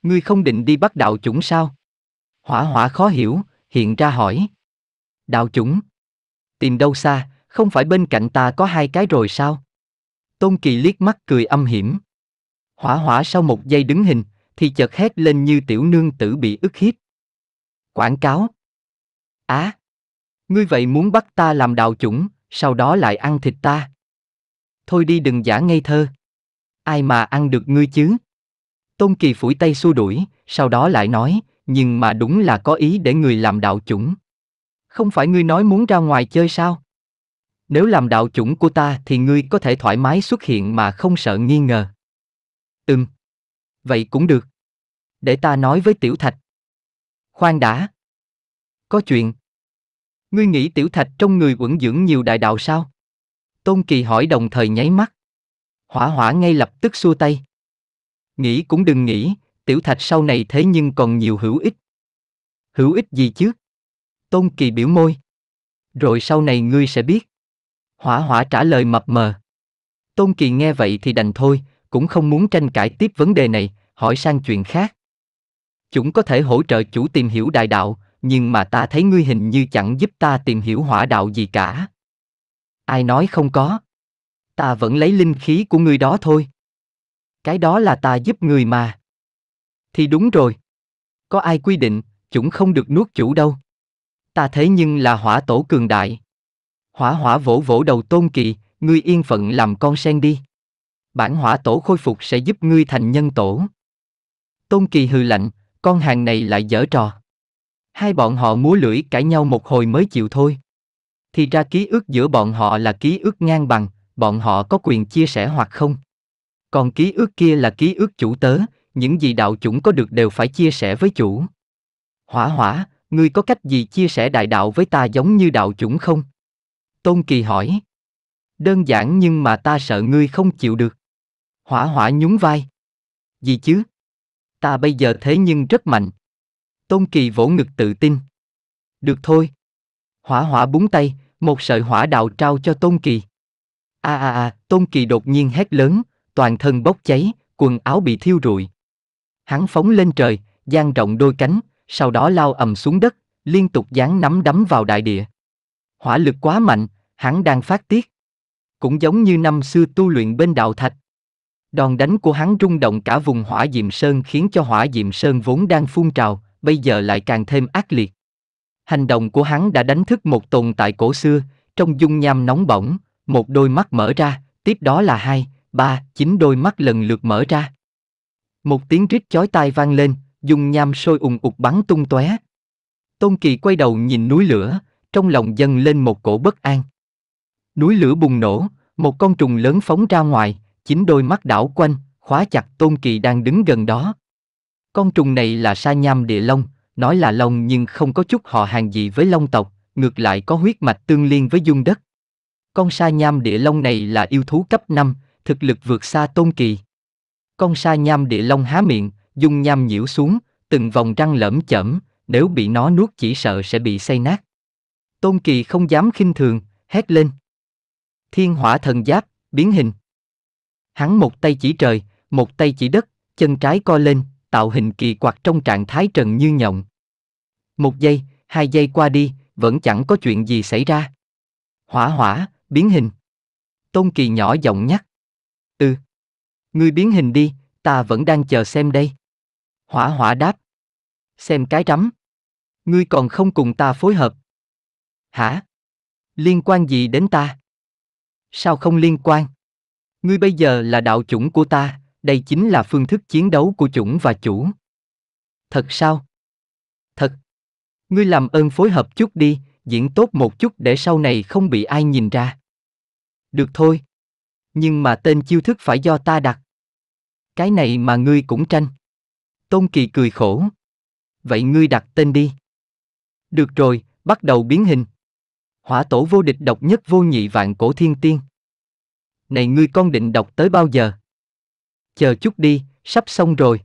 Speaker 1: Ngươi không định đi bắt đạo chủng sao? Hỏa hỏa khó hiểu, hiện ra hỏi. Đạo chủng. Tìm đâu xa, không phải bên cạnh ta có hai cái rồi sao? Tôn Kỳ liếc mắt cười âm hiểm. Hỏa hỏa sau một giây đứng hình, thì chợt hét lên như tiểu nương tử bị ức hiếp. Quảng cáo. Á! À, ngươi vậy muốn bắt ta làm đạo chủng, sau đó lại ăn thịt ta. Thôi đi đừng giả ngây thơ. Ai mà ăn được ngươi chứ? Tôn Kỳ phủi tay xua đuổi, sau đó lại nói, nhưng mà đúng là có ý để người làm đạo chủng. Không phải ngươi nói muốn ra ngoài chơi sao? Nếu làm đạo chủng của ta thì ngươi có thể thoải mái xuất hiện mà không sợ nghi ngờ. Ừm. Vậy cũng được. Để ta nói với Tiểu Thạch. Khoan đã. Có chuyện. Ngươi nghĩ Tiểu Thạch trong người quẩn dưỡng nhiều đại đạo sao? Tôn Kỳ hỏi đồng thời nháy mắt. Hỏa hỏa ngay lập tức xua tay. Nghĩ cũng đừng nghĩ, Tiểu Thạch sau này thế nhưng còn nhiều hữu ích. Hữu ích gì chứ? Tôn Kỳ biểu môi. Rồi sau này ngươi sẽ biết. Hỏa hỏa trả lời mập mờ. Tôn Kỳ nghe vậy thì đành thôi, cũng không muốn tranh cãi tiếp vấn đề này, hỏi sang chuyện khác. Chúng có thể hỗ trợ chủ tìm hiểu đại đạo, nhưng mà ta thấy ngươi hình như chẳng giúp ta tìm hiểu hỏa đạo gì cả. Ai nói không có. Ta vẫn lấy linh khí của ngươi đó thôi. Cái đó là ta giúp người mà. Thì đúng rồi. Có ai quy định, chúng không được nuốt chủ đâu ta thế nhưng là hỏa tổ cường đại. Hỏa hỏa vỗ vỗ đầu tôn kỳ ngươi yên phận làm con sen đi. Bản hỏa tổ khôi phục sẽ giúp ngươi thành nhân tổ. Tôn kỳ hừ lạnh, con hàng này lại dở trò. Hai bọn họ múa lưỡi cãi nhau một hồi mới chịu thôi. Thì ra ký ức giữa bọn họ là ký ức ngang bằng, bọn họ có quyền chia sẻ hoặc không. Còn ký ức kia là ký ức chủ tớ, những gì đạo chủng có được đều phải chia sẻ với chủ. Hỏa hỏa, ngươi có cách gì chia sẻ đại đạo với ta giống như đạo chủng không? Tôn Kỳ hỏi. Đơn giản nhưng mà ta sợ ngươi không chịu được. Hỏa hỏa nhún vai. Gì chứ? Ta bây giờ thế nhưng rất mạnh. Tôn Kỳ vỗ ngực tự tin. Được thôi. Hỏa hỏa búng tay, một sợi hỏa đạo trao cho Tôn Kỳ. A a a, Tôn Kỳ đột nhiên hét lớn, toàn thân bốc cháy, quần áo bị thiêu rụi. Hắn phóng lên trời, dang rộng đôi cánh, sau đó lao ầm xuống đất, liên tục giáng nắm đấm vào đại địa. Hỏa lực quá mạnh, hắn đang phát tiết. Cũng giống như năm xưa tu luyện bên đạo thạch. Đòn đánh của hắn rung động cả vùng hỏa diệm sơn khiến cho hỏa diệm sơn vốn đang phun trào, bây giờ lại càng thêm ác liệt. Hành động của hắn đã đánh thức một tồn tại cổ xưa, trong dung nham nóng bỏng, một đôi mắt mở ra, tiếp đó là hai, ba, chín đôi mắt lần lượt mở ra. Một tiếng rít chói tai vang lên, dung nham sôi ùng ục bắn tung tóe. Tôn Kỳ quay đầu nhìn núi lửa, trong lòng dâng lên một cổ bất an. Núi lửa bùng nổ, một con trùng lớn phóng ra ngoài, chín đôi mắt đảo quanh, khóa chặt Tôn Kỳ đang đứng gần đó. Con trùng này là sa nham địa long, nói là long nhưng không có chút họ hàng gì với long tộc, ngược lại có huyết mạch tương liên với dung đất. Con sa nham địa long này là yêu thú cấp 5, thực lực vượt xa Tôn Kỳ. Con sa nham địa long há miệng, dung nham nhiễu xuống, từng vòng răng lởm chởm, nếu bị nó nuốt chỉ sợ sẽ bị xây nát. Tôn Kỳ không dám khinh thường, hét lên. Thiên hỏa thần giáp, biến hình. Hắn một tay chỉ trời, một tay chỉ đất, chân trái co lên, tạo hình kỳ quặc trong trạng thái trần như nhộng. Một giây, hai giây qua đi, vẫn chẳng có chuyện gì xảy ra. Hỏa hỏa, biến hình. Tôn Kỳ nhỏ giọng nhắc. Ừ. Ngươi biến hình đi, ta vẫn đang chờ xem đây. Hỏa hỏa đáp. Xem cái rắm. Ngươi còn không cùng ta phối hợp. Hả? Liên quan gì đến ta? Sao không liên quan? Ngươi bây giờ là đạo chủng của ta, đây chính là phương thức chiến đấu của chủng và chủ. Thật sao? Thật. Ngươi làm ơn phối hợp chút đi, diễn tốt một chút để sau này không bị ai nhìn ra. Được thôi. Nhưng mà tên chiêu thức phải do ta đặt. Cái này mà ngươi cũng tranh. Tôn Kỳ cười khổ. Vậy ngươi đặt tên đi. Được rồi, bắt đầu biến hình. Hỏa tổ vô địch độc nhất vô nhị vạn cổ thiên tiên. Này ngươi con định đọc tới bao giờ? Chờ chút đi, sắp xong rồi.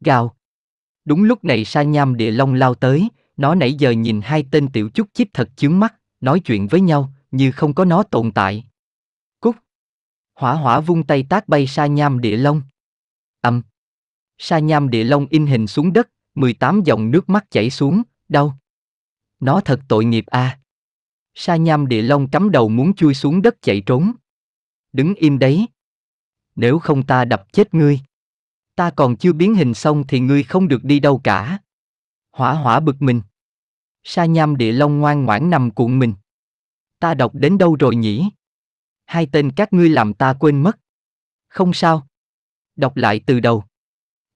Speaker 1: Gào. Đúng lúc này sa nham địa long lao tới, nó nãy giờ nhìn hai tên tiểu chút chít thật chướng mắt, nói chuyện với nhau, như không có nó tồn tại. Cúc. Hỏa hỏa vung tay tác bay sa nham địa long. Âm. Sa nham địa long in hình xuống đất, 18 dòng nước mắt chảy xuống, đau. Nó thật tội nghiệp a. À. Sa nham địa long cắm đầu muốn chui xuống đất chạy trốn. Đứng im đấy. Nếu không ta đập chết ngươi. Ta còn chưa biến hình xong thì ngươi không được đi đâu cả. Hỏa hỏa bực mình. Sa nham địa long ngoan ngoãn nằm cuộn mình. Ta đọc đến đâu rồi nhỉ? Hai tên các ngươi làm ta quên mất. Không sao. Đọc lại từ đầu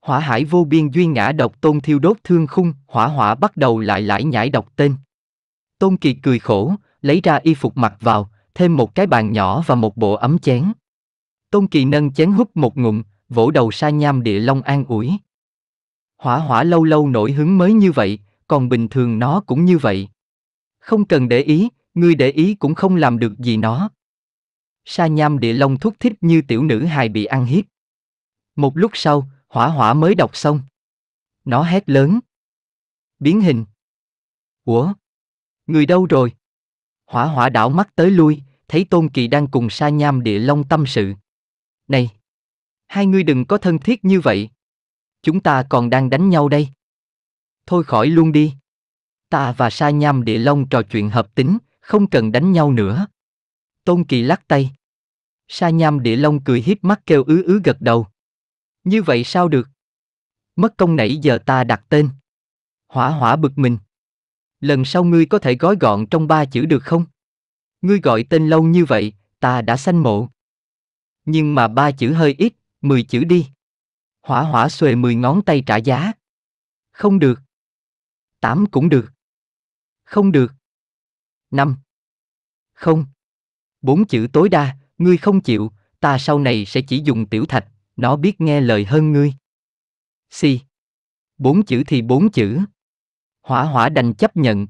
Speaker 1: hỏa hải vô biên duy ngã độc tôn thiêu đốt thương khung, hỏa hỏa bắt đầu lại lại nhảy độc tên. Tôn kỳ cười khổ, lấy ra y phục mặc vào, thêm một cái bàn nhỏ và một bộ ấm chén. Tôn Kỳ nâng chén hút một ngụm, vỗ đầu sa nham địa long an ủi. Hỏa hỏa lâu lâu nổi hứng mới như vậy, còn bình thường nó cũng như vậy. Không cần để ý, ngươi để ý cũng không làm được gì nó. Sa nham địa long thúc thích như tiểu nữ hài bị ăn hiếp. Một lúc sau, Hỏa hỏa mới đọc xong. Nó hét lớn. Biến hình. Ủa? Người đâu rồi? Hỏa hỏa đảo mắt tới lui, thấy Tôn Kỳ đang cùng Sa Nham Địa Long tâm sự. Này! Hai ngươi đừng có thân thiết như vậy. Chúng ta còn đang đánh nhau đây. Thôi khỏi luôn đi. Ta và Sa Nham Địa Long trò chuyện hợp tính, không cần đánh nhau nữa. Tôn Kỳ lắc tay. Sa Nham Địa Long cười hiếp mắt kêu ứ ứ gật đầu. Như vậy sao được? Mất công nãy giờ ta đặt tên. Hỏa hỏa bực mình. Lần sau ngươi có thể gói gọn trong ba chữ được không? Ngươi gọi tên lâu như vậy, ta đã sanh mộ. Nhưng mà ba chữ hơi ít, mười chữ đi. Hỏa hỏa xuề mười ngón tay trả giá. Không được. Tám cũng được. Không được. Năm. Không. Bốn chữ tối đa, ngươi không chịu, ta sau này sẽ chỉ dùng tiểu thạch nó biết nghe lời hơn ngươi. Xì. Si. Bốn chữ thì bốn chữ. Hỏa hỏa đành chấp nhận.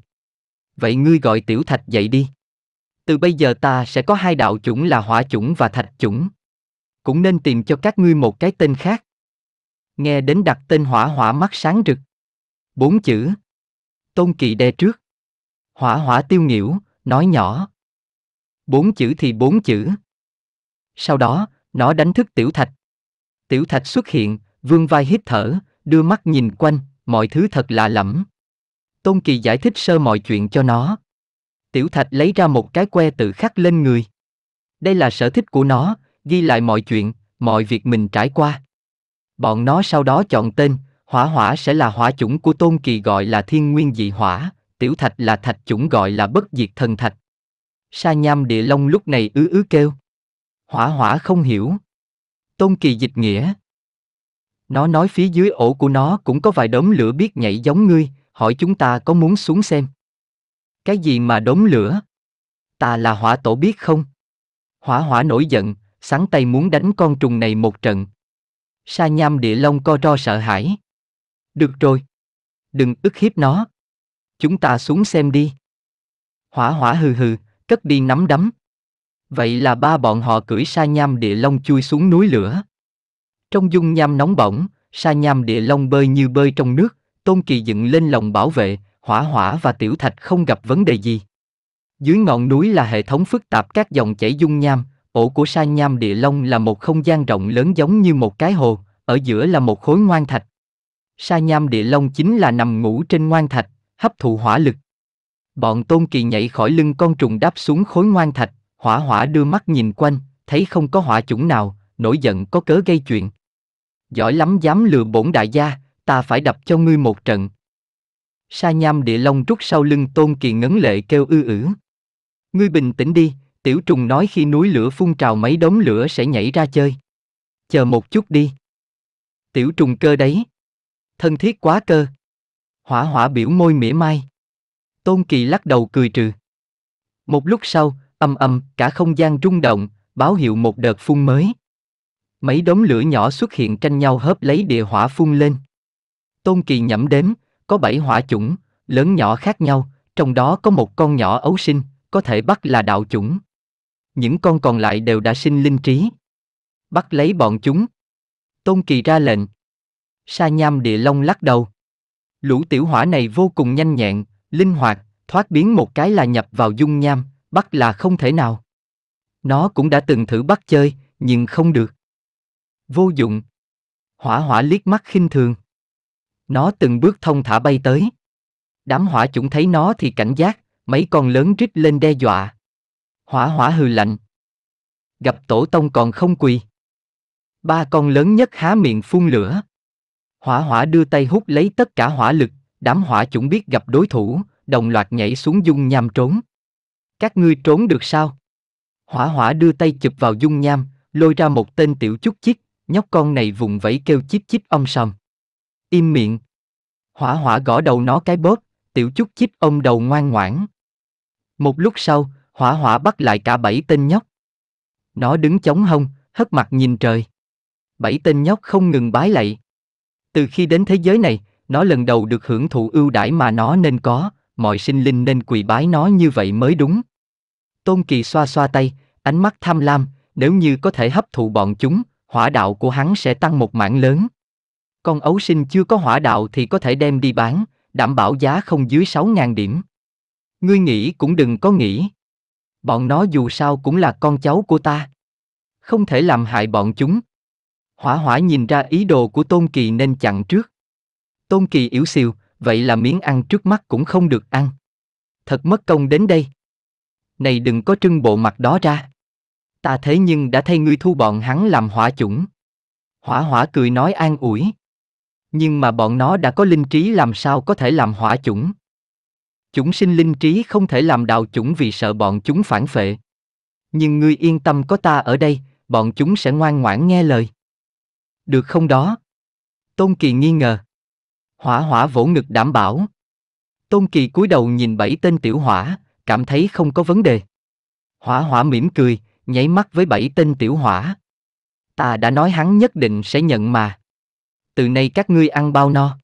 Speaker 1: Vậy ngươi gọi tiểu thạch dậy đi. Từ bây giờ ta sẽ có hai đạo chủng là hỏa chủng và thạch chủng. Cũng nên tìm cho các ngươi một cái tên khác. Nghe đến đặt tên hỏa hỏa mắt sáng rực. Bốn chữ. Tôn kỳ đe trước. Hỏa hỏa tiêu nghiễu, nói nhỏ. Bốn chữ thì bốn chữ. Sau đó, nó đánh thức tiểu thạch. Tiểu Thạch xuất hiện, vương vai hít thở, đưa mắt nhìn quanh, mọi thứ thật lạ lẫm. Tôn Kỳ giải thích sơ mọi chuyện cho nó. Tiểu Thạch lấy ra một cái que tự khắc lên người. Đây là sở thích của nó, ghi lại mọi chuyện, mọi việc mình trải qua. Bọn nó sau đó chọn tên, hỏa hỏa sẽ là hỏa chủng của Tôn Kỳ gọi là thiên nguyên dị hỏa, tiểu thạch là thạch chủng gọi là bất diệt thần thạch. Sa nham địa long lúc này ứ ứ kêu. Hỏa hỏa không hiểu, Tôn Kỳ dịch nghĩa. Nó nói phía dưới ổ của nó cũng có vài đốm lửa biết nhảy giống ngươi, hỏi chúng ta có muốn xuống xem. Cái gì mà đốm lửa? Ta là hỏa tổ biết không? Hỏa hỏa nổi giận, sáng tay muốn đánh con trùng này một trận. Sa nham địa long co ro sợ hãi. Được rồi. Đừng ức hiếp nó. Chúng ta xuống xem đi. Hỏa hỏa hừ hừ, cất đi nắm đấm. Vậy là ba bọn họ cưỡi sa nham địa long chui xuống núi lửa. Trong dung nham nóng bỏng, sa nham địa long bơi như bơi trong nước, tôn kỳ dựng lên lòng bảo vệ, hỏa hỏa và tiểu thạch không gặp vấn đề gì. Dưới ngọn núi là hệ thống phức tạp các dòng chảy dung nham, ổ của sa nham địa long là một không gian rộng lớn giống như một cái hồ, ở giữa là một khối ngoan thạch. Sa nham địa long chính là nằm ngủ trên ngoan thạch, hấp thụ hỏa lực. Bọn tôn kỳ nhảy khỏi lưng con trùng đáp xuống khối ngoan thạch, Hỏa hỏa đưa mắt nhìn quanh, thấy không có hỏa chủng nào, nổi giận có cớ gây chuyện. Giỏi lắm dám lừa bổn đại gia, ta phải đập cho ngươi một trận. Sa nham địa long rút sau lưng tôn kỳ ngấn lệ kêu ư ử. Ngươi bình tĩnh đi, tiểu trùng nói khi núi lửa phun trào mấy đống lửa sẽ nhảy ra chơi. Chờ một chút đi. Tiểu trùng cơ đấy. Thân thiết quá cơ. Hỏa hỏa biểu môi mỉa mai. Tôn kỳ lắc đầu cười trừ. Một lúc sau, Âm âm, cả không gian rung động, báo hiệu một đợt phun mới. Mấy đống lửa nhỏ xuất hiện tranh nhau hớp lấy địa hỏa phun lên. Tôn Kỳ nhẩm đếm, có bảy hỏa chủng, lớn nhỏ khác nhau, trong đó có một con nhỏ ấu sinh, có thể bắt là đạo chủng. Những con còn lại đều đã sinh linh trí. Bắt lấy bọn chúng. Tôn Kỳ ra lệnh. Sa nham địa long lắc đầu. Lũ tiểu hỏa này vô cùng nhanh nhẹn, linh hoạt, thoát biến một cái là nhập vào dung nham, bắt là không thể nào. Nó cũng đã từng thử bắt chơi, nhưng không được. Vô dụng. Hỏa hỏa liếc mắt khinh thường. Nó từng bước thông thả bay tới. Đám hỏa chủng thấy nó thì cảnh giác, mấy con lớn rít lên đe dọa. Hỏa hỏa hừ lạnh. Gặp tổ tông còn không quỳ. Ba con lớn nhất há miệng phun lửa. Hỏa hỏa đưa tay hút lấy tất cả hỏa lực, đám hỏa chủng biết gặp đối thủ, đồng loạt nhảy xuống dung nham trốn. Các ngươi trốn được sao? Hỏa hỏa đưa tay chụp vào dung nham, lôi ra một tên tiểu chút chít, nhóc con này vùng vẫy kêu chít chít ông sầm. Im miệng. Hỏa hỏa gõ đầu nó cái bóp, tiểu chút chít ông đầu ngoan ngoãn. Một lúc sau, hỏa hỏa bắt lại cả bảy tên nhóc. Nó đứng chống hông, hất mặt nhìn trời. Bảy tên nhóc không ngừng bái lạy. Từ khi đến thế giới này, nó lần đầu được hưởng thụ ưu đãi mà nó nên có, mọi sinh linh nên quỳ bái nó như vậy mới đúng. Tôn Kỳ xoa xoa tay, ánh mắt tham lam, nếu như có thể hấp thụ bọn chúng, hỏa đạo của hắn sẽ tăng một mảng lớn. Con ấu sinh chưa có hỏa đạo thì có thể đem đi bán, đảm bảo giá không dưới 6.000 điểm. Ngươi nghĩ cũng đừng có nghĩ. Bọn nó dù sao cũng là con cháu của ta. Không thể làm hại bọn chúng. Hỏa hỏa nhìn ra ý đồ của Tôn Kỳ nên chặn trước. Tôn Kỳ yếu xìu, vậy là miếng ăn trước mắt cũng không được ăn. Thật mất công đến đây. Này đừng có trưng bộ mặt đó ra. Ta thế nhưng đã thay ngươi thu bọn hắn làm hỏa chủng. Hỏa hỏa cười nói an ủi. Nhưng mà bọn nó đã có linh trí làm sao có thể làm hỏa chủng. chúng sinh linh trí không thể làm đào chủng vì sợ bọn chúng phản phệ. Nhưng ngươi yên tâm có ta ở đây, bọn chúng sẽ ngoan ngoãn nghe lời. Được không đó? Tôn Kỳ nghi ngờ. Hỏa hỏa vỗ ngực đảm bảo. Tôn Kỳ cúi đầu nhìn bảy tên tiểu hỏa, cảm thấy không có vấn đề. Hỏa hỏa mỉm cười, nháy mắt với bảy tên tiểu hỏa. Ta đã nói hắn nhất định sẽ nhận mà. Từ nay các ngươi ăn bao no.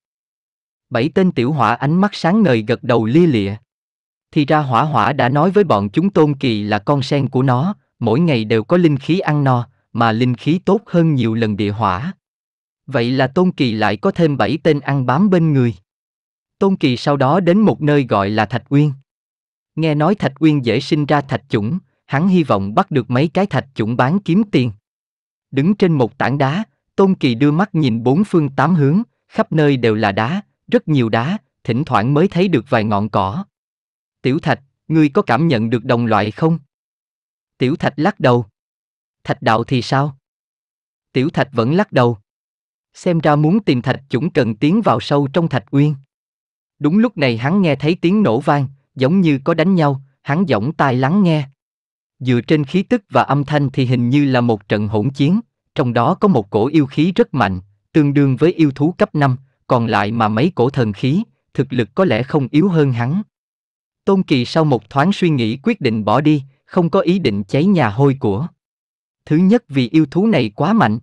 Speaker 1: Bảy tên tiểu hỏa ánh mắt sáng ngời gật đầu lia lịa. Thì ra hỏa hỏa đã nói với bọn chúng Tôn Kỳ là con sen của nó, mỗi ngày đều có linh khí ăn no, mà linh khí tốt hơn nhiều lần địa hỏa. Vậy là Tôn Kỳ lại có thêm bảy tên ăn bám bên người. Tôn Kỳ sau đó đến một nơi gọi là Thạch Uyên. Nghe nói Thạch Uyên dễ sinh ra thạch chủng, hắn hy vọng bắt được mấy cái thạch chủng bán kiếm tiền. Đứng trên một tảng đá, Tôn Kỳ đưa mắt nhìn bốn phương tám hướng, khắp nơi đều là đá, rất nhiều đá, thỉnh thoảng mới thấy được vài ngọn cỏ. Tiểu Thạch, ngươi có cảm nhận được đồng loại không? Tiểu Thạch lắc đầu. Thạch đạo thì sao? Tiểu Thạch vẫn lắc đầu. Xem ra muốn tìm thạch chủng cần tiến vào sâu trong thạch uyên. Đúng lúc này hắn nghe thấy tiếng nổ vang, giống như có đánh nhau, hắn giỏng tai lắng nghe. Dựa trên khí tức và âm thanh thì hình như là một trận hỗn chiến, trong đó có một cổ yêu khí rất mạnh, tương đương với yêu thú cấp 5, còn lại mà mấy cổ thần khí, thực lực có lẽ không yếu hơn hắn. Tôn Kỳ sau một thoáng suy nghĩ quyết định bỏ đi, không có ý định cháy nhà hôi của. Thứ nhất vì yêu thú này quá mạnh.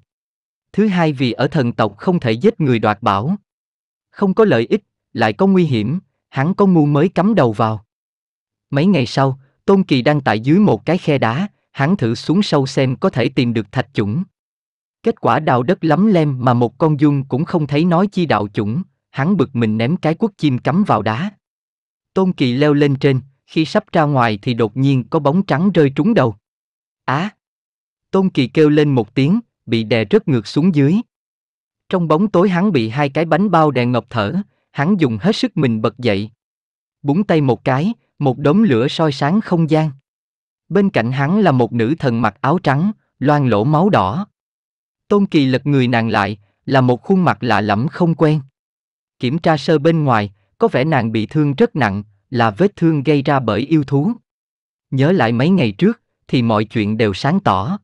Speaker 1: Thứ hai vì ở thần tộc không thể giết người đoạt bảo. Không có lợi ích, lại có nguy hiểm, hắn có ngu mới cắm đầu vào. Mấy ngày sau, Tôn Kỳ đang tại dưới một cái khe đá, hắn thử xuống sâu xem có thể tìm được thạch chủng. Kết quả đào đất lắm lem mà một con dung cũng không thấy nói chi đạo chủng, hắn bực mình ném cái quốc chim cắm vào đá. Tôn Kỳ leo lên trên, khi sắp ra ngoài thì đột nhiên có bóng trắng rơi trúng đầu. Á! À, Tôn Kỳ kêu lên một tiếng, bị đè rất ngược xuống dưới. Trong bóng tối hắn bị hai cái bánh bao đèn ngọc thở, hắn dùng hết sức mình bật dậy. Búng tay một cái, một đống lửa soi sáng không gian. Bên cạnh hắn là một nữ thần mặc áo trắng, loang lỗ máu đỏ. Tôn Kỳ lật người nàng lại, là một khuôn mặt lạ lẫm không quen. Kiểm tra sơ bên ngoài, có vẻ nàng bị thương rất nặng, là vết thương gây ra bởi yêu thú. Nhớ lại mấy ngày trước, thì mọi chuyện đều sáng tỏ.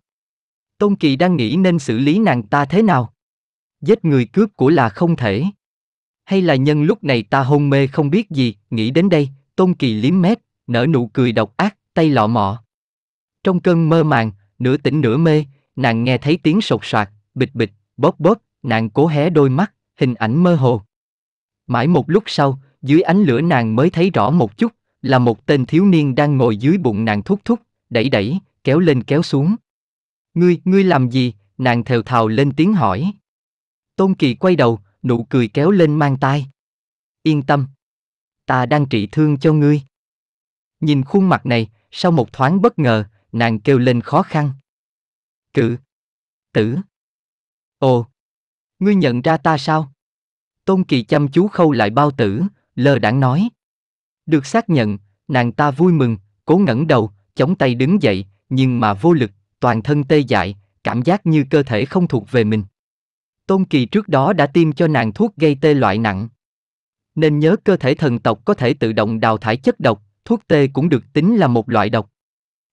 Speaker 1: Tôn Kỳ đang nghĩ nên xử lý nàng ta thế nào. Giết người cướp của là không thể. Hay là nhân lúc này ta hôn mê không biết gì, nghĩ đến đây, Tôn Kỳ liếm mép, nở nụ cười độc ác, tay lọ mọ. Trong cơn mơ màng, nửa tỉnh nửa mê, nàng nghe thấy tiếng sột soạt, bịch bịch, bóp bóp, nàng cố hé đôi mắt, hình ảnh mơ hồ. Mãi một lúc sau, dưới ánh lửa nàng mới thấy rõ một chút, là một tên thiếu niên đang ngồi dưới bụng nàng thúc thúc, đẩy đẩy, kéo lên kéo xuống. Ngươi, ngươi làm gì? Nàng thều thào lên tiếng hỏi. Tôn Kỳ quay đầu, nụ cười kéo lên mang tai. Yên tâm. Ta đang trị thương cho ngươi. Nhìn khuôn mặt này, sau một thoáng bất ngờ, nàng kêu lên khó khăn. Cự. Tử. Ồ. Ngươi nhận ra ta sao? Tôn Kỳ chăm chú khâu lại bao tử, lơ đãng nói. Được xác nhận, nàng ta vui mừng, cố ngẩng đầu, chống tay đứng dậy, nhưng mà vô lực, toàn thân tê dại, cảm giác như cơ thể không thuộc về mình. Tôn Kỳ trước đó đã tiêm cho nàng thuốc gây tê loại nặng. Nên nhớ cơ thể thần tộc có thể tự động đào thải chất độc, thuốc tê cũng được tính là một loại độc.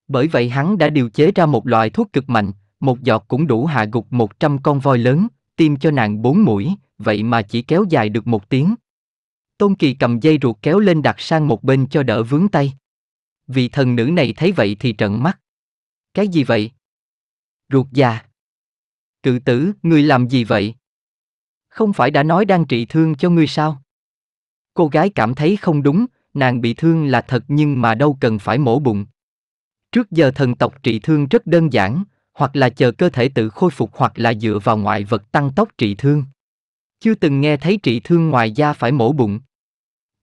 Speaker 1: Bởi vậy hắn đã điều chế ra một loại thuốc cực mạnh, một giọt cũng đủ hạ gục 100 con voi lớn, tiêm cho nàng bốn mũi, vậy mà chỉ kéo dài được một tiếng. Tôn Kỳ cầm dây ruột kéo lên đặt sang một bên cho đỡ vướng tay. Vị thần nữ này thấy vậy thì trợn mắt. Cái gì vậy? Ruột già. Cự tử, ngươi làm gì vậy? Không phải đã nói đang trị thương cho ngươi sao? Cô gái cảm thấy không đúng, nàng bị thương là thật nhưng mà đâu cần phải mổ bụng. Trước giờ thần tộc trị thương rất đơn giản, hoặc là chờ cơ thể tự khôi phục hoặc là dựa vào ngoại vật tăng tốc trị thương. Chưa từng nghe thấy trị thương ngoài da phải mổ bụng.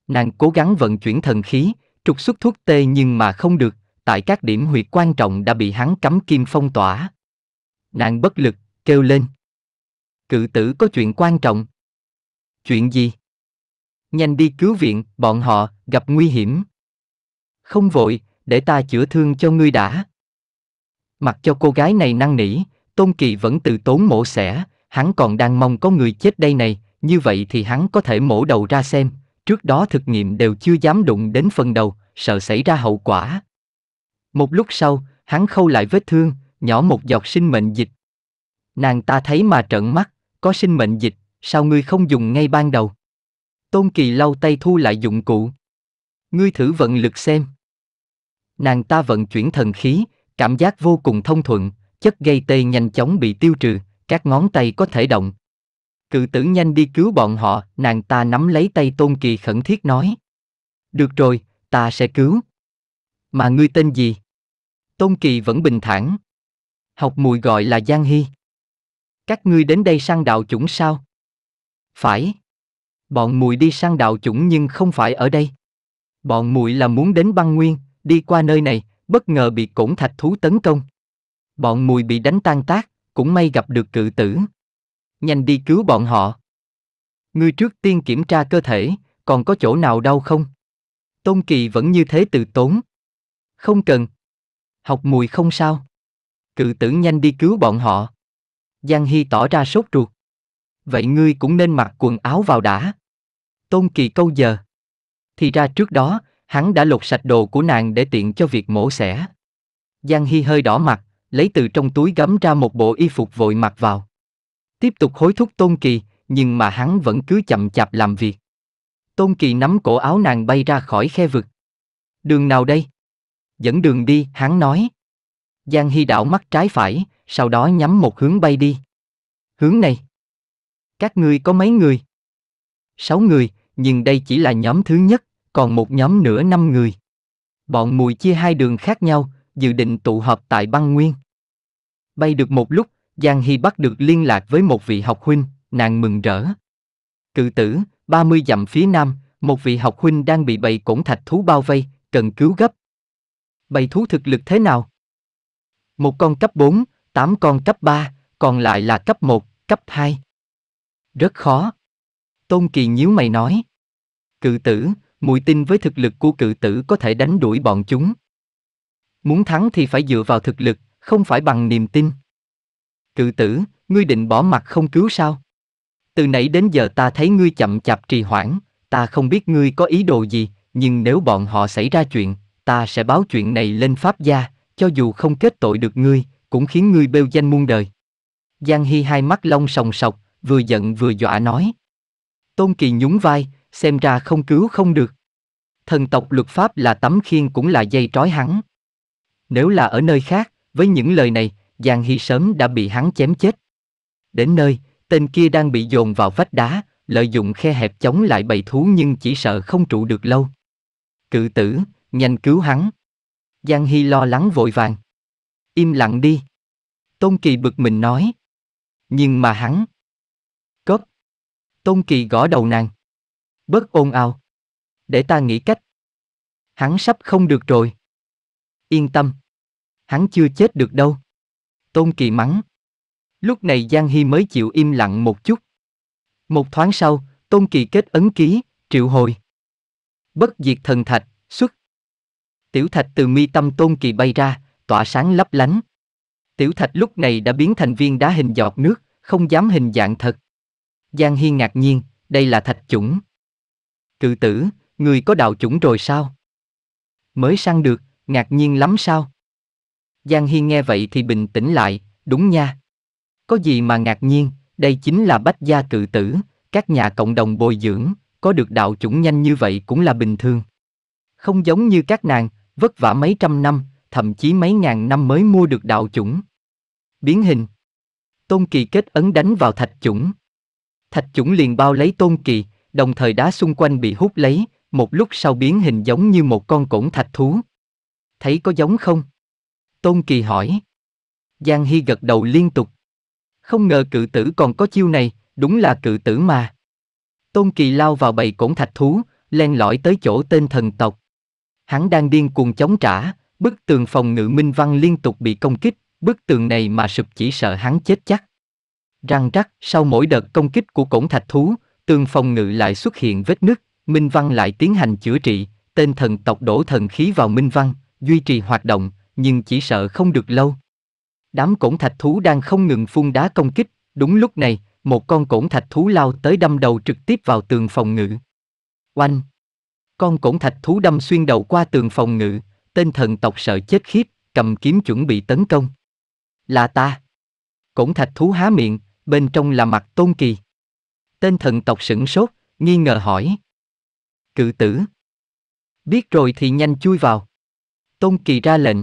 Speaker 1: Nàng cố gắng vận chuyển thần khí, trục xuất thuốc tê nhưng mà không được, tại các điểm huyệt quan trọng đã bị hắn cắm kim phong tỏa. Nàng bất lực, kêu lên. Cự tử có chuyện quan trọng. Chuyện gì? Nhanh đi cứu viện, bọn họ, gặp nguy hiểm. Không vội, để ta chữa thương cho ngươi đã. Mặc cho cô gái này năn nỉ, Tôn Kỳ vẫn tự tốn mổ xẻ, hắn còn đang mong có người chết đây này, như vậy thì hắn có thể mổ đầu ra xem, trước đó thực nghiệm đều chưa dám đụng đến phần đầu, sợ xảy ra hậu quả, một lúc sau, hắn khâu lại vết thương, nhỏ một giọt sinh mệnh dịch. Nàng ta thấy mà trợn mắt, có sinh mệnh dịch, sao ngươi không dùng ngay ban đầu? Tôn Kỳ lau tay thu lại dụng cụ. Ngươi thử vận lực xem. Nàng ta vận chuyển thần khí, cảm giác vô cùng thông thuận, chất gây tê nhanh chóng bị tiêu trừ, các ngón tay có thể động. Cự tử nhanh đi cứu bọn họ, nàng ta nắm lấy tay Tôn Kỳ khẩn thiết nói. Được rồi, ta sẽ cứu. Mà ngươi tên gì? Tôn Kỳ vẫn bình thản. Học mùi gọi là Giang Hy. Các ngươi đến đây sang đạo chủng sao? Phải. Bọn mùi đi sang đạo chủng nhưng không phải ở đây. Bọn mùi là muốn đến băng nguyên, đi qua nơi này, bất ngờ bị cổng thạch thú tấn công. Bọn mùi bị đánh tan tác, cũng may gặp được cự tử. Nhanh đi cứu bọn họ. Ngươi trước tiên kiểm tra cơ thể, còn có chỗ nào đau không? Tôn Kỳ vẫn như thế từ tốn. Không cần, Học mùi không sao. Cự tử nhanh đi cứu bọn họ. Giang Hy tỏ ra sốt ruột. Vậy ngươi cũng nên mặc quần áo vào đã. Tôn Kỳ câu giờ. Thì ra trước đó, hắn đã lột sạch đồ của nàng để tiện cho việc mổ xẻ. Giang Hy hơi đỏ mặt, lấy từ trong túi gấm ra một bộ y phục vội mặc vào. Tiếp tục hối thúc Tôn Kỳ, nhưng mà hắn vẫn cứ chậm chạp làm việc. Tôn Kỳ nắm cổ áo nàng bay ra khỏi khe vực. Đường nào đây? dẫn đường đi, hắn nói. Giang Hy đảo mắt trái phải, sau đó nhắm một hướng bay đi. Hướng này. Các ngươi có mấy người? Sáu người, nhưng đây chỉ là nhóm thứ nhất, còn một nhóm nữa năm người. Bọn mùi chia hai đường khác nhau, dự định tụ họp tại băng nguyên. Bay được một lúc, Giang Hy bắt được liên lạc với một vị học huynh, nàng mừng rỡ. Cự tử, 30 dặm phía nam, một vị học huynh đang bị bầy cổn thạch thú bao vây, cần cứu gấp, bầy thú thực lực thế nào? Một con cấp 4, 8 con cấp 3, còn lại là cấp 1, cấp 2. Rất khó. Tôn Kỳ nhíu mày nói. Cự tử, mùi tin với thực lực của cự tử có thể đánh đuổi bọn chúng. Muốn thắng thì phải dựa vào thực lực, không phải bằng niềm tin. Cự tử, ngươi định bỏ mặt không cứu sao? Từ nãy đến giờ ta thấy ngươi chậm chạp trì hoãn, ta không biết ngươi có ý đồ gì, nhưng nếu bọn họ xảy ra chuyện, ta sẽ báo chuyện này lên Pháp gia, cho dù không kết tội được ngươi, cũng khiến ngươi bêu danh muôn đời. Giang Hy hai mắt long sòng sọc, vừa giận vừa dọa nói. Tôn Kỳ nhún vai, xem ra không cứu không được. Thần tộc luật pháp là tấm khiên cũng là dây trói hắn. Nếu là ở nơi khác, với những lời này, Giang Hy sớm đã bị hắn chém chết. Đến nơi, tên kia đang bị dồn vào vách đá, lợi dụng khe hẹp chống lại bầy thú nhưng chỉ sợ không trụ được lâu. Cự tử, nhanh cứu hắn. Giang Hy lo lắng vội vàng. Im lặng đi. Tôn Kỳ bực mình nói. Nhưng mà hắn. Cốp. Tôn Kỳ gõ đầu nàng. Bớt ồn ào. Để ta nghĩ cách. Hắn sắp không được rồi. Yên tâm. Hắn chưa chết được đâu. Tôn Kỳ mắng. Lúc này Giang Hy mới chịu im lặng một chút. Một thoáng sau, Tôn Kỳ kết ấn ký, triệu hồi. Bất diệt thần thạch, xuất Tiểu thạch từ mi tâm tôn kỳ bay ra, tỏa sáng lấp lánh. Tiểu thạch lúc này đã biến thành viên đá hình giọt nước, không dám hình dạng thật. Giang Hiên ngạc nhiên, đây là thạch chủng. Cự tử, người có đạo chủng rồi sao? Mới sang được, ngạc nhiên lắm sao? Giang Hiên nghe vậy thì bình tĩnh lại, đúng nha. Có gì mà ngạc nhiên, đây chính là bách gia cự tử, các nhà cộng đồng bồi dưỡng, có được đạo chủng nhanh như vậy cũng là bình thường. Không giống như các nàng, Vất vả mấy trăm năm, thậm chí mấy ngàn năm mới mua được đạo chủng. Biến hình Tôn Kỳ kết ấn đánh vào thạch chủng. Thạch chủng liền bao lấy Tôn Kỳ, đồng thời đá xung quanh bị hút lấy, một lúc sau biến hình giống như một con cổn thạch thú. Thấy có giống không? Tôn Kỳ hỏi. Giang Hy gật đầu liên tục. Không ngờ cự tử còn có chiêu này, đúng là cự tử mà. Tôn Kỳ lao vào bầy cổn thạch thú, len lỏi tới chỗ tên thần tộc hắn đang điên cuồng chống trả, bức tường phòng ngự Minh Văn liên tục bị công kích, bức tường này mà sụp chỉ sợ hắn chết chắc. Răng rắc, sau mỗi đợt công kích của cổng thạch thú, tường phòng ngự lại xuất hiện vết nứt, Minh Văn lại tiến hành chữa trị, tên thần tộc đổ thần khí vào Minh Văn, duy trì hoạt động, nhưng chỉ sợ không được lâu. Đám cổng thạch thú đang không ngừng phun đá công kích, đúng lúc này, một con cổng thạch thú lao tới đâm đầu trực tiếp vào tường phòng ngự. Oanh! Con cổng thạch thú đâm xuyên đầu qua tường phòng ngự, tên thần tộc sợ chết khiếp, cầm kiếm chuẩn bị tấn công. Là ta. Cổng thạch thú há miệng, bên trong là mặt tôn kỳ. Tên thần tộc sửng sốt, nghi ngờ hỏi. Cự tử. Biết rồi thì nhanh chui vào. Tôn kỳ ra lệnh.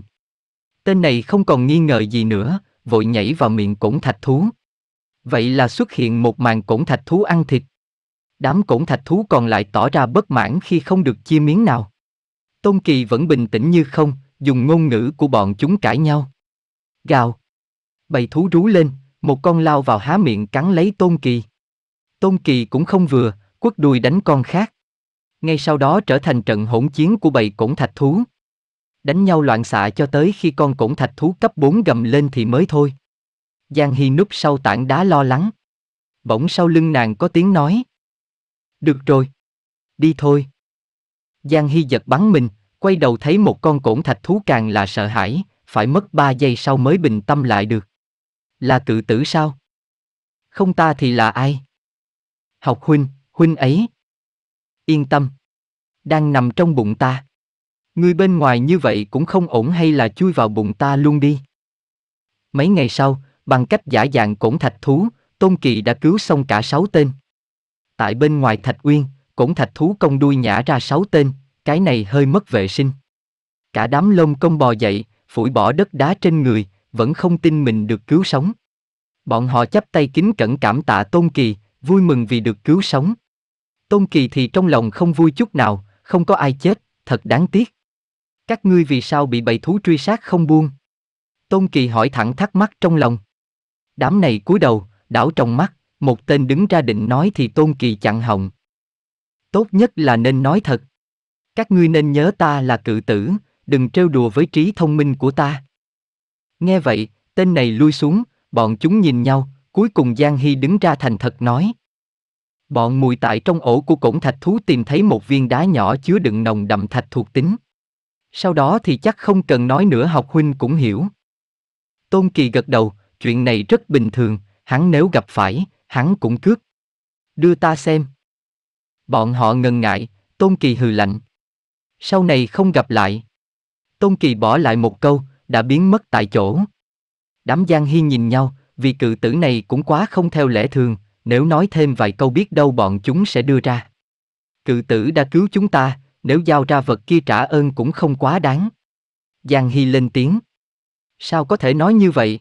Speaker 1: Tên này không còn nghi ngờ gì nữa, vội nhảy vào miệng cổng thạch thú. Vậy là xuất hiện một màn cổng thạch thú ăn thịt. Đám cổng thạch thú còn lại tỏ ra bất mãn khi không được chia miếng nào. Tôn Kỳ vẫn bình tĩnh như không, dùng ngôn ngữ của bọn chúng cãi nhau. Gào. Bầy thú rú lên, một con lao vào há miệng cắn lấy Tôn Kỳ. Tôn Kỳ cũng không vừa, quất đùi đánh con khác. Ngay sau đó trở thành trận hỗn chiến của bầy cổng thạch thú. Đánh nhau loạn xạ cho tới khi con cổng thạch thú cấp 4 gầm lên thì mới thôi. Giang Hy núp sau tảng đá lo lắng. Bỗng sau lưng nàng có tiếng nói. Được rồi. Đi thôi. Giang Hy giật bắn mình, quay đầu thấy một con cổn thạch thú càng là sợ hãi, phải mất 3 giây sau mới bình tâm lại được. Là tự tử sao? Không ta thì là ai? Học huynh, huynh ấy. Yên tâm. Đang nằm trong bụng ta. Người bên ngoài như vậy cũng không ổn hay là chui vào bụng ta luôn đi. Mấy ngày sau, bằng cách giả dạng cổn thạch thú, Tôn Kỳ đã cứu xong cả sáu tên. Tại bên ngoài thạch uyên, cũng thạch thú công đuôi nhả ra sáu tên, cái này hơi mất vệ sinh. Cả đám lông công bò dậy, phủi bỏ đất đá trên người, vẫn không tin mình được cứu sống. Bọn họ chắp tay kính cẩn cảm tạ Tôn Kỳ, vui mừng vì được cứu sống. Tôn Kỳ thì trong lòng không vui chút nào, không có ai chết, thật đáng tiếc. Các ngươi vì sao bị bầy thú truy sát không buông? Tôn Kỳ hỏi thẳng thắc mắc trong lòng. Đám này cúi đầu, đảo trong mắt, một tên đứng ra định nói thì Tôn Kỳ chặn họng. Tốt nhất là nên nói thật. Các ngươi nên nhớ ta là cự tử, đừng trêu đùa với trí thông minh của ta. Nghe vậy, tên này lui xuống, bọn chúng nhìn nhau, cuối cùng Giang Hy đứng ra thành thật nói. Bọn mùi tại trong ổ của cổng thạch thú tìm thấy một viên đá nhỏ chứa đựng nồng đậm thạch thuộc tính. Sau đó thì chắc không cần nói nữa học huynh cũng hiểu. Tôn Kỳ gật đầu, chuyện này rất bình thường, hắn nếu gặp phải, hắn cũng cướp. Đưa ta xem. Bọn họ ngần ngại, Tôn Kỳ hừ lạnh. Sau này không gặp lại. Tôn Kỳ bỏ lại một câu, đã biến mất tại chỗ. Đám Giang Hy nhìn nhau, vì cự tử này cũng quá không theo lẽ thường, nếu nói thêm vài câu biết đâu bọn chúng sẽ đưa ra. Cự tử đã cứu chúng ta, nếu giao ra vật kia trả ơn cũng không quá đáng. Giang Hy lên tiếng. Sao có thể nói như vậy?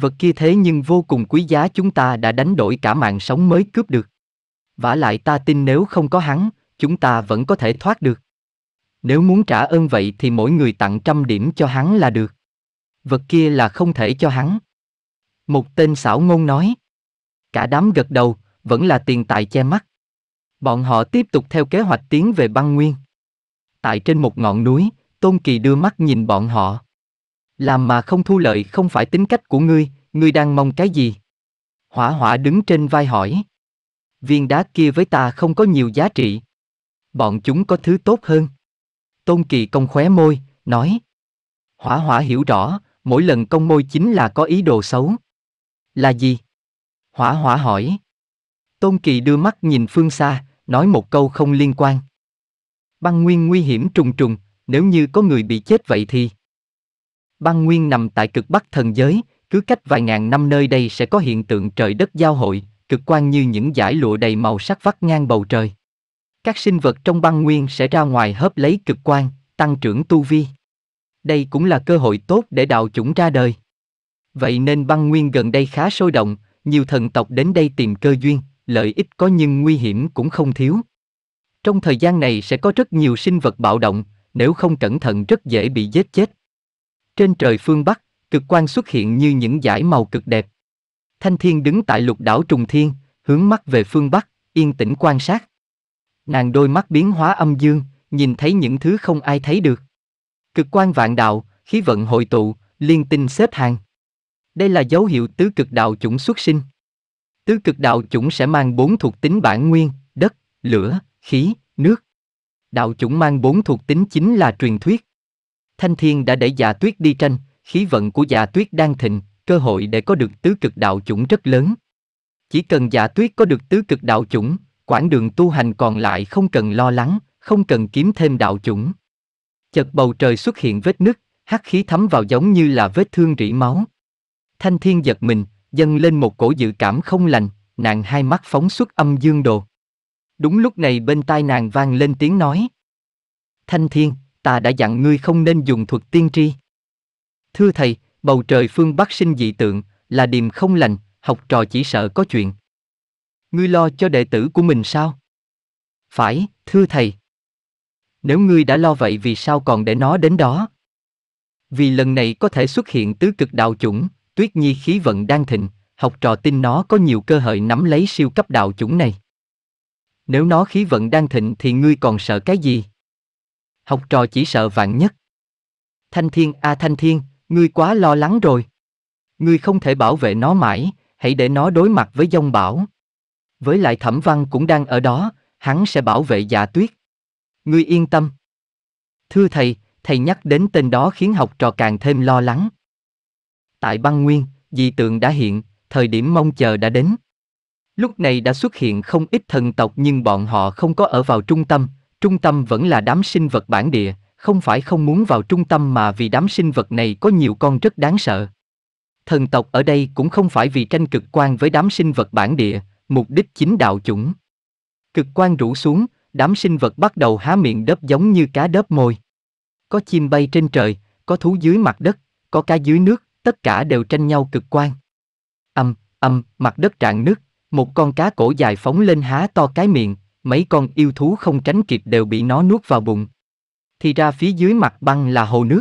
Speaker 1: Vật kia thế nhưng vô cùng quý giá chúng ta đã đánh đổi cả mạng sống mới cướp được. Vả lại ta tin nếu không có hắn, chúng ta vẫn có thể thoát được. Nếu muốn trả ơn vậy thì mỗi người tặng trăm điểm cho hắn là được. Vật kia là không thể cho hắn. Một tên xảo ngôn nói. Cả đám gật đầu, vẫn là tiền tài che mắt. Bọn họ tiếp tục theo kế hoạch tiến về băng nguyên. Tại trên một ngọn núi, Tôn Kỳ đưa mắt nhìn bọn họ. Làm mà không thu lợi không phải tính cách của ngươi, ngươi đang mong cái gì? Hỏa hỏa đứng trên vai hỏi. Viên đá kia với ta không có nhiều giá trị. Bọn chúng có thứ tốt hơn. Tôn Kỳ công khóe môi, nói. Hỏa hỏa hiểu rõ, mỗi lần công môi chính là có ý đồ xấu. Là gì? Hỏa hỏa hỏi. Tôn Kỳ đưa mắt nhìn phương xa, nói một câu không liên quan. Băng nguyên nguy hiểm trùng trùng, nếu như có người bị chết vậy thì... Băng nguyên nằm tại cực bắc thần giới, cứ cách vài ngàn năm nơi đây sẽ có hiện tượng trời đất giao hội, cực quan như những dải lụa đầy màu sắc vắt ngang bầu trời. Các sinh vật trong băng nguyên sẽ ra ngoài hớp lấy cực quan, tăng trưởng tu vi. Đây cũng là cơ hội tốt để đạo chủng ra đời. Vậy nên băng nguyên gần đây khá sôi động, nhiều thần tộc đến đây tìm cơ duyên, lợi ích có nhưng nguy hiểm cũng không thiếu. Trong thời gian này sẽ có rất nhiều sinh vật bạo động, nếu không cẩn thận rất dễ bị giết chết. Trên trời phương Bắc, cực quan xuất hiện như những dải màu cực đẹp. Thanh Thiên đứng tại lục đảo Trùng Thiên, hướng mắt về phương Bắc, yên tĩnh quan sát. Nàng đôi mắt biến hóa âm dương, nhìn thấy những thứ không ai thấy được. Cực quan vạn đạo, khí vận hội tụ, liên tinh xếp hàng. Đây là dấu hiệu tứ cực đạo chủng xuất sinh. Tứ cực đạo chủng sẽ mang bốn thuộc tính bản nguyên, đất, lửa, khí, nước. Đạo chủng mang bốn thuộc tính chính là truyền thuyết. Thanh Thiên đã để Dạ Tuyết đi tranh, khí vận của Dạ Tuyết đang thịnh, cơ hội để có được tứ cực đạo chủng rất lớn. Chỉ cần Dạ Tuyết có được tứ cực đạo chủng, quãng đường tu hành còn lại không cần lo lắng, không cần kiếm thêm đạo chủng. Chợt bầu trời xuất hiện vết nứt, hắc khí thấm vào giống như là vết thương rỉ máu. Thanh Thiên giật mình, dâng lên một cổ dự cảm không lành, nàng hai mắt phóng xuất âm dương đồ. Đúng lúc này bên tai nàng vang lên tiếng nói. Thanh Thiên, ta đã dặn ngươi không nên dùng thuật tiên tri. Thưa thầy, bầu trời phương Bắc sinh dị tượng, là điềm không lành, học trò chỉ sợ có chuyện. Ngươi lo cho đệ tử của mình sao? Phải, thưa thầy. Nếu ngươi đã lo vậy vì sao còn để nó đến đó? Vì lần này có thể xuất hiện tứ cực đạo chủng, tuyết nhi khí vận đang thịnh, học trò tin nó có nhiều cơ hội nắm lấy siêu cấp đạo chủng này. Nếu nó khí vận đang thịnh thì ngươi còn sợ cái gì? học trò chỉ sợ vạn nhất. Thanh Thiên a à Thanh Thiên, ngươi quá lo lắng rồi. Ngươi không thể bảo vệ nó mãi, hãy để nó đối mặt với dông bão. Với lại Thẩm Văn cũng đang ở đó, hắn sẽ bảo vệ Dạ Tuyết. Ngươi yên tâm. Thưa thầy, thầy nhắc đến tên đó khiến học trò càng thêm lo lắng. Tại băng nguyên, dị tượng đã hiện, thời điểm mong chờ đã đến. Lúc này đã xuất hiện không ít thần tộc nhưng bọn họ không có ở vào trung tâm, trung tâm vẫn là đám sinh vật bản địa, không phải không muốn vào trung tâm mà vì đám sinh vật này có nhiều con rất đáng sợ. Thần tộc ở đây cũng không phải vì tranh cực quan với đám sinh vật bản địa, mục đích chính đạo chủng. Cực quan rủ xuống, đám sinh vật bắt đầu há miệng đớp giống như cá đớp môi. Có chim bay trên trời, có thú dưới mặt đất, có cá dưới nước, tất cả đều tranh nhau cực quan. Âm, âm, mặt đất trạng nước, một con cá cổ dài phóng lên há to cái miệng, mấy con yêu thú không tránh kịp đều bị nó nuốt vào bụng. Thì ra phía dưới mặt băng là hồ nước.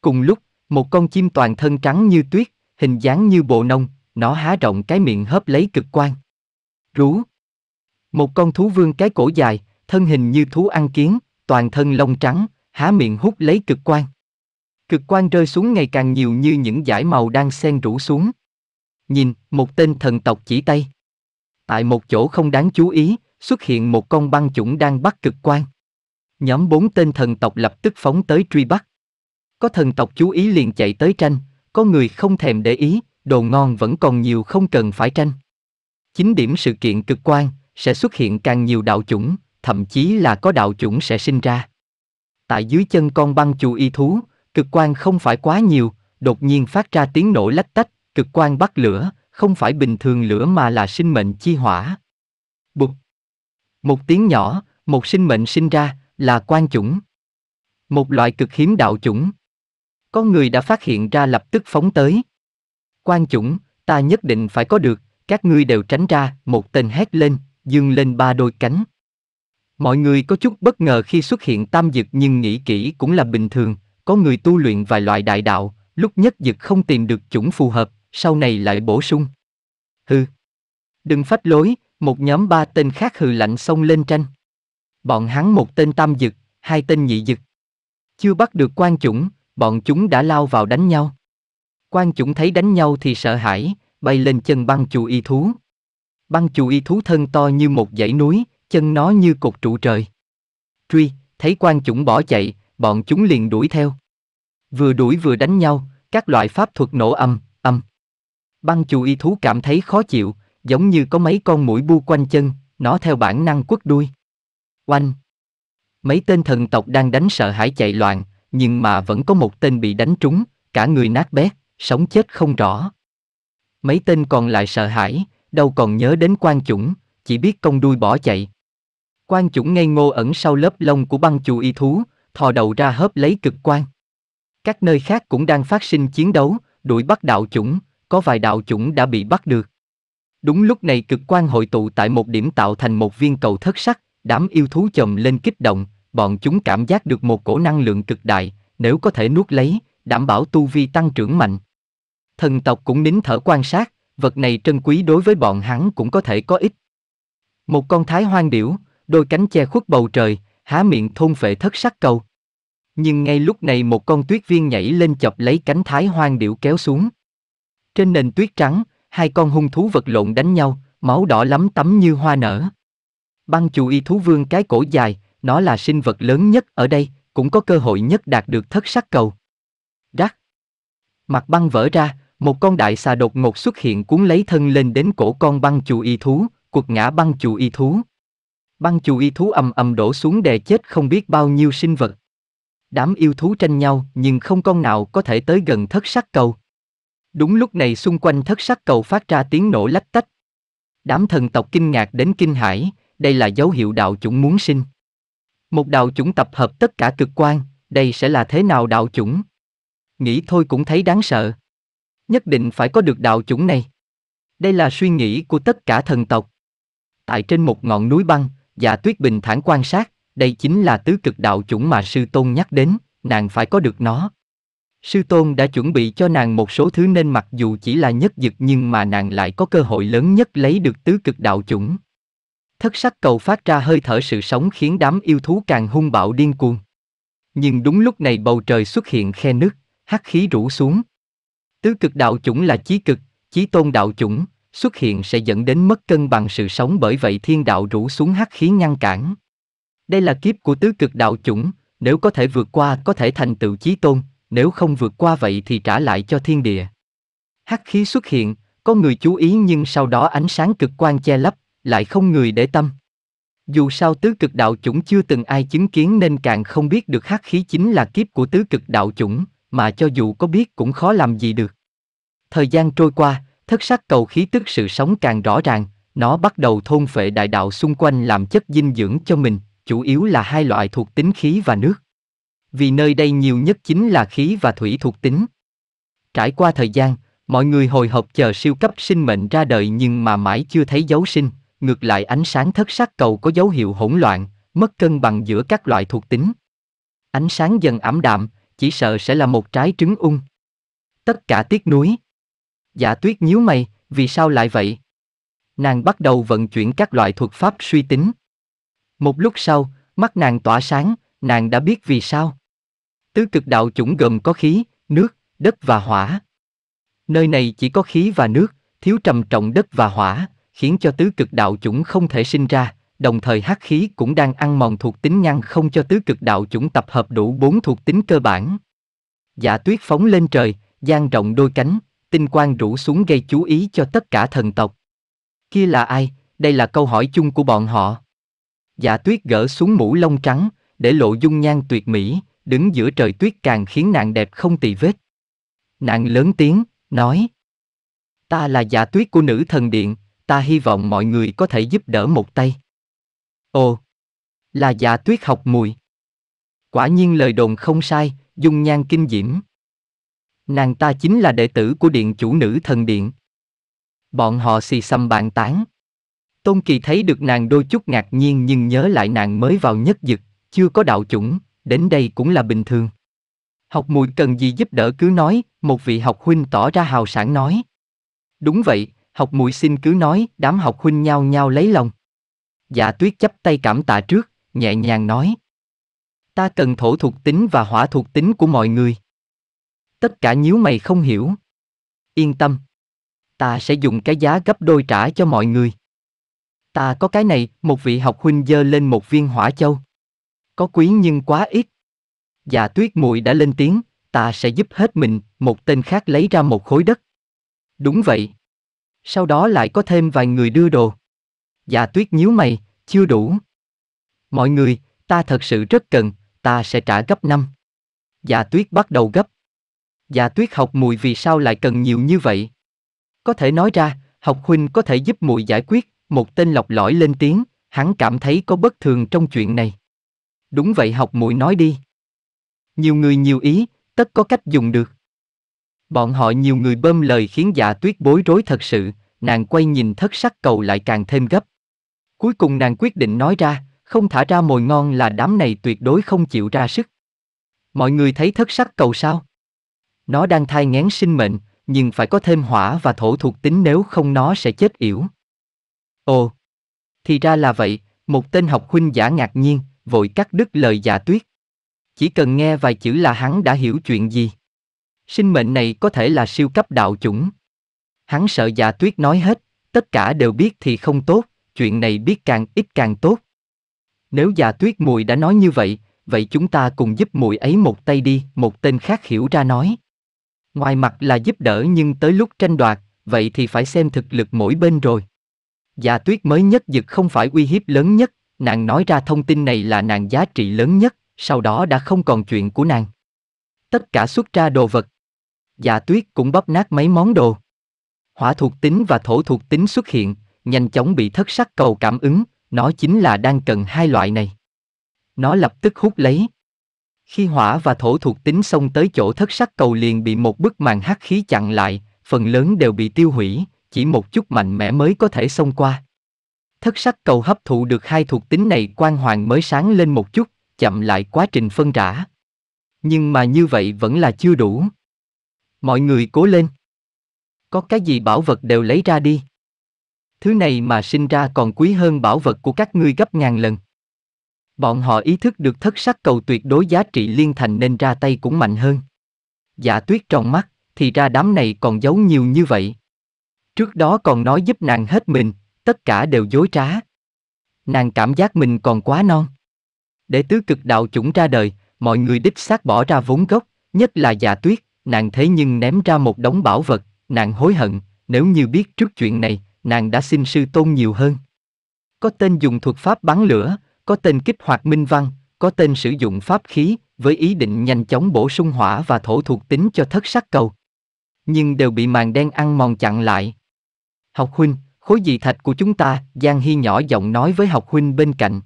Speaker 1: Cùng lúc, một con chim toàn thân trắng như tuyết, hình dáng như bộ nông, nó há rộng cái miệng hớp lấy cực quan. Rú. Một con thú vương cái cổ dài, thân hình như thú ăn kiến, toàn thân lông trắng, há miệng hút lấy cực quan. Cực quan rơi xuống ngày càng nhiều như những dải màu đang xen rủ xuống. Nhìn, một tên thần tộc chỉ tay. Tại một chỗ không đáng chú ý, xuất hiện một con băng chủng đang bắt cực quan. Nhóm bốn tên thần tộc lập tức phóng tới truy bắt. Có thần tộc chú ý liền chạy tới tranh, có người không thèm để ý, đồ ngon vẫn còn nhiều không cần phải tranh. Chính điểm sự kiện cực quan sẽ xuất hiện càng nhiều đạo chủng, thậm chí là có đạo chủng sẽ sinh ra. Tại dưới chân con băng chù y thú, cực quan không phải quá nhiều, đột nhiên phát ra tiếng nổ lách tách, cực quan bắt lửa, không phải bình thường lửa mà là sinh mệnh chi hỏa. Một tiếng nhỏ, một sinh mệnh sinh ra, là quan chủng. Một loại cực hiếm đạo chủng. Có người đã phát hiện ra lập tức phóng tới. Quan chủng, ta nhất định phải có được, các ngươi đều tránh ra, một tên hét lên, dương lên ba đôi cánh. Mọi người có chút bất ngờ khi xuất hiện tam dực nhưng nghĩ kỹ cũng là bình thường, có người tu luyện vài loại đại đạo, lúc nhất dực không tìm được chủng phù hợp, sau này lại bổ sung. Hừ, đừng phách lối, một nhóm ba tên khác hừ lạnh xông lên tranh. Bọn hắn một tên tam dực, hai tên nhị dực. Chưa bắt được quan chủng, bọn chúng đã lao vào đánh nhau. Quan chủng thấy đánh nhau thì sợ hãi, bay lên chân băng chù y thú. Băng chù y thú thân to như một dãy núi, chân nó như cột trụ trời. Truy, thấy quan chủng bỏ chạy, bọn chúng liền đuổi theo. Vừa đuổi vừa đánh nhau, các loại pháp thuật nổ âm, âm. Băng chù y thú cảm thấy khó chịu, giống như có mấy con mũi bu quanh chân, nó theo bản năng quất đuôi. Oanh! Mấy tên thần tộc đang đánh sợ hãi chạy loạn, nhưng mà vẫn có một tên bị đánh trúng, cả người nát bét, sống chết không rõ. Mấy tên còn lại sợ hãi, đâu còn nhớ đến quan chủng, chỉ biết công đuôi bỏ chạy. Quan chủng ngây ngô ẩn sau lớp lông của băng chù y thú, thò đầu ra hớp lấy cực quan. Các nơi khác cũng đang phát sinh chiến đấu, đuổi bắt đạo chủng, có vài đạo chủng đã bị bắt được. Đúng lúc này cực quan hội tụ tại một điểm tạo thành một viên cầu thất sắc, đám yêu thú chồng lên kích động, bọn chúng cảm giác được một cổ năng lượng cực đại, nếu có thể nuốt lấy, đảm bảo tu vi tăng trưởng mạnh. Thần tộc cũng nín thở quan sát, vật này trân quý đối với bọn hắn cũng có thể có ích. Một con thái hoang điểu, đôi cánh che khuất bầu trời, há miệng thôn phệ thất sắc cầu. Nhưng ngay lúc này một con tuyết viên nhảy lên chọc lấy cánh thái hoang điểu kéo xuống. Trên nền tuyết trắng, hai con hung thú vật lộn đánh nhau, máu đỏ lắm tắm như hoa nở. Băng chủ y thú vương cái cổ dài, nó là sinh vật lớn nhất ở đây, cũng có cơ hội nhất đạt được thất sắc cầu. Rắc. Mặt băng vỡ ra, một con đại xà đột ngột xuất hiện cuốn lấy thân lên đến cổ con băng chủ y thú, cuộc ngã băng chủ y thú. Băng chủ y thú ầm ầm đổ xuống đè chết không biết bao nhiêu sinh vật. Đám yêu thú tranh nhau nhưng không con nào có thể tới gần thất sắc cầu. Đúng lúc này xung quanh thất sắc cầu phát ra tiếng nổ lách tách. Đám thần tộc kinh ngạc đến kinh hãi, đây là dấu hiệu đạo chủng muốn sinh. Một đạo chủng tập hợp tất cả cực quan, đây sẽ là thế nào đạo chủng? Nghĩ thôi cũng thấy đáng sợ. Nhất định phải có được đạo chủng này. Đây là suy nghĩ của tất cả thần tộc. Tại trên một ngọn núi băng, Dạ Tuyết bình thản quan sát, đây chính là tứ cực đạo chủng mà sư tôn nhắc đến, nàng phải có được nó. Sư Tôn đã chuẩn bị cho nàng một số thứ nên mặc dù chỉ là nhất dực nhưng mà nàng lại có cơ hội lớn nhất lấy được tứ cực đạo chủng. Thất sắc cầu phát ra hơi thở sự sống khiến đám yêu thú càng hung bạo điên cuồng. Nhưng đúng lúc này bầu trời xuất hiện khe nứt, hắc khí rủ xuống. Tứ cực đạo chủng là chí cực, chí tôn đạo chủng, xuất hiện sẽ dẫn đến mất cân bằng sự sống bởi vậy thiên đạo rủ xuống hắc khí ngăn cản. Đây là kiếp của tứ cực đạo chủng, nếu có thể vượt qua có thể thành tựu chí tôn, nếu không vượt qua vậy thì trả lại cho thiên địa. Hắc khí xuất hiện, có người chú ý nhưng sau đó ánh sáng cực quan che lấp, lại không người để tâm. Dù sao tứ cực đạo chủng chưa từng ai chứng kiến nên càng không biết được hắc khí chính là kiếp của tứ cực đạo chủng, mà cho dù có biết cũng khó làm gì được. Thời gian trôi qua, thất sắc cầu khí tức sự sống càng rõ ràng, nó bắt đầu thôn phệ đại đạo xung quanh làm chất dinh dưỡng cho mình, chủ yếu là hai loại thuộc tính khí và nước vì nơi đây nhiều nhất chính là khí và thủy thuộc tính. Trải qua thời gian, mọi người hồi hộp chờ siêu cấp sinh mệnh ra đời nhưng mà mãi chưa thấy dấu sinh, ngược lại ánh sáng thất sắc cầu có dấu hiệu hỗn loạn, mất cân bằng giữa các loại thuộc tính. Ánh sáng dần ảm đạm, chỉ sợ sẽ là một trái trứng ung. Tất cả tiếc núi, dạ tuyết nhíu mày, vì sao lại vậy? Nàng bắt đầu vận chuyển các loại thuật pháp suy tính. Một lúc sau, mắt nàng tỏa sáng, nàng đã biết vì sao. Tứ cực đạo chủng gồm có khí, nước, đất và hỏa. Nơi này chỉ có khí và nước, thiếu trầm trọng đất và hỏa, khiến cho tứ cực đạo chủng không thể sinh ra, đồng thời hắc khí cũng đang ăn mòn thuộc tính ngăn không cho tứ cực đạo chủng tập hợp đủ bốn thuộc tính cơ bản. Giả tuyết phóng lên trời, giang rộng đôi cánh, tinh quang rủ xuống gây chú ý cho tất cả thần tộc. Kia là ai? Đây là câu hỏi chung của bọn họ. Giả tuyết gỡ xuống mũ lông trắng, để lộ dung nhan tuyệt mỹ, đứng giữa trời tuyết càng khiến nàng đẹp không tì vết. Nàng lớn tiếng, nói. Ta là giả tuyết của nữ thần điện, ta hy vọng mọi người có thể giúp đỡ một tay. Ồ, là giả tuyết học mùi. Quả nhiên lời đồn không sai, dung nhan kinh diễm. Nàng ta chính là đệ tử của điện chủ nữ thần điện. Bọn họ xì xăm bàn tán. Tôn Kỳ thấy được nàng đôi chút ngạc nhiên nhưng nhớ lại nàng mới vào nhất dực, chưa có đạo chủng, đến đây cũng là bình thường. Học muội cần gì giúp đỡ cứ nói, một vị học huynh tỏ ra hào sản nói. Đúng vậy, học muội xin cứ nói, đám học huynh nhau nhau lấy lòng. Dạ tuyết chấp tay cảm tạ trước, nhẹ nhàng nói. Ta cần thổ thuộc tính và hỏa thuộc tính của mọi người. Tất cả nhíu mày không hiểu. Yên tâm. Ta sẽ dùng cái giá gấp đôi trả cho mọi người. Ta có cái này, một vị học huynh dơ lên một viên hỏa châu có quý nhưng quá ít. già tuyết muội đã lên tiếng, ta sẽ giúp hết mình, một tên khác lấy ra một khối đất. Đúng vậy. Sau đó lại có thêm vài người đưa đồ. già tuyết nhíu mày, chưa đủ. Mọi người, ta thật sự rất cần, ta sẽ trả gấp năm. già tuyết bắt đầu gấp. già tuyết học mùi vì sao lại cần nhiều như vậy. Có thể nói ra, học huynh có thể giúp mùi giải quyết, một tên lọc lõi lên tiếng, hắn cảm thấy có bất thường trong chuyện này. Đúng vậy học muội nói đi. Nhiều người nhiều ý, tất có cách dùng được. Bọn họ nhiều người bơm lời khiến dạ tuyết bối rối thật sự, nàng quay nhìn thất sắc cầu lại càng thêm gấp. Cuối cùng nàng quyết định nói ra, không thả ra mồi ngon là đám này tuyệt đối không chịu ra sức. Mọi người thấy thất sắc cầu sao? Nó đang thai ngén sinh mệnh, nhưng phải có thêm hỏa và thổ thuộc tính nếu không nó sẽ chết yểu. Ồ, thì ra là vậy, một tên học huynh giả ngạc nhiên vội cắt đứt lời giả tuyết. Chỉ cần nghe vài chữ là hắn đã hiểu chuyện gì. Sinh mệnh này có thể là siêu cấp đạo chủng. Hắn sợ giả tuyết nói hết, tất cả đều biết thì không tốt, chuyện này biết càng ít càng tốt. Nếu già tuyết mùi đã nói như vậy, vậy chúng ta cùng giúp mùi ấy một tay đi, một tên khác hiểu ra nói. Ngoài mặt là giúp đỡ nhưng tới lúc tranh đoạt, vậy thì phải xem thực lực mỗi bên rồi. Già tuyết mới nhất dực không phải uy hiếp lớn nhất, Nàng nói ra thông tin này là nàng giá trị lớn nhất, sau đó đã không còn chuyện của nàng. Tất cả xuất ra đồ vật. Dạ tuyết cũng bóp nát mấy món đồ. Hỏa thuộc tính và thổ thuộc tính xuất hiện, nhanh chóng bị thất sắc cầu cảm ứng, nó chính là đang cần hai loại này. Nó lập tức hút lấy. Khi hỏa và thổ thuộc tính xông tới chỗ thất sắc cầu liền bị một bức màn hắc khí chặn lại, phần lớn đều bị tiêu hủy, chỉ một chút mạnh mẽ mới có thể xông qua thất sắc cầu hấp thụ được hai thuộc tính này quan hoàng mới sáng lên một chút, chậm lại quá trình phân rã. Nhưng mà như vậy vẫn là chưa đủ. Mọi người cố lên. Có cái gì bảo vật đều lấy ra đi. Thứ này mà sinh ra còn quý hơn bảo vật của các ngươi gấp ngàn lần. Bọn họ ý thức được thất sắc cầu tuyệt đối giá trị liên thành nên ra tay cũng mạnh hơn. giả tuyết tròn mắt, thì ra đám này còn giấu nhiều như vậy. Trước đó còn nói giúp nàng hết mình, tất cả đều dối trá. Nàng cảm giác mình còn quá non. Để tứ cực đạo chủng ra đời, mọi người đích xác bỏ ra vốn gốc, nhất là dạ tuyết, nàng thế nhưng ném ra một đống bảo vật, nàng hối hận, nếu như biết trước chuyện này, nàng đã xin sư tôn nhiều hơn. Có tên dùng thuật pháp bắn lửa, có tên kích hoạt minh văn, có tên sử dụng pháp khí, với ý định nhanh chóng bổ sung hỏa và thổ thuộc tính cho thất sắc cầu. Nhưng đều bị màn đen ăn mòn chặn lại. Học huynh, khối dị thạch của chúng ta, Giang Hy nhỏ giọng nói với học huynh bên cạnh.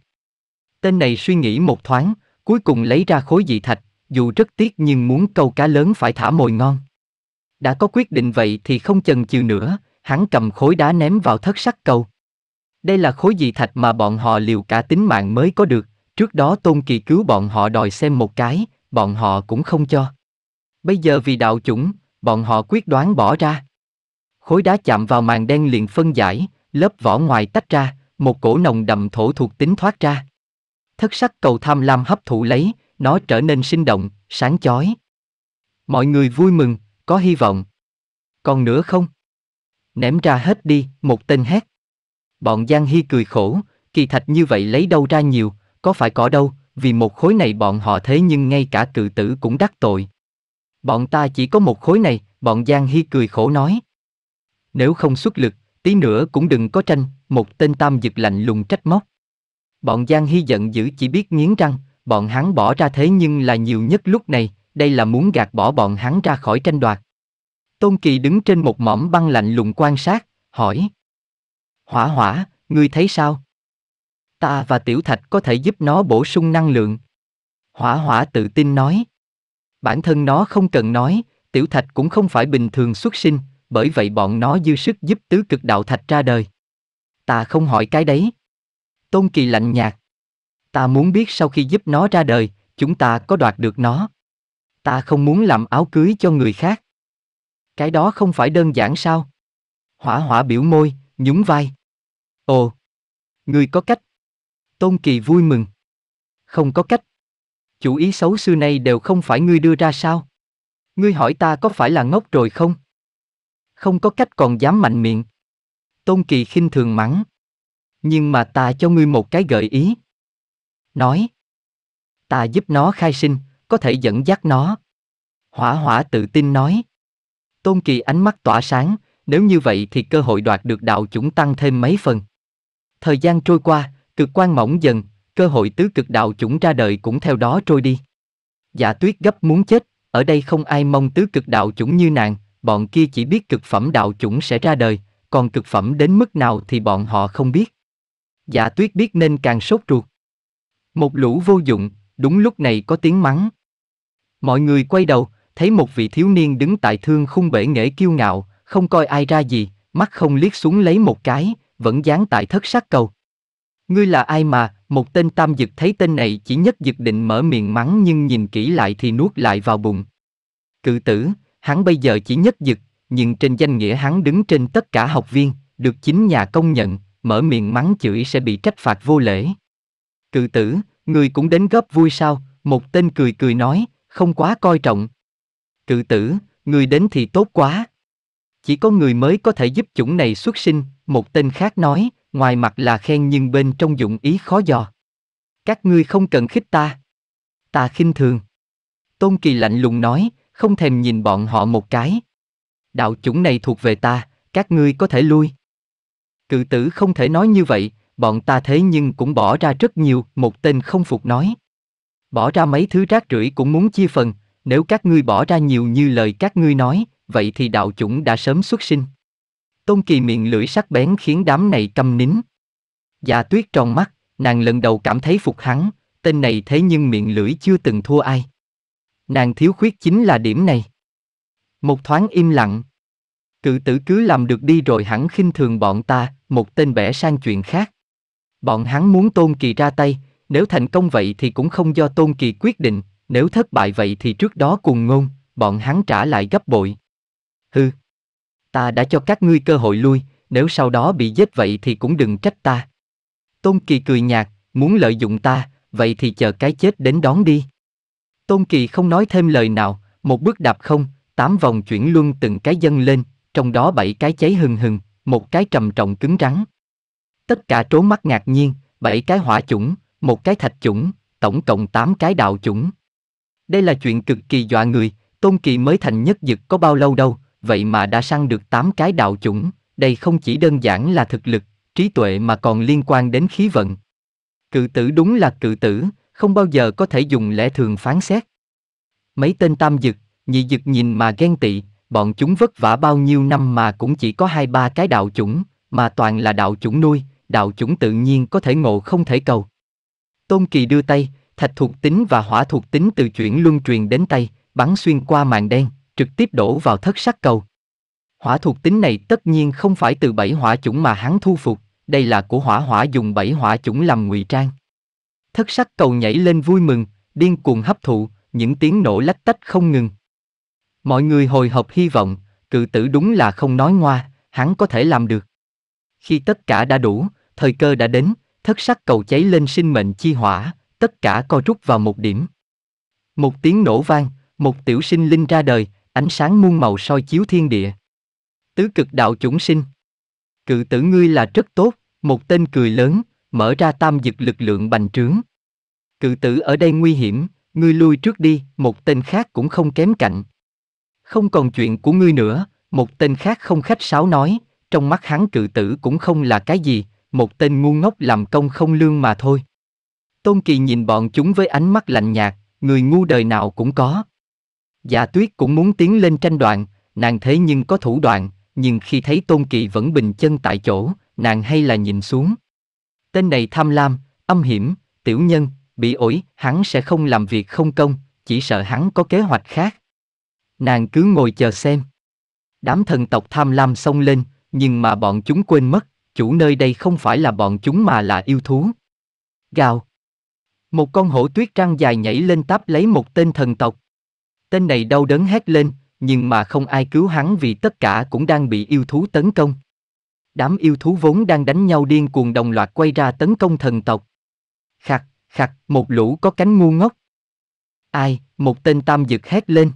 Speaker 1: Tên này suy nghĩ một thoáng, cuối cùng lấy ra khối dị thạch, dù rất tiếc nhưng muốn câu cá lớn phải thả mồi ngon. Đã có quyết định vậy thì không chần chừ nữa, hắn cầm khối đá ném vào thất sắc câu. Đây là khối dị thạch mà bọn họ liều cả tính mạng mới có được, trước đó Tôn Kỳ cứu bọn họ đòi xem một cái, bọn họ cũng không cho. Bây giờ vì đạo chủng, bọn họ quyết đoán bỏ ra khối đá chạm vào màn đen liền phân giải, lớp vỏ ngoài tách ra, một cổ nồng đậm thổ thuộc tính thoát ra. Thất sắc cầu tham lam hấp thụ lấy, nó trở nên sinh động, sáng chói. Mọi người vui mừng, có hy vọng. Còn nữa không? Ném ra hết đi, một tên hét. Bọn Giang Hy cười khổ, kỳ thạch như vậy lấy đâu ra nhiều, có phải có đâu, vì một khối này bọn họ thế nhưng ngay cả cự tử cũng đắc tội. Bọn ta chỉ có một khối này, bọn Giang Hy cười khổ nói nếu không xuất lực, tí nữa cũng đừng có tranh, một tên tam dực lạnh lùng trách móc. Bọn Giang Hy giận dữ chỉ biết nghiến răng, bọn hắn bỏ ra thế nhưng là nhiều nhất lúc này, đây là muốn gạt bỏ bọn hắn ra khỏi tranh đoạt. Tôn Kỳ đứng trên một mỏm băng lạnh lùng quan sát, hỏi. Hỏa hỏa, ngươi thấy sao? Ta và Tiểu Thạch có thể giúp nó bổ sung năng lượng. Hỏa hỏa tự tin nói. Bản thân nó không cần nói, Tiểu Thạch cũng không phải bình thường xuất sinh, bởi vậy bọn nó dư sức giúp tứ cực đạo thạch ra đời. Ta không hỏi cái đấy. Tôn Kỳ lạnh nhạt. Ta muốn biết sau khi giúp nó ra đời, chúng ta có đoạt được nó. Ta không muốn làm áo cưới cho người khác. Cái đó không phải đơn giản sao? Hỏa hỏa biểu môi, nhún vai. Ồ, người có cách. Tôn Kỳ vui mừng. Không có cách. Chủ ý xấu xưa nay đều không phải ngươi đưa ra sao? Ngươi hỏi ta có phải là ngốc rồi không? không có cách còn dám mạnh miệng. Tôn Kỳ khinh thường mắng. Nhưng mà ta cho ngươi một cái gợi ý. Nói. Ta giúp nó khai sinh, có thể dẫn dắt nó. Hỏa hỏa tự tin nói. Tôn Kỳ ánh mắt tỏa sáng, nếu như vậy thì cơ hội đoạt được đạo chủng tăng thêm mấy phần. Thời gian trôi qua, cực quan mỏng dần, cơ hội tứ cực đạo chủng ra đời cũng theo đó trôi đi. giả tuyết gấp muốn chết, ở đây không ai mong tứ cực đạo chủng như nàng, bọn kia chỉ biết cực phẩm đạo chủng sẽ ra đời, còn cực phẩm đến mức nào thì bọn họ không biết. Dạ tuyết biết nên càng sốt ruột. Một lũ vô dụng, đúng lúc này có tiếng mắng. Mọi người quay đầu, thấy một vị thiếu niên đứng tại thương khung bể nghệ kiêu ngạo, không coi ai ra gì, mắt không liếc xuống lấy một cái, vẫn dán tại thất sát cầu. Ngươi là ai mà, một tên tam dực thấy tên này chỉ nhất dực định mở miệng mắng nhưng nhìn kỹ lại thì nuốt lại vào bụng. Cự tử, Hắn bây giờ chỉ nhất dực, nhưng trên danh nghĩa hắn đứng trên tất cả học viên, được chính nhà công nhận, mở miệng mắng chửi sẽ bị trách phạt vô lễ. Cự tử, người cũng đến góp vui sao, một tên cười cười nói, không quá coi trọng. Cự tử, người đến thì tốt quá. Chỉ có người mới có thể giúp chủng này xuất sinh, một tên khác nói, ngoài mặt là khen nhưng bên trong dụng ý khó dò. Các ngươi không cần khích ta. Ta khinh thường. Tôn Kỳ lạnh lùng nói, không thèm nhìn bọn họ một cái. Đạo chủng này thuộc về ta, các ngươi có thể lui. Cự tử không thể nói như vậy, bọn ta thế nhưng cũng bỏ ra rất nhiều, một tên không phục nói. Bỏ ra mấy thứ rác rưởi cũng muốn chia phần, nếu các ngươi bỏ ra nhiều như lời các ngươi nói, vậy thì đạo chủng đã sớm xuất sinh. Tôn Kỳ miệng lưỡi sắc bén khiến đám này câm nín. Dạ tuyết tròn mắt, nàng lần đầu cảm thấy phục hắn, tên này thế nhưng miệng lưỡi chưa từng thua ai nàng thiếu khuyết chính là điểm này. Một thoáng im lặng. Cự tử cứ làm được đi rồi hẳn khinh thường bọn ta, một tên bẻ sang chuyện khác. Bọn hắn muốn Tôn Kỳ ra tay, nếu thành công vậy thì cũng không do Tôn Kỳ quyết định, nếu thất bại vậy thì trước đó cùng ngôn, bọn hắn trả lại gấp bội. Hừ, ta đã cho các ngươi cơ hội lui, nếu sau đó bị giết vậy thì cũng đừng trách ta. Tôn Kỳ cười nhạt, muốn lợi dụng ta, vậy thì chờ cái chết đến đón đi. Tôn Kỳ không nói thêm lời nào, một bước đạp không, tám vòng chuyển luân từng cái dâng lên, trong đó bảy cái cháy hừng hừng, một cái trầm trọng cứng rắn. Tất cả trố mắt ngạc nhiên, bảy cái hỏa chủng, một cái thạch chủng, tổng cộng tám cái đạo chủng. Đây là chuyện cực kỳ dọa người, Tôn Kỳ mới thành nhất dực có bao lâu đâu, vậy mà đã săn được tám cái đạo chủng, đây không chỉ đơn giản là thực lực, trí tuệ mà còn liên quan đến khí vận. Cự tử đúng là cự tử, không bao giờ có thể dùng lẽ thường phán xét. Mấy tên tam dực, nhị dực nhìn mà ghen tị, bọn chúng vất vả bao nhiêu năm mà cũng chỉ có hai ba cái đạo chủng, mà toàn là đạo chủng nuôi, đạo chủng tự nhiên có thể ngộ không thể cầu. Tôn Kỳ đưa tay, thạch thuộc tính và hỏa thuộc tính từ chuyển luân truyền đến tay, bắn xuyên qua màn đen, trực tiếp đổ vào thất sắc cầu. Hỏa thuộc tính này tất nhiên không phải từ bảy hỏa chủng mà hắn thu phục, đây là của hỏa hỏa dùng bảy hỏa chủng làm ngụy trang thất sắc cầu nhảy lên vui mừng, điên cuồng hấp thụ, những tiếng nổ lách tách không ngừng. Mọi người hồi hộp hy vọng, cự tử đúng là không nói ngoa, hắn có thể làm được. Khi tất cả đã đủ, thời cơ đã đến, thất sắc cầu cháy lên sinh mệnh chi hỏa, tất cả co rút vào một điểm. Một tiếng nổ vang, một tiểu sinh linh ra đời, ánh sáng muôn màu soi chiếu thiên địa. Tứ cực đạo chủng sinh. Cự tử ngươi là rất tốt, một tên cười lớn, mở ra tam dực lực lượng bành trướng. Cự tử ở đây nguy hiểm, ngươi lui trước đi, một tên khác cũng không kém cạnh. Không còn chuyện của ngươi nữa, một tên khác không khách sáo nói, trong mắt hắn cự tử cũng không là cái gì, một tên ngu ngốc làm công không lương mà thôi. Tôn Kỳ nhìn bọn chúng với ánh mắt lạnh nhạt, người ngu đời nào cũng có. Dạ tuyết cũng muốn tiến lên tranh đoạn, nàng thế nhưng có thủ đoạn, nhưng khi thấy Tôn Kỳ vẫn bình chân tại chỗ, nàng hay là nhìn xuống. Tên này tham lam, âm hiểm, tiểu nhân, bị ổi, hắn sẽ không làm việc không công, chỉ sợ hắn có kế hoạch khác. Nàng cứ ngồi chờ xem. Đám thần tộc tham lam xông lên, nhưng mà bọn chúng quên mất, chủ nơi đây không phải là bọn chúng mà là yêu thú. Gào. Một con hổ tuyết trăng dài nhảy lên táp lấy một tên thần tộc. Tên này đau đớn hét lên, nhưng mà không ai cứu hắn vì tất cả cũng đang bị yêu thú tấn công đám yêu thú vốn đang đánh nhau điên cuồng đồng loạt quay ra tấn công thần tộc. Khạc, khạc, một lũ có cánh ngu ngốc. Ai, một tên tam dực hét lên.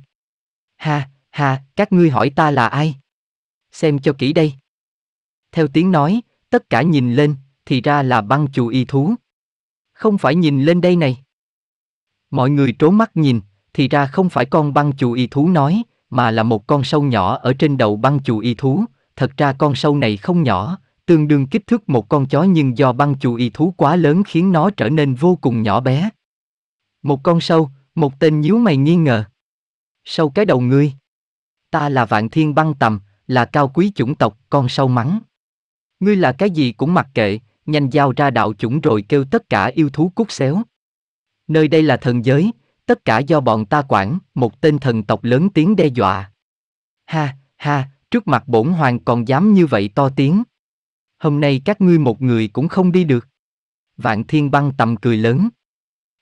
Speaker 1: Ha, ha, các ngươi hỏi ta là ai? Xem cho kỹ đây. Theo tiếng nói, tất cả nhìn lên, thì ra là băng chủ y thú. Không phải nhìn lên đây này. Mọi người trố mắt nhìn, thì ra không phải con băng chủ y thú nói, mà là một con sâu nhỏ ở trên đầu băng chủ y thú, thật ra con sâu này không nhỏ, tương đương kích thước một con chó nhưng do băng chủ y thú quá lớn khiến nó trở nên vô cùng nhỏ bé. Một con sâu, một tên nhíu mày nghi ngờ. Sâu cái đầu ngươi. Ta là vạn thiên băng tầm, là cao quý chủng tộc, con sâu mắng. Ngươi là cái gì cũng mặc kệ, nhanh giao ra đạo chủng rồi kêu tất cả yêu thú cút xéo. Nơi đây là thần giới, tất cả do bọn ta quản, một tên thần tộc lớn tiếng đe dọa. Ha, ha, trước mặt bổn hoàng còn dám như vậy to tiếng. Hôm nay các ngươi một người cũng không đi được. Vạn thiên băng tầm cười lớn.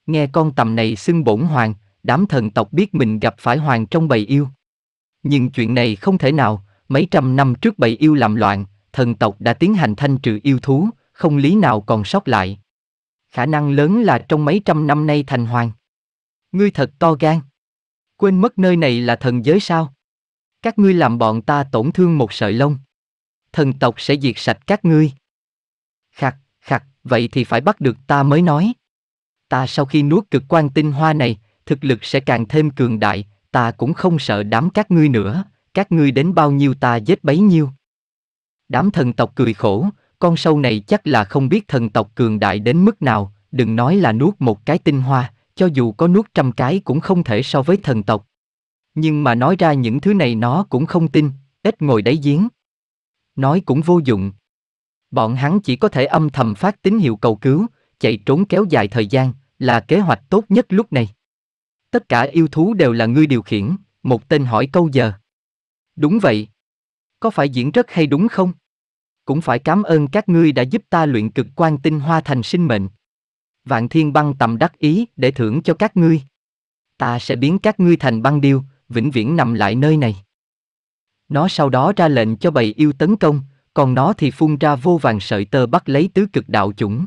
Speaker 1: Nghe con tầm này xưng bổn hoàng, đám thần tộc biết mình gặp phải hoàng trong bầy yêu. Nhưng chuyện này không thể nào, mấy trăm năm trước bầy yêu làm loạn, thần tộc đã tiến hành thanh trừ yêu thú, không lý nào còn sót lại. Khả năng lớn là trong mấy trăm năm nay thành hoàng. Ngươi thật to gan. Quên mất nơi này là thần giới sao? Các ngươi làm bọn ta tổn thương một sợi lông. Thần tộc sẽ diệt sạch các ngươi. Khặc khặc, vậy thì phải bắt được ta mới nói. Ta sau khi nuốt cực quan tinh hoa này, thực lực sẽ càng thêm cường đại, ta cũng không sợ đám các ngươi nữa, các ngươi đến bao nhiêu ta giết bấy nhiêu. Đám thần tộc cười khổ, con sâu này chắc là không biết thần tộc cường đại đến mức nào, đừng nói là nuốt một cái tinh hoa, cho dù có nuốt trăm cái cũng không thể so với thần tộc. Nhưng mà nói ra những thứ này nó cũng không tin, ít ngồi đáy giếng. Nói cũng vô dụng. Bọn hắn chỉ có thể âm thầm phát tín hiệu cầu cứu, chạy trốn kéo dài thời gian, là kế hoạch tốt nhất lúc này. Tất cả yêu thú đều là ngươi điều khiển, một tên hỏi câu giờ. Đúng vậy. Có phải diễn rất hay đúng không? Cũng phải cảm ơn các ngươi đã giúp ta luyện cực quan tinh hoa thành sinh mệnh. Vạn thiên băng tầm đắc ý để thưởng cho các ngươi. Ta sẽ biến các ngươi thành băng điêu, vĩnh viễn nằm lại nơi này. Nó sau đó ra lệnh cho bầy yêu tấn công, còn nó thì phun ra vô vàng sợi tơ bắt lấy tứ cực đạo chủng.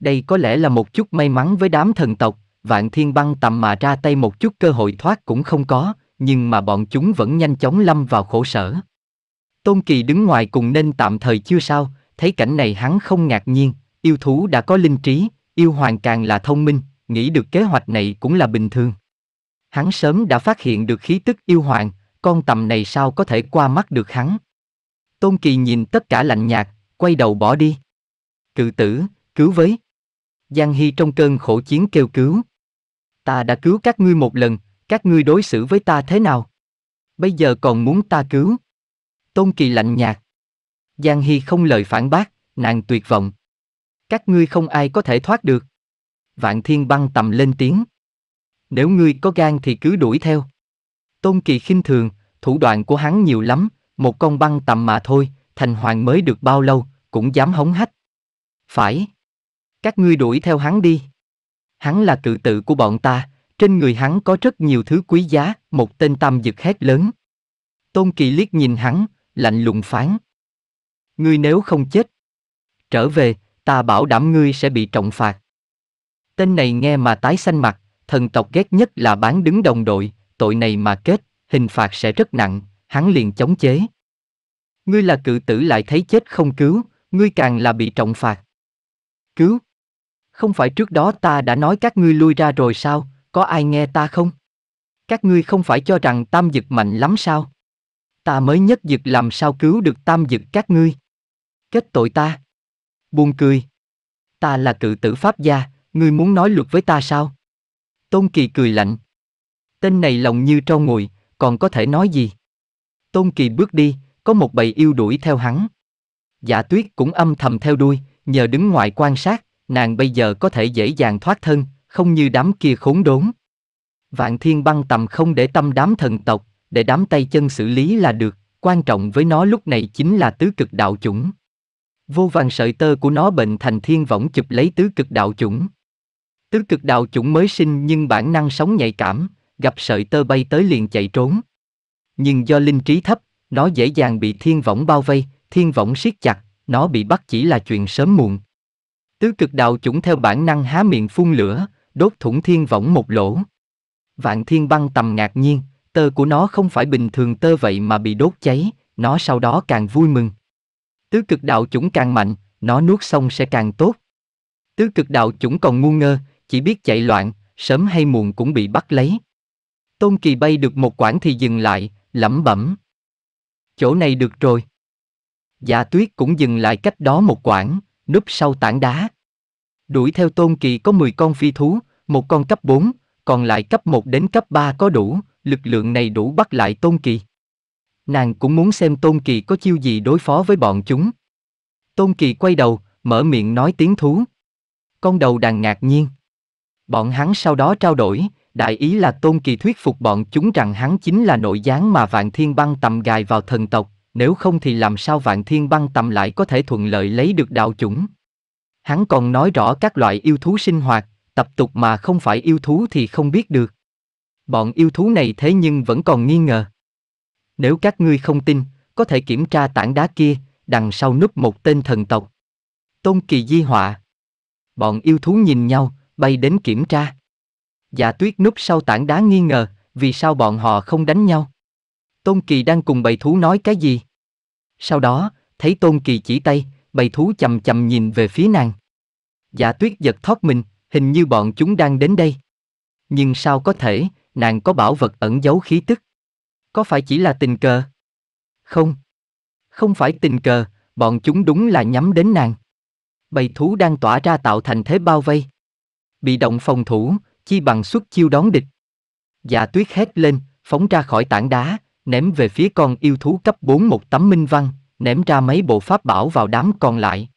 Speaker 1: Đây có lẽ là một chút may mắn với đám thần tộc, vạn thiên băng tầm mà ra tay một chút cơ hội thoát cũng không có, nhưng mà bọn chúng vẫn nhanh chóng lâm vào khổ sở. Tôn Kỳ đứng ngoài cùng nên tạm thời chưa sao, thấy cảnh này hắn không ngạc nhiên, yêu thú đã có linh trí, yêu hoàng càng là thông minh, nghĩ được kế hoạch này cũng là bình thường. Hắn sớm đã phát hiện được khí tức yêu hoàng, con tầm này sao có thể qua mắt được hắn. Tôn Kỳ nhìn tất cả lạnh nhạt, quay đầu bỏ đi. Cự tử, cứu với. Giang Hy trong cơn khổ chiến kêu cứu. Ta đã cứu các ngươi một lần, các ngươi đối xử với ta thế nào? Bây giờ còn muốn ta cứu. Tôn Kỳ lạnh nhạt. Giang Hy không lời phản bác, nàng tuyệt vọng. Các ngươi không ai có thể thoát được. Vạn Thiên băng tầm lên tiếng nếu ngươi có gan thì cứ đuổi theo. Tôn Kỳ khinh thường, thủ đoạn của hắn nhiều lắm, một con băng tầm mà thôi, thành hoàng mới được bao lâu, cũng dám hống hách. Phải. Các ngươi đuổi theo hắn đi. Hắn là cự tự của bọn ta, trên người hắn có rất nhiều thứ quý giá, một tên tam dực hét lớn. Tôn Kỳ liếc nhìn hắn, lạnh lùng phán. Ngươi nếu không chết, trở về, ta bảo đảm ngươi sẽ bị trọng phạt. Tên này nghe mà tái xanh mặt, thần tộc ghét nhất là bán đứng đồng đội, tội này mà kết, hình phạt sẽ rất nặng, hắn liền chống chế. Ngươi là cự tử lại thấy chết không cứu, ngươi càng là bị trọng phạt. Cứu! Không phải trước đó ta đã nói các ngươi lui ra rồi sao, có ai nghe ta không? Các ngươi không phải cho rằng tam dực mạnh lắm sao? Ta mới nhất dực làm sao cứu được tam dực các ngươi? Kết tội ta! Buồn cười! Ta là cự tử Pháp gia, ngươi muốn nói luật với ta sao? Tôn Kỳ cười lạnh. Tên này lòng như trâu ngồi, còn có thể nói gì? Tôn Kỳ bước đi, có một bầy yêu đuổi theo hắn. Giả tuyết cũng âm thầm theo đuôi, nhờ đứng ngoài quan sát, nàng bây giờ có thể dễ dàng thoát thân, không như đám kia khốn đốn. Vạn thiên băng tầm không để tâm đám thần tộc, để đám tay chân xử lý là được, quan trọng với nó lúc này chính là tứ cực đạo chủng. Vô vàng sợi tơ của nó bệnh thành thiên võng chụp lấy tứ cực đạo chủng. Tứ cực đạo chủng mới sinh nhưng bản năng sống nhạy cảm, gặp sợi tơ bay tới liền chạy trốn. Nhưng do linh trí thấp, nó dễ dàng bị thiên võng bao vây, thiên võng siết chặt, nó bị bắt chỉ là chuyện sớm muộn. Tứ cực đạo chủng theo bản năng há miệng phun lửa, đốt thủng thiên võng một lỗ. Vạn thiên băng tầm ngạc nhiên, tơ của nó không phải bình thường tơ vậy mà bị đốt cháy, nó sau đó càng vui mừng. Tứ cực đạo chủng càng mạnh, nó nuốt xong sẽ càng tốt. Tứ cực đạo chủng còn ngu ngơ, chỉ biết chạy loạn, sớm hay muộn cũng bị bắt lấy. Tôn Kỳ bay được một quãng thì dừng lại, lẩm bẩm. Chỗ này được rồi. Dạ tuyết cũng dừng lại cách đó một quãng, núp sau tảng đá. Đuổi theo Tôn Kỳ có 10 con phi thú, một con cấp 4, còn lại cấp 1 đến cấp 3 có đủ, lực lượng này đủ bắt lại Tôn Kỳ. Nàng cũng muốn xem Tôn Kỳ có chiêu gì đối phó với bọn chúng. Tôn Kỳ quay đầu, mở miệng nói tiếng thú. Con đầu đàn ngạc nhiên. Bọn hắn sau đó trao đổi, đại ý là Tôn Kỳ thuyết phục bọn chúng rằng hắn chính là nội gián mà Vạn Thiên Băng tầm gài vào thần tộc, nếu không thì làm sao Vạn Thiên Băng tầm lại có thể thuận lợi lấy được đạo chủng. Hắn còn nói rõ các loại yêu thú sinh hoạt, tập tục mà không phải yêu thú thì không biết được. Bọn yêu thú này thế nhưng vẫn còn nghi ngờ. Nếu các ngươi không tin, có thể kiểm tra tảng đá kia, đằng sau núp một tên thần tộc. Tôn Kỳ Di Họa Bọn yêu thú nhìn nhau, bay đến kiểm tra. Dạ tuyết núp sau tảng đá nghi ngờ, vì sao bọn họ không đánh nhau. Tôn Kỳ đang cùng bầy thú nói cái gì? Sau đó, thấy Tôn Kỳ chỉ tay, bầy thú chầm chầm nhìn về phía nàng. Dạ tuyết giật thoát mình, hình như bọn chúng đang đến đây. Nhưng sao có thể, nàng có bảo vật ẩn giấu khí tức. Có phải chỉ là tình cờ? Không. Không phải tình cờ, bọn chúng đúng là nhắm đến nàng. Bầy thú đang tỏa ra tạo thành thế bao vây bị động phòng thủ, chi bằng xuất chiêu đón địch. Dạ tuyết hét lên, phóng ra khỏi tảng đá, ném về phía con yêu thú cấp 4 một tấm minh văn, ném ra mấy bộ pháp bảo vào đám còn lại.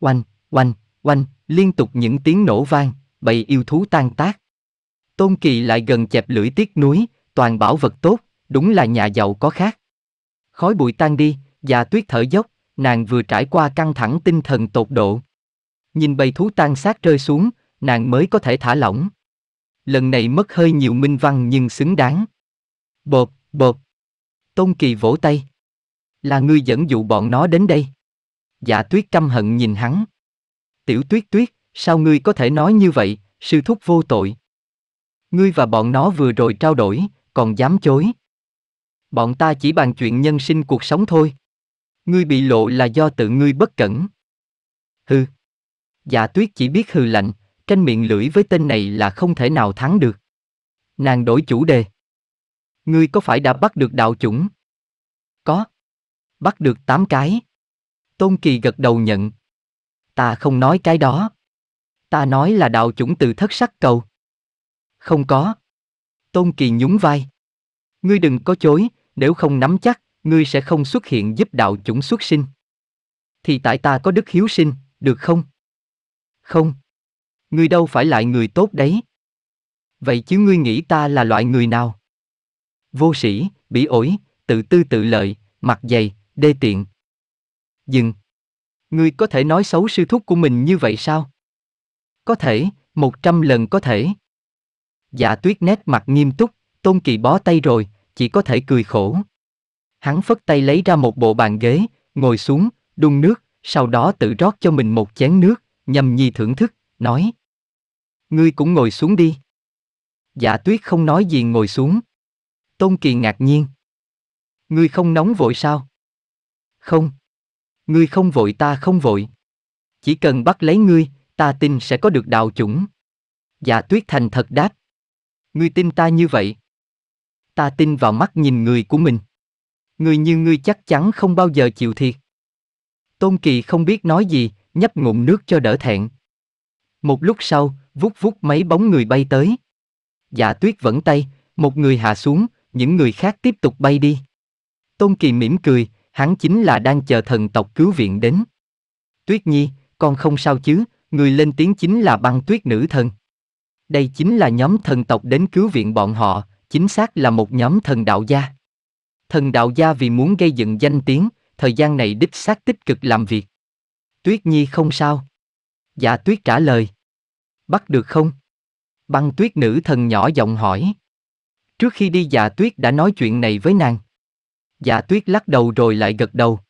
Speaker 1: Oanh, oanh, oanh, liên tục những tiếng nổ vang, bầy yêu thú tan tác. Tôn Kỳ lại gần chẹp lưỡi tiết núi, toàn bảo vật tốt, đúng là nhà giàu có khác. Khói bụi tan đi, già dạ tuyết thở dốc, nàng vừa trải qua căng thẳng tinh thần tột độ. Nhìn bầy thú tan xác rơi xuống, nàng mới có thể thả lỏng. Lần này mất hơi nhiều minh văn nhưng xứng đáng. Bột, bột. Tôn Kỳ vỗ tay. Là ngươi dẫn dụ bọn nó đến đây. Dạ tuyết căm hận nhìn hắn. Tiểu tuyết tuyết, sao ngươi có thể nói như vậy, sư thúc vô tội. Ngươi và bọn nó vừa rồi trao đổi, còn dám chối. Bọn ta chỉ bàn chuyện nhân sinh cuộc sống thôi. Ngươi bị lộ là do tự ngươi bất cẩn. Hừ. Dạ tuyết chỉ biết hừ lạnh, Tranh miệng lưỡi với tên này là không thể nào thắng được. Nàng đổi chủ đề. Ngươi có phải đã bắt được đạo chủng? Có. Bắt được 8 cái. Tôn Kỳ gật đầu nhận. Ta không nói cái đó. Ta nói là đạo chủng từ thất sắc cầu. Không có. Tôn Kỳ nhún vai. Ngươi đừng có chối, nếu không nắm chắc, ngươi sẽ không xuất hiện giúp đạo chủng xuất sinh. Thì tại ta có đức hiếu sinh, được không? Không ngươi đâu phải lại người tốt đấy. Vậy chứ ngươi nghĩ ta là loại người nào? Vô sĩ, bị ổi, tự tư tự lợi, mặt dày, đê tiện. Dừng. Ngươi có thể nói xấu sư thúc của mình như vậy sao? Có thể, một trăm lần có thể. Dạ tuyết nét mặt nghiêm túc, tôn kỳ bó tay rồi, chỉ có thể cười khổ. Hắn phất tay lấy ra một bộ bàn ghế, ngồi xuống, đun nước, sau đó tự rót cho mình một chén nước, nhầm nhi thưởng thức, nói. Ngươi cũng ngồi xuống đi. Dạ tuyết không nói gì ngồi xuống. Tôn Kỳ ngạc nhiên. Ngươi không nóng vội sao? Không. Ngươi không vội ta không vội. Chỉ cần bắt lấy ngươi, ta tin sẽ có được đạo chủng. Dạ tuyết thành thật đáp. Ngươi tin ta như vậy. Ta tin vào mắt nhìn người của mình. Người như ngươi chắc chắn không bao giờ chịu thiệt. Tôn Kỳ không biết nói gì, nhấp ngụm nước cho đỡ thẹn. Một lúc sau, vút vút mấy bóng người bay tới. Dạ tuyết vẫn tay, một người hạ xuống, những người khác tiếp tục bay đi. Tôn Kỳ mỉm cười, hắn chính là đang chờ thần tộc cứu viện đến. Tuyết Nhi, con không sao chứ, người lên tiếng chính là băng tuyết nữ thần. Đây chính là nhóm thần tộc đến cứu viện bọn họ, chính xác là một nhóm thần đạo gia. Thần đạo gia vì muốn gây dựng danh tiếng, thời gian này đích xác tích cực làm việc. Tuyết Nhi không sao. Dạ Tuyết trả lời. Bắt được không? Băng tuyết nữ thần nhỏ giọng hỏi. Trước khi đi dạ tuyết đã nói chuyện này với nàng. Dạ tuyết lắc đầu rồi lại gật đầu.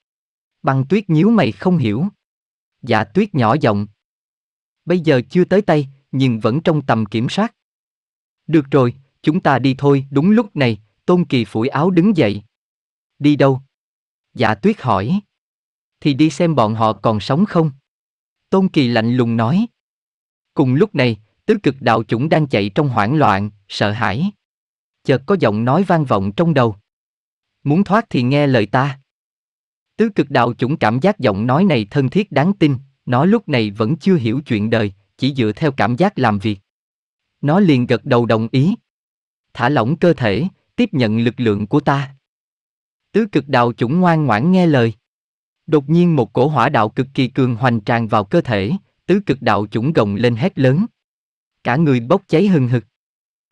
Speaker 1: Băng tuyết nhíu mày không hiểu. Dạ tuyết nhỏ giọng. Bây giờ chưa tới tay, nhưng vẫn trong tầm kiểm soát. Được rồi, chúng ta đi thôi. Đúng lúc này, Tôn Kỳ phủi áo đứng dậy. Đi đâu? Dạ tuyết hỏi. Thì đi xem bọn họ còn sống không? Tôn Kỳ lạnh lùng nói. Cùng lúc này, tứ cực đạo chủng đang chạy trong hoảng loạn, sợ hãi. Chợt có giọng nói vang vọng trong đầu. Muốn thoát thì nghe lời ta. Tứ cực đạo chủng cảm giác giọng nói này thân thiết đáng tin, nó lúc này vẫn chưa hiểu chuyện đời, chỉ dựa theo cảm giác làm việc. Nó liền gật đầu đồng ý. Thả lỏng cơ thể, tiếp nhận lực lượng của ta. Tứ cực đạo chủng ngoan ngoãn nghe lời. Đột nhiên một cổ hỏa đạo cực kỳ cường hoành tràn vào cơ thể, tứ cực đạo chủng gồng lên hét lớn. Cả người bốc cháy hừng hực.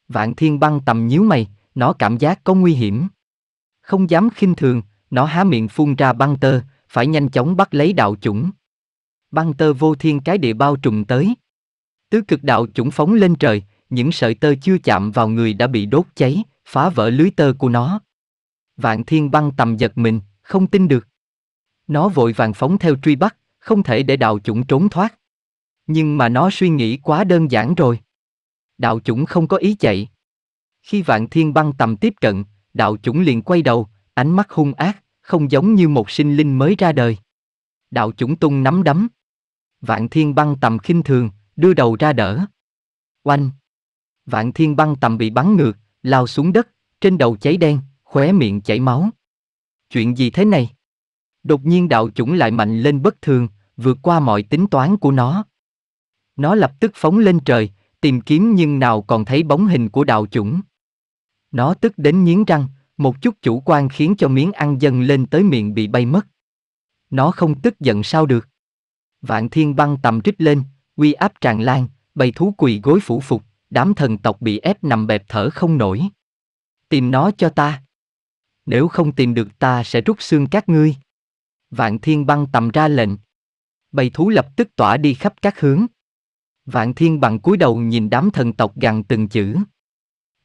Speaker 1: Vạn thiên băng tầm nhíu mày, nó cảm giác có nguy hiểm. Không dám khinh thường, nó há miệng phun ra băng tơ, phải nhanh chóng bắt lấy đạo chủng. Băng tơ vô thiên cái địa bao trùm tới. Tứ cực đạo chủng phóng lên trời, những sợi tơ chưa chạm vào người đã bị đốt cháy, phá vỡ lưới tơ của nó. Vạn thiên băng tầm giật mình, không tin được. Nó vội vàng phóng theo truy bắt, không thể để đạo chủng trốn thoát. Nhưng mà nó suy nghĩ quá đơn giản rồi. Đạo chủng không có ý chạy. Khi vạn thiên băng tầm tiếp cận, đạo chủng liền quay đầu, ánh mắt hung ác, không giống như một sinh linh mới ra đời. Đạo chủng tung nắm đấm. Vạn thiên băng tầm khinh thường, đưa đầu ra đỡ. Oanh! Vạn thiên băng tầm bị bắn ngược, lao xuống đất, trên đầu cháy đen, khóe miệng chảy máu. Chuyện gì thế này? Đột nhiên đạo chủng lại mạnh lên bất thường, vượt qua mọi tính toán của nó. Nó lập tức phóng lên trời, tìm kiếm nhưng nào còn thấy bóng hình của đạo chủng. Nó tức đến nghiến răng, một chút chủ quan khiến cho miếng ăn dâng lên tới miệng bị bay mất. Nó không tức giận sao được. Vạn thiên băng tầm trích lên, uy áp tràn lan, bầy thú quỳ gối phủ phục, đám thần tộc bị ép nằm bẹp thở không nổi. Tìm nó cho ta. Nếu không tìm được ta sẽ rút xương các ngươi. Vạn thiên băng tầm ra lệnh. Bầy thú lập tức tỏa đi khắp các hướng. Vạn thiên bằng cúi đầu nhìn đám thần tộc gằn từng chữ.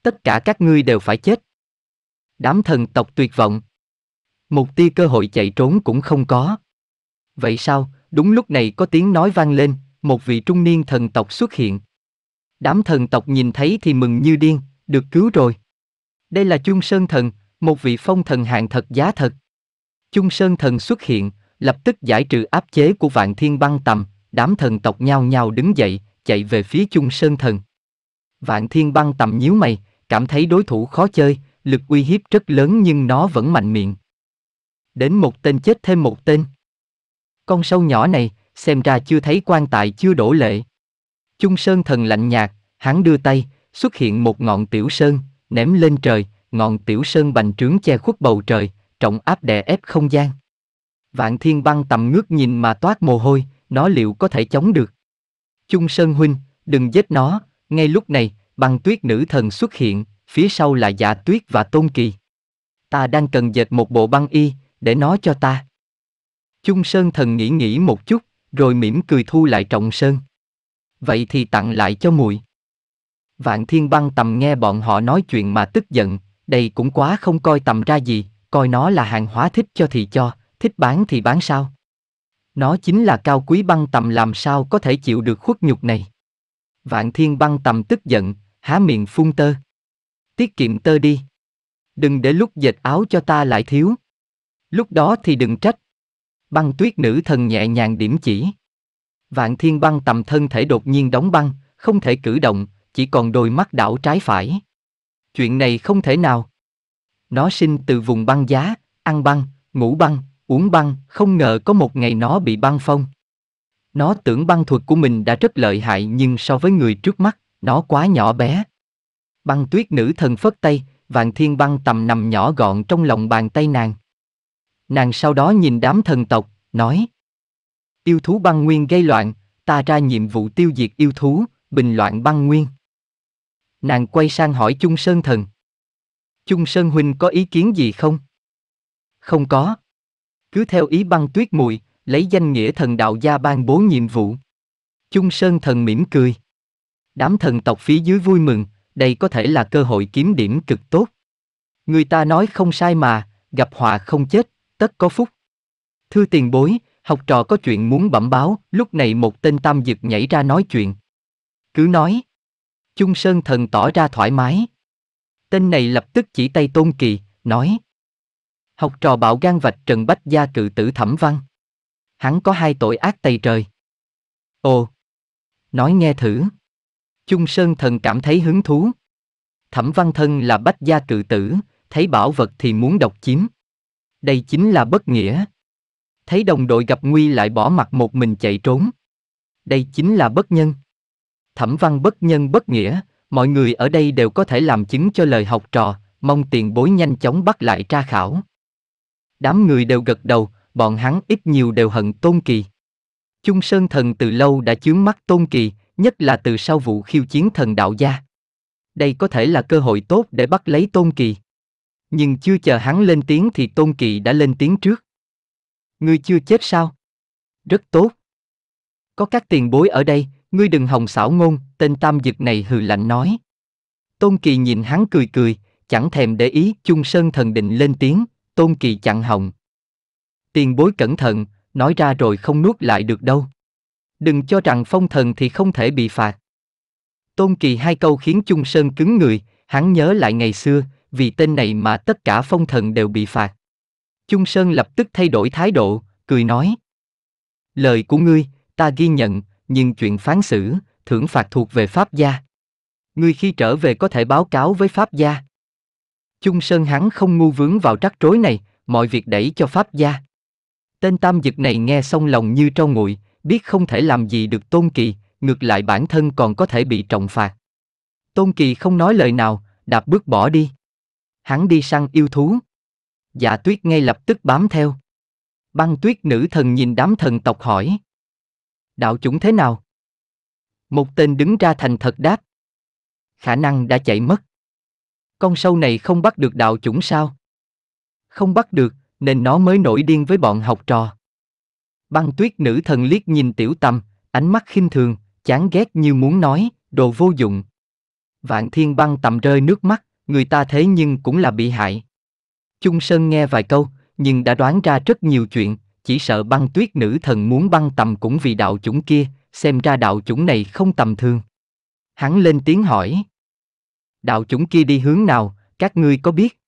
Speaker 1: Tất cả các ngươi đều phải chết. Đám thần tộc tuyệt vọng. Một tia cơ hội chạy trốn cũng không có. Vậy sao, đúng lúc này có tiếng nói vang lên, một vị trung niên thần tộc xuất hiện. Đám thần tộc nhìn thấy thì mừng như điên, được cứu rồi. Đây là Chung Sơn Thần, một vị phong thần hạng thật giá thật. Chung Sơn Thần xuất hiện, lập tức giải trừ áp chế của vạn thiên băng tầm, đám thần tộc nhao nhao đứng dậy, chạy về phía chung sơn thần. Vạn thiên băng tầm nhíu mày, cảm thấy đối thủ khó chơi, lực uy hiếp rất lớn nhưng nó vẫn mạnh miệng. Đến một tên chết thêm một tên. Con sâu nhỏ này, xem ra chưa thấy quan tài chưa đổ lệ. Chung sơn thần lạnh nhạt, hắn đưa tay, xuất hiện một ngọn tiểu sơn, ném lên trời, ngọn tiểu sơn bành trướng che khuất bầu trời, trọng áp đè ép không gian. Vạn thiên băng tầm ngước nhìn mà toát mồ hôi, nó liệu có thể chống được. Chung Sơn Huynh, đừng giết nó, ngay lúc này, băng tuyết nữ thần xuất hiện, phía sau là dạ tuyết và tôn kỳ. Ta đang cần dệt một bộ băng y, để nó cho ta. Chung Sơn thần nghĩ nghĩ một chút, rồi mỉm cười thu lại trọng sơn. Vậy thì tặng lại cho muội. Vạn thiên băng tầm nghe bọn họ nói chuyện mà tức giận, đây cũng quá không coi tầm ra gì, coi nó là hàng hóa thích cho thì cho, thích bán thì bán sao. Nó chính là cao quý băng tầm làm sao có thể chịu được khuất nhục này. Vạn thiên băng tầm tức giận, há miệng phun tơ. Tiết kiệm tơ đi. Đừng để lúc dệt áo cho ta lại thiếu. Lúc đó thì đừng trách. Băng tuyết nữ thần nhẹ nhàng điểm chỉ. Vạn thiên băng tầm thân thể đột nhiên đóng băng, không thể cử động, chỉ còn đôi mắt đảo trái phải. Chuyện này không thể nào. Nó sinh từ vùng băng giá, ăn băng, ngủ băng, uống băng, không ngờ có một ngày nó bị băng phong. Nó tưởng băng thuật của mình đã rất lợi hại nhưng so với người trước mắt, nó quá nhỏ bé. Băng tuyết nữ thần phất tay, vạn thiên băng tầm nằm nhỏ gọn trong lòng bàn tay nàng. Nàng sau đó nhìn đám thần tộc, nói. Yêu thú băng nguyên gây loạn, ta ra nhiệm vụ tiêu diệt yêu thú, bình loạn băng nguyên. Nàng quay sang hỏi Chung Sơn Thần. Chung Sơn Huynh có ý kiến gì không? Không có cứ theo ý băng tuyết muội lấy danh nghĩa thần đạo gia ban bố nhiệm vụ chung sơn thần mỉm cười đám thần tộc phía dưới vui mừng đây có thể là cơ hội kiếm điểm cực tốt người ta nói không sai mà gặp họa không chết tất có phúc thưa tiền bối học trò có chuyện muốn bẩm báo lúc này một tên tam dực nhảy ra nói chuyện cứ nói chung sơn thần tỏ ra thoải mái tên này lập tức chỉ tay tôn kỳ nói Học trò bạo gan vạch trần bách gia cự tử thẩm văn. Hắn có hai tội ác tày trời. Ồ! Nói nghe thử. trung Sơn Thần cảm thấy hứng thú. Thẩm văn thân là bách gia cự tử, thấy bảo vật thì muốn độc chiếm. Đây chính là bất nghĩa. Thấy đồng đội gặp nguy lại bỏ mặt một mình chạy trốn. Đây chính là bất nhân. Thẩm văn bất nhân bất nghĩa, mọi người ở đây đều có thể làm chứng cho lời học trò, mong tiền bối nhanh chóng bắt lại tra khảo. Đám người đều gật đầu, bọn hắn ít nhiều đều hận Tôn Kỳ. Chung Sơn Thần từ lâu đã chướng mắt Tôn Kỳ, nhất là từ sau vụ khiêu chiến thần đạo gia. Đây có thể là cơ hội tốt để bắt lấy Tôn Kỳ. Nhưng chưa chờ hắn lên tiếng thì Tôn Kỳ đã lên tiếng trước. Ngươi chưa chết sao? Rất tốt. Có các tiền bối ở đây, ngươi đừng hồng xảo ngôn, tên tam dực này hừ lạnh nói. Tôn Kỳ nhìn hắn cười cười, chẳng thèm để ý Chung Sơn Thần định lên tiếng, Tôn Kỳ chặn họng. Tiền bối cẩn thận, nói ra rồi không nuốt lại được đâu. Đừng cho rằng phong thần thì không thể bị phạt. Tôn Kỳ hai câu khiến Chung Sơn cứng người, hắn nhớ lại ngày xưa, vì tên này mà tất cả phong thần đều bị phạt. Chung Sơn lập tức thay đổi thái độ, cười nói. Lời của ngươi, ta ghi nhận, nhưng chuyện phán xử, thưởng phạt thuộc về Pháp gia. Ngươi khi trở về có thể báo cáo với Pháp gia. Chung Sơn hắn không ngu vướng vào rắc rối này, mọi việc đẩy cho Pháp gia. Tên tam dực này nghe xong lòng như trâu nguội, biết không thể làm gì được Tôn Kỳ, ngược lại bản thân còn có thể bị trọng phạt. Tôn Kỳ không nói lời nào, đạp bước bỏ đi. Hắn đi săn yêu thú. Dạ tuyết ngay lập tức bám theo. Băng tuyết nữ thần nhìn đám thần tộc hỏi. Đạo chúng thế nào? Một tên đứng ra thành thật đáp. Khả năng đã chạy mất. Con sâu này không bắt được đạo chủng sao? Không bắt được, nên nó mới nổi điên với bọn học trò. Băng tuyết nữ thần liếc nhìn tiểu tâm ánh mắt khinh thường, chán ghét như muốn nói, đồ vô dụng. Vạn thiên băng tầm rơi nước mắt, người ta thế nhưng cũng là bị hại. trung Sơn nghe vài câu, nhưng đã đoán ra rất nhiều chuyện, chỉ sợ băng tuyết nữ thần muốn băng tầm cũng vì đạo chủng kia, xem ra đạo chủng này không tầm thường. Hắn lên tiếng hỏi đạo chúng kia đi hướng nào, các ngươi có biết?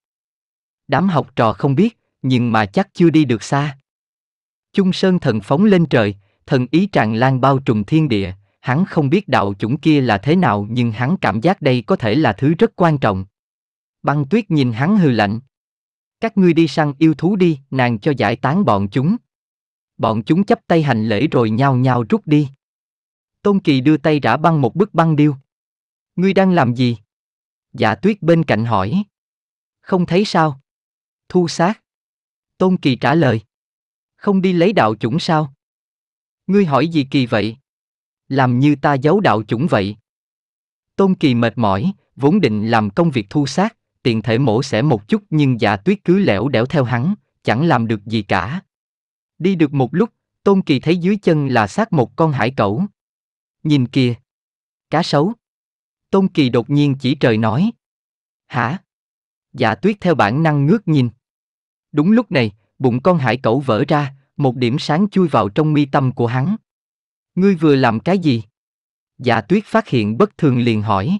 Speaker 1: Đám học trò không biết, nhưng mà chắc chưa đi được xa. Chung Sơn thần phóng lên trời, thần ý tràn lan bao trùm thiên địa, hắn không biết đạo chúng kia là thế nào nhưng hắn cảm giác đây có thể là thứ rất quan trọng. Băng tuyết nhìn hắn hừ lạnh. Các ngươi đi săn yêu thú đi, nàng cho giải tán bọn chúng. Bọn chúng chấp tay hành lễ rồi nhao nhao rút đi. Tôn Kỳ đưa tay rã băng một bức băng điêu. Ngươi đang làm gì? Dạ tuyết bên cạnh hỏi. Không thấy sao? Thu sát. Tôn Kỳ trả lời. Không đi lấy đạo chủng sao? Ngươi hỏi gì kỳ vậy? Làm như ta giấu đạo chủng vậy. Tôn Kỳ mệt mỏi, vốn định làm công việc thu sát, tiện thể mổ xẻ một chút nhưng dạ tuyết cứ lẻo đẻo theo hắn, chẳng làm được gì cả. Đi được một lúc, Tôn Kỳ thấy dưới chân là xác một con hải cẩu. Nhìn kìa! Cá sấu! Tôn Kỳ đột nhiên chỉ trời nói. Hả? Dạ tuyết theo bản năng ngước nhìn. Đúng lúc này, bụng con hải cẩu vỡ ra, một điểm sáng chui vào trong mi tâm của hắn. Ngươi vừa làm cái gì? Dạ tuyết phát hiện bất thường liền hỏi.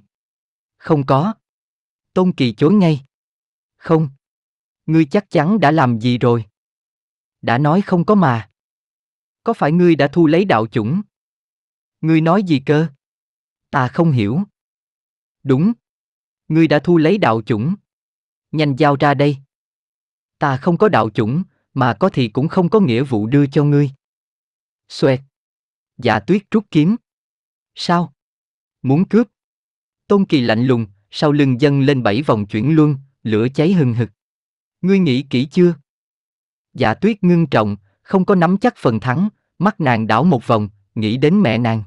Speaker 1: Không có. Tôn Kỳ chối ngay. Không. Ngươi chắc chắn đã làm gì rồi? Đã nói không có mà. Có phải ngươi đã thu lấy đạo chủng? Ngươi nói gì cơ? Ta không hiểu. Đúng. Ngươi đã thu lấy đạo chủng. Nhanh giao ra đây. Ta không có đạo chủng, mà có thì cũng không có nghĩa vụ đưa cho ngươi. Xoẹt. Dạ tuyết rút kiếm. Sao? Muốn cướp. Tôn kỳ lạnh lùng, sau lưng dâng lên bảy vòng chuyển luân, lửa cháy hừng hực. Ngươi nghĩ kỹ chưa? Dạ tuyết ngưng trọng, không có nắm chắc phần thắng, mắt nàng đảo một vòng, nghĩ đến mẹ nàng.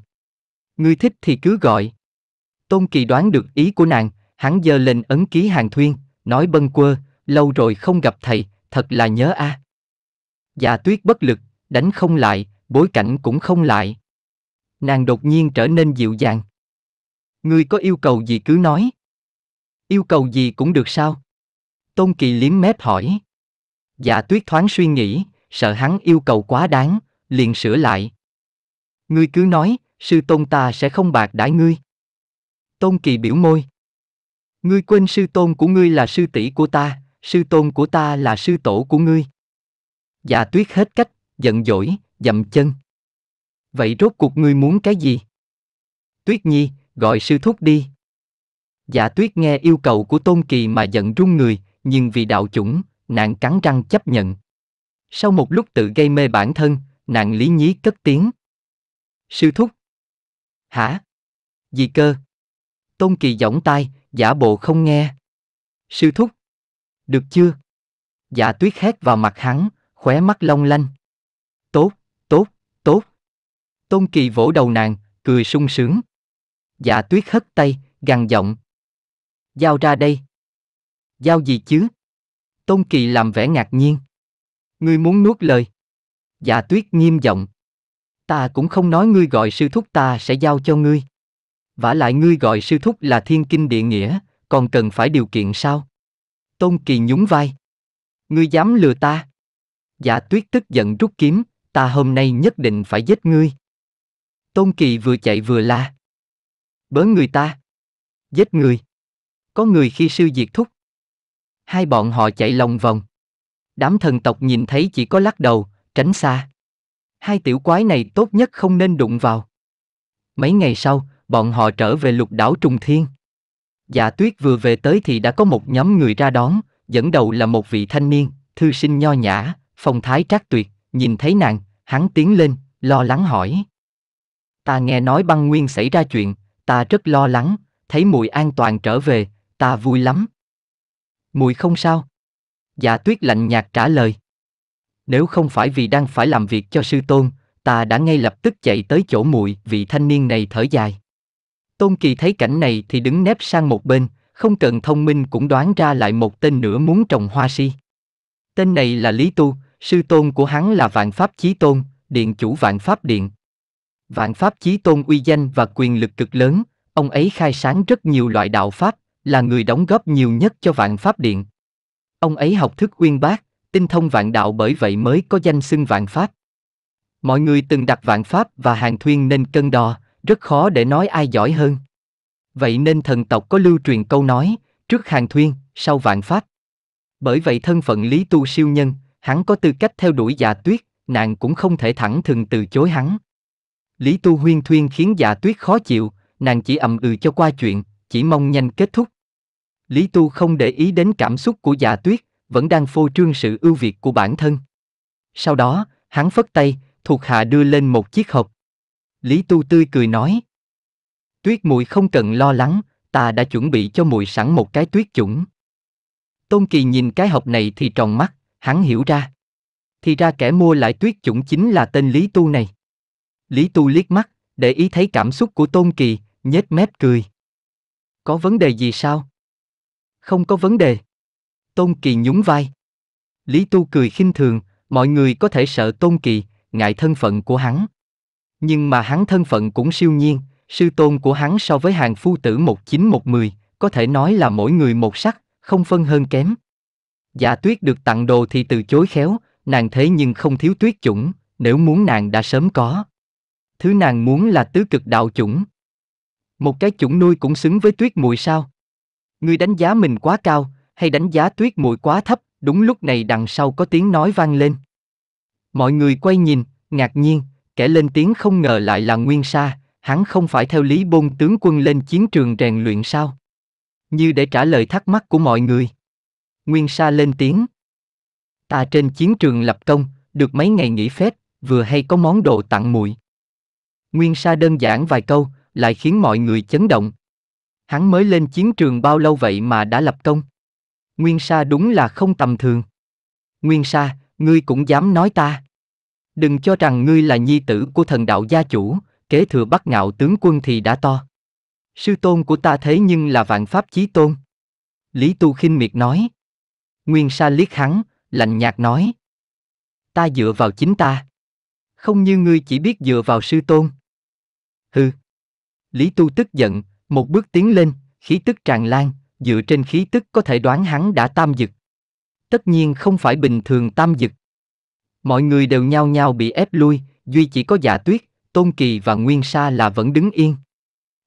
Speaker 1: Ngươi thích thì cứ gọi. Tôn Kỳ đoán được ý của nàng, hắn giơ lên ấn ký hàng thuyên, nói bâng quơ, lâu rồi không gặp thầy, thật là nhớ a. À. Dạ tuyết bất lực, đánh không lại, bối cảnh cũng không lại. Nàng đột nhiên trở nên dịu dàng. Ngươi có yêu cầu gì cứ nói. Yêu cầu gì cũng được sao? Tôn Kỳ liếm mép hỏi. Dạ tuyết thoáng suy nghĩ, sợ hắn yêu cầu quá đáng, liền sửa lại. Ngươi cứ nói, sư tôn ta sẽ không bạc đãi ngươi. Tôn Kỳ biểu môi. Ngươi quên sư tôn của ngươi là sư tỷ của ta, sư tôn của ta là sư tổ của ngươi. Dạ tuyết hết cách, giận dỗi, dậm chân. Vậy rốt cuộc ngươi muốn cái gì? Tuyết nhi, gọi sư thúc đi. Dạ tuyết nghe yêu cầu của Tôn Kỳ mà giận run người, nhưng vì đạo chủng, nàng cắn răng chấp nhận. Sau một lúc tự gây mê bản thân, nàng lý nhí cất tiếng. Sư thúc. Hả? Gì cơ? Tôn Kỳ giỏng tai, giả bộ không nghe. Sư thúc. Được chưa? Giả tuyết hét vào mặt hắn, khóe mắt long lanh. Tốt, tốt, tốt. Tôn Kỳ vỗ đầu nàng, cười sung sướng. Giả tuyết hất tay, gằn giọng. Giao ra đây. Giao gì chứ? Tôn Kỳ làm vẻ ngạc nhiên. Ngươi muốn nuốt lời. Giả tuyết nghiêm giọng. Ta cũng không nói ngươi gọi sư thúc ta sẽ giao cho ngươi vả lại ngươi gọi sư thúc là thiên kinh địa nghĩa, còn cần phải điều kiện sao? Tôn Kỳ nhún vai. Ngươi dám lừa ta? Giả tuyết tức giận rút kiếm, ta hôm nay nhất định phải giết ngươi. Tôn Kỳ vừa chạy vừa la. Bớ người ta. Giết người. Có người khi sư diệt thúc. Hai bọn họ chạy lòng vòng. Đám thần tộc nhìn thấy chỉ có lắc đầu, tránh xa. Hai tiểu quái này tốt nhất không nên đụng vào. Mấy ngày sau, bọn họ trở về lục đảo Trùng Thiên. Dạ tuyết vừa về tới thì đã có một nhóm người ra đón, dẫn đầu là một vị thanh niên, thư sinh nho nhã, phong thái trác tuyệt, nhìn thấy nàng, hắn tiến lên, lo lắng hỏi. Ta nghe nói băng nguyên xảy ra chuyện, ta rất lo lắng, thấy mùi an toàn trở về, ta vui lắm. Mùi không sao. Dạ tuyết lạnh nhạt trả lời. Nếu không phải vì đang phải làm việc cho sư tôn, ta đã ngay lập tức chạy tới chỗ mùi, vị thanh niên này thở dài. Tôn Kỳ thấy cảnh này thì đứng nép sang một bên, không cần thông minh cũng đoán ra lại một tên nữa muốn trồng hoa si. Tên này là Lý Tu, sư tôn của hắn là Vạn Pháp Chí Tôn, điện chủ Vạn Pháp Điện. Vạn Pháp Chí Tôn uy danh và quyền lực cực lớn, ông ấy khai sáng rất nhiều loại đạo Pháp, là người đóng góp nhiều nhất cho Vạn Pháp Điện. Ông ấy học thức uyên bác, tinh thông vạn đạo bởi vậy mới có danh xưng Vạn Pháp. Mọi người từng đặt Vạn Pháp và Hàng Thuyên nên cân đo, rất khó để nói ai giỏi hơn. Vậy nên thần tộc có lưu truyền câu nói, trước hàng thuyên, sau vạn pháp. Bởi vậy thân phận Lý Tu siêu nhân, hắn có tư cách theo đuổi già tuyết, nàng cũng không thể thẳng thừng từ chối hắn. Lý Tu huyên thuyên khiến già tuyết khó chịu, nàng chỉ ầm ừ cho qua chuyện, chỉ mong nhanh kết thúc. Lý Tu không để ý đến cảm xúc của già tuyết, vẫn đang phô trương sự ưu việt của bản thân. Sau đó, hắn phất tay, thuộc hạ đưa lên một chiếc hộp. Lý Tu tươi cười nói. Tuyết muội không cần lo lắng, ta đã chuẩn bị cho muội sẵn một cái tuyết chủng. Tôn Kỳ nhìn cái hộp này thì tròn mắt, hắn hiểu ra. Thì ra kẻ mua lại tuyết chủng chính là tên Lý Tu này. Lý Tu liếc mắt, để ý thấy cảm xúc của Tôn Kỳ, nhếch mép cười. Có vấn đề gì sao? Không có vấn đề. Tôn Kỳ nhún vai. Lý Tu cười khinh thường, mọi người có thể sợ Tôn Kỳ, ngại thân phận của hắn. Nhưng mà hắn thân phận cũng siêu nhiên, sư tôn của hắn so với hàng phu tử một một chín mười có thể nói là mỗi người một sắc, không phân hơn kém. Dạ tuyết được tặng đồ thì từ chối khéo, nàng thế nhưng không thiếu tuyết chủng, nếu muốn nàng đã sớm có. Thứ nàng muốn là tứ cực đạo chủng. Một cái chủng nuôi cũng xứng với tuyết Mùi sao? Ngươi đánh giá mình quá cao, hay đánh giá tuyết Mùi quá thấp, đúng lúc này đằng sau có tiếng nói vang lên. Mọi người quay nhìn, ngạc nhiên, Kẻ lên tiếng không ngờ lại là Nguyên Sa, hắn không phải theo Lý Bôn tướng quân lên chiến trường rèn luyện sao? Như để trả lời thắc mắc của mọi người. Nguyên Sa lên tiếng. Ta trên chiến trường lập công, được mấy ngày nghỉ phép, vừa hay có món đồ tặng muội. Nguyên Sa đơn giản vài câu, lại khiến mọi người chấn động. Hắn mới lên chiến trường bao lâu vậy mà đã lập công? Nguyên Sa đúng là không tầm thường. Nguyên Sa, ngươi cũng dám nói ta. Đừng cho rằng ngươi là nhi tử của thần đạo gia chủ, kế thừa bắc ngạo tướng quân thì đã to. Sư tôn của ta thế nhưng là vạn pháp chí tôn. Lý Tu khinh miệt nói. Nguyên Sa liếc hắn, lạnh nhạt nói. Ta dựa vào chính ta. Không như ngươi chỉ biết dựa vào sư tôn. Hừ. Lý Tu tức giận, một bước tiến lên, khí tức tràn lan, dựa trên khí tức có thể đoán hắn đã tam dực. Tất nhiên không phải bình thường tam dực. Mọi người đều nhao nhao bị ép lui, duy chỉ có Dạ Tuyết, Tôn Kỳ và Nguyên Sa là vẫn đứng yên.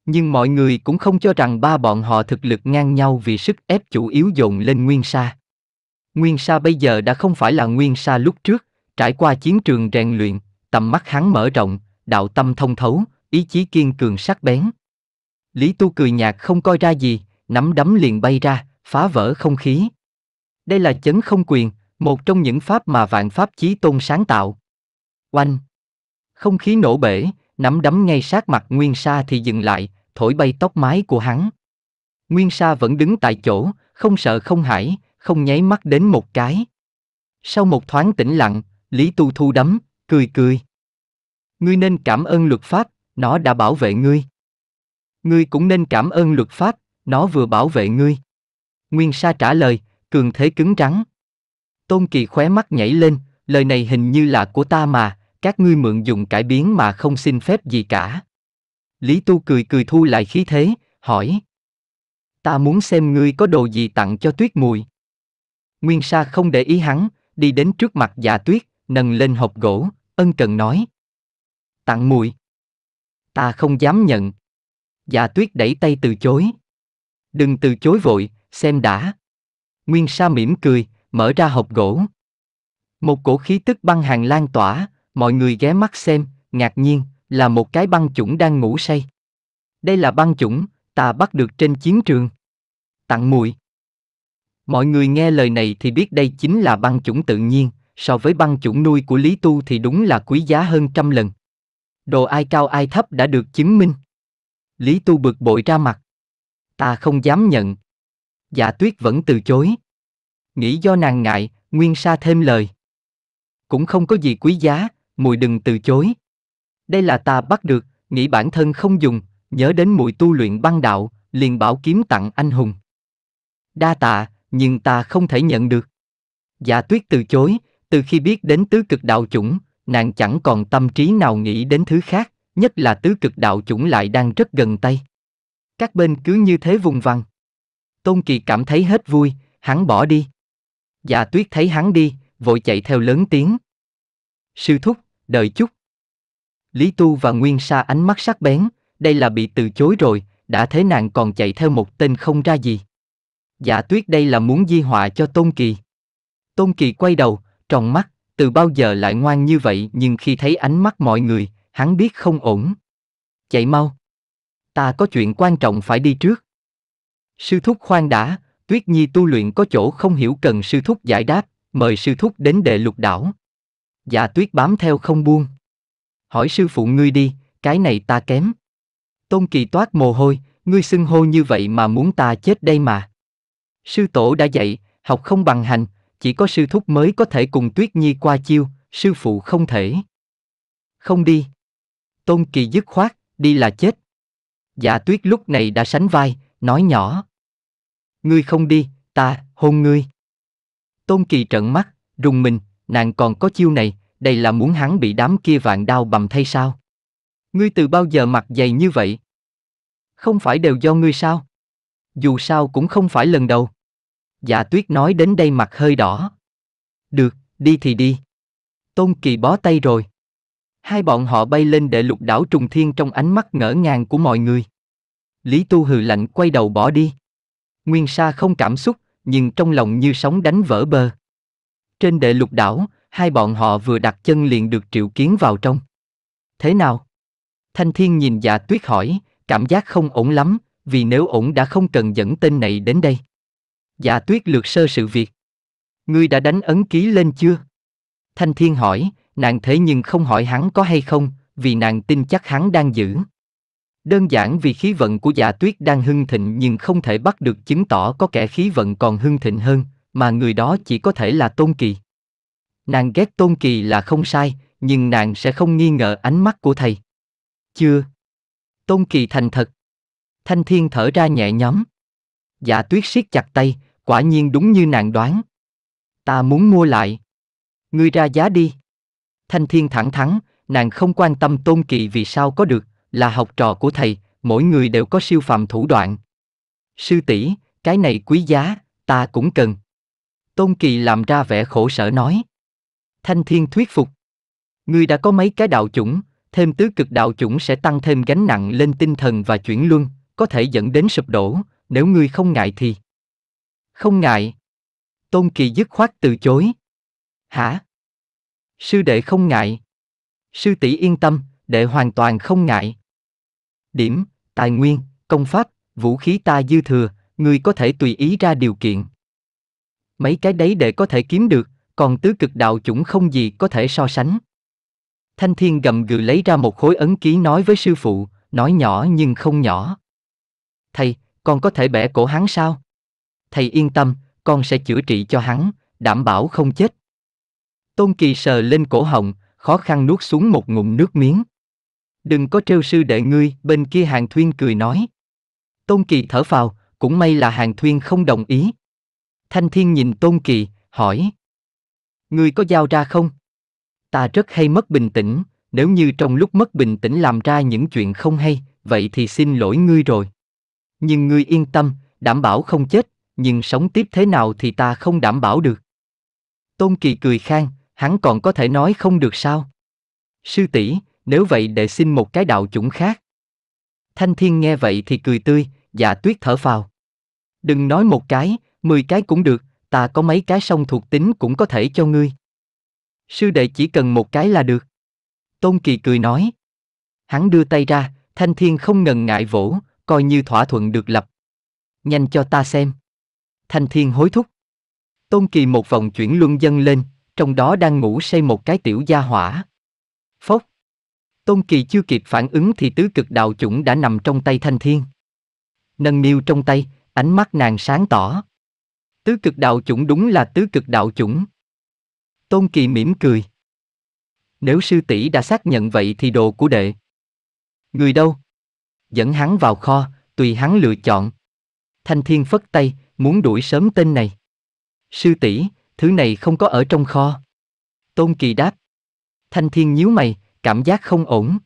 Speaker 1: Nhưng mọi người cũng không cho rằng ba bọn họ thực lực ngang nhau vì sức ép chủ yếu dồn lên Nguyên Sa. Nguyên Sa bây giờ đã không phải là Nguyên Sa lúc trước, trải qua chiến trường rèn luyện, tầm mắt hắn mở rộng, đạo tâm thông thấu, ý chí kiên cường sắc bén. Lý Tu cười nhạt không coi ra gì, nắm đấm liền bay ra, phá vỡ không khí. Đây là chấn không quyền, một trong những pháp mà vạn pháp chí tôn sáng tạo. Oanh! Không khí nổ bể, nắm đấm ngay sát mặt Nguyên Sa thì dừng lại, thổi bay tóc mái của hắn. Nguyên Sa vẫn đứng tại chỗ, không sợ không hãi, không nháy mắt đến một cái. Sau một thoáng tĩnh lặng, Lý Tu thu đấm, cười cười. Ngươi nên cảm ơn luật pháp, nó đã bảo vệ ngươi. Ngươi cũng nên cảm ơn luật pháp, nó vừa bảo vệ ngươi. Nguyên Sa trả lời, cường thế cứng trắng. Tôn Kỳ khóe mắt nhảy lên, lời này hình như là của ta mà, các ngươi mượn dùng cải biến mà không xin phép gì cả. Lý Tu cười cười thu lại khí thế, hỏi. Ta muốn xem ngươi có đồ gì tặng cho tuyết mùi. Nguyên Sa không để ý hắn, đi đến trước mặt dạ tuyết, nâng lên hộp gỗ, ân cần nói. Tặng mùi. Ta không dám nhận. Dạ tuyết đẩy tay từ chối. Đừng từ chối vội, xem đã. Nguyên Sa mỉm cười, mở ra hộp gỗ. Một cổ khí tức băng hàng lan tỏa, mọi người ghé mắt xem, ngạc nhiên, là một cái băng chủng đang ngủ say. Đây là băng chủng, ta bắt được trên chiến trường. Tặng mùi. Mọi người nghe lời này thì biết đây chính là băng chủng tự nhiên, so với băng chủng nuôi của Lý Tu thì đúng là quý giá hơn trăm lần. Đồ ai cao ai thấp đã được chứng minh. Lý Tu bực bội ra mặt. Ta không dám nhận. Dạ tuyết vẫn từ chối nghĩ do nàng ngại, Nguyên Sa thêm lời. Cũng không có gì quý giá, mùi đừng từ chối. Đây là ta bắt được, nghĩ bản thân không dùng, nhớ đến mùi tu luyện băng đạo, liền bảo kiếm tặng anh hùng. Đa tạ, nhưng ta không thể nhận được. Dạ tuyết từ chối, từ khi biết đến tứ cực đạo chủng, nàng chẳng còn tâm trí nào nghĩ đến thứ khác, nhất là tứ cực đạo chủng lại đang rất gần tay. Các bên cứ như thế vùng vằng. Tôn Kỳ cảm thấy hết vui, hắn bỏ đi. Dạ tuyết thấy hắn đi, vội chạy theo lớn tiếng. Sư thúc, đợi chút. Lý Tu và Nguyên Sa ánh mắt sắc bén, đây là bị từ chối rồi, đã thế nàng còn chạy theo một tên không ra gì. Dạ tuyết đây là muốn di họa cho Tôn Kỳ. Tôn Kỳ quay đầu, tròn mắt, từ bao giờ lại ngoan như vậy nhưng khi thấy ánh mắt mọi người, hắn biết không ổn. Chạy mau. Ta có chuyện quan trọng phải đi trước. Sư thúc khoan đã, Tuyết Nhi tu luyện có chỗ không hiểu cần sư thúc giải đáp, mời sư thúc đến đệ lục đảo. Dạ tuyết bám theo không buông. Hỏi sư phụ ngươi đi, cái này ta kém. Tôn kỳ toát mồ hôi, ngươi xưng hô như vậy mà muốn ta chết đây mà. Sư tổ đã dạy, học không bằng hành, chỉ có sư thúc mới có thể cùng tuyết nhi qua chiêu, sư phụ không thể. Không đi. Tôn kỳ dứt khoát, đi là chết. Dạ tuyết lúc này đã sánh vai, nói nhỏ. Ngươi không đi, ta, hôn ngươi. Tôn Kỳ trợn mắt, rùng mình, nàng còn có chiêu này, đây là muốn hắn bị đám kia vạn đao bầm thay sao? Ngươi từ bao giờ mặc dày như vậy? Không phải đều do ngươi sao? Dù sao cũng không phải lần đầu. Dạ tuyết nói đến đây mặt hơi đỏ. Được, đi thì đi. Tôn Kỳ bó tay rồi. Hai bọn họ bay lên để lục đảo trùng thiên trong ánh mắt ngỡ ngàng của mọi người. Lý Tu hừ lạnh quay đầu bỏ đi. Nguyên Sa không cảm xúc, nhưng trong lòng như sóng đánh vỡ bờ. Trên đệ lục đảo, hai bọn họ vừa đặt chân liền được triệu kiến vào trong. Thế nào? Thanh Thiên nhìn dạ tuyết hỏi, cảm giác không ổn lắm, vì nếu ổn đã không cần dẫn tên này đến đây. Dạ tuyết lược sơ sự việc. Ngươi đã đánh ấn ký lên chưa? Thanh Thiên hỏi, nàng thế nhưng không hỏi hắn có hay không, vì nàng tin chắc hắn đang giữ. Đơn giản vì khí vận của giả tuyết đang hưng thịnh nhưng không thể bắt được chứng tỏ có kẻ khí vận còn hưng thịnh hơn, mà người đó chỉ có thể là Tôn Kỳ. Nàng ghét Tôn Kỳ là không sai, nhưng nàng sẽ không nghi ngờ ánh mắt của thầy. Chưa. Tôn Kỳ thành thật. Thanh Thiên thở ra nhẹ nhõm. Dạ tuyết siết chặt tay, quả nhiên đúng như nàng đoán. Ta muốn mua lại. Ngươi ra giá đi. Thanh Thiên thẳng thắn, nàng không quan tâm Tôn Kỳ vì sao có được, là học trò của thầy, mỗi người đều có siêu phàm thủ đoạn. Sư tỷ, cái này quý giá, ta cũng cần. Tôn Kỳ làm ra vẻ khổ sở nói. Thanh Thiên thuyết phục. Ngươi đã có mấy cái đạo chủng, thêm tứ cực đạo chủng sẽ tăng thêm gánh nặng lên tinh thần và chuyển luân, có thể dẫn đến sụp đổ, nếu ngươi không ngại thì. Không ngại. Tôn Kỳ dứt khoát từ chối. Hả? Sư đệ không ngại. Sư tỷ yên tâm, đệ hoàn toàn không ngại. Điểm, tài nguyên, công pháp, vũ khí ta dư thừa, ngươi có thể tùy ý ra điều kiện. Mấy cái đấy đệ có thể kiếm được, còn tứ cực đạo chủng không gì có thể so sánh. Thanh Thiên gầm gừ lấy ra một khối ấn ký nói với sư phụ, nói nhỏ nhưng không nhỏ. Thầy, con có thể bẻ cổ hắn sao? Thầy yên tâm, con sẽ chữa trị cho hắn, đảm bảo không chết. Tôn Kỳ sờ lên cổ họng, khó khăn nuốt xuống một ngụm nước miếng. Đừng có trêu sư đệ ngươi, bên kia hàng thuyên cười nói. Tôn Kỳ thở phào, cũng may là hàng thuyên không đồng ý. Thanh Thiên nhìn Tôn Kỳ, hỏi. Ngươi có giao ra không? Ta rất hay mất bình tĩnh, nếu như trong lúc mất bình tĩnh làm ra những chuyện không hay, vậy thì xin lỗi ngươi rồi. Nhưng ngươi yên tâm, đảm bảo không chết, nhưng sống tiếp thế nào thì ta không đảm bảo được. Tôn Kỳ cười khang, hắn còn có thể nói không được sao? Sư tỷ, nếu vậy để xin một cái đạo chủng khác. Thanh Thiên nghe vậy thì cười tươi, dạ tuyết thở phào. Đừng nói một cái, mười cái cũng được, ta có mấy cái song thuộc tính cũng có thể cho ngươi. Sư đệ chỉ cần một cái là được. Tôn Kỳ cười nói. Hắn đưa tay ra, Thanh Thiên không ngần ngại vỗ, coi như thỏa thuận được lập. Nhanh cho ta xem. Thanh Thiên hối thúc. Tôn Kỳ một vòng chuyển luân dân lên, trong đó đang ngủ say một cái tiểu gia hỏa. Phốc, Tôn Kỳ chưa kịp phản ứng thì tứ cực đạo chủng đã nằm trong tay Thanh Thiên. Nâng niu trong tay, ánh mắt nàng sáng tỏ. Tứ cực đạo chủng đúng là tứ cực đạo chủng. Tôn Kỳ mỉm cười. Nếu sư tỷ đã xác nhận vậy thì đồ của đệ. Người đâu? Dẫn hắn vào kho, tùy hắn lựa chọn. Thanh Thiên phất tay, muốn đuổi sớm tên này. Sư tỷ, thứ này không có ở trong kho. Tôn Kỳ đáp. Thanh Thiên nhíu mày, Cảm giác không ổn.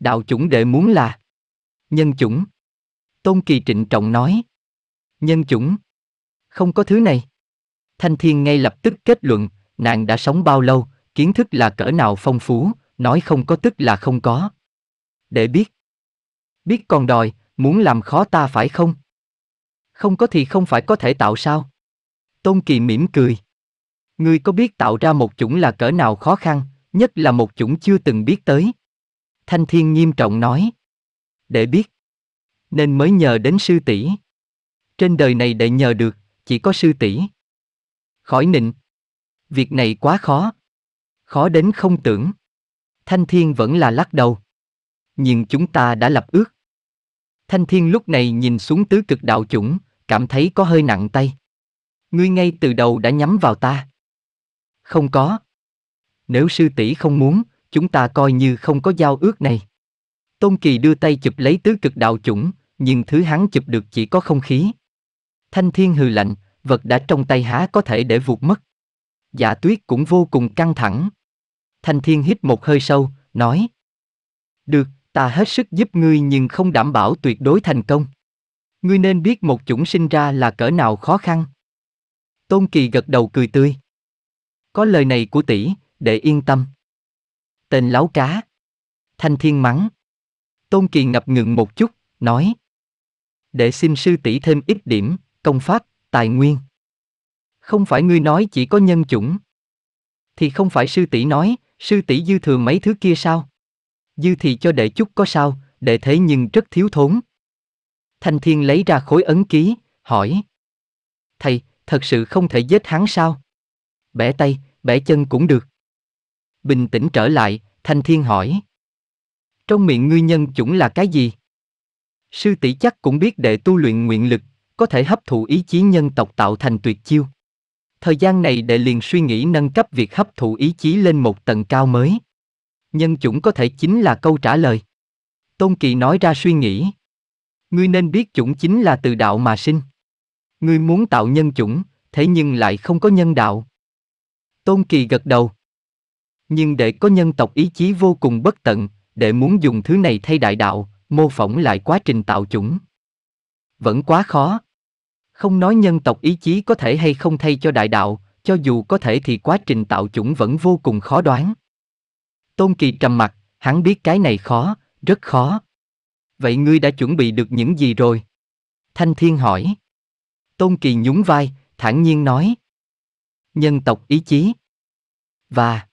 Speaker 1: Đạo chủng đệ muốn là Nhân chủng. Tôn Kỳ trịnh trọng nói. Nhân chủng. Không có thứ này. Thanh Thiên ngay lập tức kết luận, nàng đã sống bao lâu, kiến thức là cỡ nào phong phú, nói không có tức là không có. Để biết. Biết còn đòi, muốn làm khó ta phải không? Không có thì không phải có thể tạo sao? Tôn Kỳ mỉm cười. Ngươi có biết tạo ra một chủng là cỡ nào khó khăn, nhất là một chủng chưa từng biết tới. Thanh Thiên nghiêm trọng nói. Để biết. Nên mới nhờ đến sư tỷ. Trên đời này để nhờ được, chỉ có sư tỷ. Khỏi nịnh. Việc này quá khó. Khó đến không tưởng. Thanh Thiên vẫn là lắc đầu. Nhưng chúng ta đã lập ước. Thanh Thiên lúc này nhìn xuống tứ cực đạo chủng, cảm thấy có hơi nặng tay. Ngươi ngay từ đầu đã nhắm vào ta. Không có nếu sư tỷ không muốn, chúng ta coi như không có giao ước này. Tôn Kỳ đưa tay chụp lấy tứ cực đạo chủng, nhưng thứ hắn chụp được chỉ có không khí. Thanh thiên hừ lạnh, vật đã trong tay há có thể để vụt mất. Dạ tuyết cũng vô cùng căng thẳng. Thanh thiên hít một hơi sâu, nói. Được, ta hết sức giúp ngươi nhưng không đảm bảo tuyệt đối thành công. Ngươi nên biết một chủng sinh ra là cỡ nào khó khăn. Tôn Kỳ gật đầu cười tươi. Có lời này của tỷ, để yên tâm. Tên láo cá. Thanh thiên mắng. Tôn Kỳ ngập ngừng một chút, nói. Để xin sư tỷ thêm ít điểm, công pháp, tài nguyên. Không phải ngươi nói chỉ có nhân chủng. Thì không phải sư tỷ nói, sư tỷ dư thừa mấy thứ kia sao? Dư thì cho đệ chút có sao, đệ thế nhưng rất thiếu thốn. Thanh Thiên lấy ra khối ấn ký, hỏi. Thầy, thật sự không thể giết hắn sao? Bẻ tay, bẻ chân cũng được. Bình tĩnh trở lại, Thanh Thiên hỏi. Trong miệng ngươi nhân chủng là cái gì? Sư tỷ chắc cũng biết để tu luyện nguyện lực, có thể hấp thụ ý chí nhân tộc tạo thành tuyệt chiêu. Thời gian này đệ liền suy nghĩ nâng cấp việc hấp thụ ý chí lên một tầng cao mới. Nhân chủng có thể chính là câu trả lời. Tôn Kỳ nói ra suy nghĩ. Ngươi nên biết chủng chính là từ đạo mà sinh. Ngươi muốn tạo nhân chủng, thế nhưng lại không có nhân đạo. Tôn Kỳ gật đầu. Nhưng để có nhân tộc ý chí vô cùng bất tận, để muốn dùng thứ này thay đại đạo, mô phỏng lại quá trình tạo chủng. Vẫn quá khó. Không nói nhân tộc ý chí có thể hay không thay cho đại đạo, cho dù có thể thì quá trình tạo chủng vẫn vô cùng khó đoán. Tôn Kỳ trầm mặt, hắn biết cái này khó, rất khó. Vậy ngươi đã chuẩn bị được những gì rồi? Thanh Thiên hỏi. Tôn Kỳ nhún vai, thản nhiên nói. Nhân tộc ý chí. Và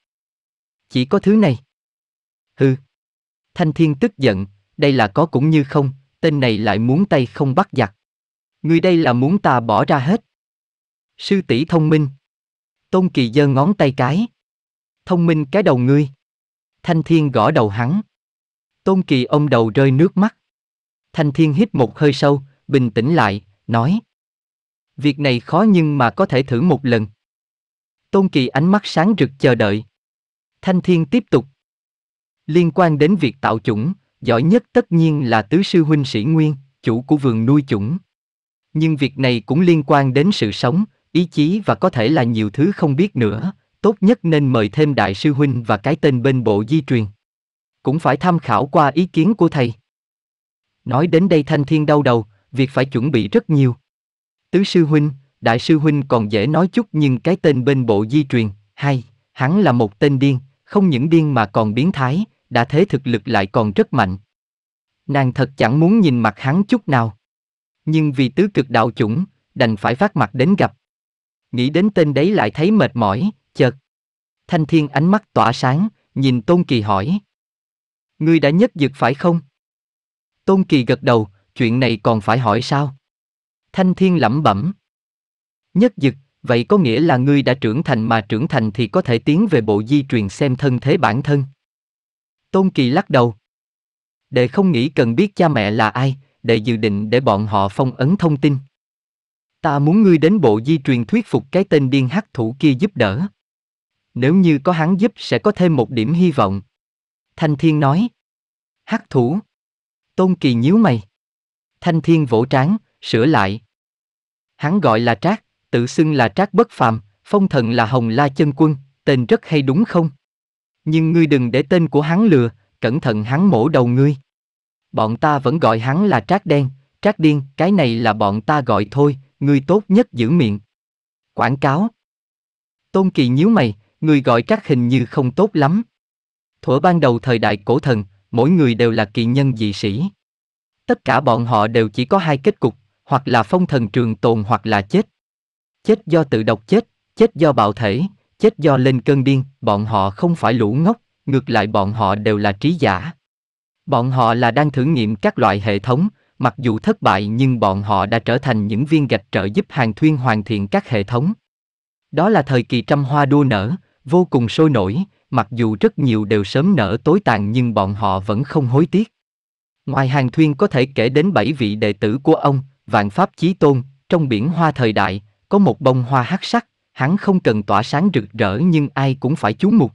Speaker 1: chỉ có thứ này. Hừ. Thanh Thiên tức giận, đây là có cũng như không, tên này lại muốn tay không bắt giặc. Người đây là muốn ta bỏ ra hết. Sư tỷ thông minh. Tôn Kỳ giơ ngón tay cái. Thông minh cái đầu ngươi. Thanh Thiên gõ đầu hắn. Tôn Kỳ ông đầu rơi nước mắt. Thanh Thiên hít một hơi sâu, bình tĩnh lại, nói. Việc này khó nhưng mà có thể thử một lần. Tôn Kỳ ánh mắt sáng rực chờ đợi. Thanh Thiên tiếp tục. Liên quan đến việc tạo chủng, giỏi nhất tất nhiên là tứ sư huynh sĩ Nguyên, chủ của vườn nuôi chủng. Nhưng việc này cũng liên quan đến sự sống, ý chí và có thể là nhiều thứ không biết nữa, tốt nhất nên mời thêm đại sư huynh và cái tên bên bộ di truyền. Cũng phải tham khảo qua ý kiến của thầy. Nói đến đây Thanh Thiên đau đầu, việc phải chuẩn bị rất nhiều. Tứ sư huynh, đại sư huynh còn dễ nói chút nhưng cái tên bên bộ di truyền, hay, hắn là một tên điên, không những điên mà còn biến thái, đã thế thực lực lại còn rất mạnh. Nàng thật chẳng muốn nhìn mặt hắn chút nào. Nhưng vì tứ cực đạo chủng, đành phải phát mặt đến gặp. Nghĩ đến tên đấy lại thấy mệt mỏi, chợt. Thanh thiên ánh mắt tỏa sáng, nhìn Tôn Kỳ hỏi. Ngươi đã nhất dực phải không? Tôn Kỳ gật đầu, chuyện này còn phải hỏi sao? Thanh thiên lẩm bẩm. Nhất dực, vậy có nghĩa là ngươi đã trưởng thành mà trưởng thành thì có thể tiến về bộ di truyền xem thân thế bản thân. Tôn Kỳ lắc đầu. Đệ không nghĩ cần biết cha mẹ là ai, đệ dự định để bọn họ phong ấn thông tin. Ta muốn ngươi đến bộ di truyền thuyết phục cái tên điên hắc thủ kia giúp đỡ. Nếu như có hắn giúp sẽ có thêm một điểm hy vọng. Thanh Thiên nói. Hắc thủ. Tôn Kỳ nhíu mày. Thanh Thiên vỗ trán, sửa lại. Hắn gọi là Trác tự xưng là Trác Bất Phàm, phong thần là Hồng La Chân Quân, tên rất hay đúng không? Nhưng ngươi đừng để tên của hắn lừa, cẩn thận hắn mổ đầu ngươi. Bọn ta vẫn gọi hắn là Trác Đen, Trác Điên, cái này là bọn ta gọi thôi, ngươi tốt nhất giữ miệng. Quảng cáo Tôn Kỳ nhíu mày, người gọi Trác hình như không tốt lắm. Thuở ban đầu thời đại cổ thần, mỗi người đều là kỳ nhân dị sĩ. Tất cả bọn họ đều chỉ có hai kết cục, hoặc là phong thần trường tồn hoặc là chết chết do tự độc chết, chết do bạo thể, chết do lên cơn điên, bọn họ không phải lũ ngốc, ngược lại bọn họ đều là trí giả. Bọn họ là đang thử nghiệm các loại hệ thống, mặc dù thất bại nhưng bọn họ đã trở thành những viên gạch trợ giúp hàng thuyên hoàn thiện các hệ thống. Đó là thời kỳ trăm hoa đua nở, vô cùng sôi nổi, mặc dù rất nhiều đều sớm nở tối tàn nhưng bọn họ vẫn không hối tiếc. Ngoài hàng thuyên có thể kể đến bảy vị đệ tử của ông, Vạn Pháp Chí Tôn, trong biển hoa thời đại, có một bông hoa hắc sắc, hắn không cần tỏa sáng rực rỡ nhưng ai cũng phải chú mục.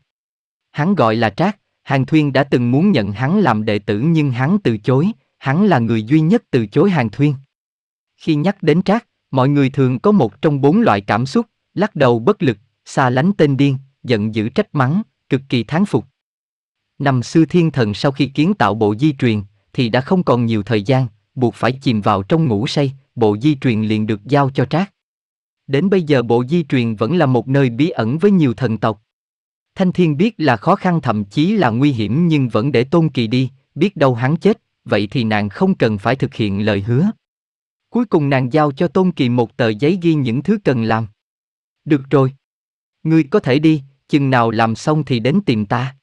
Speaker 1: Hắn gọi là Trác, Hàng Thuyên đã từng muốn nhận hắn làm đệ tử nhưng hắn từ chối, hắn là người duy nhất từ chối Hàng Thuyên. Khi nhắc đến Trác, mọi người thường có một trong bốn loại cảm xúc, lắc đầu bất lực, xa lánh tên điên, giận dữ trách mắng, cực kỳ thán phục. Năm xưa thiên thần sau khi kiến tạo bộ di truyền, thì đã không còn nhiều thời gian, buộc phải chìm vào trong ngủ say, bộ di truyền liền được giao cho Trác. Đến bây giờ bộ di truyền vẫn là một nơi bí ẩn với nhiều thần tộc. Thanh Thiên biết là khó khăn thậm chí là nguy hiểm nhưng vẫn để Tôn Kỳ đi, biết đâu hắn chết, vậy thì nàng không cần phải thực hiện lời hứa. Cuối cùng nàng giao cho Tôn Kỳ một tờ giấy ghi những thứ cần làm. Được rồi. Ngươi có thể đi, chừng nào làm xong thì đến tìm ta.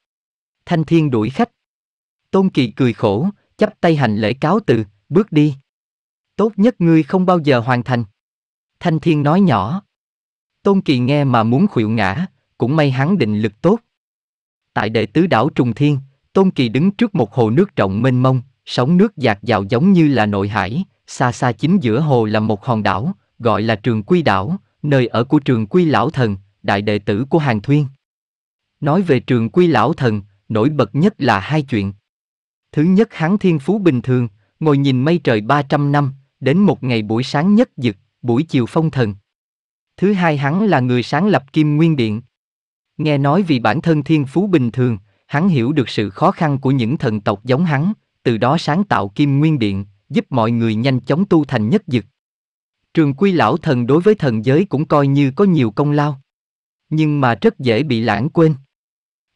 Speaker 1: Thanh Thiên đuổi khách. Tôn Kỳ cười khổ, chắp tay hành lễ cáo từ, bước đi. Tốt nhất ngươi không bao giờ hoàn thành. Thanh Thiên nói nhỏ. Tôn Kỳ nghe mà muốn khuỵu ngã, cũng may hắn định lực tốt. Tại đệ tứ đảo Trùng Thiên, Tôn Kỳ đứng trước một hồ nước rộng mênh mông, sóng nước dạt dào giống như là nội hải, xa xa chính giữa hồ là một hòn đảo, gọi là Trường Quy Đảo, nơi ở của Trường Quy Lão Thần, đại đệ tử của Hàng Thuyên. Nói về Trường Quy Lão Thần, nổi bật nhất là hai chuyện. Thứ nhất hắn thiên phú bình thường, ngồi nhìn mây trời 300 năm, đến một ngày buổi sáng nhất dực, buổi chiều phong thần. Thứ hai hắn là người sáng lập Kim Nguyên Điện. Nghe nói vì bản thân thiên phú bình thường, hắn hiểu được sự khó khăn của những thần tộc giống hắn, từ đó sáng tạo Kim Nguyên Điện, giúp mọi người nhanh chóng tu thành nhất dực. Trường quy lão thần đối với thần giới cũng coi như có nhiều công lao. Nhưng mà rất dễ bị lãng quên.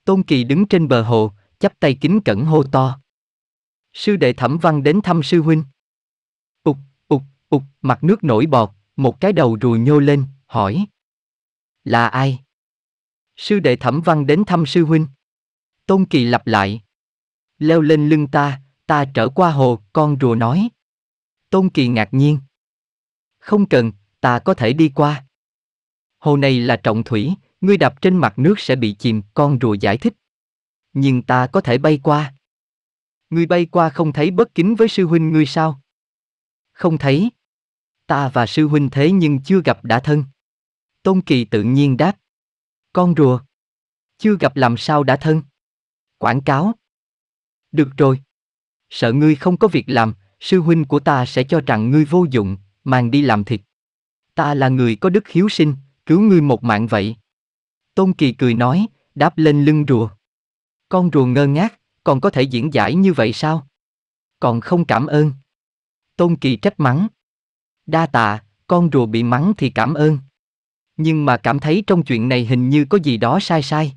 Speaker 1: Tôn Kỳ đứng trên bờ hồ, chắp tay kính cẩn hô to. Sư đệ thẩm văn đến thăm sư huynh. Ục, ục, ục, mặt nước nổi bọt, một cái đầu rùi nhô lên, hỏi. Là ai? Sư đệ thẩm văn đến thăm sư huynh. Tôn Kỳ lặp lại. Leo lên lưng ta, ta trở qua hồ, con rùa nói. Tôn Kỳ ngạc nhiên. Không cần, ta có thể đi qua. Hồ này là trọng thủy, ngươi đạp trên mặt nước sẽ bị chìm, con rùa giải thích. Nhưng ta có thể bay qua. Ngươi bay qua không thấy bất kính với sư huynh ngươi sao? Không thấy ta và sư huynh thế nhưng chưa gặp đã thân. Tôn Kỳ tự nhiên đáp. Con rùa. Chưa gặp làm sao đã thân. Quảng cáo. Được rồi. Sợ ngươi không có việc làm, sư huynh của ta sẽ cho rằng ngươi vô dụng, mang đi làm thịt. Ta là người có đức hiếu sinh, cứu ngươi một mạng vậy. Tôn Kỳ cười nói, đáp lên lưng rùa. Con rùa ngơ ngác, còn có thể diễn giải như vậy sao? Còn không cảm ơn. Tôn Kỳ trách mắng. Đa tạ, con rùa bị mắng thì cảm ơn. Nhưng mà cảm thấy trong chuyện này hình như có gì đó sai sai.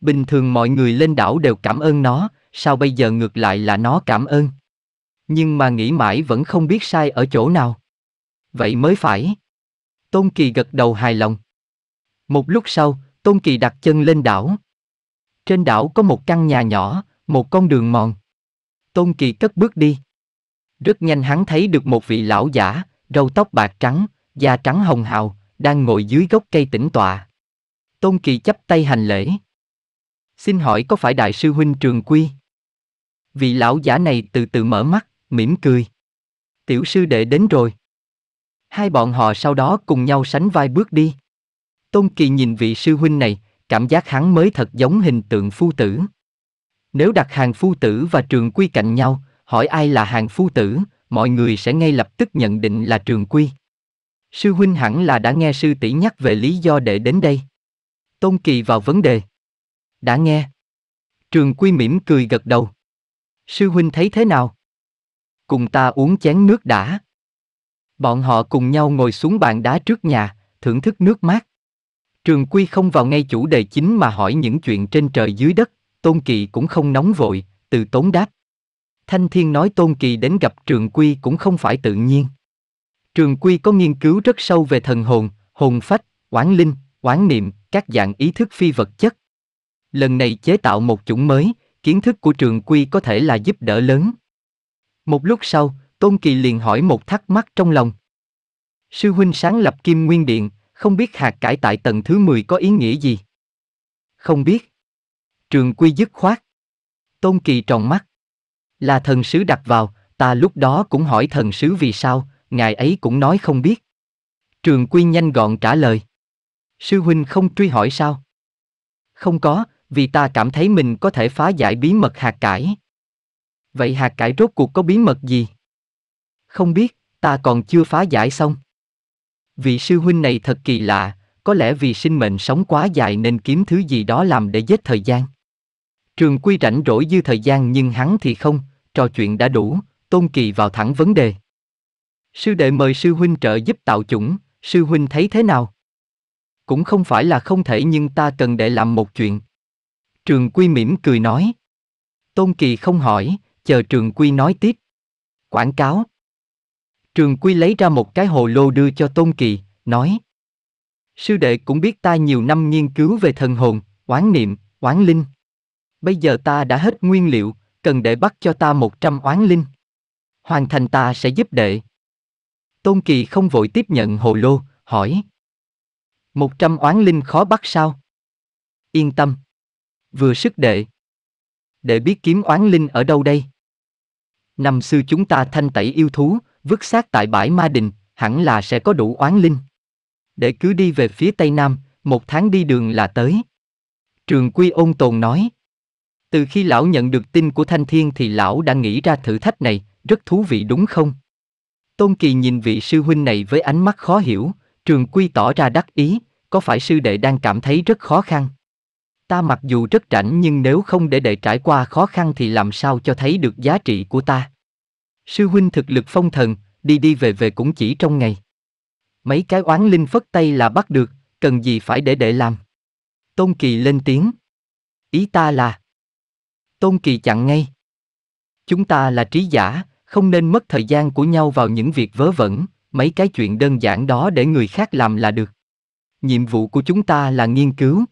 Speaker 1: Bình thường mọi người lên đảo đều cảm ơn nó, sao bây giờ ngược lại là nó cảm ơn? Nhưng mà nghĩ mãi vẫn không biết sai ở chỗ nào. Vậy mới phải. Tôn Kỳ gật đầu hài lòng. Một lúc sau, Tôn Kỳ đặt chân lên đảo. Trên đảo có một căn nhà nhỏ, một con đường mòn. Tôn Kỳ cất bước đi. Rất nhanh hắn thấy được một vị lão giả, râu tóc bạc trắng, da trắng hồng hào, đang ngồi dưới gốc cây tĩnh tọa. Tôn Kỳ chắp tay hành lễ. Xin hỏi có phải đại sư huynh Trường Quy? Vị lão giả này từ từ mở mắt, mỉm cười. Tiểu sư đệ đến rồi. Hai bọn họ sau đó cùng nhau sánh vai bước đi. Tôn Kỳ nhìn vị sư huynh này, cảm giác hắn mới thật giống hình tượng phu tử. Nếu đặt hàng phu tử và trường quy cạnh nhau, hỏi ai là hàng phu tử, mọi người sẽ ngay lập tức nhận định là trường quy. Sư huynh hẳn là đã nghe sư tỷ nhắc về lý do để đến đây. Tôn Kỳ vào vấn đề. Đã nghe. Trường Quy mỉm cười gật đầu. Sư huynh thấy thế nào? Cùng ta uống chén nước đã. Bọn họ cùng nhau ngồi xuống bàn đá trước nhà, thưởng thức nước mát. Trường Quy không vào ngay chủ đề chính mà hỏi những chuyện trên trời dưới đất, Tôn Kỳ cũng không nóng vội, từ tốn đáp, Thanh Thiên nói Tôn Kỳ đến gặp Trường Quy cũng không phải tự nhiên. Trường Quy có nghiên cứu rất sâu về thần hồn, hồn phách, quán linh, quán niệm, các dạng ý thức phi vật chất. Lần này chế tạo một chủng mới, kiến thức của Trường Quy có thể là giúp đỡ lớn. Một lúc sau, Tôn Kỳ liền hỏi một thắc mắc trong lòng. Sư huynh sáng lập Kim Nguyên Điện, không biết hạt cải tại tầng thứ 10 có ý nghĩa gì? Không biết. Trường Quy dứt khoát. Tôn Kỳ tròn mắt là thần sứ đặt vào, ta lúc đó cũng hỏi thần sứ vì sao, ngài ấy cũng nói không biết. Trường Quy nhanh gọn trả lời. Sư huynh không truy hỏi sao? Không có, vì ta cảm thấy mình có thể phá giải bí mật hạt cải. Vậy hạt cải rốt cuộc có bí mật gì? Không biết, ta còn chưa phá giải xong. Vị sư huynh này thật kỳ lạ, có lẽ vì sinh mệnh sống quá dài nên kiếm thứ gì đó làm để giết thời gian. Trường Quy rảnh rỗi dư thời gian nhưng hắn thì không, trò chuyện đã đủ, Tôn Kỳ vào thẳng vấn đề. Sư đệ mời sư huynh trợ giúp tạo chủng, sư huynh thấy thế nào? Cũng không phải là không thể nhưng ta cần để làm một chuyện. Trường Quy mỉm cười nói. Tôn Kỳ không hỏi, chờ Trường Quy nói tiếp. Quảng cáo. Trường Quy lấy ra một cái hồ lô đưa cho Tôn Kỳ, nói. Sư đệ cũng biết ta nhiều năm nghiên cứu về thần hồn, oán niệm, oán linh. Bây giờ ta đã hết nguyên liệu, cần đệ bắt cho ta một trăm oán linh. Hoàn thành ta sẽ giúp đệ. Tôn Kỳ không vội tiếp nhận hồ lô, hỏi. Một trăm oán linh khó bắt sao? Yên tâm. Vừa sức đệ. Đệ biết kiếm oán linh ở đâu đây? Năm xưa chúng ta thanh tẩy yêu thú, vứt xác tại bãi Ma Đình, hẳn là sẽ có đủ oán linh. Để cứ đi về phía Tây Nam, một tháng đi đường là tới. Trường Quy ôn tồn nói. Từ khi lão nhận được tin của Thanh Thiên thì lão đã nghĩ ra thử thách này, rất thú vị đúng không? Tôn Kỳ nhìn vị sư huynh này với ánh mắt khó hiểu, trường quy tỏ ra đắc ý, có phải sư đệ đang cảm thấy rất khó khăn? Ta mặc dù rất rảnh nhưng nếu không để đệ trải qua khó khăn thì làm sao cho thấy được giá trị của ta? Sư huynh thực lực phong thần, đi đi về về cũng chỉ trong ngày. Mấy cái oán linh phất tay là bắt được, cần gì phải để đệ làm? Tôn Kỳ lên tiếng. Ý ta là, Tôn Kỳ chặn ngay. Chúng ta là trí giả, không nên mất thời gian của nhau vào những việc vớ vẩn, mấy cái chuyện đơn giản đó để người khác làm là được. Nhiệm vụ của chúng ta là nghiên cứu.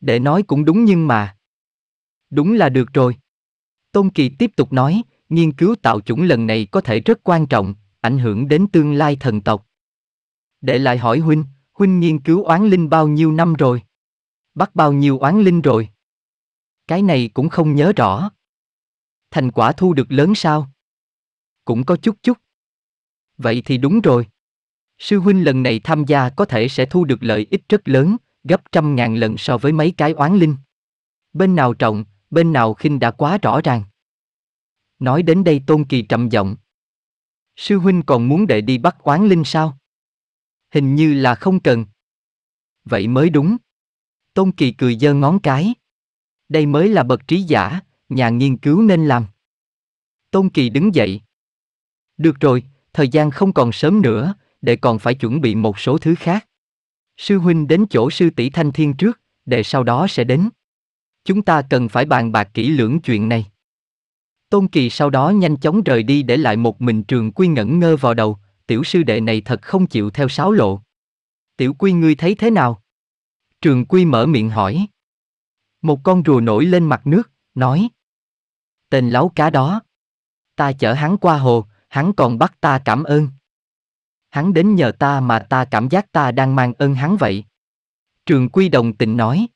Speaker 1: Để nói cũng đúng nhưng mà. Đúng là được rồi. Tôn Kỳ tiếp tục nói, nghiên cứu tạo chủng lần này có thể rất quan trọng, ảnh hưởng đến tương lai thần tộc. Để lại hỏi huynh, huynh nghiên cứu oán linh bao nhiêu năm rồi? Bắt bao nhiêu oán linh rồi? Cái này cũng không nhớ rõ. Thành quả thu được lớn sao? Cũng có chút chút. Vậy thì đúng rồi. Sư huynh lần này tham gia có thể sẽ thu được lợi ích rất lớn, gấp trăm ngàn lần so với mấy cái oán linh. Bên nào trọng, bên nào khinh đã quá rõ ràng. Nói đến đây Tôn Kỳ trầm giọng. Sư huynh còn muốn đệ đi bắt oán linh sao? Hình như là không cần. Vậy mới đúng. Tôn Kỳ cười giơ ngón cái. Đây mới là bậc trí giả, nhà nghiên cứu nên làm. Tôn Kỳ đứng dậy. Được rồi, thời gian không còn sớm nữa, để còn phải chuẩn bị một số thứ khác. Sư huynh đến chỗ sư tỷ Thanh Thiên trước, để sau đó sẽ đến. Chúng ta cần phải bàn bạc kỹ lưỡng chuyện này. Tôn Kỳ sau đó nhanh chóng rời đi để lại một mình trường quy ngẩn ngơ vào đầu, tiểu sư đệ này thật không chịu theo sáo lộ. Tiểu quy ngươi thấy thế nào? Trường quy mở miệng hỏi. Một con rùa nổi lên mặt nước, nói. Tên láo cá đó. Ta chở hắn qua hồ, hắn còn bắt ta cảm ơn. Hắn đến nhờ ta mà ta cảm giác ta đang mang ơn hắn vậy. Trường Quy đồng tình nói.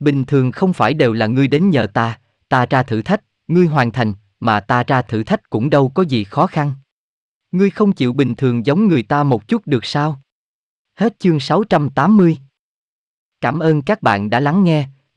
Speaker 1: Bình thường không phải đều là ngươi đến nhờ ta, ta ra thử thách, ngươi hoàn thành, mà ta ra thử thách cũng đâu có gì khó khăn. Ngươi không chịu bình thường giống người ta một chút được sao? Hết chương 680. Cảm ơn các bạn đã lắng nghe